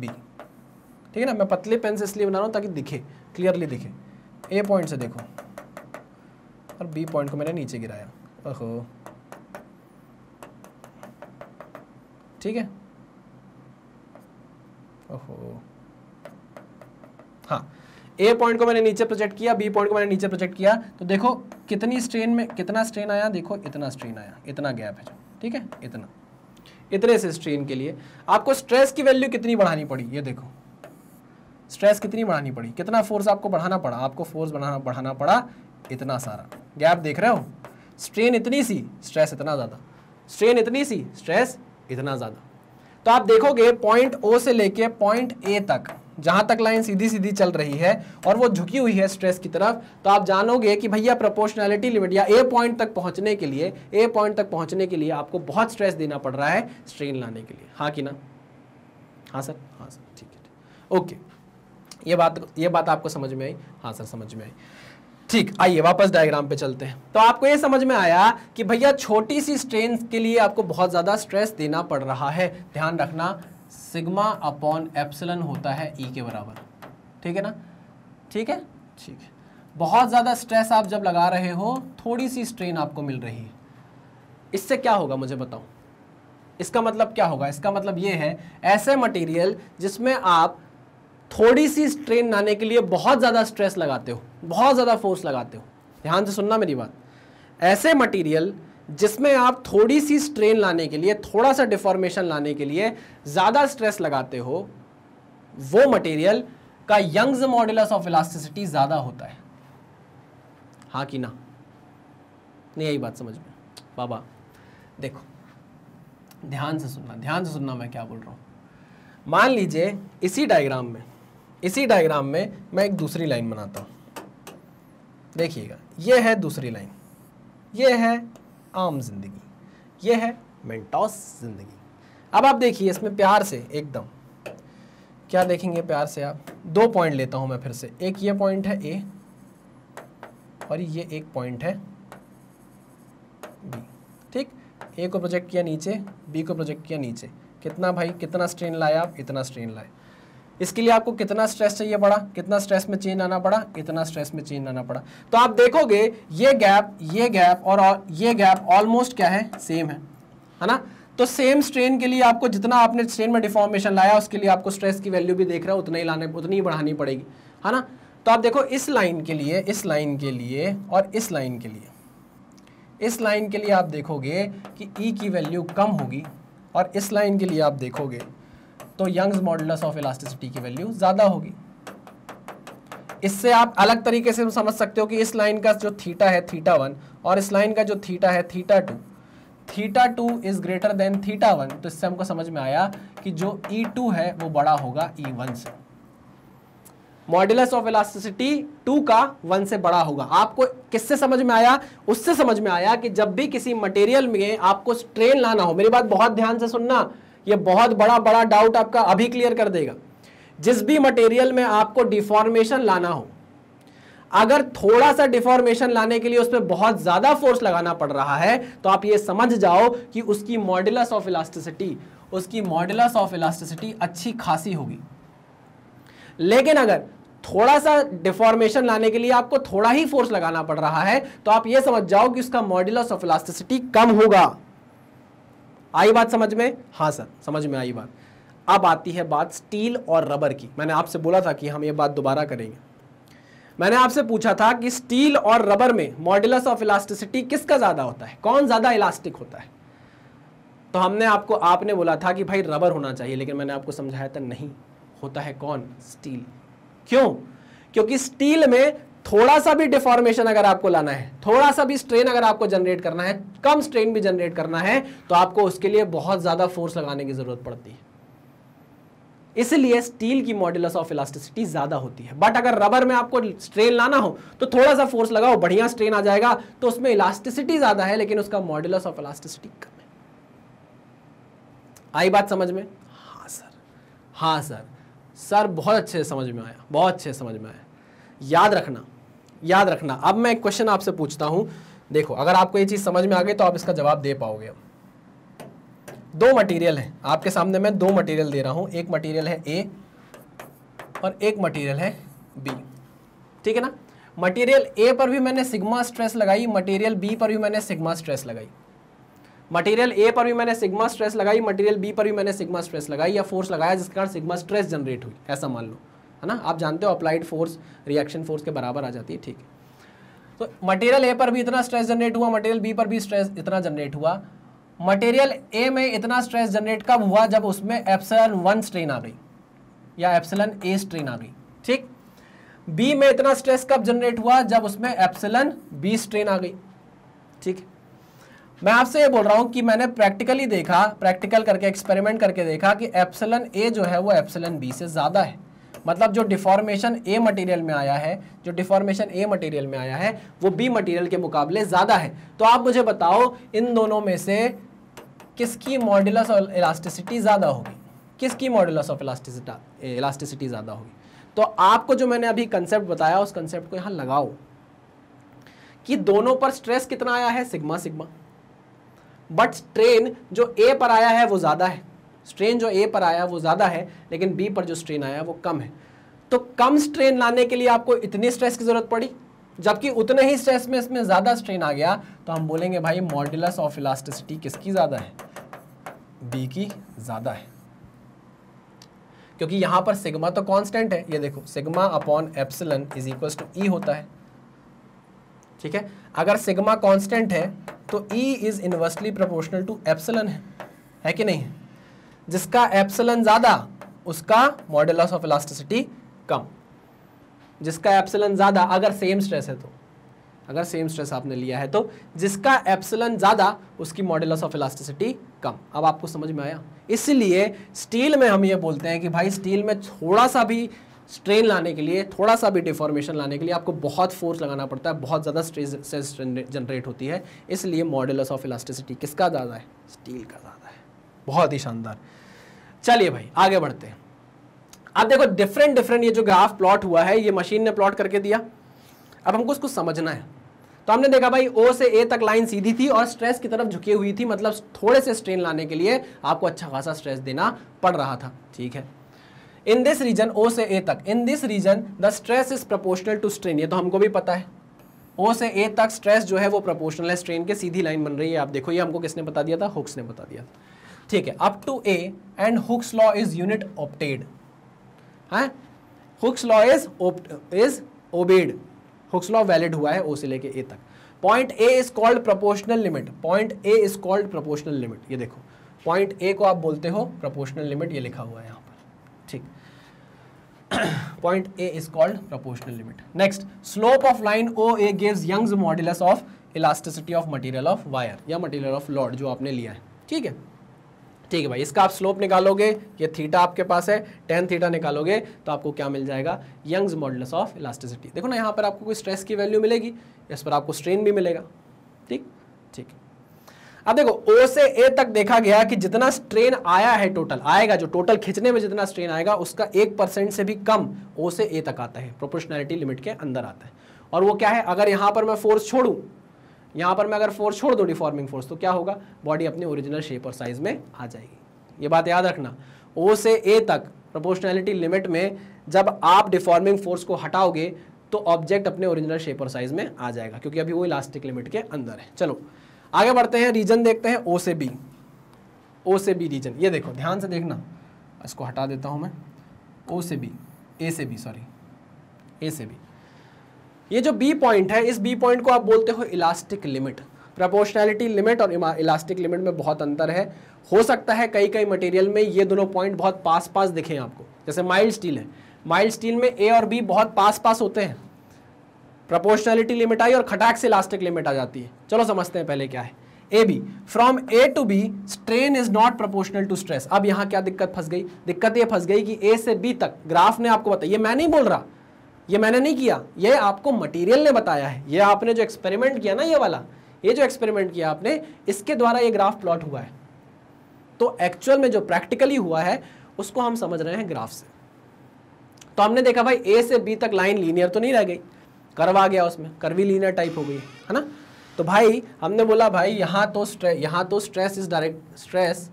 B ठीक है ना मैं पतले पेन से इसलिए बना रहा हूँ ताकि दिखे क्लियरली दिखे ए पॉइंट से देखो और बी पॉइंट को मैंने नीचे गिराया ओहो ठीक है ओहो हाँ ए पॉइंट को मैंने नीचे प्रोजेक्ट किया बी पॉइंट को मैंने नीचे प्रोजेक्ट किया तो देखो कितनी स्ट्रेन में कितना स्ट्रेन आया देखो इतना स्ट्रेन आया इतना गैप है जो ठीक है इतना इतने से स्ट्रेन के लिए आपको स्ट्रेस की वैल्यू कितनी बढ़ानी पड़ी ये देखो स्ट्रेस कितनी बढ़ानी पड़ी कितना फोर्स आपको बढ़ाना पड़ा आपको फोर्स बढ़ाना बढ़ाना पड़ा इतना सारा गैप देख रहे हो स्ट्रेन इतनी सी स्ट्रेस इतना ज़्यादा स्ट्रेन इतनी सी स्ट्रेस इतना ज़्यादा तो आप देखोगे पॉइंट ओ से लेके पॉइंट ए तक जहां तक लाइन सीधी सीधी चल रही है और वो झुकी हुई है स्ट्रेस की तरफ तो आप जानोगे कि भैया प्रोपोर्शनैलिटी लिमिट या ए पॉइंट तक पहुंचने के लिए ए पॉइंट तक पहुंचने के लिए आपको बहुत स्ट्रेस देना पड़ रहा है स्ट्रेन लाने के लिए हाँ कि ना हाँ सर हाँ सर ठीक है ओके ये बात ये बात आपको समझ में आई हाँ सर समझ में आई ठीक आइए वापस डायग्राम पे चलते हैं तो आपको ये समझ में आया कि भैया छोटी सी स्ट्रेन के लिए आपको बहुत ज़्यादा स्ट्रेस देना पड़ रहा है ध्यान रखना सिग्मा अपॉन एप्सलन होता है ई e के बराबर ठीक है ना ठीक है ठीक है बहुत ज़्यादा स्ट्रेस आप जब लगा रहे हो थोड़ी सी स्ट्रेन आपको मिल रही है इससे क्या होगा मुझे बताओ इसका मतलब क्या होगा इसका मतलब ये है ऐसे मटेरियल जिसमें आप थोड़ी सी स्ट्रेन लाने के लिए बहुत ज़्यादा स्ट्रेस लगाते हो बहुत ज़्यादा फोर्स लगाते हो ध्यान से सुनना मेरी बात ऐसे मटेरियल जिसमें आप थोड़ी सी स्ट्रेन लाने के लिए थोड़ा सा डिफॉर्मेशन लाने के लिए ज़्यादा स्ट्रेस लगाते हो वो मटेरियल का यंग्स मॉडुलस ऑफ इलास्टिसिटी ज़्यादा होता है हाँ कि ना नहीं यही बात समझ में बाबा देखो ध्यान से सुनना ध्यान से सुनना मैं क्या बोल रहा हूँ मान लीजिए इसी डायग्राम में इसी डायग्राम में मैं एक दूसरी लाइन बनाता हूँ देखिएगा ये है दूसरी लाइन ये है आम जिंदगी ये है मेंटॉस जिंदगी अब आप देखिए इसमें प्यार से एकदम क्या देखेंगे प्यार से आप दो पॉइंट लेता हूं मैं फिर से एक ये पॉइंट है ए और ये एक पॉइंट है बी ठीक ए को प्रोजेक्ट किया नीचे बी को प्रोजेक्ट किया नीचे कितना भाई कितना स्ट्रेन लाए आप इतना स्ट्रेन लाए इसके लिए आपको कितना स्ट्रेस चाहिए पड़ा कितना स्ट्रेस में चेंज आना पड़ा इतना स्ट्रेस में चेंज आना पड़ा तो आप देखोगे ये गैप ये गैप और ये गैप ऑलमोस्ट क्या है सेम है है ना तो सेम स्ट्रेन के लिए आपको जितना आपने स्ट्रेन में डिफॉर्मेशन लाया उसके लिए आपको स्ट्रेस की वैल्यू भी देख रहा है उतना ही लाने उतनी ही बढ़ानी पड़ेगी है ना तो आप देखो इस लाइन के लिए इस लाइन के लिए और इस लाइन के लिए इस लाइन के लिए आप देखोगे कि ई e की वैल्यू कम होगी और इस लाइन के लिए आप देखोगे तो यंग मॉडल्स ऑफ इलास्टिसिटी की वैल्यू ज़्यादा होगी इससे आप अलग तरीके से समझ सकते हो कि इस लाइन का जो थीटा है थीटा वन और इस लाइन का जो थीटा है theta two theta two is greater than theta one तो इससे हमको समझ में आया कि जो ई e टू है वो बड़ा होगा ई e वन से मॉड्यूलस ऑफ इलास्टिसिटी टू का वन से बड़ा होगा आपको किससे समझ में आया उससे समझ में आया कि जब भी किसी मटेरियल में आपको स्ट्रेन लाना हो मेरी बात बहुत ध्यान से सुनना ये बहुत बड़ा बड़ा डाउट आपका अभी क्लियर कर देगा जिस भी मटेरियल में आपको डिफॉर्मेशन लाना हो अगर थोड़ा सा डिफॉर्मेशन लाने के लिए उस पर बहुत ज़्यादा फोर्स लगाना पड़ रहा है तो आप ये समझ जाओ कि उसकी मॉडलस ऑफ इलास्टिसिटी उसकी मॉडलस ऑफ इलास्टिसिटी अच्छी खासी होगी लेकिन अगर थोड़ा सा डिफॉर्मेशन लाने के लिए आपको थोड़ा ही फोर्स लगाना पड़ रहा है तो आप यह समझ जाओ कि उसका मॉड्यूलस ऑफ इलास्टिसिटी कम होगा आई बात समझ में हाँ सर समझ में आई बात अब आती है बात स्टील और रबर की मैंने आपसे बोला था कि हम ये बात दोबारा करेंगे मैंने आपसे पूछा था कि स्टील और रबर में मॉडुलस ऑफ इलास्टिसिटी किसका ज़्यादा होता है कौन ज़्यादा इलास्टिक होता है तो हमने आपको आपने बोला था कि भाई रबर होना चाहिए लेकिन मैंने आपको समझाया था नहीं होता है कौन स्टील क्यों क्योंकि स्टील में थोड़ा सा भी डिफॉर्मेशन अगर आपको लाना है थोड़ा सा भी स्ट्रेन अगर आपको जनरेट करना है कम स्ट्रेन भी जनरेट करना है तो आपको उसके लिए बहुत ज़्यादा फोर्स लगाने की ज़रूरत पड़ती है इसलिए स्टील की मॉड्यूलस ऑफ इलास्टिसिटी ज़्यादा होती है बट अगर रबर में आपको स्ट्रेन लाना हो तो थोड़ा सा फोर्स लगाओ बढ़िया स्ट्रेन आ जाएगा तो उसमें इलास्टिसिटी ज़्यादा है लेकिन उसका मॉड्यूलस ऑफ इलास्टिसिटी कम है आई बात समझ में हाँ सर हाँ सर सर बहुत अच्छे समझ में आया बहुत अच्छे समझ में आया याद रखना याद रखना अब मैं एक क्वेश्चन आपसे पूछता हूं देखो अगर आपको ये चीज़ समझ में आ गई तो आप इसका जवाब दे पाओगे दो मटेरियल है आपके सामने मैं दो मटेरियल दे रहा हूं एक मटेरियल है ए और एक मटेरियल है बी ठीक है ना मटेरियल ए पर भी मैंने सिग्मा स्ट्रेस लगाई मटेरियल बी पर भी मैंने सिग्मा स्ट्रेस लगाई मटेरियल ए पर भी मैंने सिग्मा स्ट्रेस लगाई मटेरियल बी पर भी मैंने सिग्मा स्ट्रेस लगाई या फोर्स लगाया जिसके कारण सिग्मा स्ट्रेस जनरेट हुई ऐसा मान लो है ना आप जानते हो अप्लाइड फोर्स रिएक्शन फोर्स के बराबर आ जाती है ठीक तो मटेरियल ए पर भी इतना स्ट्रेस जनरेट हुआ मटेरियल बी पर भी स्ट्रेस इतना जनरेट हुआ मटेरियल ए में इतना स्ट्रेस जनरेट कब हुआ जब उसमें एप्सलन वन स्ट्रेन आ गई या एप्सलन ए स्ट्रेन आ गई ठीक बी में इतना स्ट्रेस कब जनरेट हुआ जब उसमें एप्सलन बी स्ट्रेन आ गई ठीक मैं आपसे ये बोल रहा हूं कि मैंने प्रैक्टिकली देखा प्रैक्टिकल करके एक्सपेरिमेंट करके देखा कि एप्सलन ए जो है वो एप्सलन बी से ज़्यादा है मतलब जो डिफॉर्मेशन ए मटेरियल में आया है जो डिफॉर्मेशन ए मटेरियल में आया है वो बी मटेरियल के मुकाबले ज़्यादा है तो आप मुझे बताओ इन दोनों में से किसकी मॉडुलस और इलास्टिसिटी ज़्यादा होगी किसकी मॉडुलस ऑफ इलास्टिसिटी इलास्टिसिटी ज़्यादा होगी तो आपको जो मैंने अभी कंसेप्ट बताया उस कंसेप्ट को यहाँ लगाओ कि दोनों पर स्ट्रेस कितना आया है सिग्मा सिग्मा बट स्ट्रेन जो ए पर आया है वो ज़्यादा है स्ट्रेन जो ए पर आया वो ज़्यादा है लेकिन बी पर जो स्ट्रेन आया वो कम है तो कम स्ट्रेन लाने के लिए आपको इतनी स्ट्रेस की ज़रूरत पड़ी जबकि उतने ही स्ट्रेस में इसमें ज़्यादा स्ट्रेन आ गया तो हम बोलेंगे भाई मॉडुलस ऑफ इलास्टिसिटी किसकी ज़्यादा है बी की ज़्यादा है क्योंकि यहाँ पर सिग्मा तो कांस्टेंट है ये देखो sigma upon epsilon is equal to E होता है ठीक है अगर सिग्मा कांस्टेंट है तो E is inversely proportional to epsilon है है कि नहीं जिसका एप्सलन ज़्यादा उसका मॉडल ऑफ इलास्टिसिटी कम जिसका एप्सलन ज़्यादा अगर सेम स्ट्रेस है तो अगर सेम स्ट्रेस आपने लिया है तो जिसका एप्सलन ज़्यादा उसकी मॉडल ऑफ इलास्टिसिटी कम अब आपको समझ में आया इसलिए स्टील में हम ये बोलते हैं कि भाई स्टील में थोड़ा सा भी स्ट्रेन लाने के लिए थोड़ा सा भी डिफॉर्मेशन लाने के लिए आपको बहुत फोर्स लगाना पड़ता है बहुत ज़्यादा स्ट्रेस जनरेट होती है इसलिए मॉडल ऑफ इलास्टिसिटी किसका ज़्यादा है स्टील का ज़्यादा है बहुत ही शानदार चलिए भाई आगे बढ़ते हैं आप देखो डिफरेंट डिफरेंट ये जो ग्राफ प्लॉट हुआ है ये मशीन ने प्लॉट करके दिया अब हमको उसको समझना है तो हमने देखा भाई ओ से ए तक लाइन सीधी थी और स्ट्रेस की तरफ झुकी हुई थी मतलब थोड़े से स्ट्रेन लाने के लिए आपको अच्छा खासा स्ट्रेस देना पड़ रहा था ठीक है इन दिस रीजन ओ से ए तक in this region the stress is proportional to strain ये तो हमको भी पता है ओ से ए तक स्ट्रेस जो है वो प्रपोर्शनल है स्ट्रेन के सीधी लाइन बन रही है आप देखो ये हमको किसने बता दिया था हुक्स ने बता दिया था ठीक है up to A and Hooke's law is unit opted है Hooke's law is is obeyed Hooke's law valid हुआ है ओ से लेके ए तक point A is called proportional limit point A is called proportional limit ये देखो point A को आप बोलते हो प्रपोर्शनल लिमिट ये लिखा हुआ है यहाँ पर ठीक point A is called proportional limit next slope of line O A gives Young's modulus of elasticity of material of wire या मटेरियल ऑफ लॉड जो आपने लिया है ठीक है ठीक है भाई इसका आप स्लोप निकालोगे ये थीटा आपके पास है टेन थीटा निकालोगे तो आपको क्या मिल जाएगा यंग्स मॉडल्स ऑफ इलास्टिसिटी देखो ना यहाँ पर आपको कोई स्ट्रेस की वैल्यू मिलेगी इस पर आपको स्ट्रेन भी मिलेगा ठीक ठीक अब देखो ओ से ए तक देखा गया कि जितना स्ट्रेन आया है टोटल आएगा जो टोटल खींचने में जितना स्ट्रेन आएगा उसका एक परसेंट से भी कम ओ से ए तक आता है प्रोपोर्शनैलिटी लिमिट के अंदर आता है और वो क्या है अगर यहाँ पर मैं फोर्स छोड़ूँ यहाँ पर मैं अगर फोर्स छोड़ दूँ डिफॉर्मिंग फोर्स तो क्या होगा बॉडी अपने ओरिजिनल शेप और साइज़ में आ जाएगी ये बात याद रखना ओ से ए तक प्रोपोर्शनैलिटी लिमिट में जब आप डिफॉर्मिंग फोर्स को हटाओगे तो ऑब्जेक्ट अपने ओरिजिनल शेप और साइज़ में आ जाएगा क्योंकि अभी वो इलास्टिक लिमिट के अंदर है चलो आगे बढ़ते हैं रीजन देखते हैं ओ से बी ओ से बी रीजन ये देखो ध्यान से देखना इसको हटा देता हूँ मैं ओ से बी ए से बी सॉरी ए से बी ये जो बी पॉइंट है इस बी पॉइंट को आप बोलते हो इलास्टिक लिमिट प्रपोर्शनैलिटी लिमिट और इलास्टिक लिमिट में बहुत अंतर है हो सकता है कई कई मटेरियल में ये दोनों पॉइंट बहुत पास पास दिखे आपको जैसे माइल्ड स्टील है माइल्ड स्टील में ए और बी बहुत पास पास होते हैं प्रपोर्शनैलिटी लिमिट आई और खटाक से इलास्टिक लिमिट आ जाती है चलो समझते हैं पहले क्या है A B from A to B strain is not proportional to stress अब यहाँ क्या दिक्कत फंस गई दिक्कत ये फंस गई कि ए से बी तक ग्राफ ने आपको बताया ये मैं नहीं बोल रहा ये मैंने नहीं किया ये आपको मटेरियल ने बताया है ये आपने जो एक्सपेरिमेंट किया ना ये वाला ये जो एक्सपेरिमेंट किया आपने इसके द्वारा ये ग्राफ प्लॉट हुआ है तो एक्चुअल में जो प्रैक्टिकली हुआ है उसको हम समझ रहे हैं ग्राफ से तो हमने देखा भाई ए से बी तक लाइन लीनियर तो नहीं रह गई कर्व आ गया उसमें कर्वी लीनियर टाइप हो गई है ना तो भाई हमने बोला भाई यहां तो स्ट्रेस यहां तो stress is direct stress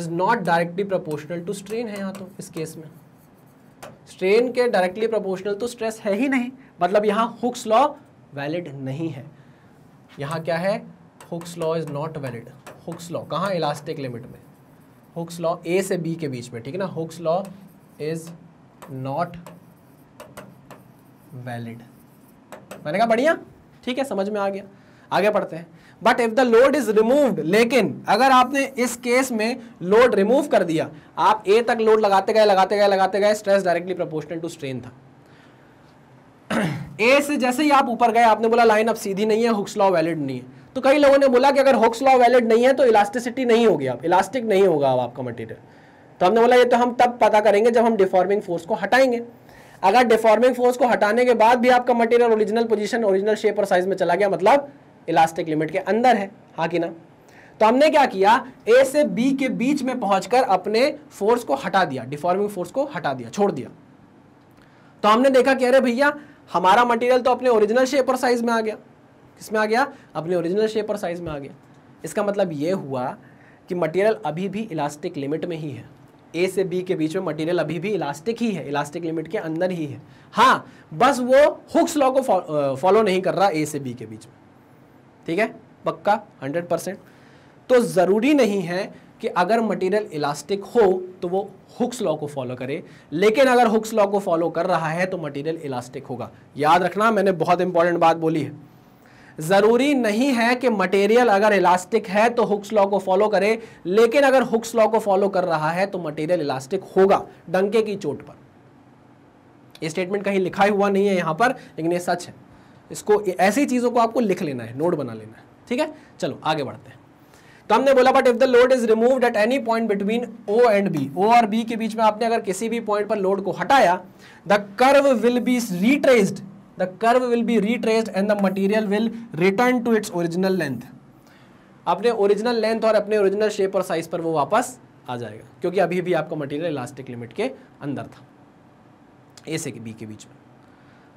is not directly proportional to strain है यहां तो इस केस में स्ट्रेन के डायरेक्टली प्रोपोर्शनल तो स्ट्रेस है ही नहीं मतलब यहाँ हुक्स लॉ वैलिड नहीं है यहाँ क्या है Hooke's law is not valid Hooke's law कहाँ इलास्टिक लिमिट में हुक्स लॉ ए से बी के बीच में ठीक है ना Hooke's law is not valid मैंने कहा बढ़िया ठीक है समझ में आ गया आगे पढ़ते हैं but if the load is removed लेकिन अगर आपने इस केस में लोड रिमूव कर दिया आप ए तक लोड लगाते गए लगाते गए लगाते गए stress directly proportional to strain था ए से जैसे ही आप ऊपर गए आपने बोला लाइन अब सीधी नहीं है हुक्स लॉ वैलिड नहीं है तो कई लोगों ने बोला कि अगर हुक्स लॉ वैलिड नहीं है तो इलास्टिसिटी नहीं होगी आप इलास्टिक नहीं होगा अब आपका मटेरियल तो हमने बोला ये तो हम तब पता करेंगे जब हम डिफॉर्मिंग फोर्स को हटाएंगे अगर डिफॉर्मिंग फोर्स को हटाने के बाद भी आपका material original position original shape और साइज में चला गया मतलब इलास्टिक लिमिट के अंदर है हाँ कि ना तो हमने क्या किया ए से बी के बीच में पहुंचकर अपने फोर्स को हटा दिया डिफॉर्मिंग फोर्स को हटा दिया छोड़ दिया तो हमने देखा कि अरे भैया हमारा मटेरियल तो अपने ओरिजिनल शेप और साइज में आ गया किस में आ गया अपने ओरिजिनल शेप और साइज में आ गया इसका मतलब यह हुआ कि मटेरियल अभी भी इलास्टिक लिमिट में ही है ए से बी के बीच में मटेरियल अभी भी इलास्टिक ही है इलास्टिक लिमिट के अंदर ही है हाँ बस वो हुक्स लॉ को फॉलो नहीं कर रहा ए से बी के बीच में ठीक है पक्का हंड्रेड परसेंट तो ज़रूरी नहीं है कि अगर मटेरियल इलास्टिक हो तो वो हुक्स लॉ को फॉलो करे लेकिन अगर हुक्स लॉ को फॉलो कर रहा है तो मटेरियल इलास्टिक होगा याद रखना मैंने बहुत इंपॉर्टेंट बात बोली है ज़रूरी नहीं है कि मटेरियल अगर इलास्टिक है तो हुक्स लॉ को फॉलो करे लेकिन अगर हुक्स लॉ को फॉलो कर रहा है तो मटेरियल इलास्टिक होगा डंके की चोट पर ये स्टेटमेंट कहीं लिखा हुआ नहीं है यहाँ पर लेकिन ये सच है इसको ऐसी चीज़ों को आपको लिख लेना है नोट बना लेना है ठीक है चलो आगे बढ़ते हैं तो हमने बोला but if the load is remove at any point between O and B O और बी के बीच में आपने अगर किसी भी पॉइंट पर लोड को हटाया the curve will be retraced the curve will be retraced and the material will return to its original length अपने ओरिजिनल लेंथ और अपने ओरिजिनल शेप और साइज पर वो वापस आ जाएगा क्योंकि अभी भी आपका मटेरियल इलास्टिक लिमिट के अंदर था ए से बी के बीच में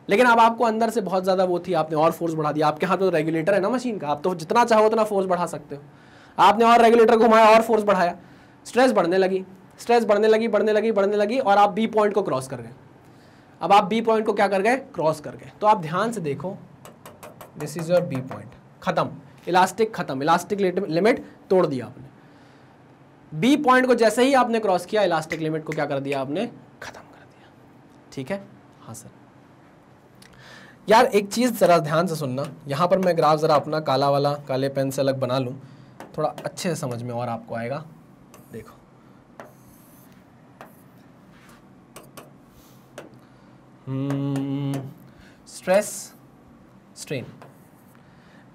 लेकिन अब आपको अंदर से बहुत ज़्यादा वो थी आपने और फोर्स बढ़ा दिया आपके हाथ में तो रेगुलेटर है ना मशीन का आप तो जितना चाहो उतना फोर्स बढ़ा सकते हो आपने और रेगुलेटर घुमाया और फोर्स बढ़ाया स्ट्रेस बढ़ने लगी स्ट्रेस बढ़ने लगी बढ़ने लगी बढ़ने लगी और आप बी पॉइंट को क्रॉस कर गए अब आप बी पॉइंट को क्या कर गए क्रॉस कर गए तो आप ध्यान से देखो this is your B point खत्म इलास्टिक खत्म इलास्टिक लिमिट तोड़ दिया आपने बी पॉइंट को जैसे ही आपने क्रॉस किया इलास्टिक लिमिट को क्या कर दिया आपने खत्म कर दिया ठीक है हाँ सर यार एक चीज़ ज़रा ध्यान से सुनना यहाँ पर मैं ग्राफ ज़रा अपना काला वाला काले पेन से अलग बना लूँ थोड़ा अच्छे से समझ में और आपको आएगा देखो हम्म, स्ट्रेस स्ट्रेन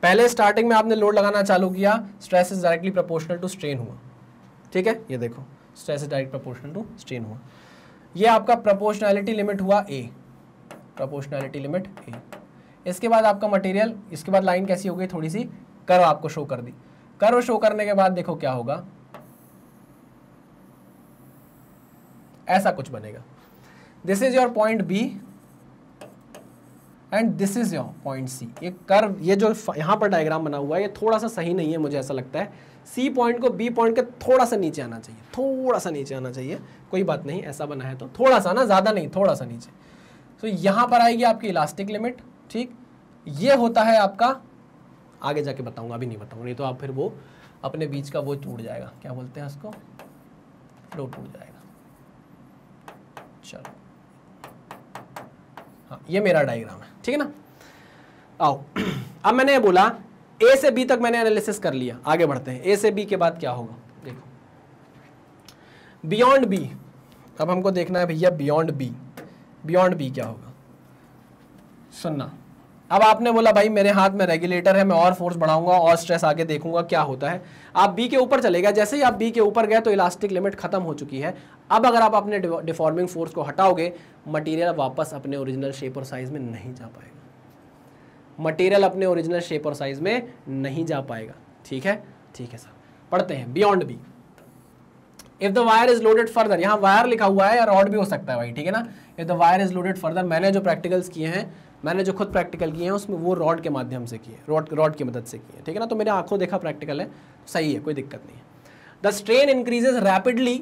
पहले स्टार्टिंग में आपने लोड लगाना चालू किया stress is directly proportional to strain हुआ ठीक है ये देखो stress is direct proportional to strain हुआ ये आपका प्रोपोर्शनैलिटी लिमिट हुआ ए प्रोपोर्शनैलिटी लिमिट ए इसके बाद आपका मटेरियल इसके बाद लाइन कैसी हो गई थोड़ी सी कर्व आपको शो कर दी कर्व शो करने के बाद देखो क्या होगा ऐसा कुछ बनेगा this is your point B and this is your point C ये कर्व ये जो यहां पर डायग्राम बना हुआ है ये थोड़ा सा सही नहीं है मुझे ऐसा लगता है सी पॉइंट को बी पॉइंट के थोड़ा सा नीचे आना चाहिए थोड़ा सा नीचे आना चाहिए कोई बात नहीं ऐसा बना है तो थोड़ा सा ना ज़्यादा नहीं थोड़ा सा नीचे तो यहां पर आएगी आपकी इलास्टिक लिमिट ठीक ये होता है आपका आगे जाके बताऊंगा अभी नहीं बताऊंगा नहीं तो आप फिर वो अपने बीच का वो टूट जाएगा क्या बोलते हैं उसको फ्लो टूट जाएगा चलो हाँ ये मेरा डायग्राम है ठीक है ना आओ अब मैंने बोला ए से बी तक मैंने एनालिसिस कर लिया आगे बढ़ते हैं ए से बी के बाद क्या होगा देखो बियॉन्ड बी अब हमको देखना है भैया बियॉन्ड बी बियॉन्ड बी क्या होगा सुनना अब आपने बोला भाई मेरे हाथ में रेगुलेटर है मैं और फोर्स बढ़ाऊंगा और स्ट्रेस आगे देखूंगा क्या होता है आप बी के ऊपर चलेगा जैसे ही आप बी के ऊपर गए तो इलास्टिक लिमिट खत्म हो चुकी है अब अगर आप अपने डिफॉर्मिंग फोर्स को हटाओगे मटेरियल वापस अपने ओरिजिनल शेप और साइज में नहीं जा पाएगा मटेरियल अपने ओरिजिनल शेप और साइज में नहीं जा पाएगा ठीक है ठीक है सर पढ़ते हैं beyond B if the wire is loaded further यहाँ वायर लिखा हुआ है या रॉड भी हो सकता है भाई ठीक है ना if the wire is loaded further मैंने जो प्रैक्टिकल्स किए हैं मैंने जो खुद प्रैक्टिकल किए हैं उसमें वो रॉड के माध्यम से किए रॉड रॉड की मदद से किए ठीक है ना तो मेरे आंखों देखा प्रैक्टिकल है सही है कोई दिक्कत नहीं है the strain increases rapidly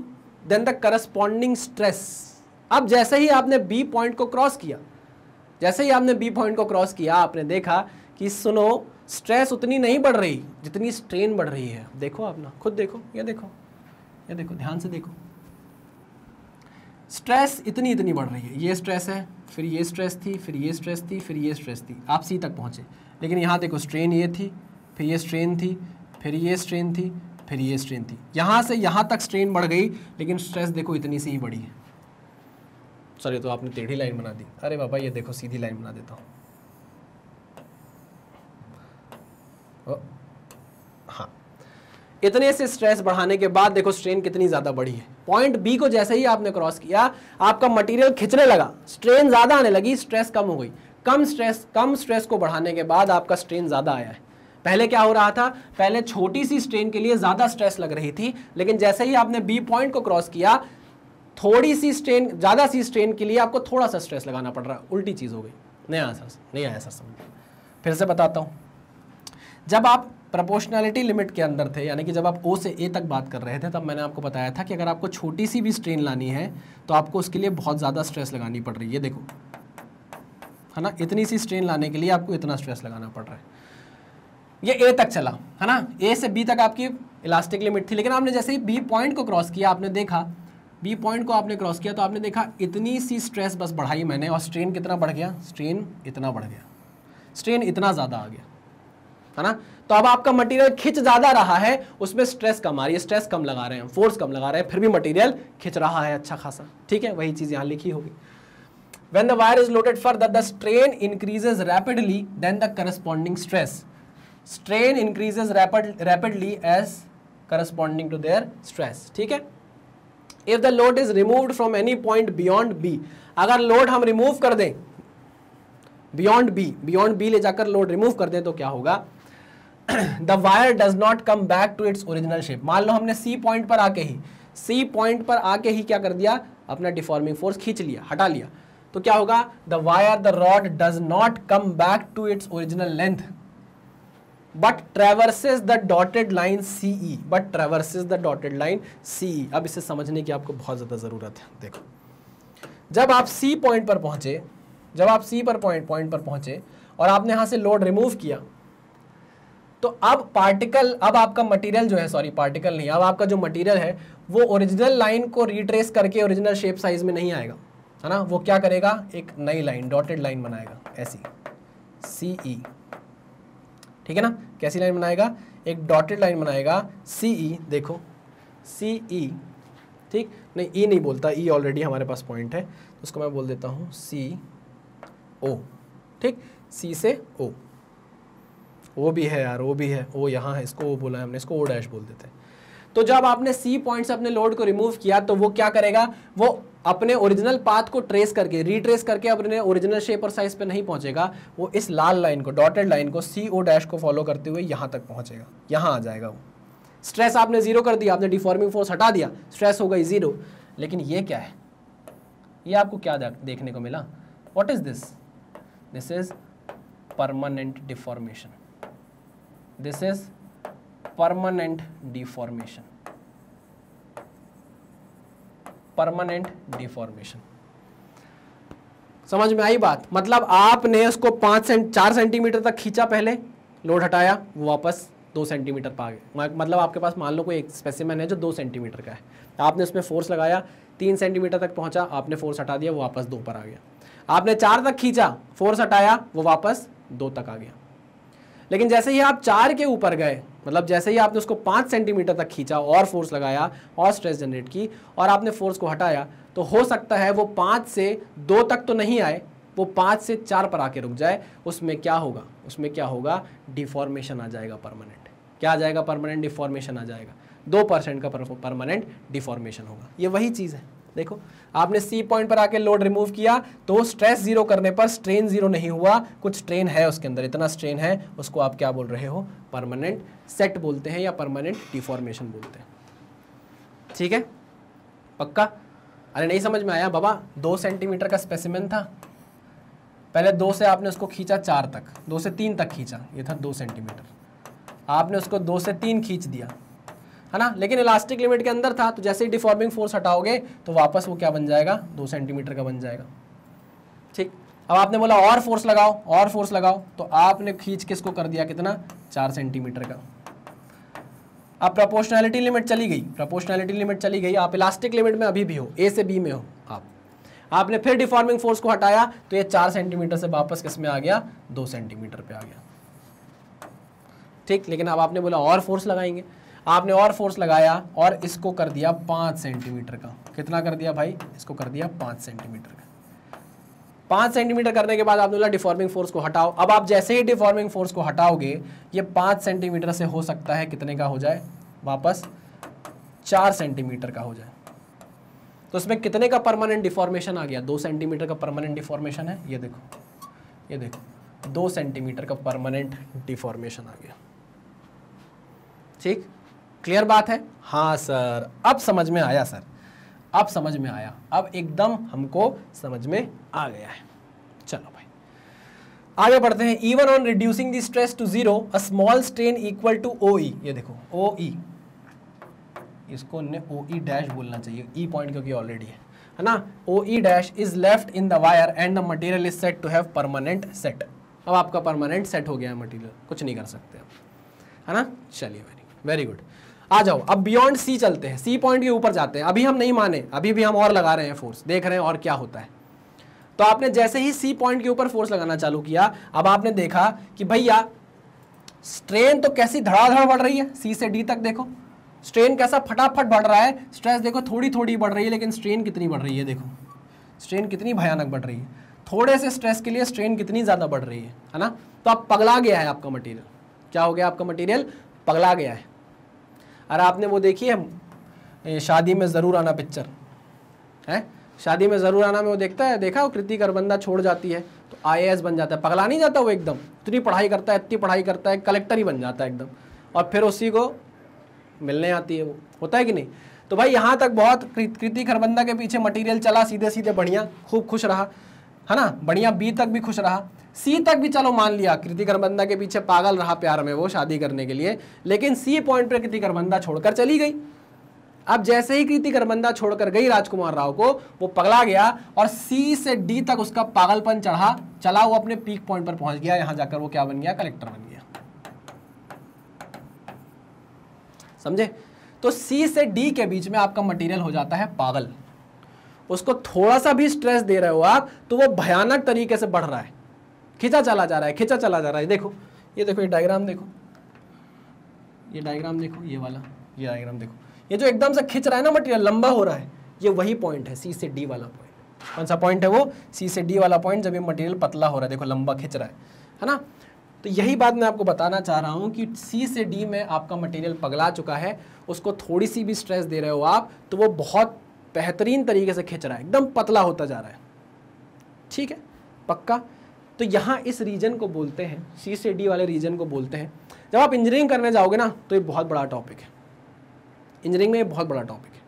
than the corresponding stress अब जैसे ही आपने बी पॉइंट को क्रॉस किया जैसे ही आपने बी पॉइंट को क्रॉस किया आपने देखा कि सुनो स्ट्रेस उतनी नहीं बढ़ रही जितनी स्ट्रेन बढ़ रही है देखो आप ना खुद देखो या देखो ये देखो ध्यान से देखो स्ट्रेस इतनी इतनी बढ़ रही है ये स्ट्रेस है फिर ये स्ट्रेस थी फिर ये स्ट्रेस थी फिर ये स्ट्रेस थी आप सी तक पहुँचे लेकिन यहाँ देखो स्ट्रेन ये थी फिर ये स्ट्रेन थी फिर ये स्ट्रेन थी फिर ये स्ट्रेन थी यहाँ से यहाँ तक स्ट्रेन बढ़ गई लेकिन स्ट्रेस देखो इतनी सी ही बढ़ी है सॉरी तो आपने टेढ़ी लाइन बना दी अरे बाबा ये देखो सीधी लाइन बना देता हूँ इतने से स्ट्रेस बढ़ाने के बाद देखो स्ट्रेन कितनी ज़्यादा बढ़ी है पॉइंट बी को जैसे ही आपने क्रॉस किया आपका मटेरियल खिंचने लगा स्ट्रेन ज़्यादा आने लगी स्ट्रेस कम हो गई कम स्ट्रेस कम स्ट्रेस को बढ़ाने के बाद आपका स्ट्रेन ज़्यादा आया है पहले क्या हो रहा था पहले छोटी सी स्ट्रेन के लिए ज़्यादा स्ट्रेस लग रही थी लेकिन जैसे ही आपने बी पॉइंट को क्रॉस किया थोड़ी सी स्ट्रेन ज़्यादा सी स्ट्रेन के लिए आपको थोड़ा सा स्ट्रेस लगाना पड़ रहा है उल्टी चीज़ हो गई नहीं आया सर नहीं आया सर समझ फिर से बताता हूँ जब आप प्रपोर्शनैलिटी लिमिट के अंदर थे यानी कि जब आप ओ से ए तक बात कर रहे थे तब मैंने आपको बताया था कि अगर आपको छोटी सी भी स्ट्रेन लानी है तो आपको उसके लिए बहुत ज़्यादा स्ट्रेस लगानी पड़ रही है देखो है ना इतनी सी स्ट्रेन लाने के लिए आपको इतना स्ट्रेस लगाना पड़ रहा है ये ए तक चला है ना ए से बी तक आपकी इलास्टिक लिमिट थी लेकिन आपने जैसे ही बी पॉइंट को क्रॉस किया आपने देखा बी पॉइंट को आपने क्रॉस किया तो आपने देखा इतनी सी स्ट्रेस बस बढ़ाई मैंने और स्ट्रेन कितना बढ़ गया स्ट्रेन इतना बढ़ गया स्ट्रेन इतना ज़्यादा आ गया है ना तो अब आपका मटेरियल खिंच ज्यादा रहा है उसमें स्ट्रेस कम आ रही है स्ट्रेस कम लगा रहे हैं फोर्स कम लगा रहे हैं फिर भी मटेरियल खिंच रहा है अच्छा खासा ठीक है वही चीज यहां लिखी होगी when the wire is loaded for the strain increases rapidly than the corresponding stress strain increases rapidly as corresponding to their stress ठीक है if the load is remove from any point beyond B अगर load हम remove कर दें beyond B beyond B ले जाकर load remove कर दें तो क्या होगा the wire does not come back to its original shape मान लो हमने सी पॉइंट पर आके ही सी पॉइंट पर आके ही क्या कर दिया अपना डिफॉर्मिंग फोर्स खींच लिया हटा लिया तो क्या होगा the wire the rod does not come back to its original length but traverses the dotted line C E but traverses the dotted line C E अब इसे समझने की आपको बहुत ज़्यादा ज़रूरत है देखो जब आप सी पॉइंट पर पहुंचे जब आप सी पर पॉइंट पॉइंट पर पहुंचे और आपने यहां से लोड रिमूव किया तो अब पार्टिकल अब आपका मटेरियल जो है सॉरी पार्टिकल नहीं अब आपका जो मटेरियल है वो ओरिजिनल लाइन को रिट्रेस करके ओरिजिनल शेप साइज में नहीं आएगा है ना वो क्या करेगा एक नई लाइन डॉटेड लाइन बनाएगा ऐसी सी ई e। ठीक है ना कैसी लाइन बनाएगा एक डॉटेड लाइन बनाएगा सी ई e, देखो सी ई e, ठीक नहीं ई नहीं बोलता ई ऑलरेडी हमारे पास पॉइंट है तो उसको मैं बोल देता हूँ सी ओ ठीक सी से ओ वो भी है यार वो भी है वो यहाँ है इसको वो बोला है हमने इसको ओ डैश बोल देते हैं तो जब आपने सी पॉइंट अपने लोड को रिमूव किया तो वो क्या करेगा वो अपने ओरिजिनल पाथ को ट्रेस करके रीट्रेस करके अपने ओरिजिनल शेप और साइज पे नहीं पहुंचेगा वो इस लाल लाइन को डॉटेड लाइन को सी ओ डैश को फॉलो करते हुए यहाँ तक पहुंचेगा यहाँ आ जाएगा वो स्ट्रेस आपने जीरो कर दिया आपने डिफॉर्मिंग फोर्स हटा दिया स्ट्रेस हो गई जीरो लेकिन ये क्या है ये आपको क्या देखने को मिला what is this this is permanent deformation this is permanent deformation permanent deformation समझ में आई बात मतलब आपने उसको पांच सेंट चार सेंटीमीटर तक खींचा पहले लोड हटाया वो वापस दो सेंटीमीटर पा गए मतलब आपके पास मान लो कोई एक स्पेसिमन है जो दो सेंटीमीटर का है आपने उसमें फोर्स लगाया तीन सेंटीमीटर तक पहुंचा आपने फोर्स हटा दिया वो वापस दो पर आ गया आपने चार तक खींचा फोर्स हटाया वो वापस दो तक आ गया लेकिन जैसे ही आप चार के ऊपर गए मतलब जैसे ही आपने उसको पाँच सेंटीमीटर तक खींचा और फोर्स लगाया और स्ट्रेस जनरेट की और आपने फोर्स को हटाया तो हो सकता है वो पाँच से दो तक तो नहीं आए वो पाँच से चार पर आके रुक जाए उसमें क्या होगा उसमें क्या होगा डिफॉर्मेशन आ जाएगा परमानेंट क्या आ जाएगा परमानेंट डिफॉर्मेशन आ जाएगा दो परसेंट का परमानेंट डिफॉर्मेशन होगा ये वही चीज़ है देखो आपने सी पॉइंट पर आके लोड रिमूव किया तो स्ट्रेस जीरो करने पर स्ट्रेन जीरो नहीं हुआ कुछ स्ट्रेन है उसके अंदर इतना स्ट्रेन है उसको आप क्या बोल रहे हो परमानेंट सेट बोलते हैं या परमानेंट डिफॉर्मेशन बोलते हैं ठीक है पक्का अरे नहीं समझ में आया बाबा दो सेंटीमीटर का स्पेसिमिन था पहले दो से आपने उसको खींचा चार तक दो से तीन तक खींचा ये था दो सेंटीमीटर आपने उसको दो से तीन खींच दिया है ना लेकिन इलास्टिक लिमिट के अंदर था तो जैसे ही डिफॉर्मिंग फोर्स हटाओगे तो वापस वो क्या बन जाएगा दो सेंटीमीटर का बन जाएगा ठीक अब आपने बोला और फोर्स लगाओ और फोर्स लगाओ तो आपने खींच के इसको कर दिया कितना चार सेंटीमीटर का अब प्रपोर्शनैलिटी लिमिट चली गई प्रपोर्शनैलिटी लिमिट चली गई आप इलास्टिक लिमिट में अभी भी हो ए से बी में हो आप आपने फिर डिफॉर्मिंग फोर्स को हटाया तो ये चार सेंटीमीटर से वापस किस में आ गया दो सेंटीमीटर पे आ गया ठीक लेकिन अब आपने बोला और फोर्स लगाएंगे आपने और फोर्स लगाया और इसको कर दिया पाँच सेंटीमीटर का कितना कर दिया भाई इसको कर दिया पाँच सेंटीमीटर का पाँच सेंटीमीटर करने के बाद आपने बोला डिफॉर्मिंग फोर्स को हटाओ अब आप जैसे ही डिफॉर्मिंग फोर्स को हटाओगे ये पाँच सेंटीमीटर से हो सकता है कितने का हो जाए वापस चार सेंटीमीटर का हो जाए तो इसमें कितने का परमानेंट डिफॉर्मेशन आ गया दो सेंटीमीटर का परमानेंट डिफॉर्मेशन है ये देखो ये देखो दो सेंटीमीटर का परमानेंट डिफॉर्मेशन आ गया ठीक क्लियर बात है हाँ सर अब समझ में आया सर अब समझ में आया अब एकदम हमको समझ में आ गया है चलो भाई आगे बढ़ते हैं even on reducing the stress to zero a small strain equal to O E ये देखो ओ ई e। इसको ओ ई डैश बोलना चाहिए ई e पॉइंट क्योंकि ऑलरेडी है है ना O E dash is left in the wire and the material is set to have permanent set अब आपका परमानेंट सेट हो गया है मटेरियल कुछ नहीं कर सकते आप है ना चलिए वेरी वेरी गुड आ जाओ अब बियॉन्ड सी चलते हैं सी पॉइंट के ऊपर जाते हैं अभी हम नहीं माने अभी भी हम और लगा रहे हैं फोर्स देख रहे हैं और क्या होता है तो आपने जैसे ही सी पॉइंट के ऊपर फोर्स लगाना चालू किया अब आपने देखा कि भैया स्ट्रेन तो कैसी धड़ाधड़ बढ़ रही है सी से डी तक देखो स्ट्रेन कैसा फटाफट बढ़ रहा है स्ट्रेस देखो थोड़ी थोड़ी बढ़ रही है लेकिन स्ट्रेन कितनी बढ़ रही है देखो स्ट्रेन कितनी भयानक बढ़ रही है थोड़े से स्ट्रेस के लिए स्ट्रेन कितनी ज़्यादा बढ़ रही है है ना तो आप पगला गया है आपका मटेरियल क्या हो गया आपका मटेरियल पगला गया है अरे आपने वो देखी है शादी में ज़रूर आना पिक्चर है शादी में ज़रूर आना में वो देखता है देखा वो कृति करबंदा छोड़ जाती है तो आई बन जाता है पगला नहीं जाता वो एकदम इतनी पढ़ाई करता है इतनी पढ़ाई करता है कलेक्टर ही बन जाता है एकदम और फिर उसी को मिलने आती है वो होता है कि नहीं तो भाई यहाँ तक बहुत कृति खरबंदा के पीछे मटेरियल चला सीधे सीधे बढ़िया खूब खुश रहा है ना बढ़िया बी तक भी खुश रहा सी तक भी चलो मान लिया कृति करबंदा के पीछे पागल रहा प्यार में वो शादी करने के लिए लेकिन सी पॉइंट पर कृति करबंदा छोड़कर चली गई अब जैसे ही कृति करबंदा छोड़कर गई राजकुमार राव को वो पगला गया और सी से डी तक उसका पागलपन चढ़ा चला वो अपने पीक पॉइंट पर पहुंच गया यहां जाकर वो क्या बन गया कलेक्टर बन गया समझे तो सी से डी के बीच में आपका मटेरियल हो जाता है पागल उसको थोड़ा सा भी स्ट्रेस दे रहे हो आप तो वो भयानक तरीके से बढ़ रहा है खींचा चला जा रहा है खींचा चला जा रहा है देखो ये देखो ये डायग्राम देखो ये डायग्राम देखो ये वाला ये डायग्राम देखो ये जो एकदम से खींच रहा है ना मटेरियल लंबा हो रहा है ये वही पॉइंट है सी से डी वाला पॉइंट कौन सा पॉइंट है वो सी से डी वाला पॉइंट जब ये मटेरियल पतला हो रहा है देखो लंबा खिंच रहा है है ना तो यही बात मैं आपको बताना चाह रहा हूँ कि सी से डी में आपका मटेरियल पगला चुका है उसको थोड़ी सी भी स्ट्रेस दे रहे हो आप तो वो बहुत बेहतरीन तरीके से खिंच रहा है एकदम पतला होता जा रहा है ठीक है पक्का तो यहाँ इस रीजन को बोलते हैं सी से डी वाले रीजन को बोलते हैं जब आप इंजीनियरिंग करने जाओगे ना तो ये बहुत बड़ा टॉपिक है इंजीनियरिंग में ये बहुत बड़ा टॉपिक है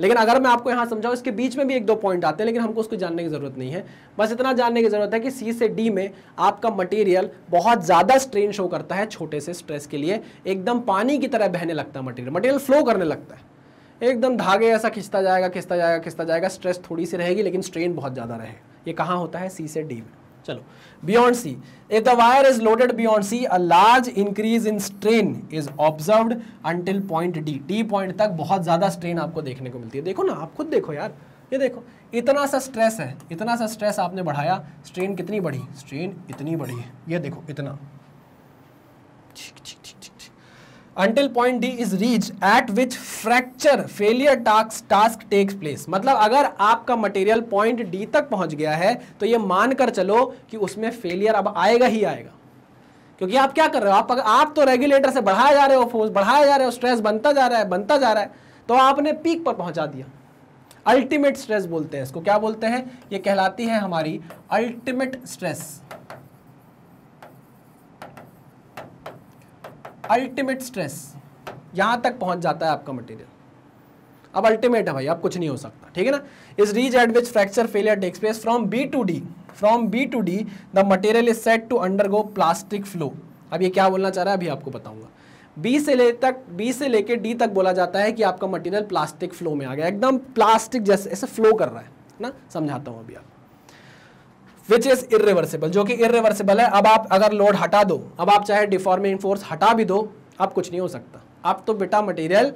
लेकिन अगर मैं आपको यहाँ समझाऊँ इसके बीच में भी एक दो पॉइंट आते हैं लेकिन हमको उसको जानने की ज़रूरत नहीं है बस इतना जानने की ज़रूरत है कि सी से डी में आपका मटेरियल बहुत ज़्यादा स्ट्रेन शो करता है छोटे से स्ट्रेस के लिए एकदम पानी की तरह बहने लगता है मटेरियल मटेरियल फ्लो करने लगता है एकदम धागे ऐसा खिंचता जाएगा खिंचता जाएगा खिंचता जाएगा स्ट्रेस थोड़ी सी रहेगी लेकिन स्ट्रेन बहुत ज़्यादा रहेगा ये कहाँ होता है सी से डी में चलो beyond C if the wire is loaded beyond C a large increase in strain is observe until point D D point तक बहुत ज़्यादा स्ट्रेन आपको देखने को मिलती है देखो ना आप खुद देखो यार ये देखो इतना सा स्ट्रेस है इतना सा स्ट्रेस आपने बढ़ाया स्ट्रेन कितनी बढ़ी स्ट्रेन इतनी बढ़ी है ये देखो इतना ठीक ठीक ठीक until point D is reach at which fracture failure task task takes place मतलब अगर आपका मटेरियल पॉइंट डी तक पहुंच गया है तो ये मानकर चलो कि उसमें फेलियर अब आएगा ही आएगा क्योंकि आप क्या कर रहे हो आप आप तो रेगुलेटर से बढ़ाया जा रहे हो फोर्स बढ़ाया जा रहे हो स्ट्रेस बनता जा रहा है बनता जा रहा है तो आपने पीक पर पहुंचा दिया अल्टीमेट स्ट्रेस बोलते हैं इसको क्या बोलते हैं ये कहलाती है हमारी अल्टीमेट स्ट्रेस अल्टीमेट स्ट्रेस यहाँ तक पहुंच जाता है आपका मटेरियल अब अल्टीमेट है भाई अब कुछ नहीं हो सकता ठीक है ना is reach at which fracture failure takes place from B to D from B to D the material is set to undergo plastic flow अब ये क्या बोलना चाह रहा है अभी आपको बताऊंगा बी से ले तक बी से लेके डी तक बोला जाता है कि आपका मटेरियल प्लास्टिक फ्लो में आ गया एकदम प्लास्टिक जैसे ऐसे फ्लो कर रहा है ना समझाता हूँ अभी आप विच इज इरिवर्सिबल जो कि इरिवर्सिबल है अब आप अगर लोड हटा दो अब आप चाहे डिफॉर्मिंग फोर्स हटा भी दो आप कुछ नहीं हो सकता आप तो बेटा मटेरियल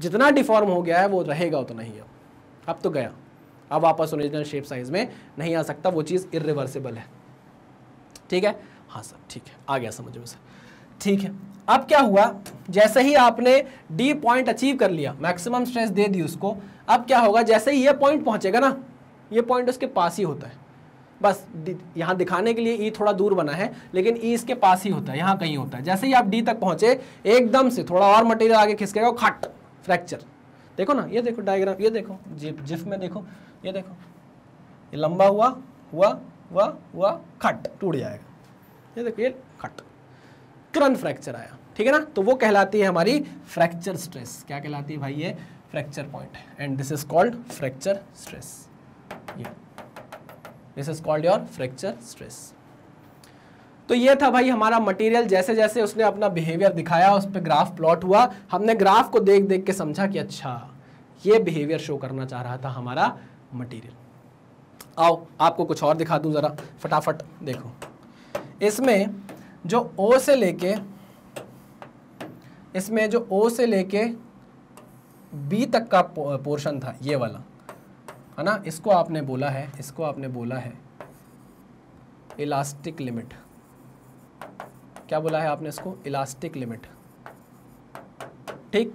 जितना डिफॉर्म हो गया है वो रहेगा उतना ही अब अब तो गया अब वापस ओरिजिनल शेप साइज में नहीं आ सकता वो चीज़ इिवर्सिबल है ठीक है हाँ सर ठीक है आ गया समझ में सर ठीक है अब क्या हुआ जैसे ही आपने डी पॉइंट अचीव कर लिया मैक्सिमम स्ट्रेस दे दी उसको अब क्या होगा जैसे ही ये पॉइंट पहुंचेगा ना ये पॉइंट उसके पास ही होता है बस यहाँ दिखाने के लिए ई थोड़ा दूर बना है लेकिन ई इसके पास ही होता है यहाँ कहीं होता है जैसे ही आप डी तक पहुँचे एकदम से थोड़ा और मटेरियल आगे खिसकेगा खट फ्रैक्चर देखो ना ये देखो डायग्राम ये देखो जिप जिफ में देखो ये देखो ये लंबा हुआ हुआ हुआ हुआ खट टूट जाएगा ये देखो ये खट तुरंत फ्रैक्चर आया ठीक है ना तो वो कहलाती है हमारी फ्रैक्चर स्ट्रेस क्या कहलाती है भाई ये fracture point and this is called fracture stress ये this is called your fracture stress तो ये था भाई हमारा मटेरियल जैसे जैसे उसने अपना बिहेवियर दिखाया उस पर ग्राफ प्लॉट हुआ हमने ग्राफ को देख देख के समझा कि अच्छा ये बिहेवियर शो करना चाह रहा था हमारा मटेरियल आओ आपको कुछ और दिखा दूं ज़रा फटाफट देखो इसमें जो ओ से लेके इसमें जो ओ से लेके बी तक का पोर्शन था ये वाला है ना इसको आपने बोला है इसको आपने बोला है इलास्टिक लिमिट क्या बोला है आपने इसको इलास्टिक लिमिट ठीक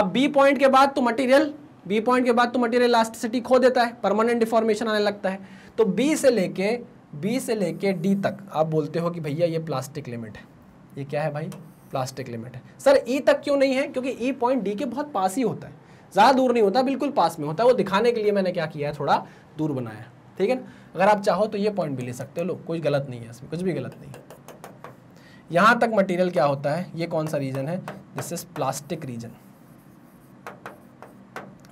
अब बी पॉइंट के बाद तो मटेरियल बी पॉइंट के बाद तो मटेरियल इलास्टिसिटी खो देता है परमानेंट डिफॉर्मेशन आने लगता है तो बी से लेके बी से लेके डी तक आप बोलते हो कि भैया ये प्लास्टिक लिमिट है ये क्या है भाई प्लास्टिक लिमिट है सर ई e तक क्यों नहीं है क्योंकि ई पॉइंट डी के बहुत पास ही होता है ज़्यादा दूर नहीं होता बिल्कुल पास में होता है वो दिखाने के लिए मैंने क्या किया है थोड़ा दूर बनाया ठीक है ना अगर आप चाहो तो ये पॉइंट भी ले सकते हो लोग कुछ गलत नहीं है इसमें कुछ भी गलत नहीं है यहाँ तक मटेरियल क्या होता है ये कौन सा रीजन है this is plastic region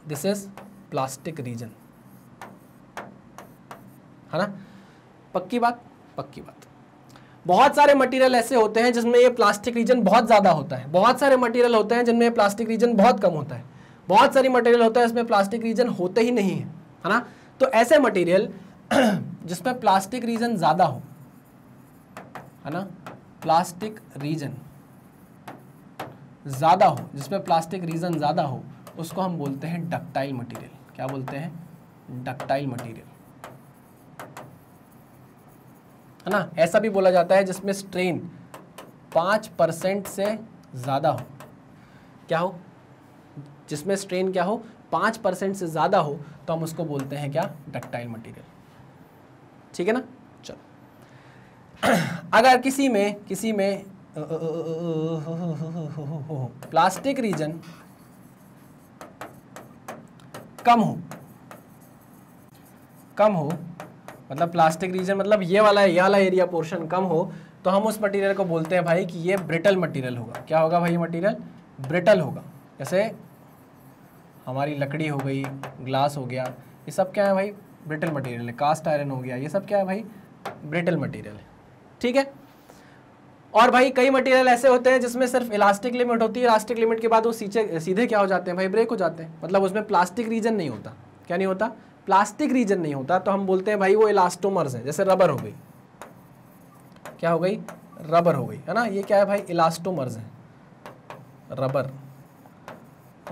this is plastic region है ना पक्की बात पक्की बात बहुत सारे मटेरियल ऐसे होते हैं जिसमें ये प्लास्टिक रीजन बहुत ज़्यादा होता है बहुत सारे मटेरियल होते हैं जिनमें प्लास्टिक रीजन बहुत कम होता है बहुत सारी मटेरियल होता है इसमें प्लास्टिक रीजन होते ही नहीं है है ना तो ऐसे मटेरियल [clears throat] जिसमें प्लास्टिक रीजन ज़्यादा हो है ना प्लास्टिक रीजन ज़्यादा हो जिसमें प्लास्टिक रीजन ज़्यादा हो उसको हम बोलते हैं डक्टाइल मटेरियल क्या बोलते हैं डक्टाइल मटेरियल है ना ऐसा भी बोला जाता है जिसमें स्ट्रेन पांच परसेंट से ज़्यादा हो क्या हो जिसमें स्ट्रेन क्या हो पाँच परसेंट से ज़्यादा हो तो हम उसको बोलते हैं क्या डक्टाइल मटेरियल ठीक है ना चलो अगर किसी में किसी में प्लास्टिक रीजन कम हो कम हो मतलब प्लास्टिक रीजन मतलब ये वाला ये वाला एरिया पोर्शन कम हो तो हम उस मटेरियल को बोलते हैं भाई कि ये ब्रिटल मटेरियल होगा क्या होगा भाई मटेरियल ब्रिटल होगा जैसे हमारी लकड़ी हो गई ग्लास हो गया ये सब क्या है भाई ब्रिटल मटेरियल है कास्ट आयरन हो गया ये सब क्या है भाई ब्रिटल मटेरियल है ठीक है और भाई कई मटेरियल ऐसे होते हैं जिसमें सिर्फ इलास्टिक लिमिट होती है इलास्टिक लिमिट के बाद वो सीचे सीधे क्या हो जाते हैं भाई ब्रेक हो जाते हैं मतलब उसमें प्लास्टिक रीजन नहीं होता क्या नहीं होता प्लास्टिक रीजन नहीं होता तो हम बोलते हैं भाई वो इलास्टोमर्स हैं जैसे रबर हो गई क्या हो गई रबर हो गई है ना ये क्या है भाई इलास्टोमर्स हैं रबर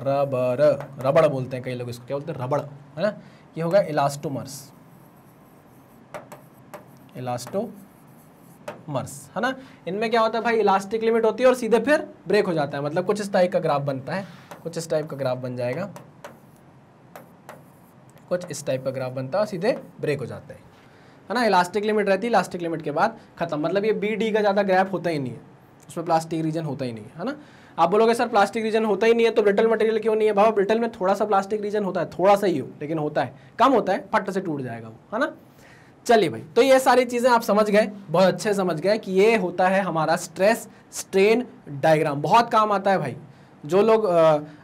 रबर रबड़ बोलते हैं कई लोग इसको क्या बोलते हैं रबड़ है ना ये होगा इलास्टोमर्स इलास्टोमर्स है ना इनमें क्या होता है भाई इलास्टिक लिमिट होती है और सीधे फिर ब्रेक हो जाता है मतलब कुछ इस टाइप का ग्राफ बनता है कुछ इस टाइप का ग्राफ बन जाएगा कुछ इस टाइप का ग्राफ बनता है और सीधे ब्रेक हो जाते हैं है ना इलास्टिक लिमिट रहती है इलास्टिक लिमिट के बाद खत्म मतलब ये बी डी का ज़्यादा ग्रैप होता ही नहीं है उसमें प्लास्टिक रीजन होता ही नहीं है ना आप बोलोगे सर प्लास्टिक रीजन होता ही नहीं है तो ब्रिटल मटेरियल क्यों नहीं है बाबा ब्रिटल में थोड़ा सा प्लास्टिक रीजन होता है थोड़ा सा ही हो लेकिन होता है कम होता है फट से टूट जाएगा वो है ना चलिए भाई तो ये सारी चीज़ें आप समझ गए बहुत अच्छे समझ गए कि ये होता है हमारा स्ट्रेस स्ट्रेन डायग्राम बहुत काम आता है भाई जो लोग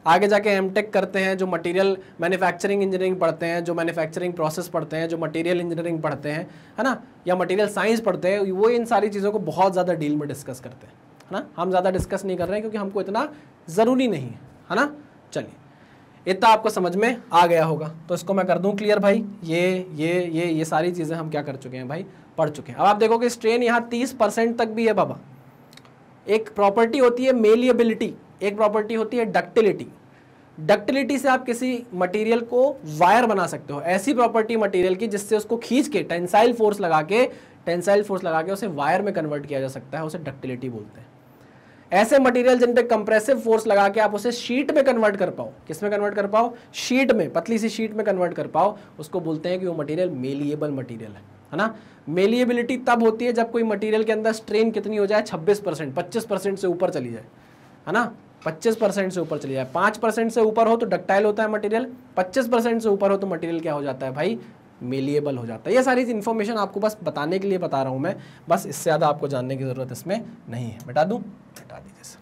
आगे जाके एम टेक करते हैं जो मटेरियल मैन्युफैक्चरिंग इंजीनियरिंग पढ़ते हैं जो मैन्युफैक्चरिंग प्रोसेस पढ़ते हैं जो मटेरियल इंजीनियरिंग पढ़ते हैं है ना या मटेरियल साइंस पढ़ते हैं वो इन सारी चीज़ों को बहुत ज़्यादा डील में डिस्कस करते हैं है ना हम ज़्यादा डिस्कस नहीं कर रहे हैं क्योंकि हमको इतना ज़रूरी नहीं है है ना चलिए इतना आपको समझ में आ गया होगा तो इसको मैं कर दूं क्लियर भाई ये ये ये ये सारी चीज़ें हम क्या कर चुके हैं भाई पढ़ चुके हैं अब आप देखोगे स्ट्रेन यहाँ तीस परसेंट तक भी है बाबा एक प्रॉपर्टी होती है मेलियबिलिटी एक प्रॉपर्टी होती है डक्टिलिटी डक्टिलिटी से आप किसी मटेरियल को वायर बना सकते हो ऐसी प्रॉपर्टी मटेरियल की जिससे उसको खींच के टेंसाइल फोर्स लगा के टेंसाइल फोर्स लगा के उसे वायर में कन्वर्ट किया जा सकता है उसे डक्टिलिटी बोलते हैं ऐसे मटेरियल जिन पे कंप्रेसिव फोर्स लगा के आप उसे शीट में कन्वर्ट कर पाओ किस में कन्वर्ट कर पाओ शीट में पतली सी शीट में कन्वर्ट कर पाओ उसको बोलते हैं कि वो मटेरियल मेलिएबल मटेरियल है है ना मेलिएबिलिटी तब होती है जब कोई मटेरियल के अंदर स्ट्रेन कितनी हो जाए छब्बीस परसेंट पच्चीस परसेंट से ऊपर चली जाए है ना पच्चीस परसेंट से ऊपर चली जाए 5 परसेंट से ऊपर हो तो डक्टाइल होता है मटेरियल पच्चीस परसेंट से ऊपर हो तो मटेरियल क्या हो जाता है भाई मेलिएबल हो जाता है ये सारी इन्फॉर्मेशन आपको बस बताने के लिए बता रहा हूँ मैं बस इससे ज़्यादा आपको जानने की ज़रूरत इसमें नहीं है बता दूँ बता दीजिए सर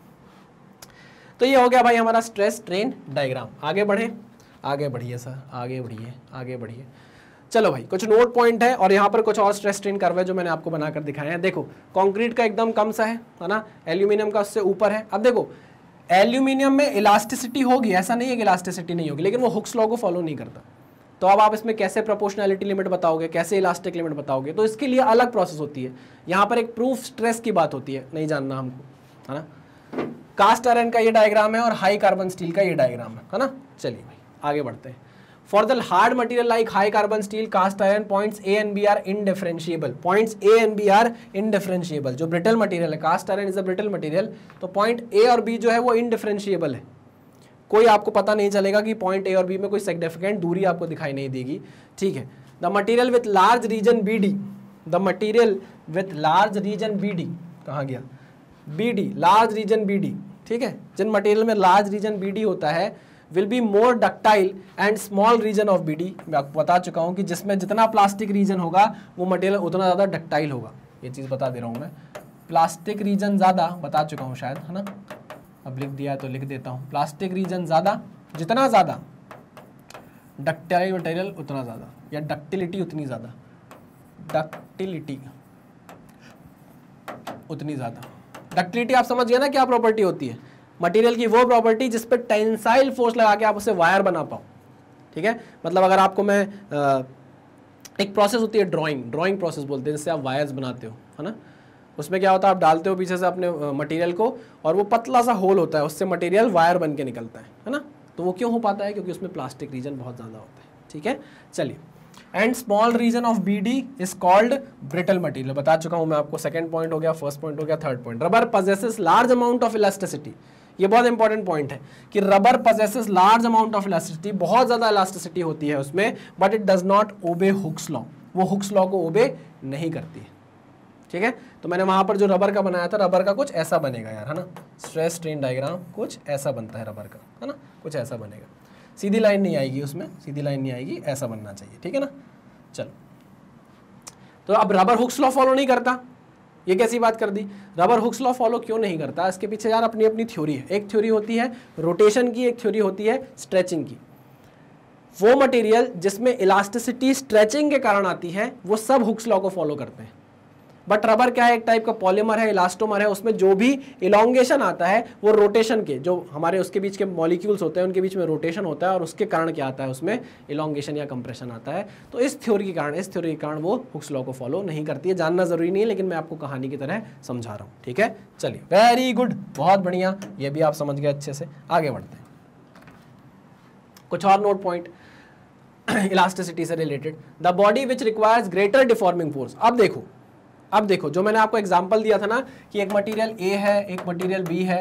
तो ये हो गया भाई हमारा स्ट्रेस ट्रेन डायग्राम आगे बढ़े आगे बढ़िए सर आगे बढ़िए आगे बढ़िए चलो भाई कुछ नोट पॉइंट है और यहाँ पर कुछ और स्ट्रेस ट्रेन कर्व है जो मैंने आपको बनाकर दिखाए हैं देखो कंक्रीट का एकदम कम सा है है ना एल्यूमिनियम का उससे ऊपर है अब देखो एल्यूमिनियम में इलास्टिसिटी होगी ऐसा नहीं है कि इलास्टिसिटी नहीं होगी लेकिन वो हुक्स लॉ को फॉलो नहीं करता तो अब आप इसमें कैसे प्रोपोर्शनैलिटी लिमिट बताओगे कैसे इलास्टिक लिमिट बताओगे तो इसके लिए अलग प्रोसेस होती है यहाँ पर एक प्रूफ स्ट्रेस की बात होती है नहीं जानना हमको है ना कास्ट आयरन का ये डायग्राम है और हाई कार्बन स्टील का ये डायग्राम है है ना चलिए भाई आगे बढ़ते हैं for the hard material like high carbon steel cast iron points A and B are indifferentiable points A and B are indifferentiable जो ब्रिटल मटीरियल है cast iron is a brittle material तो पॉइंट ए और B जो है वो इनडिफरेंशिएबल है कोई आपको पता नहीं चलेगा कि पॉइंट ए और बी में कोई सिग्निफिकेंट दूरी आपको दिखाई नहीं देगी ठीक है the material with large region B D the material with large region B D कहाँ गया B D large region B D ठीक है जिन मटेरियल में लार्ज रीजन बी डी होता है will be more ductile and small region of B D मैं आपको बता चुका हूँ कि जिसमें जितना प्लास्टिक रीजन होगा वो मटेरियल उतना ज़्यादा डक्टाइल होगा ये चीज़ बता दे रहा हूँ मैं प्लास्टिक रीजन ज़्यादा बता चुका हूँ शायद है ना अब लिख दिया तो लिख देता हूँ प्लास्टिक रीजन ज़्यादा जितना ज़्यादा डक्टाइल मटेरियल उतना ज़्यादा या डक्टिलिटी उतनी ज़्यादा डक्टिलिटी उतनी ज़्यादा डक्टिलिटी आप समझ गए ना क्या प्रॉपर्टी होती है मटेरियल की वो प्रॉपर्टी जिस पर टेंसाइल फोर्स लगा के आप उसे वायर बना पाओ ठीक है मतलब अगर आपको मैं आ, एक प्रोसेस होती है ड्राइंग ड्राइंग प्रोसेस बोलते हैं जिससे आप वायर्स बनाते हो है ना उसमें क्या होता है आप डालते हो पीछे से अपने मटेरियल को और वो पतला सा होल होता है उससे मटेरियल वायर बन के निकलता है है ना तो वो क्यों हो पाता है क्योंकि उसमें प्लास्टिक रीजन बहुत ज़्यादा होता है ठीक है चलिए and small region of B D is called brittle material बता चुका हूँ मैं आपको सेकंड पॉइंट हो गया फर्स्ट पॉइंट हो गया third point rubber possess large amount of elasticity ये बहुत इंपॉर्टेंट पॉइंट है कि rubber possesses large amount of elasticity बहुत ज़्यादा इलास्टिसिटी होती है उसमें but it does not obey Hooke's law वो हुक्स लॉ को ओबे नहीं करती है ठीक है तो मैंने वहां पर जो रबर का बनाया था रबर का कुछ ऐसा बनेगा यार है ना स्ट्रेस स्ट्रेन डायग्राम कुछ ऐसा बनता है रबर का है ना कुछ ऐसा बनेगा सीधी लाइन नहीं आएगी उसमें सीधी लाइन नहीं आएगी ऐसा बनना चाहिए ठीक है ना चलो तो अब रबर हुक्स लॉ फॉलो नहीं करता ये कैसी बात कर दी रबर हुक्स लॉ फॉलो क्यों नहीं करता इसके पीछे यार अपनी अपनी थ्योरी है एक थ्योरी होती है रोटेशन की एक थ्योरी होती है स्ट्रेचिंग की वो मटेरियल जिसमें इलास्टिसिटी स्ट्रेचिंग के कारण आती है वो सब हुक्स लॉ को फॉलो करते हैं बट रबर क्या है एक टाइप का पॉलीमर है इलास्टोमर है उसमें जो भी इलांगेशन आता है वो रोटेशन के जो हमारे उसके बीच के मॉलिक्यूल्स होते हैं उनके बीच में रोटेशन होता है और उसके कारण क्या आता है उसमें इलांगेशन या कंप्रेशन आता है तो इस थ्योरी के कारण इस थ्योरी के कारण वो हुक्स लॉ को फॉलो नहीं करती है जानना जरूरी नहीं है लेकिन मैं आपको कहानी की तरह समझा रहा हूँ ठीक है चलिए वेरी गुड बहुत बढ़िया ये भी आप समझ गए अच्छे से आगे बढ़ते हैं कुछ और नोट पॉइंट इलास्टिसिटी से related the body which requires greater deforming force अब देखो अब देखो जो मैंने आपको एग्जाम्पल दिया था ना कि एक मटीरियल ए है एक मटीरियल बी है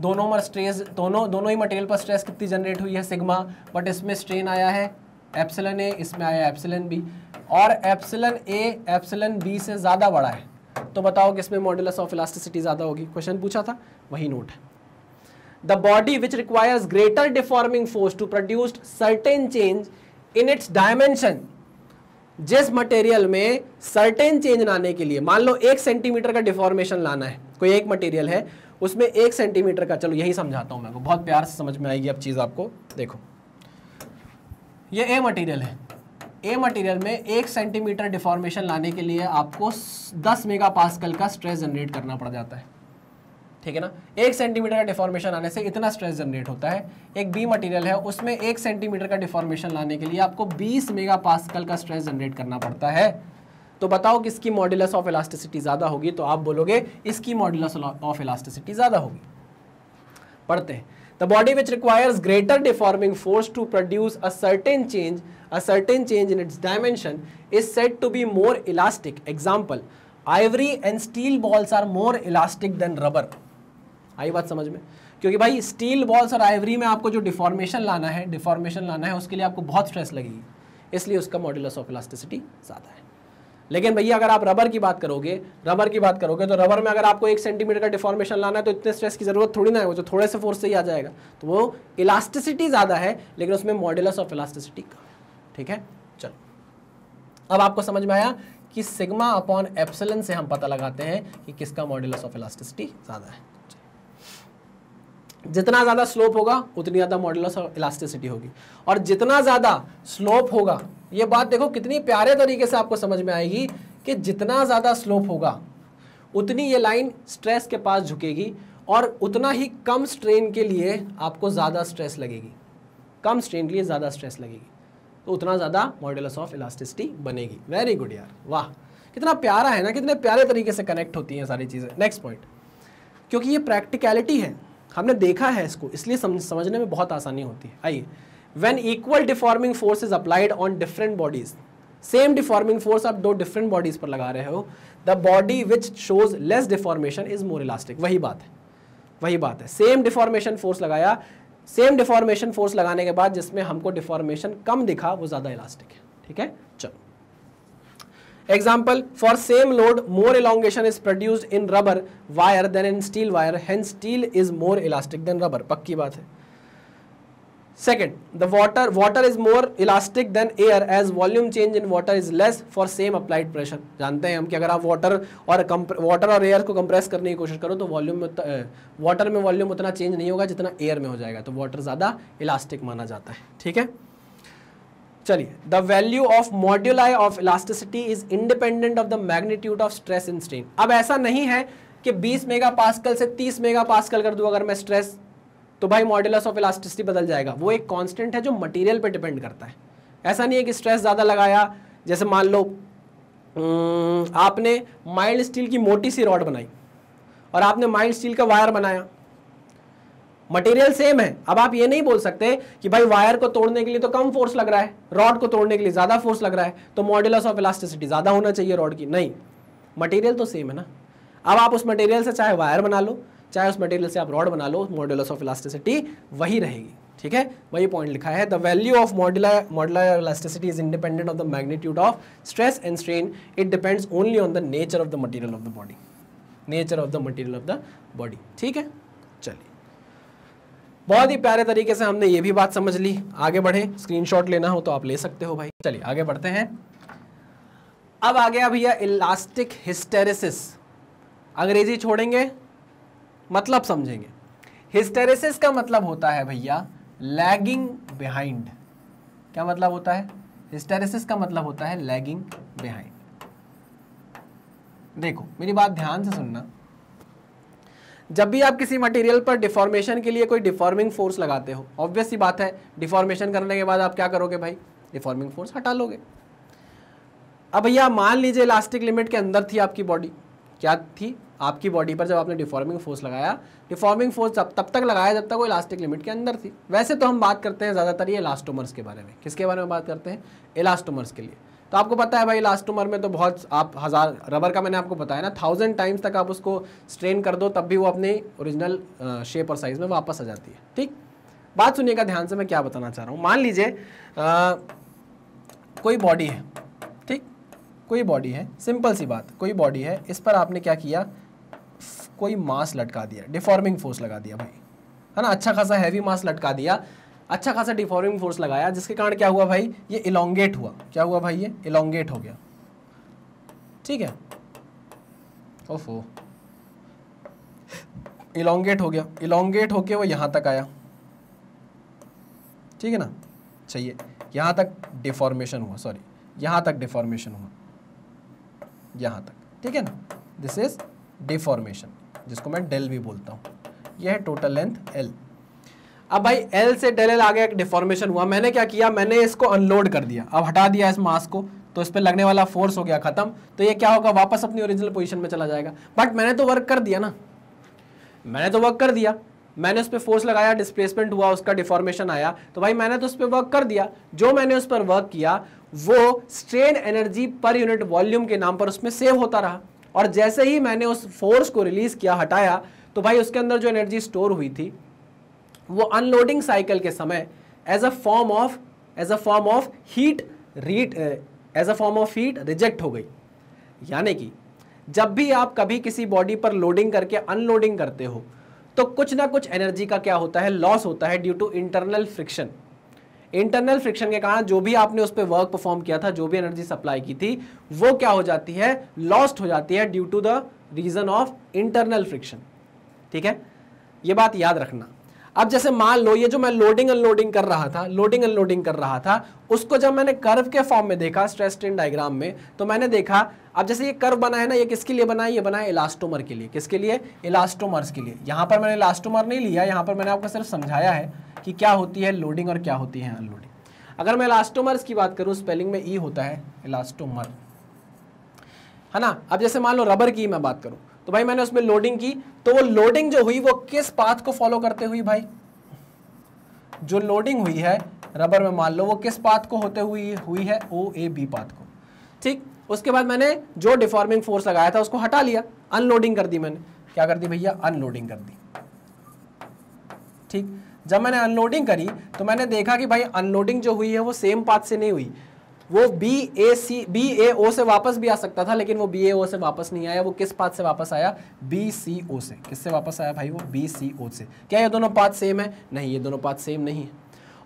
दोनों पर स्ट्रेस दोनों दोनों ही मटेरियल पर स्ट्रेस कितनी जनरेट हुई है सिग्मा बट इसमें स्ट्रेन आया है एप्सिलन ए इसमें आया है एप्सिलन बी और एप्सिलन ए एप्सिलन बी से ज़्यादा बड़ा है तो बताओ कि इसमें मॉडुलस ऑफ इलास्टिसिटी ज़्यादा होगी क्वेश्चन पूछा था वही नोट है the body which requires greater deforming force to produce certain change in its dimension जिस मटेरियल में सर्टेन चेंज लाने के लिए मान लो एक सेंटीमीटर का डिफॉर्मेशन लाना है कोई एक मटेरियल है उसमें एक सेंटीमीटर का चलो यही समझाता हूं मैं को बहुत प्यार से समझ में आएगी अब चीज़ आपको देखो ये ए मटेरियल है ए मटेरियल में एक सेंटीमीटर डिफॉर्मेशन लाने के लिए आपको 10 मेगा पास्कल का स्ट्रेस जनरेट करना पड़ जाता है ठीक है ना एक सेंटीमीटर का डिफॉर्मेशन आने से इतना स्ट्रेस जनरेट होता है एक बी मटेरियल है उसमें एक सेंटीमीटर का डिफॉर्मेशन लाने के लिए आपको 20 मेगा पास्कल का स्ट्रेस जनरेट करना पड़ता है तो बताओ किसकी मॉड्यूलस ऑफ इलास्टिसिटी ज़्यादा होगी तो आप बोलोगे इसकी मॉड्यूलस ऑफ इलास्टिसिटी ज़्यादा होगी पढ़ते हैं the body which requires greater deforming force to produce a certain change a certain change in its dimension is set to be more elastic example ivory and steel balls are more elastic than rubber आई बात समझ में क्योंकि भाई steel balls और Ivory में आपको जो डिफॉर्मेशन लाना है डिफॉर्मेशन लाना है उसके लिए आपको बहुत स्ट्रेस लगेगी इसलिए उसका मॉड्यूलस ऑफ इलास्टिसिटी ज़्यादा है लेकिन भैया अगर आप रबर की बात करोगे रबर की बात करोगे तो रबर में अगर आपको एक सेंटीमीटर का डिफॉर्मेशन लाना है तो इतने स्ट्रेस की जरूरत थोड़ी ना है वो जो थोड़े से फोर्स से ही आ जाएगा तो वो इलास्टिसिटी ज़्यादा है लेकिन उसमें मॉड्यूलस ऑफ इलास्टिसिटी कम है ठीक है चलो अब आपको समझ में आया कि सिग्मा अपॉन एप्सलन से हम पता लगाते हैं कि किसका मॉड्यूलस ऑफ इलास्टिसिटी ज़्यादा है जितना ज़्यादा स्लोप होगा उतनी ज़्यादा मॉडलस ऑफ इलास्टिसिटी होगी और जितना ज़्यादा स्लोप होगा ये बात देखो कितनी प्यारे तरीके से आपको समझ में आएगी कि जितना ज़्यादा स्लोप होगा उतनी ये लाइन स्ट्रेस के पास झुकेगी और उतना ही कम स्ट्रेन के लिए आपको ज़्यादा स्ट्रेस लगेगी कम स्ट्रेन के लिए ज़्यादा स्ट्रेस लगेगी तो उतना ज़्यादा मॉडल्स ऑफ इलास्टिसिटी बनेगी वेरी गुड यार वाह कितना प्यारा है ना कितने प्यारे तरीके से कनेक्ट होती हैं सारी चीज़ें नेक्स्ट पॉइंट क्योंकि ये प्रैक्टिकलिटी है हमने देखा है इसको इसलिए समझने में बहुत आसानी होती है आइए when equal deforming force is applied on different bodies same deforming force आप दो डिफरेंट बॉडीज पर लगा रहे हो the body which shows less deformation is more elastic वही बात है वही बात है सेम डिफॉर्मेशन फोर्स लगाया सेम डिफॉर्मेशन फोर्स लगाने के बाद जिसमें हमको डिफॉर्मेशन कम दिखा वो ज़्यादा इलास्टिक है ठीक है example for same load more elongation is produced in rubber wire than in steel wire हैं steel is more elastic than rubber पक्की बात है second the water water is more elastic than air as volume change in water is less for same applied pressure जानते हैं हम कि अगर आप वाटर और वाटर और एयर को कंप्रेस करने की कोशिश करो तो वॉल्यूम में वाटर में वॉल्यूम उतना चेंज नहीं होगा जितना एयर में हो जाएगा तो वाटर ज़्यादा इलास्टिक माना जाता है ठीक है चलिए the value of moduli of elasticity is independent of the magnitude of stress in strain अब ऐसा नहीं है कि 20 मेगा पास्कल से 30 मेगा पास्कल कर दू अगर मैं स्ट्रेस तो भाई मॉड्यूलस ऑफ इलास्टिसिटी बदल जाएगा वो एक कांस्टेंट है जो मटेरियल पे डिपेंड करता है ऐसा नहीं है कि स्ट्रेस ज़्यादा लगाया जैसे मान लो आपने माइल्ड स्टील की मोटी सी रॉड बनाई और आपने माइल्ड स्टील का वायर बनाया मटेरियल सेम है अब आप ये नहीं बोल सकते कि भाई वायर को तोड़ने के लिए तो कम फोर्स लग रहा है रॉड को तोड़ने के लिए ज़्यादा फोर्स लग रहा है तो मॉड्यूलस ऑफ इलास्टिसिटी ज़्यादा होना चाहिए रॉड की नहीं मटेरियल तो सेम है ना अब आप उस मटेरियल से चाहे वायर बना लो चाहे उस मटेरियल से आप रॉड बना लो मॉड्यूलस ऑफ इलास्टिसिटी वही रहेगी ठीक है वही पॉइंट लिखा है the value of modular modular elasticity is independent of the magnitude of stress and strain it depends only on the nature of the material of the body nature of the material of the body ठीक है चलिए बहुत ही प्यारे तरीके से हमने ये भी बात समझ ली आगे बढ़े स्क्रीनशॉट लेना हो तो आप ले सकते हो भाई चलिए आगे बढ़ते हैं अब आ गया भैया इलास्टिक हिस्टेरेसिस अंग्रेजी छोड़ेंगे मतलब समझेंगे हिस्टेरेसिस का मतलब होता है भैया लैगिंग बिहाइंड क्या मतलब होता है हिस्टेरेसिस का मतलब होता है लैगिंग बिहाइंड देखो मेरी बात ध्यान से सुनना जब भी आप किसी मटेरियल पर डिफॉर्मेशन के लिए कोई डिफॉर्मिंग फोर्स लगाते हो ऑब्वियस ही बात है डिफॉर्मेशन करने के बाद आप क्या करोगे भाई डिफॉर्मिंग फोर्स हटा लोगे अब भैया मान लीजिए इलास्टिक लिमिट के अंदर थी आपकी बॉडी क्या थी आपकी बॉडी पर जब आपने डिफॉर्मिंग फोर्स लगाया डिफॉर्मिंग फोर्स जब तब तक लगाया जब तक वो इलास्टिक लिमिट के अंदर थी वैसे तो हम बात करते हैं ज़्यादातर ये इलास्टोमर्स के बारे में किसके बारे में बात करते हैं इलास्टोमर्स के लिए तो आपको पता है भाई लास्ट उम्र में तो बहुत आप हज़ार रबर का मैंने आपको बताया ना थाउजेंड टाइम्स तक आप उसको स्ट्रेन कर दो तब भी वो अपने ओरिजिनल शेप और साइज़ में वापस आ जाती है ठीक बात सुनिएगा ध्यान से मैं क्या बताना चाह रहा हूँ मान लीजिए कोई बॉडी है ठीक कोई बॉडी है सिंपल सी बात कोई बॉडी है इस पर आपने क्या किया कोई मास लटका दिया डिफॉर्मिंग फोर्स लगा दिया भाई है ना अच्छा खासा हैवी मास लटका दिया अच्छा खासा डिफॉर्मिंग फोर्स लगाया जिसके कारण क्या हुआ भाई ये इलोंगेट हुआ क्या हुआ भाई ये इलोंगेट हो गया ठीक है ओफो इलांगेट हो गया इलांगेट होके वो यहां तक आया ठीक है ना चाहिए यहां तक डिफॉर्मेशन हुआ सॉरी यहां तक डिफॉर्मेशन हुआ यहां तक ठीक है ना दिस इज डिफॉर्मेशन जिसको मैं डेल भी बोलता हूं यह है टोटल लेंथ एल अब भाई एल से डेल एल आ गया एक डिफॉर्मेशन हुआ मैंने क्या किया मैंने इसको अनलोड कर दिया अब हटा दिया इस मास को तो इस पर लगने वाला फोर्स हो गया खत्म तो ये क्या होगा वापस अपनी ओरिजिनल पोजिशन में चला जाएगा बट मैंने तो वर्क कर दिया ना मैंने तो वर्क कर दिया मैंने उस पर फोर्स लगाया डिस्प्लेसमेंट हुआ उसका डिफॉर्मेशन आया तो भाई मैंने तो उस पर वर्क कर दिया जो मैंने उस पर वर्क किया वो strain energy per unit volume के नाम पर उसमें सेव होता रहा और जैसे ही मैंने उस फोर्स को रिलीज किया हटाया तो भाई उसके अंदर जो एनर्जी स्टोर हुई थी वो अनलोडिंग साइकिल के समय as a form of as a form of heat heat as a form of heat reject हो गई यानी कि जब भी आप कभी किसी बॉडी पर लोडिंग करके अनलोडिंग करते हो तो कुछ ना कुछ एनर्जी का क्या होता है लॉस होता है due to internal friction internal friction के कारण जो भी आपने उस पर वर्क परफॉर्म किया था जो भी एनर्जी सप्लाई की थी वो क्या हो जाती है लॉस्ट हो जाती है due to the reason of internal friction ठीक है ये बात याद रखना अब जैसे मान लो ये जो मैं लोडिंग अनलोडिंग कर रहा था लोडिंग अनलोडिंग कर रहा था उसको जब मैंने कर्व के फॉर्म में देखा स्ट्रेस स्ट्रेन डायग्राम में तो मैंने देखा अब जैसे ये कर्व बना है ना ये किसके लिए बना है ये बना है इलास्टोमर के लिए किसके लिए इलास्टोमर्स के लिए यहाँ पर मैंने इलास्टोमर नहीं लिया यहाँ पर मैंने आपको सिर्फ समझाया है कि क्या होती है लोडिंग और क्या होती है अनलोडिंग अगर मैं इलास्टोमर्स की बात करूँ स्पेलिंग में ई e होता है इलास्टोमर है ना अब जैसे मान लो रबर की मैं बात करूँ तो भाई मैंने उसमें लोडिंग की तो वो लोडिंग जो हुई वो किस पाथ को फॉलो करते हुई भाई जो लोडिंग हुई है रबर में मान लो वो किस पाथ को होते हुई हुई है ओ ए बी पाथ को ठीक उसके बाद मैंने जो डिफॉर्मिंग फोर्स लगाया था उसको हटा लिया अनलोडिंग कर दी मैंने क्या कर दी भैया अनलोडिंग कर दी ठीक जब मैंने अनलोडिंग करी तो मैंने देखा कि भाई अनलोडिंग जो हुई है वो सेम पाथ से नहीं हुई वो बी ए सी बी ए ओ से वापस भी आ सकता था लेकिन वो बी ए ओ से वापस नहीं आया वो किस पाथ से वापस आया बी सी ओ से किससे वापस आया भाई वो बी सी ओ से क्या ये दोनों पाथ सेम है नहीं ये दोनों पाथ सेम नहीं है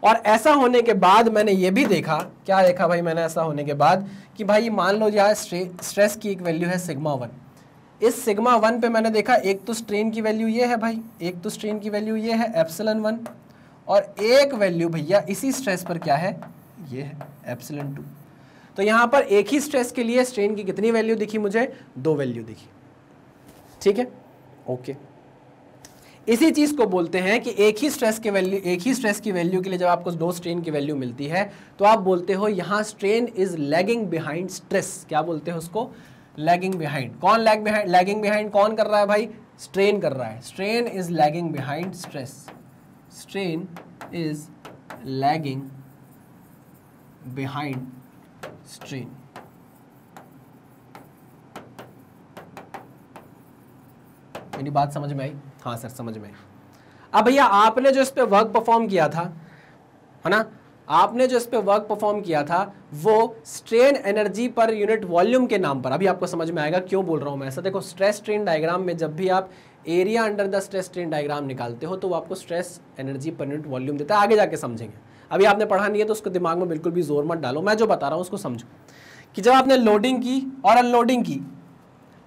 और ऐसा होने के बाद मैंने ये भी देखा क्या देखा भाई मैंने ऐसा होने के बाद कि भाई मान लो यार स्ट्रेस की एक वैल्यू है सिग्मा वन इस सिग्मा वन पे मैंने देखा एक तो स्ट्रेन की वैल्यू ये है भाई एक तो स्ट्रेन की वैल्यू ये है एप्सलन वन और एक वैल्यू भैया इसी स्ट्रेस पर क्या है ये है एप्सिलन टू तो यहाँ पर एक ही स्ट्रेस के लिए स्ट्रेन की कितनी वैल्यू दिखी मुझे दो वैल्यू दिखी ठीक है ओके इसी चीज़ को बोलते हैं कि एक ही स्ट्रेस के वैल्यू एक ही स्ट्रेस की वैल्यू के लिए जब आपको दो स्ट्रेन की वैल्यू मिलती है तो आप बोलते हो यहाँ strain is lagging behind stress क्या बोलते हैं उसको लैगिंग बिहाइंड कौन लैग बिहाइंड लैगिंग बिहाइंड कौन कर रहा है भाई स्ट्रेन कर रहा है strain is lagging behind stress strain is lagging behind strain. मेरी बात समझ में आई हाँ सर समझ में आई अब हाँ भैया आपने जो इस पर वर्क परफॉर्म किया था है ना आपने जो इस पर वर्क परफॉर्म किया था वो strain energy per unit volume के नाम पर अभी आपको समझ में आएगा क्यों बोल रहा हूँ मैं ऐसा देखो स्ट्रेस स्ट्रेन डायग्राम में जब भी आप area under the stress strain diagram निकालते हो तो वो आपको stress energy per unit volume देता है आगे जाके समझेंगे अभी आपने पढ़ा नहीं है तो उसको दिमाग में बिल्कुल भी जोर मत डालो मैं जो बता रहा हूँ उसको समझो कि जब आपने लोडिंग की और अनलोडिंग की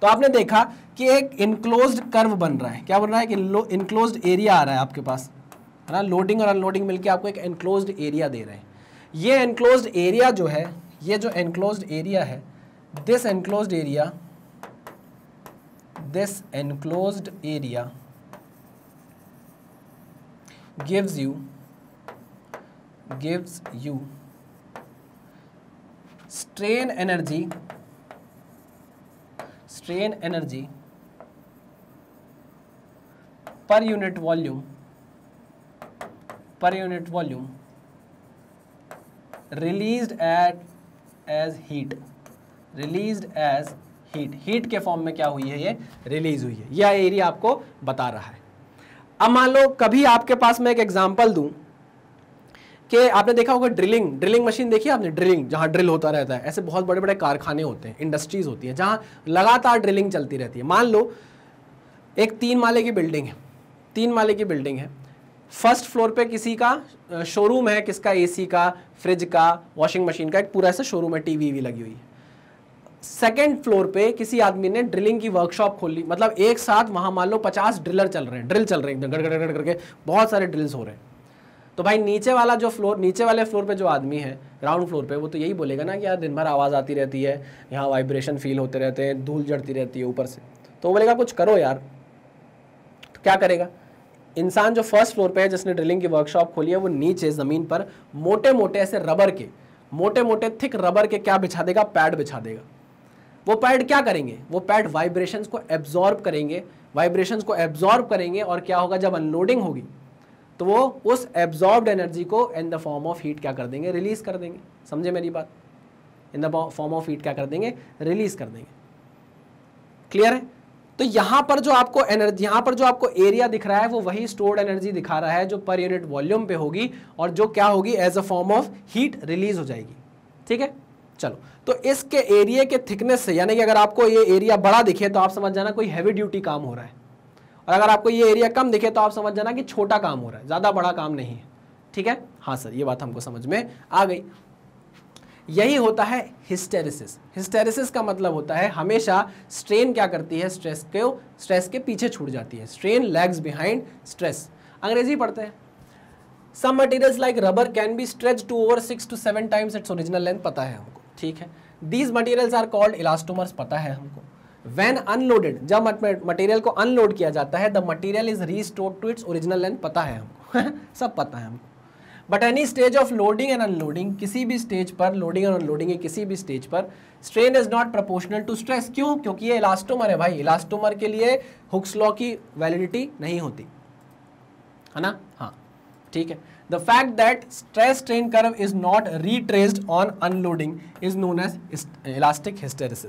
तो आपने देखा कि एक इनक्लोज कर्व बन रहा है क्या बन रहा है कि इनक्लोज एरिया आ रहा है आपके पास है ना लोडिंग और अनलोडिंग मिलकर आपको एक इनक्लोज एरिया दे रहे हैं ये इनक्लोज एरिया जो है ये जो इनक्लोज एरिया है this enclose area this enclose area gives you gives you strain energy strain energy per unit volume per unit volume released at as heat released as heat heat के form में क्या हुई है ये release हुई है यह एरिया आपको बता रहा है अब मान लो कभी आपके पास मैं एक एग्जांपल दूं कि आपने देखा होगा ड्रिलिंग ड्रिलिंग मशीन देखी आपने ड्रिलिंग जहाँ ड्रिल होता रहता है ऐसे बहुत बड़े बड़े कारखाने होते हैं इंडस्ट्रीज होती हैं जहां लगातार ड्रिलिंग चलती रहती है मान लो एक तीन माले की बिल्डिंग है तीन माले की बिल्डिंग है फर्स्ट फ्लोर पे किसी का शोरूम है किसका एसी का फ्रिज का वॉशिंग मशीन का एक पूरा ऐसा शोरूम है टीवी वी लगी हुई है सेकेंड फ्लोर पे किसी आदमी ने ड्रिलिंग की वर्कशॉप खोल ली मतलब एक साथ वहाँ मान लो पचास ड्रिलर चल रहे हैं ड्रिल चल रहे हैं गड़गड़ गड़गड़ करके बहुत सारे ड्रिल्स हो रहे हैं तो भाई नीचे वाला जो फ्लोर नीचे वाले फ्लोर पे जो आदमी है ग्राउंड फ्लोर पे वो तो यही बोलेगा ना कि यार दिन भर आवाज़ आती रहती है यहाँ वाइब्रेशन फील होते रहते हैं धूल जड़ती रहती है ऊपर से तो वो बोलेगा कुछ करो यार तो क्या करेगा इंसान जो फर्स्ट फ्लोर पे है जिसने ड्रिलिंग की वर्कशॉप खोली है वो नीचे ज़मीन पर मोटे मोटे ऐसे रबर के मोटे मोटे थिक रबर के क्या बिछा देगा पैड बिछा देगा वो पैड क्या करेंगे वो पैड वाइब्रेशंस को एब्जॉर्ब करेंगे वाइब्रेशंस को एब्जॉर्ब करेंगे और क्या होगा जब अनलोडिंग होगी तो वो उस एब्जॉर्ब्ड एनर्जी को in the form of heat क्या कर देंगे रिलीज़ कर देंगे समझे मेरी बात in the form of heat क्या कर देंगे रिलीज़ कर देंगे क्लियर है तो यहां पर जो आपको एनर्जी यहां पर जो आपको एरिया दिख रहा है वो वही स्टोर्ड एनर्जी दिखा रहा है जो पर यूनिट वॉल्यूम पे होगी और जो क्या होगी as a form of heat release हो जाएगी ठीक है चलो तो इसके एरिया के थिकनेस से यानी कि अगर आपको ये एरिया बड़ा दिखे तो आप समझ जाना कोई हैवी ड्यूटी काम हो रहा है और अगर आपको ये एरिया कम दिखे तो आप समझ जाना कि छोटा काम हो रहा है ज़्यादा बड़ा काम नहीं है ठीक है हाँ सर ये बात हमको समझ में आ गई यही होता है हिस्टेरिसिस हिस्टेरिसिस का मतलब होता है हमेशा स्ट्रेन क्या करती है स्ट्रेस के स्ट्रेस के पीछे छूट जाती है स्ट्रेन लैग्स बिहाइंड स्ट्रेस अंग्रेजी पढ़ते हैं some materials like rubber can be stretch to over six to seven times its original length पता है हमको ठीक है these materials are called elastomers पता है हमको वैन अनलोडेड जब मटेरियल को अनलोड किया जाता है the material is restore to its original length पता है हमको [laughs] सब पता है हमको but any stage of loading and unloading किसी भी स्टेज पर लोडिंग एंड अनलोडिंग किसी भी स्टेज पर strain is not proportional to stress क्यों क्योंकि ये इलास्टोमर है भाई इलास्टोमर के लिए हुक्स लॉ की वैलिडिटी नहीं होती है ना हाँ ठीक है the fact that stress strain curve is not retraced on unloading is known as elastic hysteresis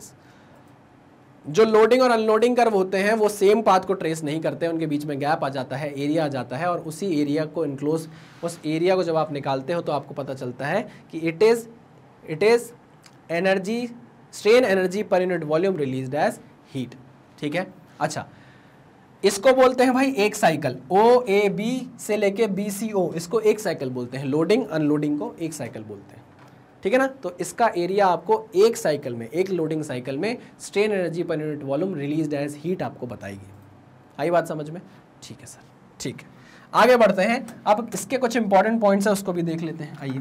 जो लोडिंग और अनलोडिंग कर्व होते हैं वो सेम पाथ को ट्रेस नहीं करते उनके बीच में गैप आ जाता है एरिया आ जाता है और उसी एरिया को इनक्लोज उस एरिया को जब आप निकालते हो तो आपको पता चलता है कि it is it is energy strain energy per unit volume release as heat ठीक है अच्छा इसको बोलते हैं भाई एक साइकिल ओ ए बी से लेके बी सी ओ इसको एक साइकिल बोलते हैं लोडिंग अनलोडिंग को एक साइकिल बोलते हैं ठीक है ना तो इसका एरिया आपको एक साइकिल में एक लोडिंग साइकिल में strain energy per unit volume release as heat आपको बताएगी आई बात समझ में ठीक है सर ठीक है आगे बढ़ते हैं अब इसके कुछ इंपॉर्टेंट पॉइंट्स हैं उसको भी देख लेते हैं आइए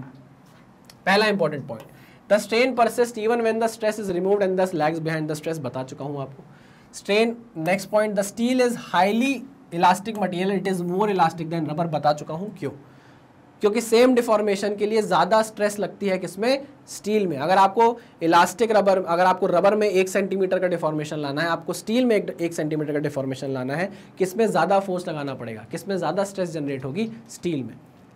पहला important point the strain persist even when the stress is removed and thus lags behind the stress बता चुका हूँ आपको strain next point the steel is highly elastic material it is more elastic than rubber बता चुका हूँ क्यों क्योंकि same deformation के लिए ज़्यादा स्ट्रेस लगती है किसमें स्टील में अगर आपको इलास्टिक रबर अगर आपको रबर में एक सेंटीमीटर का डिफॉर्मेशन लाना है आपको स्टील में एक, एक सेंटीमीटर का डिफॉर्मेशन लाना है किसमें ज़्यादा फोर्स लगाना पड़ेगा किसमें ज़्यादा स्ट्रेस जनरेट होगी स्टील में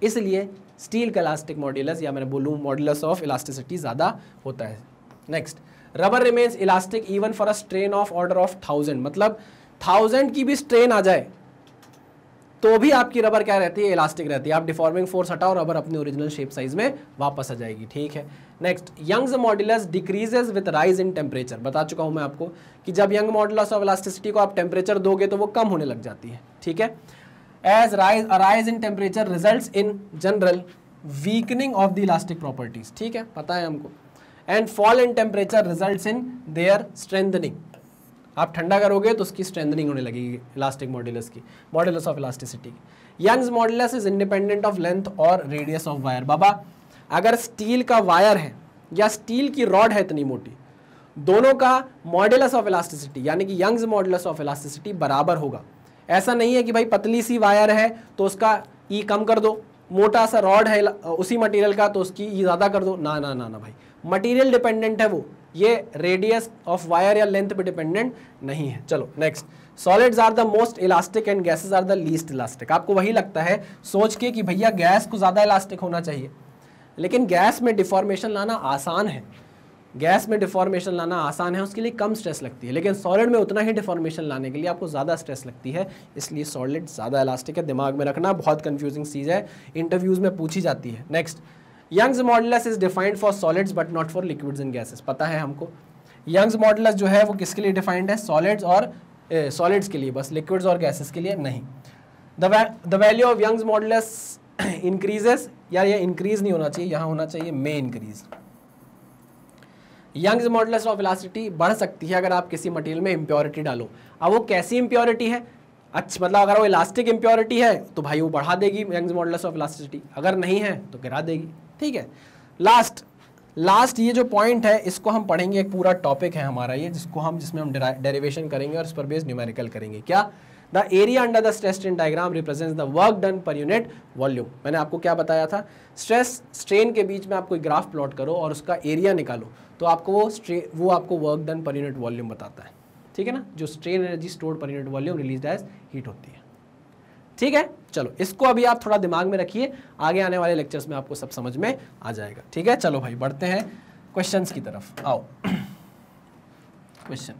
इसलिए स्टील का इलास्टिक मॉड्यूलस या मैंने बोलूँ मॉड्यूलस ऑफ इलास्टिसिटी ज़्यादा होता है next rubber remains elastic even for a strain of order of thousand मतलब थाउजेंड की भी स्ट्रेन आ जाए तो भी आपकी रबर क्या रहती है इलास्टिक रहती है आप डिफॉर्मिंग फोर्स हटाओ रबर अपने ओरिजिनल शेप साइज में वापस आ जाएगी ठीक है next Young's modulus decreases with rise in temperature बता चुका हूँ मैं आपको कि जब यंग मॉड्यूलस ऑफ इलास्टिसिटी को आप टेम्परेचर दोगे तो वो कम होने लग जाती है ठीक है as rise rise in temperature result in general weakening of the elastic properties ठीक है पता है हमको and fall in temperature result in their strengthening आप ठंडा करोगे तो उसकी स्ट्रेंथनिंग होने लगेगी इलास्टिक मॉड्यूलस की मॉड्यूलस ऑफ इलास्टिसिटी की Young's modulus is independent of length और रेडियस ऑफ वायर बाबा अगर स्टील का वायर है या स्टील की रॉड है इतनी मोटी दोनों का मॉड्यूलस ऑफ इलास्टिसिटी यानी कि यंग्स मॉड्यूलस ऑफ इलास्टिसिटी बराबर होगा ऐसा नहीं है कि भाई पतली सी वायर है तो उसका ई e कम कर दो मोटा सा रॉड है उसी मटेरियल का तो उसकी ई e ज़्यादा कर दो ना ना ना ना भाई मटेरियल डिपेंडेंट है वो ये रेडियस ऑफ वायर या लेंथ पे डिपेंडेंट नहीं है चलो next solids are the most elastic and gases are the least elastic आपको वही लगता है सोच के कि भैया गैस को ज़्यादा इलास्टिक होना चाहिए लेकिन गैस में डिफॉर्मेशन लाना आसान है गैस में डिफॉर्मेशन लाना आसान है उसके लिए कम स्ट्रेस लगती है लेकिन सॉलिड में उतना ही डिफॉर्मेशन लाने के लिए आपको ज़्यादा स्ट्रेस लगती है इसलिए सॉलिड ज़्यादा इलास्टिक है दिमाग में रखना बहुत कन्फ्यूजिंग चीज़ है इंटरव्यूज़ में पूछी जाती है next Young's modulus is defined for solids but not for liquids and gases पता है हमको यंग्स मॉडलस जो है वो किसके लिए डिफाइंड है सॉलिड्स और सॉलिड्स के लिए बस लिक्विड्स और गैसेस के लिए नहीं the value of Young's modulus increases [clears throat] यार ये इंक्रीज नहीं होना चाहिए यहाँ होना चाहिए may increase Young's modulus of elasticity बढ़ सकती है अगर आप किसी मटेरियल में इम्प्योरिटी डालो अब वो कैसी इम्प्योरिटी है अच्छा मतलब अगर वो इलास्टिक इम्प्योरिटी है तो भाई वो बढ़ा देगी यंग्स मॉडलस ऑफ इलास्टिसिटी अगर नहीं है तो गिरा देगी ठीक है लास्ट लास्ट ये जो पॉइंट है इसको हम पढ़ेंगे एक पूरा टॉपिक है हमारा ये जिसको हम जिसमें हम डेरिवेशन करेंगे और इस पर बेस न्यूमेरिकल करेंगे क्या the area under the stress strain diagram represents the work done per unit volume मैंने आपको क्या बताया था स्ट्रेस स्ट्रेन के बीच में आपको एक ग्राफ प्लॉट करो और उसका एरिया निकालो तो आपको वो स्ट्रे वो आपको work done per unit volume बताता है ठीक है ना जो strain energy store per unit volume release as heat होती है ठीक है चलो इसको अभी आप थोड़ा दिमाग में रखिए आगे आने वाले लेक्चर्स में आपको सब समझ में आ जाएगा ठीक है चलो भाई बढ़ते हैं क्वेश्चंस की तरफ आओ क्वेश्चन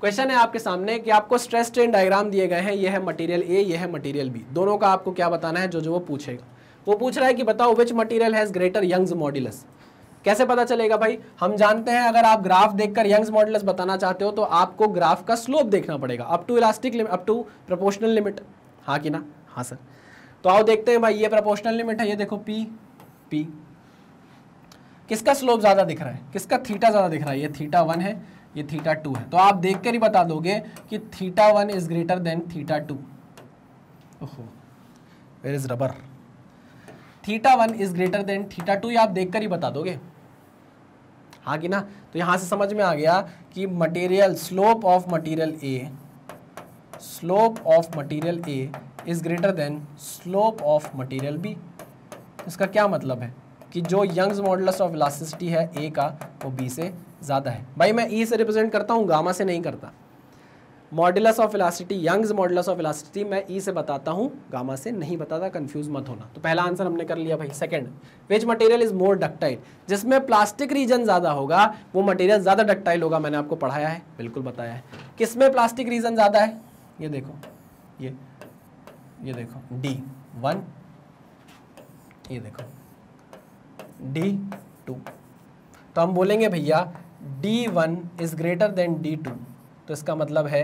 क्वेश्चन है आपके सामने कि आपको स्ट्रेस ट्रेन डायग्राम दिए गए हैं यह है मटेरियल ए यह है मटेरियल बी दोनों का आपको क्या बताना है जो जो वो पूछेगा वो पूछ रहा है कि बताओ which material has greater Young's modulus कैसे पता चलेगा भाई हम जानते हैं अगर आप ग्राफ देखकर यंग्स मॉड्यूलस बताना चाहते हो तो आपको ग्राफ का स्लोप देखना पड़ेगा up to elastic up to proportional limit हाँ कि ना हाँ सर तो आओ देखते हैं भाई ये प्रोपोर्शनल लिमिट है ये देखो पी पी किसका स्लोप ज़्यादा दिख रहा है किसका थीटा ज़्यादा दिख रहा है ये थीटा वन है ये थीटा टू है तो आप देख कर ही बता दोगे कि theta one is greater than theta two ओहो where is rubber theta one is greater than theta two ये आप देख कर ही बता दोगे हाँ कि ना तो यहां से समझ में आ गया कि material slope of material A slope of material A is greater than slope of material B इसका क्या मतलब है कि जो यंग्स मॉडल्स ऑफ इलास्टिसिटी है ए का वो बी से ज़्यादा है भाई मैं ई e से रिप्रेजेंट करता हूँ गामा से नहीं करता modulus of elasticity Young's modulus of elasticity मैं ई e से बताता हूँ गामा से नहीं बताता कन्फ्यूज मत होना तो पहला आंसर हमने कर लिया भाई second which material is more ductile जिसमें प्लास्टिक रीजन ज़्यादा होगा वो मटेरियल ज़्यादा डक्टाइल होगा मैंने आपको पढ़ाया है बिल्कुल बताया है किसमें प्लास्टिक रीजन ज़्यादा है ये देखो ये ये देखो डी वन ये देखो डी टू तो हम बोलेंगे भैया D one is greater than D two तो इसका मतलब है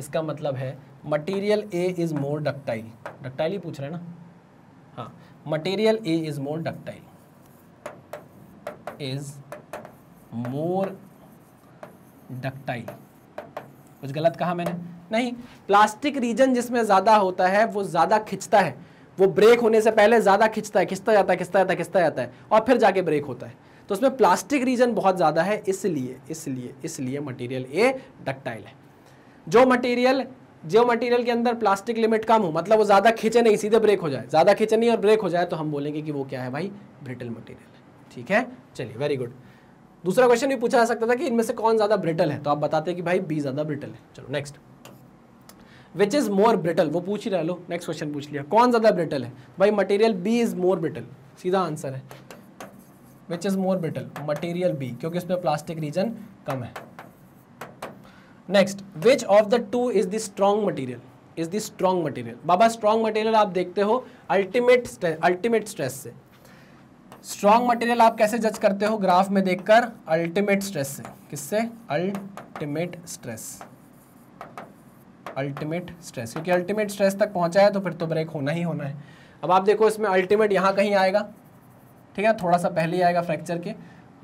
इसका मतलब है material A is more ductile ductile ही पूछ रहे हैं ना हाँ material A is more ductile is more ductile कुछ गलत कहा मैंने नहीं प्लास्टिक रीजन जिसमें ज़्यादा होता है वो ज़्यादा खिंचता है वो ब्रेक होने से पहले ज़्यादा खिंचता है खिंचता जाता है खिंचता जाता है खिंचता जाता है और फिर जाके ब्रेक होता है तो उसमें प्लास्टिक रीजन बहुत ज़्यादा है इसलिए इसलिए इसलिए मटेरियल ए डक्टाइल है जो मटेरियल जो मटेरियल के अंदर प्लास्टिक लिमिट कम हो मतलब वो ज़्यादा खींचे नहीं सीधे ब्रेक हो जाए ज़्यादा खींचे नहीं और ब्रेक हो जाए तो हम बोलेंगे कि वो क्या है भाई ब्रिटल मटेरियल ठीक है चलिए वेरी गुड दूसरा क्वेश्चन भी पूछा जा सकता था कि इनमें से कौन ज़्यादा ब्रिटल है तो आप बताते हैं कि भाई बी ज़्यादा ब्रिटल है चलो next which is more brittle वो पूछ ही रहा लो नेक्स्ट क्वेश्चन पूछ लिया कौन ज़्यादा ब्रिटल है भाई material B is more brittle सीधा आंसर है which is more brittle material B क्योंकि उसमें प्लास्टिक रीजन कम है next which of the two is the strong material is the strong material बाबा स्ट्रॉन्ग मटीरियल आप देखते हो अल्टीमेट अल्टीमेट स्ट्रेस से स्ट्रॉन्ग मटेरियल आप कैसे जज करते हो ग्राफ में देखकर अल्टीमेट स्ट्रेस से किससे अल्टीमेट स्ट्रेस अल्टीमेट स्ट्रेस क्योंकि अल्टीमेट स्ट्रेस तक पहुंचा है तो फिर तो ब्रेक होना ही होना है अब आप देखो इसमें अल्टीमेट यहाँ कहीं आएगा ठीक है थोड़ा सा पहले आएगा फ्रैक्चर के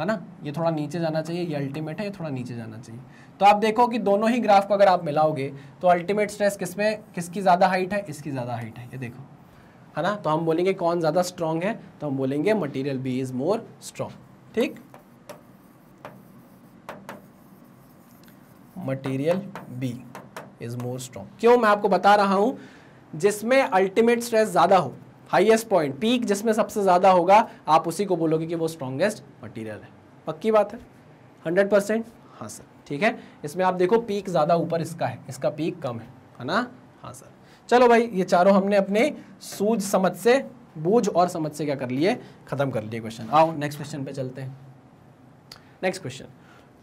है ना ये थोड़ा नीचे जाना चाहिए ये अल्टीमेट है ये थोड़ा नीचे जाना चाहिए तो आप देखो कि दोनों ही ग्राफ को अगर आप मिलाओगे तो अल्टीमेट स्ट्रेस किस में किसकी ज़्यादा हाइट है इसकी ज़्यादा हाइट है ये देखो है ना तो हम बोलेंगे कौन ज़्यादा स्ट्रॉन्ग है तो हम बोलेंगे material B is more strong ठीक material B is more strong क्यों मैं आपको बता रहा हूं जिसमें अल्टीमेट स्ट्रेस ज़्यादा हो हाइएस्ट पॉइंट पीक जिसमें सबसे ज़्यादा होगा आप उसी को बोलोगे कि वो स्ट्रॉन्गेस्ट मटीरियल है पक्की बात है हंड्रेड परसेंट हाँ सर ठीक है इसमें आप देखो पीक ज़्यादा ऊपर इसका है इसका पीक कम है है ना हाँ सर चलो भाई ये चारों हमने अपने सूझ समझ से बूझ और समझ से क्या कर लिए खत्म कर लिए क्वेश्चन आओ नेक्स्ट क्वेश्चन पे चलते हैं next question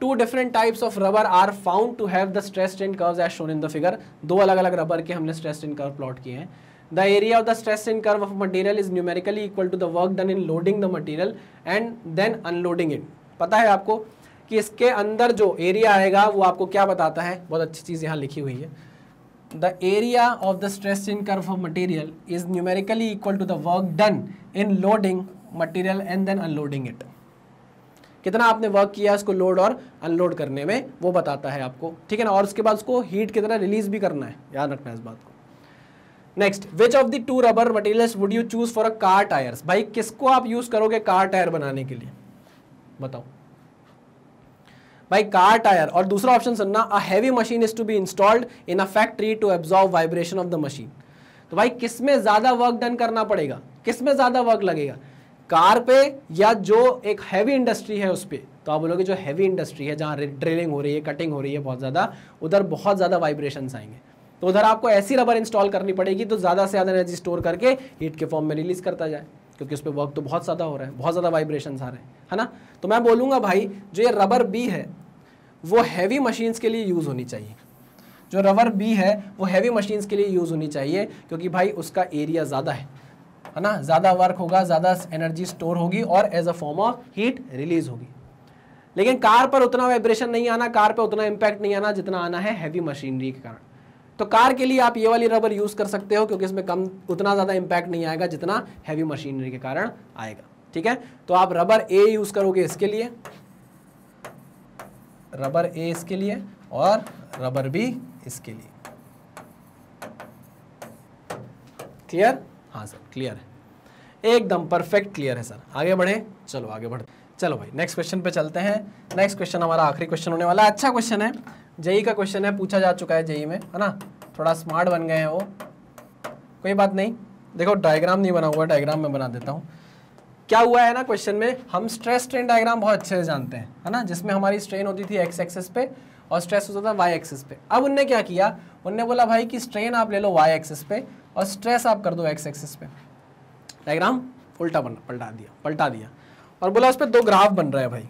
two different types of rubber are found to have the stress strain curve as shown in the figure दो अलग अलग रबर के हमने स्ट्रेस स्ट्रेन कर्व प्लॉट किए हैं the area of the stress strain curve of material is numerically equal to the work done in loading the material and then unloading it पता है आपको कि इसके अंदर जो एरिया आएगा वो आपको क्या बताता है बहुत अच्छी चीज़ यहाँ लिखी हुई है the area of the stress strain curve of material is numerically equal to the work done in loading material and then unloading it कितना आपने वर्क किया है उसको लोड और अनलोड करने में वो बताता है आपको ठीक है ना और उसके बाद उसको हीट कितना रिलीज भी करना है याद रखना इस बात को next which of the two rubber materials would you choose for a car tyres भाई किसको आप यूज करोगे कार टायर बनाने के लिए बताओ भाई कार टायर और दूसरा ऑप्शन सुनना a heavy machine is to be installed in a factory to absorb vibration of the machine तो भाई किसमें ज़्यादा वर्क डन करना पड़ेगा किसमें ज़्यादा वर्क लगेगा कार पे या जो एक हैवी इंडस्ट्री है उस पर तो आप बोलोगे जो हैवी इंडस्ट्री है जहाँ ड्रिलिंग हो रही है कटिंग हो रही है बहुत ज़्यादा उधर बहुत ज़्यादा वाइब्रेशंस आएंगे तो उधर आपको ऐसी रबर इंस्टॉल करनी पड़ेगी तो ज़्यादा से ज़्यादा एनर्जी स्टोर करके हीट के फॉर्म में रिलीज़ करता जाए क्योंकि उस पर वर्क तो बहुत ज़्यादा हो रहा है बहुत ज़्यादा वाइब्रेशन आ रहे हैं है ना तो मैं बोलूँगा भाई जो ये रबर बी है वो हैवी मशीन्स के लिए यूज़ होनी चाहिए जो रबर बी है वो हैवी मशीन्स के लिए यूज़ होनी चाहिए क्योंकि भाई उसका एरिया ज़्यादा है है ना ज़्यादा वर्क होगा ज़्यादा एनर्जी स्टोर होगी और as a form of heat release होगी लेकिन कार पर उतना वाइब्रेशन नहीं आना कार पर उतना इंपैक्ट नहीं आना जितना आना है हैवी मशीनरी के कारण तो कार के लिए आप ये वाली रबर यूज़ कर सकते हो क्योंकि इसमें कम उतना ज़्यादा इंपैक्ट नहीं आएगा जितना हैवी मशीनरी के कारण आएगा ठीक है तो आप रबर ए यूज़ करोगे इसके लिए रबर ए इसके लिए और रबर बी इसके लिए क्लियर हाँ सर क्लियर है एकदम परफेक्ट क्लियर है सर आगे बढ़े चलो आगे बढ़ चलो भाई नेक्स्ट क्वेश्चन पे चलते हैं नेक्स्ट क्वेश्चन हमारा आखिरी क्वेश्चन होने वाला है अच्छा क्वेश्चन है जेई का क्वेश्चन है पूछा जा चुका है जेई में है ना थोड़ा स्मार्ट बन गए हैं वो कोई बात नहीं देखो डायग्राम नहीं बना हुआ डायग्राम में बना देता हूँ क्या हुआ है ना क्वेश्चन में हम स्ट्रेस स्ट्रेन डायग्राम बहुत अच्छे से जानते हैं है ना जिसमें हमारी स्ट्रेन होती थी एक्स एक्सेस पे और स्ट्रेस होता था वाई एक्सेस पे अब उनने क्या किया उनने बोला भाई कि स्ट्रेन आप ले लो वाई एक्सेस पे और स्ट्रेस आप कर दो एक्स एक्सेस पे डायग्राम उल्टा बना पलटा दिया पलटा दिया और बोला उस पर दो ग्राफ बन रहा है भाई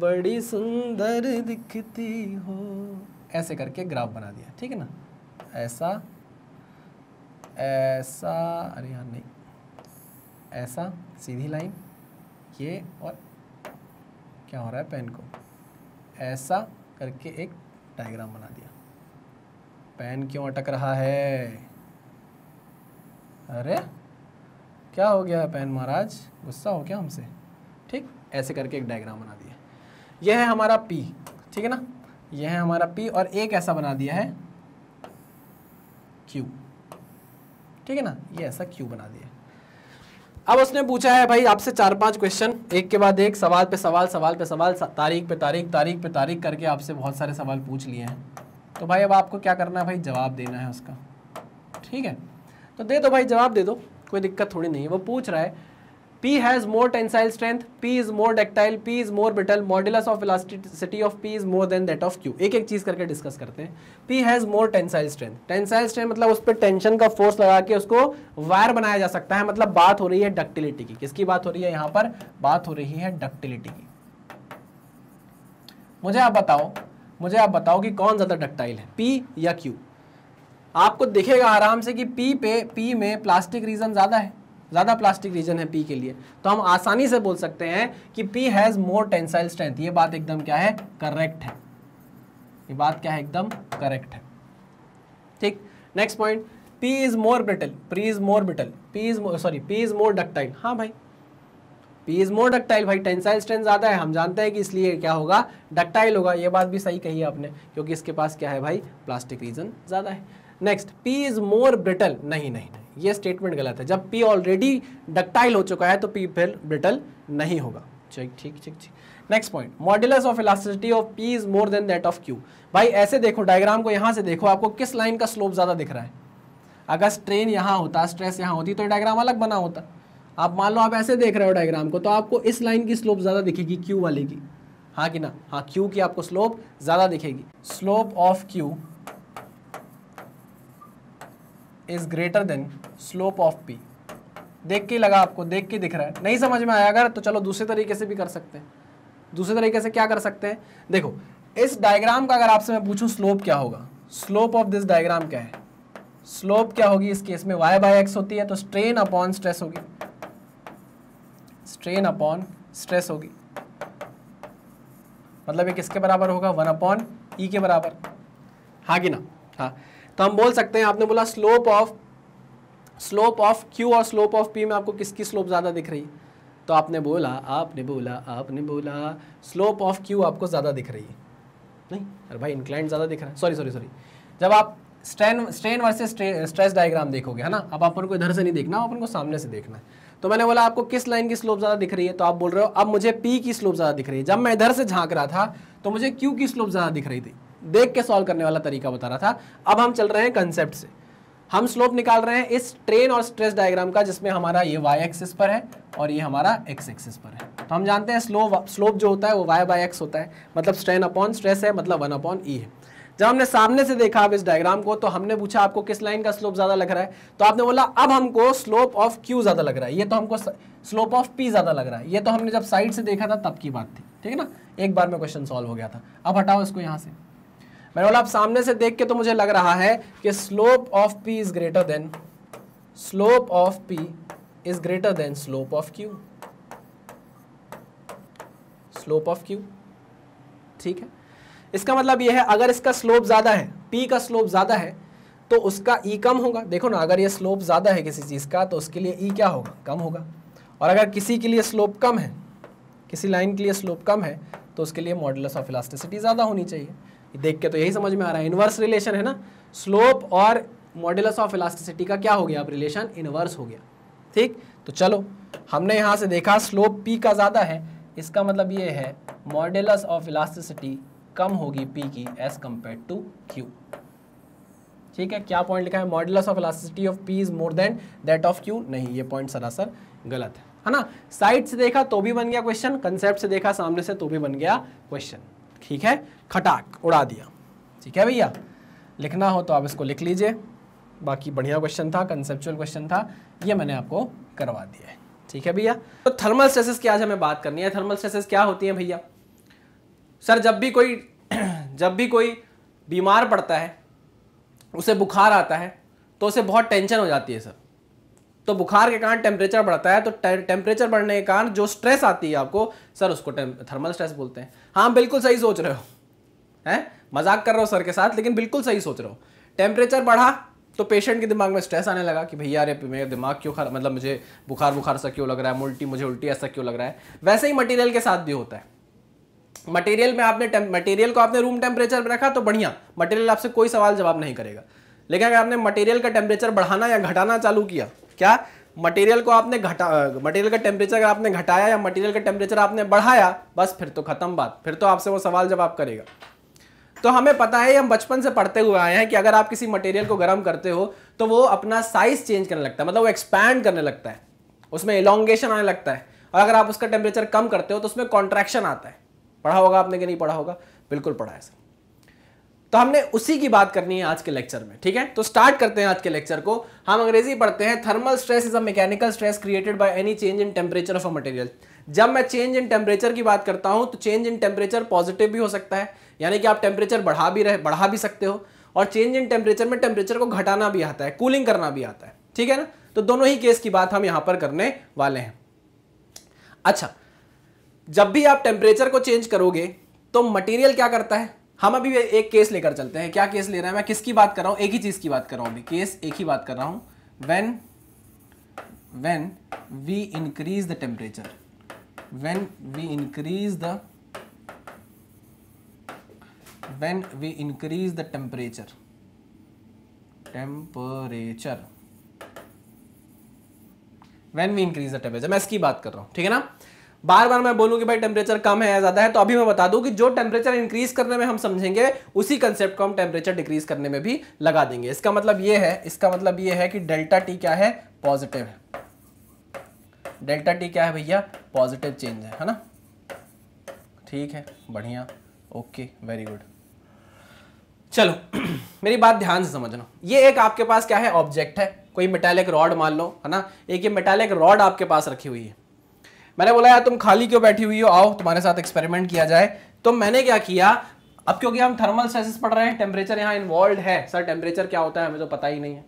बड़ी सुंदर दिखती हो ऐसे करके ग्राफ बना दिया ठीक है ना ऐसा ऐसा अरे यार नहीं ऐसा सीधी लाइन ये और क्या हो रहा है पेन को ऐसा करके एक डायग्राम बना दिया पेन क्यों अटक रहा है अरे क्या हो गया पेन महाराज गुस्सा हो गया हमसे ठीक ऐसे करके एक डायग्राम बना दिया यह है हमारा पी ठीक है ना यह है हमारा पी और एक ऐसा बना दिया है क्यू ठीक है ना ये ऐसा क्यू बना दिया अब उसने पूछा है भाई आपसे चार पांच क्वेश्चन एक के बाद एक सवाल पे सवाल सवाल पे सवाल तारीख पे तारीख तारीख पे तारीख करके आपसे बहुत सारे सवाल पूछ लिए हैं तो भाई अब आपको क्या करना है भाई जवाब देना है उसका ठीक है तो दे दो भाई जवाब दे दो कोई दिक्कत थोड़ी नहीं है वो पूछ रहा है P has more tensile strength, P is more ductile, P is more brittle, modulus of elasticity of P is more than that of Q. एक एक चीज़ करके डिस्कस करते हैं P has more tensile strength. Tensile strength मतलब उस पर tension का force लगा के उसको वायर बनाया जा सकता है मतलब बात हो रही है डक्टिलिटी की किसकी बात हो रही है यहाँ पर बात हो रही है डक्टिलिटी की मुझे आप बताओ मुझे आप बताओ कि कौन ज़्यादा डक्टाइल है पी या क्यू आपको दिखेगा आराम से कि पी पे पी में प्लास्टिक रीजन ज़्यादा है ज़्यादा प्लास्टिक रीजन है पी के लिए तो हम आसानी से बोल सकते हैं कि P has more tensile strength ये बात एकदम क्या है करेक्ट है ये बात क्या है एकदम करेक्ट है ठीक next point P is more brittle P is more brittle P is sorry P is more ductile हाँ भाई पी इज मोर डक्टाइल भाई टेंसाइल स्ट्रेंथ ज़्यादा है हम जानते हैं कि इसलिए क्या होगा डक्टाइल होगा ये बात भी सही कही है आपने क्योंकि इसके पास क्या है भाई प्लास्टिक रीजन ज़्यादा है next P is more brittle नहीं नहीं नहीं ये स्टेटमेंट गलत है जब पी ऑलरेडी डक्टाइल हो चुका है तो पी फिर ब्रिटल नहीं होगा ठीक ठीक ठीक ठीक next point modulus of elasticity of P is more than that of Q भाई ऐसे देखो डायग्राम को यहाँ से देखो आपको किस लाइन का स्लोप ज़्यादा दिख रहा है अगर स्ट्रेन यहाँ होता स्ट्रेस यहाँ होती तो डायग्राम अलग बना होता आप मान लो आप ऐसे देख रहे हो डायग्राम को तो आपको इस लाइन की स्लोप ज़्यादा दिखेगी क्यू वाले की हाँ कि ना हाँ क्यू की आपको स्लोप ज़्यादा दिखेगी slope of Q is greater than slope of P देख के लगा आपको देख के दिख रहा है नहीं समझ में आया अगर तो चलो दूसरे तरीके से भी कर सकते हैं दूसरे तरीके से क्या कर सकते हैं देखो इस डायग्राम का अगर आपसे मैं पूछूं स्लोप क्या होगा स्लोप ऑफ दिस डायग्राम क्या है स्लोप क्या होगी इस केस में वाई बाई एक्स होती है तो स्ट्रेन अपॉन स्ट्रेस होगी स्ट्रेन अपॉन स्ट्रेस होगी मतलब ये किसके बराबर होगा वन अपॉन ई के बराबर हाँ कि ना हाँ तो हम बोल सकते हैं आपने बोला slope of slope of Q और स्लोप ऑफ पी में आपको किसकी स्लोप ज़्यादा दिख रही है तो आपने बोला आपने बोला आपने बोला स्लोप ऑफ क्यू आपको ज़्यादा दिख रही है नहीं अरे भाई इंक्लाइंट ज़्यादा दिख रहा है सॉरी सॉरी सॉरी जब आप strain strain versus stress diagram देखोगे है ना अब अपन को इधर से नहीं देखना अपन को सामने से देखना है तो मैंने बोला आपको किस लाइन की स्लोप ज़्यादा दिख रही है तो आप बोल रहे हो अब मुझे पी की स्लोप ज़्यादा दिख रही है जब मैं इधर से झांक रहा था तो मुझे क्यू की स्लोप ज़्यादा दिख रही थी देख के सॉल्व करने वाला तरीका बता रहा था अब हम चल रहे हैं कंसेप्ट से हम स्लोप निकाल रहे हैं इस ट्रेन और स्ट्रेस डायग्राम का जिसमें हमारा ये वाई एक्सिस पर है और ये हमारा एक्स एक्सिस पर है तो हम जानते हैं स्लोप स्लोप जो होता है वो वाई बाई एक्स होता है मतलब स्ट्रेन अपॉन स्ट्रेस है मतलब वन अपॉन ई है जब हमने सामने से देखा अब इस डायग्राम को तो हमने पूछा आपको किस लाइन का स्लोप ज़्यादा लग रहा है तो आपने बोला अब हमको स्लोप ऑफ क्यू ज़्यादा लग रहा है ये तो हमको स्लोप ऑफ पी ज़्यादा लग रहा है ये तो हमने जब साइड से देखा था तब की बात थी ठीक है ना एक बार में क्वेश्चन सॉल्व हो गया था अब हटाओ इसको यहां से मैंने बोला आप सामने से देख के तो मुझे लग रहा है कि slope of P is greater than slope of P is greater than slope of Q slope of Q ठीक है इसका मतलब ये है अगर इसका स्लोप ज़्यादा है पी का स्लोप ज़्यादा है तो उसका ई e कम होगा देखो ना अगर ये स्लोप ज़्यादा है किसी चीज़ का तो उसके लिए ई e क्या होगा कम होगा और अगर किसी के लिए स्लोप कम है किसी लाइन के लिए स्लोप कम है तो उसके लिए मॉडल्स ऑफ इलास्टिसिटी ज़्यादा होनी चाहिए देख के तो यही समझ में आ रहा है इन्वर्स रिलेशन है ना स्लोप और मॉडल्स ऑफ इलास्टिसिटी का क्या हो गया अब रिलेशन इन्वर्स हो गया ठीक तो चलो हमने यहाँ से देखा स्लोप पी का ज़्यादा है इसका मतलब ये है मॉडलस ऑफ इलास्टिसिटी कम होगी पी की एज कम्पेयर टू क्यू ठीक है क्या पॉइंट लिखा है modulus of elasticity of P is more than that of Q नहीं ये पॉइंट सरासर गलत है है ना साइड से देखा तो भी बन गया क्वेश्चन कंसेप्ट से देखा सामने से तो भी बन गया क्वेश्चन ठीक है खटाक उड़ा दिया ठीक है भैया लिखना हो तो आप इसको लिख लीजिए बाकी बढ़िया क्वेश्चन था कंसेप्चुअल क्वेश्चन था ये मैंने आपको करवा दिया है ठीक है भैया तो थर्मल स्ट्रेसेस की आज हमें बात करनी है थर्मल स्ट्रेसेस क्या होती है भैया सर जब भी कोई [clears throat] जब भी कोई बीमार पड़ता है उसे बुखार आता है तो उसे बहुत टेंशन हो जाती है सर तो बुखार के कारण टेम्परेचर बढ़ता है तो टेम्परेचर बढ़ने के कारण जो स्ट्रेस आती है आपको सर उसको थर्मल स्ट्रेस बोलते हैं हाँ बिल्कुल सही सोच रहे हो हैं मजाक कर रहे हो सर के साथ लेकिन बिल्कुल सही सोच रहे हो टेम्परेचर बढ़ा तो पेशेंट के दिमाग में स्ट्रेस आने लगा कि भैया अरे मेरे दिमाग क्यों खराब मतलब मुझे बुखार बुखार सा क्यों लग रहा है उल्टी मुझे उल्टी ऐसा क्यों लग रहा है वैसे ही मटेरियल के साथ भी होता है मटेरियल में आपने मटेरियल को आपने रूम टेम्परेचर में रखा तो बढ़िया मटेरियल आपसे कोई सवाल जवाब नहीं करेगा लेकिन अगर आपने मटेरियल का टेम्परेचर बढ़ाना या घटाना चालू किया क्या मटेरियल को आपने घटा मटेरियल का टेम्परेचर अगर आपने घटाया या मटेरियल का टेम्परेचर आपने बढ़ाया बस फिर तो खत्म बात फिर तो आपसे वो सवाल जवाब करेगा तो हमें पता है हम बचपन से पढ़ते हुए आए हैं कि अगर आप किसी मटेरियल को गर्म करते हो तो वो अपना साइज चेंज करने लगता है मतलब वो एक्सपैंड करने लगता है उसमें इलोंगेशन आने लगता है और अगर आप उसका टेम्परेचर कम करते हो तो उसमें कॉन्ट्रैक्शन आता है पढ़ा होगा आपने कि नहीं पढ़ा होगा बिल्कुल पढ़ा है सर तो हमने उसी की बात करनी है आज के लेक्चर में ठीक है तो स्टार्ट करते हैं आज के लेक्चर को हम अंग्रेजी पढ़ते हैं thermal stress is a mechanical stress created by any change in temperature of a material जब मैं चेंज इन टेम्परेचर की बात करता हूं तो चेंज इन टेम्परेचर पॉजिटिव भी हो सकता है यानी कि आप टेम्परेचर बढ़ा भी रहे बढ़ा भी सकते हो और चेंज इन टेम्परेचर में टेम्परेचर को घटाना भी आता है कूलिंग करना भी आता है ठीक है ना तो दोनों ही केस की बात हम यहां पर करने वाले हैं अच्छा जब भी आप टेम्परेचर को चेंज करोगे तो मटेरियल क्या करता है हम अभी एक केस लेकर चलते हैं क्या केस ले रहे हैं मैं किसकी बात कर रहा हूं एक ही चीज़ की बात कर रहा हूं अभी केस एक ही बात कर रहा हूं when when we increase the temperature when we increase the when we increase the temperature temperature when we increase the temperature मैं इसकी बात कर रहा हूं ठीक है ना बार बार मैं बोलूँ कि भाई टेम्परेचर कम है या ज़्यादा है तो अभी मैं बता दूँ कि जो टेम्परेचर इंक्रीज करने में हम समझेंगे उसी कंसेप्ट को हम टेम्परेचर डिक्रीज करने में भी लगा देंगे इसका मतलब ये है इसका मतलब ये है कि डेल्टा टी क्या है पॉजिटिव है डेल्टा टी क्या है भैया पॉजिटिव चेंज है है ना ठीक है बढ़िया ओके वेरी गुड चलो [clears throat] मेरी बात ध्यान से समझना ये एक आपके पास क्या है ऑब्जेक्ट है कोई मेटालिक रॉड मान लो है ना एक ये मेटालिक रॉड आपके पास रखी हुई है मैंने बोला यार तुम खाली क्यों बैठी हुई हो आओ तुम्हारे साथ एक्सपेरिमेंट किया जाए तो मैंने क्या किया अब क्योंकि हम थर्मल स्ट्रेसेस पढ़ रहे हैं टेम्परेचर यहां इन्वॉल्व है सर टेम्परेचर क्या होता है हमें तो पता ही नहीं है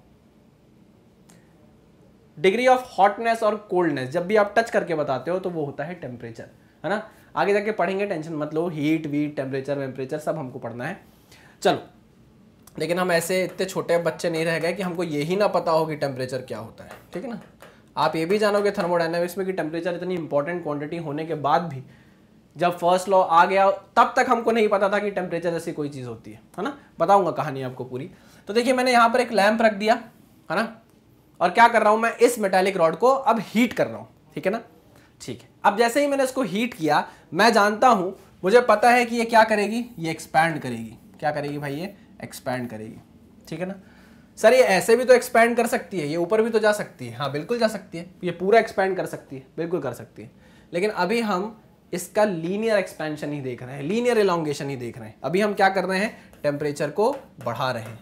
डिग्री ऑफ हॉटनेस और कोल्डनेस जब भी आप टच करके बताते हो तो वो होता है टेम्परेचर है ना आगे जाके पढ़ेंगे टेंशन मत लो हीट वीट टेम्परेचर वेम्परेचर सब हमको पढ़ना है चलो लेकिन हम ऐसे इतने छोटे बच्चे नहीं रह गए कि हमको यही ना पता हो कि टेम्परेचर क्या होता है ठीक है ना आप ये भी जानोगे थर्मोडाइनमिक्स में कि टेम्परेचर इतनी इंपॉर्टेंट क्वांटिटी होने के बाद भी जब फर्स्ट लॉ आ गया तब तक हमको नहीं पता था कि टेम्परेचर ऐसी कोई चीज़ होती है है ना बताऊंगा कहानी आपको पूरी तो देखिए मैंने यहाँ पर एक लैम्प रख दिया है ना और क्या कर रहा हूँ मैं इस मेटेलिक रॉड को अब हीट कर रहा हूँ ठीक है ना ठीक है अब जैसे ही मैंने इसको हीट किया मैं जानता हूँ मुझे पता है कि ये क्या करेगी ये एक्सपैंड करेगी क्या करेगी भाई ये एक्सपैंड करेगी ठीक है ना सर ये ऐसे भी तो एक्सपेंड कर सकती है ये ऊपर भी तो जा सकती है हाँ बिल्कुल जा सकती है ये पूरा एक्सपेंड कर सकती है बिल्कुल कर सकती है लेकिन अभी हम इसका लीनियर एक्सपेंशन ही देख रहे हैं लीनियर इलांगेशन ही देख रहे हैं अभी हम क्या कर रहे हैं टेम्परेचर को बढ़ा रहे हैं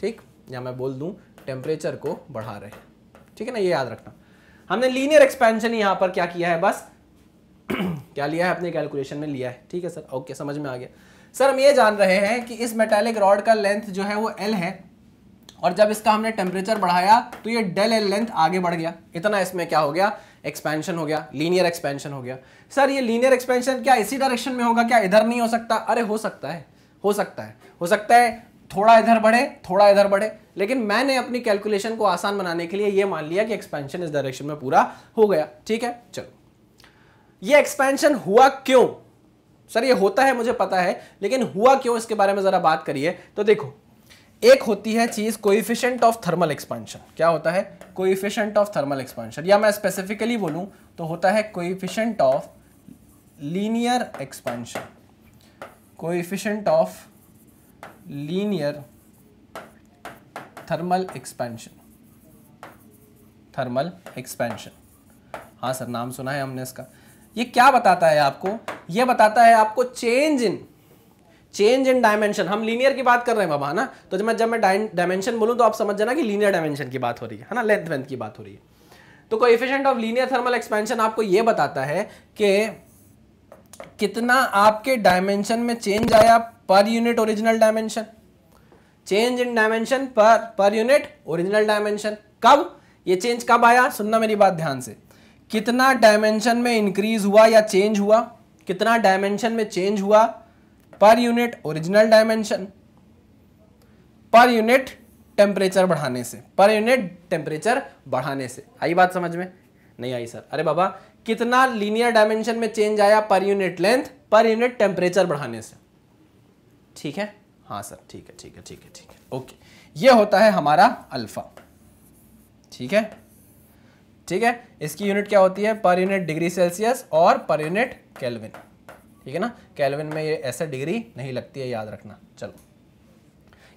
ठीक या मैं बोल दूँ टेम्परेचर को बढ़ा रहे हैं ठीक है ना ये याद रखना हमने लीनियर एक्सपेंशन यहाँ पर क्या किया है बस [clears throat] क्या लिया है अपने कैलकुलेशन में लिया है ठीक है सर ओके समझ में आ गया सर हम ये जान रहे हैं कि इस मेटेलिक रॉड का लेंथ जो है वो एल है और जब इसका हमने टेम्परेचर बढ़ाया तो ये डेल एल लेंथ आगे बढ़ गया इतना इसमें क्या हो गया एक्सपेंशन हो गया लीनियर एक्सपेंशन हो गया सर ये लीनियर एक्सपेंशन क्या इसी डायरेक्शन में होगा क्या इधर नहीं हो सकता अरे हो सकता है हो सकता है हो सकता है थोड़ा इधर बढ़े थोड़ा इधर बढ़े लेकिन मैंने अपनी कैलकुलेशन को आसान बनाने के लिए ये मान लिया कि एक्सपेंशन इस डायरेक्शन में पूरा हो गया ठीक है चलो ये एक्सपेंशन हुआ क्यों सर ये होता है मुझे पता है लेकिन हुआ क्यों इसके बारे में ज़रा बात करिए तो देखो एक होती है चीज़ कोइफिशेंट ऑफ थर्मल एक्सपेंशन क्या होता है कोइफिशेंट ऑफ थर्मल एक्सपेंशन या मैं स्पेसिफिकली बोलूं तो होता है coefficient of linear expansion coefficient of linear thermal expansion thermal expansion हाँ सर नाम सुना है हमने इसका ये क्या बताता है आपको ये बताता है आपको change in change in dimension हम लीनियर की बात कर रहे हैं बाबा है ना तो जब मैं जब मैं डायमेंशन बोलूँ तो आप समझ जाना कि लीनियर डायमेंशन की बात हो रही है है ना लेंथ वेंथ की बात हो रही है तो coefficient of linear thermal expansion आपको ये बताता है कि कितना आपके डायमेंशन में चेंज आया per unit original dimension change in dimension per per unit original dimension कब ये चेंज कब आया सुनना मेरी बात ध्यान से कितना डायमेंशन में इंक्रीज हुआ या चेंज हुआ कितना डायमेंशन में चेंज हुआ per unit original dimension per unit temperature बढ़ाने से पर यूनिट टेम्परेचर बढ़ाने से आई बात समझ में नहीं आई सर अरे बाबा कितना लीनियर डायमेंशन में चेंज आया per unit length per unit temperature बढ़ाने से ठीक है हाँ सर ठीक है ठीक है ठीक है ठीक है ओके ये होता है हमारा अल्फा ठीक है ठीक है इसकी यूनिट क्या होती है पर यूनिट डिग्री सेल्सियस और पर यूनिट केल्विन ठीक है ना कैलविन में ये ऐसा डिग्री नहीं लगती है याद रखना चलो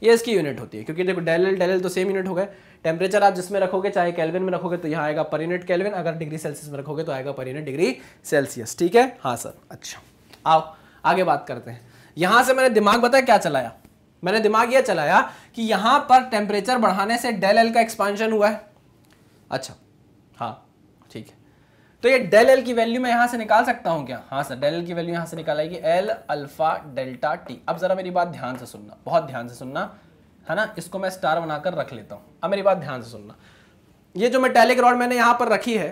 ये इसकी यूनिट होती है क्योंकि देखो डेल डेल तो सेम यूनिट हो गए टेम्परेचर आप जिसमें रखोगे चाहे कैलविन में रखोगे तो यहाँ आएगा पर यूनिट कैलविन अगर डिग्री सेल्सियस में रखोगे तो आएगा पर यूनिट डिग्री सेल्सियस ठीक है हाँ सर अच्छा आओ आगे बात करते हैं यहाँ से मैंने दिमाग बताया क्या चलाया मैंने दिमाग यह चलाया कि यहाँ पर टेम्परेचर बढ़ाने से डेल एल का एक्सपांशन हुआ है अच्छा हाँ तो ये डेल एल की वैल्यू मैं यहां से निकाल सकता हूं क्या हाँ सर डेल एल की वैल्यू यहां से निकाल आएगी एल अल्फा डेल्टा टी अब जरा मेरी बात ध्यान से सुनना बहुत ध्यान से सुनना है ना इसको मैं स्टार बनाकर रख लेता हूं अब मेरी बात ध्यान से सुनना ये जो मेटेलिक रॉड मैंने यहां पर रखी है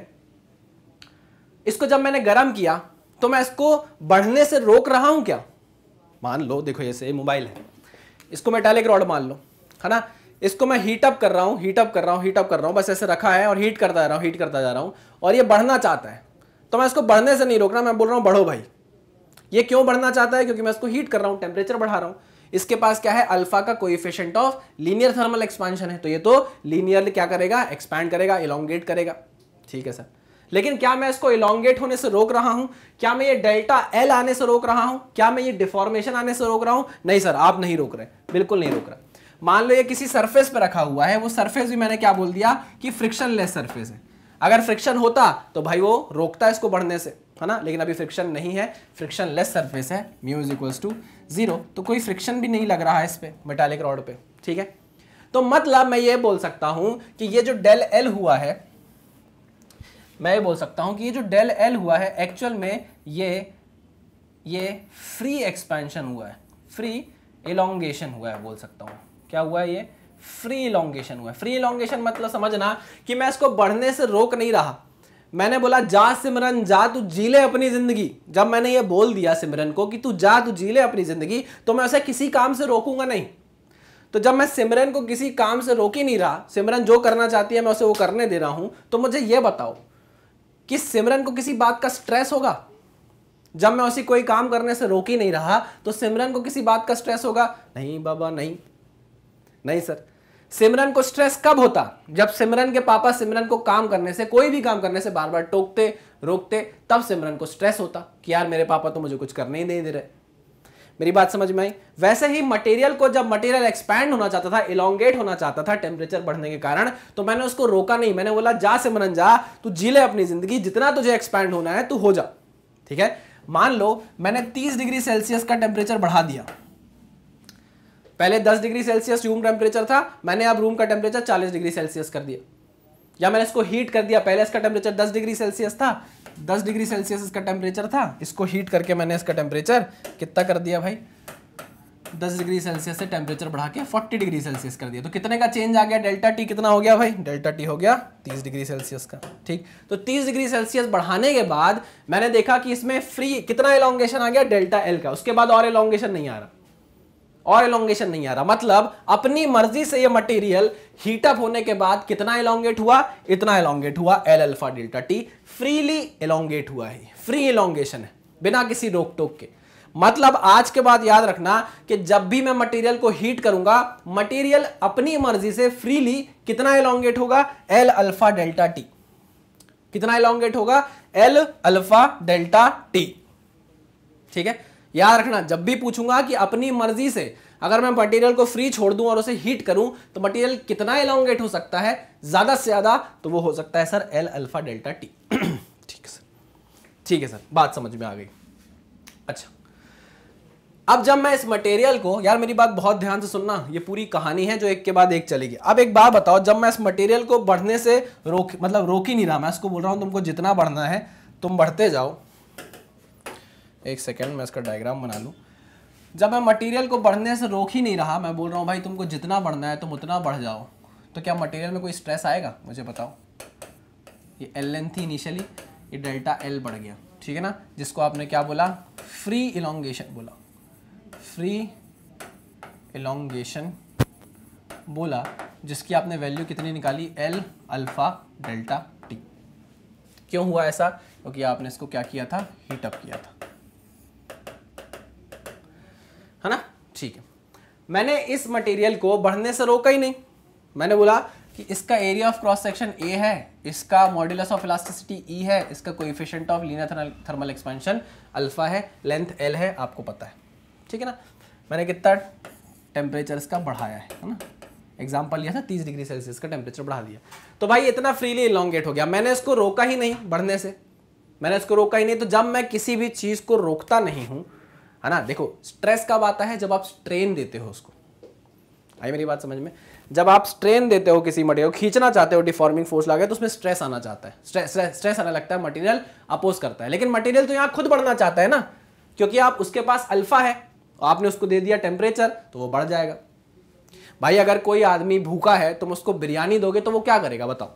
इसको जब मैंने गर्म किया तो मैं इसको बढ़ने से रोक रहा हूं क्या मान लो देखो ये से मोबाइल है इसको मेटेलिक रॉड मान लो है ना इसको मैं हीटअप कर रहा हूँ अप कर रहा हूँ अप कर रहा हूँ बस ऐसे रखा है और हीट करता जा रहा हूँ हीट करता जा रहा हूँ और ये बढ़ना चाहता है तो मैं इसको बढ़ने से नहीं रोक रहा मैं बोल रहा हूँ बढ़ो भाई ये क्यों बढ़ना चाहता है क्योंकि मैं इसको हीट कर रहा हूँ टेम्परेचर बढ़ा रहा हूँ इसके पास क्या है अल्फा का coefficient of linear thermal expansion है तो ये तो लीनियरली क्या करेगा एक्सपैंड करेगा इलांगेट करेगा ठीक है सर लेकिन क्या मैं इसको इलांगेट होने से रोक रहा हूं क्या मैं ये डेल्टा एल आने से रोक रहा हूं क्या मैं ये डिफॉर्मेशन आने से रोक रहा हूं नहीं सर आप नहीं रोक रहे बिल्कुल नहीं रोक रहा मान लो ये किसी सरफेस पर रखा हुआ है वो सरफेस भी मैंने क्या बोल दिया कि लेस सरफेस है अगर फ्रिक्शन होता तो भाई वो रोकता इसको बढ़ने से है ना लेकिन अभी फ्रिक्शन नहीं है फ्रिक्शन लेस सर्फेस है म्यूज इक्वल्स टू जीरो तो कोई फ्रिक्शन भी नहीं लग रहा है इस पर मेटालिक रॉड पे ठीक है तो मतलब मैं ये बोल सकता हूँ कि ये जो डेल एल हुआ है मैं ये बोल सकता हूँ कि ये जो डेल एल हुआ है एक्चुअल में ये ये फ्री एक्सपेंशन हुआ है फ्री एलोंगेशन हुआ है बोल सकता हूँ क्या हुआ ये फ्री इलांगेशन हुआ फ्री इलांगेशन मतलब समझना कि मैं इसको बढ़ने से रोक नहीं रहा मैंने बोला जा सिमरन जा तू जी ले अपनी जिंदगी जब मैंने ये बोल दिया सिमरन को कि तू जा तू जी ले अपनी जिंदगी तो मैं उसे किसी काम से रोकूंगा नहीं तो जब मैं सिमरन को किसी काम से रोक ही नहीं रहा सिमरन जो करना चाहती है मैं उसे वो करने दे रहा हूं तो मुझे ये बताओ कि सिमरन को किसी बात का स्ट्रेस होगा जब मैं उसे कोई काम करने से रोक ही नहीं रहा तो सिमरन को किसी बात का स्ट्रेस होगा नहीं बाबा नहीं नहीं सर सिमरन को स्ट्रेस कब होता जब सिमरन के पापा सिमरन को काम करने से कोई भी काम करने से बार बार टोकते रोकते तब सिमरन को स्ट्रेस होता कि यार मेरे पापा तो मुझे कुछ करने ही नहीं दे रहे मेरी बात समझ में आई वैसे ही मटेरियल को जब मटेरियल एक्सपैंड होना चाहता था इलांगेट होना चाहता था टेम्परेचर बढ़ने के कारण तो मैंने उसको रोका नहीं मैंने बोला जा सिमरन जा तू जी ले अपनी जिंदगी जितना तुझे एक्सपैंड होना है तू हो जा ठीक है मान लो मैंने 30 डिग्री सेल्सियस का टेम्परेचर बढ़ा दिया पहले 10 डिग्री सेल्सियस रूम टेम्परेचर था मैंने अब रूम का टेम्परेचर 40 डिग्री सेल्सियस कर दिया या मैंने इसको हीट कर दिया पहले इसका टेम्परेचर 10 डिग्री सेल्सियस था 10 डिग्री सेल्सियस इसका टेम्परेचर था इसको हीट करके मैंने इसका टेम्परेचर कितना कर दिया भाई 10 डिग्री सेल्सियस से टेम्परेचर बढ़ा के 40 डिग्री सेल्सियस कर दिया तो कितने का चेंज आ गया डेल्टा टी कितना हो गया भाई डेल्टा टी हो गया 30 डिग्री सेल्सियस का ठीक तो 30 डिग्री सेल्सियस बढ़ाने के बाद मैंने देखा कि इसमें फ्री कितना एलोंगेशन आ गया डेल्टा एल का उसके बाद और एलोंगेशन नहीं आ रहा और एलोंगेशन नहीं आ रहा मतलब अपनी मर्जी से ये मटेरियल हीटअप होने के बाद कितना एलोंगेट हुआ इतना एलोंगेट हुआ L alpha delta T freely elongate हुआ है फ्री एलोंगेशन है बिना किसी रोक टोक के मतलब आज के बाद याद रखना कि जब भी मैं मटेरियल को हीट करूंगा मटेरियल अपनी मर्जी से फ्रीली कितना एलोंगेट होगा एल अल्फा डेल्टा टी कितना एलोंगेट होगा एल अल्फा डेल्टा टी ठीक है याद रखना जब भी पूछूंगा कि अपनी मर्जी से अगर मैं मटेरियल को फ्री छोड़ दूं और उसे हीट करूं तो मटेरियल कितना एलोंगेट हो सकता है ज़्यादा से ज़्यादा तो वो हो सकता है sir L alpha delta T ठीक है सर ठीक है सर बात समझ में आ गई अच्छा अब जब मैं इस मटेरियल को यार मेरी बात बहुत ध्यान से सुनना ये पूरी कहानी है जो एक के बाद एक चलेगी अब एक बात बताओ जब मैं इस मटेरियल को बढ़ने से रोक मतलब रोक ही नहीं रहा मैं इसको बोल रहा हूं तुमको जितना बढ़ना है तुम बढ़ते जाओ एक सेकेंड मैं इसका डायग्राम बना लूँ जब मैं मटेरियल को बढ़ने से रोक ही नहीं रहा मैं बोल रहा हूँ भाई तुमको जितना बढ़ना है तुम उतना बढ़ जाओ तो क्या मटेरियल में कोई स्ट्रेस आएगा मुझे बताओ ये एल लेंथ थी इनिशियली ये डेल्टा एल बढ़ गया ठीक है ना जिसको आपने क्या बोला फ्री इलोंगेशन बोला फ्री इलोंगेशन बोला जिसकी आपने वैल्यू कितनी निकाली एल अल्फ़ा डेल्टा टी क्यों हुआ ऐसा क्योंकि आपने इसको क्या किया था हीटअप किया था है ना ठीक है मैंने इस मटेरियल को बढ़ने से रोका ही नहीं मैंने बोला कि इसका area of cross section A है इसका मॉड्यूलस ऑफ इलास्टिसिटी ई है इसका coefficient of linear thermal expansion alpha है लेंथ एल है आपको पता है ठीक है ना मैंने कितना टेम्परेचर इसका बढ़ाया है ना एग्जाम्पल लिया था तीस डिग्री सेल्सियस का टेम्परेचर बढ़ा दिया तो भाई इतना फ्रीली इलांगेट हो गया मैंने इसको रोका ही नहीं बढ़ने से मैंने इसको रोका ही नहीं तो जब मैं किसी भी चीज़ को रोकता नहीं हूँ है ना देखो स्ट्रेस कब आता है जब आप स्ट्रेन देते हो उसको आई मेरी बात समझ में जब आप स्ट्रेन देते हो किसी मटेरियल को खींचना चाहते हो डिफॉर्मिंग फोर्स लगा तो उसमें स्ट्रेस आना चाहता है स्ट्रेस स्ट्रेस, स्ट्रेस आने लगता है मटेरियल अपोज करता है लेकिन मटेरियल तो यहाँ खुद बढ़ना चाहता है ना क्योंकि आप उसके पास अल्फा है और तो आपने उसको दे दिया टेम्परेचर तो वो बढ़ जाएगा भाई अगर कोई आदमी भूखा है तुम उसको बिरयानी दोगे तो वो क्या करेगा बताओ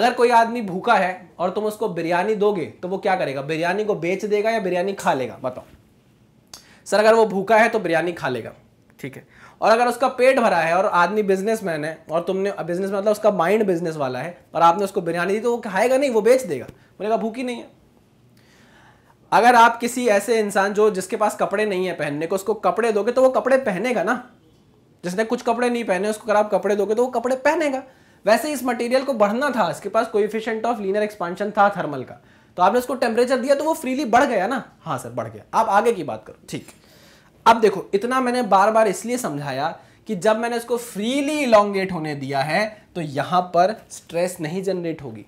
अगर कोई आदमी भूखा है और तुम उसको बिरयानी दोगे तो वो क्या करेगा बिरयानी को बेच देगा या बिरयानी खा लेगा बताओ सर अगर वो भूखा है तो बिरयानी खा लेगा ठीक है और अगर उसका पेट भरा है और आदमी बिजनेसमैन है और तुमने बिजनेस मतलब उसका माइंड बिजनेस वाला है और आपने उसको बिरयानी दी तो वो खाएगा नहीं वो बेच देगा बोलेगा भूखी नहीं है अगर आप किसी ऐसे इंसान जो जिसके पास कपड़े नहीं है पहनने को उसको कपड़े दोगे तो वो कपड़े पहनेगा ना जिसने कुछ कपड़े नहीं पहने उसको अगर आप कपड़े दोगे तो वो कपड़े पहनेगा वैसे इस मटेरियल को बढ़ना था इसके पास कोई ऑफ लीनर एक्सपांशन था थर्मल का तो आपने उसको टेम्परेचर दिया तो वो फ्रीली बढ़ गया ना हाँ सर बढ़ गया आप आगे की बात करो ठीक अब देखो इतना मैंने बार बार इसलिए समझाया कि जब मैंने उसको फ्रीली इलांगेट होने दिया है तो यहां पर स्ट्रेस नहीं जनरेट होगी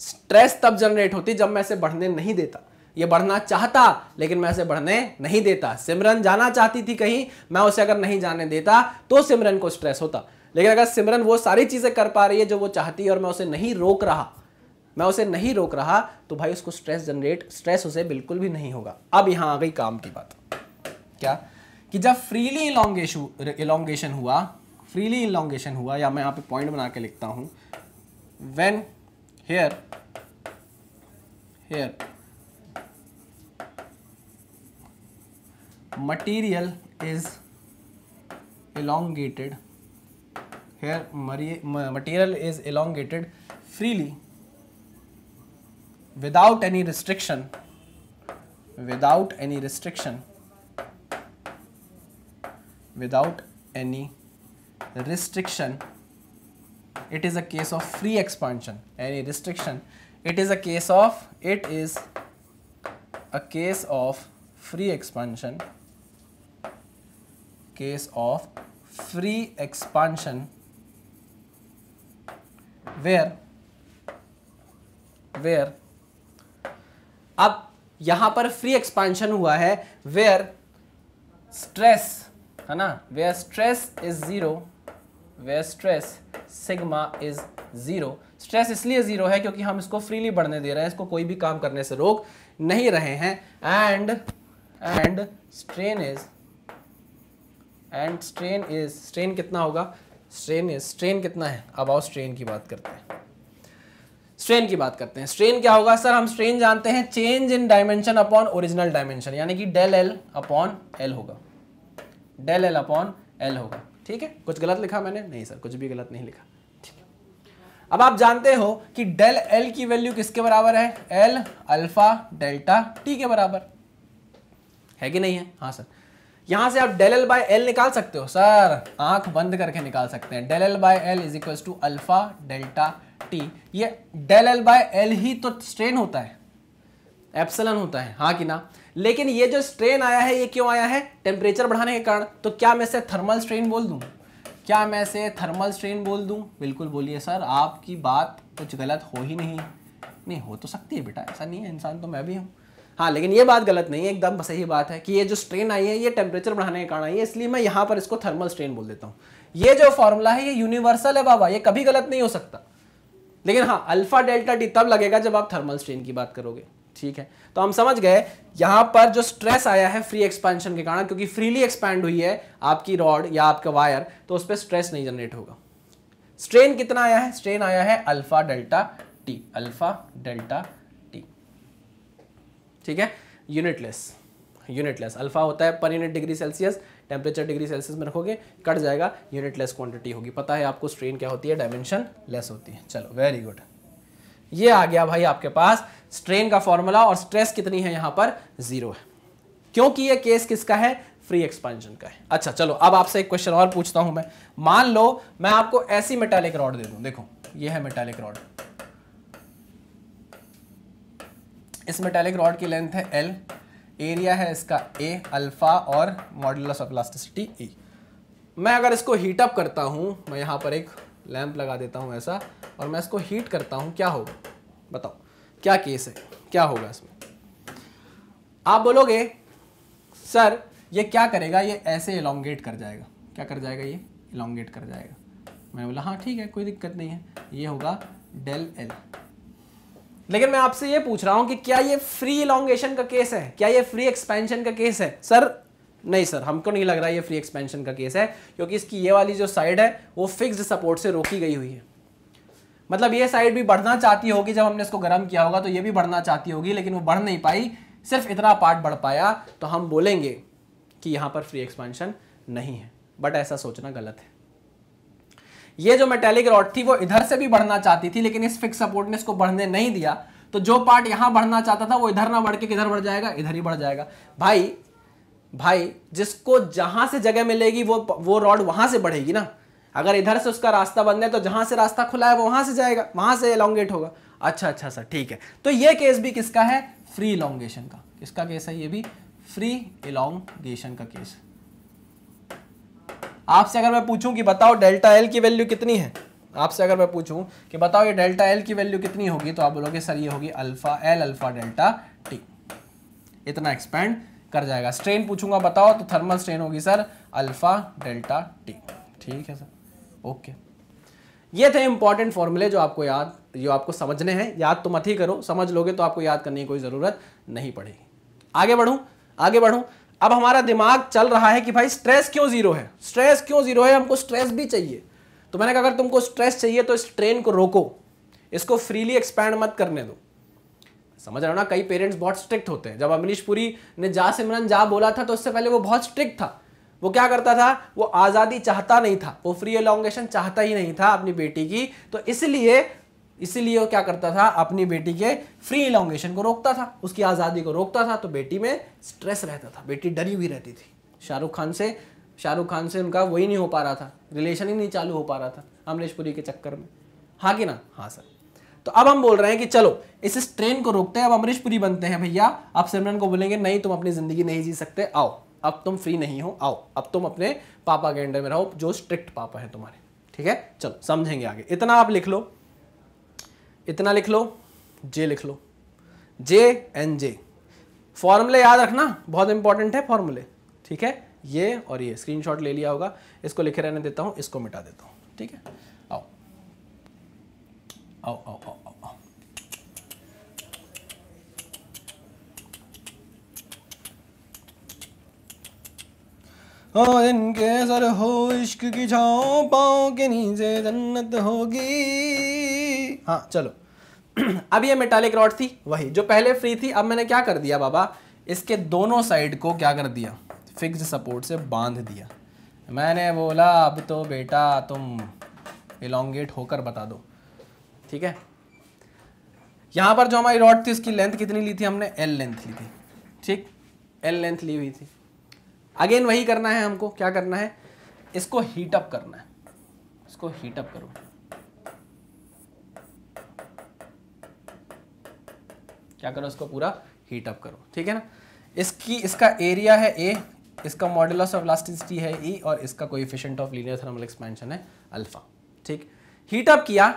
स्ट्रेस तब जनरेट होती जब मैं इसे बढ़ने नहीं देता ये बढ़ना चाहता लेकिन मैं इसे बढ़ने नहीं देता सिमरन जाना चाहती थी कहीं मैं उसे अगर नहीं जाने देता तो सिमरन को स्ट्रेस होता लेकिन अगर सिमरन वो सारी चीज़ें कर पा रही है जो वो चाहती है और मैं उसे नहीं रोक रहा मैं उसे नहीं रोक रहा तो भाई उसको स्ट्रेस जनरेट स्ट्रेस उसे बिल्कुल भी नहीं होगा अब यहां आ गई काम की बात क्या कि जब फ्रीली इलोंगेशन हुआ फ्रीली इलांगेशन हुआ या मैं यहां पे पॉइंट बना के लिखता हूं when here here material is elongated here material is elongated freely without any restriction without any restriction without any restriction it is a case of free expansion any restriction it is a case of it is a case of free expansion case of free expansion where where अब यहां पर free expansion हुआ है where stress है ना where stress is zero where stress sigma is zero stress इसलिए zero है क्योंकि हम इसको फ्रीली बढ़ने दे रहे हैं इसको कोई भी काम करने से रोक नहीं रहे हैं and and strain is and strain is strain कितना होगा स्ट्रेन इज स्ट्रेन कितना है अब आओ स्ट्रेन की बात करते हैं स्ट्रेन की बात करते हैं स्ट्रेन क्या होगा सर हम स्ट्रेन जानते हैं change in dimension upon original dimension यानी कि डेल एल अपॉन एल होगा डेल एल अपॉन एल होगा ठीक है कुछ गलत लिखा मैंने नहीं सर कुछ भी गलत नहीं लिखा अब आप जानते हो कि डेल एल की वैल्यू किसके बराबर है एल अल्फा डेल्टा टी के बराबर है कि नहीं है हाँ सर यहां से आप डेल एल बाय एल निकाल सकते हो सर आंख बंद करके निकाल सकते हैं del L by L is equal to alpha delta T ये डेल एल बाय एल ही तो स्ट्रेन होता है एप्सलन होता है हाँ कि ना लेकिन ये जो स्ट्रेन आया है ये क्यों आया है टेम्परेचर बढ़ाने के कारण तो क्या मैं इसे थर्मल स्ट्रेन बोल दूँ क्या मैं इसे थर्मल स्ट्रेन बोल दूँ बिल्कुल बोलिए सर आपकी बात कुछ गलत हो ही नहीं नहीं हो तो सकती है बेटा ऐसा नहीं है इंसान तो मैं भी हूँ हाँ लेकिन ये बात गलत नहीं है एकदम सही बात है कि ये जो स्ट्रेन आई है ये टेम्परेचर बढ़ाने के कारण आई है इसलिए मैं यहाँ पर इसको थर्मल स्ट्रेन बोल देता हूँ ये जो फॉर्मूला है ये यूनिवर्सल है बाबा ये कभी गलत नहीं हो सकता लेकिन हाँ अल्फा डेल्टा डी तब लगेगा जब आप थर्मल स्ट्रेन की बात करोगे ठीक है तो हम समझ गए यहाँ पर जो स्ट्रेस आया है फ्री एक्सपेंशन के कारण क्योंकि फ्रीली एक्सपैंड हुई है आपकी रॉड या आपका वायर तो उस पर स्ट्रेस नहीं जनरेट होगा स्ट्रेन कितना आया है स्ट्रेन आया है alpha delta T alpha delta ठीक है यूनिटलेस यूनिटलेस अल्फा होता है per unit degree Celsius temperature degree Celsius में रखोगे कट जाएगा यूनिटलेस क्वांटिटी होगी पता है आपको स्ट्रेन क्या होती है डायमेंशन लेस होती है चलो वेरी गुड ये आ गया भाई आपके पास स्ट्रेन का फॉर्मूला और स्ट्रेस कितनी है यहाँ पर जीरो है क्योंकि ये केस किसका है फ्री एक्सपेंशन का है अच्छा चलो अब आपसे एक क्वेश्चन और पूछता हूं मैं मान लो मैं आपको ऐसी मेटालिक रॉड दे दूं देखो ये है मेटालिक रॉड इस मेटेलिक रॉड की लेंथ है एल एरिया है इसका ए अल्फा और मॉडुलस ऑफ प्लास्टिसिटी ई मैं अगर इसको हीट अप करता हूँ मैं यहाँ पर एक लैंप लगा देता हूँ ऐसा और मैं इसको हीट करता हूँ क्या होगा बताओ क्या केस है क्या होगा इसमें आप बोलोगे सर ये क्या करेगा ये ऐसे इलांगेट कर जाएगा क्या कर जाएगा ये इलांगेट कर जाएगा मैंने बोला हाँ ठीक है कोई दिक्कत नहीं है ये होगा डेल एल लेकिन मैं आपसे ये पूछ रहा हूं कि क्या ये फ्री इलांगेशन का केस है क्या ये फ्री एक्सपेंशन का केस है सर नहीं सर हमको नहीं लग रहा ये फ्री एक्सपेंशन का केस है क्योंकि इसकी ये वाली जो साइड है वो फिक्स्ड सपोर्ट से रोकी गई हुई है मतलब ये साइड भी बढ़ना चाहती होगी जब हमने इसको गर्म किया होगा तो ये भी बढ़ना चाहती होगी लेकिन वो बढ़ नहीं पाई सिर्फ इतना पार्ट बढ़ पाया तो हम बोलेंगे कि यहाँ पर फ्री एक्सपेंशन नहीं है बट ऐसा सोचना गलत है ये जो मेटेलिक रॉड थी वो इधर से भी बढ़ना चाहती थी लेकिन इस फिक्स सपोर्ट ने इसको बढ़ने नहीं दिया तो जो पार्ट यहां बढ़ना चाहता था वो इधर ना बढ़ के किधर बढ़ जाएगा इधर ही बढ़ जाएगा भाई भाई जिसको जहां से जगह मिलेगी वो वो रॉड वहां से बढ़ेगी ना अगर इधर से उसका रास्ता बंद है तो जहां से रास्ता खुला है वो वहां से जाएगा वहां से एलोंगेट होगा अच्छा अच्छा सर ठीक है तो ये केस भी किसका है फ्री इलांगेशन का किसका केस है ये भी फ्री इलांगेशन का केस आपसे अगर मैं पूछूं कि बताओ डेल्टा एल की वैल्यू कितनी है आपसे अगर मैं पूछूं कि बताओ ये डेल्टा एल की वैल्यू कितनी होगी तो आप बोलोगे सर ये होगी alpha L alpha delta T इतना एक्सपेंड कर जाएगा स्ट्रेन पूछूंगा बताओ तो थर्मल स्ट्रेन होगी सर अल्फा डेल्टा टी ठीक है सर ओके ये थे इंपॉर्टेंट फॉर्मूले जो आपको याद जो आपको समझने हैं याद तो मत ही करो समझ लोगे तो आपको याद करने की कोई ज़रूरत नहीं पड़ेगी आगे बढ़ू आगे बढ़ू अब हमारा दिमाग चल रहा है कि भाई स्ट्रेस क्यों जीरो है स्ट्रेस क्यों जीरो है हमको स्ट्रेस भी चाहिए तो मैंने कहा अगर तुमको स्ट्रेस चाहिए तो इस ट्रेन को रोको इसको फ्रीली एक्सपैंड मत करने दो समझ रहे हो ना कई पेरेंट्स बहुत स्ट्रिक्ट होते हैं जब अमरीश पुरी ने जा सिमरन जा बोला था तो उससे पहले वो बहुत स्ट्रिक्ट था वो क्या करता था वो आज़ादी चाहता नहीं था वो फ्री एलोंगेशन चाहता ही नहीं था अपनी बेटी की तो इसलिए इसीलिए वो क्या करता था अपनी बेटी के फ्री इलांगेशन को रोकता था उसकी आज़ादी को रोकता था तो बेटी में स्ट्रेस रहता था बेटी डरी हुई रहती थी शाहरुख खान से शाहरुख खान से उनका वही नहीं हो पा रहा था रिलेशन ही नहीं चालू हो पा रहा था अमरीश पुरी के चक्कर में हाँ कि ना हाँ सर तो अब हम बोल रहे हैं कि चलो इस स्ट्रेन को रोकते हैं अब अमरीश पुरी बनते हैं भैया आप सिमरन को बोलेंगे नहीं तुम अपनी ज़िंदगी नहीं जी सकते आओ अब तुम फ्री नहीं हो आओ अब तुम अपने पापा के अंडर में रहो जो स्ट्रिक्ट पापा है तुम्हारे ठीक है चलो समझेंगे आगे इतना आप लिख लो इतना लिख लो जे लिख लो जे एन जे फॉर्मूले याद रखना बहुत इंपॉर्टेंट है फॉर्मूले ठीक है ये और ये स्क्रीनशॉट ले लिया होगा इसको लिखे रहने देता हूँ इसको मिटा देता हूँ ठीक है आओ आओ आओ आओ और इनके सर हो इश्क की छाओ पाओ के नीचे जन्नत होगी हाँ चलो [clears throat] अब ये मेटालिक रॉड थी वही जो पहले फ्री थी अब मैंने क्या कर दिया बाबा इसके दोनों साइड को क्या कर दिया फिक्स सपोर्ट से बांध दिया मैंने बोला अब तो बेटा तुम इलांगेट होकर बता दो ठीक है यहाँ पर जो हमारी रॉड थी उसकी लेंथ कितनी ली थी हमने एल लेंथ ली थी ठीक एल लेंथ ली हुई थी अगेन वही करना है हमको क्या करना है इसको हीटअप करना है इसको हीटअप करो क्या करो इसको पूरा हीटअप करो ठीक है ना इसकी इसका एरिया है ए इसका मॉडल ऑफ इलास्टिसिटी है ई e और इसका coefficient of linear thermal expansion है अल्फा ठीक हीटअप किया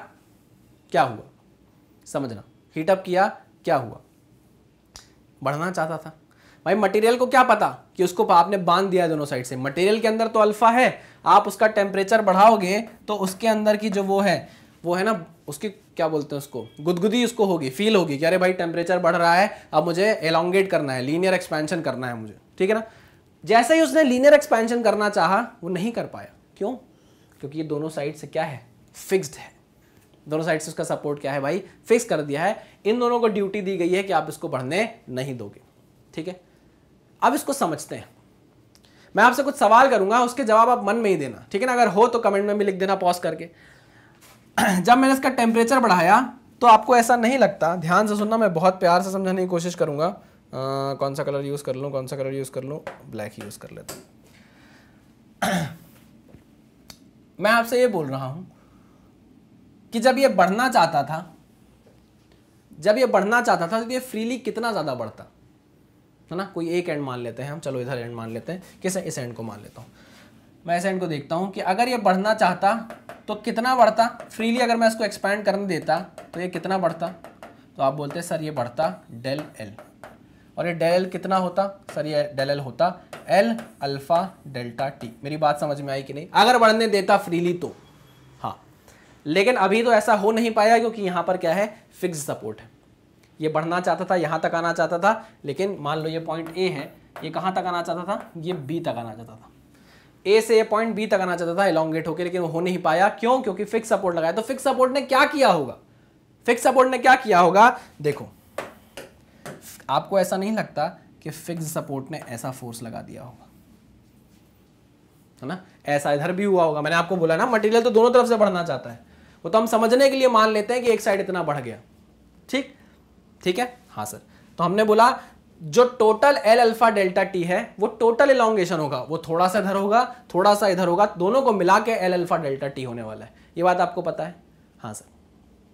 क्या हुआ समझना हीटअप किया क्या हुआ बढ़ना चाहता था भाई मटेरियल को क्या पता कि उसको आपने बांध दिया दोनों साइड से मटेरियल के अंदर तो अल्फा है आप उसका टेम्परेचर बढ़ाओगे तो उसके अंदर की जो वो है वो है ना उसकी क्या बोलते हैं उसको गुदगुदी उसको होगी फील होगी कि अरे भाई टेम्परेचर बढ़ रहा है अब मुझे एलोंगेट करना है लीनियर एक्सपेंशन करना है मुझे ठीक है ना जैसे ही उसने लीनियर एक्सपेंशन करना चाहा वो नहीं कर पाया क्यों क्योंकि ये दोनों साइड से क्या है फिक्स्ड है दोनों साइड से उसका सपोर्ट क्या है भाई फिक्स कर दिया है इन दोनों को ड्यूटी दी गई है कि आप इसको बढ़ने नहीं दोगे ठीक है अब इसको समझते हैं मैं आपसे कुछ सवाल करूंगा उसके जवाब आप मन में ही देना ठीक है ना अगर हो तो कमेंट में भी लिख देना पॉज करके [clears throat] जब मैंने इसका टेम्परेचर बढ़ाया तो आपको ऐसा नहीं लगता ध्यान से सुनना मैं बहुत प्यार से समझाने की कोशिश करूँगा कौन सा कलर यूज़ कर लूँ कौन सा कलर यूज़ कर लूँ ब्लैक यूज़ कर लेता हूँ [clears throat] मैं आपसे ये बोल रहा हूँ कि जब ये बढ़ना चाहता था जब ये बढ़ना चाहता था तो ये फ्रीली कितना ज़्यादा बढ़ता है ना कोई एक एंड मान लेते हैं हम चलो इधर एंड मान लेते हैं किस इस एंड को मान लेता हूँ मैं इस एंड को देखता हूँ कि अगर ये बढ़ना चाहता तो कितना बढ़ता फ्रीली अगर मैं इसको एक्सपैंड करने देता तो ये कितना बढ़ता तो आप बोलते हैं सर ये बढ़ता डेल एल और ये डेल एल कितना होता सर ये डेल एल होता एल अल्फ़ा डेल्टा टी मेरी बात समझ में आई कि नहीं अगर बढ़ने देता फ्रीली तो हाँ लेकिन अभी तो ऐसा हो नहीं पाया क्योंकि यहाँ पर क्या है फिक्स सपोर्ट है ये बढ़ना चाहता था यहाँ तक आना चाहता था लेकिन मान लो ये पॉइंट ए है ये कहाँ तक आना चाहता था ये बी तक आना चाहता था ए से ये पॉइंट बी तक आना चाहता था एलोंगेट होकर लेकिन हो नहीं पाया क्यों क्योंकि फिक्स सपोर्ट लगाया तो फिक्स सपोर्ट ने क्या किया होगा फिक्स सपोर्ट ने क्या किया होगा देखो आपको ऐसा नहीं लगता कि फिक्स सपोर्ट ने ऐसा फोर्स लगा दिया होगा है ना ऐसा इधर भी हुआ होगा मैंने आपको बोला ना मटेरियल तो दोनों तरफ से बढ़ना चाहता है वो तो हम समझने के लिए मान लेते हैं कि एक साइड इतना बढ़ गया ठीक ठीक है हाँ सर तो हमने बोला जो total L alpha delta T है वो टोटल इलांगेशन होगा वो थोड़ा सा इधर होगा थोड़ा सा इधर होगा दोनों को मिला के एल अल्फा डेल्टा टी होने वाला है ये बात आपको पता है हाँ सर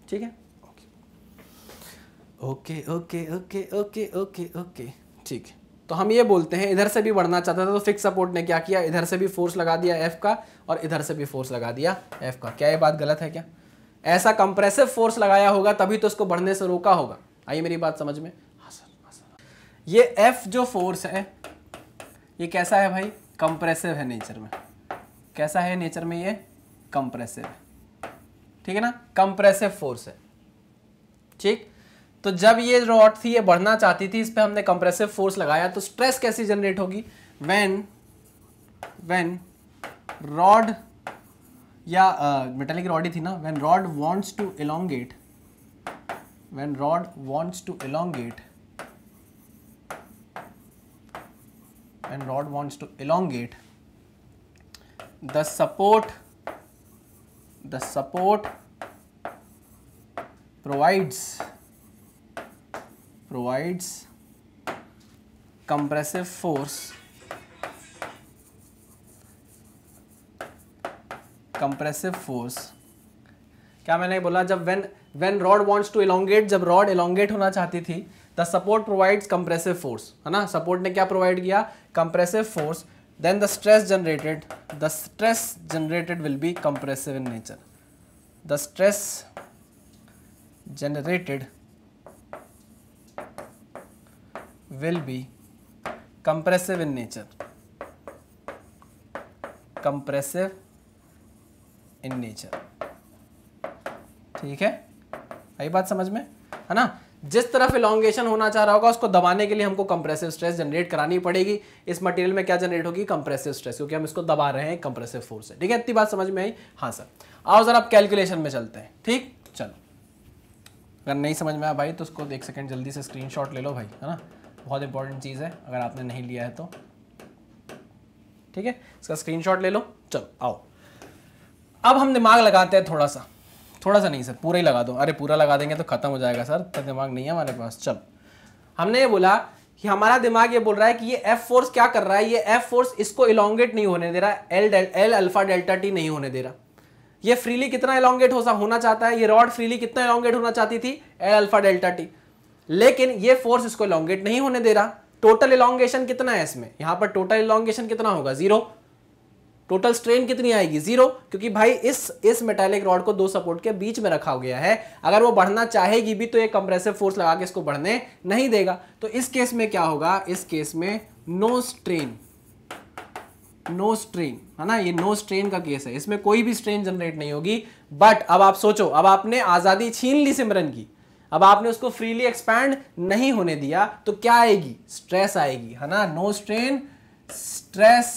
ठीक है okay okay okay okay okay okay ठीक है तो हम ये बोलते हैं इधर से भी बढ़ना चाहता था तो फिक्स सपोर्ट ने क्या किया इधर से भी फोर्स लगा दिया एफ का और इधर से भी फोर्स लगा दिया एफ का क्या ये बात गलत है क्या ऐसा कंप्रेसिव फोर्स लगाया होगा तभी तो उसको बढ़ने से रोका होगा आइए मेरी बात समझ में हाँ, हाँ ये एफ जो फोर्स है ये कैसा है भाई कंप्रेसिव है नेचर में कैसा है नेचर में ये कंप्रेसिव ठीक है ना कंप्रेसिव फोर्स है ठीक तो जब ये रॉड थी ये बढ़ना चाहती थी इस पर हमने कंप्रेसिव फोर्स लगाया तो स्ट्रेस कैसी जनरेट होगी व्हेन व्हेन रॉड या मेटेलिक uh, रॉड ही थी ना when rod wants to elongate when rod wants to elongate when rod wants to elongate the support the support provides provides compressive force compressive force क्या मैंने बोला जब when when rod wants to elongate जब rod elongate होना चाहती थी the support provides compressive force है ना सपोर्ट ने क्या प्रोवाइड किया compressive force then the stress generated the stress generated will be compressive in nature the stress generated will be compressive in nature compressive in nature ठीक है आई बात समझ में है ना जिस तरफ इलांगेशन होना चाह रहा होगा उसको दबाने के लिए हमको कंप्रेसिव स्ट्रेस जनरेट करानी पड़ेगी इस मटेरियल में क्या जनरेट होगी कंप्रेसिव स्ट्रेस क्योंकि हम इसको दबा रहे हैं कंप्रेसिव फोर्स से ठीक है इतनी बात समझ में आई हाँ सर आओ सर आप कैलकुलेशन में चलते हैं ठीक चलो अगर नहीं समझ में आया भाई तो उसको एक सेकेंड जल्दी से स्क्रीन ले लो भाई है ना बहुत इंपॉर्टेंट चीज़ है अगर आपने नहीं लिया है तो ठीक है इसका स्क्रीन ले लो चलो आओ अब हम दिमाग लगाते हैं थोड़ा सा थोड़ा सा नहीं सर पूरा ही लगा दो अरे पूरा लगा देंगे तो ख़त्म हो जाएगा सर तो दिमाग नहीं है हमारे पास चल हमने ये बोला कि हमारा दिमाग ये बोल रहा है कि ये एफ फोर्स क्या कर रहा है ये एफ फोर्स इसको इलांगेट नहीं होने दे रहा L L alpha delta T नहीं होने दे रहा ये फ्रीली कितना इलांगेट हो सा होना चाहता है ये रॉड फ्रीली कितना इलांगेट होना चाहती थी एल अल्फा डेल्टा टी लेकिन ये फोर्स इसको इलांगेट नहीं होने दे रहा टोटल इलांगेशन कितना है इसमें यहां पर टोटल इलांगेशन कितना होगा जीरो टोटल स्ट्रेन कितनी आएगी जीरो क्योंकि भाई इस इस मेटालिक रॉड को दो सपोर्ट के बीच में रखा गया है अगर वो बढ़ना चाहेगी भी तो ये कंप्रेसिव फोर्स लगा के इसको बढ़ने नहीं देगा तो इस केस में क्या होगा इस केस में नो स्ट्रेन नो स्ट्रेन है ना ये नो स्ट्रेन का केस है इसमें कोई भी स्ट्रेन जनरेट नहीं होगी बट अब आप सोचो अब आपने आज़ादी छीन ली सिमरन की अब आपने उसको फ्रीली एक्सपैंड नहीं होने दिया तो क्या आएगी स्ट्रेस आएगी है ना no strain stress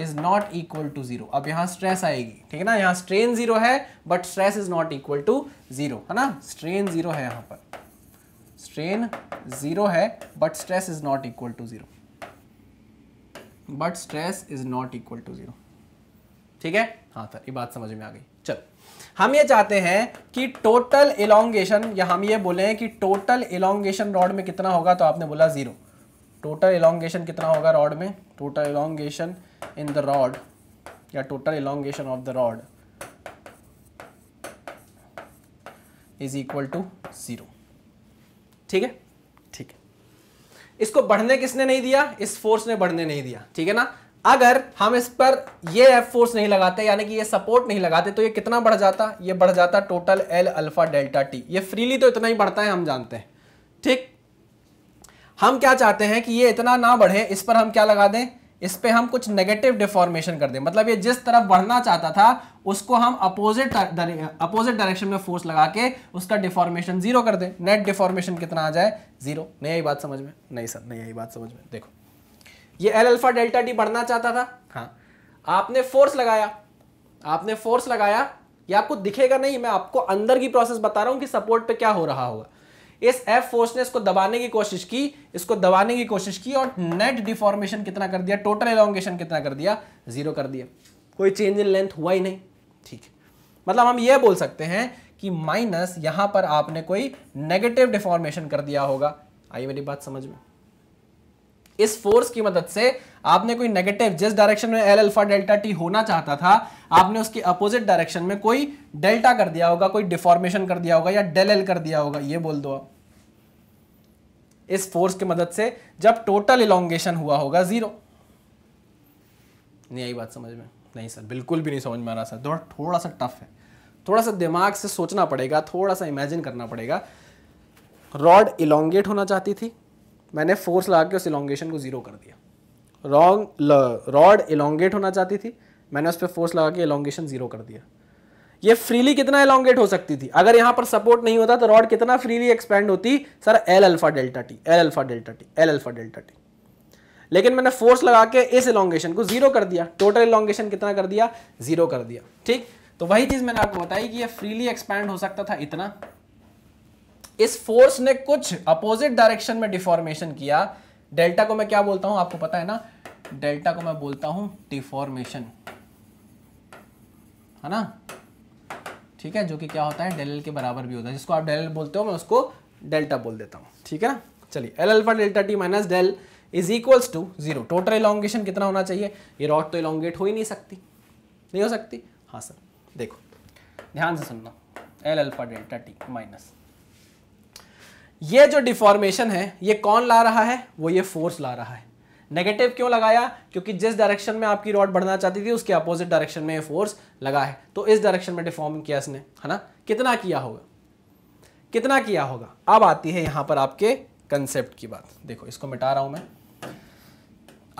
is not equal to zero अब यहां स्ट्रेस आएगी ठीक है ना यहां स्ट्रेन जीरो है but stress is not equal to zero है ना स्ट्रेन जीरो है यहां पर स्ट्रेन जीरो है but stress is not equal to zero but stress is not equal to zero ठीक है हाँ सर तो ये बात समझ में आ गई चल हम ये चाहते हैं कि टोटल इलोंगेशन या हम ये बोले हैं कि टोटल इलोंगेशन रॉड में कितना होगा तो आपने बोला जीरो टोटल इलांगेशन कितना होगा रॉड में total elongation in the rod या total elongation of the rod is equal to zero ठीक है ठीक है इसको बढ़ने किसने नहीं दिया इस फोर्स ने बढ़ने नहीं दिया ठीक है ना अगर हम इस पर ये एफ फोर्स नहीं लगाते यानी कि ये सपोर्ट नहीं लगाते तो ये कितना बढ़ जाता ये बढ़ जाता total L alpha delta T ये फ्रीली तो इतना ही बढ़ता है हम जानते हैं ठीक हम क्या चाहते हैं कि ये इतना ना बढ़े इस पर हम क्या लगा दें इस पर हम कुछ नेगेटिव डिफॉर्मेशन कर दें मतलब ये जिस तरफ बढ़ना चाहता था उसको हम अपोजिट अपोजिट डायरेक्शन में फोर्स लगा के उसका डिफॉर्मेशन जीरो कर दें नेट डिफॉर्मेशन कितना आ जाए जीरो नहीं आई बात समझ में नहीं सर नहीं आई बात समझ में देखो ये एल अल्फा डेल्टा डी बढ़ना चाहता था हाँ आपने फोर्स लगाया आपने फोर्स लगाया ये आपको दिखेगा नहीं मैं आपको अंदर की प्रोसेस बता रहा हूँ कि सपोर्ट पर क्या हो रहा होगा इस एफ फोर्स ने इसको दबाने की कोशिश की इसको दबाने की कोशिश की और नेट डिफॉर्मेशन कितना कर दिया टोटल एलोंगेशन कितना कर दिया जीरो कर दिया कोई चेंज इन लेंथ हुआ ही नहीं ठीक है मतलब हम यह बोल सकते हैं कि माइनस यहां पर आपने कोई नेगेटिव डिफॉर्मेशन कर दिया होगा आई मेरी बात समझ में इस फोर्स की मदद से आपने कोई नेगेटिव जिस डायरेक्शन में एल अल्फा डेल्टा टी होना चाहता था आपने उसकी अपोजिट डायरेक्शन में कोई डेल्टा कर दिया होगा कोई डिफॉर्मेशन कर दिया होगा या डेल एल कर दिया होगा ये बोल दो आप इस फोर्स की मदद से जब टोटल इलांगेशन हुआ होगा जीरो नहीं आई बात समझ में नहीं सर बिल्कुल भी नहीं समझ में आ रहा सर थोड़ा थोड़ा सा टफ है थोड़ा सा दिमाग से सोचना पड़ेगा थोड़ा सा इमेजिन करना पड़ेगा रॉड इलोंगेट होना चाहती थी मैंने फोर्स लगा के उस इलोंगेशन को ज़ीरो कर दिया रॉन्ग रॉड इलोंगेट होना चाहती थी मैंने उस पर फोर्स लगा के एलोंगेशन जीरो कर दिया ये फ्रीली कितना एलोंगेट हो सकती थी अगर यहाँ पर सपोर्ट नहीं होता तो रॉड कितना फ्रीली एक्सपेंड होती sir L alpha delta T L alpha delta T L alpha delta T लेकिन मैंने फोर्स लगा के इस एलोंगेशन को जीरो कर दिया टोटल एलोंगेशन कितना कर दिया जीरो कर दिया ठीक तो वही चीज मैंने आपको बताई कि यह फ्रीली एक्सपैंड हो सकता था इतना इस फोर्स ने कुछ अपोजिट डायरेक्शन में डिफॉर्मेशन किया डेल्टा को मैं क्या बोलता हूं आपको पता है ना डेल्टा को मैं बोलता हूं डिफॉर्मेशन है ना ठीक है जो कि क्या होता है डेल एल के बराबर भी होता है जिसको आप डेल एल बोलते हो मैं उसको डेल्टा बोल देता हूँ ठीक है ना चलिए L alpha delta T minus del is equals to zero total elongation कितना होना चाहिए ये रॉड तो इलांगेट हो ही नहीं सकती नहीं हो सकती हाँ सर देखो ध्यान से सुनना L alpha delta T minus ये जो डिफॉर्मेशन है ये कौन ला रहा है वो ये फोर्स ला रहा है नेगेटिव क्यों लगाया क्योंकि जिस डायरेक्शन में आपकी रॉड बढ़ना चाहती थी उसके अपोजिट डायरेक्शन में ये फोर्स लगा है तो इस डायरेक्शन में डिफॉर्म किया इसने है ना कितना किया होगा कितना किया होगा अब आती है यहां पर आपके कंसेप्ट की बात देखो इसको मिटा रहा हूं मैं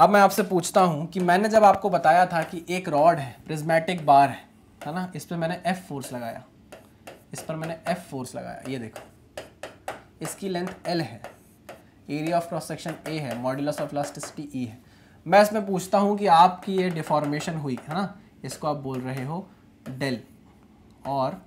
अब मैं आपसे पूछता हूं कि मैंने जब आपको बताया था कि एक रॉड है प्रिज्मेटिक बार है है ना इस पर मैंने एफ फोर्स लगाया इस पर मैंने एफ फोर्स लगाया ये देखो इसकी लेंथ एल है area of cross section A है मॉड्यूलस ऑफ इलास्टिसिटी ई है मैं इसमें पूछता हूँ कि आपकी ये डिफॉर्मेशन हुई है ना इसको आप बोल रहे हो डेल और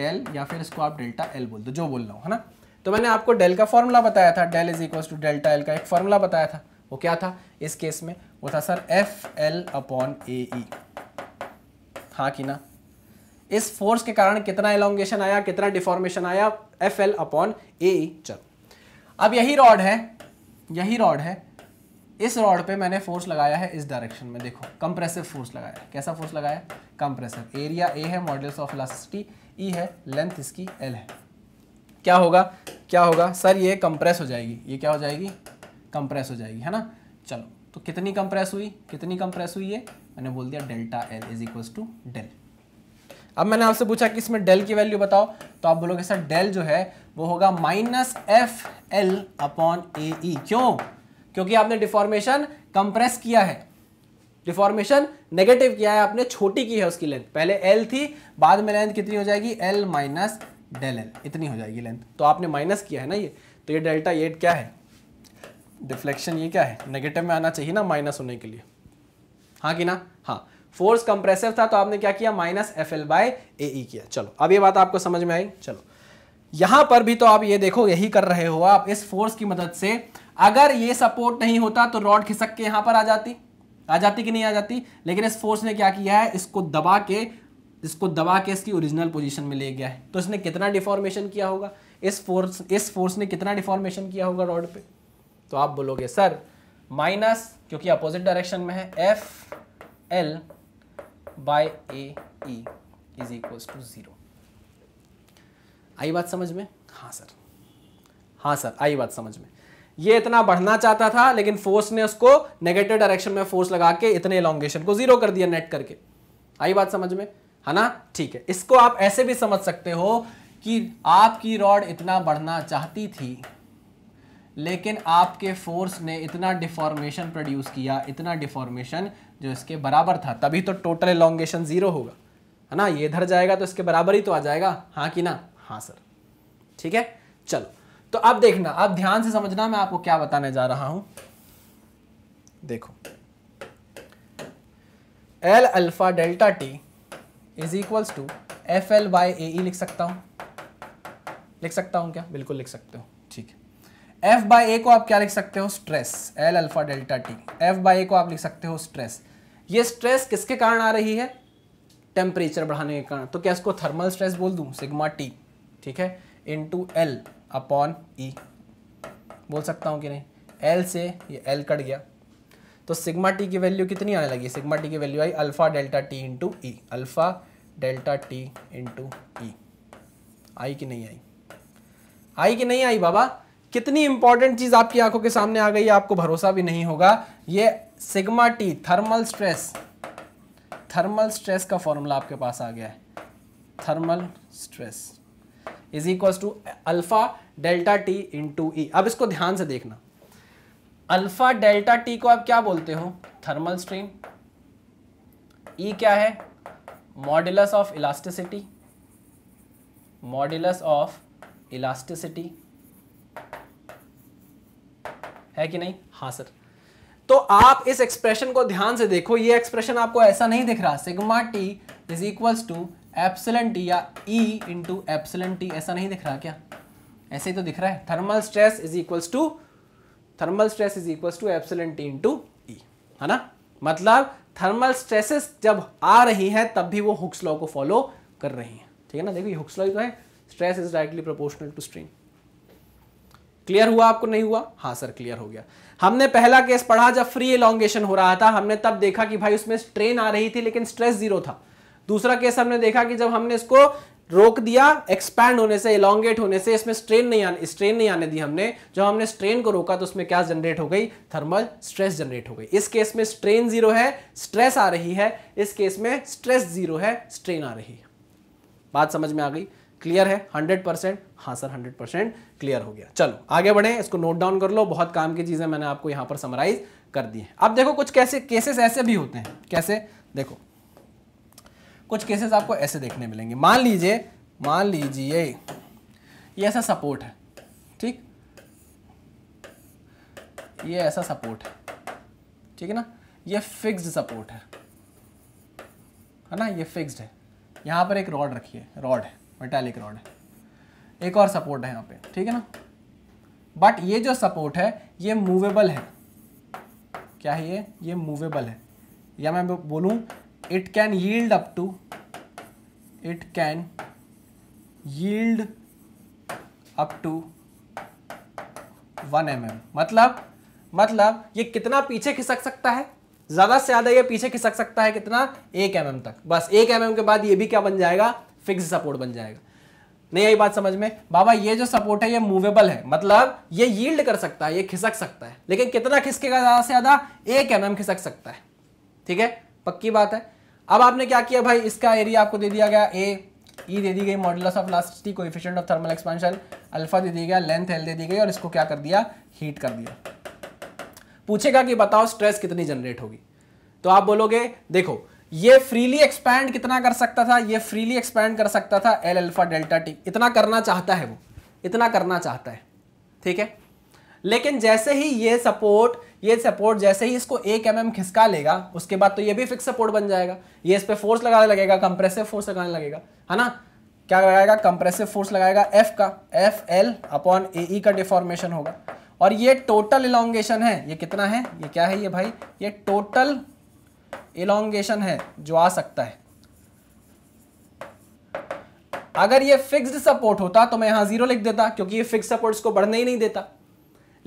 डेल या फिर इसको आप डेल्टा एल बोल दो जो बोल रहा हूँ है ना तो मैंने आपको डेल का फॉर्मूला बताया था del is equal to delta L का एक फॉर्मूला बताया था वो क्या था इस केस में वो था sir F L upon A E हाँ कि ना इस फोर्स के कारण कितना एलोंगेशन आया कितना डिफॉर्मेशन आया F L upon A E चलो अब यही रॉड है यही रॉड है इस रॉड पे मैंने फोर्स लगाया है इस डायरेक्शन में देखो कंप्रेसिव फोर्स लगाया कैसा फोर्स लगाया कंप्रेसिव एरिया ए है मॉडल्स ऑफ इलास्टिसिटी ई है लेंथ e इसकी एल है क्या होगा क्या होगा सर ये कंप्रेस हो जाएगी ये क्या हो जाएगी कंप्रेस हो जाएगी है ना चलो तो कितनी कंप्रेस हुई कितनी कंप्रेस हुई ये मैंने बोल दिया delta L is equals to del अब मैंने आपसे पूछा कि इसमें डेल की वैल्यू बताओ तो आप बोलोगे सर डेल जो है वो होगा minus F L upon A E क्यों क्योंकि आपने डिफॉर्मेशन कंप्रेस किया है डिफॉर्मेशन नेगेटिव किया है आपने छोटी की है उसकी लेंथ पहले एल थी बाद में लेंथ कितनी हो जाएगी एल माइनस डेल एल इतनी हो जाएगी लेंथ तो आपने माइनस किया है ना ये तो ये डेल्टा ये क्या है डिफ्लेक्शन ये क्या है नेगेटिव में आना चाहिए ना माइनस होने के लिए हाँ कि ना हाँ फोर्स कंप्रेसिव था तो आपने क्या किया minus F L by A किया चलो अब ये बात आपको समझ में आई चलो यहां पर भी तो आप ये देखो यही कर रहे हो आप इस फोर्स की मदद से अगर ये सपोर्ट नहीं होता तो रॉड खिसक के यहां पर आ जाती आ जाती कि नहीं आ जाती लेकिन इस फोर्स ने क्या किया है इसको दबा के इसको दबा के इसकी ओरिजिनल पोजीशन में ले गया है तो इसने कितना डिफॉर्मेशन किया होगा इस फोर्स इस फोर्स ने कितना डिफॉर्मेशन किया होगा रॉड पे तो आप बोलोगे सर माइनस क्योंकि अपोजिट डायरेक्शन में है F L by A is equals to zero आई बात समझ में हाँ सर हाँ सर आई बात समझ में ये इतना बढ़ना चाहता था लेकिन फोर्स ने उसको नेगेटिव डायरेक्शन में फोर्स लगा के इतने इलांगेशन को जीरो कर दिया नेट करके आई बात समझ में है ना ठीक है इसको आप ऐसे भी समझ सकते हो कि आपकी रॉड इतना बढ़ना चाहती थी लेकिन आपके फोर्स ने इतना डिफॉर्मेशन प्रोड्यूस किया इतना डिफॉर्मेशन जो इसके बराबर था तभी तो टोटल इलांगेशन जीरो होगा है ना ये इधर जाएगा तो इसके बराबर ही तो आ जाएगा हाँ कि ना हाँ सर ठीक है चलो तो अब देखना अब ध्यान से समझना मैं आपको क्या बताने जा रहा हूं देखो L alpha delta T is equals to F L by A E लिख सकता हूं लिख सकता हूं क्या बिल्कुल लिख सकते हो ठीक है एफ बाई ए को आप क्या लिख सकते हो stress L alpha delta T F by A को आप लिख सकते हो स्ट्रेस ये स्ट्रेस किसके कारण आ रही है टेम्परेचर बढ़ाने के कारण तो क्या इसको थर्मल स्ट्रेस बोल दू सिग्मा टी ठीक है into L upon E बोल सकता हूँ कि नहीं एल से ये एल कट गया तो सिग्मा टी की वैल्यू कितनी आने लगी सिग्मा टी की वैल्यू आई alpha delta T into E alpha delta T into E आई कि नहीं आई आई कि नहीं आई बाबा कितनी इंपॉर्टेंट चीज़ आपकी आंखों के सामने आ गई आपको भरोसा भी नहीं होगा ये sigma T thermal stress thermal stress का फॉर्मूला आपके पास आ गया है thermal stress is equal to alpha delta T in E अब इसको ध्यान से देखना अल्फा डेल्टा टी को आप क्या बोलते हो थर्मल स्ट्रेन ई क्या है modulus of elasticity modulus of elasticity है कि नहीं हाँ सर तो आप इस एक्सप्रेशन को ध्यान से देखो ये एक्सप्रेशन आपको ऐसा नहीं दिख रहा sigma T is equals to epsilon T या E e into epsilon T ऐसा नहीं दिख रहा क्या ऐसे ही तो दिख रहा है thermal stress is equals to thermal stress is equals to epsilon T into E e, है ना मतलब थर्मल स्ट्रेसेस जब आ रही हैं तब भी वो हुक्स लॉ को फॉलो कर रही हैं ठीक है ना देखिए हुक्स लॉ तो है stress is directly proportional to strain clear हुआ आपको नहीं हुआ हाँ सर क्लियर हो गया हमने पहला केस पढ़ा जब फ्री एलोंगेशन हो रहा था हमने तब देखा कि भाई उसमें स्ट्रेन आ रही थी लेकिन स्ट्रेस जीरो था दूसरा केस हमने देखा कि जब हमने इसको रोक दिया एक्सपैंड होने से इलांगेट होने से इसमें स्ट्रेन नहीं आने स्ट्रेन नहीं आने दी हमने जब हमने स्ट्रेन को रोका तो उसमें क्या जनरेट हो गई थर्मल स्ट्रेस जनरेट हो गई इस केस में स्ट्रेन जीरो है स्ट्रेस आ रही है इस केस में स्ट्रेस जीरो है स्ट्रेन आ रही है बात समझ में आ गई क्लियर है हंड्रेड परसेंट हाँ सर हंड्रेड परसेंट क्लियर हो गया चलो आगे बढ़े इसको नोट डाउन कर लो बहुत काम की चीज़ें मैंने आपको यहां पर समराइज कर दी है अब देखो कुछ कैसे केसेस ऐसे भी होते हैं कैसे देखो कुछ केसेस आपको ऐसे देखने मिलेंगे मान लीजिए मान लीजिए ये ऐसा सपोर्ट है ठीक ये ऐसा सपोर्ट है ठीक है ना ये फिक्स्ड सपोर्ट है है ना ये फिक्स्ड है यहाँ पर एक रॉड रखिए रॉड है मेटालिक रॉड है एक और सपोर्ट है यहाँ पे ठीक है ना बट ये जो सपोर्ट है ये मूवेबल है क्या है ये ये मूवेबल है या मैं बोलूँ it can yield up to it can yield up to 1 mm मतलब मतलब ये कितना पीछे खिसक सकता है ज़्यादा से ज़्यादा ये पीछे खिसक सकता है कितना एक एम mm तक बस एक एम mm के बाद ये भी क्या बन जाएगा फिक्स सपोर्ट बन जाएगा नहीं आई बात समझ में बाबा ये जो सपोर्ट है ये मूवेबल है मतलब ये यील्ड कर सकता है ये खिसक सकता है लेकिन कितना खिसकेगा ज़्यादा से ज़्यादा एक एम mm खिसक सकता है ठीक है पक्की बात है अब आपने क्या किया भाई इसका एरिया आपको दे दिया गया ए ई e दे दी गई model of coefficient of thermal expansion alpha दे दिया गया लेंथ एल दे दी गई और इसको क्या कर दिया हीट कर दिया पूछेगा कि बताओ स्ट्रेस कितनी जनरेट होगी तो आप बोलोगे देखो ये फ्रीली एक्सपैंड कितना कर सकता था ये फ्रीली एक्सपैंड कर सकता था एल अल्फा डेल्टा टी इतना करना चाहता है वो इतना करना चाहता है ठीक है लेकिन जैसे ही ये सपोर्ट ये सपोर्ट जैसे ही इसको एक एम mm खिसका लेगा उसके बाद तो ये भी फिक्स सपोर्ट बन जाएगा ये इस पर फोर्स लगाने लगेगा कंप्रेसिव फोर्स लगाने लगेगा है ना क्या लगाएगा कंप्रेसिव फोर्स लगाएगा एफ का F L upon A E का डिफॉर्मेशन होगा और ये टोटल इलांगेशन है ये कितना है ये क्या है ये भाई ये टोटल इलांगेशन है जो आ सकता है अगर ये फिक्स्ड सपोर्ट होता तो मैं यहां जीरो लिख देता क्योंकि ये फिक्स सपोर्ट इसको बढ़ने ही नहीं देता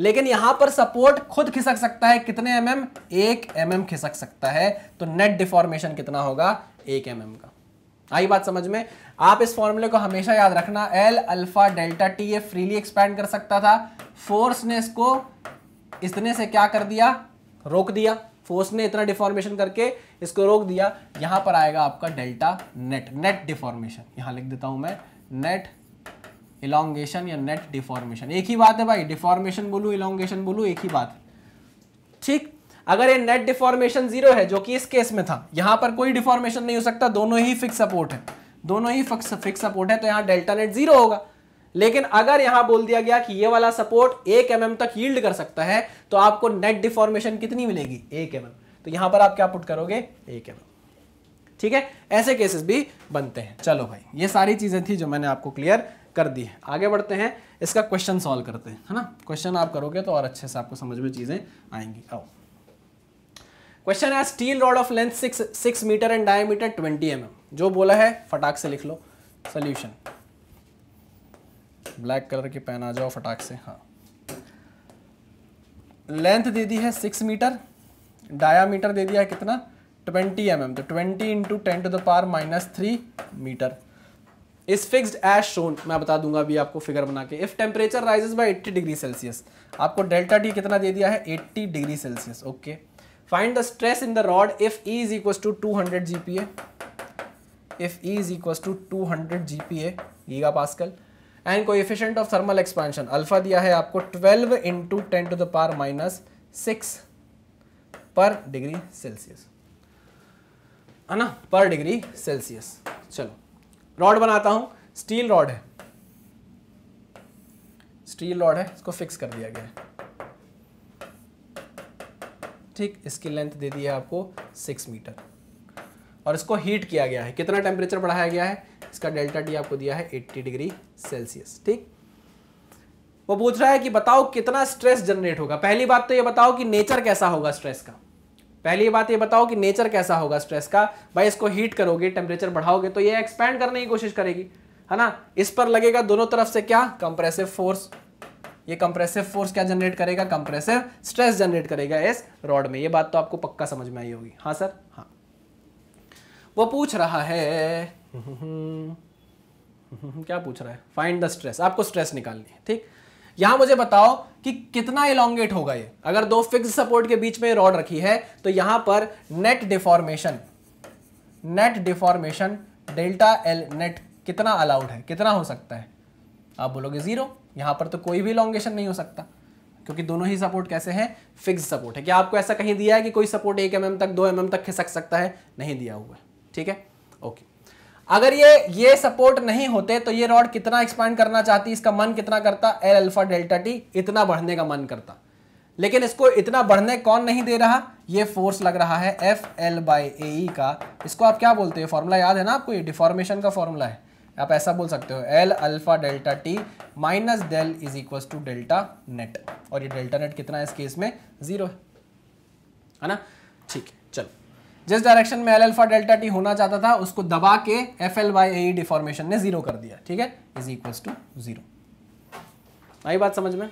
लेकिन यहां पर सपोर्ट खुद खिसक सकता है कितने एम एम एक एम खिसक सकता है तो नेट डिफॉर्मेशन कितना होगा एक एम एम का आई बात समझ में आप इस फॉर्मूले को हमेशा याद रखना एल अल्फा डेल्टा टी ये फ्रीली एक्सपैंड कर सकता था फोर्स ने इसको इतने से क्या कर दिया रोक दिया फोर्स ने इतना डिफॉर्मेशन करके इसको रोक दिया यहां पर आएगा आपका डेल्टा नेट नेट डिफॉर्मेशन यहां लिख देता हूं मैं नेट इलांगेशन या नेट डिफॉर्मेशन एक ही बात है भाई डिफॉर्मेशन बोलू इलांगेशन बोलू एक ही बात ठीक अगर ये नेट डिफॉर्मेशन जीरो है जो कि इस केस में था यहां पर कोई डिफॉर्मेशन नहीं हो सकता दोनों ही फिक्स सपोर्ट है दोनों ही फिक्स फिक्स सपोर्ट है तो यहां डेल्टा नेट जीरो होगा लेकिन अगर यहां बोल दिया गया कि ये वाला सपोर्ट एक एम mm तक यील्ड कर सकता है तो आपको नेट डिफॉर्मेशन कितनी मिलेगी एक एम mm. तो यहां पर आप क्या पुट करोगे एक एम mm. ठीक है ऐसे केसेस भी बनते हैं चलो भाई ये सारी चीज़ें थी जो मैंने आपको क्लियर कर दी है आगे बढ़ते हैं इसका क्वेश्चन सॉल्व करते हैं है ना क्वेश्चन आप करोगे तो और अच्छे से आपको समझ में चीज़ें आएंगी आओ क्वेश्चन है steel rod of length six six metre and diameter twenty M जो बोला है फटाक से लिख लो सोल्यूशन ब्लैक कलर की पेन आ जाओ फटाक से हाँ लेंथ दे दी है सिक्स मीटर डायामीटर दे दिया है कितना ट्वेंटी एम एम तो twenty into ten to the power minus three metre इस फिक्स्ड एज शोन मैं बता दूंगा अभी आपको फिगर बना के if temperature rises by 80 degree Celsius आपको डेल्टा टी कितना दे दिया है 80 degree Celsius okay find the stress in the rod if E is equal to two hundred G P A if E is equal to two hundred G P A giga pascal and coefficient of thermal expansion alpha दिया है आपको in into ten to the power minus six per degree Celsius है ना per degree Celsius चलो rod बनाता हूं steel rod है steel rod है इसको फिक्स कर दिया गया है ठीक इसकी लेंथ दे दी है आपको सिक्स मीटर और इसको हीट किया गया है कितना टेम्परेचर बढ़ाया गया है इसका डेल्टा डी आपको दिया है 80 डिग्री सेल्सियस ठीक वो पूछ रहा है कि बताओ कितना स्ट्रेस जनरेट होगा पहली बात तो ये बताओ कि नेचर कैसा होगा स्ट्रेस का पहली बात ये बताओ कि नेचर कैसा होगा स्ट्रेस का भाई इसको हीट करोगे टेम्परेचर बढ़ाओगे तो ये एक्सपैंड करने की कोशिश करेगी है ना इस पर लगेगा दोनों तरफ से क्या कंप्रेसिव फोर्स ये कंप्रेसिव फोर्स क्या जनरेट करेगा कंप्रेसिव स्ट्रेस जनरेट करेगा इस रॉड में ये बात तो आपको पक्का समझ में आई होगी हाँ सर हाँ वो पूछ रहा है [laughs] क्या पूछ रहा है फाइंड द स्ट्रेस आपको स्ट्रेस निकालनी है ठीक यहां मुझे बताओ कि कितना इलांगेट होगा ये अगर दो फिक्स सपोर्ट के बीच में रॉड रखी है तो यहां पर net deformation net deformation delta L net कितना अलाउड है कितना हो सकता है आप बोलोगे जीरो यहां पर तो कोई भी इलोंगेशन नहीं हो सकता क्योंकि दोनों ही सपोर्ट कैसे हैं फिक्स सपोर्ट है क्या आपको ऐसा कहीं दिया है कि कोई सपोर्ट एक एम mm तक दो एम mm तक खिसक सकता है नहीं दिया हुआ है ठीक है ओके अगर ये ये सपोर्ट नहीं होते तो ये रॉड कितना एक्सपांड करना चाहती इसका मन कितना करता एल अल्फा डेल्टा टी इतना बढ़ने का मन करता लेकिन इसको इतना बढ़ने कौन नहीं दे रहा ये फोर्स लग रहा है एफ एल बाई ए का इसको आप क्या बोलते हो फॉर्मूला याद है ना आपको ये डिफॉर्मेशन का फॉर्मूला है आप ऐसा बोल सकते हो L alpha delta T minus del is equal to delta net और ये डेल्टा नेट कितना है इस केस में जीरो है ना ठीक है जिस डायरेक्शन में एल एल्फा डेल्टा टी होना चाहता था उसको दबा के F L by A deformation ने जीरो कर दिया ठीक है इज इक्वल टू जीरो आई बात समझ में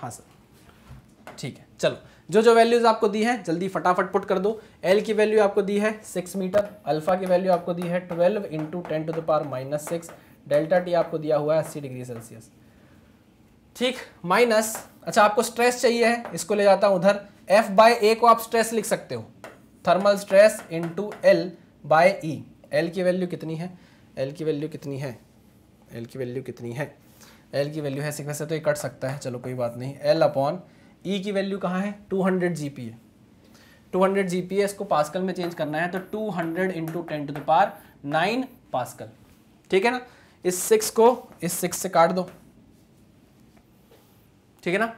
हाँ सर ठीक है चलो जो जो वैल्यूज आपको दी है जल्दी फटाफट पुट कर दो एल की वैल्यू आपको दी है सिक्स मीटर अल्फा की वैल्यू आपको दी है twelve into ten to the power minus six delta T आपको दिया हुआ है अस्सी डिग्री सेल्सियस ठीक माइनस अच्छा आपको स्ट्रेस चाहिए है इसको ले जाता हूँ उधर एफ बाय ए को आप स्ट्रेस लिख सकते हो thermal stress into L by E L की वैल्यू कितनी है एल की वैल्यू कितनी है एल की वैल्यू कितनी है एल की वैल्यू है सिक्स से तो ये कट सकता है चलो कोई बात नहीं एल अपॉन ई की वैल्यू कहाँ है टू हंड्रेड जी पी है टू हंड्रेड जी पी है इसको पास्कल में चेंज करना है तो two hundred into ten to the power nine pascal ठीक है ना इस सिक्स को इस सिक्स से काट दो ठीक है ना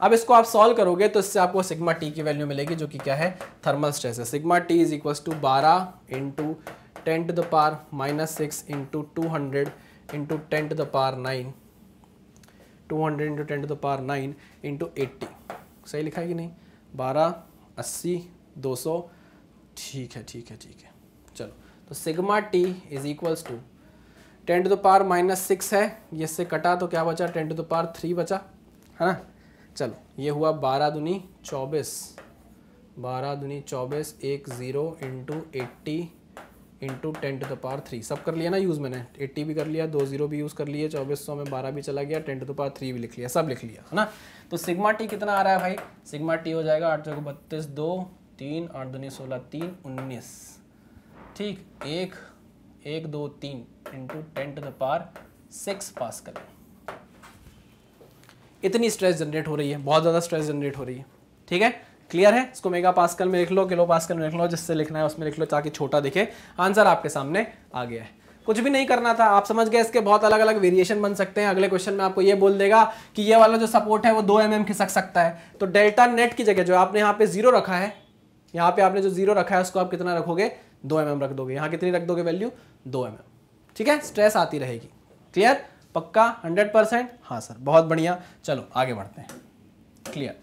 अब इसको आप सॉल्व करोगे तो इससे आपको सिग्मा टी की वैल्यू मिलेगी जो कि क्या है थर्मल स्ट्रेस है sigma T is equal to बारह into ten to the power minus six into two hundred into ten to the power nine two hundred into ten to the power nine into eighty सही लिखा है कि नहीं बारह अस्सी दो सौ ठीक है ठीक है ठीक है चलो तो sigma T is equals to ten to the power minus six है इससे कटा तो क्या बचा ten to the power three बचा है ना चलो ये हुआ बारह दुनी चौबीस बारह दुनी चौबीस एक zero into eighty into ten to the power three सब कर लिया ना यूज़ मैंने एट्टी भी कर लिया दो जीरो भी यूज़ कर लिए चौबीस सौ में बारह भी चला गया ten to the power three भी लिख लिया सब लिख लिया है ना तो सिग्मा टी कितना आ रहा है भाई सिग्मा टी हो जाएगा आठ सौ बत्तीस दो तीन आठ दुनी सोलह तीन उन्नीस ठीक एक एक दो तीन into ten to the power six पास करें इतनी स्ट्रेस जनरेट हो रही है बहुत ज़्यादा स्ट्रेस जनरेट हो रही है ठीक है क्लियर है इसको मेगा पास्कल में लिख लो किलो पास्कल में लिख लो जिससे लिखना है उसमें लिख लो ताकि छोटा दिखे आंसर आपके सामने आ गया है कुछ भी नहीं करना था आप समझ गए इसके बहुत अलग अलग वेरिएशन बन सकते हैं अगले क्वेश्चन में आपको ये बोल देगा कि ये वाला जो सपोर्ट है वो दो एम mm एम खिसक सकता है तो डेल्टा नेट की जगह जो आपने यहाँ पे जीरो रखा है यहाँ पे आपने जो जीरो रखा है उसको आप कितना रखोगे दो एम mm एम रख दोगे यहाँ कितनी रख दोगे वैल्यू दो एम mm। एम ठीक है स्ट्रेस आती रहेगी क्लियर पक्का हंड्रेड परसेंट हाँ सर बहुत बढ़िया चलो आगे बढ़ते हैं क्लियर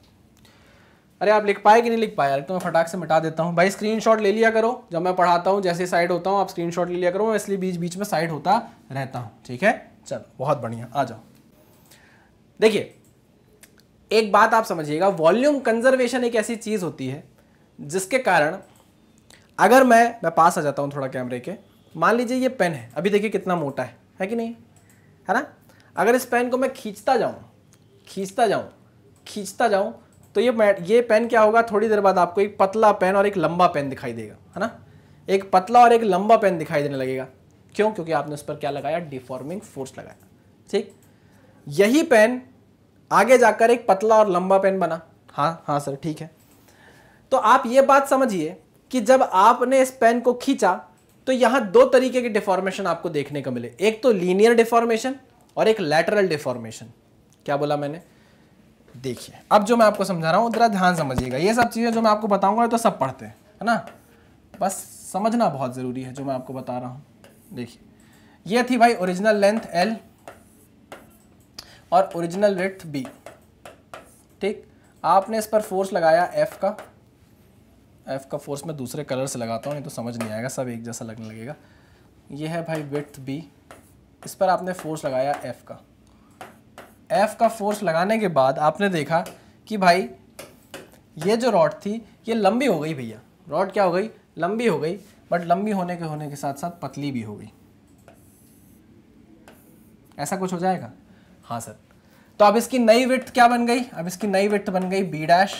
अरे आप लिख पाए कि नहीं लिख पाए यार तो मैं फटाक से मिटा देता हूँ भाई स्क्रीनशॉट ले लिया करो जब मैं पढ़ाता हूँ जैसे साइड होता हूँ आप स्क्रीनशॉट ले लिया करो मैं इसलिए बीच बीच में साइड होता रहता हूँ ठीक है चलो बहुत बढ़िया आ जाओ देखिए एक बात आप समझिएगा वॉल्यूम कंजर्वेशन एक ऐसी चीज़ होती है जिसके कारण अगर मैं मैं पास आ जाता हूँ थोड़ा कैमरे के मान लीजिए ये पेन है अभी देखिए कितना मोटा है है कि नहीं है ना अगर इस पेन को मैं खींचता जाऊँ खींचता जाऊँ खींचता जाऊँ तो ये ये पेन क्या होगा थोड़ी देर बाद आपको एक पतला पेन और एक लंबा पेन दिखाई देगा है ना एक पतला और एक लंबा पेन दिखाई देने लगेगा क्यों क्योंकि आपने उस पर क्या लगाया डिफॉर्मिंग फोर्स लगाया ठीक यही पेन आगे जाकर एक पतला और लंबा पेन बना हाँ हाँ सर ठीक है तो आप ये बात समझिए कि जब आपने इस पेन को खींचा तो यहां दो तरीके की डिफॉर्मेशन आपको देखने को मिले एक तो लीनियर डिफॉर्मेशन और एक लैटरल डिफॉर्मेशन क्या बोला मैंने देखिए अब जो मैं आपको समझा रहा हूं उतना ध्यान समझिएगा ये सब चीज़ें जो मैं आपको बताऊंगा तो सब पढ़ते हैं है ना बस समझना बहुत ज़रूरी है जो मैं आपको बता रहा हूं देखिए ये थी भाई ओरिजिनल लेंथ एल और ओरिजिनल विथ बी ठीक आपने इस पर फोर्स लगाया एफ का एफ़ का फोर्स मैं दूसरे कलर से लगाता हूँ नहीं तो समझ नहीं आएगा सब एक जैसा लगने लगेगा ये है भाई विथ बी इस पर आपने फोर्स लगाया एफ़ का एफ़ का फोर्स लगाने के बाद आपने देखा कि भाई ये जो रॉड थी ये लंबी हो गई भैया रॉड क्या हो गई लंबी हो गई बट लंबी होने के होने के साथ साथ पतली भी हो गई ऐसा कुछ हो जाएगा हाँ सर तो अब इसकी नई विथ क्या बन गई अब इसकी नई विथ बन गई बी डैश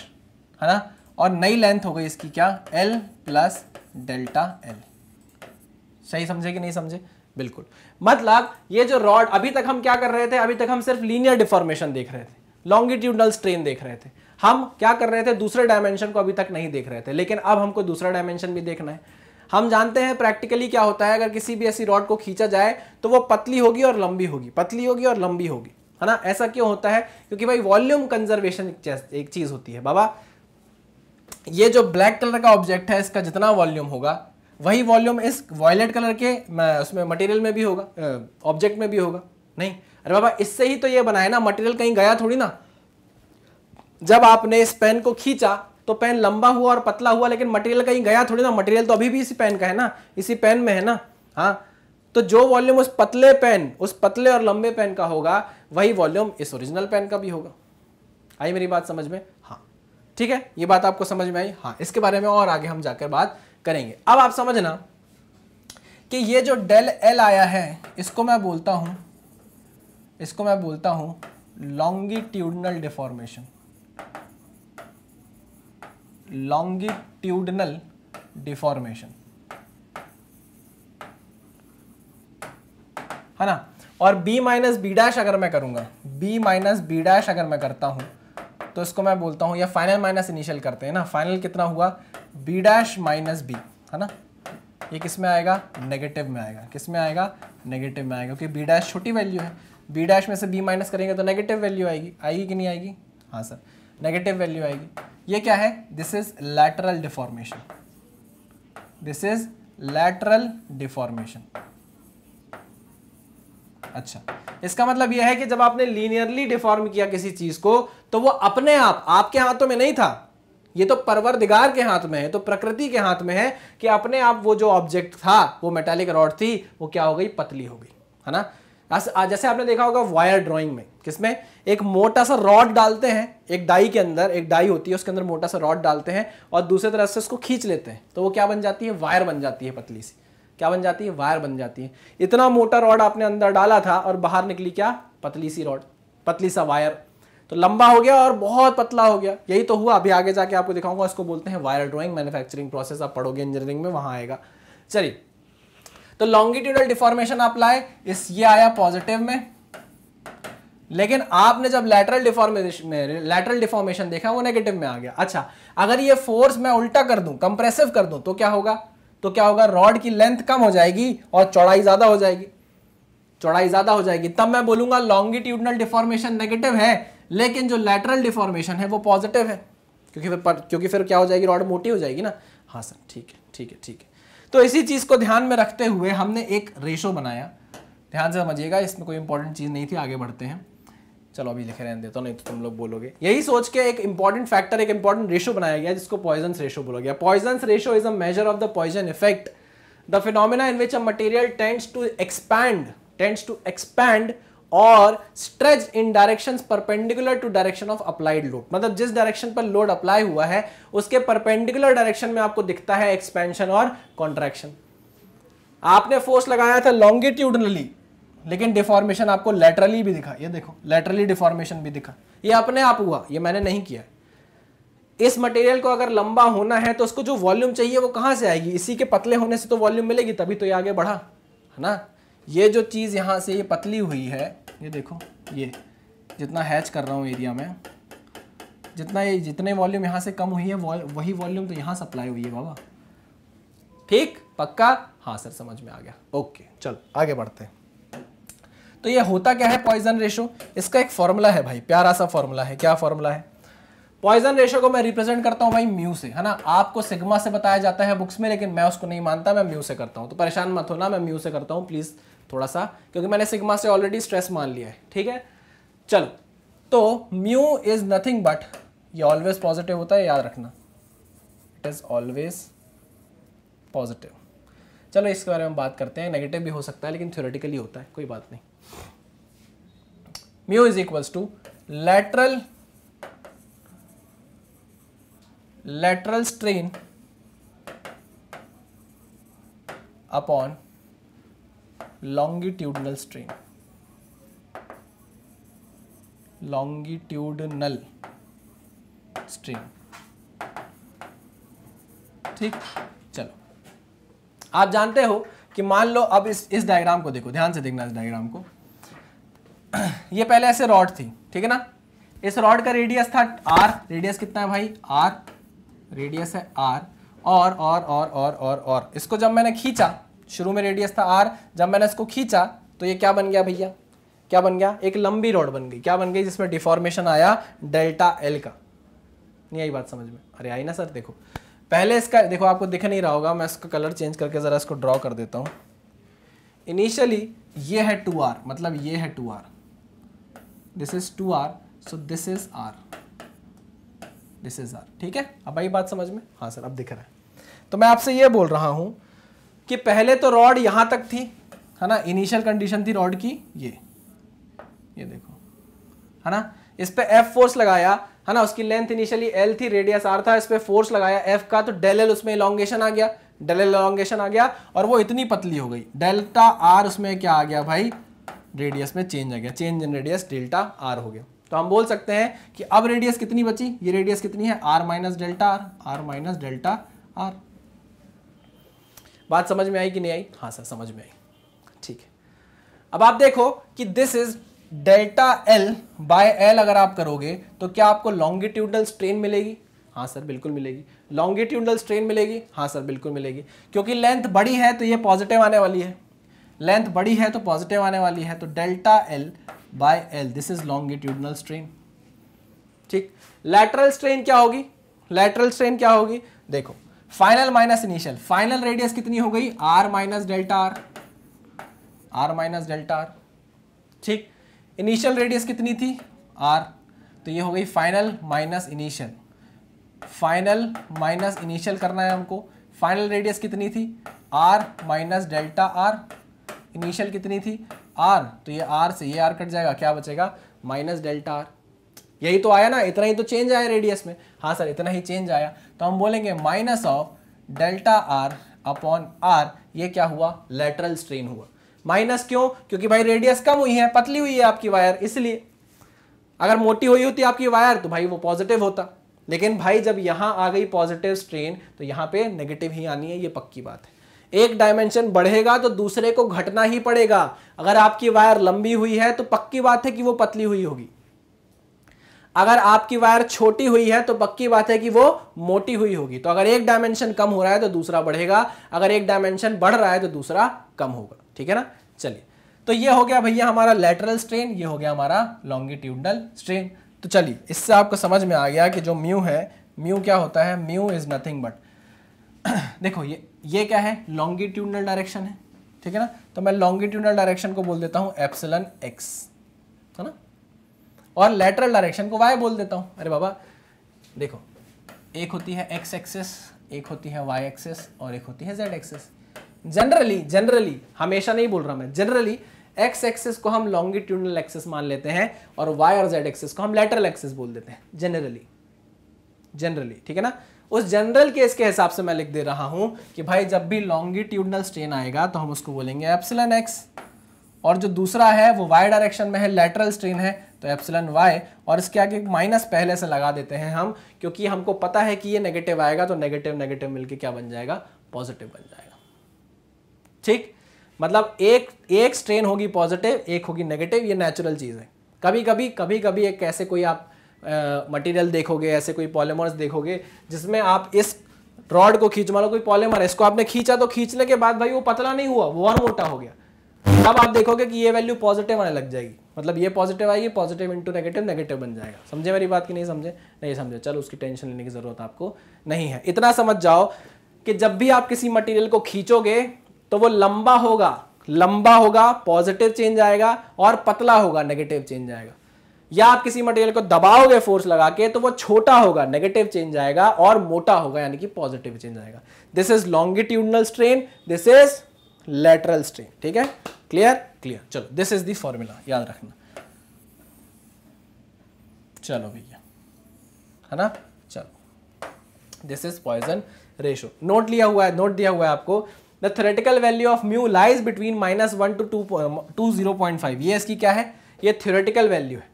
है ना और नई लेंथ हो गई इसकी क्या एल प्लस डेल्टा एल सही समझे कि नहीं समझे बिल्कुल मतलब ये जो रॉड अभी तक हम क्या कर रहे थे अभी तक हम सिर्फ लीनियर डिफॉर्मेशन देख रहे थे लॉन्गिट्यूडनल स्ट्रेन देख रहे थे हम क्या कर रहे थे दूसरे डायमेंशन को अभी तक नहीं देख रहे थे लेकिन अब हमको दूसरा डायमेंशन भी देखना है हम जानते हैं प्रैक्टिकली क्या होता है अगर किसी भी ऐसी रॉड को खींचा जाए तो वो पतली होगी और लंबी होगी पतली होगी और लंबी होगी है ना ऐसा क्यों होता है क्योंकि भाई वॉल्यूम कंजर्वेशन एक चीज़ होती है बाबा ये जो ब्लैक कलर का ऑब्जेक्ट है इसका जितना वॉल्यूम होगा वही वॉल्यूम इस वॉयलेट कलर के उसमें मटेरियल में भी होगा ऑब्जेक्ट में भी होगा नहीं अरे बाबा इससे ही तो ये बनाया ना मटेरियल कहीं गया थोड़ी ना जब आपने इस पेन को खींचा तो पेन लंबा हुआ और पतला हुआ लेकिन मटेरियल कहीं गया थोड़ी ना मटेरियल तो अभी भी इसी पेन का है ना इसी पेन में है ना हाँ तो जो वॉल्यूम उस पतले पेन उस पतले और लंबे पेन का होगा वही वॉल्यूम इस ओरिजिनल पेन का भी होगा आई मेरी बात समझ में हाँ ठीक है ये बात आपको समझ में आई हाँ इसके बारे में और आगे हम जाकर बात करेंगे अब आप समझना कि ये जो डेल एल आया है इसको मैं बोलता हूँ इसको मैं बोलता हूँ लॉन्गिट्यूडनल डिफॉर्मेशन लॉन्गिट्यूडनल डिफॉर्मेशन है ना और b माइनस बी डैश अगर मैं करूंगा b माइनस बी डैश अगर मैं करता हूं तो इसको मैं बोलता हूँ या फाइनल माइनस इनिशियल करते हैं ना फाइनल कितना हुआ बी डैश माइनस बी है ना ये किस में आएगा नेगेटिव में आएगा किस में आएगा नेगेटिव में आएगा क्योंकि बी डैश छोटी वैल्यू है बी डैश में से बी माइनस करेंगे तो नेगेटिव वैल्यू आएगी आएगी कि नहीं आएगी हाँ सर नेगेटिव वैल्यू आएगी ये क्या है this is lateral deformation this is lateral deformation अच्छा इसका मतलब यह है कि जब आपने लीनियरली डिफॉर्म किया किसी चीज को तो वो अपने आप आपके हाथों में नहीं था ये तो परवरदिगार के हाथ में है तो प्रकृति के हाथ में है कि अपने आप वो जो ऑब्जेक्ट था वो मेटालिक रॉड थी वो क्या हो गई पतली हो गई है ना जैसे आपने देखा होगा वायर ड्राइंग में किसमें एक मोटा सा रॉड डालते हैं एक डाई के अंदर एक डाई होती है उसके अंदर मोटा सा रॉड डालते हैं और दूसरे तरह से उसको खींच लेते हैं तो वो क्या बन जाती है वायर बन जाती है पतली सी क्या बन जाती है वायर बन जाती है इतना मोटा रॉड आपने अंदर डाला था और बाहर निकली क्या पतली सी रॉड पतली सा वायर तो लंबा हो गया और बहुत पतला हो गया यही तो हुआ अभी आगे जाके आपको दिखाऊंगा इसको बोलते हैं वायर ड्रॉइंग मैन्युफैक्चरिंग प्रोसेस आप पढ़ोगे इंजीनियरिंग में वहां आएगा चलिए तो लॉन्गिट्यूडल डिफॉर्मेशन आप लाए इस ये आया पॉजिटिव में लेकिन आपने जब लैटरल डिफॉर्मेशन लैटरल डिफॉर्मेशन देखा वो नेगेटिव में आ गया अच्छा अगर ये फोर्स मैं उल्टा कर दूं कंप्रेसिव कर दूं तो क्या होगा तो क्या होगा रॉड की लेंथ कम हो जाएगी और चौड़ाई ज़्यादा हो जाएगी चौड़ाई ज़्यादा हो जाएगी तब मैं बोलूंगा लॉन्गिट्यूडनल डिफॉर्मेशन नेगेटिव है लेकिन जो लेटरल डिफॉर्मेशन है वो पॉजिटिव है क्योंकि फिर पर, क्योंकि फिर क्या हो जाएगी रॉड मोटी हो जाएगी ना हाँ सर ठीक है ठीक है ठीक है तो इसी चीज़ को ध्यान में रखते हुए हमने एक रेशो बनाया ध्यान से समझिएगा इसमें कोई इंपॉर्टेंट चीज़ नहीं थी आगे बढ़ते हैं चलो अभी लिखे रहने देता हूँ नहीं तो तुम लोग बोलोगे यही सोच के एक इंपॉर्टेंट फैक्टर एक इंपॉर्टेंट रेशो बनाया गया जिसको पॉइजन रेशो बोला गया Poisson ratio is a measure of the Poisson effect the phenomena in which a material tends to expand tends to expand और stretch in directions perpendicular to direction of applied load मतलब जिस direction पर load apply हुआ है उसके perpendicular direction में आपको दिखता है एक्सपेंशन और कॉन्ट्रैक्शन आपने फोर्स लगाया था लॉन्गिट्यूडनली लेकिन डिफॉर्मेशन आपको लेटरली भी दिखा ये देखो लेटरली डिफॉर्मेशन भी दिखा ये अपने आप हुआ ये मैंने नहीं किया इस मटेरियल को अगर लंबा होना है तो उसको जो वॉल्यूम चाहिए वो कहाँ से आएगी इसी के पतले होने से तो वॉल्यूम मिलेगी तभी तो ये आगे बढ़ा है ना ये जो चीज़ यहाँ से ये पतली हुई है ये देखो ये जितना हैच कर रहा हूँ एरिया में जितना ये जितने वॉल्यूम यहाँ से कम हुई है वही वॉल्यूम तो यहाँ सप्लाई हुई है बाबा ठीक पक्का हाँ सर समझ में आ गया ओके चल आगे बढ़ते हैं तो ये होता क्या है पॉइजन रेशो इसका एक फॉर्मूला है भाई प्यारा सा फॉर्मूला है क्या फॉर्मूला है पॉइजन रेशो को मैं रिप्रेजेंट करता हूँ भाई म्यू से है ना आपको सिग्मा से बताया जाता है बुक्स में लेकिन मैं उसको नहीं मानता मैं म्यू से करता हूँ तो परेशान मत होना मैं म्यू से करता हूँ प्लीज़ थोड़ा सा क्योंकि मैंने सिग्मा से ऑलरेडी स्ट्रेस मान लिया है ठीक है चलो तो म्यू इज नथिंग बट ये ऑलवेज पॉजिटिव होता है याद रखना इट इज़ ऑलवेज पॉजिटिव चलो इसके बारे में बात करते हैं नेगेटिव भी हो सकता है लेकिन थ्योरेटिकली होता है कोई बात नहीं mu is equals to lateral lateral strain upon longitudinal strain longitudinal strain ठीक चलो आप जानते हो कि मान लो अब इस इस डायग्राम को देखो ध्यान से देखना इस डायग्राम को ये पहले ऐसे रॉड थी ठीक है ना इस रॉड का रेडियस था आर रेडियस कितना है भाई आर रेडियस है आर और और और और और और इसको जब मैंने खींचा शुरू में रेडियस था आर जब मैंने इसको खींचा तो ये क्या बन गया भैया क्या बन गया एक लंबी रॉड बन गई क्या बन गई जिसमें डिफॉर्मेशन आया डेल्टा एल का नहीं आई बात समझ में अरे आई ना सर देखो पहले इसका देखो आपको दिख नहीं रहा होगा मैं इसका कलर चेंज करके ज़रा इसको ड्रॉ कर देता हूँ इनिशियली ये है टू आर मतलब ये है two R this is two R so this is R this is R ठीक है अब आई बात समझ में हाँ सर अब दिख रहा है तो मैं आपसे ये बोल रहा हूँ कि पहले तो रॉड यहाँ तक थी है ना इनिशियल कंडीशन थी रॉड की ये ये देखो है ना इस पर एफ फोर्स लगाया है ना उसकी लेंथ इनिशियली एल थी रेडियस आर था इस पर फोर्स लगाया एफ का तो डेल एल उसमें इलांगेशन आ गया डेल एल इलांगेशन आ गया और वो इतनी पतली हो गई डेल्टा आर उसमें क्या आ गया भाई रेडियस में चेंज आ गया change in radius delta R हो गया तो हम बोल सकते हैं कि अब रेडियस कितनी बची ये रेडियस कितनी है R minus delta R R minus delta R बात समझ में आई कि नहीं आई हाँ सर समझ में आई ठीक है अब आप देखो कि this is delta L by L अगर आप करोगे तो क्या आपको लॉन्गिट्यूडल स्ट्रेन मिलेगी हाँ सर बिल्कुल मिलेगी लॉन्गिट्यूडल स्ट्रेन मिलेगी हाँ सर बिल्कुल मिलेगी क्योंकि लेंथ बड़ी है तो ये पॉजिटिव आने वाली है लेंथ बड़ी है तो पॉजिटिव आने वाली है तो delta L by L this is longitudinal strain ठीक लैटरल स्ट्रेन क्या होगी लैटरल स्ट्रेन क्या होगी देखो final minus initial final radius कितनी हो गई R minus delta R R minus delta R ठीक इनिशियल रेडियस कितनी थी आर तो ये हो गई final minus initial final minus initial करना है हमको फाइनल रेडियस कितनी थी R minus delta R initial कितनी थी आर तो ये आर से ये आर कट जाएगा क्या बचेगा माइनस डेल्टा आर यही तो आया ना इतना ही तो चेंज आया रेडियस में हाँ सर इतना ही चेंज आया तो हम बोलेंगे minus of delta R upon R ये क्या हुआ लेटरल स्ट्रेन हुआ माइनस क्यों क्योंकि भाई रेडियस कम हुई है पतली हुई है आपकी वायर इसलिए अगर मोटी हुई होती आपकी वायर तो भाई वो पॉजिटिव होता लेकिन भाई जब यहाँ आ गई पॉजिटिव स्ट्रेन तो यहाँ पे नेगेटिव ही आनी है ये पक्की बात है एक डायमेंशन बढ़ेगा तो दूसरे को घटना ही पड़ेगा अगर आपकी वायर लंबी हुई है तो पक्की बात है कि वो पतली हुई होगी अगर आपकी वायर छोटी हुई है तो पक्की बात है कि वो मोटी हुई होगी तो अगर एक डायमेंशन कम हो रहा है तो दूसरा बढ़ेगा अगर एक डायमेंशन बढ़ रहा है तो दूसरा कम होगा ठीक है ना चलिए तो ये हो गया भैया हमारा लेटरल स्ट्रेन ये हो गया हमारा लॉन्गिट्यूडनल स्ट्रेन तो चलिए इससे आपको समझ में आ गया कि जो म्यू है म्यू क्या होता है म्यू इज़ नथिंग बट देखो ये ये क्या है लॉन्गिट्यूडनल डायरेक्शन है ठीक है ना तो मैं लॉन्गिट्यूडनल डायरेक्शन को बोल देता हूँ एप्सलन एक्स है ना और लेटरल डायरेक्शन को वाई बोल देता हूँ अरे बाबा देखो एक होती है एक्स एक्सेस एक होती है वाई एक्सेस और एक होती है जेड एक्सेस जनरली जनरली हमेशा नहीं बोल रहा मैं जनरली एक्स एक्सेस को हम लॉन्गिट्यूडनल एक्सेस मान लेते हैं और वाई और जेड एक्सेस को हम लेटरल एक्सेस बोल देते हैं जनरली जनरली ठीक है ना उस जनरल केस के हिसाब से मैं लिख दे रहा हूं कि भाई जब भी लॉन्गिट्यूडनल स्ट्रेन आएगा तो हम उसको बोलेंगे एप्सिलन एक्स और जो दूसरा है वो वाई डायरेक्शन में है लेटरल स्ट्रेन है तो एप्सिलन वाई और इसके आगे माइनस पहले से लगा देते हैं हम क्योंकि हमको पता है कि ये नेगेटिव आएगा तो नेगेटिव नेगेटिव मिलके क्या बन जाएगा पॉजिटिव बन जाएगा ठीक मतलब एक एक स्ट्रेन होगी पॉजिटिव एक होगी नेगेटिव ये नेचुरल चीज़ है कभी कभी कभी कभी एक कैसे कोई आप मटेरियल देखोगे ऐसे कोई पॉलीमर्स देखोगे जिसमें आप इस रॉड को खींच मानो कोई पॉलीमर है इसको आपने खींचा तो खींचने के बाद भाई वो पतला नहीं हुआ वो और मोटा हो गया तब आप देखोगे कि ये वैल्यू पॉजिटिव आने लग जाएगी मतलब ये पॉजिटिव आएगी पॉजिटिव इंटू नेगेटिव नेगेटिव बन जाएगा समझे मेरी बात की नहीं समझे नहीं समझे चलो उसकी टेंशन लेने की ज़रूरत आपको नहीं है इतना समझ जाओ कि जब भी आप किसी मटेरियल को खींचोगे तो वो लंबा होगा लंबा होगा पॉजिटिव चेंज आएगा और पतला होगा नेगेटिव चेंज आएगा या आप किसी मटेरियल को दबाओगे फोर्स लगा के तो वो छोटा होगा नेगेटिव चेंज आएगा और मोटा होगा यानी कि पॉजिटिव चेंज आएगा this is longitudinal strain this is lateral strain ठीक है क्लियर क्लियर चलो दिस इज दमूला याद रखना चलो भैया है ना चलो this is Poisson ratio note लिया हुआ है नोट दिया हुआ है आपको the theoretical value of mu lies between minus one to to to zero point five ये इसकी क्या है ये थ्योरेटिकल वैल्यू है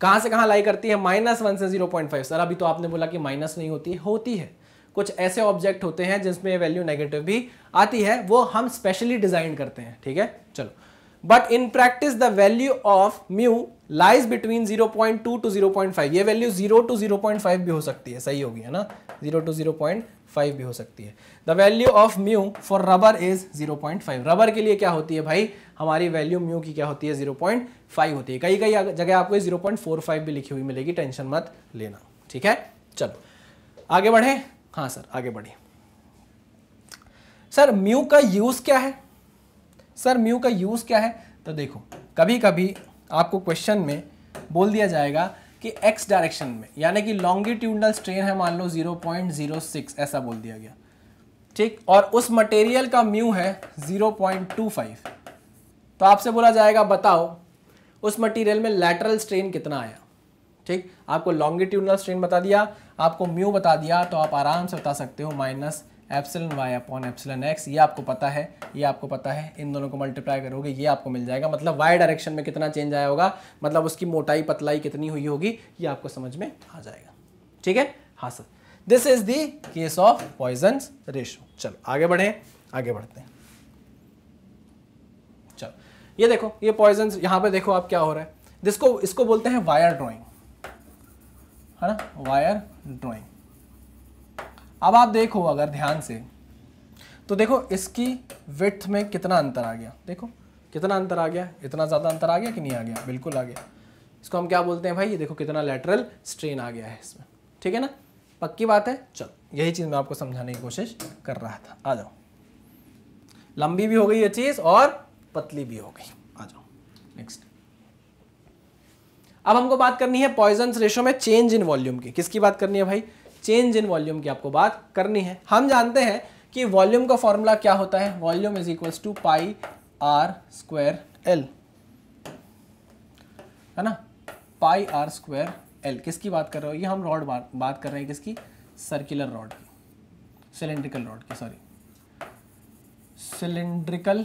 कहाँ से कहाँ लाई करती है माइनस वन से जीरो पॉइंट फाइव सर अभी तो आपने बोला कि माइनस नहीं होती है होती है कुछ ऐसे ऑब्जेक्ट होते हैं जिसमें वैल्यू नेगेटिव भी आती है वो हम स्पेशली डिजाइन करते हैं ठीक है चलो but in practice the value of mu lies between 0.2 to 0.5 ये वैल्यू 0 टू 0.5 भी हो सकती है सही होगी है ना 0 टू 0.5 भी हो सकती है value of mu for rubber is 0.5 rubber के लिए क्या होती है भाई हमारी वैल्यू म्यू की क्या होती है 0.5 होती है कई कई जगह आपको 0.45 भी लिखी हुई मिलेगी टेंशन मत लेना ठीक है चलो आगे बढ़े हाँ सर आगे बढ़े सर म्यू का यूज़ क्या है सर म्यू का यूज़ क्या है तो देखो कभी कभी आपको क्वेश्चन में बोल दिया जाएगा कि एक्स डायरेक्शन में यानी कि लॉन्गिट्यूडनल स्ट्रेन है मान लो 0.06 ऐसा बोल दिया गया ठीक और उस मटेरियल का म्यू है 0.25 तो आपसे बोला जाएगा बताओ उस मटेरियल में लैटरल स्ट्रेन कितना आया ठीक आपको लॉन्गिट्यूडनल स्ट्रेन बता दिया आपको म्यू बता दिया तो आप आराम से बता सकते हो minus epsilon Y upon epsilon X ये आपको पता है ये आपको पता है इन दोनों को मल्टीप्लाई करोगे ये आपको मिल जाएगा मतलब वाई डायरेक्शन में कितना चेंज आया होगा मतलब उसकी मोटाई पतलाई कितनी हुई होगी ये आपको समझ में आ जाएगा ठीक है हाँ sir this is the case of Poisson ratio चलो आगे बढ़े आगे बढ़ते हैं चलो ये देखो ये पॉइजन यहां पे देखो आप क्या हो रहा है जिसको इसको बोलते हैं वायर ड्राइंग है ना वायर ड्राइंग अब आप देखो अगर ध्यान से तो देखो इसकी विथ में कितना अंतर आ गया देखो कितना अंतर आ गया इतना ज़्यादा अंतर आ गया कि नहीं आ गया बिल्कुल आ गया इसको हम क्या बोलते हैं भाई ये देखो कितना लेटरल स्ट्रेन आ गया है इसमें ठीक है ना पक्की बात है चलो यही चीज़ मैं आपको समझाने की कोशिश कर रहा था आ जाओ लंबी भी हो गई ये चीज़ और पतली भी हो गई आ जाओ नेक्स्ट अब हमको बात करनी है पॉइजन रेशो में चेंज इन वॉल्यूम की किसकी बात करनी है भाई चेंज इन वॉल्यूम की आपको बात करनी है हम जानते हैं कि वॉल्यूम का फॉर्मूला क्या होता है volume is equal to pi R square L है ना पाई आर स्क्वायर एल किसकी बात कर रहे हो ये हम रॉड बात कर रहे हैं किसकी सर्कुलर रॉड सिलेंड्रिकल रॉड की सॉरी सिलेंड्रिकल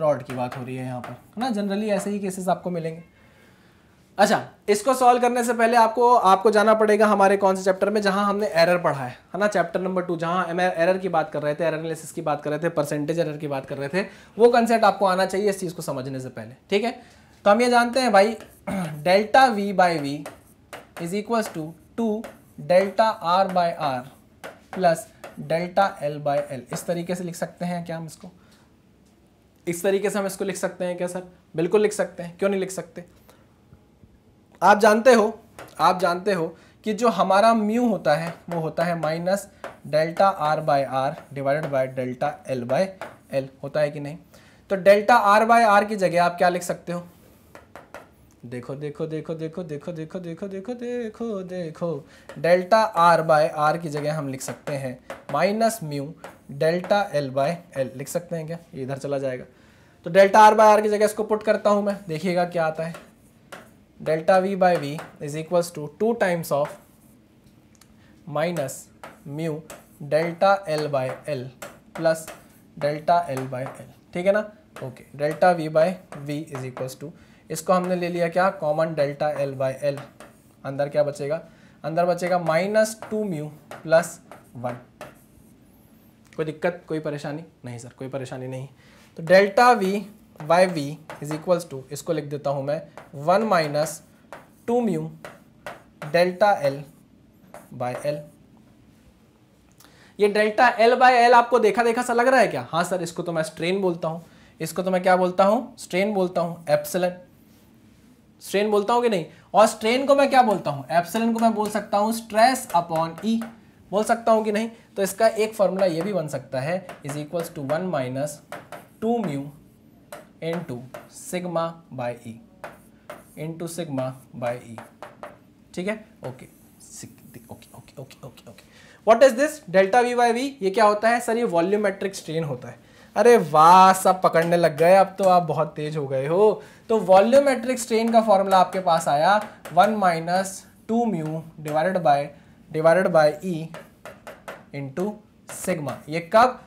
रॉड की बात हो रही है यहाँ पर है ना जनरली ऐसे ही केसेस आपको मिलेंगे अच्छा इसको सॉल्व करने से पहले आपको आपको जाना पड़ेगा हमारे कौन से चैप्टर में जहां हमने एरर पढ़ा है है ना चैप्टर नंबर टू जहां हम एरर की बात कर रहे थे एरर एनालिसिस की बात कर रहे थे परसेंटेज एरर की बात कर रहे थे वो कंसेप्ट आपको आना चाहिए इस चीज़ को समझने से पहले ठीक है तो हम ये जानते हैं भाई delta V by V is equals to two delta R by R plus delta L by L इस तरीके से लिख सकते हैं क्या हम इसको इस तरीके से हम इसको लिख सकते हैं क्या सर बिल्कुल लिख सकते हैं क्यों नहीं लिख सकते आप जानते हो आप जानते हो कि जो हमारा म्यू होता है वो होता है minus delta R by R divided by delta L by L होता है कि नहीं तो डेल्टा आर बाय आर की जगह आप क्या लिख सकते हो देखो देखो देखो देखो देखो देखो देखो देखो देखो देखो डेल्टा आर बाय आर की जगह हम लिख सकते हैं minus mu delta L by L लिख सकते हैं क्या ये इधर चला जाएगा तो डेल्टा आर बाय आर की जगह इसको पुट करता हूं मैं देखिएगा क्या आता है delta V by V is equals to two times of minus mu delta L by L plus delta L by L ठीक है ना okay delta V by V is equals to इसको हमने ले लिया क्या common delta L by L अंदर क्या बचेगा अंदर बचेगा minus two mu plus one कोई दिक्कत कोई परेशानी नहीं सर कोई परेशानी नहीं तो delta V by V is equals to इसको लिख देता हूं मैं one minus two mu delta L by L ये डेल्टा एल बाय एल आपको देखा देखा सा लग रहा है क्या हाँ सर इसको तो मैं स्ट्रेन बोलता हूँ इसको तो मैं क्या बोलता हूँ स्ट्रेन बोलता हूँ एप्सलन स्ट्रेन बोलता हूँ कि नहीं और स्ट्रेन को मैं क्या बोलता हूँ एप्सलन को मैं बोल सकता हूँ स्ट्रेस अपॉन ई बोल सकता हूँ कि नहीं तो इसका एक फॉर्मूला ये भी बन सकता है is equals to one minus two mu into sigma by E into sigma by E ठीक है okay okay okay okay okay okay what is this delta V by V ये क्या होता है सर ये volumetric strain होता है अरे वाह सब पकड़ने लग गए अब तो आप बहुत तेज हो गए हो तो वॉल्यूमेट्रिक स्ट्रेन का फॉर्मूला आपके पास आया one minus two mu divided by divided by E into sigma ये कब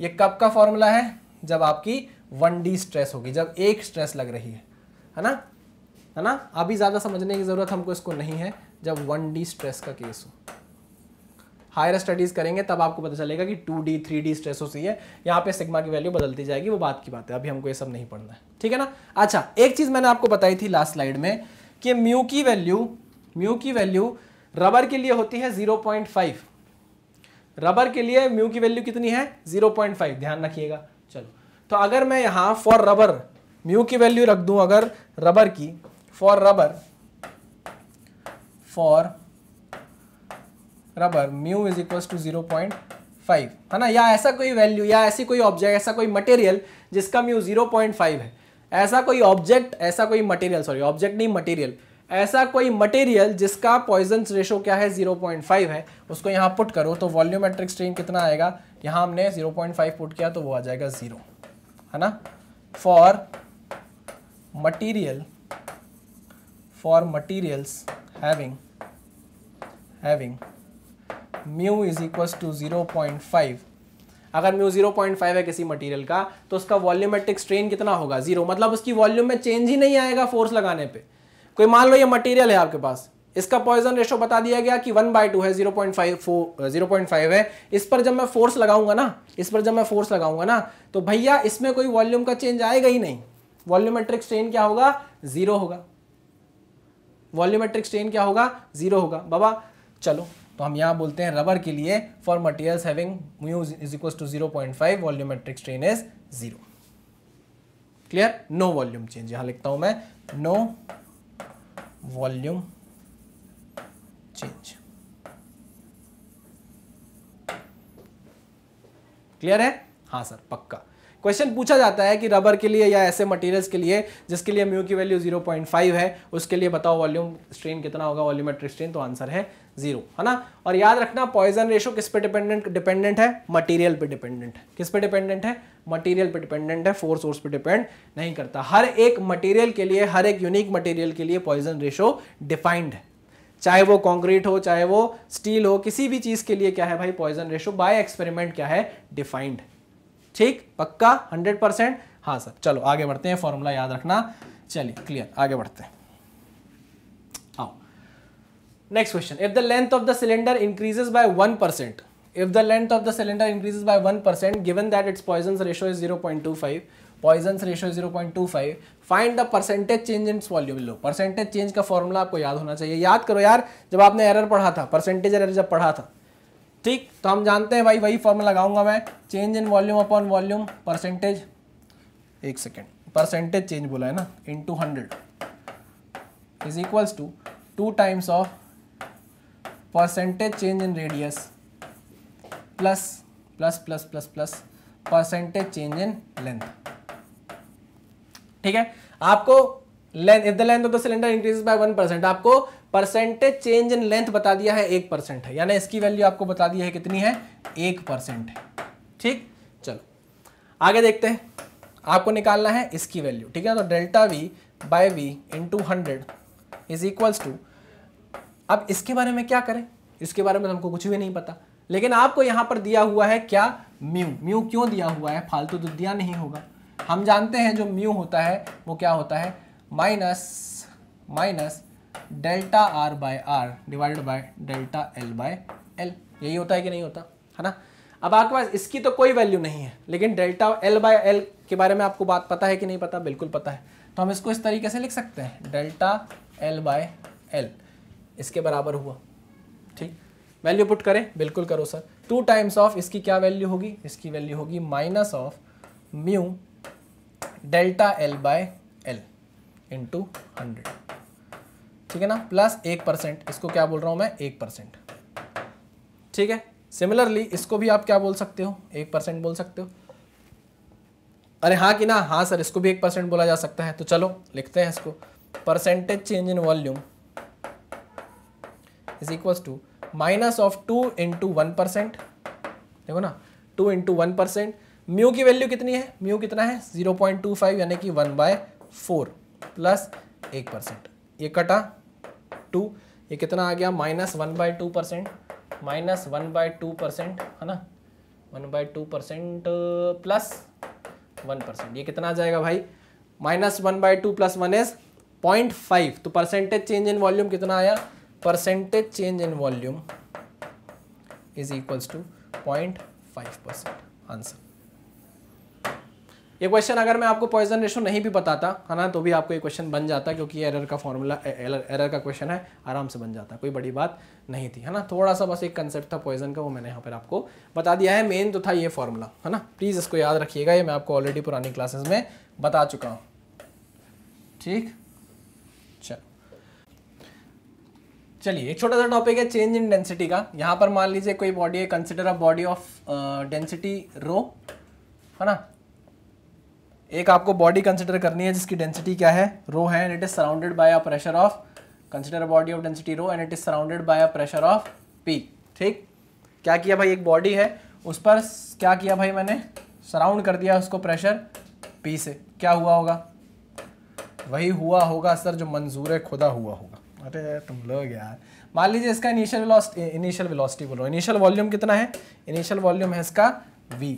ये कब का फॉर्मूला है जब आपकी वन डी स्ट्रेस होगी जब एक स्ट्रेस लग रही है है ना है ना अभी ज़्यादा समझने की ज़रूरत हमको इसको नहीं है जब वन डी स्ट्रेस का केस हो हायर स्टडीज़ करेंगे तब आपको पता चलेगा कि two D three D stress होती है यहाँ पे सिग्मा की वैल्यू बदलती जाएगी वो बात की बात है अभी हमको ये सब नहीं पढ़ना है ठीक है ना अच्छा एक चीज़ मैंने आपको बताई थी लास्ट स्लाइड में कि म्यू की वैल्यू म्यू की वैल्यू रबर के लिए होती है जीरो पॉइंट फाइव रबर के लिए म्यू की वैल्यू कितनी है जीरो पॉइंट फाइव ध्यान रखिएगा चलो तो अगर मैं यहाँ फॉर रबर म्यू की वैल्यू रख दूँ अगर रबर की for rubber for rubber mu is equal to zero point five है ना या ऐसा कोई वैल्यू या ऐसी कोई ऑब्जेक्ट ऐसा कोई मटेरियल जिसका म्यू जीरो पॉइंट फाइव है ऐसा कोई ऑब्जेक्ट ऐसा कोई मटेरियल सॉरी ऑब्जेक्ट नहीं मटेरियल ऐसा कोई मटेरियल जिसका पॉइजन रेशो क्या है 0.5 है उसको यहाँ पुट करो तो वॉल्यूमेट्रिक स्ट्रेन कितना आएगा यहाँ हमने 0.5 पुट किया तो वो आ जाएगा ज़ीरो है ना for material for materials having having mu is equals to zero point five अगर म्यू जीरो पॉइंट फाइव है किसी मटेरियल का तो उसका वॉल्यूमेट्रिक स्ट्रेन कितना होगा जीरो मतलब उसकी वॉल्यूम में चेंज ही नहीं आएगा फोर्स लगाने पे कोई मान लो ये मटेरियल है आपके पास इसका पॉइजन रेशो बता दिया गया कि वन बाय टू है zero point five for zero point five है इस पर जब मैं फोर्स लगाऊंगा ना इस पर जब मैं फोर्स लगाऊंगा ना तो भैया इसमें कोई वॉल्यूम का चेंज आएगा ही नहीं वॉल्यूमेट्रिक स्ट्रेन क्या होगा जीरो होगा वॉल्यूमेट्रिक स्ट्रेन क्या होगा जीरो होगा बाबा चलो तो हम यहाँ बोलते हैं रबर के लिए for materials having mu is equal to zero point five volumetric strain is zero clear no volume change यहां लिखता हूं मैं नो वॉल्यूम चेंज क्लियर है हाँ सर पक्का क्वेश्चन पूछा जाता है कि रबर के लिए या ऐसे मटेरियल्स के लिए जिसके लिए म्यू की वैल्यू 0.5 है उसके लिए बताओ वॉल्यूम स्ट्रेन कितना होगा वॉल्यूमेट्रिक स्ट्रेन तो आंसर है जीरो है ना और याद रखना पॉइजन रेशो किस पे डिपेंडेंट डिपेंडेंट है मटेरियल पे डिपेंडेंट है किस पे डिपेंडेंट है मटेरियल पे डिपेंडेंट है फोर सोर्स पे डिपेंड नहीं करता हर एक मटेरियल के लिए हर एक यूनिक मटेरियल के लिए पॉइजन रेशो डिफाइंड है चाहे वो कॉन्क्रीट हो चाहे वो स्टील हो किसी भी चीज़ के लिए क्या है भाई पॉइजन रेशो बाय एक्सपेरिमेंट क्या है डिफाइंड ठीक पक्का हंड्रेड परसेंट हाँ सर चलो आगे बढ़ते हैं फॉर्मूला याद रखना चलिए क्लियर आगे बढ़ते हैं next question if the the length of Next question. If the length of the cylinder increases by 1%, if the length of the cylinder increases by 1%, given that its Poisson's ratio is 0.25, zero point two five find the percentage change in volume लो percentage change का formula आपको याद होना चाहिए याद करो यार जब आपने एरर पढ़ा था परसेंटेज एरर जब पढ़ा था ठीक तो हम जानते हैं भाई वही फॉर्मूला लगाऊंगा मैं change in volume upon volume percentage एक सेकेंड परसेंटेज चेंज बोला है ना into hundred is equals to two times of percentage change in radius plus plus plus plus plus percentage change in length ठीक है आपको length if the length of the cylinder increase by one percent आपको percentage change in length बता दिया है एक percent है यानी इसकी वैल्यू आपको बता दिया है कितनी है एक परसेंट है ठीक चलो आगे देखते हैं आपको निकालना है इसकी वैल्यू ठीक है तो delta V by V into hundred is equals to अब इसके बारे में क्या करें इसके बारे में तो हमको कुछ भी नहीं पता लेकिन आपको यहाँ पर दिया हुआ है क्या म्यू म्यू क्यों दिया हुआ है फालतू तो दिया नहीं होगा हम जानते हैं जो म्यू होता है वो क्या होता है minus minus delta R by R divided by delta L by L यही होता है कि नहीं होता है ना अब आपके पास इसकी तो कोई वैल्यू नहीं है लेकिन डेल्टा एल बाय एल के बारे में आपको बात पता है कि नहीं पता बिल्कुल पता है तो हम इसको इस तरीके से लिख सकते हैं डेल्टा एल बाय एल इसके बराबर हुआ ठीक वैल्यू पुट करें बिल्कुल करो सर टू टाइम्स ऑफ इसकी क्या वैल्यू होगी इसकी वैल्यू होगी minus of mu delta L by L into hundred ठीक है ना प्लस एक परसेंट इसको क्या बोल रहा हूँ मैं एक परसेंट ठीक है सिमिलरली इसको भी आप क्या बोल सकते हो एक परसेंट बोल सकते हो अरे हाँ कि ना हाँ सर इसको भी एक परसेंट बोला जा सकता है तो चलो लिखते हैं इसको percentage change in volume is equal to minus of two into one percent देखो ना two into one percent mu की वैल्यू कितनी है म्यू कितना है जीरो पॉइंट टू फाइव यानी कि वन बाय फोर प्लस एक परसेंट ये कटा टू ये कितना आ गया minus one by two percent minus one by two percent है ना one by two percent plus one percent ये कितना आ जाएगा भाई minus one by two plus one is point five तो परसेंटेज चेंज इन वॉल्यूम कितना आया percentage change in volume is equals to point five percent answer ये question अगर मैं आपको पॉइजन रेशो नहीं भी बताता है ना तो भी आपको ये क्वेश्चन बन जाता क्योंकि ये एरर का फॉर्मूला एरर, एरर का क्वेश्चन है आराम से बन जाता कोई बड़ी बात नहीं थी है ना थोड़ा सा बस एक कंसेप्ट था पॉइजन का वो मैंने यहाँ पर आपको बता दिया है मेन तो था ये फॉर्मूला है ना प्लीज़ इसको याद रखिएगा ये मैं आपको ऑलरेडी पुरानी क्लासेस में बता चुका हूँ ठीक चलिए एक छोटा सा टॉपिक है चेंज इन डेंसिटी का यहाँ पर मान लीजिए कोई बॉडी है consider a body of density rho है ना एक आपको बॉडी कंसिडर करनी है जिसकी डेंसिटी क्या है रो है and it is surrounded by a pressure of consider a body of density rho and it is surrounded by a pressure of P ठीक क्या किया भाई एक बॉडी है उस पर क्या किया भाई मैंने सराउंड कर दिया उसको प्रेशर पी से क्या हुआ होगा वही हुआ होगा सर जो मंजूर खुदा हुआ होगा अरे तुम लोग यार मान लीजिए इसका इनिशियल इनिशियल वेलोसिटी बोलो इनिशियल वॉल्यूम कितना है इनिशियल वॉल्यूम है इसका वी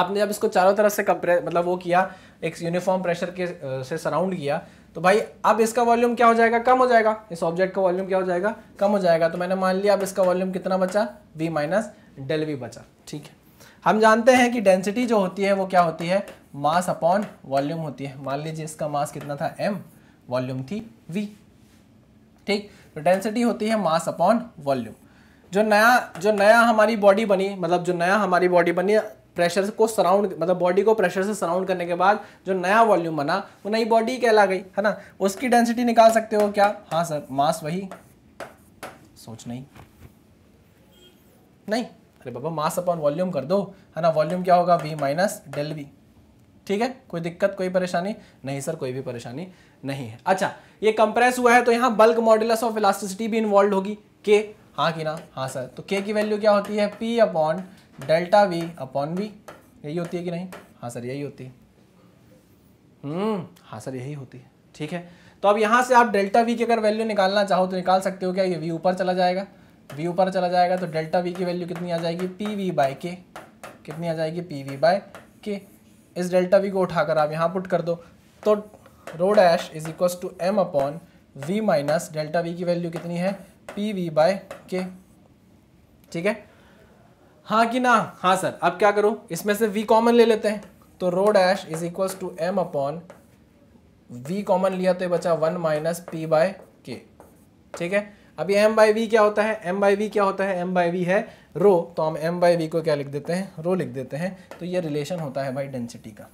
आपने जब इसको चारों तरफ से कंप्रेस मतलब वो किया एक यूनिफॉर्म प्रेशर के से सराउंड किया तो भाई अब इसका वॉल्यूम क्या हो जाएगा कम हो जाएगा इस ऑब्जेक्ट का वॉल्यूम क्या हो जाएगा कम हो जाएगा तो मैंने मान लिया अब इसका वॉल्यूम कितना बचा वी माइनस डेल वी बचा ठीक है हम जानते हैं कि डेंसिटी जो होती है वो क्या होती है मास अपॉन वॉल्यूम होती है मान लीजिए इसका मास कितना था एम वॉल्यूम थी वी ठीक तो डेंसिटी होती है मास अपॉन वॉल्यूम जो नया जो नया हमारी बॉडी बनी मतलब जो नया हमारी बॉडी बनी प्रेशर को सराउंड मतलब बॉडी को प्रेशर से सराउंड करने के बाद जो नया वॉल्यूम बना वो नई बॉडी कहला गई है ना उसकी डेंसिटी निकाल सकते हो क्या हाँ सर मास वही सोच नहीं नहीं अरे बाबा मास अपॉन वॉल्यूम कर दो है ना वॉल्यूम क्या होगा वी माइनस डेल वी ठीक है कोई दिक्कत कोई परेशानी नहीं सर कोई भी परेशानी नहीं है अच्छा ये कंप्रेस हुआ है तो यहाँ बल्क मॉडुलस ऑफ इलास्टिसिटी भी इन्वॉल्व होगी के हाँ कि ना हाँ सर तो के की वैल्यू क्या होती है P upon delta V upon V यही होती है कि नहीं हाँ सर यही होती है हम्म हाँ सर यही होती है ठीक है तो अब यहाँ से आप डेल्टा वी की अगर वैल्यू निकालना चाहो तो निकाल सकते हो क्या ये वी ऊपर चला जाएगा वी ऊपर चला जाएगा तो डेल्टा वी की वैल्यू कितनी आ जाएगी पी वी बाय के कितनी आ जाएगी पी वी बाय के इस डेल्टा वी को उठाकर आप यहाँ पुट कर दो तो rho dash is equals to M upon V minus delta V की वैल्यू कितनी है पी वी बाय के ठीक है हाँ कि ना हाँ सर अब क्या करो इसमें से वी कॉमन ले लेते हैं तो rho dash is equals to M upon V common लिया तो बचा वन माइनस पी बाय के ठीक है अभी एम बाई वी क्या होता है एम बाई वी क्या होता है एम बाई वी है रो तो हम एम बाई वी को क्या लिख देते हैं रो लिख देते हैं तो ये रिलेशन होता है भाई डेंसिटी का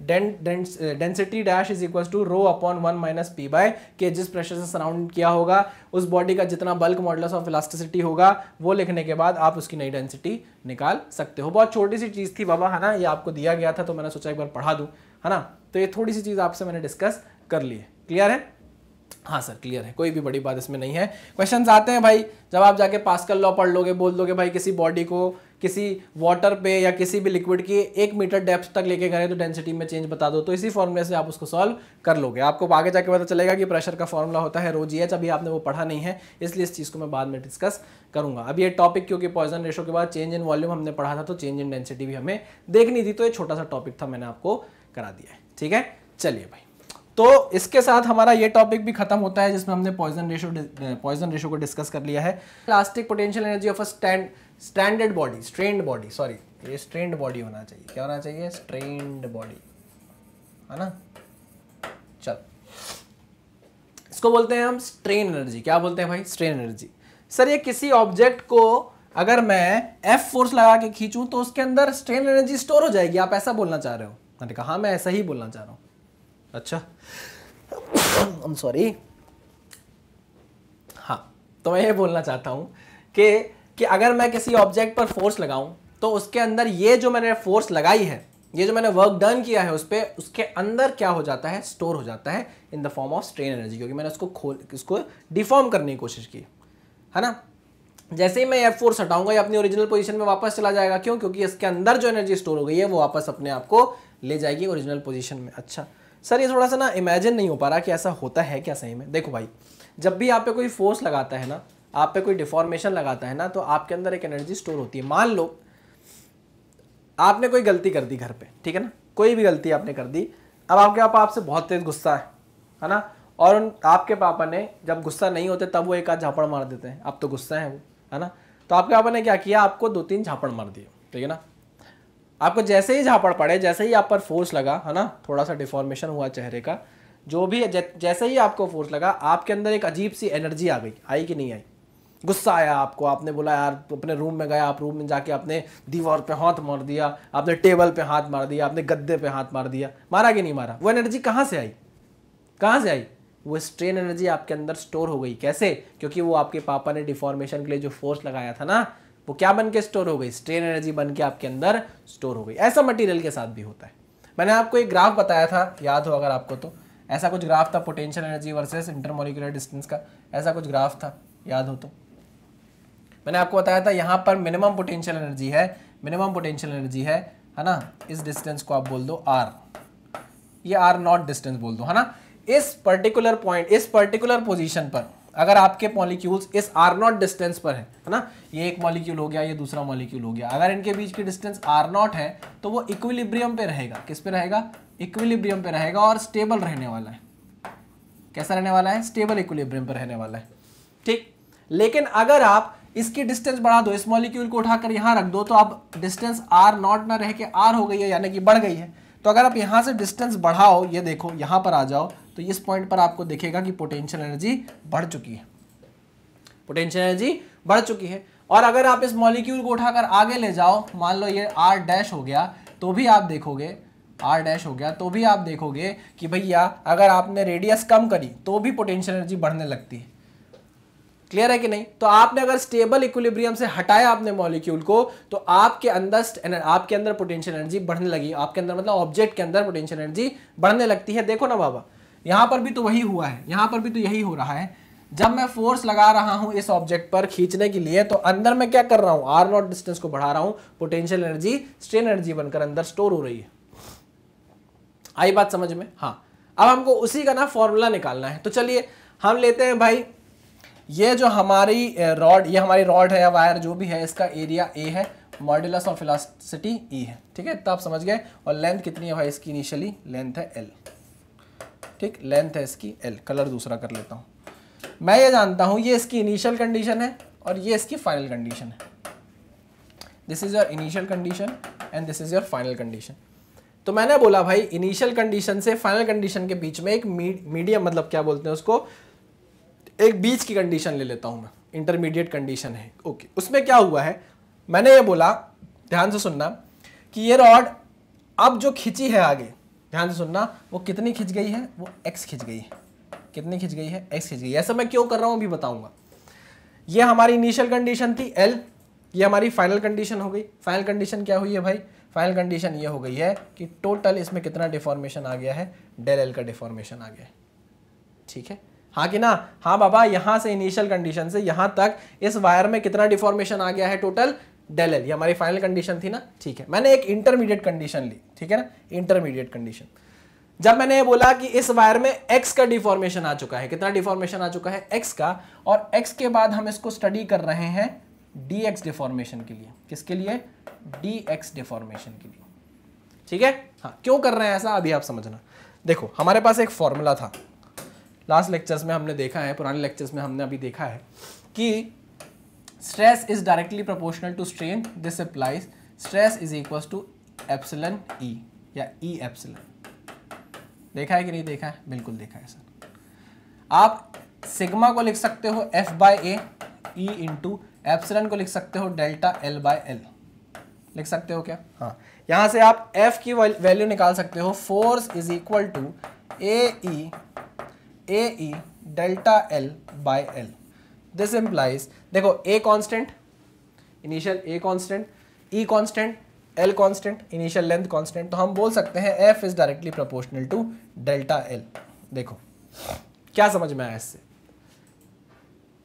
density dash is equal to rho upon one minus P by K जिस प्रेशर से सराउंड किया होगा उस बॉडी का जितना बल्क मॉडल्स ऑफ इलास्टिसिटी होगा वो लिखने के बाद आप उसकी नई डेंसिटी निकाल सकते हो बहुत छोटी सी चीज़ थी बाबा है ना ये आपको दिया गया था तो मैंने सोचा एक बार पढ़ा दूँ है ना तो ये थोड़ी सी चीज़ आपसे मैंने डिस्कस कर ली है क्लियर है हाँ सर क्लियर है कोई भी बड़ी बात इसमें नहीं है क्वेश्चंस आते हैं भाई जब आप जाके पास्कल लॉ पढ़ लोगे बोल दोगे भाई किसी बॉडी को किसी वाटर पे या किसी भी लिक्विड की एक मीटर डेप्थ तक लेके गए तो डेंसिटी में चेंज बता दो तो इसी फॉर्मूले से आप उसको सॉल्व कर लोगे आपको आगे जाके पता चलेगा कि प्रेशर का फॉर्मूला होता है रोजी एच अभी आपने वो पढ़ा नहीं है इसलिए इस चीज़ को मैं बाद में डिस्कस करूंगा अभी ये टॉपिक क्योंकि पॉइजन रेशो के बाद चेंज इन वॉल्यूम हमने पढ़ा था तो चेंज इन डेंसिटी भी हमें देखनी थी तो ये छोटा सा टॉपिक था मैंने आपको करा दिया है ठीक है चलिए भाई तो इसके साथ हमारा ये टॉपिक भी खत्म होता है जिसमें हमने पॉइजन रेशो पॉइजन रेशो को डिस्कस कर लिया है plastic potential energy of a stand standard body strained body sorry ये स्ट्रेंड बॉडी होना चाहिए क्या होना चाहिए स्ट्रेंड बॉडी है ना चल इसको बोलते हैं हम स्ट्रेन एनर्जी क्या बोलते हैं भाई स्ट्रेन एनर्जी सर ये किसी ऑब्जेक्ट को अगर मैं एफ फोर्स लगा के खींचूं तो उसके अंदर स्ट्रेन एनर्जी स्टोर हो जाएगी आप ऐसा बोलना चाह रहे हो मैंने कहा हाँ मैं ऐसा ही बोलना चाह रहा हूँ अच्छा आई एम सॉरी हाँ तो मैं ये बोलना चाहता हूँ कि कि अगर मैं किसी ऑब्जेक्ट पर फोर्स लगाऊं तो उसके अंदर ये जो मैंने फोर्स लगाई है ये जो मैंने वर्क डन किया है उस पर उसके अंदर क्या हो जाता है स्टोर हो जाता है in the form of strain energy क्योंकि मैंने उसको खोल इसको डिफॉर्म करने की कोशिश की है ना जैसे ही मैं ये फोर्स हटाऊंगा या अपनी ओरिजिनल पोजीशन में वापस चला जाएगा क्यों क्योंकि इसके अंदर जो एनर्जी स्टोर हो गई है वो वापस अपने आप को ले जाएगी ओरिजिनल पोजीशन में अच्छा सर ये थोड़ा सा ना इमेजिन नहीं हो पा रहा कि ऐसा होता है क्या सही में देखो भाई जब भी आप पे कोई फोर्स लगाता है ना आप पे कोई डिफॉर्मेशन लगाता है ना तो आपके अंदर एक एनर्जी स्टोर होती है मान लो आपने कोई गलती कर दी घर पे ठीक है ना कोई भी गलती आपने कर दी अब आपके पापा आपसे बहुत तेज़ गुस्सा है है ना और उन आपके पापा ने जब गुस्सा नहीं होते तब वो एक आध झापड़ मार देते हैं अब तो गुस्सा है वो है ना तो आपके पापा ने क्या किया आपको दो तीन झापड़ मार दिए ठीक है ना आपको जैसे ही झापड़ पड़े जैसे ही आप पर फोर्स लगा है ना थोड़ा सा डिफॉर्मेशन हुआ चेहरे का जो भी जैसे ही आपको फोर्स लगा आपके अंदर एक अजीब सी एनर्जी आ गई आई कि नहीं आई गुस्सा आया आपको आपने बोला यार अपने रूम में गया आप रूम में जाके आपने दीवार पे हाथ मार दिया आपने टेबल पे हाथ मार दिया आपने गद्दे पे हाथ मार दिया मारा कि नहीं मारा वो एनर्जी कहाँ से आई कहाँ से आई वो स्ट्रेन एनर्जी आपके अंदर स्टोर हो गई कैसे क्योंकि वो आपके पापा ने डिफॉर्मेशन के लिए जो फोर्स लगाया था ना वो क्या बन के स्टोर हो गई स्ट्रेन एनर्जी बन के आपके अंदर स्टोर हो गई ऐसा मटेरियल के साथ भी होता है मैंने आपको एक ग्राफ बताया था याद हो अगर आपको तो ऐसा कुछ ग्राफ था potential energy versus intermolecular distance का ऐसा कुछ ग्राफ था याद हो तो मैंने आपको बताया था यहाँ पर मिनिमम पोटेंशियल एनर्जी है मिनिमम पोटेंशियल एनर्जी है है ना इस डिस्टेंस को आप बोल दो आर ये आर नॉट डिस्टेंस बोल दो है ना इस पर्टिकुलर पॉइंट इस पर्टिकुलर पोजिशन पर अगर आपके मॉलिक्यूल्स इस आर नॉट डिस्टेंस पर है ना ये एक मॉलिक्यूल हो गया ये दूसरा मॉलिक्यूल हो गया अगर इनके बीच की डिस्टेंस आर नॉट है तो वो इक्विलिब्रियम पे रहेगा किस पे रहेगा इक्विलिब्रियम पे रहेगा और स्टेबल रहने वाला है कैसा रहने वाला है स्टेबल इक्विलिब्रियम पर रहने वाला है ठीक लेकिन अगर आप इसकी डिस्टेंस बढ़ा दो इस मॉलिक्यूल को उठाकर यहां रख दो तो अब डिस्टेंस आर नॉट ना रह के आर हो गई है यानी कि बढ़ गई है तो अगर आप यहां से डिस्टेंस बढ़ाओ ये देखो यहां पर आ जाओ तो इस पॉइंट पर आपको देखेगा कि पोटेंशियल एनर्जी बढ़ चुकी है पोटेंशियल एनर्जी बढ़ चुकी है और अगर आप इस मॉलिक्यूल को उठाकर आगे ले जाओ मान लो ये आर डैश हो गया तो भी आप देखोगे आर डैश हो गया तो भी आप देखोगे कि भैया अगर आपने रेडियस कम करी तो भी पोटेंशियल एनर्जी बढ़ने लगती है क्लियर है कि नहीं तो आपने अगर स्टेबल इक्विलिब्रियम से हटाया आपने मॉलिक्यूल को तो आपके अंदर आपके अंदर पोटेंशियल एनर्जी बढ़ने लगी आपके अंदर मतलब ऑब्जेक्ट के अंदर पोटेंशियल एनर्जी बढ़ने लगती है देखो ना बाबा यहाँ पर भी तो वही हुआ है यहाँ पर भी तो यही हो रहा है जब मैं फोर्स लगा रहा हूं इस ऑब्जेक्ट पर खींचने के लिए तो अंदर मैं क्या कर रहा हूँ आर नॉट डिस्टेंस को बढ़ा रहा हूँ पोटेंशियल एनर्जी स्ट्रेन एनर्जी बनकर अंदर स्टोर हो रही है आई बात समझ में हाँ अब हमको उसी का ना फॉर्मूला निकालना है तो चलिए हम लेते हैं भाई ये जो हमारी रॉड ये हमारी रॉड है या वायर जो भी है इसका एरिया ए है मॉड्यूलस ऑफ इलास्टिसिटी ई है ठीक है तो आप समझ गए और लेंथ कितनी है भाई इसकी इनिशियली लेंथ है एल ठीक लेंथ है इसकी एल कलर दूसरा कर लेता हूँ मैं ये जानता हूँ ये इसकी इनिशियल कंडीशन है और ये इसकी फाइनल कंडीशन है this is your initial condition and this is your final condition तो मैंने बोला भाई इनिशियल कंडीशन से फाइनल कंडीशन के बीच में एक मीडियम मतलब क्या बोलते हैं उसको एक बीच की कंडीशन ले लेता हूँ मैं इंटरमीडिएट कंडीशन है ओके okay. उसमें क्या हुआ है मैंने ये बोला ध्यान से सुनना कि ये रॉड अब जो खिंची है आगे ध्यान से सुनना वो कितनी खिंच गई है वो एक्स खिंच गई है कितनी खिंच गई है एक्स खिंच गई ऐसा मैं क्यों कर रहा हूँ अभी बताऊंगा ये हमारी इनिशियल कंडीशन थी एल ये हमारी फाइनल कंडीशन हो गई फाइनल कंडीशन क्या हुई है भाई फाइनल कंडीशन ये हो गई है कि टोटल इसमें कितना डिफॉर्मेशन आ गया है डेल एल का डिफॉर्मेशन आ गया है ठीक है हाँ कि ना हाँ बाबा यहाँ से इनिशियल कंडीशन से यहाँ तक इस वायर में कितना डिफॉर्मेशन आ गया है टोटल डेल एल ये हमारी फाइनल कंडीशन थी ना ठीक है मैंने एक इंटरमीडिएट कंडीशन ली ठीक है ना इंटरमीडिएट कंडीशन जब मैंने ये बोला कि इस वायर में एक्स का डिफॉर्मेशन आ चुका है कितना डिफॉर्मेशन आ चुका है एक्स का और एक्स के बाद हम इसको स्टडी कर रहे हैं dx डिफॉर्मेशन के लिए किसके लिए dx डिफॉर्मेशन के लिए ठीक है हाँ क्यों कर रहे हैं ऐसा अभी आप समझना देखो हमारे पास एक फॉर्मूला था लास्ट लेक्चर्स में हमने देखा है पुराने लेक्चर्स में हमने अभी देखा है कि stress is directly proportional to strain this applies stress is equal to epsilon E या e एप्सिलन देखा है कि नहीं देखा है बिल्कुल देखा है सर आप सिग्मा को लिख सकते हो F by A E into epsilon को लिख सकते हो डेल्टा एल बाय एल लिख सकते हो क्या हाँ यहाँ से आप एफ की वैल्यू निकाल सकते हो force is equal to A E A E delta L by L this implies देखो A constant initial A constant E constant L constant initial length constant तो हम बोल सकते हैं F is directly proportional to delta L देखो क्या समझ में आया इससे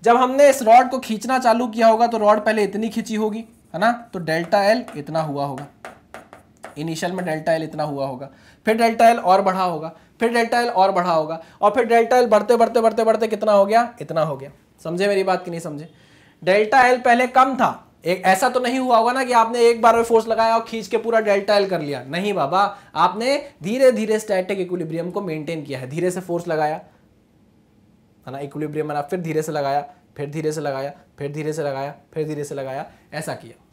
जब हमने इस रॉड को खींचना चालू किया होगा तो रॉड पहले इतनी खींची होगी है ना तो डेल्टा एल इतना हुआ होगा इनिशियल में डेल्टा एल इतना हुआ होगा फिर डेल्टा एल और बढ़ा होगा फिर डेल्टा एल और बढ़ा होगा और फिर डेल्टा एल बढ़ते बढ़ते बढ़ते बढ़ते कितना हो गया इतना हो गया समझे मेरी बात की नहीं समझे डेल्टा एल पहले कम था एक ऐसा तो नहीं हुआ होगा ना कि आपने एक बार में फोर्स लगाया और खींच के पूरा डेल्टा एल कर लिया नहीं बाबा आपने धीरे धीरे स्टैटिक इक्विलिब्रियम को मेंटेन किया है धीरे से फोर्स लगाया है ना इक्विलिब्रियम बना फिर धीरे से लगाया फिर धीरे से लगाया फिर धीरे से लगाया फिर धीरे से लगाया ऐसा किया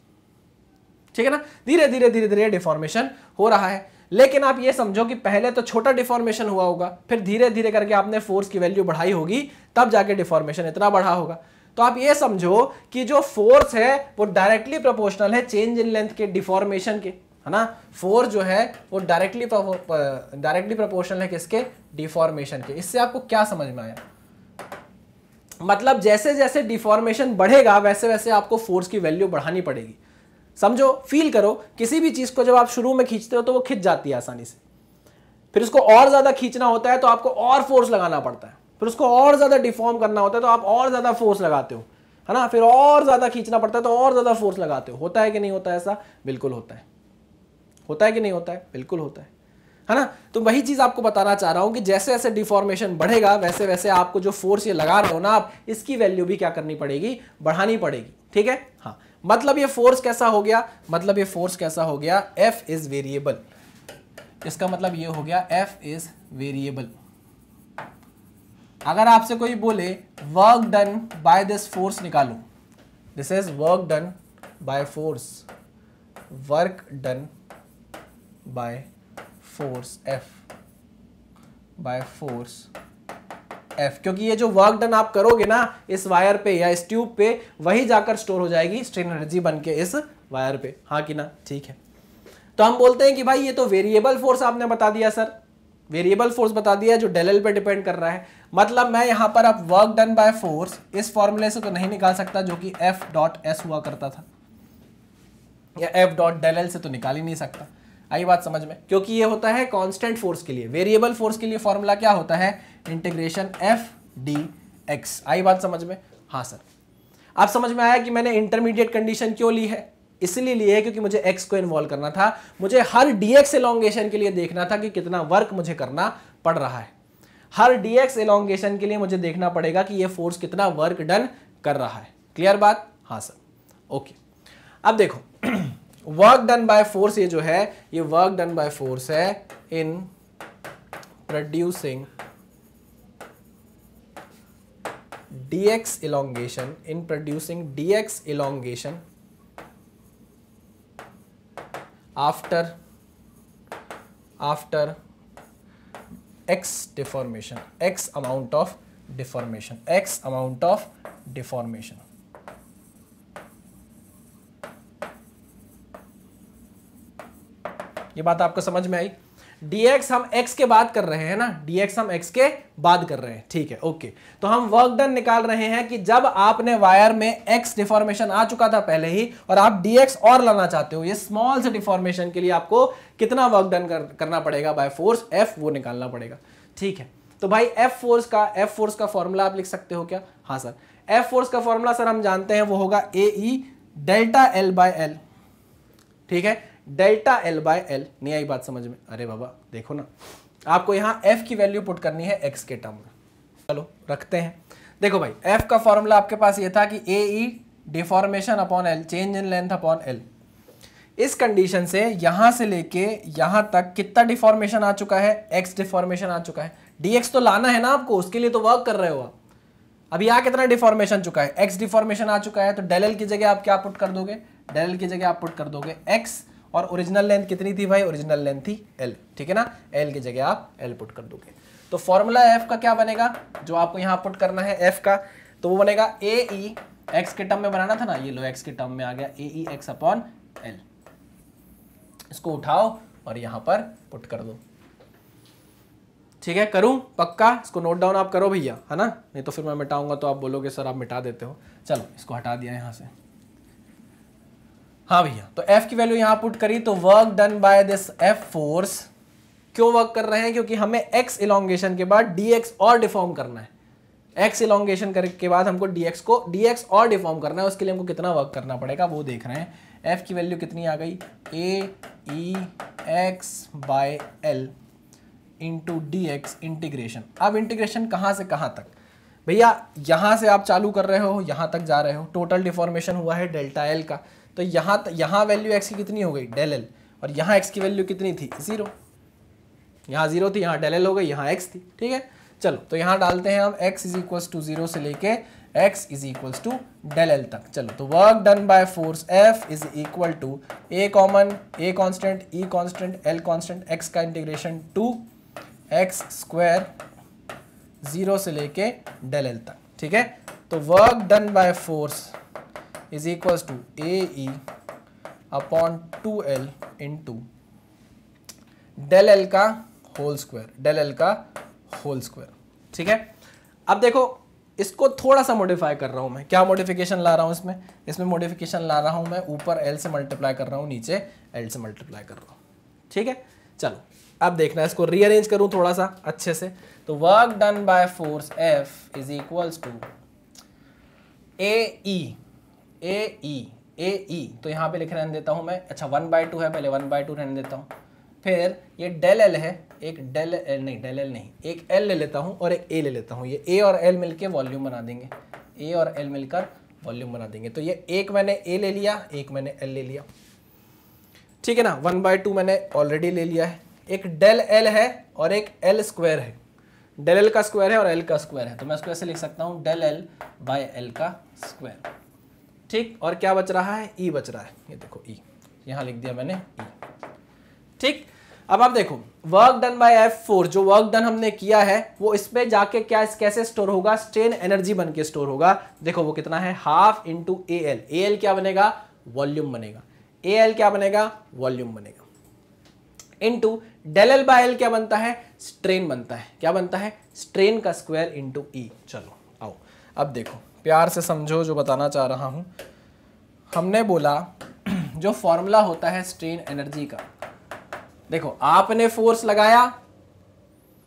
ठीक है ना धीरे धीरे धीरे धीरे डिफॉर्मेशन हो रहा है लेकिन आप ये समझो कि पहले तो छोटा डिफॉर्मेशन हुआ होगा फिर धीरे धीरे करके आपने फोर्स की वैल्यू बढ़ाई होगी तब जाके डिफॉर्मेशन इतना बढ़ा होगा तो आप ये समझो कि जो फोर्स है वो डायरेक्टली प्रोपोर्शनल है चेंज इन लेंथ के डिफॉर्मेशन के है ना फोर्स जो है वो डायरेक्टली डायरेक्टली प्रोपोर्शनल है किसके डिफॉर्मेशन के इससे आपको क्या समझ में आया मतलब जैसे जैसे डिफॉर्मेशन बढ़ेगा वैसे वैसे आपको फोर्स की वैल्यू बढ़ानी पड़ेगी समझो फील करो किसी भी चीज़ को जब आप शुरू में खींचते हो तो वो खिंच जाती है आसानी से फिर उसको और ज़्यादा खींचना होता है तो आपको और फोर्स लगाना पड़ता है फिर उसको और ज़्यादा डिफॉर्म करना होता है तो आप और ज़्यादा फोर्स लगाते हो है ना फिर और ज़्यादा खींचना पड़ता है तो और ज़्यादा फोर्स लगाते हो होता है कि नहीं होता है ऐसा बिल्कुल होता है होता है कि नहीं होता है बिल्कुल होता है है ना तो वही चीज़ आपको बताना चाह रहा हूं कि जैसे जैसे डिफॉर्मेशन बढ़ेगा वैसे वैसे आपको जो फोर्स ये लगा रहे हो ना आप इसकी वैल्यू भी क्या करनी पड़ेगी बढ़ानी पड़ेगी ठीक है हाँ मतलब ये फोर्स कैसा हो गया मतलब ये फोर्स कैसा हो गया एफ इज वेरिएबल इसका मतलब ये हो गया एफ इज वेरिएबल अगर आपसे कोई बोले work done by this force निकालो this is work done by force work done by force F by force F क्योंकि ये जो वर्क डन आप करोगे ना इस वायर पे या इस ट्यूब पे वही जाकर स्टोर हो जाएगी स्ट्रेन एनर्जी बन के इस वायर पे हाँ कि ना ठीक है तो हम बोलते हैं कि भाई ये तो वेरिएबल फोर्स आपने बता दिया सर वेरिएबल फोर्स बता दिया जो डेल एल पे डिपेंड कर रहा है मतलब मैं यहां पर अब वर्क डन बाय फोर्स इस फॉर्मूले से तो नहीं निकाल सकता जो कि एफ डॉट एस हुआ करता था या एफ डॉट डेल एल से तो निकाल ही नहीं सकता आई बात समझ में क्योंकि ये होता है कांस्टेंट फोर्स के लिए वेरिएबल फोर्स के लिए फॉर्मूला क्या होता है इंटीग्रेशन एफ डी एक्स आई बात समझ में हाँ सर आप समझ में आया कि मैंने इंटरमीडिएट कंडीशन क्यों ली है इसलिए लिए क्योंकि मुझे एक्स को इन्वॉल्व करना था मुझे हर डीएक्स एलोंगेशन के लिए देखना था कि कितना वर्क मुझे करना पड़ रहा है हर डीएक्स एलोंगेशन के लिए मुझे देखना पड़ेगा कि ये फोर्स कितना वर्क डन कर रहा है क्लियर बात हाँ सर ओके अब देखो [clears throat] वर्क डन बाय फोर्स ये जो है ये वर्क डन बाय फोर्स है in producing DX elongation in producing DX elongation after after X deformation X amount of deformation X amount of deformation ये बात आपको समझ में आई dx हम x के बाद कर रहे हैं ना dx हम x के बाद कर रहे हैं ठीक है ओके तो हम वर्क डन निकाल रहे हैं कि जब आपने वायर में x डिफॉर्मेशन आ चुका था पहले ही और आप dx और लाना चाहते हो ये स्मॉल से डिफॉर्मेशन के लिए आपको कितना वर्क डन कर, करना पड़ेगा बाय फोर्स f वो निकालना पड़ेगा ठीक है तो भाई एफ फोर्स का एफ फोर्स का फॉर्मूला आप लिख सकते हो क्या हाँ सर एफ फोर्स का फॉर्मूला सर हम जानते हैं वो होगा A E delta L by L ठीक है डेल्टा एल बाय एल नहीं आई बात समझ में अरे बाबा देखो ना आपको यहाँ एफ की वैल्यू पुट करनी है एक्स के टर्म में चलो रखते हैं देखो भाई एफ का फॉर्मूला आपके पास ये था कि A E deformation upon L change in length upon L इस कंडीशन से यहाँ से लेके यहाँ तक कितना डिफॉर्मेशन आ चुका है एक्स डिफॉर्मेशन आ चुका है डीएक्स तो लाना है ना आपको उसके लिए तो वर्क कर रहे हो आप अभी यहाँ कितना डिफॉर्मेशन चुका है एक्स डिफॉर्मेशन आ चुका है तो डेल एल की जगह आप क्या पुट कर दोगे डेल की जगह आप पुट कर दोगे एक्स और ओरिजिनल लेंथ कितनी थी भाई ओरिजिनल लेंथ थी एल ठीक है ना एल की जगह आप एल पुट कर दोगे तो फॉर्मूला एफ का क्या बनेगा जो आपको यहाँ पुट करना है एफ का तो वो बनेगा ए ई एक्स के टर्म में बनाना था ना ये लो एक्स के टर्म में आ गया A E X upon L इसको उठाओ और यहां पर पुट कर दो ठीक है करूं पक्का इसको नोट डाउन आप करो भैया है ना नहीं तो फिर मैं मिटाऊंगा तो आप बोलोगे सर आप मिटा देते हो चलो इसको हटा दिया यहां से हाँ भैया तो एफ की वैल्यू यहाँ पुट करी तो work done by this F force क्यों वर्क कर रहे हैं क्योंकि हमें एक्स इलांगेशन के बाद डी और डिफॉर्म करना है एक्स इलोंगेशन के बाद हमको डी को डी और डिफॉर्म करना है उसके लिए हमको कितना वर्क करना पड़ेगा वो देख रहे हैं एफ की वैल्यू कितनी आ गई A E X by L into D X integration अब इंटीग्रेशन कहाँ से कहाँ तक भैया यहाँ से आप चालू कर रहे हो यहाँ तक जा रहे हो टोटल डिफॉर्मेशन हुआ है डेल्टा एल का तो यहाँ यहाँ वैल्यू एक्स की कितनी हो गई डेल एल और यहाँ एक्स की वैल्यू कितनी थी ज़ीरो यहाँ ज़ीरो थी यहाँ डेल एल हो गई यहाँ एक्स थी ठीक है चलो तो यहाँ डालते हैं हम X is equals to zero से लेके X is equals to del L तक चलो तो work done by force F is equal to A common A constant E constant L constant X का integration to x square zero से लेके del L तक ठीक है तो work done by force is equals to AE upon two L into del L का whole square del L का whole square ठीक है अब देखो इसको थोड़ा सा मॉडिफाई कर रहा हूं मैं क्या मॉडिफिकेशन ला रहा हूं इसमें इसमें मॉडिफिकेशन ला रहा हूं मैं ऊपर एल से मल्टीप्लाई कर रहा हूं नीचे एल से मल्टीप्लाई कर रहा हूं ठीक है चलो अब देखना इसको रीअरेंज करूं थोड़ा सा अच्छे से तो work done by force F is equals to A E A E A E तो यहाँ पे लिख रहने देता हूँ मैं अच्छा वन बाई टू है पहले वन बाई टू रहने देता हूँ फिर ये डेल एल है एक डेल एल नहीं डेल एल नहीं एक एल ले लेता हूँ और एक ए ले लेता हूँ ये ए और एल मिलके वॉल्यूम बना देंगे ए और एल मिलकर वॉल्यूम बना देंगे तो ये एक मैंने ए ले लिया एक मैंने एल ले लिया ठीक है ना वन बाई टू मैंने ऑलरेडी ले लिया है एक डेल एल है और एक एल स्क्वायर है डेल एल का स्क्वायर है और एल का स्क्वायर है तो मैं इसको ऐसे लिख सकता हूँ डेल एल बाय एल का स्क्वायर ठीक और क्या बच रहा है ई e बच रहा है ये देखो ई e। यहां लिख दिया मैंने ई e। ठीक अब आप देखो work done by F four जो वर्क डन हमने किया है वो इस पे जाके क्या इस कैसे स्टोर होगा स्ट्रेन एनर्जी बन के स्टोर होगा देखो वो कितना है half into A L A L क्या बनेगा वॉल्यूम बनेगा ए एल क्या बनेगा वॉल्यूम बनेगा into del L by L क्या बनता है स्ट्रेन बनता है क्या बनता है स्ट्रेन का स्क्वायर इंटू ई चलो आओ अब देखो प्यार से समझो जो बताना चाह रहा हूँ हमने बोला [clears throat] जो फॉर्मूला होता है स्ट्रेन एनर्जी का देखो आपने फोर्स लगाया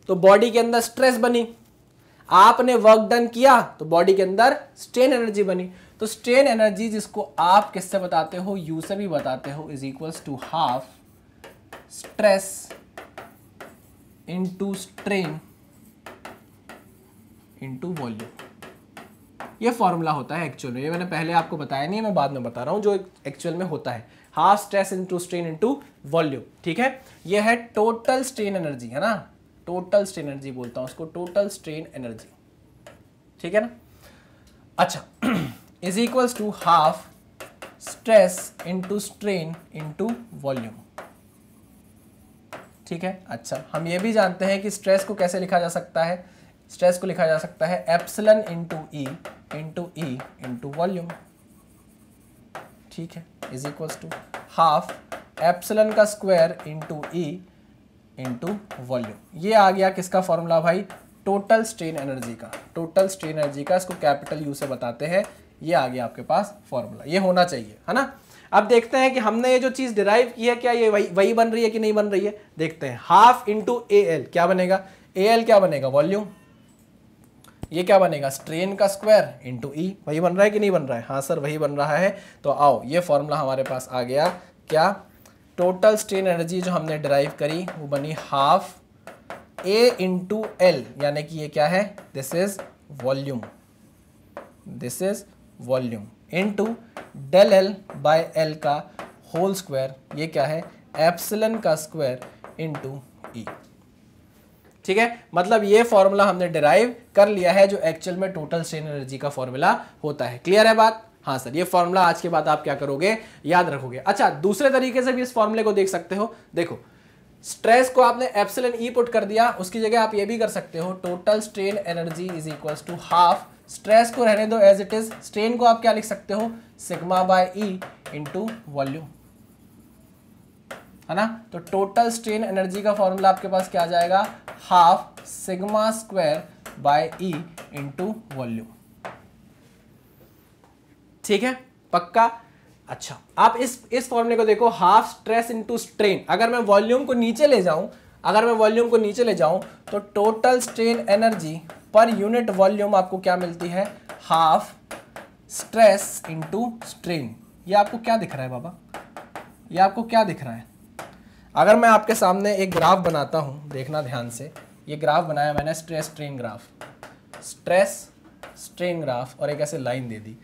तो बॉडी के अंदर स्ट्रेस बनी आपने वर्क डन किया तो बॉडी के अंदर स्ट्रेन एनर्जी बनी तो स्ट्रेन एनर्जी जिसको आप किससे बताते हो यू से भी बताते हो is equals to half stress into strain into volume ये फॉर्मूला होता है एक्चुअल में ये मैंने पहले आपको बताया नहीं मैं बाद में बता रहा हूँ जो एक्चुअल में होता है half stress into strain into volume ठीक है ये है टोटल स्ट्रेन एनर्जी है ना टोटल स्ट्रेन एनर्जी बोलता हूँ उसको टोटल स्ट्रेन एनर्जी ठीक है ना अच्छा is equals to half stress into strain into volume ठीक है अच्छा हम ये भी जानते हैं कि स्ट्रेस को कैसे लिखा जा सकता है स्ट्रेस को लिखा जा सकता है epsilon into E into E into volume ठीक है is equals to half epsilon का square into E into volume ये आ गया किसका फॉर्मूला भाई टोटल स्ट्रेन एनर्जी का टोटल स्ट्रेन एनर्जी का इसको कैपिटल यू से बताते हैं ये आ गया आपके पास फॉर्मूला ये होना चाहिए है ना अब देखते हैं कि हमने ये जो चीज़ डिराइव की है क्या ये वही वही बन रही है कि नहीं बन रही है देखते हैं हाफ इंटू ए एल क्या बनेगा ए एल क्या बनेगा वॉल्यूम ये क्या बनेगा स्ट्रेन का स्क्वायर इंटू ई वही बन रहा है कि नहीं बन रहा है हाँ सर वही बन रहा है तो आओ ये फॉर्मूला हमारे पास आ गया क्या टोटल स्ट्रेन एनर्जी जो हमने ड्राइव करी वो बनी हाफ ए इंटू एल यानी कि ये क्या है this is volume this is volume into del L by L का होल स्क्वायर ये क्या है एप्सलन का स्क्वायर इंटू ई ठीक है मतलब ये फॉर्मूला हमने डिराइव कर लिया है जो एक्चुअल में टोटल स्ट्रेन एनर्जी का फॉर्मूला होता है क्लियर है बात हाँ सर ये फॉर्मूला आज के बाद आप क्या करोगे याद रखोगे अच्छा दूसरे तरीके से भी इस फॉर्मूले को देख सकते हो देखो स्ट्रेस को आपने एप्सिलन ई पुट कर दिया उसकी जगह आप ये भी कर सकते हो total strain energy is equal to half stress को रहने दो एज इट इज स्ट्रेन को आप क्या लिख सकते हो sigma by E into volume है ना तो टोटल स्ट्रेन एनर्जी का फॉर्मूला आपके पास क्या आ जाएगा half sigma square by E into volume ठीक है पक्का अच्छा आप इस इस फॉर्मूले को देखो हाफ स्ट्रेस इंटू स्ट्रेन अगर मैं वॉल्यूम को नीचे ले जाऊं अगर मैं वॉल्यूम को नीचे ले जाऊं तो total strain energy per unit volume आपको क्या मिलती है हाफ स्ट्रेस इंटू स्ट्रेन ये आपको क्या दिख रहा है बाबा ये आपको क्या दिख रहा है अगर मैं आपके सामने एक ग्राफ बनाता हूँ देखना ध्यान से ये ग्राफ बनाया मैंने stress strain graph stress strain graph और एक ऐसे लाइन दे दी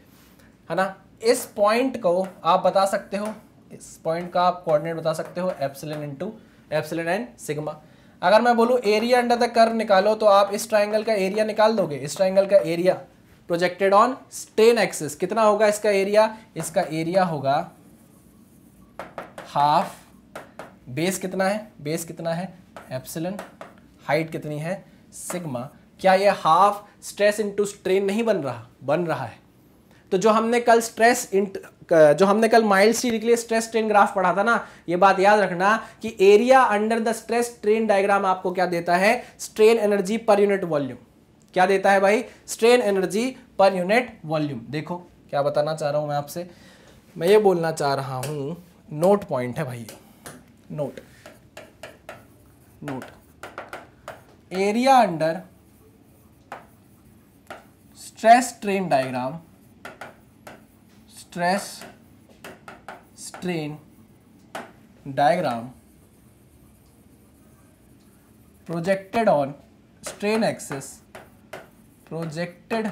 है ना इस पॉइंट को आप बता सकते हो इस पॉइंट का आप कोऑर्डिनेट बता सकते हो epsilon to epsilon and sigma अगर मैं बोलूँ एरिया अंडर द कर निकालो तो आप इस ट्राइंगल का एरिया निकाल दोगे इस ट्राइंगल का area projected on strain axis कितना होगा इसका एरिया इसका एरिया होगा हाफ बेस कितना है बेस कितना है एप्सिलन हाइट कितनी है सिग्मा क्या ये हाफ स्ट्रेस इंटू स्ट्रेन नहीं बन रहा बन रहा है तो जो हमने कल स्ट्रेस इंट जो हमने कल माइल्ड स्टील के लिए स्ट्रेस ट्रेन ग्राफ पढ़ा था ना ये बात याद रखना कि area under the stress strain diagram आपको क्या देता है strain energy per unit volume क्या देता है भाई strain energy per unit volume देखो क्या बताना चाह रहा हूं मैं आपसे मैं ये बोलना चाह रहा हूं नोट पॉइंट है भाई note note area under stress strain diagram stress strain diagram projected on strain axis projected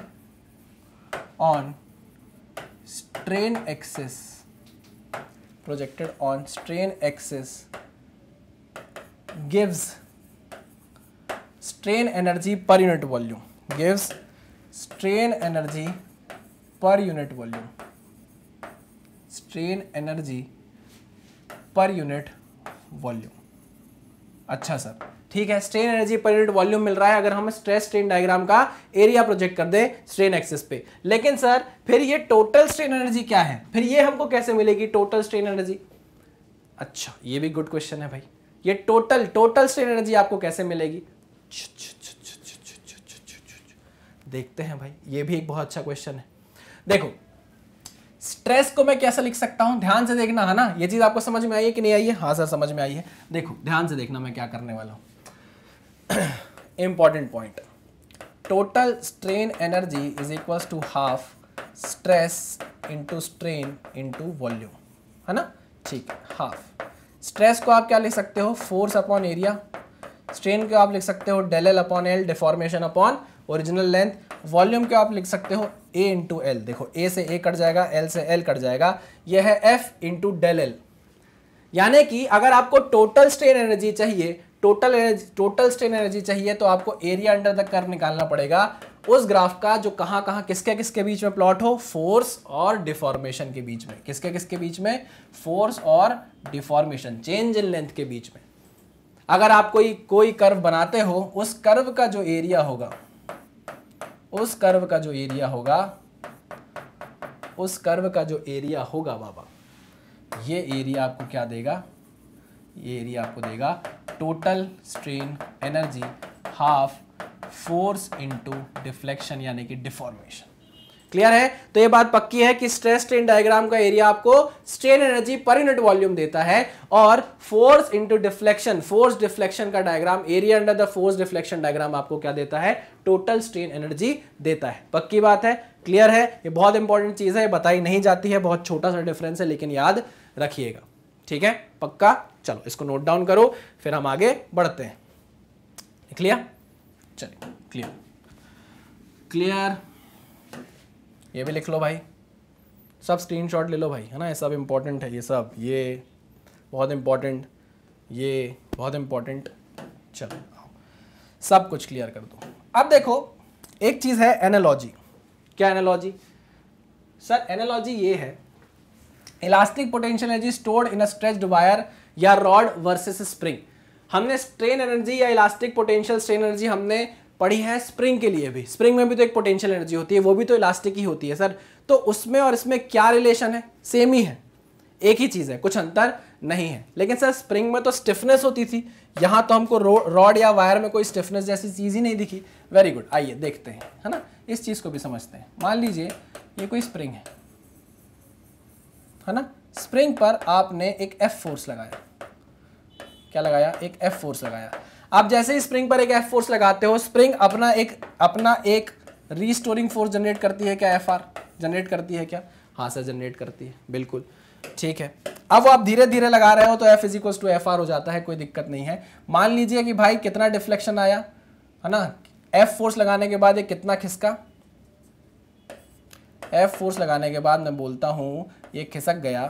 on strain axis projected on strain axis gives strain energy per unit volume gives strain energy per unit volume strain energy per unit volume अच्छा sir ठीक है strain energy per unit volume मिल रहा है अगर हम stress strain diagram का area project कर दें स्ट्रेन एक्सिस पे लेकिन सर फिर ये टोटल स्ट्रेन एनर्जी क्या है फिर ये हमको कैसे मिलेगी टोटल स्ट्रेन एनर्जी अच्छा ये भी गुड क्वेश्चन है भाई ये टोटल टोटल स्ट्रेन एनर्जी आपको कैसे मिलेगी देखते हैं भाई ये भी एक बहुत अच्छा क्वेश्चन है देखो स्ट्रेस को मैं कैसे लिख सकता हूं ध्यान से देखना है ना ये चीज आपको समझ में आई है कि नहीं आई है हाँ सर समझ में आई है देखो ध्यान से देखना मैं क्या करने वाला हूं [clears throat] important point total strain energy is equals to half stress into strain into volume है ना ठीक हाफ स्ट्रेस को आप क्या लिख सकते हो फोर्स अपॉन एरिया स्ट्रेन को आप लिख सकते हो del L upon L deformation upon original length volume को आप लिख सकते हो ए इंटू एल देखो ए से ए कट जाएगा एल से एल कट जाएगा यह है एफ इंटू डेल एल यानी कि अगर आपको टोटल स्ट्रेन एनर्जी चाहिए total energy total strain energy चाहिए तो आपको एरिया अंडर द कर निकालना पड़ेगा उस ग्राफ का जो कहाँ कहाँ किसके किसके बीच में प्लॉट हो फोर्स और डिफॉर्मेशन के बीच में किसके किसके बीच में फोर्स और डिफॉर्मेशन चेंज इन लेंथ के बीच में अगर आप कोई कोई कर्व बनाते हो उस कर्व का जो एरिया होगा उस कर्व का जो एरिया होगा उस कर्व का जो एरिया होगा बाबा ये एरिया आपको क्या देगा ये एरिया आपको देगा total strain energy half force into deflection यानी कि डिफॉर्मेशन क्लियर है तो ये बात पक्की है कि स्ट्रेस स्ट्रेन डायग्राम का एरिया आपको strain energy per unit volume देता है और force into deflection force deflection का diagram area under the force deflection diagram आपको क्या देता है टोटल स्ट्रेन एनर्जी देता है पक्की बात है क्लियर है ये बहुत इंपॉर्टेंट चीज़ है बताई नहीं जाती है बहुत छोटा सा डिफरेंस है लेकिन याद रखिएगा ठीक है पक्का चलो इसको नोट डाउन करो फिर हम आगे बढ़ते हैं क्लियर चलिए क्लियर क्लियर ये भी लिख लो भाई सब स्क्रीनशॉट ले लो भाई है ना ये सब इम्पोर्टेंट है ये सब ये बहुत इम्पोर्टेंट ये बहुत इम्पोर्टेंट चलो सब कुछ क्लियर कर दो अब देखो एक चीज़ है एनालॉजी क्या एनालॉजी सर एनालॉजी ये है elastic potential energy stored in a stretched wire या रॉड वर्सेस स्प्रिंग हमने स्ट्रेन एनर्जी या इलास्टिक पोटेंशियल स्ट्रेन एनर्जी हमने पढ़ी है स्प्रिंग के लिए भी स्प्रिंग में भी तो एक पोटेंशियल एनर्जी होती है वो भी तो इलास्टिक ही होती है सर तो उसमें और इसमें क्या रिलेशन है सेम ही है एक ही चीज़ है कुछ अंतर नहीं है लेकिन सर स्प्रिंग में तो स्टिफनेस होती थी यहाँ तो हमको रॉड या वायर में कोई स्टिफनेस जैसी चीज़ ही नहीं दिखी वेरी गुड आइए देखते हैं है ना इस चीज़ को भी समझते हैं मान लीजिए ये कोई स्प्रिंग है है ना स्प्रिंग पर आपने एक एफ फोर्स लगाया क्या लगाया एक एफ फोर्स लगाया आप जैसे ही स्प्रिंग पर एक एफ फोर्स लगाते हो स्प्रिंग अपना एक अपना एक रीस्टोरिंग फोर्स जनरेट करती है क्या एफ आर जनरेट करती है क्या हाँ सर जनरेट करती है बिल्कुल ठीक है अब वो आप धीरे धीरे लगा रहे हो तो F is equal to F R हो जाता है कोई दिक्कत नहीं है मान लीजिए कि भाई कितना डिफ्लेक्शन आया है ना एफ फोर्स लगाने के बाद ये कितना खिसका एफ फोर्स लगाने के बाद मैं बोलता हूँ ये खिसक गया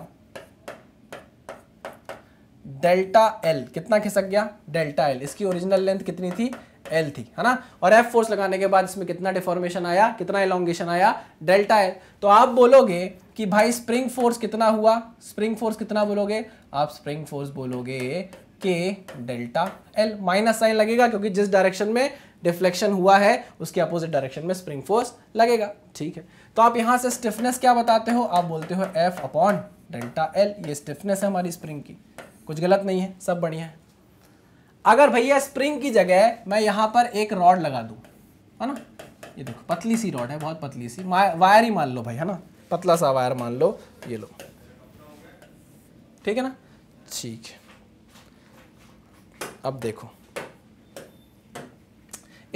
डेल्टा एल कितना खिसक गया डेल्टा एल इसकी ओरिजिनल लेंथ कितनी थी एल थी है ना और एफ फोर्स लगाने के बाद इसमें कितना डिफॉर्मेशन आया कितना एलोंगेशन आया डेल्टा एल तो आप बोलोगे कि भाई स्प्रिंग फोर्स कितना हुआ स्प्रिंग फोर्स कितना बोलोगे आप स्प्रिंग फोर्स बोलोगे के डेल्टा एल माइनस साइन लगेगा क्योंकि जिस डायरेक्शन में डिफ्लेक्शन हुआ है उसके अपोजिट डायरेक्शन में स्प्रिंग फोर्स लगेगा ठीक है तो आप यहाँ से स्टिफनेस क्या बताते हो आप बोलते हो एफ अपॉन डेल्टा एल ये स्टिफनेस है हमारी स्प्रिंग की कुछ गलत नहीं है सब बढ़िया है अगर भैया स्प्रिंग की जगह मैं यहाँ पर एक रॉड लगा दूँ है ना ये देखो पतली सी रॉड है बहुत पतली सी वायर ही मान लो भाई है ना पतला सा वायर मान लो ये लो ठीक है ना ठीक है अब देखो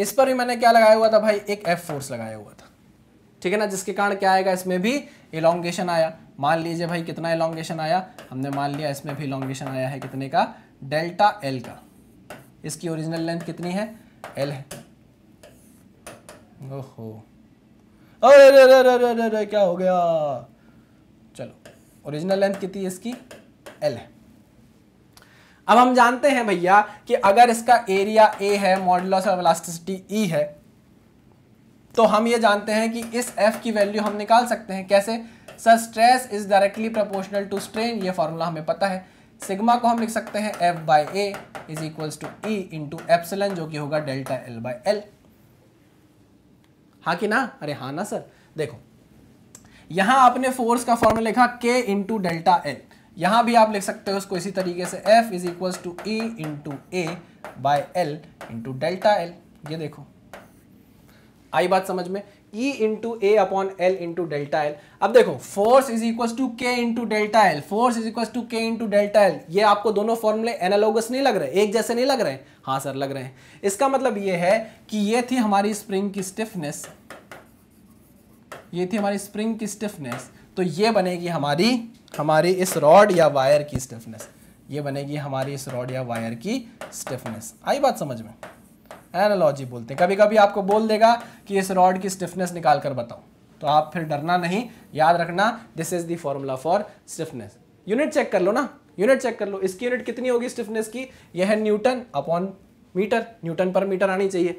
इस पर भी मैंने क्या लगाया हुआ था भाई एक एफ फोर्स लगाया हुआ ठीक है ना जिसके कारण क्या आएगा इसमें भी इलांगेशन आया मान लीजिए भाई कितना इलांगेशन आया हमने मान लिया इसमें भी इलांगेशन आया है कितने का डेल्टा एल का इसकी ओरिजिनल लेंथ कितनी है एल है ओहो अरे रे रे रे रे क्या हो गया चलो ओरिजिनल लेंथ कितनी है इसकी एल है अब हम जानते हैं भैया कि अगर इसका एरिया ए है मॉडुलस ऑफ इलास्टिसिटी ई है तो हम ये जानते हैं कि इस एफ की वैल्यू हम निकाल सकते हैं कैसे sir stress is directly proportional to strain ये फॉर्मूला हमें पता है सिग्मा को हम लिख सकते हैं F by A is equal to E into epsilon जो कि होगा डेल्टा L बाई एल हाँ कि ना अरे हाँ ना सर देखो यहां आपने फोर्स का फॉर्मूला लिखा के इंटू डेल्टा एल यहां भी आप लिख सकते हो उसको इसी तरीके से F is equal to E into A by L into delta L ये देखो आई बात समझ में E into A upon L into delta L. अब देखो force is equals to K into delta L. Force is equals to K into delta L. ये आपको दोनों formula analogous नहीं लग रहे एक जैसे नहीं लग रहे हाँ सर लग रहे हैं इसका मतलब ये है कि ये थी हमारी spring की stiffness. ये थी हमारी spring की stiffness. तो ये बनेगी हमारी हमारी इस rod या wire की stiffness. ये बनेगी हमारी इस rod या wire की stiffness. आई बात समझ में एनालॉजी बोलते हैं कभी कभी आपको बोल देगा कि इस रॉड की स्टिफनेस निकाल कर बताओ तो आप फिर डरना नहीं याद रखना this is the formula for stiffness unit check कर लो ना यूनिट चेक कर लो इसकी यूनिट कितनी होगी स्टिफनेस की यह है newton upon metre newton per metre आनी चाहिए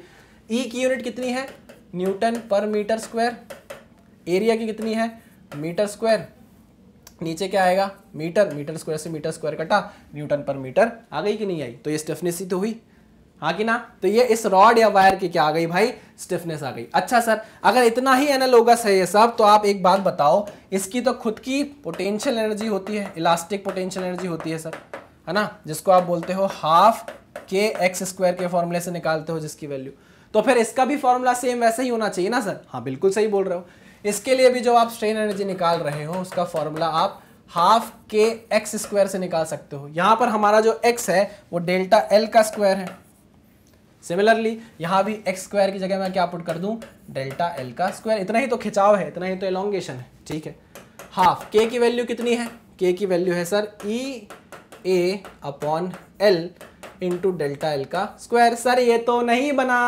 ई e की यूनिट कितनी है newton per metre square area की कितनी है मीटर स्क्वायर नीचे क्या आएगा मीटर मीटर स्क्वायर से मीटर स्क्वायर कटा न्यूटन पर मीटर आ गई कि नहीं आई तो ये स्टिफनेस ही तो हुई हाँ कि ना तो ये इस रॉड या वायर की क्या आ गई भाई स्टिफनेस आ गई अच्छा सर अगर इतना ही एनालोगस है ये सब तो आप एक बात बताओ इसकी तो खुद की पोटेंशियल एनर्जी होती है इलास्टिक पोटेंशियल एनर्जी होती है सर है ना जिसको आप बोलते हो हाफ के एक्स स्क्वायर के फॉर्मूले से निकालते हो जिसकी वैल्यू तो फिर इसका भी फॉर्मूला सेम वैसे ही होना चाहिए ना सर हाँ बिल्कुल सही बोल रहे हो इसके लिए भी जो आप स्ट्रेन एनर्जी निकाल रहे हो उसका फॉर्मूला आप हाफ के एक्स स्क्वायर से निकाल सकते हो यहाँ पर हमारा जो एक्स है वो डेल्टा एल का स्क्वायर है सिमिलरली यहाँ भी एक्स स्क्वायर की जगह मैं क्या पुट कर दूँ डेल्टा एल का स्क्वायर इतना ही तो खिंचाव है इतना ही तो एलोंगेशन है ठीक है हाफ के की वैल्यू कितनी है के की वैल्यू है sir E A upon L into delta L का स्क्वायर सर ये तो नहीं बना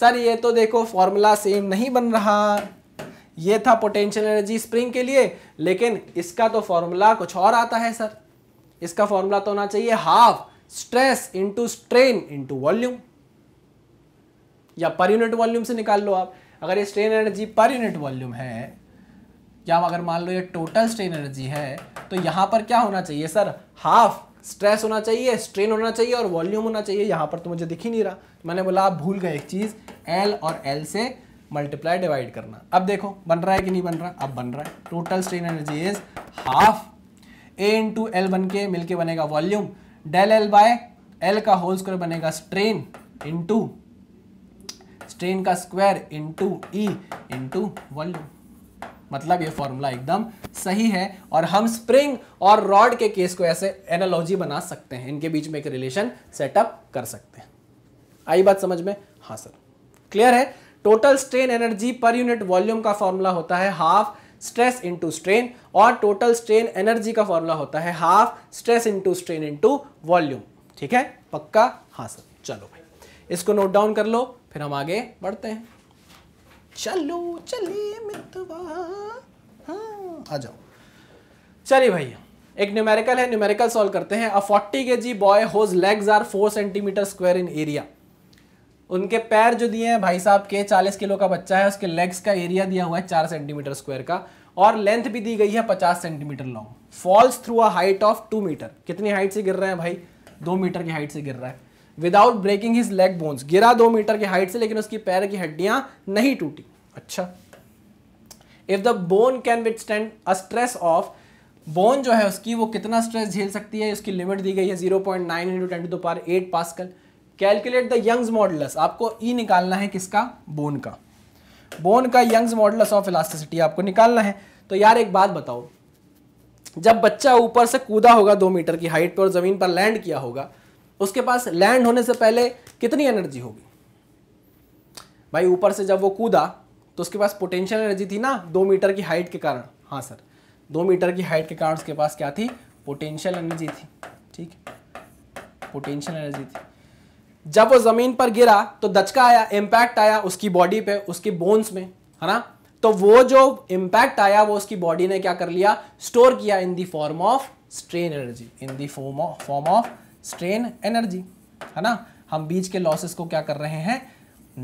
सर ये तो देखो फॉर्मूला सेम नहीं बन रहा ये था पोटेंशियल एनर्जी स्प्रिंग के लिए लेकिन इसका तो फॉर्मूला कुछ और आता है सर इसका फॉर्मूला तो होना चाहिए half stress into strain into volume या पर यूनिट वॉल्यूम से निकाल लो आप अगर ये strain energy per unit volume है या अगर मान लो ये टोटल स्ट्रेन एनर्जी है तो यहाँ पर क्या होना चाहिए सर हाफ स्ट्रेस होना चाहिए स्ट्रेन होना चाहिए और वॉल्यूम होना चाहिए यहाँ पर तो मुझे दिख ही नहीं रहा तो मैंने बोला आप भूल गए एक चीज़ एल और एल से मल्टीप्लाई डिवाइड करना अब देखो बन रहा है कि नहीं बन रहा अब बन रहा है total strain energy is half A into L बन के मिलकर बनेगा volume del L by L का होल स्क्वायर बनेगा स्ट्रेन इंटू स्ट्रेन का square into E into volume मतलब ये फॉर्मूला एकदम सही है और हम स्प्रिंग और रॉड के केस को ऐसे एनालॉजी बना सकते हैं इनके बीच में एक रिलेशन सेटअप कर सकते हैं आई बात समझ में हाँ सर क्लियर है total strain energy per unit volume का फॉर्मूला होता है हाफ स्ट्रेस इंटू स्ट्रेन और टोटल स्ट्रेन एनर्जी का फॉर्मूला होता है half stress into strain into volume ठीक है पक्का हाँ सर चलो भाई इसको नोट डाउन कर लो फिर हम आगे बढ़ते हैं चलो चले मितवा हाँ आ जाओ चलिए भैया एक न्यूमेरिकल है न्यूमेरिकल सॉल्व करते हैं a 40 K G boy whose legs are 4 centimetre square in area उनके पैर जो दिए हैं भाई साहब के 40 किलो का बच्चा है उसके लेग्स का एरिया दिया हुआ है 4 सेंटीमीटर स्क्वायर का और लेंथ भी दी गई है 50 centimetre long falls through a height of 2 metre कितनी हाइट से गिर रहे हैं भाई दो मीटर की हाइट से गिर रहा है without breaking his leg bones गिरा दो मीटर की हाइट से लेकिन उसकी पैर की हड्डियां नहीं टूटी अच्छा if the bone can withstand a stress of bone जो है उसकी वो कितना स्ट्रेस झेल सकती है उसकी लिमिट दी गई है zero point nine into ten to power eight pascal calculate the Young's modulus आपको ई e निकालना है किसका बोन का बोन का यंग्स मॉडलस ऑफ इलास्टिसिटी आपको निकालना है तो यार एक बात बताओ जब बच्चा ऊपर से कूदा होगा दो मीटर की हाइट पर और ज़मीन पर लैंड किया होगा उसके पास लैंड होने से पहले कितनी एनर्जी होगी भाई ऊपर से जब वो कूदा तो उसके पास पोटेंशियल एनर्जी थी ना दो मीटर की हाइट के कारण हाँ सर दो मीटर की हाइट के कारण उसके पास क्या थी पोटेंशियल एनर्जी थी ठीक पोटेंशियल एनर्जी थी जब वो ज़मीन पर गिरा तो दचका आया इम्पैक्ट आया उसकी बॉडी पे उसकी बोन्स में है ना तो वो जो इम्पैक्ट आया वो उसकी बॉडी ने क्या कर लिया स्टोर किया in the form of strain energy in the form of form of strain energy है ना हम बीच के लॉसेस को क्या कर रहे हैं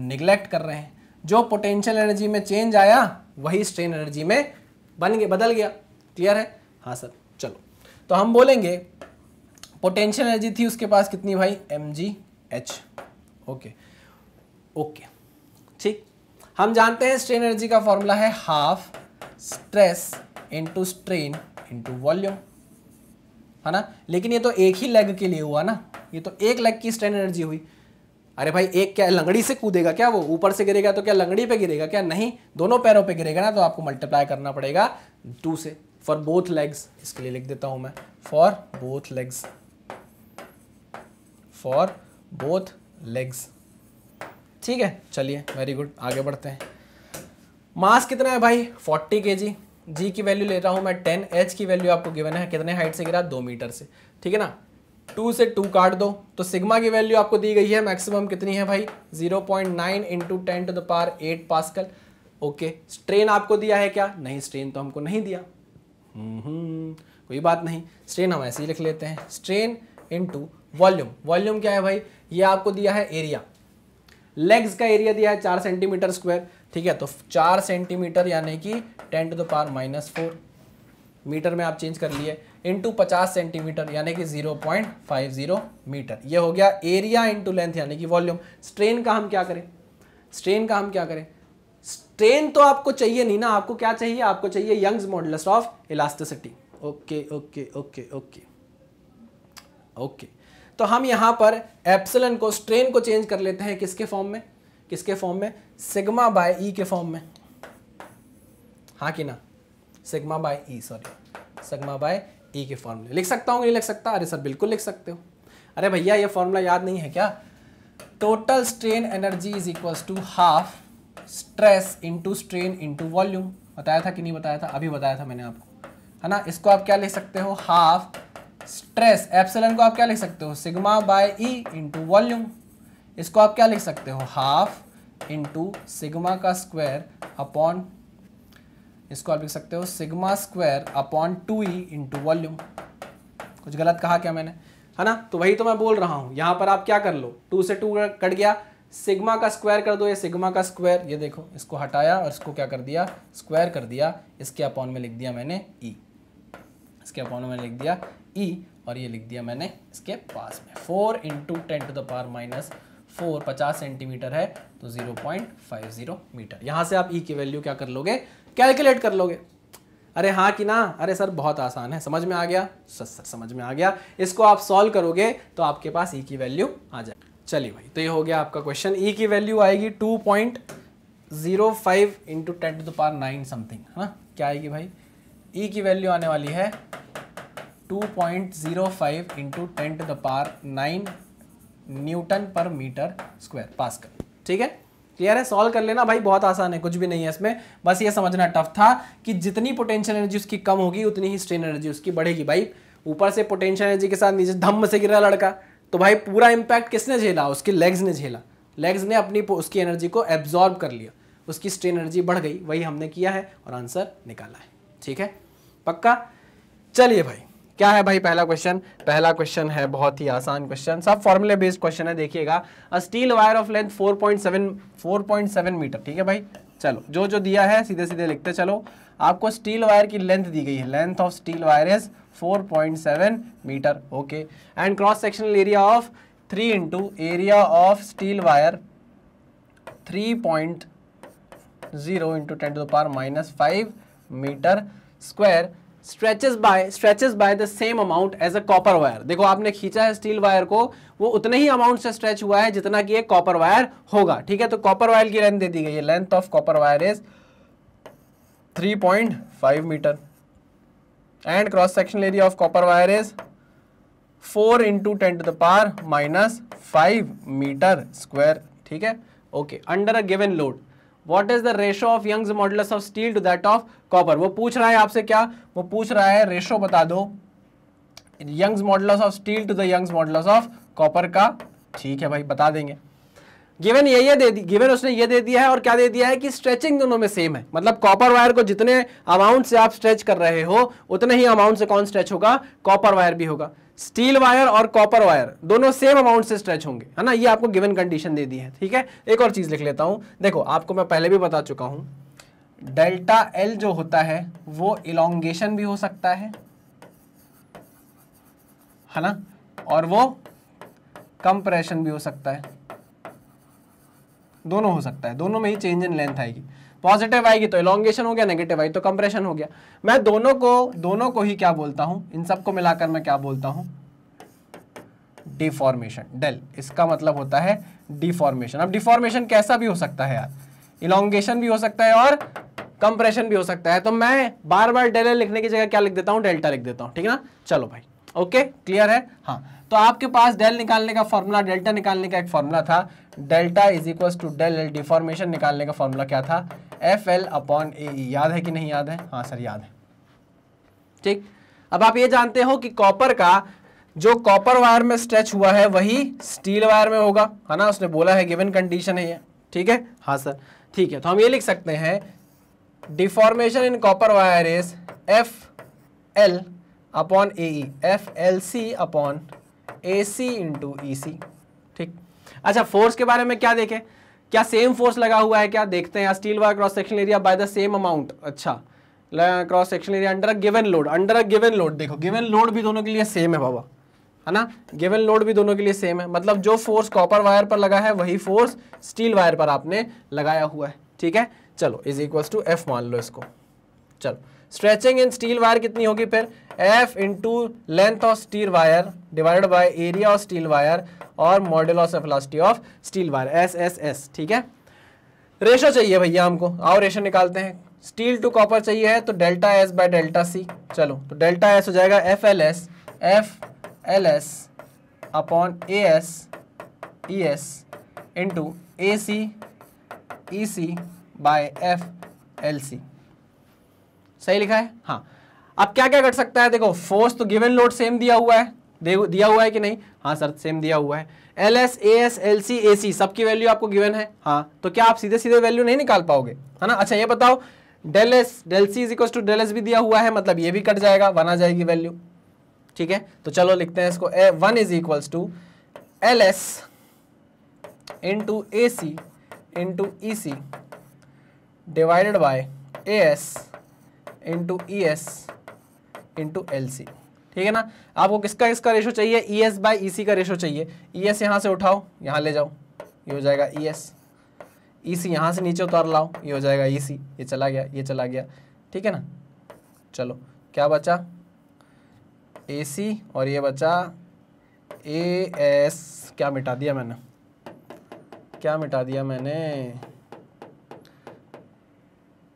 निगलेक्ट कर रहे हैं जो पोटेंशियल एनर्जी में चेंज आया वही स्ट्रेन एनर्जी में बन गया बदल गया क्लियर है हाँ सर चलो तो हम बोलेंगे पोटेंशियल एनर्जी थी उसके पास कितनी भाई M G H okay okay ठीक हम जानते हैं स्ट्रेन एनर्जी का फॉर्मूला है half stress into strain into volume है ना लेकिन ये तो एक ही लेग के लिए हुआ ना ये तो एक लेग की स्टैंड एनर्जी हुई अरे भाई एक क्या लंगड़ी से कूदेगा क्या वो ऊपर से गिरेगा तो क्या लंगड़ी पे गिरेगा क्या नहीं दोनों पैरों पे गिरेगा ना तो आपको मल्टीप्लाई करना पड़ेगा टू से फॉर बोथ लेग्स इसके लिए लिख देता हूं मैं for both legs for both legs ठीक है चलिए वेरी गुड आगे बढ़ते हैं मास कितना है भाई फोर्टी के जी जी की वैल्यू ले रहा हूँ मैं टेन एच की वैल्यू आपको गिवन है कितने हाइट से गिरा दो मीटर से ठीक है ना टू से टू काट दो तो सिग्मा की वैल्यू आपको दी गई है मैक्सिमम कितनी है भाई zero point nine into ten to the power eight pascal okay strain आपको दिया है क्या नहीं स्ट्रेन तो हमको नहीं दिया हम्म, कोई बात नहीं स्ट्रेन हम ऐसे ही लिख लेते हैं स्ट्रेन इंटू वॉल्यूम वॉल्यूम क्या है भाई ये आपको दिया है एरिया लेग्स का एरिया दिया है चार सेंटीमीटर स्क्वायर ठीक है तो चार सेंटीमीटर यानी कि ten to the power minus four metre में आप चेंज कर लिए इंटू पचास सेंटीमीटर यानी कि zero point five zero metre ये हो गया एरिया इंटू लेंथ यानी कि वॉल्यूम स्ट्रेन का हम क्या करें स्ट्रेन का हम क्या करें स्ट्रेन तो आपको चाहिए नहीं ना आपको क्या चाहिए आपको चाहिए Young's modulus of elasticity okay okay okay okay okay तो हम यहां पर एप्सलन को स्ट्रेन को चेंज कर लेते हैं किसके फॉर्म में किसके फॉर्म में सिग्मा बाय ई e के फॉर्म में हाँ कि ना sigma by E sorry sigma by E e के फॉर्म में लिख सकता हूँ नहीं लिख सकता अरे सर बिल्कुल लिख सकते हो अरे भैया ये फॉर्मूला याद नहीं है क्या total strain energy is equal to half stress into strain into volume बताया था कि नहीं बताया था अभी बताया था मैंने आपको है ना इसको आप क्या लिख सकते हो हाफ स्ट्रेस एप्सलन को आप क्या लिख सकते हो sigma by E into volume इसको आप क्या लिख सकते हो हाफ इंटू सिग्मा का स्क्वायर अपॉन इसको आप लिख सकते हो sigma square upon two E into volume कुछ गलत कहा क्या मैंने है ना तो वही तो मैं बोल रहा हूं यहाँ पर आप क्या कर लो टू से टू कट गया सिग्मा का स्क्वायर कर दो ये सिग्मा का स्क्वायर ये देखो इसको हटाया और इसको क्या कर दिया स्क्वायर कर दिया इसके अपॉन में लिख दिया मैंने ई e. इसके अपॉन में लिख दिया ई e और ये लिख दिया मैंने इसके पास में four into ten to the power minus four पचास सेंटीमीटर है तो zero point five zero metre यहां से आप ई e की वैल्यू क्या कर लोगे कैलकुलेट कर लोगे अरे हाँ कि ना अरे सर बहुत आसान है समझ में आ गया सर सर समझ में आ गया इसको आप सॉल्व करोगे तो आपके पास ई e की वैल्यू आ जाए चलिए भाई तो ये हो गया आपका क्वेश्चन ई e की वैल्यू आएगी two point zero five into ten to the power nine something है ना क्या आएगी भाई ई e की वैल्यू आने वाली है two point zero five into ten to the power nine newton per metre square कर ठीक है क्लियर है सॉल्व कर लेना भाई बहुत आसान है कुछ भी नहीं है इसमें बस ये समझना टफ था कि जितनी पोटेंशियल एनर्जी उसकी कम होगी उतनी ही स्ट्रेन एनर्जी उसकी बढ़ेगी भाई ऊपर से पोटेंशियल एनर्जी के साथ नीचे धम्म से गिरा लड़का तो भाई पूरा इंपैक्ट किसने झेला उसके लेग्स ने झेला लेग्स ने अपनी उसकी एनर्जी को एब्जॉर्ब कर लिया उसकी स्ट्रेन एनर्जी बढ़ गई वही हमने किया है और आंसर निकाला है ठीक है पक्का चलिए भाई क्या है भाई पहला क्वेश्चन पहला क्वेश्चन है बहुत ही आसान क्वेश्चन सब फॉर्मूले बेस्ड क्वेश्चन है देखिएगा a steel wire of length 4.7 4.7 metre ठीक है भाई चलो जो जो दिया है सीधे सीधे लिखते चलो आपको स्टील वायर की लेंथ दी गई है length of steel wire is 4.7 metre okay and cross sectional area of three into area of steel wire three point zero into ten to power minus five metre square stretches by stretches by the same amount as a copper wire देखो आपने खींचा है steel wire को वो उतने ही amount से stretch हुआ है जितना कि एक कॉपर वायर होगा ठीक है तो कॉपर वायर की लेंथ दे दी गई है length of copper wire is 3.5 metre and cross section area of copper wire is 4 into ten to the power minus five metre square ठीक है okay under a given load what is the ratio of Young's modulus of steel to that of copper वो पूछ रहा है आपसे क्या वो पूछ रहा है रेशो बता दो Young's modulus of steel to the Young's modulus of copper का ठीक है भाई बता देंगे गिवन ये ये दे दी गिवन उसने ये दे दिया है और क्या दे दिया है कि स्ट्रेचिंग दोनों में सेम है मतलब कॉपर वायर को जितने अमाउंट से आप स्ट्रेच कर रहे हो उतने ही अमाउंट से कौन स्ट्रेच होगा कॉपर वायर भी होगा स्टील वायर और कॉपर वायर दोनों सेम अमाउंट से स्ट्रेच होंगे है ना ये आपको गिवन कंडीशन दे दी है ठीक है एक और चीज़ लिख लेता हूं देखो आपको मैं पहले भी बता चुका हूं डेल्टा एल जो होता है वो इलोंगेशन भी हो सकता है है ना और वो कंप्रेशन भी हो सकता है दोनों हो सकता है दोनों में ही चेंज इन लेंथ आएगी पॉजिटिव आएगी तो इलोंगेशन हो गया नेगेटिव आई तो कंप्रेशन हो गया मैं दोनों को दोनों को ही क्या बोलता हूं इन सबको मिलाकर मैं क्या बोलता हूं डिफॉर्मेशन डेल इसका मतलब होता है डिफॉर्मेशन अब डिफॉर्मेशन कैसा भी हो सकता है यार इलांगेशन भी हो सकता है और कंप्रेशन भी हो सकता है तो मैं बार बार डेल लिखने की जगह क्या लिख देता हूँ डेल्टा लिख देता हूँ ठीक है ना चलो भाई ओके क्लियर है हाँ तो आपके पास डेल निकालने का फॉर्मूला डेल्टा निकालने का एक फॉर्मूला था delta is equal to del L deformation निकालने का फॉर्मूला क्या था एफ एल अपॉन ए याद है कि नहीं याद है हाँ सर याद है ठीक अब आप ये जानते हो कि कॉपर का जो कॉपर वायर में स्ट्रेच हुआ है वही स्टील वायर में होगा है ना उसने बोला है गिवन कंडीशन है ये ठीक है हाँ सर ठीक है तो हम ये लिख सकते हैं deformation in copper wire is F L upon A F L C upon A C into E C ठीक अच्छा फोर्स के बारे में क्या देखें क्या सेम फोर्स लगा हुआ है क्या देखते हैं steel wire cross section area by the same amount अच्छा cross section area under a given load under a given load देखो गिवन लोड भी दोनों के लिए सेम है बाबा है ना गिवन लोड भी दोनों के लिए सेम है मतलब जो फोर्स कॉपर वायर पर लगा है वही फोर्स स्टील वायर पर आपने लगाया हुआ है ठीक है चलो इज इक्वल टू एफ मान लो इसको चलो स्ट्रेचिंग इन स्टील वायर कितनी होगी फिर F into length of steel wire divided by area of steel wire और मॉडल ऑफ एफलास्टी of steel wire S S S ठीक है रेशो चाहिए भैया हमको आओ रेशो निकालते हैं स्टील टू कॉपर चाहिए है तो delta S by delta C चलो तो डेल्टा एस हो जाएगा F L S F L S upon A S E S into A C E C by F L C सही लिखा है हाँ अब क्या क्या कर सकता है देखो फोर्स तो गिवन लोड सेम दिया हुआ है दिया हुआ है कि नहीं हाँ सर सेम दिया हुआ है L S A S L C A C सबकी वैल्यू आपको गिवन है हाँ तो क्या आप सीधे सीधे वैल्यू नहीं निकाल पाओगे है ना अच्छा ये बताओ del S del C is equal to del S भी दिया हुआ है मतलब ये भी कट जाएगा वन आ जाएगी वैल्यू ठीक है तो चलो लिखते हैं इसको A one is equals to L S into A C to E C divided by A S to E S into L C ठीक है ना आपको किसका किसका रेशो चाहिए ई एस बाई ई सी का रेशो चाहिए ई e एस यहाँ से उठाओ यहाँ ले जाओ ये हो जाएगा ई एस ई सी यहाँ से नीचे उतार लाओ ये हो जाएगा ई e सी ये चला गया ये चला गया ठीक है ना चलो क्या बचा ए सी और ये बचा ए एस क्या मिटा दिया मैंने क्या मिटा दिया मैंने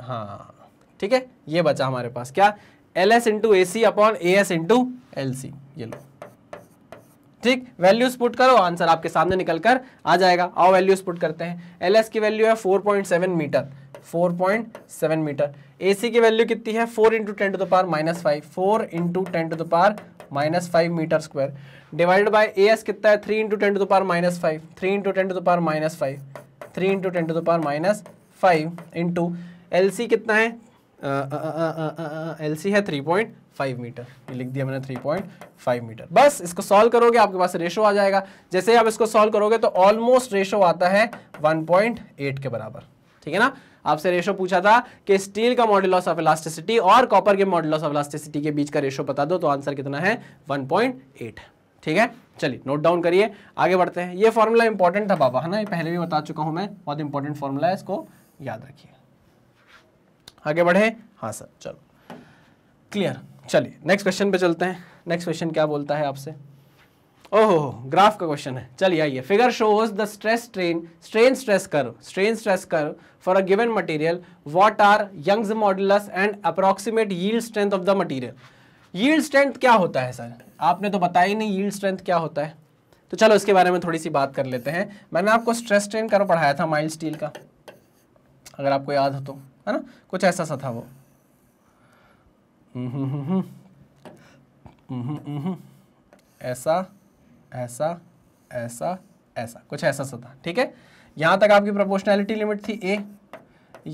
हाँ ठीक है ये बचा हमारे पास क्या L S into A C upon A S into L C ये लो ठीक वैल्यूज पुट करो आंसर आपके सामने निकल कर आ जाएगा आओ वैल्यूज पुट करते हैं एल एस की वैल्यू है 4.7 मीटर 4.7 मीटर ए सी की वैल्यू कितनी है 4 into ten to the power minus five four into ten to the power minus five metre square divide by A S कितना है three into ten to the power minus five three into ten to the power minus five three into ten to the power minus five into L C कितना है L C है three point five metre ये लिख दिया मैंने three point five metre बस इसको solve करोगे आपके पास रेशो आ जाएगा जैसे ही आप इसको सॉल्व करोगे तो ऑलमोस्ट रेशो आता है वन पॉइंट एट के बराबर ठीक है ना आपसे रेशो पूछा था कि स्टील का लॉस ऑफ इलास्टिसिटी और कॉपर के लॉस ऑफ इलास्टिसिटी के बीच का रेशो बता दो तो आंसर कितना है एट ठीक है चलिए नोट डाउन करिए आगे बढ़ते हैं ये फॉर्मूला इंपॉर्टेंट था बाबा है ना ये पहले भी बता चुका हूँ मैं बहुत इंपॉर्टेंट फॉर्मूला है इसको याद रखिए आगे बढ़े हाँ सर चलो क्लियर चलिए नेक्स्ट क्वेश्चन पे चलते हैं नेक्स्ट क्वेश्चन क्या बोलता है आपसे ओहो ग्राफ का क्वेश्चन है चलिए आइए figure shows the stress strain strain stress कर स्ट्रेन स्ट्रेस कर for a given material what are Young's modulus and approximate yield strength of the material yield strength क्या होता है सर आपने तो बताया ही नहीं यील्ड स्ट्रेंथ क्या होता है तो चलो इसके बारे में थोड़ी सी बात कर लेते हैं मैंने आपको स्ट्रेस स्ट्रेन कर पढ़ाया था माइल्ड स्टील का अगर आपको याद हो तो है ना कुछ ऐसा सा था वो हम्म, हम्म, हम्म, ऐसा ऐसा ऐसा ऐसा कुछ ऐसा सा था ठीक है यहां तक आपकी प्रोपोर्शनैलिटी लिमिट थी ए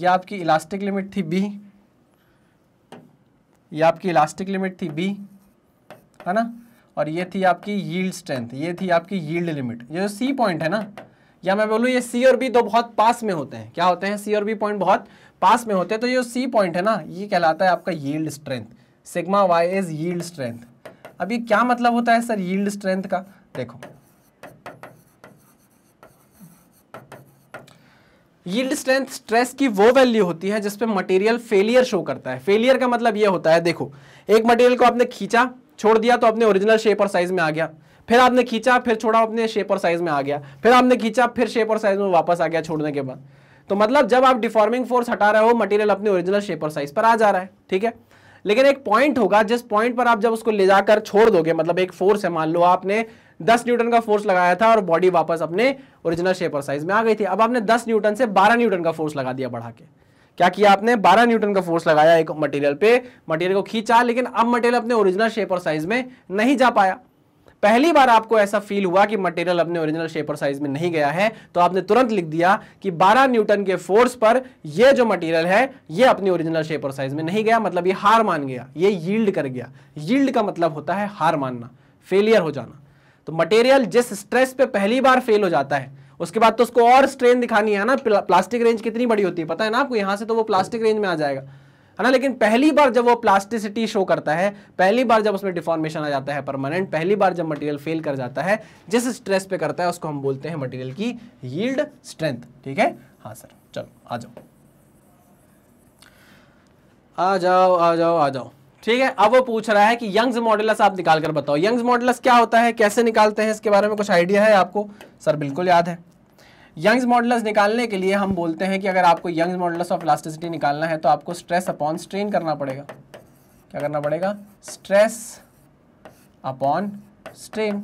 या आपकी इलास्टिक लिमिट थी बी या आपकी इलास्टिक लिमिट थी बी है ना और ये थी आपकी यील्ड स्ट्रेंथ ये थी आपकी यील्ड लिमिट ये जो सी पॉइंट है ना या मैं बोलूँ ये सी और बी दो तो बहुत पास में होते हैं क्या होते हैं सी और बी पॉइंट बहुत पास में होते हैं तो ये सी पॉइंट है ना ये कहलाता है आपका yield strength sigma Y is yield strength अब ये क्या मतलब होता है सर यील्ड स्ट्रेंथ का देखो यील्ड स्ट्रेंथ स्ट्रेस की वो वैल्यू होती है जिसपे मटेरियल फेलियर शो करता है फेलियर का मतलब ये होता है देखो एक मटेरियल को आपने खींचा छोड़ दिया तो अपने ओरिजिनल शेप और साइज में आ गया फिर आपने खींचा फिर छोड़ा अपने शेप और साइज में आ गया फिर आपने खींचा फिर शेप और साइज में वापस आ गया छोड़ने के बाद तो मतलब जब आप डिफॉर्मिंग फोर्स हटा रहे हो मटेरियल अपने ओरिजिनल शेप और साइज पर आ जा रहा है ठीक है लेकिन एक पॉइंट होगा जिस पॉइंट पर आप जब उसको ले जाकर छोड़ दोगे मतलब एक फोर्स है मान लो आपने 10 न्यूटन का फोर्स लगाया था और बॉडी वापस अपने ओरिजिनल शेप और साइज में आ गई थी अब आपने 10 न्यूटन से 12 न्यूटन का फोर्स लगा दिया बढ़ा के क्या किया आपने 12 न्यूटन का फोर्स लगाया एक मटेरियल पे मटेरियल को खींचा लेकिन अब मटेरियल अपने ओरिजिनल शेप और साइज में नहीं जा पाया पहली बार आपको ऐसा फील हुआ कि मटेरियल अपने ओरिजिनल शेप और साइज में नहीं गया है तो आपने तुरंत लिख दिया कि 12 न्यूटन के फोर्स पर यह जो मटेरियल है यह अपने ओरिजिनल शेप और साइज में नहीं गया मतलब ये हार मान गया ये यील्ड कर गया यील्ड का मतलब होता है हार मानना फेलियर हो जाना तो मटेरियल जिस स्ट्रेस पे पहली बार फेल हो जाता है उसके बाद तो उसको और स्ट्रेन दिखानी है ना प्लास्टिक रेंज कितनी बड़ी होती है पता है ना आपको यहां से तो वो प्लास्टिक रेंज में आ जाएगा है ना लेकिन पहली बार जब वो प्लास्टिसिटी शो करता है पहली बार जब उसमें डिफॉर्मेशन आ जाता है परमानेंट पहली बार जब मटेरियल फेल कर जाता है जिस स्ट्रेस पे करता है उसको हम बोलते हैं मटेरियल की यील्ड स्ट्रेंथ ठीक है हाँ सर चलो आ जाओ आ जाओ आ जाओ आ जाओ ठीक है अब वो पूछ रहा है कि यंग्स मॉडलस आप निकाल कर बताओ यंग्स मॉडलस क्या होता है कैसे निकालते हैं इसके बारे में कुछ आइडिया है आपको सर बिल्कुल याद है यंग्स मॉडल्स निकालने के लिए हम बोलते हैं कि अगर आपको यंग्स मॉडल्स ऑफ इलास्टिसिटी निकालना है तो आपको स्ट्रेस अपॉन स्ट्रेन करना पड़ेगा क्या करना पड़ेगा स्ट्रेस अपॉन स्ट्रेन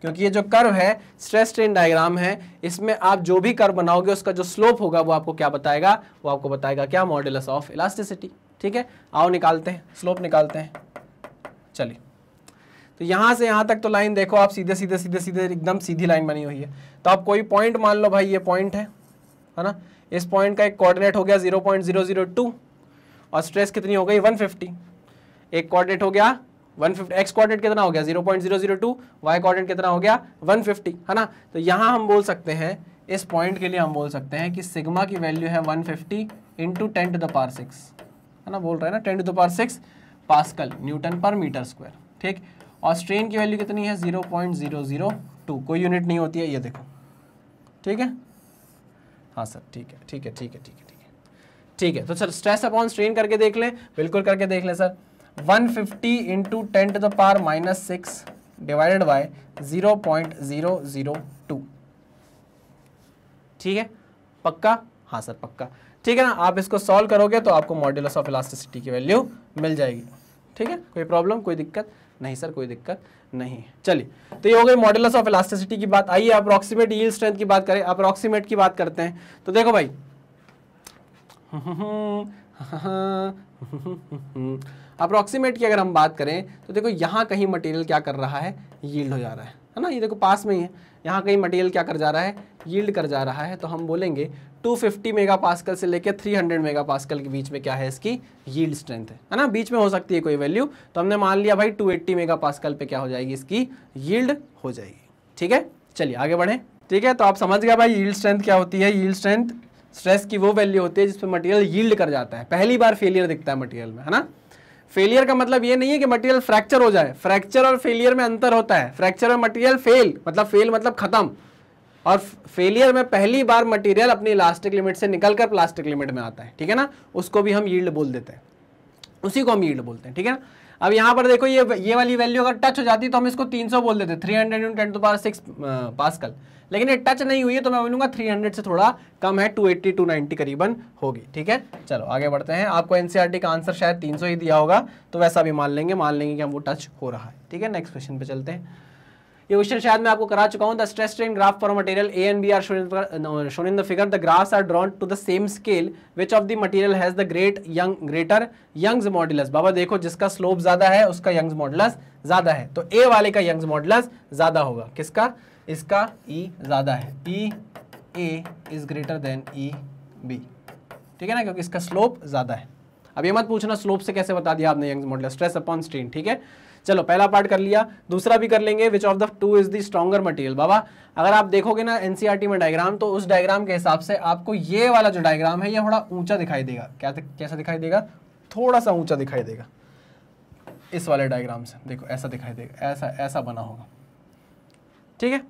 क्योंकि ये जो कर्व है स्ट्रेस स्ट्रेन डायग्राम है इसमें आप जो भी कर्व बनाओगे उसका जो स्लोप होगा वो आपको क्या बताएगा वो आपको बताएगा क्या मॉडल्स ऑफ इलास्टिसिटी ठीक है आओ निकालते हैं स्लोप निकालते हैं चलिए तो यहाँ से यहाँ तक तो लाइन देखो आप सीधे सीधे सीधे सीधे एकदम सीधी लाइन बनी हुई है तो आप कोई पॉइंट मान लो भाई ये पॉइंट है है ना इस पॉइंट का एक कोऑर्डिनेट हो गया 0.002 और स्ट्रेस कितनी हो गई 150 एक कोऑर्डिनेट हो गया 150 फिफ्टी एक्स कॉर्डिनेट कितना हो गया zero point zero Y coordinate कितना हो गया वन है ना तो यहाँ हम बोल सकते हैं इस पॉइंट के लिए हम बोल सकते हैं कि सिग्मा की वैल्यू है one fifty into ten to the power six है ना बोल रहे हैं ना ten to the power six pascal newton per metre square ठीक और स्ट्रेन की वैल्यू कितनी है zero point zero zero two कोई यूनिट नहीं होती है ये देखो ठीक है हाँ सर ठीक है ठीक है ठीक है ठीक है ठीक है ठीक है तो सर स्ट्रेस अपॉन स्ट्रेन करके देख लें बिल्कुल करके देख लें sir 150 fifty into ten to the power minus six divided by 0.002 ठीक है पक्का हाँ सर पक्का ठीक है ना आप इसको सॉल्व करोगे तो आपको मॉड्यूलस ऑफ इलास्टिसिटी की वैल्यू मिल जाएगी ठीक है कोई प्रॉब्लम कोई दिक्कत नहीं सर कोई दिक्कत नहीं है चलिए तो ये हो गई मॉडलस ऑफ इलास्टिसिटी की बात आइए अप्रोक्सीमेट यील्ड स्ट्रेंथ की बात करें अप्रोक्सीमेट की बात करते हैं तो देखो भाई अप्रोक्सीमेट की अगर हम बात करें तो देखो यहाँ कहीं मटेरियल क्या कर रहा है यील्ड हो जा रहा है है ना ये देखो पास में ही है यहाँ कहीं मटेरियल क्या कर जा रहा है यील्ड कर जा रहा है तो हम बोलेंगे 250 मेगापास्कल से लेकर 300 मेगापास्कल के बीच में क्या है इसकी यील्ड स्ट्रेंथ है ना बीच में हो सकती है कोई वैल्यू तो हमने मान लिया भाई 280 मेगापास्कल पे क्या हो जाएगी इसकी यील्ड हो जाएगी ठीक है चलिए आगे बढ़ें ठीक है तो आप समझ गए भाई यील्ड स्ट्रेंथ क्या होती है यील्ड स्ट्रेंथ स्ट्रेस की वो वैल्यू होती है जिसमें मटेरियल यील्ड कर जाता है पहली बार फेलियर दिखता है मटेरियल में है ना फेलियर का मतलब ये नहीं है कि मटेरियल फ्रैक्चर हो जाए फ्रैक्चर और फेलियर में अंतर होता है फ्रैक्चर में मटेरियल फेल मतलब फेल मतलब खत्म और फेलियर में पहली बार मटेरियल अपनी इलास्टिक लिमिट से निकलकर प्लास्टिक लिमिट में आता है ठीक है ना उसको भी हम यील्ड बोल देते हैं उसी को हम यील्ड बोलते हैं ठीक है ना अब यहाँ पर देखो ये ये वाली वैल्यू अगर टच हो जाती तो हम इसको 300 बोल देते three hundred into ten to power six पास लेकिन ये टच नहीं हुई है तो मैं बोलूंगा थ्री हंड्रेड से थोड़ा कम है टू एट्टी टू नाइन्टी करीबन होगी ठीक है चलो आगे बढ़ते हैं आपको एनसीईआरटी e का आंसर शायद तीन सौ ही दिया होगा तो वैसा भी मान लेंगे मान लेंगे कि हम वो टच हो रहा है ठीक है नेक्स्ट क्वेश्चन पे चलते हैं ये क्वेश्चन शायद मैं आपको करा चुका हूँ the stress strain graph for material A and B are shown in the figure the graphs are drawn to the same scale which of the material has the great Young greater Young's modulus बाबा देखो जिसका slope ज्यादा है उसका Young's modulus ज्यादा है तो ए वाले का यंग्स मॉडुलस ज्यादा होगा किसका इसका E ज़्यादा है E A is greater than E B ठीक है ना क्योंकि इसका स्लोप ज़्यादा है अब ये मत पूछना स्लोप से कैसे बता दिया आपने Young's modulus stress upon strain ठीक है चलो पहला पार्ट कर लिया दूसरा भी कर लेंगे which of the two is the stronger material बाबा अगर आप देखोगे ना एनसीईआरटी e में डायग्राम तो उस डायग्राम के हिसाब से आपको ये वाला जो डायग्राम है ये थोड़ा ऊंचा दिखाई देगा क्या कैसा दिखाई देगा थोड़ा सा ऊंचा दिखाई देगा इस वाले डायग्राम से देखो ऐसा दिखाई देगा ऐसा ऐसा बना होगा ठीक है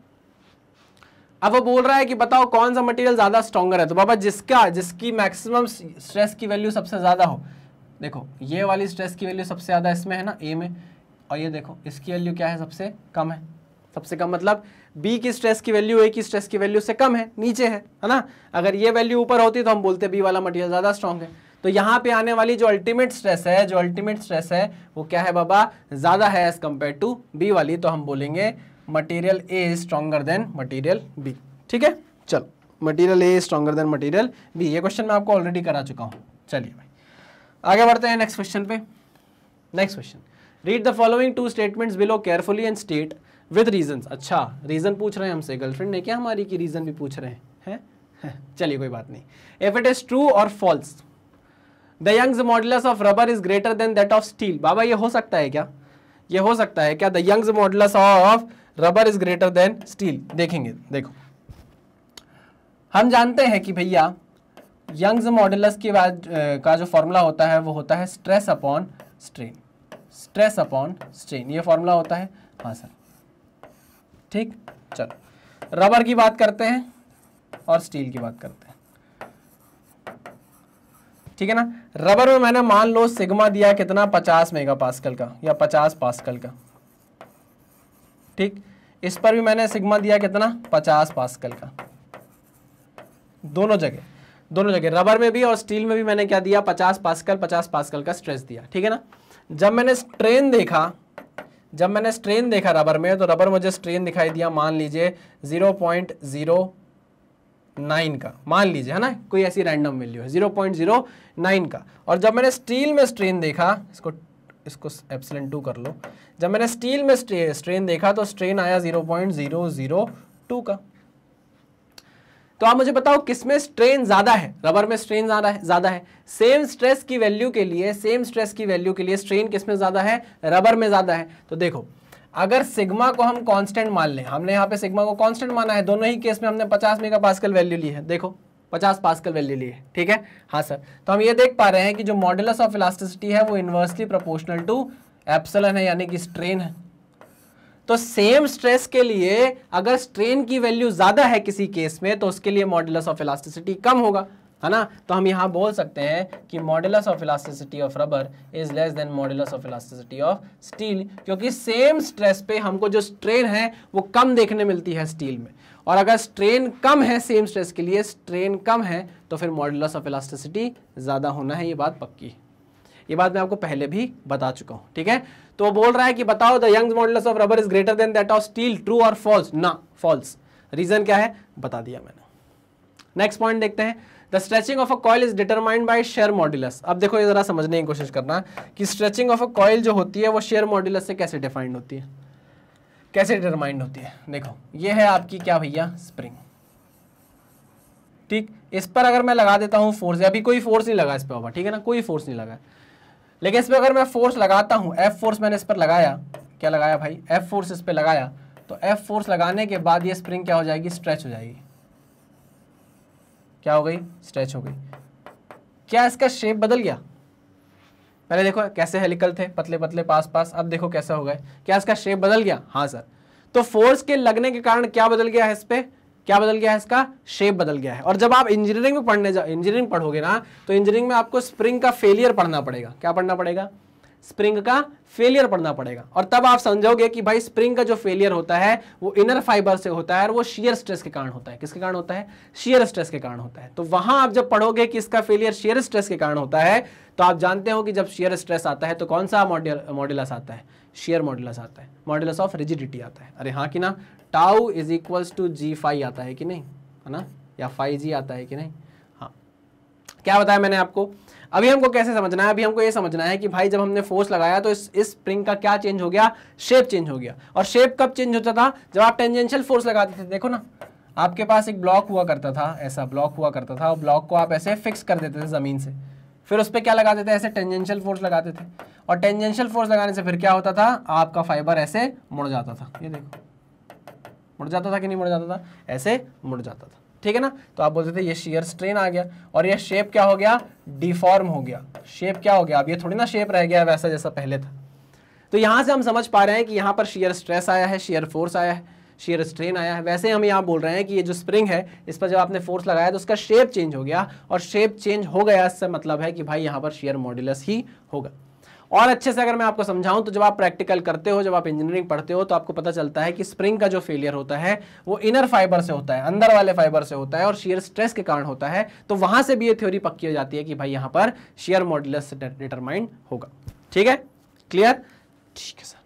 अब वो बोल रहा है कि बताओ कौन सा मटेरियल ज़्यादा स्ट्रॉगर है तो बाबा जिसका जिसकी मैक्सिमम स्ट्रेस की वैल्यू सबसे ज़्यादा हो देखो ये वाली स्ट्रेस की वैल्यू सबसे ज़्यादा इसमें है ना ए में और ये देखो इसकी वैल्यू क्या है सबसे कम है सबसे कम मतलब बी की स्ट्रेस की वैल्यू ए की स्ट्रेस की वैल्यू से कम है नीचे है है ना अगर ये वैल्यू ऊपर होती तो हम बोलते बी वाला मटेरियल ज़्यादा स्ट्रांग है तो यहाँ पे आने वाली जो अल्टीमेट स्ट्रेस है जो अल्टीमेट स्ट्रेस है वो क्या है बाबा ज़्यादा है एज कम्पेयर टू बी वाली तो हम बोलेंगे material A is stronger than material B ठीक है चलो material A is stronger than material B ये क्वेश्चन मैं आपको ऑलरेडी करा चुका हूँ चलिए भाई आगे बढ़ते हैं नेक्स्ट क्वेश्चन पे next question read the following two statements below carefully and state with reasons अच्छा रीजन पूछ रहे हैं हमसे गर्लफ्रेंड ने क्या हमारी की रीजन भी पूछ रहे हैं है? चलिए कोई बात नहीं इफ इट इज ट्रू और false the Young's modulus of rubber is greater than that of steel बाबा ये हो सकता है क्या ये हो सकता है क्या the Young's modulus of rubber is greater than steel देखेंगे देखो हम जानते हैं कि भैया यंग्स मॉडलस के बाद का जो फॉर्मूला होता है वो होता है stress upon strain stress upon strain ये फॉर्मूला होता है हाँ सर ठीक चलो रबर की बात करते हैं और स्टील की बात करते हैं ठीक है ना रबर में मैंने मान लो सिग्मा दिया कितना 50 मेगा पास्कल का या 50 पास्कल का ठीक इस पर भी मैंने सिग्मा दिया कितना पचास पास्कल का दोनों जगह दोनों जगह रबर में भी और स्टील में भी मैंने क्या दिया पचास पास्कल पचास पास्कल का स्ट्रेस दिया ठीक है ना जब मैंने स्ट्रेन देखा जब मैंने स्ट्रेन देखा रबर में तो रबर मुझे स्ट्रेन दिखाई दिया मान लीजिए जीरो पॉइंट जीरो नाइन का मान लीजिए है ना कोई ऐसी रैंडम वैल्यू है जीरो पॉइंट जीरो नाइन का और जब मैंने स्टील में स्ट्रेन देखा इसको इसको एप्सलन टू कर लो जब मैंने स्टील में स्ट्रेन देखा तो स्ट्रेन आया zero point zero zero two का तो आप मुझे बताओ किस में स्ट्रेन ज़्यादा है रबर में स्ट्रेन ज़्यादा है ज़्यादा है सेम स्ट्रेस की वैल्यू के लिए सेम स्ट्रेस की वैल्यू के लिए स्ट्रेन किस में ज़्यादा है रबर में ज़्यादा है तो देखो अगर सिग्मा को हम कांस्टेंट मान लें हमने यहाँ पे सिग्मा को कांस्टेंट माना है दोनों ही केस में हमने 50 मेगा पास्कल वैल्यू ली है देखो पास पास्कल वैल्यू लिए ठीक है हाँ सर तो हम ये देख पा रहे हैं कि जो मॉडल ऑफ इलास्टिसिटी है वो इन्वर्सली प्रोपोर्शनल टू एप्सलन है यानी कि स्ट्रेन है तो सेम स्ट्रेस के लिए अगर स्ट्रेन की वैल्यू ज़्यादा है किसी केस में तो उसके लिए मॉडुलस ऑफ इलास्टिसिटी कम होगा है ना तो हम यहाँ बोल सकते हैं कि modulus of elasticity of rubber is less than modulus of elasticity of steel क्योंकि सेम स्ट्रेस पे हमको जो स्ट्रेन है वो कम देखने मिलती है स्टील में और अगर स्ट्रेन कम है सेम स्ट्रेस के लिए स्ट्रेन कम है तो फिर मॉडुलस ऑफ इलास्टिसिटी ज़्यादा होना है ये बात पक्की ये बात मैं आपको पहले भी बता चुका हूँ ठीक है तो वो बोल रहा है कि बताओ the Young modulus of rubber is greater than that of steel true और फॉल्स ना फॉल्स रीजन क्या है बता दिया मैंने नेक्स्ट पॉइंट देखते हैं the stretching of a coil is determined by shear modulus अब देखो ये जरा समझने की कोशिश करना कि स्ट्रेचिंग ऑफ अ कॉयल जो होती है वो शेयर मॉड्यूलस से कैसे डिफाइंड होती है कैसे डिटरमाइंड होती है देखो ये है आपकी क्या भैया स्प्रिंग ठीक इस पर अगर मैं लगा देता हूँ फोर्स अभी कोई फोर्स नहीं लगा इस पर ठीक है ना कोई फोर्स नहीं लगा लेकिन इस पर अगर मैं फोर्स लगाता हूँ एफ फोर्स मैंने इस पर लगाया क्या लगाया भाई एफ फोर्स इस पर लगाया तो एफ फोर्स लगाने के बाद ये स्प्रिंग क्या हो जाएगी स्ट्रेच हो जाएगी क्या हो गई स्ट्रेच हो गई क्या इसका शेप बदल गया पहले देखो कैसे हेलिकल थे पतले पतले पास पास अब देखो कैसा हो गए क्या इसका शेप बदल गया हाँ सर तो फोर्स के लगने के कारण क्या बदल गया है इस पर क्या बदल गया है इसका शेप बदल गया है और जब आप इंजीनियरिंग में पढ़ने जाओ इंजीनियरिंग पढ़ोगे ना तो इंजीनियरिंग में आपको स्प्रिंग का फेलियर पढ़ना पड़ेगा क्या पढ़ना पड़ेगा स्प्रिंग का फेलियर पढ़ना पड़ेगा और तब आप समझोगे कि भाई स्प्रिंग का जो फेलियर होता है वो इनर फाइबर से होता है और वो शेयर स्ट्रेस के कारण होता है किसके कारण होता है शेयर स्ट्रेस के कारण होता है तो वहां आप जब पढ़ोगे कि इसका फेलियर शेयर स्ट्रेस के कारण होता है तो आप जानते हो कि जब शेयर स्ट्रेस आता है तो कौन सा मॉड्यूलस आता है शेयर मॉड्यूलस आता है मॉड्यूलस ऑफ रिजिडिटी आता है अरे हाँ कि ना tau is equal to G phi आता है कि नहीं है ना या फाइव जी आता है कि नहीं हाँ क्या बताया मैंने आपको अभी हमको कैसे समझना है अभी हमको ये समझना है कि भाई जब हमने फोर्स लगाया तो इस इस स्प्रिंग का क्या चेंज हो गया शेप चेंज हो गया और शेप कब चेंज होता था जब आप टेंजेंशियल फोर्स लगाते थे देखो ना आपके पास एक ब्लॉक हुआ करता था ऐसा ब्लॉक हुआ करता था और ब्लॉक को आप ऐसे फिक्स कर देते थे ज़मीन से फिर उस पर क्या लगाते थे ऐसे टेंजेंशियल फोर्स लगाते थे और टेंजेंशियल फोर्स लगाने से फिर क्या होता था आपका फाइबर ऐसे मुड़ जाता था ये देखो मुड़ जाता था कि नहीं मुड़ जाता था ऐसे मुड़ जाता था ठीक है ना तो आप बोलते थे ये शेयर स्ट्रेन आ गया और ये शेप क्या हो गया डिफॉर्म हो गया शेप क्या हो गया अब ये थोड़ी ना शेप रह गया वैसा जैसा पहले था तो यहां से हम समझ पा रहे हैं कि यहां पर शेयर स्ट्रेस आया है शेयर फोर्स आया है शेयर स्ट्रेन आया है वैसे हम यहाँ बोल रहे हैं कि ये जो स्प्रिंग है इस पर जब आपने फोर्स लगाया तो उसका शेप चेंज हो गया और शेप चेंज हो गया इससे मतलब है कि भाई यहाँ पर शेयर मॉड्यूलस ही होगा और अच्छे से अगर मैं आपको समझाऊं तो जब आप प्रैक्टिकल करते हो जब आप इंजीनियरिंग पढ़ते हो तो आपको पता चलता है कि स्प्रिंग का जो फेलियर होता है वो इनर फाइबर से होता है अंदर वाले फाइबर से होता है और शेयर स्ट्रेस के कारण होता है तो वहां से भी ये थ्योरी पक्की हो जाती है कि भाई यहां पर शेयर मॉडलस डिटरमाइंड होगा ठीक है क्लियर ठीक है सर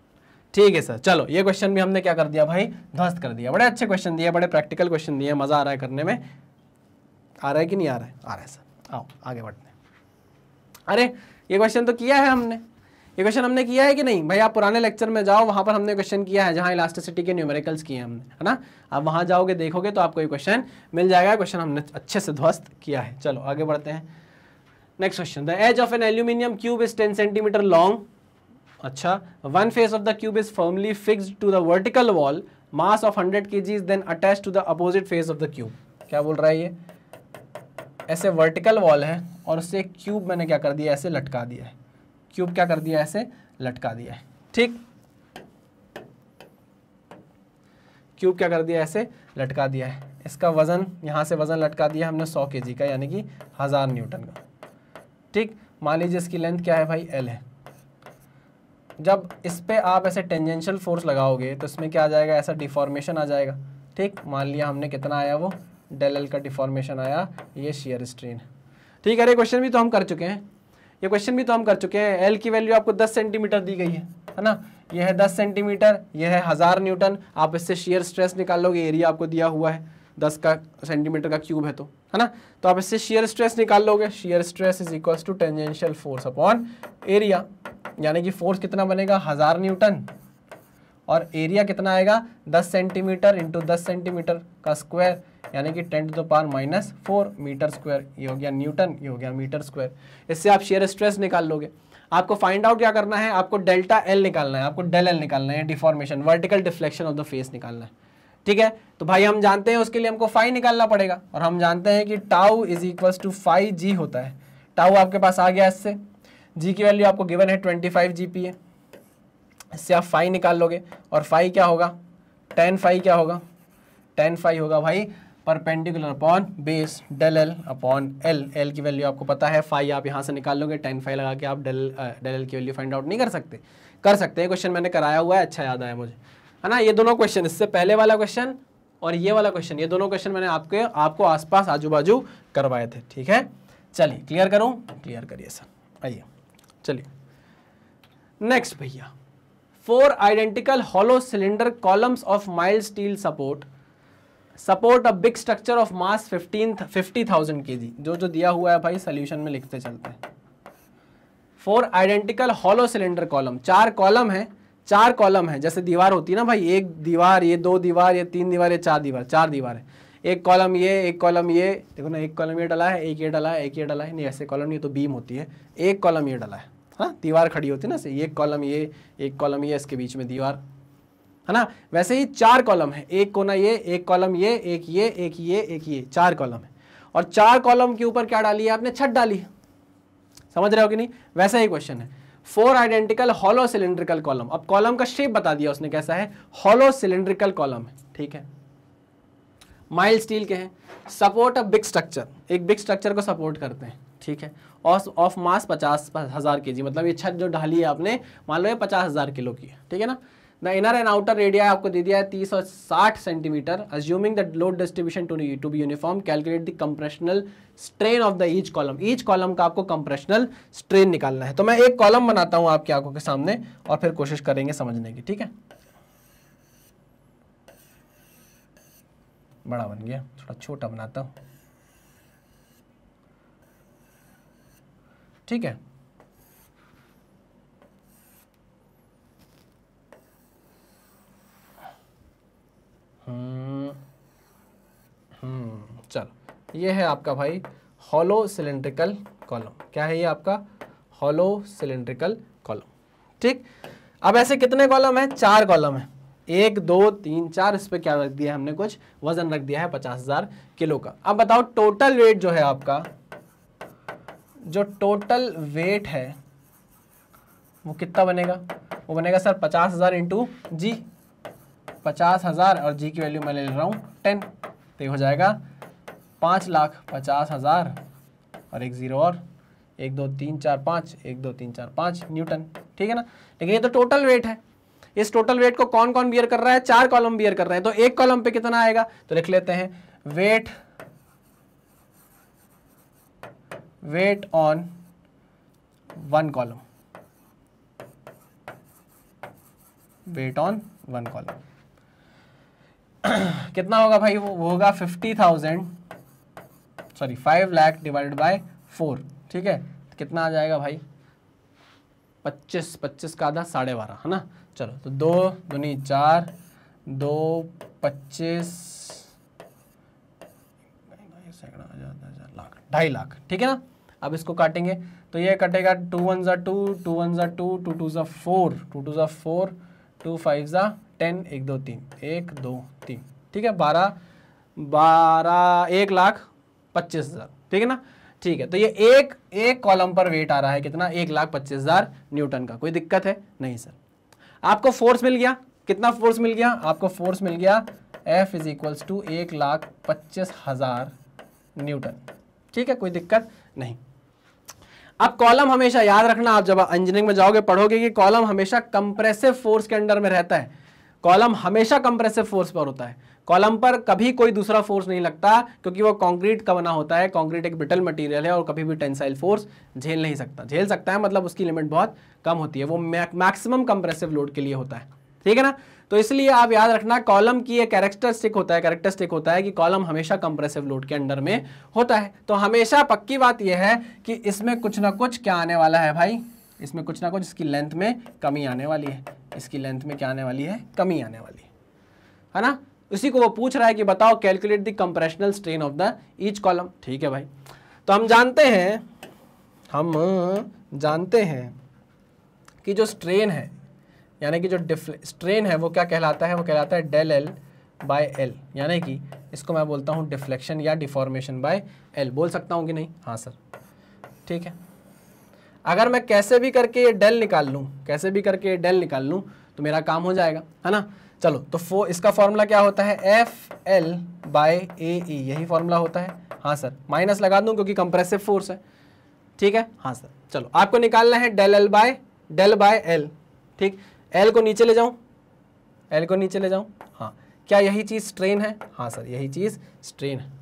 ठीक है सर चलो ये क्वेश्चन भी हमने क्या कर दिया भाई ध्वस्त कर दिया बड़े अच्छे क्वेश्चन दिए बड़े प्रैक्टिकल क्वेश्चन दिए मज़ा आ रहा है करने में आ रहा है कि नहीं आ रहा है आ रहा है सर आओ आगे बढ़ते हैं अरे ये क्वेश्चन तो किया है हमने ये क्वेश्चन हमने किया है कि नहीं भाई आप पुराने लेक्चर में जाओ वहां पर हमने क्वेश्चन किया है जहां इलास्टिसिटी के न्यूमेरिकल्स किए हमने है ना आप वहां जाओगे देखोगे तो आपको ये क्वेश्चन मिल जाएगा क्वेश्चन हमने अच्छे से ध्वस्त किया है चलो आगे बढ़ते हैं next question the edge of an aluminium cube is ten centimetre long अच्छा one face of the cube is firmly fix to the vertical wall mass of hundred K G is then attach to the opposite face of the cube क्या बोल रहा है ये ऐसे vertical wall है और उससे क्यूब मैंने क्या कर दिया ऐसे लटका दिया है क्यूब क्या कर दिया ऐसे लटका दिया है ठीक क्यूब क्या कर दिया ऐसे लटका दिया है इसका वजन यहां से वजन लटका दिया हमने सौ के का यानी कि हज़ार न्यूटन का ठीक मान लीजिए इसकी लेंथ क्या है भाई एल है जब इस पर आप ऐसे टेंजेंशियल फोर्स लगाओगे तो इसमें क्या आ जाएगा ऐसा डिफॉर्मेशन आ जाएगा ठीक मान लिया हमने कितना आया वो डेल एल का डिफॉर्मेशन आया ये शेयर स्ट्रेन ठीक है अरे क्वेश्चन भी तो हम कर चुके हैं ये क्वेश्चन भी तो हम कर चुके हैं एल की वैल्यू आपको दस सेंटीमीटर दी गई है है ना यह है दस सेंटीमीटर यह है हज़ार न्यूटन आप इससे शेयर स्ट्रेस निकाल लोगे एरिया आपको दिया हुआ है दस का सेंटीमीटर का क्यूब है तो है ना तो आप इससे शेयर स्ट्रेस निकाल लोगे shear stress is equal to tangential force upon area यानी कि फोर्स कितना बनेगा हज़ार न्यूटन और एरिया कितना आएगा दस सेंटीमीटर इंटू दस सेंटीमीटर का स्क्वायर यानी कि ten to to the power minus four metre square ये हो गया न्यूटन ये हो गया मीटर स्क्वायर इससे आप शेयर स्ट्रेस निकाल लोगे आपको फाइंड आउट क्या करना है आपको डेल्टा एल निकालना है आपको डेल एल निकालना है deformation vertical deflection of the face निकालना है ठीक है तो भाई हम जानते हैं उसके लिए हमको फाइव निकालना पड़ेगा और हम जानते हैं कि tau is equals to phi G होता है टाउ आपके पास आ गया इससे जी की वैल्यू आपको गिवन है ट्वेंटी फाइव जी पी है इससे आप फाइव निकाल लोगे और फाइव क्या होगा टेन फाइव क्या होगा टेन फाइव होगा भाई perpendicular upon base del L upon L L की वैल्यू आपको पता है फाइव आप यहाँ से निकाल लोगे टेन फाइव लगा के आप डेल डेल एल की वैल्यू फाइंड आउट नहीं कर सकते कर सकते हैं क्वेश्चन मैंने कराया हुआ है अच्छा याद आया मुझे है ना ये दोनों क्वेश्चन इससे पहले वाला क्वेश्चन और ये वाला क्वेश्चन ये दोनों क्वेश्चन मैंने आपके आपको आसपास आजू बाजू करवाए थे ठीक है चलिए क्लियर करूँ क्लियर करिए सर आइए चलिए नेक्स्ट भैया four identical hollow cylinder columns of mild steel support support a big structure of mass fifteen fifty thousand K G जो जो दिया हुआ है भाई सोल्यूशन में लिखते चलते हैं four identical hollow cylinder column चार कॉलम है चार कॉलम है जैसे दीवार होती है ना भाई एक दीवार ये दो दीवार ये तीन दीवार ये चार दीवार चार दीवार है एक कॉलम ये एक कॉलम ये देखो ना एक कॉलम ये डला है एक ये डला है एक ये डला है नहीं ऐसे कॉलम नहीं तो बीम होती है एक कॉलम ये डला है हाँ दीवार खड़ी होती है ना से एक कॉलम ये एक कॉलम ये इसके बीच में दीवार है ना वैसे ही चार कॉलम है एक कोना ये एक कॉलम ये एक ये एक ये एक ये चार कॉलम है और चार कॉलम के ऊपर क्या डाली है आपने छत डाली है समझ रहे हो कि नहीं वैसा ही क्वेश्चन है four identical hollow cylindrical column अब कॉलम का शेप बता दिया उसने कैसा है हॉलो सिलेंड्रिकल कॉलम है ठीक है माइल्ड स्टील के हैं सपोर्ट अ बिग स्ट्रक्चर एक बिग स्ट्रक्चर को सपोर्ट करते हैं ठीक है ऑफ मास पचास हज़ार के मतलब ये छत जो ढाली है आपने मान लो ये पचास हज़ार किलो की ठीक है ना the inner and outer radii आपको दे दिया है तीस और साठ centimetre assuming the load distribution to to be uniform calculate the compressional strain of the each column each column का आपको कंप्रेशनल स्ट्रेन निकालना है तो मैं एक कॉलम बनाता हूं आपकी आंखों के सामने और फिर कोशिश करेंगे समझने की ठीक है बड़ा बन गया थोड़ा छोटा बनाता हूं ठीक है चलो ये है आपका भाई हॉलो सिलेंड्रिकल कॉलम क्या है ये आपका हॉलो सिलेंड्रिकल कॉलम ठीक अब ऐसे कितने कॉलम है चार कॉलम है एक दो तीन चार इस पर क्या रख दिया है हमने कुछ वजन रख दिया है पचास हजार किलो का अब बताओ टोटल वेट जो है आपका जो टोटल वेट है वो कितना बनेगा वो बनेगा सर पचास हजार इंटू जी पचास हज़ार और जी की वैल्यू मैं ले रहा हूँ टेन तो हो जाएगा पाँच लाख पचास हज़ार और एक ज़ीरो और एक दो तीन चार पाँच एक दो तीन चार पाँच न्यूटन ठीक है ना लेकिन ये तो टोटल वेट है इस टोटल वेट को कौन कौन बियर कर रहा है चार कॉलम बियर कर रहे हैं तो एक कॉलम पे कितना आएगा तो लिख लेते हैं weight weight on one column weight on one column [clears throat] कितना होगा भाई वो होगा fifty thousand sorry five lakh divide by four ठीक है कितना आ जाएगा भाई पच्चीस पच्चीस का आधा साढ़े बारह है ना चलो तो दो दुनी चार दो पच्चीस लाख ढाई लाख ठीक है ना अब इसको काटेंगे तो ये कटेगा टू वन ज़ा टू टू वन ज़ा टू टू टू ज़ा फोर टू टू ज़ा फोर टू फाइव ज़ा टेन एक दो तीन एक दो ठीक है बारह बारह एक लाख पच्चीस हज़ार ठीक है ना ठीक है तो ये एक एक कॉलम पर वेट आ रहा है कितना एक लाख पच्चीस हज़ार न्यूटन का कोई दिक्कत है नहीं सर आपको फोर्स मिल गया कितना फोर्स मिल गया आपको फोर्स मिल गया एफ इज इक्वल्स टू एक लाख पच्चीस हज़ार न्यूटन ठीक है कोई दिक्कत नहीं अब कॉलम हमेशा याद रखना आप जब इंजीनियरिंग में जाओगे पढ़ोगे कि कॉलम हमेशा कंप्रेसिव फोर्स के अंडर में रहता है कॉलम हमेशा कंप्रेसिव फोर्स पर होता है कॉलम पर कभी कोई दूसरा फोर्स नहीं लगता क्योंकि वो कॉन्क्रीट का बना होता है कॉन्क्रीट एक ब्रिटल मटेरियल है और कभी भी टेंसाइल फोर्स झेल नहीं सकता झेल सकता है मतलब उसकी लिमिट बहुत कम होती है वो मैक्सिमम कंप्रेसिव लोड के लिए होता है ठीक है ना तो इसलिए आप याद रखना कॉलम की एक कैरेक्टरिस्टिक होता है कैरेक्टरिस्टिक होता है कि कॉलम हमेशा कंप्रेसिव लोड के अंडर में होता है तो हमेशा पक्की बात यह है कि इसमें कुछ ना कुछ क्या आने वाला है भाई इसमें कुछ ना कुछ इसकी लेंथ में कमी आने वाली है इसकी लेंथ में क्या आने वाली है कमी आने वाली है ना उसी को वो पूछ रहा है कि बताओ calculate the compressional strain of the each column ठीक है भाई तो हम जानते हैं हम जानते हैं कि जो स्ट्रेन है यानी कि जो स्ट्रेन है वो क्या कहलाता है वो कहलाता है डेल एल बाय एल यानी कि इसको मैं बोलता हूँ डिफ्लेक्शन या डिफॉर्मेशन बाय एल बोल सकता हूँ कि नहीं हाँ सर ठीक है अगर मैं कैसे भी करके ये डेल निकाल लूँ कैसे भी करके ये डेल निकाल लूँ तो मेरा काम हो जाएगा है ना चलो तो फो इसका फॉर्मूला क्या होता है F L by A E यही फॉर्मूला होता है हाँ सर माइनस लगा दूँ क्योंकि कंप्रेसिव फोर्स है ठीक है हाँ सर चलो आपको निकालना है del L by del by L ठीक एल को नीचे ले जाऊँ एल को नीचे ले जाऊँ हाँ क्या यही चीज़ स्ट्रेन है हाँ सर यही चीज़ स्ट्रेन है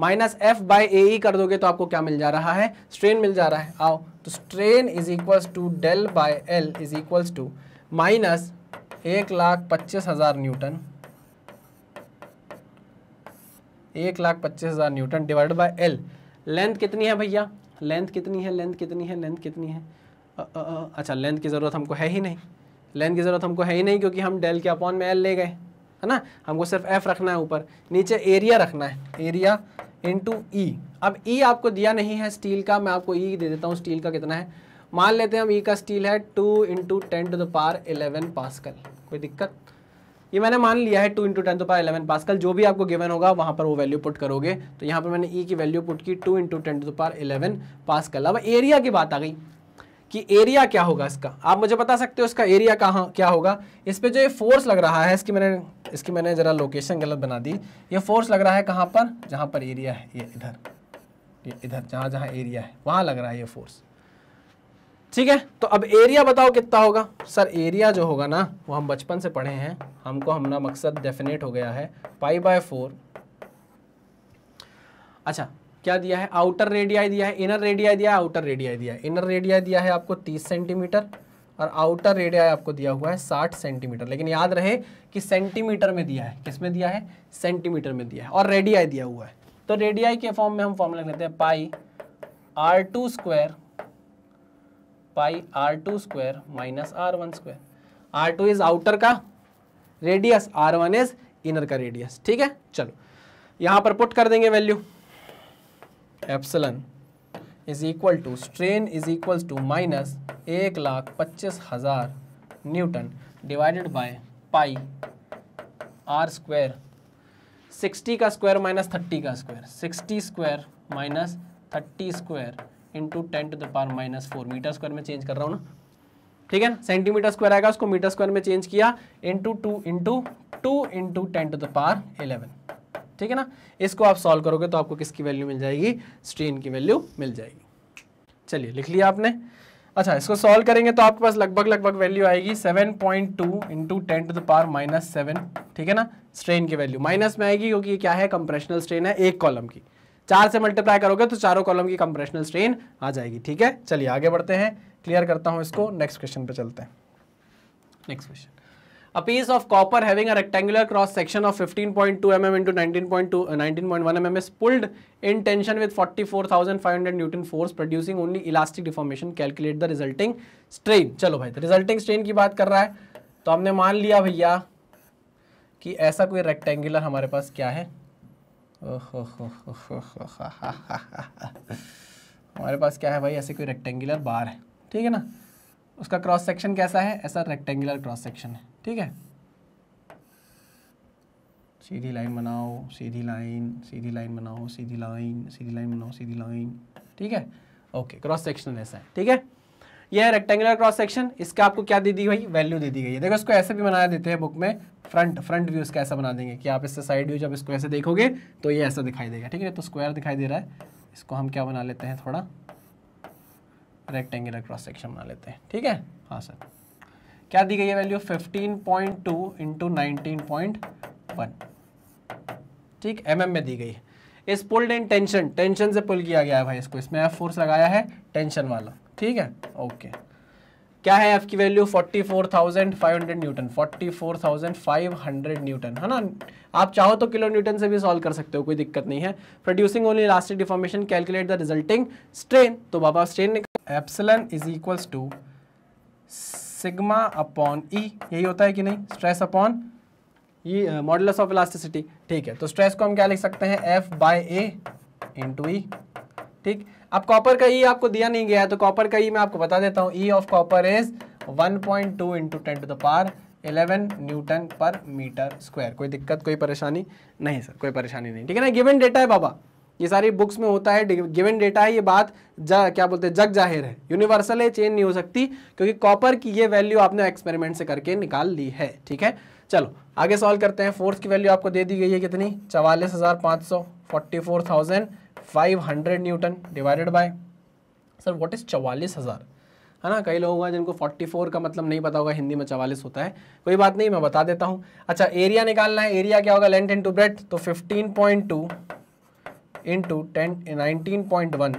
minus F by A E कर दोगे तो आपको क्या मिल जा रहा है स्ट्रेन मिल जा रहा है आओ तो strain is equals to del by L is equals to minus एक लाख पच्चीस हज़ार न्यूटन एक लाख पच्चीस हज़ार newton divide by L length कितनी है भैया लेंथ कितनी है लेंथ कितनी है लेंथ कितनी है अच्छा लेंथ की ज़रूरत हमको है ही नहीं लेंथ की ज़रूरत हमको है ही नहीं क्योंकि हम डेल के अपॉन में एल ले गए है ना हमको सिर्फ एफ रखना है ऊपर नीचे एरिया रखना है एरिया इंटू ई अब ई e आपको दिया नहीं है स्टील का मैं आपको ई e दे देता हूँ स्टील का कितना है मान लेते हैं हम ई e का स्टील है two into ten to the power pascal कोई दिक्कत ये मैंने मान लिया है two into ten to power eleven कल जो भी आपको गिवन होगा वहाँ पर वो वैल्यू पुट करोगे तो यहाँ पर मैंने ई e की वैल्यू पुट की two into ten to power eleven कल अब एरिया की बात आ गई कि एरिया क्या होगा इसका आप मुझे बता सकते हो इसका एरिया कहाँ क्या होगा इस पर जो ये फोर्स लग रहा है इसकी मैंने इसकी मैंने ज़रा लोकेशन गलत बना दी ये फोर्स लग रहा है कहाँ पर जहाँ पर एरिया है ये इधर ये इधर जहाँ जहाँ एरिया है वहाँ लग रहा है ये फोर्स ठीक है तो अब एरिया बताओ कितना होगा सर एरिया जो होगा ना वो हम बचपन से पढ़े हैं हमको हमारा मकसद डेफिनेट हो गया है पाई बाय फोर अच्छा क्या दिया है आउटर रेडियाई दिया है इनर रेडियाई दिया है आउटर रेडियाई दिया है इनर रेडियाई दिया है आपको तीस सेंटीमीटर और आउटर रेडियाई आपको दिया हुआ है साठ सेंटीमीटर लेकिन याद रहे कि सेंटीमीटर में दिया है किस में दिया है सेंटीमीटर में दिया है और रेडियाई दिया हुआ है तो रेडियाई के फॉर्म में हम फॉर्म लिख लेते हैं pi R two square pi R two square minus R one square R two is outer का radius R one is inner का रेडियस ठीक है चलो यहां पर पुट कर देंगे value epsilon is equal to strain is equal to minus एक लाख पच्चीस हज़ार newton divided by pi R square sixty का स्क्वायर माइनस थर्टी का square sixty square minus thirty square into ten to the power minus four metre square में change कर रहा हूँ ना ठीक है ना सेंटीमीटर स्क्वायर आएगा उसको मीटर स्क्वायर में चेंज किया into two into two into ten to the power eleven ठीक है ना इसको आप सॉल्व करोगे तो आपको किसकी वैल्यू मिल जाएगी स्ट्रेन की वैल्यू मिल जाएगी चलिए लिख लिया आपने अच्छा इसको सॉल्व करेंगे तो आपके पास लगभग लगभग वैल्यू आएगी 7.2 point two into ten to the power minus seven ठीक है ना स्ट्रेन की वैल्यू माइनस में आएगी क्योंकि ये क्या है कंप्रेशनल स्ट्रेन है एक कॉलम की चार से मल्टीप्लाई करोगे तो चारों कॉलम की कंप्रेशनल स्ट्रेन आ जाएगी ठीक है चलिए आगे बढ़ते हैं क्लियर करता हूं इसको नेक्स्ट क्वेश्चन पे चलते हैं next question a piece of copper having a rectangular cross section of 15.2 point two M M into nineteen point pulled in tension with 44,500 newton force producing only elastic deformation calculate the resulting strain चलो भाई तो resulting strain की बात कर रहा है तो हमने मान लिया भैया कि ऐसा कोई रेक्टेंगुलर हमारे पास क्या है [laughs] हमारे पास क्या है भाई ऐसे कोई रेक्टेंगुलर बार है ठीक है ना उसका क्रॉस सेक्शन कैसा है ऐसा रेक्टेंगुलर क्रॉस सेक्शन है ठीक है सीधी लाइन बनाओ सीधी लाइन सीधी लाइन बनाओ सीधी लाइन सीधी लाइन बनाओ सीधी लाइन ठीक है ओके क्रॉस सेक्शन ऐसा है ठीक है यह है रेक्टेंगुलर क्रॉस सेक्शन इसका आपको क्या दे दी गई वैल्यू दे दी गई है देखो इसको ऐसे भी बनाया देते हैं बुक में फ्रंट फ्रंट व्यू इसका ऐसा बना देंगे कि आप इससे साइड व्यू जब इसको ऐसे देखोगे तो ये ऐसा दिखाई देगा ठीक है तो स्क्वायर दिखाई दे रहा है इसको हम क्या बना लेते हैं थोड़ा रेक्टेंगुलर क्रॉस सेक्शन बना लेते हैं ठीक है हाँ सर क्या दी गई है value fifteen point two into ठीक एम mm में दी गई है इस पुल्ड इन टेंशन टेंशन से पुल किया गया है भाई इसको इसमें एफ फोर्स लगाया है टेंशन वाला ठीक है ओके क्या है आपकी वैल्यू 44,500 न्यूटन 44,500 न्यूटन है ना आप चाहो तो किलो न्यूटन से भी सॉल्व कर सकते हो कोई दिक्कत नहीं है producing only elastic deformation calculate the resulting strain तो बाबा strain epsilon is equals to sigma upon E यही होता है कि नहीं stress upon E models of elasticity ठीक है तो स्ट्रेस को हम क्या लिख सकते हैं F by A into E ठीक अब कॉपर का ई e आपको दिया नहीं गया है तो कॉपर का ई e मैं आपको बता देता हूँ E of copper is 1.2 point two into ten to the power eleven newton per metre square कोई दिक्कत कोई परेशानी नहीं सर कोई परेशानी नहीं ठीक है ना गिवन डेटा है बाबा ये सारी बुक्स में होता है गिवन डेटा है ये बात जा क्या बोलते हैं जग जाहिर है यूनिवर्सल है चेंज नहीं हो सकती क्योंकि कॉपर की ये वैल्यू आपने एक्सपेरिमेंट से करके निकाल ली है ठीक है चलो आगे सॉल्व करते हैं फोर्थ की वैल्यू आपको दे दी गई है कितनी चवालीस हज़ार पाँच सौ forty four thousand 500 newton divided by sir what is चवालीस हज़ार है ना कई लोग होगा जिनको 44 का मतलब नहीं पता होगा हिंदी में चवालीस होता है कोई बात नहीं मैं बता देता हूँ अच्छा एरिया निकालना है एरिया क्या होगा लेंथ इंटू ब्रेथ तो 15.2 point two into ten nineteen point one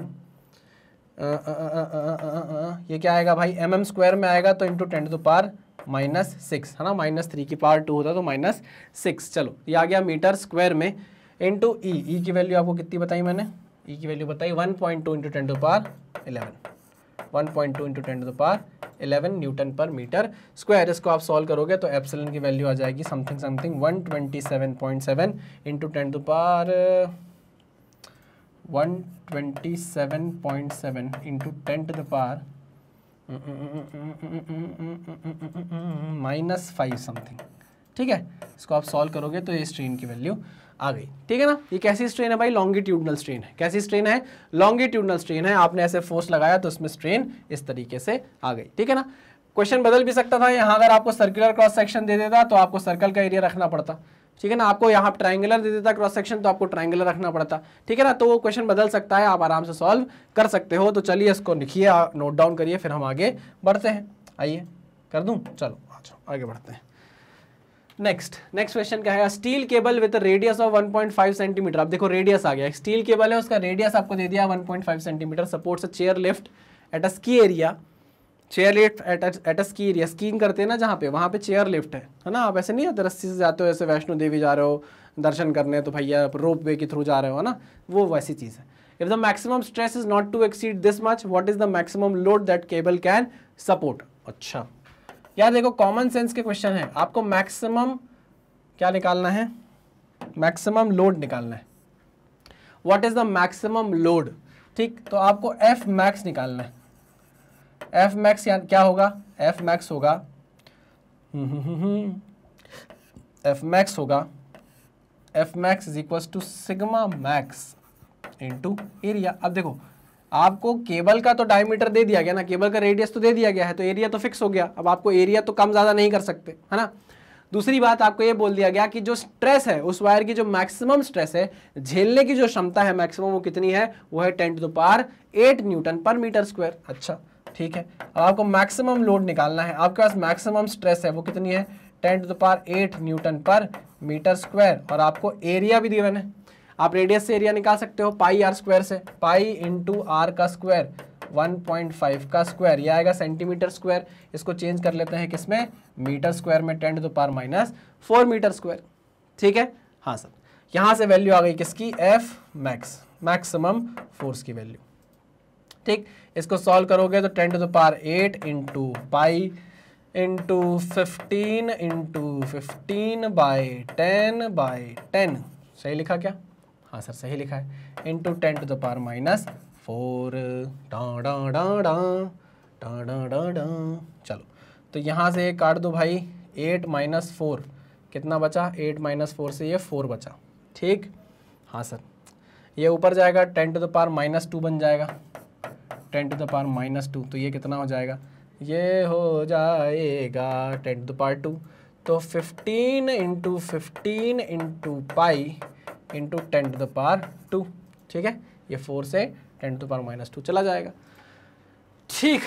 ये क्या आएगा भाई एम एम स्क्वायर में आएगा तो into ten to power minus six है ना माइनस थ्री की पावर टू होता तो माइनस सिक्स चलो ये आ गया मीटर स्क्वायर में इंटू ई ई की वैल्यू आपको कितनी बताई मैंने ई e की वैल्यू बताई one point two into ten to power eleven one point two into ten to power eleven newton per metre square इसको आप सॉल्व करोगे तो एप्सिलन की वैल्यू आ जाएगी something something one twenty seven point seven into ten to power one twenty seven point seven into ten to power minus five something ठीक है इसको आप सॉल्व करोगे तो ये स्ट्रेन की वैल्यू आ गई ठीक है ना ये कैसी स्ट्रेन है भाई लॉन्गिट्यूडनल स्ट्रेन है कैसी स्ट्रेन है लॉन्गिट्यूडनल स्ट्रेन है आपने ऐसे फोर्स लगाया तो उसमें स्ट्रेन इस तरीके से आ गई ठीक है ना क्वेश्चन बदल भी सकता था यहाँ अगर आपको सर्कुलर क्रॉस सेक्शन दे देता तो आपको सर्कल का एरिया रखना पड़ता ठीक है ना आपको यहाँ ट्राइंगुलर दे देता क्रॉस सेक्शन तो आपको ट्राइंगुलर रखना पड़ता ठीक है ना तो वो क्वेश्चन बदल सकता है आप आराम से सॉल्व कर सकते हो तो चलिए इसको लिखिए नोट डाउन करिए फिर हम आगे बढ़ते हैं आइए कर दूँ चलो अच्छा आगे बढ़ते हैं नेक्स्ट नेक्स्ट क्वेश्चन क्या है steel cable with radius of 1.5 centimetre आप देखो रेडियस आ गया स्टील केबल है उसका रेडियस आपको दे दिया 1.5 centimetre supports chair lift at a ski area chair lift at a ski area skiing करते हैं ना जहाँ पे वहाँ पे चेयर लिफ्ट है है ना आप ऐसे नहीं आते रस्सी से जाते हो ऐसे वैष्णो देवी जा रहे हो दर्शन करने तो भैया रोप वे के थ्रू जा रहे हो ना वो वैसी चीज़ है if the maximum stress is not to exceed this much what is the maximum load that cable can support अच्छा यार देखो कॉमन सेंस के क्वेश्चन है आपको मैक्सिमम क्या निकालना है मैक्सिमम लोड निकालना है what is the maximum load ठीक तो आपको एफ मैक्स निकालना है एफ मैक्स क्या होगा एफ मैक्स होगा F hmm, max hmm, hmm, होगा F max is equal to sigma max into area अब देखो आपको केबल का तो डायमीटर दे दिया गया ना केबल का रेडियस तो दे दिया गया है तो एरिया तो फिक्स हो गया अब आपको एरिया तो कम ज़्यादा नहीं कर सकते है ना दूसरी बात आपको ये बोल दिया गया कि जो स्ट्रेस है उस वायर की जो मैक्सिमम स्ट्रेस है झेलने की जो क्षमता है मैक्सिमम वो कितनी है वो है ten to power eight newton per metre square अच्छा ठीक है अब आपको मैक्सिमम लोड निकालना है आपके पास मैक्सिमम स्ट्रेस है वो कितनी है ten to power eight newton per metre square और आपको एरिया भी दिया है आप रेडियस से एरिया निकाल सकते हो पाई आर स्क्वायर से पाई इंटू आर का स्क्वायर 1.5 का स्क्वायर यह आएगा सेंटीमीटर स्क्वायर इसको चेंज कर लेते हैं किसमें मीटर स्क्वायर में ten to power minus four metre square ठीक है हाँ सर यहाँ से वैल्यू आ गई किसकी एफ मैक्स मैक्सिमम फोर्स की वैल्यू ठीक इसको सॉल्व करोगे तो ten to power eight into pi into fifteen into fifteen by ten by ten सही लिखा क्या हाँ सर सही लिखा है into ten to the power minus four डा डा डा डा डा डा डा डा चलो तो यहाँ से काट दो भाई एट माइनस फोर कितना बचा एट माइनस फोर से ये फोर बचा ठीक हाँ सर ये ऊपर जाएगा ten to the power minus two बन जाएगा ten to the power minus two तो ये कितना हो जाएगा ये हो जाएगा ten to the power two तो fifteen into fifteen into pi into ten to the power two ठीक है ये फोर से ten to power minus two चला जाएगा ठीक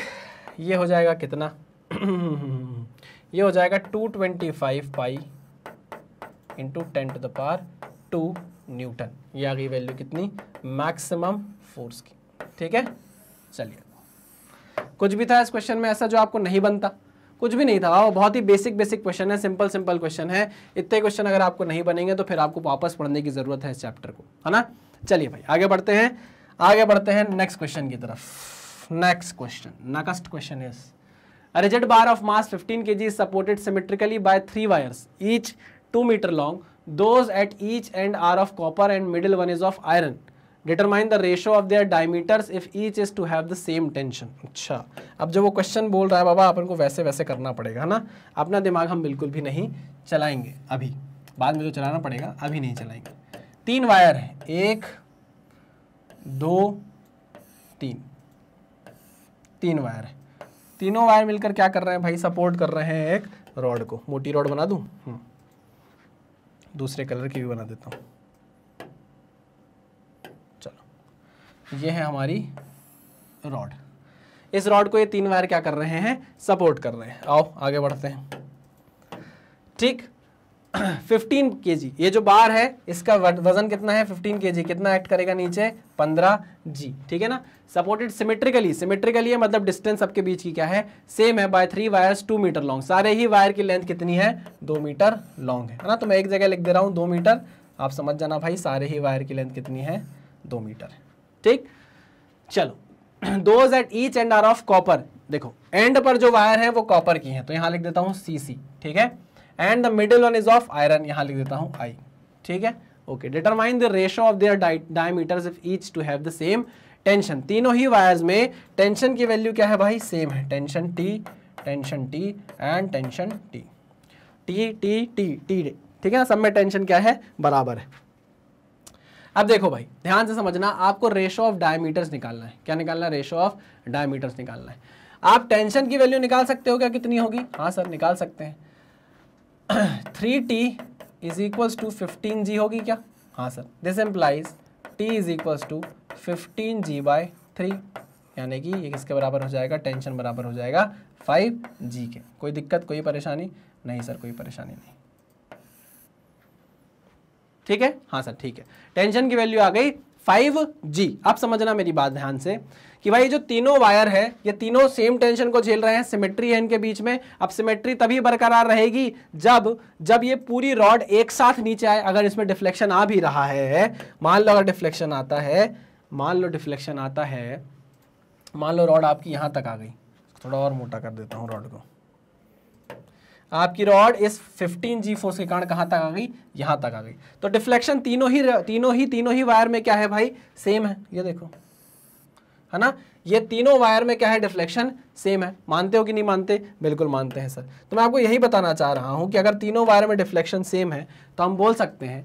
ये हो जाएगा कितना [clears throat] ये हो जाएगा two twenty five pi into ten to the power two newton ये आ गई वैल्यू कितनी मैक्सिमम फोर्स की ठीक है चलिए कुछ भी था इस क्वेश्चन में ऐसा जो आपको नहीं बनता कुछ भी नहीं था वो बहुत ही बेसिक बेसिक क्वेश्चन है सिंपल सिंपल क्वेश्चन है इतने क्वेश्चन अगर आपको नहीं बनेंगे तो फिर आपको वापस पढ़ने की ज़रूरत है इस चैप्टर को है ना चलिए भाई आगे बढ़ते हैं आगे बढ़ते हैं नेक्स्ट क्वेश्चन की तरफ next question next question is rigid bar of mass mass K G is supported symmetrically by three wires, each 2 meter long. Those at each end are of copper and middle one is of determine the ratio of their diameters if each is to have the same tension अच्छा अब जब वो question बोल रहा है बाबा अपन को वैसे वैसे करना पड़ेगा है ना अपना दिमाग हम बिल्कुल भी नहीं चलाएंगे अभी बाद में जो चलाना पड़ेगा अभी नहीं चलाएंगे तीन वायर है एक दो तीन तीन वायर है तीनों वायर मिलकर क्या कर रहे हैं भाई सपोर्ट कर रहे हैं एक रॉड को मोटी रॉड बना दूँ हम्म। दूसरे कलर की भी बना देता हूँ ये है हमारी रॉड इस रॉड को ये तीन वायर क्या कर रहे हैं सपोर्ट कर रहे हैं आओ आगे बढ़ते हैं ठीक 15 [clears throat] के ये जो बार है इसका वजन कितना है 15 के कितना एक्ट करेगा नीचे 15 जी ठीक है ना सपोर्टेड सिमेट्रिकली सिमेट्रिकली है मतलब डिस्टेंस सबके बीच की क्या है सेम है by three wires two metre long सारे ही वायर की लेंथ कितनी है दो मीटर लॉन्ग है ना तो मैं एक जगह लिख दे रहा हूँ दो मीटर आप समझ जाना भाई सारे ही वायर की लेंथ कितनी है दो मीटर है ठीक चलो those at each end are of copper देखो एंड पर जो वायर है वो कॉपर की है तो यहां लिख देता हूं सी सी ठीक है and the middle one is of iron यहां लिख देता हूं आई ठीक है okay determine the ratio of their diameters if each to have the same tension तीनों ही वायर्स में टेंशन की वैल्यू क्या है भाई सेम है tension T tension T and tension T T T T T ठीक है ना सब में टेंशन क्या है बराबर है अब देखो भाई ध्यान से समझना आपको रेशो ऑफ डायमीटर्स निकालना है क्या निकालना है रेशो ऑफ डायमीटर्स निकालना है आप टेंशन की वैल्यू निकाल सकते हो क्या कितनी होगी हाँ सर निकाल सकते हैं three T is equal to fifteen G होगी क्या हाँ sir this implies T is equal to fifteen G by three यानी कि ये किसके बराबर हो जाएगा टेंशन बराबर हो जाएगा फाइव जी के कोई दिक्कत कोई परेशानी नहीं सर कोई परेशानी नहीं ठीक है हाँ सर ठीक है टेंशन की वैल्यू आ गई फाइव जी आप समझना मेरी बात ध्यान से कि भाई जो तीनों वायर है ये तीनों सेम टेंशन को झेल रहे हैं सिमेट्री है इनके बीच में अब सिमेट्री तभी बरकरार रहेगी जब जब ये पूरी रॉड एक साथ नीचे आए अगर इसमें डिफ्लेक्शन आ भी रहा है मान लो अगर डिफ्लेक्शन आता है मान लो डिफ्लेक्शन आता है मान लो रॉड आपकी यहां तक आ गई थोड़ा और मोटा कर देता हूँ रॉड को आपकी रॉड इस 15 जी फोर्स के कारण कहाँ तक आ गई यहाँ तक आ गई तो डिफ्लेक्शन तीनों ही तीनों ही तीनों ही वायर में क्या है भाई सेम है ये देखो है ना ये तीनों वायर में क्या है डिफ्लेक्शन सेम है मानते हो कि नहीं मानते बिल्कुल मानते हैं सर तो मैं आपको यही बताना चाह रहा हूँ कि अगर तीनों वायर में डिफ्लेक्शन सेम है तो हम बोल सकते हैं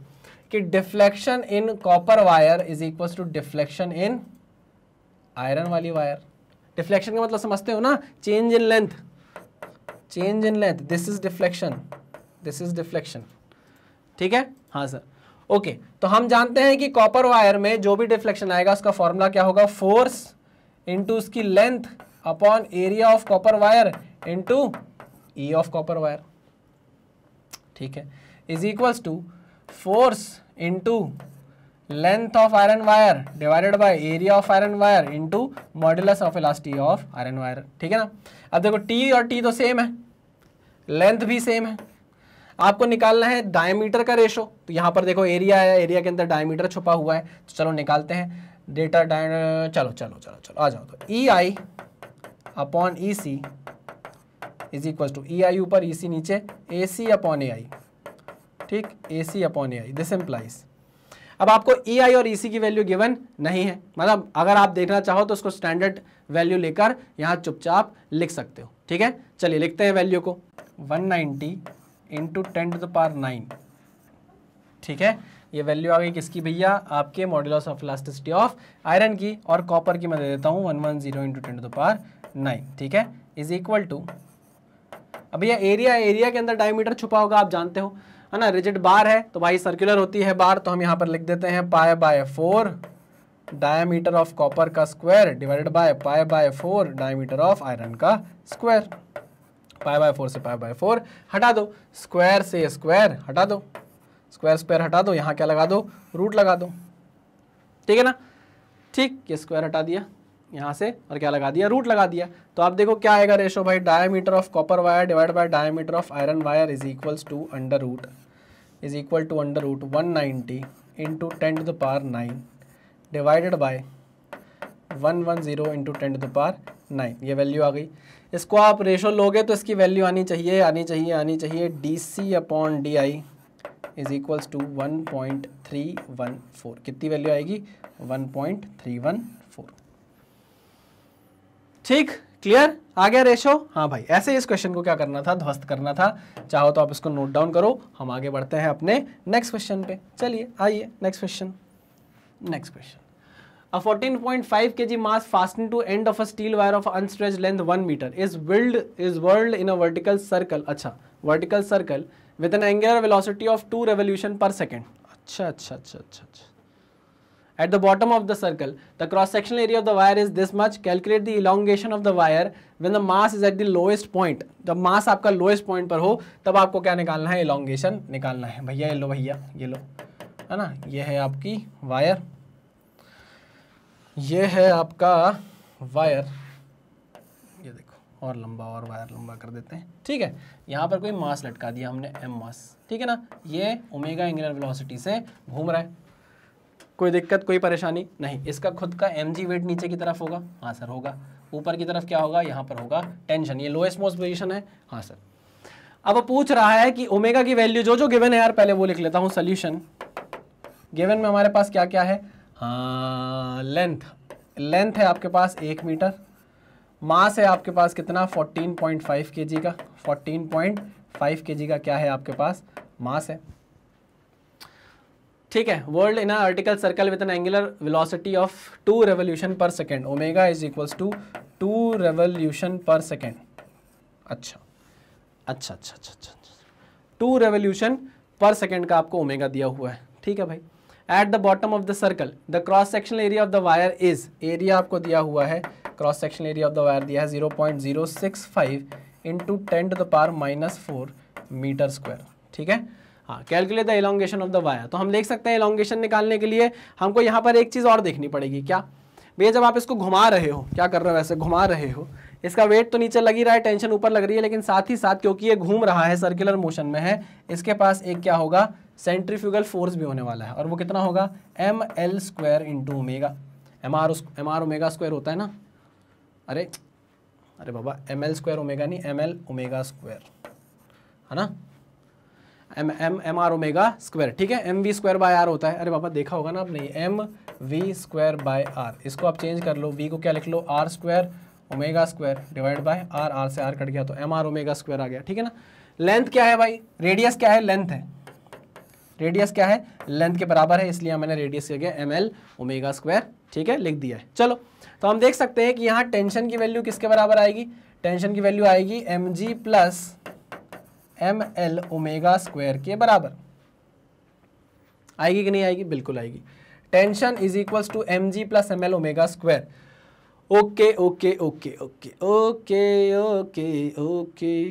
कि deflection in copper wire is equal to deflection in iron वाली वायर डिफ्लेक्शन का मतलब समझते हो ना change in length change in length this is deflection this is deflection ठीक है हाँ सर ओके okay, तो हम जानते हैं कि कॉपर वायर में जो भी डिफ्लेक्शन आएगा उसका फॉर्मूला क्या होगा फोर्स इंटू उसकी length upon area of copper wire into E of copper wire ठीक है is equals to force into length of iron wire divided by area of iron wire into modulus of elasticity of iron wire ठीक है ना अब देखो T और T तो same है लेंथ भी सेम है आपको निकालना है डायमीटर का रेशो तो यहाँ पर देखो एरिया है एरिया के अंदर डायमीटर छुपा हुआ है तो चलो निकालते हैं डेटा डाय चलो चलो चलो चलो आ जाओ तो E I upon E C is equal to E I ऊपर ई e सी नीचे ए सी अपॉन ए आई ठीक A C upon A I this implies अब आपको ई आई और ई e सी की वैल्यू गिवन नहीं है मतलब अगर आप देखना चाहो तो उसको स्टैंडर्ड वैल्यू लेकर यहाँ चुपचाप लिख सकते हो ठीक है चलिए लिखते हैं वैल्यू को one ninety into ten to the power nine ठीक है ये वैल्यू आ गई किसकी भैया आपके model of elasticity of iron की और कॉपर की मैं दे देता हूँ one one zero into ten to power nine ठीक है इज इक्वल टू अब भैया एरिया एरिया के अंदर डायमीटर छुपा होगा आप जानते हो है ना रिजिड बार है तो भाई सर्कुलर होती है बार तो हम यहाँ पर लिख देते हैं pi by four diameter of copper का square divided by pi by four diameter of iron का स्क्वायर पाए बाय फोर से पाए बाय फोर हटा दो स्क्वायर से स्क्वायर हटा दो स्क्वायर स्क्वायर हटा दो यहाँ क्या लगा दो रूट लगा दो ठीक है ना ठीक ये स्क्वायर हटा दिया यहाँ से और क्या लगा दिया रूट लगा दिया तो आप देखो क्या आएगा रेशो भाई diameter of copper wire divide by diameter of iron wire is equals to under root is equal to under root one ninety into ten to the power nine divided by one one zero into ten to the power nine ये value आ गई इसको आप ratio लोगे तो इसकी value आनी चाहिए आनी चाहिए आनी चाहिए D C upon D I is equals to one point three one four कितनी वैल्यू आएगी वन पॉइंट थ्री वन ठीक क्लियर आ गया रेशो हाँ भाई ऐसे इस क्वेश्चन को क्या करना था ध्वस्त करना था चाहो तो आप इसको नोट डाउन करो हम आगे बढ़ते हैं अपने नेक्स्ट क्वेश्चन पे चलिए आइए next question next question A 14.5 kg mass fastened to end of a steel wire of unstretched length 1 meter is whirled is whirled in a vertical circle. अच्छा vertical circle with an angular velocity of 2 revolution per second. अच्छा अच्छा अच्छा अच्छा अच्छा at the bottom of the circle. The cross-sectional area of the wire is this much. Calculate the elongation of the wire when the mass is at the lowest point. जब mass आपका lowest point पर हो तब आपको क्या निकालना है elongation निकालना है भैया ये लो भैया ये लो है ना ये है आपकी वायर ये है आपका वायर ये देखो और लंबा और वायर लंबा कर देते हैं ठीक है यहाँ पर कोई मास लटका दिया हमने एम मास ठीक है ना ये ओमेगा एंगुलर वेलोसिटी से घूम रहा है कोई दिक्कत कोई परेशानी नहीं इसका खुद का एम वेट नीचे की तरफ होगा हाँ सर होगा ऊपर की तरफ क्या होगा यहाँ पर होगा टेंशन ये लोएस्ट मोस्ट पोजिशन है हाँ सर अब पूछ रहा है कि ओमेगा की वैल्यू जो जो गिवन है यार पहले वो लिख लेता हूँ सोल्यूशन गिवन में हमारे पास क्या क्या है हाँ लेंथ लेंथ है आपके पास एक मीटर मास है आपके पास कितना 14.5 केजी का 14.5 केजी का क्या है आपके पास मास है ठीक है whirled in vertical circle with an angular velocity of two revolution per second omega is equals to two revolution per second अच्छा अच्छा अच्छा अच्छा अच्छा टू रेवोल्यूशन पर सेकेंड का आपको ओमेगा दिया हुआ है ठीक है भाई at the bottom of the circle the cross sectional area of the wire is area आपको दिया हुआ है cross sectional area of the wire दिया है zero point zero six five into ten to the power minus four metre square ठीक है हाँ calculate the elongation of the wire तो हम देख सकते हैं एलोंगेशन निकालने के लिए हमको यहाँ पर एक चीज़ और देखनी पड़ेगी क्या भैया जब आप इसको घुमा रहे हो क्या कर रहे हो वैसे घुमा रहे हो इसका वेट तो नीचे लग ही रहा है टेंशन ऊपर लग रही है लेकिन साथ ही साथ क्योंकि ये घूम रहा है सर्कुलर मोशन में है इसके पास एक क्या होगा सेंट्रीफ्यूगल फोर्स भी होने वाला है और वो कितना होगा M L square into omega M R M R omega square होता है ना अरे अरे बाबा एम एल स्क्वायर ओमेगा नहीं एम एल ओमेगा स्क्वायर है ना M M M R omega square ठीक है M V square by R होता है अरे बाबा देखा होगा ना आप नहीं M V square by R इसको आप चेंज कर लो वी को क्या लिख लो are square omega square divide by R R से आर कट गया तो एम आर ओमेगा स्क्वायर आ गया ठीक है ना लेंथ क्या है भाई रेडियस क्या है लेंथ है रेडियस क्या है लेंथ के बराबर है इसलिए मैंने रेडियस किया गया एम एल ओमेगा स्क्वायर ठीक है लिख दिया है चलो तो हम देख सकते हैं कि यहाँ टेंशन की वैल्यू किसके बराबर आएगी टेंशन की वैल्यू आएगी M G plus M L omega square के बराबर आएगी कि नहीं आएगी बिल्कुल आएगी tension is equals to M G plus M L omega square okay okay okay okay okay okay okay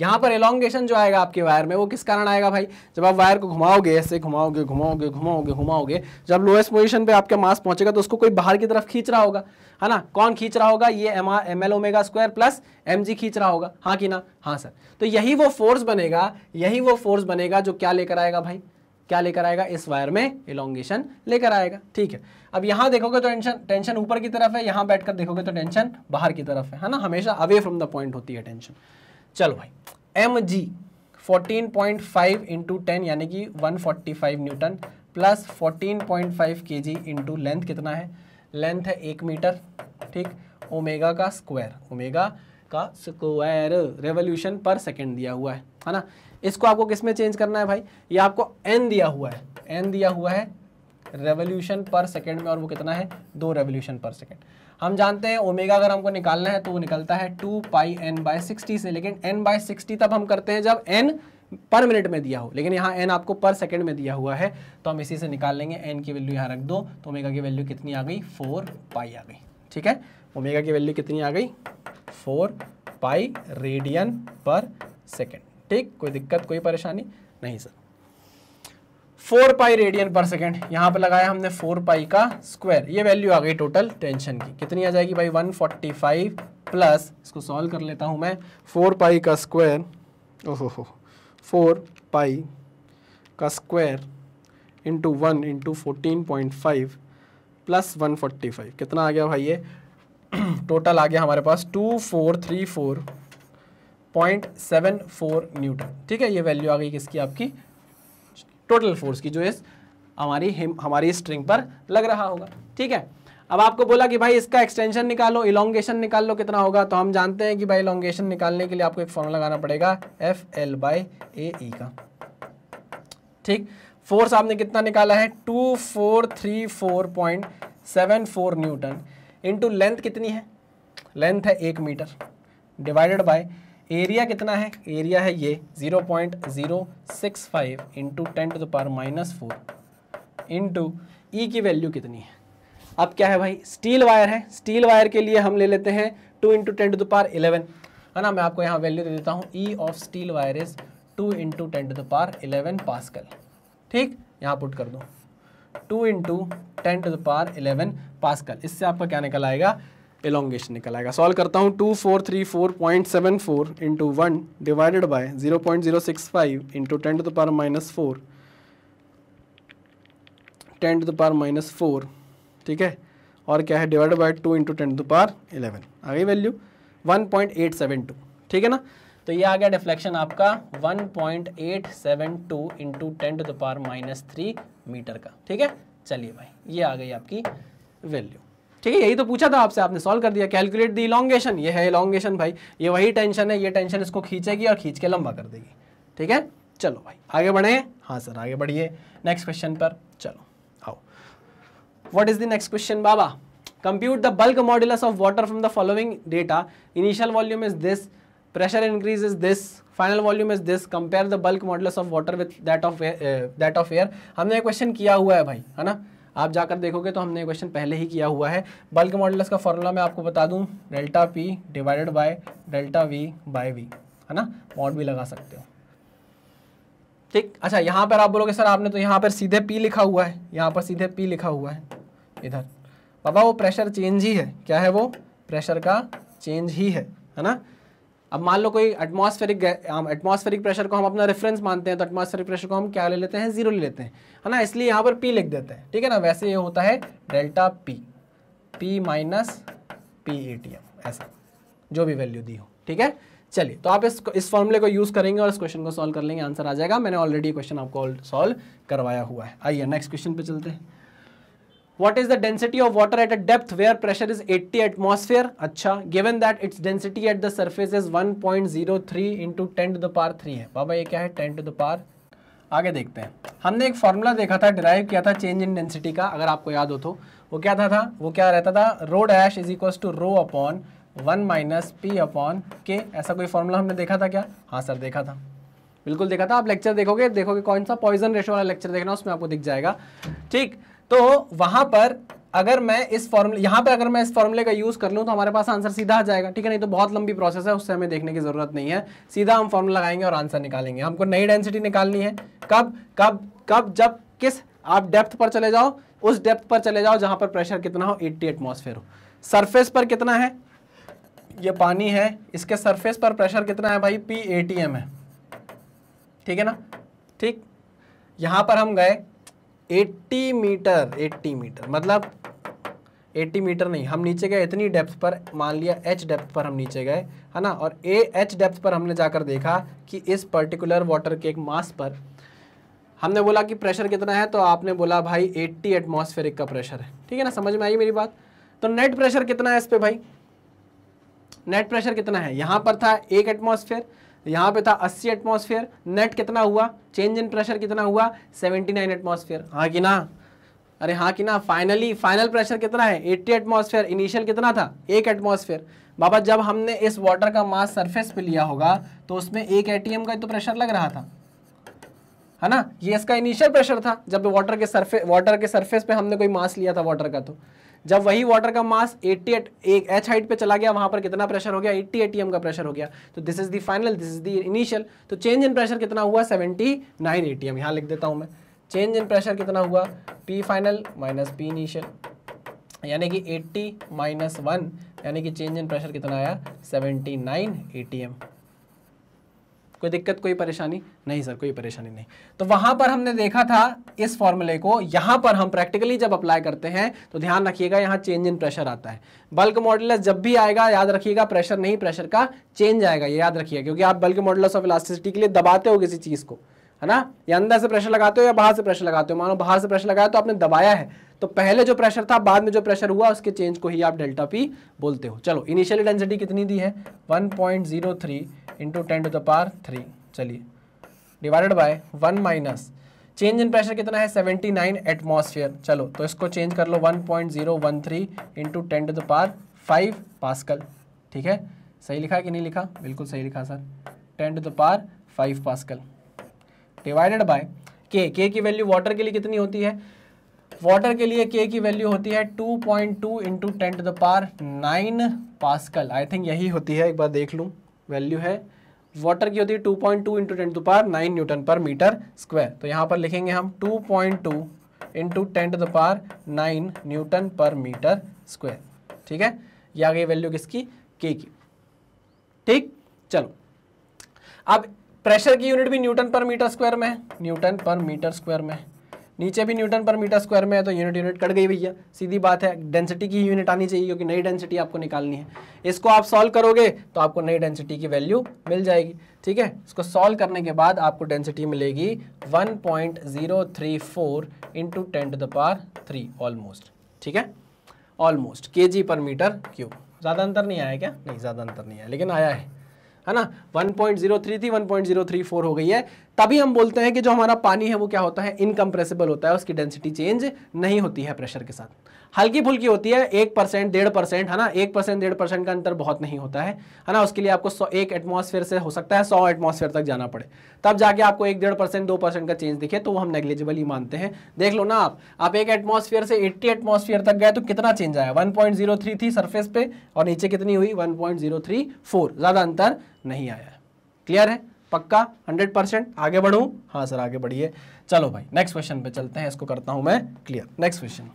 यहां पर एलोंगेशन जो आएगा आपके वायर में वो किस कारण आएगा भाई जब आप वायर को घुमाओगे ऐसे घुमाओगे घुमाओगे घुमाओगे घुमाओगे जब लोएस्ट पोजीशन पे आपका मास पहुंचेगा तो उसको कोई बाहर की तरफ खींच रहा होगा है ना कौन खींच रहा होगा ये M R M L omega square plus M G खींच रहा होगा हाँ कि ना हाँ सर तो यही वो फोर्स बनेगा यही वो फोर्स बनेगा जो क्या लेकर आएगा भाई क्या लेकर आएगा इस वायर में इलोंगेशन लेकर आएगा ठीक है अब यहाँ देखोगे तो टेंशन टेंशन ऊपर की तरफ है यहाँ बैठकर देखोगे तो टेंशन बाहर की तरफ है है ना हमेशा अवे फ्रॉम द पॉइंट होती है टेंशन चलो भाई M G fourteen point five into ten यानी कि one forty five newton plus fourteen point five K G into length कितना है लेंथ है एक मीटर ठीक ओमेगा का स्क्वायर ओमेगा का स्क्वायर रेवोल्यूशन पर सेकेंड दिया हुआ है है ना इसको आपको किस में चेंज करना है भाई ये आपको एन दिया हुआ है एन दिया हुआ है रेवोल्यूशन पर सेकेंड में और वो कितना है दो रेवोल्यूशन पर सेकेंड हम जानते हैं ओमेगा अगर हमको निकालना है तो वो निकलता है two pi N by sixty से लेकिन एन बाय सिक्सटी तब हम करते हैं जब एन पर मिनट में दिया हो लेकिन यहाँ एन आपको पर सेकेंड में दिया हुआ है तो हम इसी से निकाल लेंगे एन की वैल्यू यहाँ रख दो तो ओमेगा की वैल्यू कितनी आ गई फोर पाई आ गई ठीक है ओमेगा की वैल्यू कितनी आ गई four pi radian per second ठीक कोई दिक्कत कोई परेशानी नहीं sir four pi radian per second यहाँ पर लगाया हमने फोर पाई का स्क्वायर ये वैल्यू आ गई टोटल टेंशन की कितनी आ जाएगी भाई वन फोर्टी फाइव प्लस इसको सॉल्व कर लेता हूँ मैं फोर पाई का स्क्वायर ओहो हो फोर पाई का square into one into fourteen point five plus one forty five कितना आ गया भाई ये टोटल [clears throat] आ गया हमारे पास two four three four point seven four newton ठीक है ये वैल्यू आ गई किसकी आपकी टोटल फोर्स की जो इस हमारी हिम हमारी स्ट्रिंग पर लग रहा होगा ठीक है अब आपको बोला कि भाई इसका एक्सटेंशन निकालो इलोंगेशन निकाल लो कितना होगा तो हम जानते हैं कि भाई इलोंगेशन निकालने के लिए आपको एक फॉर्मूला लगाना पड़ेगा एफ एल बाई ए का ठीक फोर्स आपने कितना निकाला है two four three four point seven four newton into length कितनी है लेंथ है एक मीटर डिवाइडेड बाय एरिया कितना है एरिया है ये zero point zero six five into ten to the power minus four into E की वैल्यू कितनी है अब क्या है भाई स्टील वायर है स्टील वायर के लिए हम ले लेते हैं two into ten to power eleven है ना मैं आपको यहाँ वैल्यू दे देता हूँ E of steel wire is two into ten to the power eleven pascal ठीक यहाँ पुट कर दो to into ten to the power eleven pascal इससे आपका क्या निकल आएगा एलोंगेशन निकल आएगा सॉल्व करता हूँ two four three four point seven four into one divided by zero point zero six five into ten to the minus four ten to the minus four ठीक है और क्या है divided by two into ten to power eleven आ गई value one point eight seven two ठीक है ना तो ये आ गया डिफ्लेक्शन आपका 1.872 point eight seven two into ten to power minus three metre का ठीक है चलिए भाई ये आ गई आपकी वैल्यू ठीक है यही तो पूछा था आपसे आपने सॉल्व कर दिया कैलकुलेट दी इलांगेशन ये है इलांगेशन भाई ये वही टेंशन है ये टेंशन इसको खींचेगी और खींच के लंबा कर देगी ठीक है चलो भाई आगे बढ़े हाँ सर आगे बढ़िए नेक्स्ट क्वेश्चन पर चलो what is the next question baba compute the bulk modulus of water from the following data initial volume is this pressure increase is this final volume is this compare the bulk modulus of water with that of air, uh, that of air हमने ये question किया हुआ है भाई है ना आप जाकर देखोगे तो हमने ये क्वेश्चन पहले ही किया हुआ है बल्क मॉडल्स का फॉर्मूला मैं आपको बता दूं delta P divided by delta V by V है ना मॉड भी लगा सकते हो ठीक अच्छा यहाँ पर आप बोलोगे सर आपने तो यहाँ पर सीधे पी लिखा हुआ है यहाँ पर सीधे पी लिखा हुआ है इधर पापा वो प्रेशर चेंज ही है क्या है वो प्रेशर का चेंज ही है है ना अब मान लो कोई एटमॉस्फेरिक एटमॉस्फेरिक प्रेशर को हम अपना रेफरेंस मानते हैं तो एटमॉस्फेरिक प्रेशर को हम क्या ले लेते हैं जीरो ले लेते हैं है ना इसलिए यहाँ पर पी लिख देते हैं ठीक है ना वैसे ये होता है delta P P minus P A T M ऐसा जो भी वैल्यू दी हो ठीक है चलिए तो आप इस इस फॉर्मूले को यूज़ करेंगे और इस क्वेश्चन को सॉल्व कर लेंगे आंसर आ जाएगा मैंने ऑलरेडी क्वेश्चन आपको सॉल्व करवाया हुआ है आइए नेक्स्ट क्वेश्चन पे चलते हैं what is the density of water at a depth where pressure is 80 atmosphere अच्छा given that its density at the surface is 1.03 into 10 to the power 3 है बाबा ये क्या है 10 to the power आगे देखते हैं हमने एक फॉर्मूला देखा था ड्राइव किया था चेंज इन डेंसिटी का अगर आपको याद हो तो वो क्या था था वो क्या रहता था rho dash is equal to rho upon one minus P upon K ऐसा कोई फॉर्मूला हमने देखा था क्या हाँ सर देखा था बिल्कुल देखा था आप लेक्चर देखोगे देखोगे कौन सा पॉइजन रेशो वाला लेक्चर देखना उसमें आपको दिख जाएगा ठीक तो वहां पर अगर मैं इस फॉर्मूले यहां पे अगर मैं इस फॉर्मूले का यूज़ कर लूँ तो हमारे पास आंसर सीधा आ जाएगा ठीक है नहीं तो बहुत लंबी प्रोसेस है उससे हमें देखने की ज़रूरत नहीं है सीधा हम फॉर्मूला लगाएंगे और आंसर निकालेंगे हमको नई डेंसिटी निकालनी है कब कब कब जब किस आप डेप्थ पर चले जाओ उस डेप्थ पर चले जाओ जहां पर प्रेशर कितना हो एट्टी एटमोसफेयर हो सरफेस पर कितना है ये पानी है इसके सरफेस पर प्रेशर कितना है भाई पी ए टी एम है ठीक है ना ठीक यहां पर हम गए 80 मीटर 80 मीटर मतलब 80 मीटर नहीं हम नीचे गए इतनी डेप्थ पर मान लिया एच डेप्थ पर हम नीचे गए है ना और ए एच डेप्थ पर हमने जाकर देखा कि इस पर्टिकुलर वाटर के एक मास पर हमने बोला कि प्रेशर कितना है तो आपने बोला भाई 80 एटमॉस्फेरिक का प्रेशर है ठीक है ना समझ में आई मेरी बात तो नेट प्रेशर कितना है इस पर भाई नेट प्रेशर कितना है यहाँ पर था एक एटमोसफेयर यहाँ पे था 80 एटमॉस्फेयर नेट कितना हुआ चेंज इन प्रेशर कितना हुआ 79 नाइन एटमोसफेयर हाँ कि ना अरे हाँ कि ना फाइनली फाइनल प्रेशर कितना है 80 एटमॉस्फेयर इनिशियल कितना था एक एटमॉस्फेयर बाबा जब हमने इस वाटर का मास सरफेस पे लिया होगा तो उसमें एक एटीएम का तो प्रेशर लग रहा था है ना ये इसका इनिशियल प्रेशर था जब वाटर के सरफे वाटर के सरफेस पे हमने कोई मास लिया था वाटर का तो जब वही वाटर का मास एट्टी एट एक एच हाइट पे चला गया वहाँ पर कितना प्रेशर हो गया 80 एटीएम का प्रेशर हो गया तो this is the final this is the initial तो चेंज इन प्रेशर कितना हुआ 79 एटीएम यहाँ लिख देता हूँ मैं चेंज इन प्रेशर कितना हुआ P final minus P initial यानी कि 80 माइनस वन यानी कि चेंज इन प्रेशर कितना आया 79 एटीएम कोई दिक्कत कोई परेशानी नहीं सर कोई परेशानी नहीं तो वहां पर हमने देखा था इस फॉर्मूले को यहां पर हम प्रैक्टिकली जब अप्लाई करते हैं तो ध्यान रखिएगा यहां चेंज इन प्रेशर आता है बल्क मॉडल जब भी आएगा याद रखिएगा प्रेशर नहीं प्रेशर का चेंज आएगा ये याद रखिएगा क्योंकि आप बल्क मॉडल ऑफ इलास्टिसिटी के लिए दबाते हो किसी चीज़ को है ना या अंदर से प्रेशर लगाते हो या बाहर से प्रेशर लगाते हो मानो बाहर से प्रेशर लगाया तो आपने दबाया है तो पहले जो प्रेशर था बाद में जो प्रेशर हुआ उसके चेंज को ही आप डेल्टा पी बोलते हो चलो इनिशियल डेंसिटी कितनी दी है 1.03 into ten to the power three चलिए divided by one minus change in pressure कितना है 79 नाइन एटमोसफियर चलो तो इसको चेंज कर लो 1.013 point zero one three into ten to the power five pascal ठीक है सही लिखा कि नहीं लिखा बिल्कुल सही लिखा sir ten to the power five pascal divided by K K की वैल्यू वाटर के लिए कितनी होती है वाटर के लिए के की वैल्यू होती है 2.2 point two into ten to the power nine pascal I think यही होती है एक बार देख लूँ वैल्यू है वाटर की होती है two point two into ten to power nine newton per metre square तो यहाँ पर लिखेंगे हम two point two into ten to power nine newton per metre square ठीक है यह आ गई वैल्यू किसकी के की ठीक चलो अब प्रेशर की यूनिट भी न्यूटन पर मीटर स्क्वायर में है न्यूटन पर मीटर स्क्वायर में है नीचे भी न्यूटन पर मीटर स्क्वायर में है तो यूनिट यूनिट कट गई भैया सीधी बात है डेंसिटी की यूनिट आनी चाहिए क्योंकि नई डेंसिटी आपको निकालनी है इसको आप सॉल्व करोगे तो आपको नई डेंसिटी की वैल्यू मिल जाएगी ठीक है इसको सॉल्व करने के बाद आपको डेंसिटी मिलेगी one point zero three four into ten to the power three almost ठीक है ऑलमोस्ट के जी पर मीटर क्यूब ज़्यादा अंतर नहीं आया क्या नहीं ज़्यादा अंतर नहीं आया लेकिन आया है है ना 1.03 थी 1.034 हो गई है तभी हम बोलते हैं कि जो हमारा पानी है वो क्या होता है इनकम्प्रेसिबल होता है उसकी डेंसिटी चेंज नहीं होती है प्रेशर के साथ हल्की फुल्की होती है एक परसेंट डेढ़ परसेंट है ना एक परसेंट डेढ़ परसेंट का अंतर बहुत नहीं होता है है ना उसके लिए आपको सौ एक एटमोसफेयर से हो सकता है सौ एटमोसफेयर तक जाना पड़े तब जाके आपको एक डेढ़ परसेंट दो परसेंट का चेंज दिखे तो वो हम नेग्लिजिबल ही मानते हैं देख लो ना आप आप एक एटमोसफेयर से एट्टी एटमोसफेयर तक गए तो कितना चेंज आया वन पॉइंट जीरो थ्री थी सरफेस पे और नीचे कितनी हुई one point zero three four ज़्यादा अंतर नहीं आया क्लियर है पक्का हंड्रेड परसेंट आगे बढ़ूँ हाँ सर आगे बढ़िए चलो भाई नेक्स्ट क्वेश्चन पे चलते हैं इसको करता हूँ मैं clear next question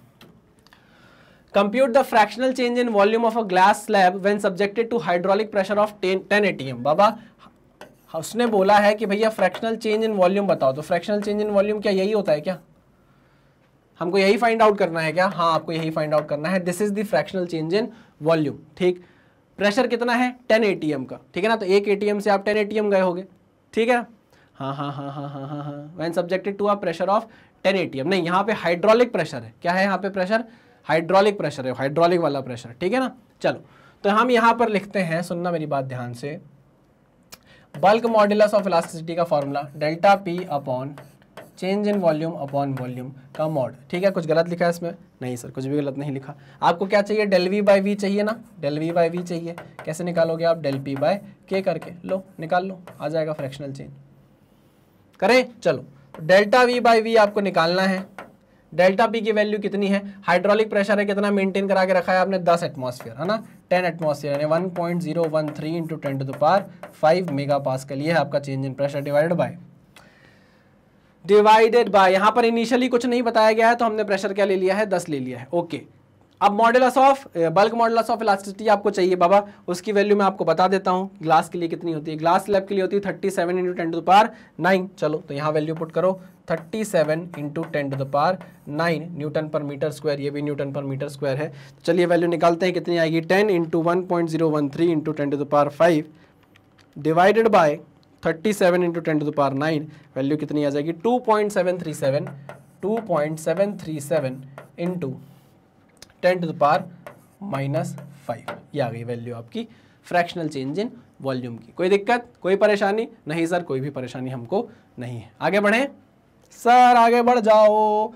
compute the fractional change in volume of a glass slab when subjected to hydraulic pressure of 10 10 atm baba उसने बोला है कि भैया फ्रैक्शनल चेंज इन वॉल्यूम बताओ तो फ्रैक्शनल चेंज इन वॉल्यूम क्या यही होता है क्या हमको यही फाइंड आउट करना है क्या हाँ आपको यही फाइंड आउट करना है this is the fractional change in volume ठीक प्रेशर कितना है 10 एटीएम का ठीक है ना तो एक एटीएम से आप 10 एटीएम गए होगे ठीक है ना हाँ हाँ हाँ हाँ हाँ हाँ हाँ when subjected to a pressure of ten a नहीं यहाँ पे हाइड्रोलिक प्रेशर है क्या है यहाँ पे प्रेशर हाइड्रोलिक प्रेशर है हाइड्रोलिक वाला प्रेशर ठीक है ना चलो तो हम यहां पर लिखते हैं सुनना मेरी बात ध्यान से बल्क मॉडुलस ऑफ इलास्टिसिटी का formula delta P upon change in volume upon volume का मॉड ठीक है कुछ गलत लिखा है इसमें नहीं सर कुछ भी गलत नहीं लिखा आपको क्या चाहिए डेल वी बाई वी चाहिए ना डेल वी बाई वी चाहिए कैसे निकालोगे आप डेल पी बाय के करके लो निकाल लो आ जाएगा फ्रैक्शनल चेंज करें चलो तो डेल्टा वी बाई वी आपको निकालना है डेल्टा पी की वैल्यू कितनी है हाइड्रोलिक प्रेशर है कितना मेंटेन करा के रखा है आपने 10 एटमॉस्फेयर है ना 10 एटमॉस्फेयर यानी 1.013 इंटू टेन टू दार फाइव मेगा पास के लिए है आपका change in pressure divided by divided by यहां पर इनिशियली कुछ नहीं बताया गया है तो हमने प्रेशर क्या ले लिया है दस ले लिया है ओके अब modulus of bulk modulus of elasticity आपको चाहिए बाबा उसकी वैल्यू मैं आपको बता देता हूँ ग्लास के लिए कितनी होती है ग्लास स्लैब के लिए होती है thirty seven into ten to power nine चलो तो यहाँ वैल्यू पुट करो thirty seven into ten to the power nine newton per metre square ये भी न्यूटन पर मीटर स्क्वायर है तो चलिए वैल्यू निकालते हैं कितनी आएगी ten into one point zero one three into ten to the power five divided by thirty seven into ten to the power nine value कितनी आ जाएगी two point seven three seven two point seven three seven into ten to the power minus five ये आ गई value आपकी fractional change in volume की कोई दिक्कत कोई परेशानी नहीं सर कोई भी परेशानी हमको नहीं है आगे बढ़ें सर आगे बढ़ जाओ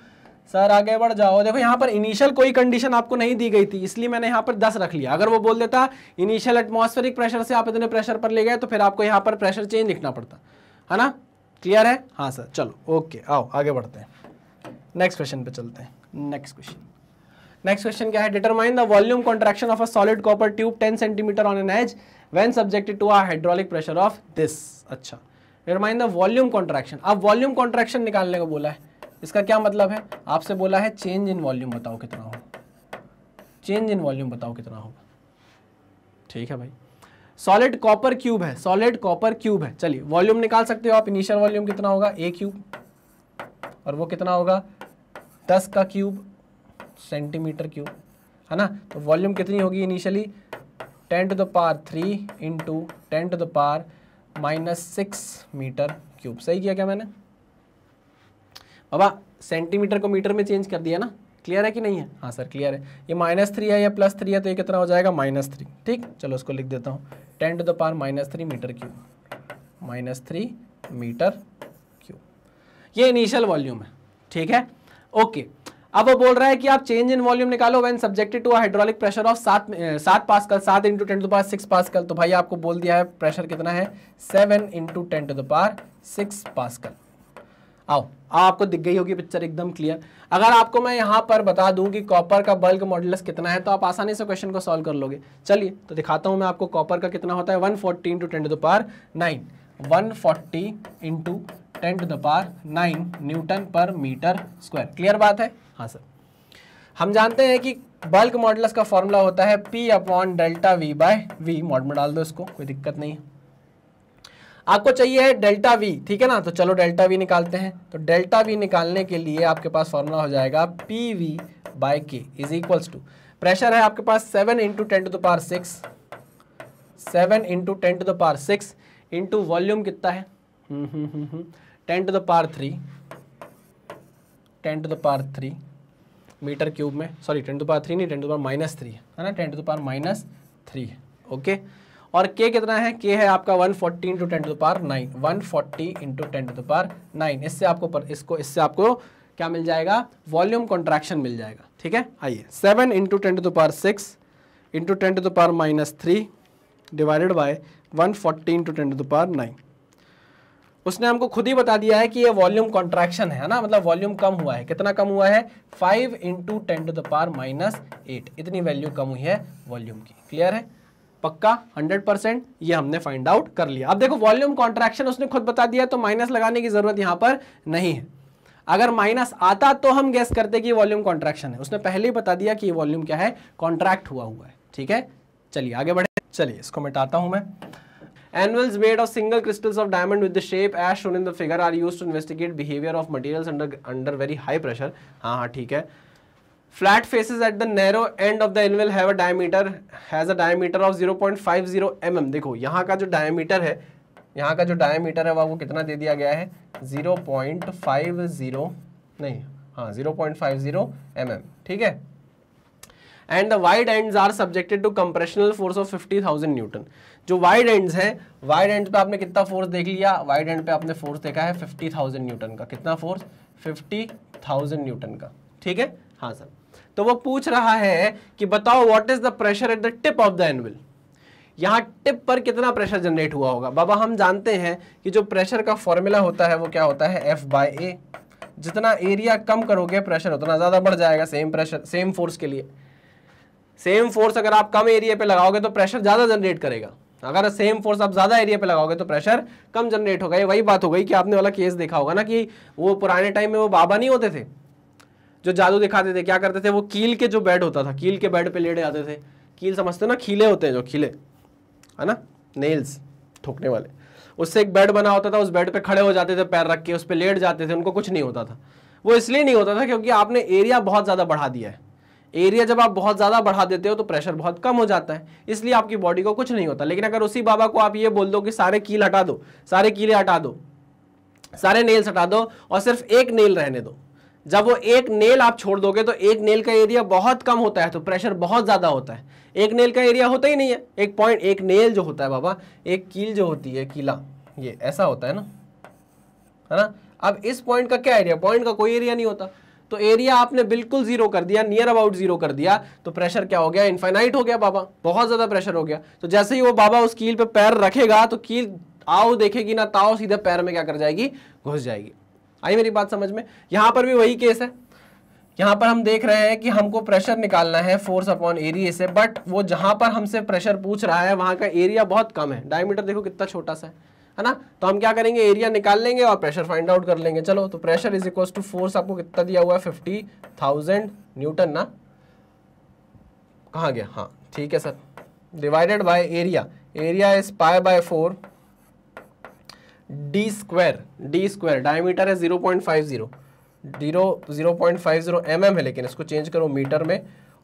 सर आगे बढ़ जाओ देखो यहाँ पर इनिशियल कोई कंडीशन आपको नहीं दी गई थी इसलिए मैंने यहाँ पर 10 रख लिया अगर वो बोल देता इनिशियल एटमॉस्फेरिक प्रेशर से आप इतने प्रेशर पर ले गए तो फिर आपको यहाँ पर प्रेशर चेंज लिखना पड़ता है ना क्लियर है हाँ सर चलो ओके आओ आगे बढ़ते हैं नेक्स्ट क्वेश्चन पे चलते हैं नेक्स्ट क्वेश्चन नेक्स्ट क्वेश्चन क्या है determine the volume contraction of a solid copper tube 10 centimetre on an edge when subjected to a hydraulic pressure of this अच्छा रिमाइंड द वॉल्यूम कॉन्ट्रैक्शन अब volume contraction निकालने को बोला है इसका क्या मतलब है आपसे बोला है चेंज इन वॉल्यूम बताओ कितना हो चेंज इन वॉल्यूम बताओ कितना होगा ठीक है भाई सॉलिड कॉपर क्यूब है सॉलिड कॉपर क्यूब है चलिए वॉल्यूम निकाल सकते हो आप इनिशियल वॉल्यूम कितना होगा ए क्यूब और वो कितना होगा दस का क्यूब सेंटीमीटर क्यूब है ना तो वॉल्यूम कितनी होगी initially ten to the power three into ten to the power minus six metre cube सही किया क्या मैंने बाबा सेंटीमीटर को मीटर में चेंज कर दिया ना क्लियर है कि नहीं है हाँ सर क्लियर है ये माइनस थ्री है या प्लस थ्री है तो ये कितना हो जाएगा माइनस थ्री ठीक चलो उसको लिख देता हूँ ten to the power minus three metre cube minus three metre cube ये इनिशियल वॉल्यूम है ठीक है ओके अब वो बोल रहा है कि आप चेंज इन वॉल्यूम निकालो when subjected to hydraulic pressure of सात सात पास कल सात into ten to power six pascal तो भाई आपको बोल दिया है प्रेशर कितना है seven into ten to the power six pascal आओ आपको दिख गई होगी पिक्चर एकदम क्लियर अगर आपको मैं यहाँ पर बता दूं कि कॉपर का बल्क मॉडल कितना है तो आप आसानी से क्वेश्चन को सॉल्व कर लोगे चलिए तो दिखाता हूँ मैं आपको कॉपर का कितना होता है one forty into ten to the power nine one forty into ten to the power nine newton per metre square clear बात है हाँ सर हम जानते हैं कि बल्क मॉडल्स का फॉर्मूला होता है P upon delta V by V model में डाल दो इसको कोई दिक्कत नहीं आपको चाहिए है डेल्टा वी ठीक है ना तो चलो डेल्टा वी निकालते हैं तो डेल्टा वी निकालने के लिए आपके पास फॉर्मूला हो जाएगा P V by K is equals to pressure है आपके पास seven into ten to the power six seven into ten to the power six into volume कितना है ten to the power three ten to the power three metre cube में sorry ten to power three नहीं ten to power minus three है ना ten to power minus three okay और K कितना है के है आपका 140 forty into ten to power nine one forty into ten to power nine इससे आपको पर, इसको इससे आपको क्या मिल जाएगा वॉल्यूम कॉन्ट्रैक्शन मिल जाएगा ठीक है आइए seven into ten to power six into ten to power minus three divided by one forty into ten to power nine उसने हमको खुद ही बता दिया है कि ये वॉल्यूम कॉन्ट्रैक्शन है ना मतलब वॉल्यूम कम हुआ है कितना कम हुआ है five into ten to the power minus eight इतनी वैल्यू कम हुई है वॉल्यूम की क्लियर है पक्का 100 परसेंट ये हमने फाइंड आउट कर लिया अब देखो वॉल्यूम कॉन्ट्रैक्शन उसने खुद बता दिया तो माइनस लगाने की जरूरत यहां पर नहीं है अगर माइनस आता तो हम गैस करते कि वॉल्यूम कॉन्ट्रैक्शन है उसने पहले ही बता दिया कि वॉल्यूम क्या है कॉन्ट्रैक्ट हुआ हुआ है ठीक है चलिए आगे बढ़े चलिए इसको मिटाता हूं मैं Anvils made of single crystals of diamond with the shape as shown in the figure are used to investigate behavior of materials under under very high pressure. हाँ हाँ ठीक है flat faces at the narrow end of the anvil have a diameter has a diameter of 0.50 mm देखो यहाँ का जो diameter है यहाँ का जो diameter है वह वो कितना दे दिया गया है 0.50 नहीं हाँ 0.50 mm ठीक है and the wide ends are subjected to compressional force of 50,000 newton जो वाइड एंड्स हैं वाइड एंड पे आपने कितना फोर्स देख लिया वाइड एंड पे आपने फोर्स देखा है फिफ्टी थाउजेंड न्यूटन का कितना फोर्स फिफ्टी थाउजेंड न्यूटन का ठीक है हाँ सर तो वो पूछ रहा है कि बताओ what is the pressure at the tip of the anvil यहाँ टिप पर कितना प्रेशर जनरेट हुआ होगा बाबा हम जानते हैं कि जो प्रेशर का फॉर्मूला होता है वो क्या होता है एफ बाय ए जितना एरिया कम करोगे प्रेशर उतना ज़्यादा बढ़ जाएगा सेम प्रेशर सेम फोर्स के लिए सेम फोर्स अगर आप कम एरिया पे लगाओगे तो प्रेशर ज़्यादा जनरेट करेगा तो अगर सेम फोर्स आप ज़्यादा एरिया पे लगाओगे तो प्रेशर कम जनरेट होगा ये वही बात हो गई कि आपने वाला केस देखा होगा ना कि वो पुराने टाइम में वो बाबा नहीं होते थे जो जादू दिखाते थे क्या करते थे वो कील के जो बेड होता था कील के बेड पे लेटे जाते थे कील समझते हो ना खीले होते हैं जो खीले है ना नेल्स ठोकने वाले उससे एक बेड बना होता था उस बेड पर खड़े हो जाते थे पैर रख के उस पर लेट जाते थे उनको कुछ नहीं होता था वो इसलिए नहीं होता था क्योंकि आपने एरिया बहुत ज़्यादा बढ़ा दिया है एरिया जब आप बहुत ज़्यादा बढ़ा देते हो तो प्रेशर बहुत कम हो जाता है इसलिए आपकी बॉडी को कुछ नहीं होता लेकिन अगर उसी बाबा को आप ये बोल दो कि सारे कील हटा दो सारे कीले हटा दो सारे नेल्स हटा दो और सिर्फ एक नेल रहने दो जब वो एक नेल आप छोड़ दोगे तो एक नेल का एरिया बहुत कम होता है तो प्रेशर बहुत ज़्यादा होता है एक नेल का एरिया होता ही नहीं है एक पॉइंट एक नेल जो होता है बाबा एक कील जो होती है कीला ये ऐसा होता है ना है ना अब इस पॉइंट का क्या एरिया पॉइंट का कोई एरिया नहीं होता तो एरिया आपने बिल्कुल जीरो कर दिया नियर अबाउट जीरो कर दिया तो प्रेशर क्या हो गया इन्फाइनाइट हो गया बाबा बहुत ज्यादा प्रेशर हो गया तो जैसे ही वो बाबा उस कील पे पैर रखेगा तो कील आओ देखेगी ना ताओ सीधे पैर में क्या कर जाएगी घुस जाएगी आई मेरी बात समझ में यहां पर भी वही केस है यहां पर हम देख रहे हैं कि हमको प्रेशर निकालना है फोर्स अपॉन एरिया से बट वो जहां पर हमसे प्रेशर पूछ रहा है वहां का एरिया बहुत कम है डायमीटर देखो कितना छोटा सा है है ना तो हम क्या करेंगे एरिया निकाल लेंगे और प्रेशर फाइंड आउट कर लेंगे चलो तो pressure is equal to force आपको कितना दिया हुआ है फिफ्टी थाउजेंड न्यूटन ना कहा गया हाँ ठीक है sir divided by area area is pi by four D square D square diameter है zero point five zero zero zero point five zero M M है लेकिन इसको चेंज करो मीटर में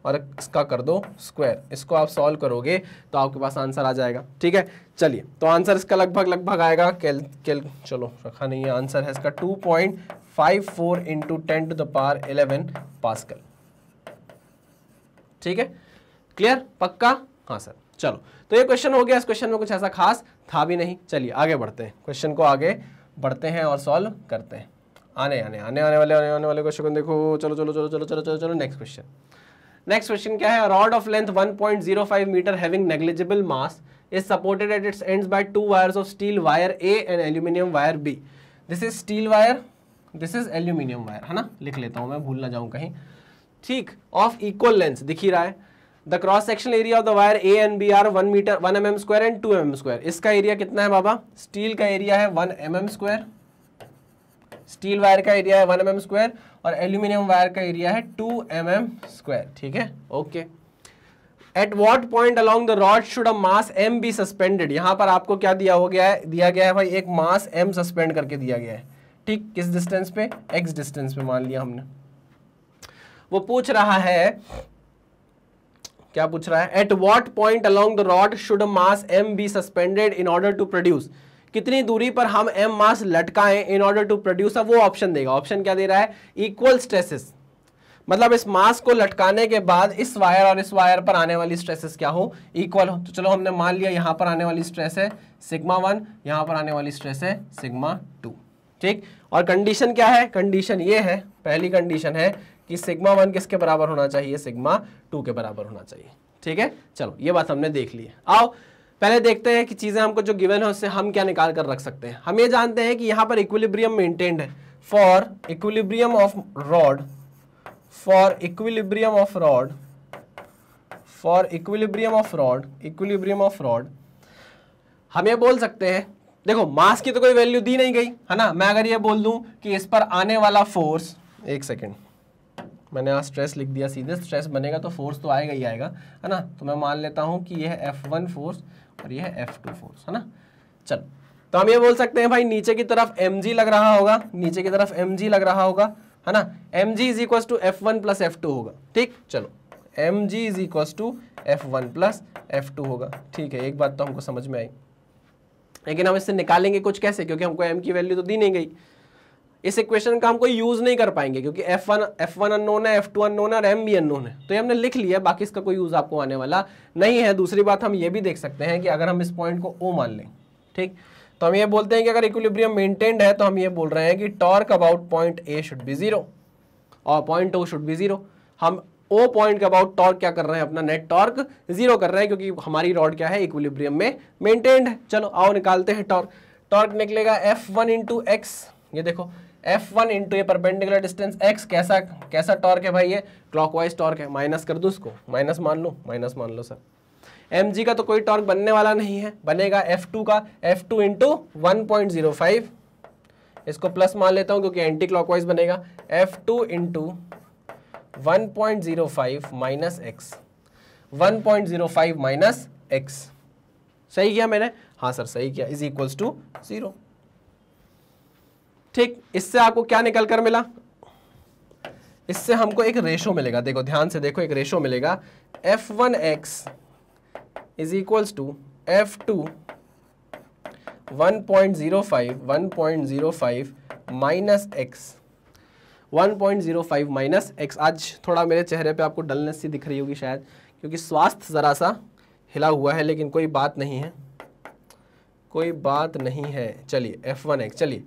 और इसका कर दो स्क्वायर इसको आप सॉल्व करोगे तो आपके पास आंसर आ जाएगा ठीक है चलिए तो आंसर इसका लगभग लगभग आएगा कैल कैल चलो रखा नहीं है आंसर है इसका two point five four into ten to the power eleven pascal ठीक है क्लियर पक्का हाँ सर चलो तो ये क्वेश्चन हो गया इस क्वेश्चन में कुछ ऐसा खास था भी नहीं चलिए आगे बढ़ते हैं क्वेश्चन को आगे बढ़ते हैं और सॉल्व करते हैं आने आने आने आने वाले आने आने वाले क्वेश्चन देखो चलो चलो चलो चलो चलो चलो चलो नेक्स्ट क्वेश्चन नेक्स्ट क्वेश्चन क्या है rod of length 1.05 metre having negligible mass is supported at its ends by two wires of steel wire A and aluminium wire B this is steel wire this is aluminium wire है ना लिख लेता हूँ मैं भूल ना जाऊँ कहीं ठीक ऑफ इक्वल लेंथ दिख ही रहा है the cross section area of the wire A and B are one metre one M M square and two M M square इसका एरिया कितना है बाबा स्टील का एरिया है one M M square steel wire का area है one M M square और aluminium wire का एरिया है टू एम एम स्क्वायर ठीक है okay at what point along the rod should a mass M be suspended यहां पर आपको क्या दिया हो गया है दिया गया है भाई एक मास एम सस्पेंड करके दिया गया है ठीक किस डिस्टेंस पे एक्स डिस्टेंस पे मान लिया हमने वो पूछ रहा है क्या पूछ रहा है at what point along the rod should mass M be suspended in order to produce कितनी दूरी पर हम एम मास लटकाएं इन ऑर्डर टू प्रोड्यूस वो ऑप्शन देगा ऑप्शन क्या दे रहा है इक्वल स्ट्रेसेस मतलब इस मास को लटकाने के बाद इस वायर और इस वायर पर आने वाली स्ट्रेसेस क्या हो इक्वल हो तो चलो हमने मान लिया यहां पर आने वाली स्ट्रेस है सिग्मा वन यहां पर आने वाली स्ट्रेस है सिग्मा टू ठीक और कंडीशन क्या है कंडीशन ये है पहली कंडीशन है कि सिग्मा वन किसके बराबर होना चाहिए सिग्मा टू के बराबर होना चाहिए ठीक है चलो ये बात हमने देख ली आओ पहले देखते हैं कि चीज़ें हमको जो गिवन है उससे हम क्या निकाल कर रख सकते हैं हम ये जानते हैं कि यहाँ पर इक्विलिब्रियम मेंटेन्ड है for equilibrium of rod for equilibrium of rod for equilibrium of rod equilibrium of rod हम ये बोल सकते हैं देखो मास की तो कोई वैल्यू दी नहीं गई है ना मैं अगर ये बोल दूं कि इस पर आने वाला फोर्स एक सेकेंड मैंने यहाँ स्ट्रेस लिख दिया सीधे स्ट्रेस बनेगा तो फोर्स तो आएगा ही आएगा है ना तो मैं मान लेता हूँ कि यह एफ वन फोर्स और ये है एफ टू फोर्स है ना चल तो हम ये बोल सकते हैं भाई नीचे की तरफ एम लग रहा होगा नीचे की तरफ एम लग रहा होगा है ना M G is equal to F one plus F two होगा ठीक चलो M G is equal to F one plus F two होगा ठीक है एक बात तो हमको समझ में आई लेकिन हम इससे निकालेंगे कुछ कैसे क्योंकि हमको एम की वैल्यू तो दी नहीं गई इस इक्वेशन का हम कोई यूज़ नहीं कर पाएंगे क्योंकि F one F one unknown है एफ टू अननोन है और एम भी अननोन है तो ये हमने लिख लिया बाकी इसका कोई यूज़ आपको आने वाला नहीं है दूसरी बात हम ये भी देख सकते हैं कि अगर हम इस पॉइंट को ओ मान लें ठीक तो हम ये बोलते हैं कि अगर इक्विलिब्रियम मेंटेन्ड है तो हम ये बोल रहे हैं कि torque about point A should be zero और point O should be zero हम ओ पॉइंट के अबाउट टॉर्क क्या कर रहे हैं अपना नेट टॉर्क जीरो कर रहे हैं क्योंकि हमारी रॉड क्या है इक्विलिब्रियम में मेंटेन्ड है चलो आओ निकालते हैं टॉर्क टॉर्क निकलेगा एफ वन इंटू एक्स ये देखो एफ वन इंटू ये परपेंडिकुलर डिस्टेंस एक्स कैसा कैसा टॉर्क है भाई ये क्लॉकवाइज टॉर्क है माइनस कर दूँ उसको माइनस मान लो माइनस मान लो सर एम जी का तो कोई टॉर्क बनने वाला नहीं है बनेगा एफ टू का F two into one point zero five इसको प्लस मान लेता हूँ क्योंकि एंटी क्लॉकवाइज बनेगा F two into one point zero five minus X one point zero five minus X सही किया मैंने हाँ सर सही किया इज इक्वल्स टू जीरो ठीक इससे आपको क्या निकल कर मिला इससे हमको एक रेशो मिलेगा देखो ध्यान से देखो एक रेशो मिलेगा F one X is equals to F two one point zero five one point zero five minus X one point zero five minus X आज थोड़ा मेरे चेहरे पे आपको डलनेस सी दिख रही होगी शायद क्योंकि स्वास्थ्य ज़रा सा हिला हुआ है लेकिन कोई बात नहीं है कोई बात नहीं है चलिए एफ वन एक्स चलिए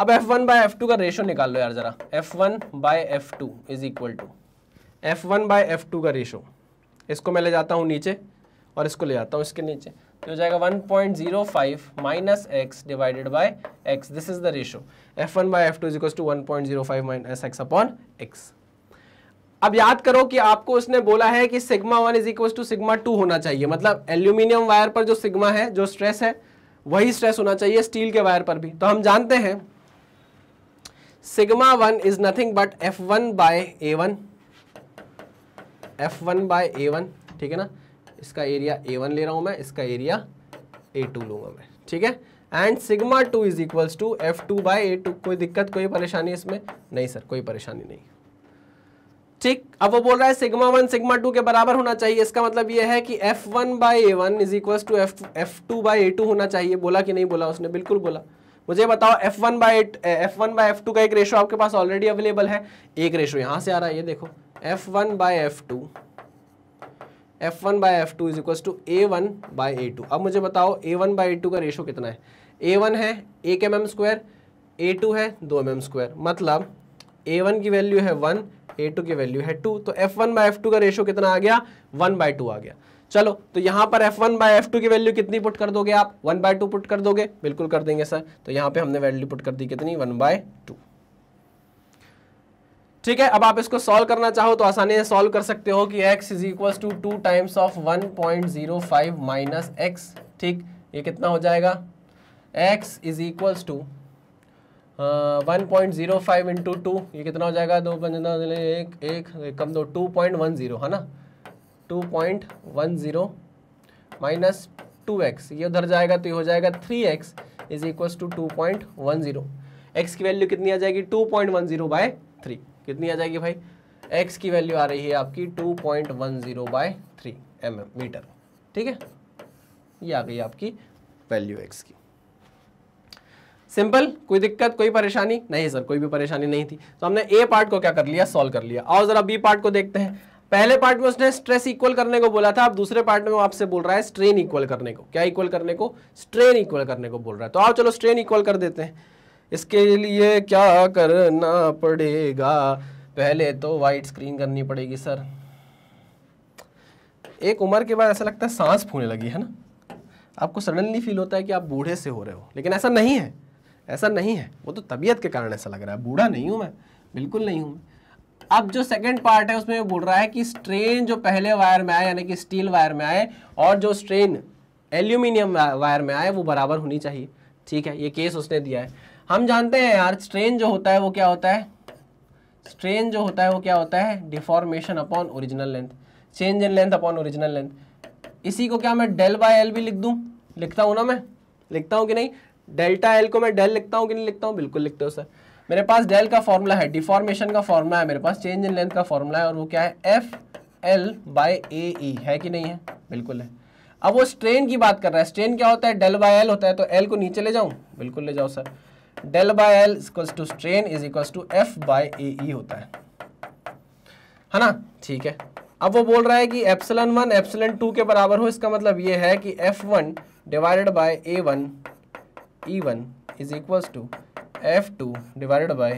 अब F1 वन बाय एफ का रेशो निकाल लो यार ज़रा F1 one by F two is equal to F one by F two का रेशो इसको मैं ले जाता हूँ नीचे और इसको ले जाता हूँ इसके नीचे तो हो जाएगा 1.05 point zero five minus X divided by X this is the ratio F one by F two is equal to one point zero five minus x upon x अब याद करो कि आपको उसने बोला है कि sigma one is equal to sigma two होना चाहिए मतलब एल्यूमिनियम वायर पर जो सिग्मा है जो स्ट्रेस है वही स्ट्रेस होना चाहिए स्टील के वायर पर भी तो हम जानते हैं sigma one is nothing but F one by A one F one by A one ठीक है ना इसका एरिया ए वन ले रहा हूं मैं इसका एरिया ए टू लूंगा मैं ठीक है and sigma two is equal to F two by A two कोई दिक्कत कोई परेशानी इसमें नहीं सर कोई परेशानी नहीं ठीक अब वो बोल रहा है सिग्मा वन सिग्मा टू के बराबर होना चाहिए इसका मतलब ये है कि F one by A one is equal to F F two by A two होना चाहिए बोला कि नहीं बोला उसने बिल्कुल बोला मुझे बताओ F one by F one by F two का एक रेशो आपके पास ऑलरेडी अवेलेबल है एक रेशो यहाँ से आ रहा है ये देखो F one by F two F one by F two is equal to A one by A two अब मुझे बताओ A one by A two का रेशो कितना है ए वन है एक M M square A two है दो एम एम स्क्वायर मतलब ए वन की वैल्यू है वन ए टू की वैल्यू है टू तो F one by F two का रेशो कितना आ गया वन बाई टू आ गया चलो तो यहां पर F1 वन बाई एफ की वैल्यू कितनी पुट कर दोगे आप वन बाय टू पुट कर दोगे बिल्कुल कर देंगे सर तो यहां पे हमने वैल्यू पुट कर दी कितनी वन बाय टू ठीक है अब आप इसको सॉल्व करना चाहो तो आसानी से सॉल्व कर सकते हो कि x is equal to two times of 1.05 point zero five minus X ठीक ये कितना हो जाएगा x is equal to one point zero five into two ये कितना हो जाएगा दो पंजा एक, एक, एक कम दो टू पॉइंट वन जीरो है ना two point one zero minus two X ये उधर जाएगा तो ये हो जाएगा three X is equal to two point one zero X की वैल्यू कितनी आ जाएगी two point one zero by three कितनी आ जाएगी भाई एक्स की वैल्यू आ रही है आपकी two point one zero by three M M metre ठीक है ये आ गई आपकी वैल्यू एक्स की सिंपल कोई दिक्कत कोई परेशानी नहीं सर कोई भी परेशानी नहीं थी तो हमने ए पार्ट को क्या कर लिया सॉल्व कर लिया और जरा बी पार्ट को देखते हैं पहले पार्ट में उसने स्ट्रेस इक्वल करने को बोला था अब दूसरे पार्ट में आपसे बोल रहा है स्ट्रेन इक्वल करने को क्या इक्वल करने को स्ट्रेन इक्वल करने को बोल रहा है तो आप चलो स्ट्रेन इक्वल कर देते हैं इसके लिए क्या करना पड़ेगा पहले तो वाइट स्क्रीन करनी पड़ेगी सर एक उम्र के बाद ऐसा लगता है सांस फूलने लगी है ना आपको सडनली फील होता है कि आप बूढ़े से हो रहे हो लेकिन ऐसा नहीं है ऐसा नहीं है वो तो तबीयत के कारण ऐसा लग रहा है बूढ़ा नहीं हूं मैं बिल्कुल नहीं हूं मैं अब जो सेकंड पार्ट है उसमें बोल रहा है कि स्ट्रेन जो पहले वायर में आए यानी कि स्टील वायर में आए और जो स्ट्रेन एल्यूमिनियम वायर में आए वो बराबर होनी चाहिए ठीक है ये केस उसने दिया है हम जानते हैं यार स्ट्रेन जो होता है वो क्या होता है स्ट्रेन जो होता है वो क्या होता है deformation upon original length change in length upon original length इसी को क्या मैं डेल बाय एल भी लिख दूँ लिखता हूँ ना मैं लिखता हूँ कि नहीं डेल्टा एल को मैं डेल लिखता हूँ कि नहीं लिखता हूँ बिल्कुल लिखते हो सर मेरे पास डेल का फॉर्मूला है डिफॉर्मेशन का फॉर्मूला है मेरे पास चेंज इन लेंथ का फॉर्मूला है और वो क्या है F L by A E है कि नहीं है बिल्कुल है अब वो स्ट्रेन की बात कर रहा है स्ट्रेन क्या होता है डेल बाय एल होता है तो एल को नीचे ले जाऊँ बिल्कुल ले जाओ sir del by L equals to strain is equals to F by A E होता है है ना ठीक है अब वो बोल रहा है कि एप्सलन वन एप्सलन टू के बराबर हो इसका मतलब ये है कि F one divided by A one E one is equals to F two divided by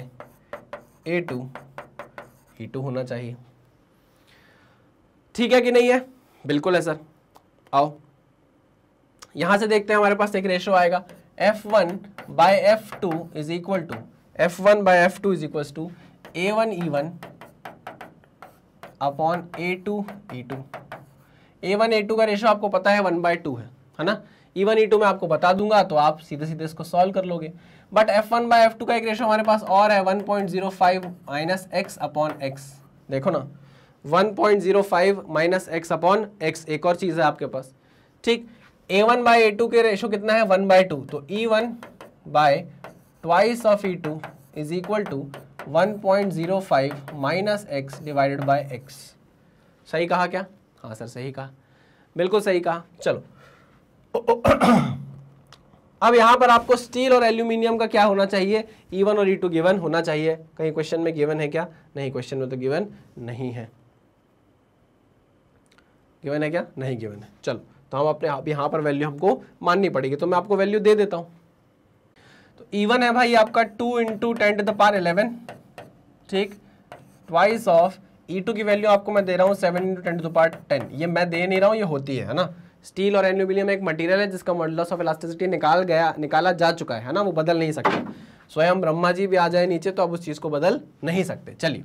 A two E two होना चाहिए ठीक है कि नहीं है बिल्कुल है सर आओ यहां से देखते हैं हमारे पास एक रेशो आएगा F one by F two is equal to F one by F two is equal to A one E one upon A two E two A one A two का ratio आपको पता है one by two है है ना E one E to मैं आपको बता दूंगा तो आप सीधे सीधे इसको सॉल्व कर लोगे but F one by F two का एक रेशो हमारे पास और है one point zero five minus x upon x देखो ना one point zero five minus x upon x एक और चीज़ है आपके पास ठीक A one by A two के रेशो कितना है वन बाई टू तो E one by twice of E two is equal to one point zero five minus X divided by x सही कहा क्या हाँ सर सही कहा बिल्कुल सही कहा चलो अब यहां पर आपको स्टील और एल्यूमिनियम का क्या होना चाहिए ईवन e और ई टू गिवन होना चाहिए कहीं क्वेश्चन में गिवन है क्या नहीं क्वेश्चन में तो गिवन नहीं है गिवन है क्या नहीं गिवन है चलो तो हम अपने यहां पर वैल्यू हमको माननी पड़ेगी तो मैं आपको वैल्यू दे देता हूं तो ईवन e है भाई आपका two into ten to the power eleven ठीक ट्वाइस ऑफ ई टू की वैल्यू आपको मैं दे रहा हूँ seven into ten to the power ten ये मैं दे नहीं रहा हूं ये होती है ना स्टील और एल्यूमिनियम एक मटेरियल है जिसका मॉडल्स ऑफ इलास्टिसिटी निकाल गया निकाला जा चुका है ना वो बदल नहीं सकता स्वयं ब्रह्मा जी भी आ जाए नीचे तो आप उस चीज़ को बदल नहीं सकते चलिए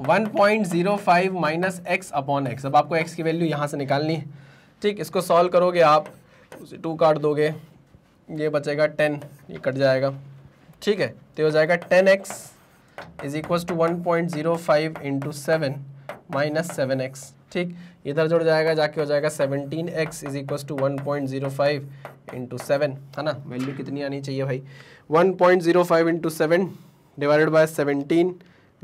1.05 point zero five minus x upon x अब आपको एक्स की वैल्यू यहाँ से निकालनी है ठीक इसको सॉल्व करोगे आप उसे टू काट दोगे ये बचेगा टेन ये कट जाएगा ठीक है तो हो जाएगा ten x is equal to one point zero five into seven minus seven x ठीक इधर जुड़ जाएगा जाके हो जाएगा seventeen x is equal to one point zero five into seven है ना वैल्यू कितनी आनी चाहिए भाई one point zero five into seven divided by seventeen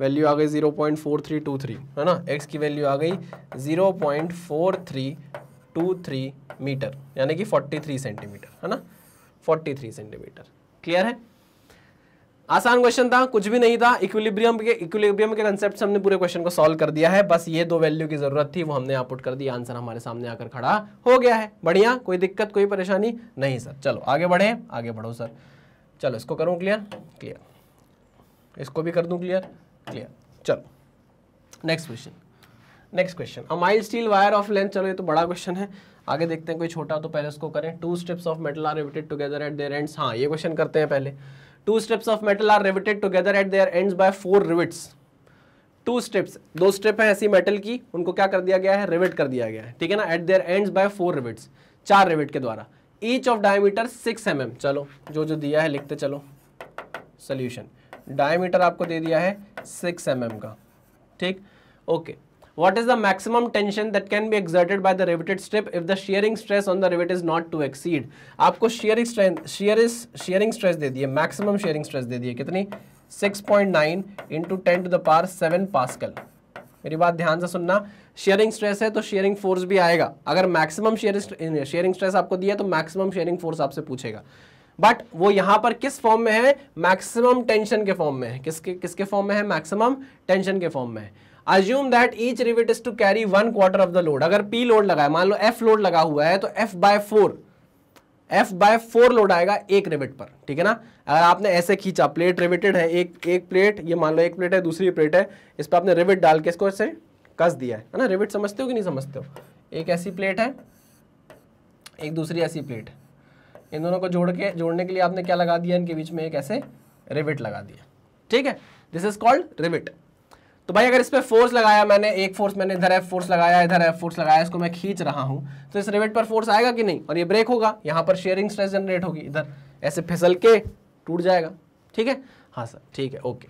value आ गई zero point four three two three है ना एक्स की वैल्यू आ गई zero point four three two three metre यानी कि फोर्टी थ्री सेंटीमीटर है ना फोर्टी थ्री सेंटीमीटर क्लियर है आसान क्वेश्चन था कुछ भी नहीं था इक्विलिब्रियम के इक्विलिब्रियम के कंसेप्ट हमने पूरे क्वेश्चन को सॉल्व कर दिया है बस ये दो वैल्यू की जरूरत थी वो हमने आउटपुट कर दिया आंसर हमारे सामने आकर खड़ा हो गया है बढ़िया कोई दिक्कत कोई परेशानी नहीं सर चलो आगे बढ़े आगे बढ़ो सर चलो इसको करूँ क्लियर क्लियर इसको भी कर दूँ क्लियर क्लियर चलो next question next question a mild steel wire of length चलो ये तो बड़ा क्वेश्चन है आगे देखते हैं कोई छोटा तो पहले इसको करें two strips of metal are riveted together at their ends हाँ ये क्वेश्चन करते हैं पहले two strips of metal are riveted together at their end by four rivets two strips दो स्ट्रिप है ऐसी मेटल की उनको क्या कर दिया गया है रिविट कर दिया गया है ठीक है ना at their end by four rivets चार रिविट के द्वारा each of diameter six M चलो जो जो दिया है लिखते चलो सोल्यूशन डायमीटर आपको दे दिया है सिक्स एम एम का ठीक okay okay. What is the maximum tension that can be exerted by the riveted strip if the shearing stress on the rivet is not to exceed? आपको shearing strength, shear is shearing stress दे दिए, maximum shearing stress दे दिए कितनी? 6.9 into 10 to the power 7 pascal. मेरी बात ध्यान से सुनना शेयरिंग स्ट्रेस है तो शेयरिंग फोर्स भी आएगा अगर मैक्सिमम शेयरिंग शेयरिंग स्ट्रेस आपको दिया तो मैक्सिमम शेयरिंग फोर्स आपसे पूछेगा बट वो यहाँ पर किस फॉर्म में है मैक्सिमम टेंशन के फॉर्म में है किसके किसके फॉर्म में है मैक्सिमम टेंशन के फॉर्म में है assume that each rivet is to carry one quarter of the load अगर पी लोड लगा है मान लो एफ लोड लगा हुआ है तो F by four F by four load आएगा एक रिविट पर ठीक है ना अगर आपने ऐसे खींचा प्लेट रिविटेड है एक एक प्लेट ये मान लो एक प्लेट है दूसरी प्लेट है इस पर आपने रिविट डाल के इसको ऐसे कस दिया है ना रिविट समझते हो कि नहीं समझते हो एक ऐसी प्लेट है एक दूसरी ऐसी प्लेट इन दोनों को जोड़ के जोड़ने के लिए आपने क्या लगा दिया इनके बीच में एक ऐसे रिविट लगा दिया ठीक है दिस इज कॉल्ड रिविट तो भाई अगर इस पर फोर्स लगाया मैंने एक फोर्स मैंने इधर एफ फोर्स लगाया इधर एफ फोर्स लगाया इसको मैं खींच रहा हूँ तो इस रिवेट पर फोर्स आएगा कि नहीं और ये ब्रेक होगा यहाँ पर शेयरिंग स्ट्रेस जनरेट होगी इधर ऐसे फिसल के टूट जाएगा ठीक है हाँ सर ठीक है ओके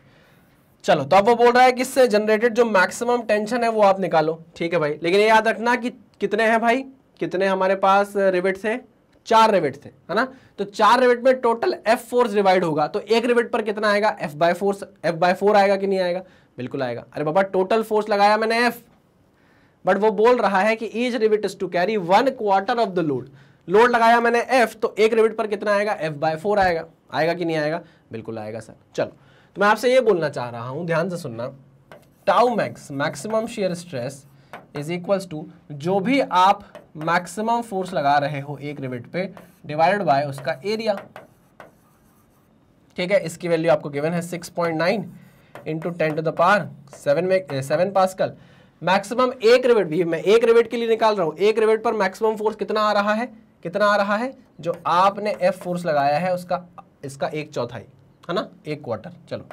चलो तो अब वो बोल रहा है कि इससे जनरेटेड जो मैक्सिमम टेंशन है वो आप निकालो ठीक है भाई लेकिन ये याद रखना कि कितने हैं भाई कितने हमारे पास रिवेट थे चार रिवेट थे है ना तो चार रिवेट में टोटल एफ फोर्स डिवाइड होगा तो एक रिवेट पर कितना आएगा F by force F by four आएगा कि नहीं आएगा बिल्कुल आएगा अरे बाबा टोटल फोर्स लगाया मैंने एफ बट वो बोल रहा है कि each rivet is to carry one quarter of the load load लगाया मैंने एफ तो एक रिविट पर कितना आएगा एफ बाय फोर आएगा आएगा कि नहीं आएगा बिल्कुल आएगा सर चलो तो मैं आपसे ये बोलना चाह रहा हूं ध्यान से सुनना tau max maximum shear stress is equals to जो भी आप मैक्सिमम फोर्स लगा रहे हो एक रिविट पे डिवाइडेड बाय उसका एरिया ठीक है इसकी वैल्यू आपको गिवन है 6.9 into ten to the power seven में सेवन पास्कल मैक्सिमम एक रिवेट भी मैं एक रिवेट के लिए निकाल रहा हूँ एक रिवेट पर मैक्सिमम फोर्स कितना आ रहा है कितना आ रहा है जो आपने एफ फोर्स लगाया है उसका इसका एक चौथाई है ना एक क्वार्टर चलो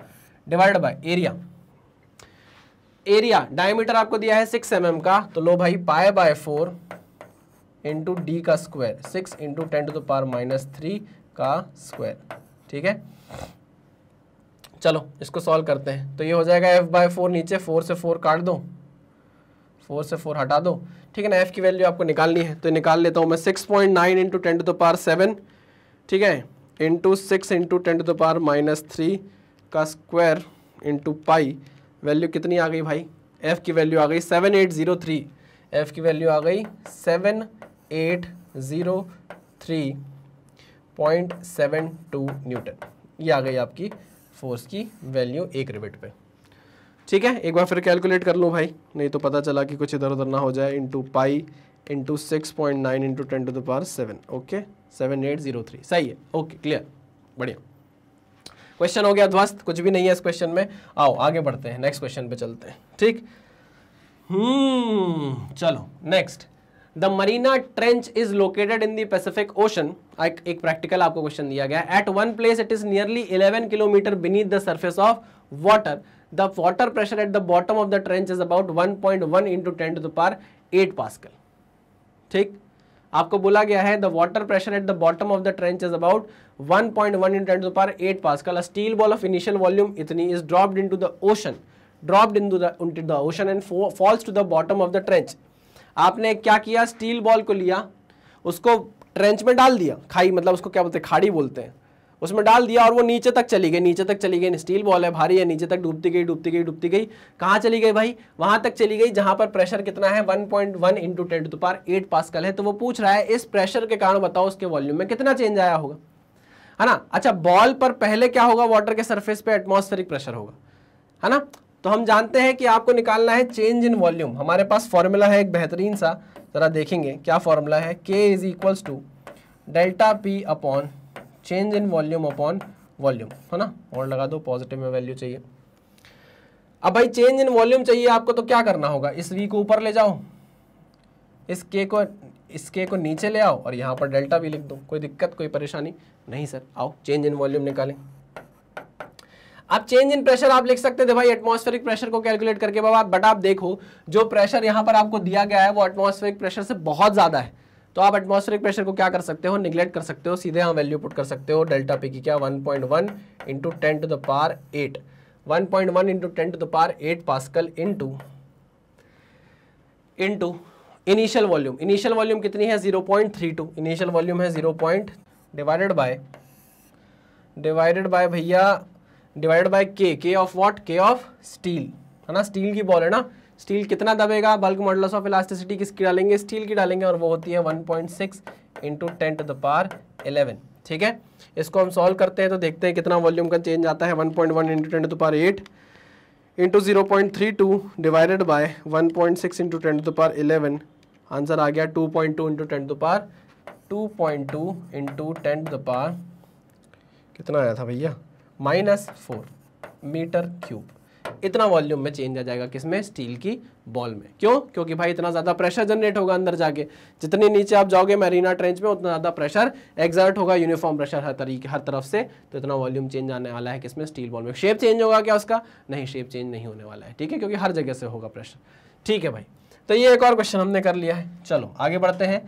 divide by area area diameter आपको दिया है सिक्स एम mm का तो लो भाई pi by four into D का square six into ten to the power minus three का स्क्वायर ठीक है चलो इसको सॉल्व करते हैं तो ये हो जाएगा एफ बाय फोर नीचे फोर से फोर काट दो फोर से फोर हटा दो ठीक है ना एफ़ की वैल्यू आपको निकालनी है तो निकाल लेता हूँ मैं six point nine into ten to the power seven ठीक है into six into ten to the power minus three का स्क्वायर इंटू पाई वैल्यू कितनी आ गई भाई एफ़ की वैल्यू आ गई seven eight zero three F की वैल्यू आ गई seven eight zero three point seven two newton ये आ गई आपकी फोर्स की वैल्यू एक रिबिट पे ठीक है एक बार फिर कैलकुलेट कर लो भाई नहीं तो पता चला कि कुछ इधर उधर ना हो जाए into pi into six point nine into ten to the power seven okay seven eight zero three सही है ओके क्लियर बढ़िया क्वेश्चन हो गया ध्वस्त कुछ भी नहीं है इस क्वेश्चन में आओ आगे बढ़ते हैं नेक्स्ट क्वेश्चन पे चलते हैं ठीक हम्म चलो next the Mariana trench is located in the Pacific ocean एक प्रैक्टिकल आपको क्वेश्चन दिया गया at one place it is nearly eleven kilometre beneath the surface of water the water pressure at the bottom of the trench is about one point one into ten to the power eight pascal ठीक आपको बोला गया है the water pressure at the bottom of the trench is about one point one into ten to eight pascal steel ball of initial volume इतनी is dropped into the ocean dropped in to the ocean and falls to the bottom of the trench आपने क्या किया steel ball को लिया उसको trench में डाल दिया खाई मतलब उसको क्या बोलते खाड़ी बोलते हैं उसमें डाल दिया और वो नीचे तक चली गई नीचे तक चली गई स्टील बॉल है भारी है नीचे तक डूबती गई डूबती गई डूबती गई कहाँ चली गई भाई वहाँ तक चली गई जहाँ पर प्रेशर कितना है 1.1 point one into ten to power eight pascal है तो वो पूछ रहा है इस प्रेशर के कारण बताओ उसके वॉल्यूम में कितना चेंज आया होगा है ना अच्छा बॉल पर पहले क्या होगा वाटर के सर्फेस पर एटमोस्फेरिक प्रेशर होगा है ना तो हम जानते हैं कि आपको निकालना है चेंज इन वॉल्यूम हमारे पास फॉर्मूला है एक बेहतरीन सा ज़रा देखेंगे क्या फॉर्मूला है K is equals to delta P upon change in volume upon volume है ना और लगा दो पॉजिटिव में वैल्यू चाहिए अब भाई चेंज इन वॉल्यूम चाहिए आपको तो क्या करना होगा इस वी को ऊपर ले जाओ इस के को इस के को नीचे ले आओ और यहाँ पर डेल्टा भी लिख दो कोई दिक्कत कोई परेशानी नहीं सर आओ चेंज इन वॉल्यूम निकालें अब चेंज इन प्रेशर आप लिख सकते थे भाई एटमॉस्फेरिक प्रेशर को कैलकुलेट करके बाबा बट आप देखो जो प्रेशर यहां पर आपको दिया गया है वो एटमॉस्फेरिक प्रेशर से बहुत ज़्यादा है तो आप एटमॉस्फेरिक प्रेशर को क्या कर सकते हो निगलेक्ट कर सकते हो सीधे यहाँ वैल्यू पुट कर सकते हो डेल्टा पी की क्या one point one into ten to the power eight one point one into ten to the power eight pascal into into initial volume initial volume कितनी है zero point three two initial volume है zero point divided by divided by भैया divide by K K of what K of steel है ना steel की ball है ना steel कितना दबेगा बल्क मॉडल्स ऑफ इलास्टिसिटी किसकी डालेंगे स्टील की डालेंगे और वो होती है 1.6 point six into ten to the power eleven ठीक है इसको हम सॉल्व करते हैं तो देखते हैं कितना वॉल्यूम का चेंज आता है 1.1 point one into ten to power eight into zero point three two divided by one point six into ten to power eleven answer आ गया two point two into ten to power two point two into ten to the power कितना आया था भैया minus four metre cube इतना volume में change आ जाएगा किसमें स्टील की बॉल में क्यों क्योंकि भाई इतना ज़्यादा प्रेशर जनरेट होगा अंदर जाके जितनी नीचे आप जाओगे मैरीना ट्रेंच में उतना ज़्यादा प्रेशर एग्जर्ट होगा यूनिफॉर्म प्रेशर हर तरीके हर तरफ से तो इतना वॉल्यूम चेंज आने वाला है किसमें स्टील बॉल में शेप चेंज होगा क्या उसका नहीं शेप चेंज नहीं होने वाला है ठीक है क्योंकि हर जगह से होगा प्रेशर ठीक है भाई तो ये एक और क्वेश्चन हमने कर लिया है चलो आगे बढ़ते हैं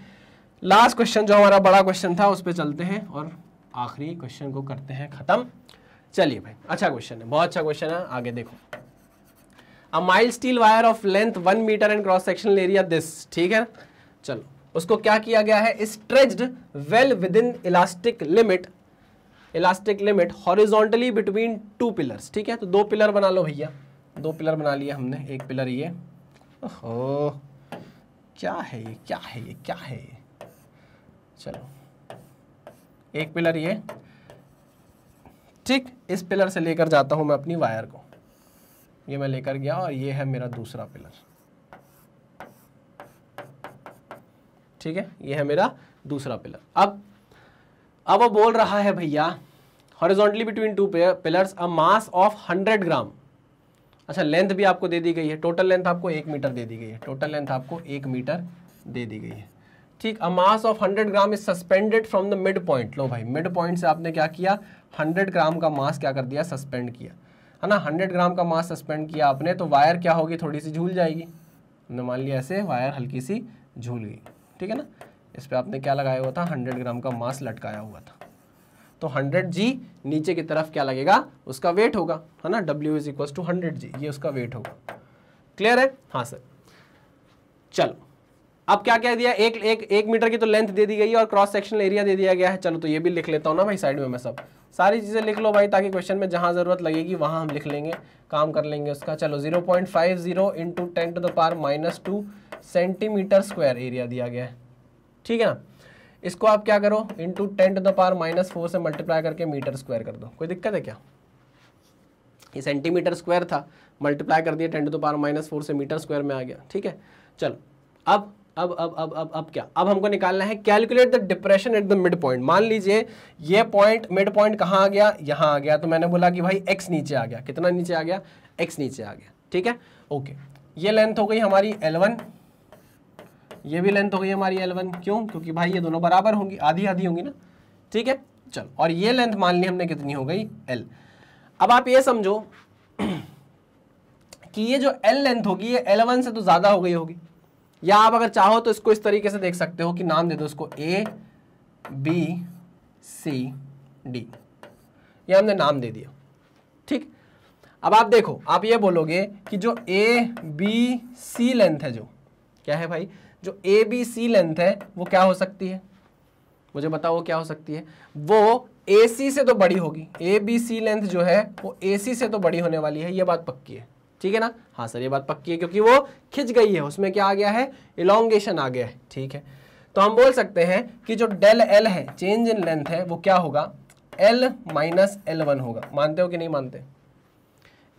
लास्ट क्वेश्चन जो हमारा बड़ा क्वेश्चन था उस पर चलते हैं और आखिरी क्वेश्चन को करते हैं ख़त्म चलिए भाई अच्छा क्वेश्चन है बहुत अच्छा क्वेश्चन है आगे देखो a mild steel wire of length one metre and cross sectional area this ठीक है चलो उसको क्या किया गया है stretched well within elastic limit elastic limit horizontally between two pillars ठीक है तो दो पिलर बना लो भैया दो पिलर बना लिए हमने एक पिलर ये ओहो क्या है ये क्या है ये क्या है ये चलो एक पिलर ये ठीक इस पिलर से लेकर जाता हूँ मैं अपनी वायर को ये मैं लेकर गया और ये है मेरा दूसरा पिलर ठीक है ये है मेरा दूसरा पिलर अब अब वो बोल रहा है भैया horizontally between two pillars a mass of 100 gram अच्छा लेंथ भी आपको दे दी गई है टोटल लेंथ आपको एक मीटर दे दी गई है टोटल लेंथ आपको एक मीटर दे दी गई है ठीक a mass of 100 gram is suspended from the mid point लो भाई मिड पॉइंट से आपने क्या किया 100 ग्राम का मास क्या कर दिया सस्पेंड किया है ना 100 ग्राम का मास सस्पेंड किया आपने तो वायर क्या होगी थोड़ी सी झूल जाएगी हमने मान लिया ऐसे वायर हल्की सी झूल गई ठीक है ना इस पर आपने क्या लगाया हुआ था हंड्रेड ग्राम का मास लटकाया हुआ था तो हंड्रेड जी नीचे की तरफ क्या लगेगा उसका वेट होगा है ना W is equal to hundred G ये उसका वेट होगा क्लियर है हाँ सर चलो अब क्या क्या दिया एक एक एक मीटर की तो लेंथ दे दी गई है और क्रॉस सेक्शनल एरिया दे दिया गया है चलो तो ये भी लिख लेता हूँ ना भाई साइड में मैं सब सारी चीज़ें लिख लो भाई ताकि क्वेश्चन में जहाँ ज़रूरत लगेगी वहाँ हम लिख लेंगे काम कर लेंगे उसका चलो zero point five zero into ten to the power minus two centimetre square area दिया गया है ठीक है ना इसको आप क्या करो into ten to the power minus four से मल्टीप्लाई करके मीटर स्क्वायर कर दो कोई दिक्कत है क्या ये सेंटीमीटर स्क्वायर था मल्टीप्लाई कर दिया ten to the power minus four से मीटर स्क्वायर में आ गया ठीक है चलो अब अब अब अब अब अब क्या अब हमको निकालना है calculate the depression at the mid point मान लीजिए ये पॉइंट मिड पॉइंट कहाँ आ गया यहाँ आ गया तो मैंने बोला कि भाई एक्स नीचे आ गया कितना नीचे आ गया एक्स नीचे आ गया ठीक है ओके ये लेंथ हो गई हमारी एल वन ये भी लेंथ हो गई हमारी एल वन क्यों क्योंकि भाई ये दोनों बराबर होंगी आधी आधी होंगी ना ठीक है चलो और ये लेंथ मान ली हमने कितनी हो गई एल अब आप ये समझो [clears throat] कि ये जो एल लेंथ होगी ये एल वन से तो ज़्यादा हो गई होगी या आप अगर चाहो तो इसको इस तरीके से देख सकते हो कि नाम दे दो इसको ए बी सी डी ये हमने नाम दे दिया ठीक अब आप देखो आप ये बोलोगे कि जो ए बी सी लेंथ है जो क्या है भाई जो ए बी सी लेंथ है वो क्या हो सकती है मुझे बताओ वो क्या हो सकती है वो ए सी से तो बड़ी होगी ए बी सी लेंथ जो है वो ए सी से तो बड़ी होने वाली है ये बात पक्की है ठीक है ना हाँ सर ये बात पक्की है क्योंकि वो खिंच गई है उसमें क्या आ गया है इलोंगेशन आ गया है ठीक है तो हम बोल सकते हैं कि जो डेल एल है चेंज इन लेंथ है वो क्या होगा एल माइनस एल वन होगा मानते हो कि नहीं मानते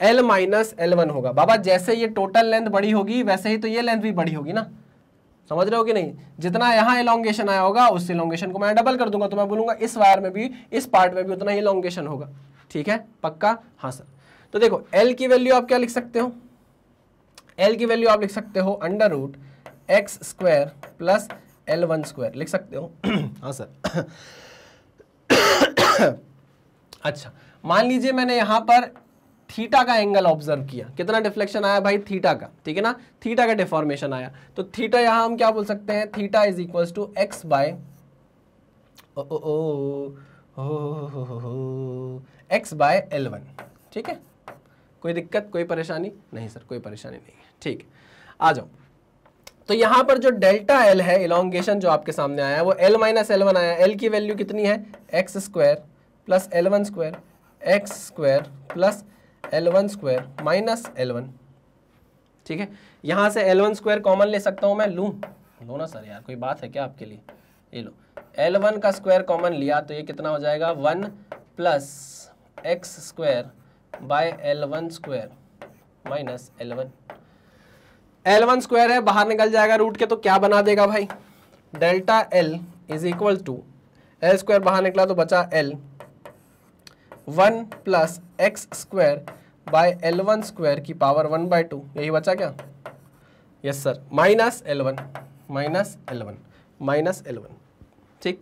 एल माइनस एल वन होगा बाबा जैसे ये टोटल लेंथ बड़ी होगी वैसे ही तो ये लेंथ भी बड़ी होगी ना समझ रहे हो कि नहीं जितना यहाँ इलोंगेशन आया होगा उस इलोंगेशन को मैं डबल कर दूंगा तो मैं बोलूंगा इस वायर में भी इस पार्ट में भी उतना ही इलांगेशन होगा ठीक है पक्का हाँ सर तो देखो एल की वैल्यू आप क्या लिख सकते हो एल की वैल्यू आप लिख सकते हो under root x square plus L one square लिख सकते हो हाँ सर अच्छा मान लीजिए मैंने यहां पर थीटा का एंगल ऑब्जर्व किया कितना डिफ्लेक्शन आया भाई थीटा का ठीक है ना थीटा का डिफॉर्मेशन आया तो थीटा यहां हम क्या बोल सकते हैं theta is equal to x by O x by L one ठीक है कोई दिक्कत कोई परेशानी नहीं सर कोई परेशानी नहीं है ठीक आ जाओ तो यहाँ पर जो डेल्टा एल है इलांगेशन जो आपके सामने आया वो एल माइनस एल वन आया एल की वैल्यू कितनी है x square plus L one square x square plus L one square minus L one ठीक है यहाँ से एल वन स्क्वायर कॉमन ले सकता हूँ मैं लू लो ना सर यार कोई बात है क्या आपके लिए ये लो एल वन का स्क्वायर कॉमन लिया तो ये कितना हो जाएगा one plus x square by L one square minus L one L one square है बाहर निकल जाएगा रूट के तो क्या बना देगा भाई delta L is equal to L square बाहर निकला तो बचा L one plus x square by L one square की पावर वन बाय टू यही बचा क्या yes sir minus L one minus L one minus L one ठीक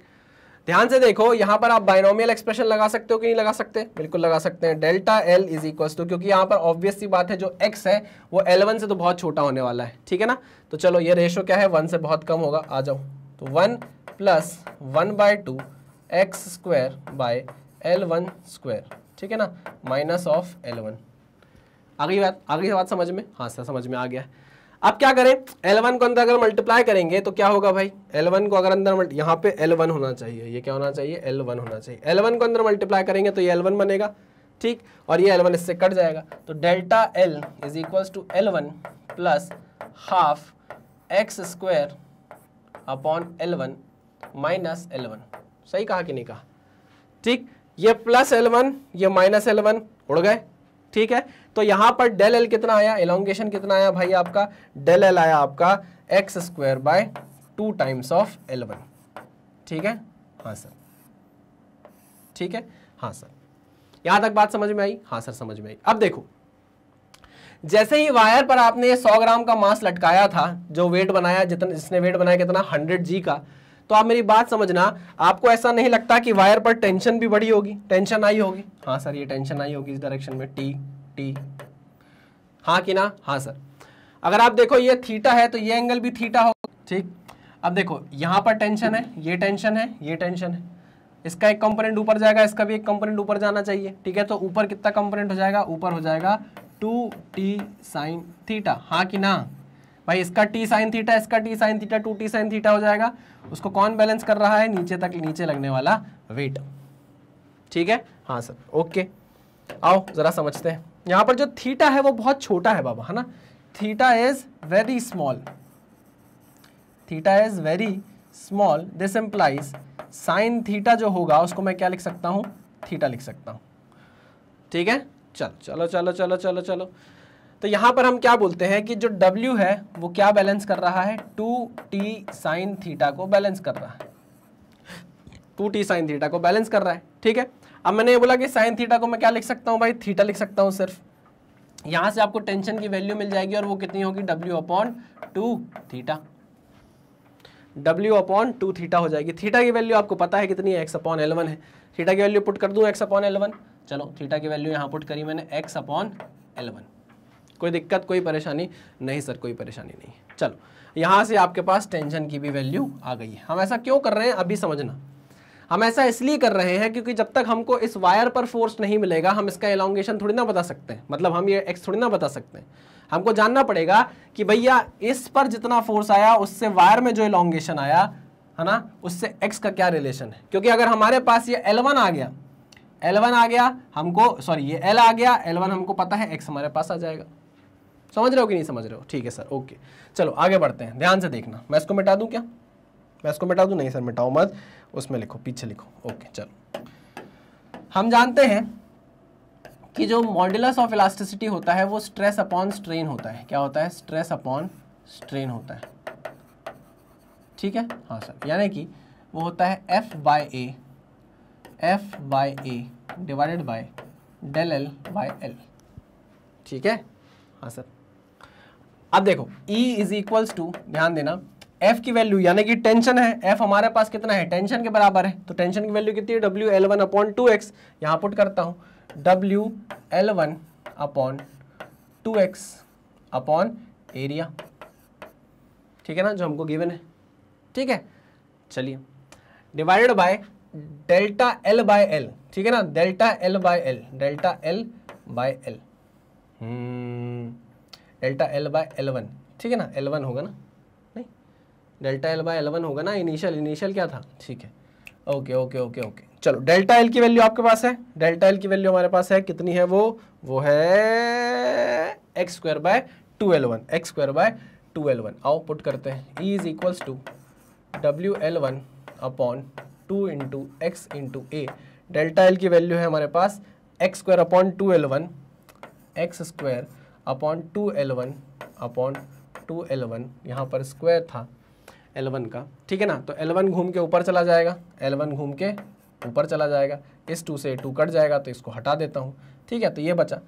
ध्यान से देखो यहाँ पर आप बाइनोमियल एक्सप्रेशन लगा सकते हो कि नहीं लगा सकते बिल्कुल लगा सकते हैं delta L is equal to क्योंकि यहाँ पर ऑब्वियस सी बात है जो एक्स है वो एल वन से तो बहुत छोटा होने वाला है ठीक है ना तो चलो ये रेशो क्या है वन से बहुत कम होगा आ जाओ तो one plus one by two x square by L one square ठीक है ना माइनस ऑफ एल वन आगे बात आगे बात समझ में हाँ सर समझ में आ गया है अब क्या करें L1 को अंदर अगर मल्टीप्लाई करेंगे तो क्या होगा भाई L1 को अगर अंदर यहाँ पे L1 होना चाहिए ये क्या होना चाहिए L1 होना चाहिए L1 को अंदर मल्टीप्लाई करेंगे तो ये L1 बनेगा ठीक और ये L1 इससे कट जाएगा तो delta L is equal to L one plus half x square upon L one minus L one सही कहा कि नहीं कहा ठीक ये प्लस एल वन ये माइनस एल वन उड़ गए ठीक है तो यहां पर डेल एल कितना आया एलोंगेशन कितना आया भाई आपका डेल एल आया आपका x square by two times of L one ठीक है हाँ सर ठीक है हाँ सर यहां तक बात समझ में आई हाँ सर समझ में आई अब देखो जैसे ही वायर पर आपने ये 100 ग्राम का मास लटकाया था जो वेट बनाया जितना जिसने वेट बनाया कितना 100 जी का तो आप मेरी बात समझना आपको ऐसा नहीं लगता कि वायर पर टेंशन भी बढ़ी होगी टेंशन आई होगी हाँ सर ये टेंशन आई होगी इस डायरेक्शन में टी टी हाँ कि ना हाँ सर अगर आप देखो ये थीटा है तो ये एंगल भी थीटा हो ठीक अब देखो यहाँ पर टेंशन है ये टेंशन है ये टेंशन है इसका एक कंपोनेंट ऊपर जाएगा इसका भी एक कंपोनेंट ऊपर जाना चाहिए ठीक है तो ऊपर कितना कंपोनेंट हो जाएगा ऊपर हो जाएगा टू टी साइन थीटा हाँ कि ना भाई इसका टी साइन थीटा इसका T sine theta two T sine theta हो जाएगा उसको कौन बैलेंस कर रहा है नीचे तक नीचे लगने वाला वेट ठीक है हाँ सर ओके आओ ज़रा समझते हैं यहां पर जो थीटा है वो बहुत छोटा है बाबा है ना theta is very small theta is very small this implies sine theta जो होगा उसको मैं क्या लिख सकता हूँ थीटा लिख सकता हूं ठीक है चल चलो चलो चलो चलो चलो तो यहां पर हम क्या बोलते हैं कि जो W है वो क्या बैलेंस कर रहा है टू टी साइन थीटा को बैलेंस कर रहा है टू टी साइन थीटा को बैलेंस कर रहा है ठीक है अब मैंने ये बोला कि साइन थीटा को मैं क्या लिख सकता हूँ भाई थीटा लिख सकता हूँ सिर्फ यहाँ से आपको टेंशन की वैल्यू मिल जाएगी और वो कितनी होगी W upon two theta W upon two theta हो जाएगी थीटा की वैल्यू आपको पता है कितनी है एक्स अपॉन एलेवन है थीटा की वैल्यू पुट कर दूँ एक्स अपॉन एलेवन चलो थीटा की वैल्यू यहाँ पुट करी मैंने एक्स अपॉन एलेवन कोई दिक्कत कोई परेशानी नहीं सर कोई परेशानी नहीं चलो यहाँ से आपके पास टेंशन की भी वैल्यू आ गई है हम ऐसा क्यों कर रहे हैं अभी समझना हम ऐसा इसलिए कर रहे हैं क्योंकि जब तक हमको इस वायर पर फोर्स नहीं मिलेगा हम इसका एलोंगेशन थोड़ी ना बता सकते हैं मतलब हम ये एक्स थोड़ी ना बता सकते हैं हमको जानना पड़ेगा कि भैया इस पर जितना फोर्स आया उससे वायर में जो एलोंगेशन आया है ना उससे एक्स का क्या रिलेशन है क्योंकि अगर हमारे पास ये एल आ गया एल आ गया हमको सॉरी ये एल आ गया एल हमको पता है एक्स हमारे पास आ जाएगा समझ रहे हो कि नहीं समझ रहे हो ठीक है सर ओके चलो आगे बढ़ते हैं ध्यान से देखना मैं इसको मिटा दूँ क्या मैं इसको मिटा दूँ नहीं सर मिटाओ मत उसमें लिखो पीछे लिखो ओके चलो हम जानते हैं कि जो मॉडुलस ऑफ इलास्टिसिटी होता है वो स्ट्रेस अपॉन स्ट्रेन होता है क्या होता है स्ट्रेस अपॉन स्ट्रेन होता है ठीक है हाँ सर यानी कि वो होता है F by A F by A divided by del L by L ठीक है हाँ सर अब देखो ई इज इक्वल्स टू ध्यान देना एफ की वैल्यू यानी कि टेंशन है एफ हमारे पास कितना है टेंशन के बराबर है तो टेंशन की वैल्यू कितनी है W L one upon two x यहाँ पुट करता हूँ W L one upon two x upon area ठीक है ना जो हमको गिवन है ठीक है चलिए divided by delta L by L ठीक है ना delta L by L delta L by L delta L by L one ठीक है ना एल वन होगा ना delta L by L one होगा ना इनिशियल इनिशियल क्या था ठीक है ओके ओके ओके ओके चलो डेल्टा एल की वैल्यू आपके पास है डेल्टा एल की वैल्यू हमारे पास है कितनी है वो वो है x square by two L one x square by two L one आओ पुट करते हैं E is equals to W L one upon two into x into A delta L की वैल्यू है हमारे पास x square upon two L one x square upon two L one upon two L one यहाँ पर square था L1 का ठीक है ना तो L1 घूम के ऊपर चला जाएगा L1 घूम के ऊपर चला जाएगा इस टू से टू कट जाएगा तो इसको हटा देता हूँ ठीक है तो ये बचा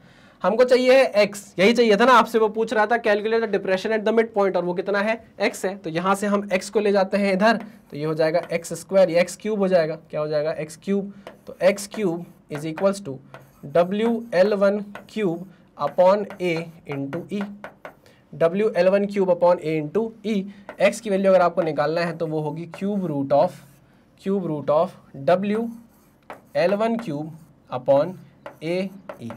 हमको चाहिए है यही चाहिए था ना आपसे वो पूछ रहा था calculate the depression at the mid point और वो कितना है एक्स है तो यहाँ से हम एक्स को ले जाते हैं इधर तो ये हो जाएगा एक्स स्क्वायर एक्स क्यूब हो जाएगा क्या हो जाएगा एक्स क्यूब तो x cube is equals to W L one cube upon A into E W L one cube upon A into E x की वैल्यू अगर आपको निकालना है तो वो होगी cube root of cube root of W L one cube upon A E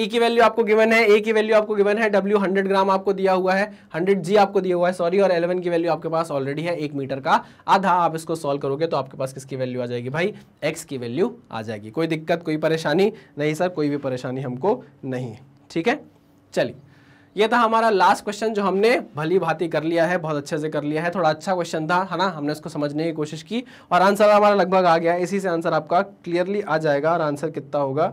E की value आपको गिवन है ए की वैल्यू आपको गिवन है डब्ल्यू हंड्रेड ग्राम आपको दिया हुआ है हंड्रेड जी आपको दिया हुआ है सॉरी और एलेवन की वैल्यू आपके पास ऑलरेडी है एक मीटर का आधा आप इसको सॉल्व करोगे तो आपके पास किसकी वैल्यू आ जाएगी भाई एक्स की वैल्यू आ जाएगी कोई दिक्कत कोई परेशानी नहीं सर कोई भी परेशानी हमको नहीं है ठीक है चलिए ये था हमारा लास्ट क्वेश्चन जो हमने भली भांति कर लिया है बहुत अच्छे से कर लिया है थोड़ा अच्छा क्वेश्चन था है ना हमने इसको समझने की कोशिश की और आंसर हमारा लगभग आ गया इसी से आंसर आपका क्लियरली आ जाएगा और आंसर कितना होगा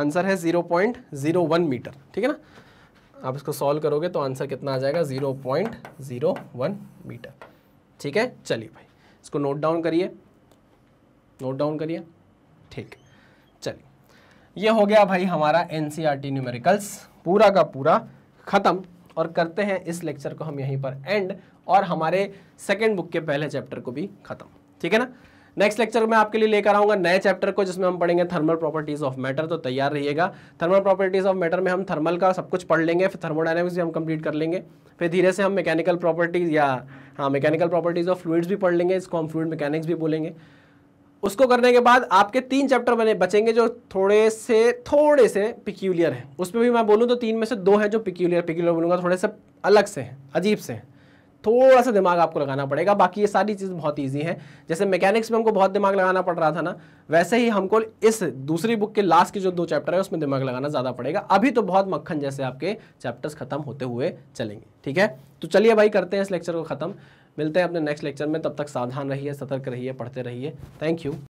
आंसर है zero point zero one metre ठीक है ना आप इसको सॉल्व करोगे तो आंसर कितना आ जाएगा zero point zero one metre ठीक है चलिए भाई इसको नोट डाउन करिए नोट डाउन करिए ठीक चलिए ये हो गया भाई हमारा एन सी टी न्यूमेरिकल्स पूरा का पूरा ख़त्म और करते हैं इस लेक्चर को हम यहीं पर एंड और हमारे सेकेंड बुक के पहले चैप्टर को भी ख़त्म ठीक है ना नेक्स्ट लेक्चर में आपके लिए लेकर आऊंगा नए चैप्टर को जिसमें हम पढ़ेंगे थर्मल प्रॉपर्टीज ऑफ मैटर तो तैयार रहिएगा थर्मल प्रॉपर्टीज ऑफ मैटर में हम थर्मल का सब कुछ पढ़ लेंगे फिर थर्मोडाइनमिक्स भी हम कंप्लीट कर लेंगे फिर धीरे से हम मैकेनिकल प्रॉपर्टीज या हाँ मैकेनिकल प्रॉपर्टीज ऑफ फ्लूड्स भी पढ़ लेंगे इसको हम फ्लूड मैकेनिक्स भी बोलेंगे उसको करने के बाद आपके तीन चैप्टर बने बचेंगे जो थोड़े से थोड़े से पिक्यूलियर हैं उसमें भी मैं बोलूँ तो तीन में से दो हैं जो पिक्यूलियर पिक्यूलियर बोलूँगा थोड़े से अलग से हैं अजीब से हैं थोड़ा सा दिमाग आपको लगाना पड़ेगा बाकी ये सारी चीज़ बहुत ईजी है जैसे मैकेनिक्स में हमको बहुत दिमाग लगाना पड़ रहा था ना वैसे ही हमको इस दूसरी बुक के लास्ट के जो दो चैप्टर है उसमें दिमाग लगाना ज़्यादा पड़ेगा अभी तो बहुत मक्खन जैसे आपके चैप्टर्स खत्म होते हुए चलेंगे ठीक है तो चलिए भाई करते हैं इस लेक्चर को ख़त्म मिलते हैं अपने नेक्स्ट लेक्चर में तब तक सावधान रहिए सतर्क रहिए पढ़ते रहिए थैंक यू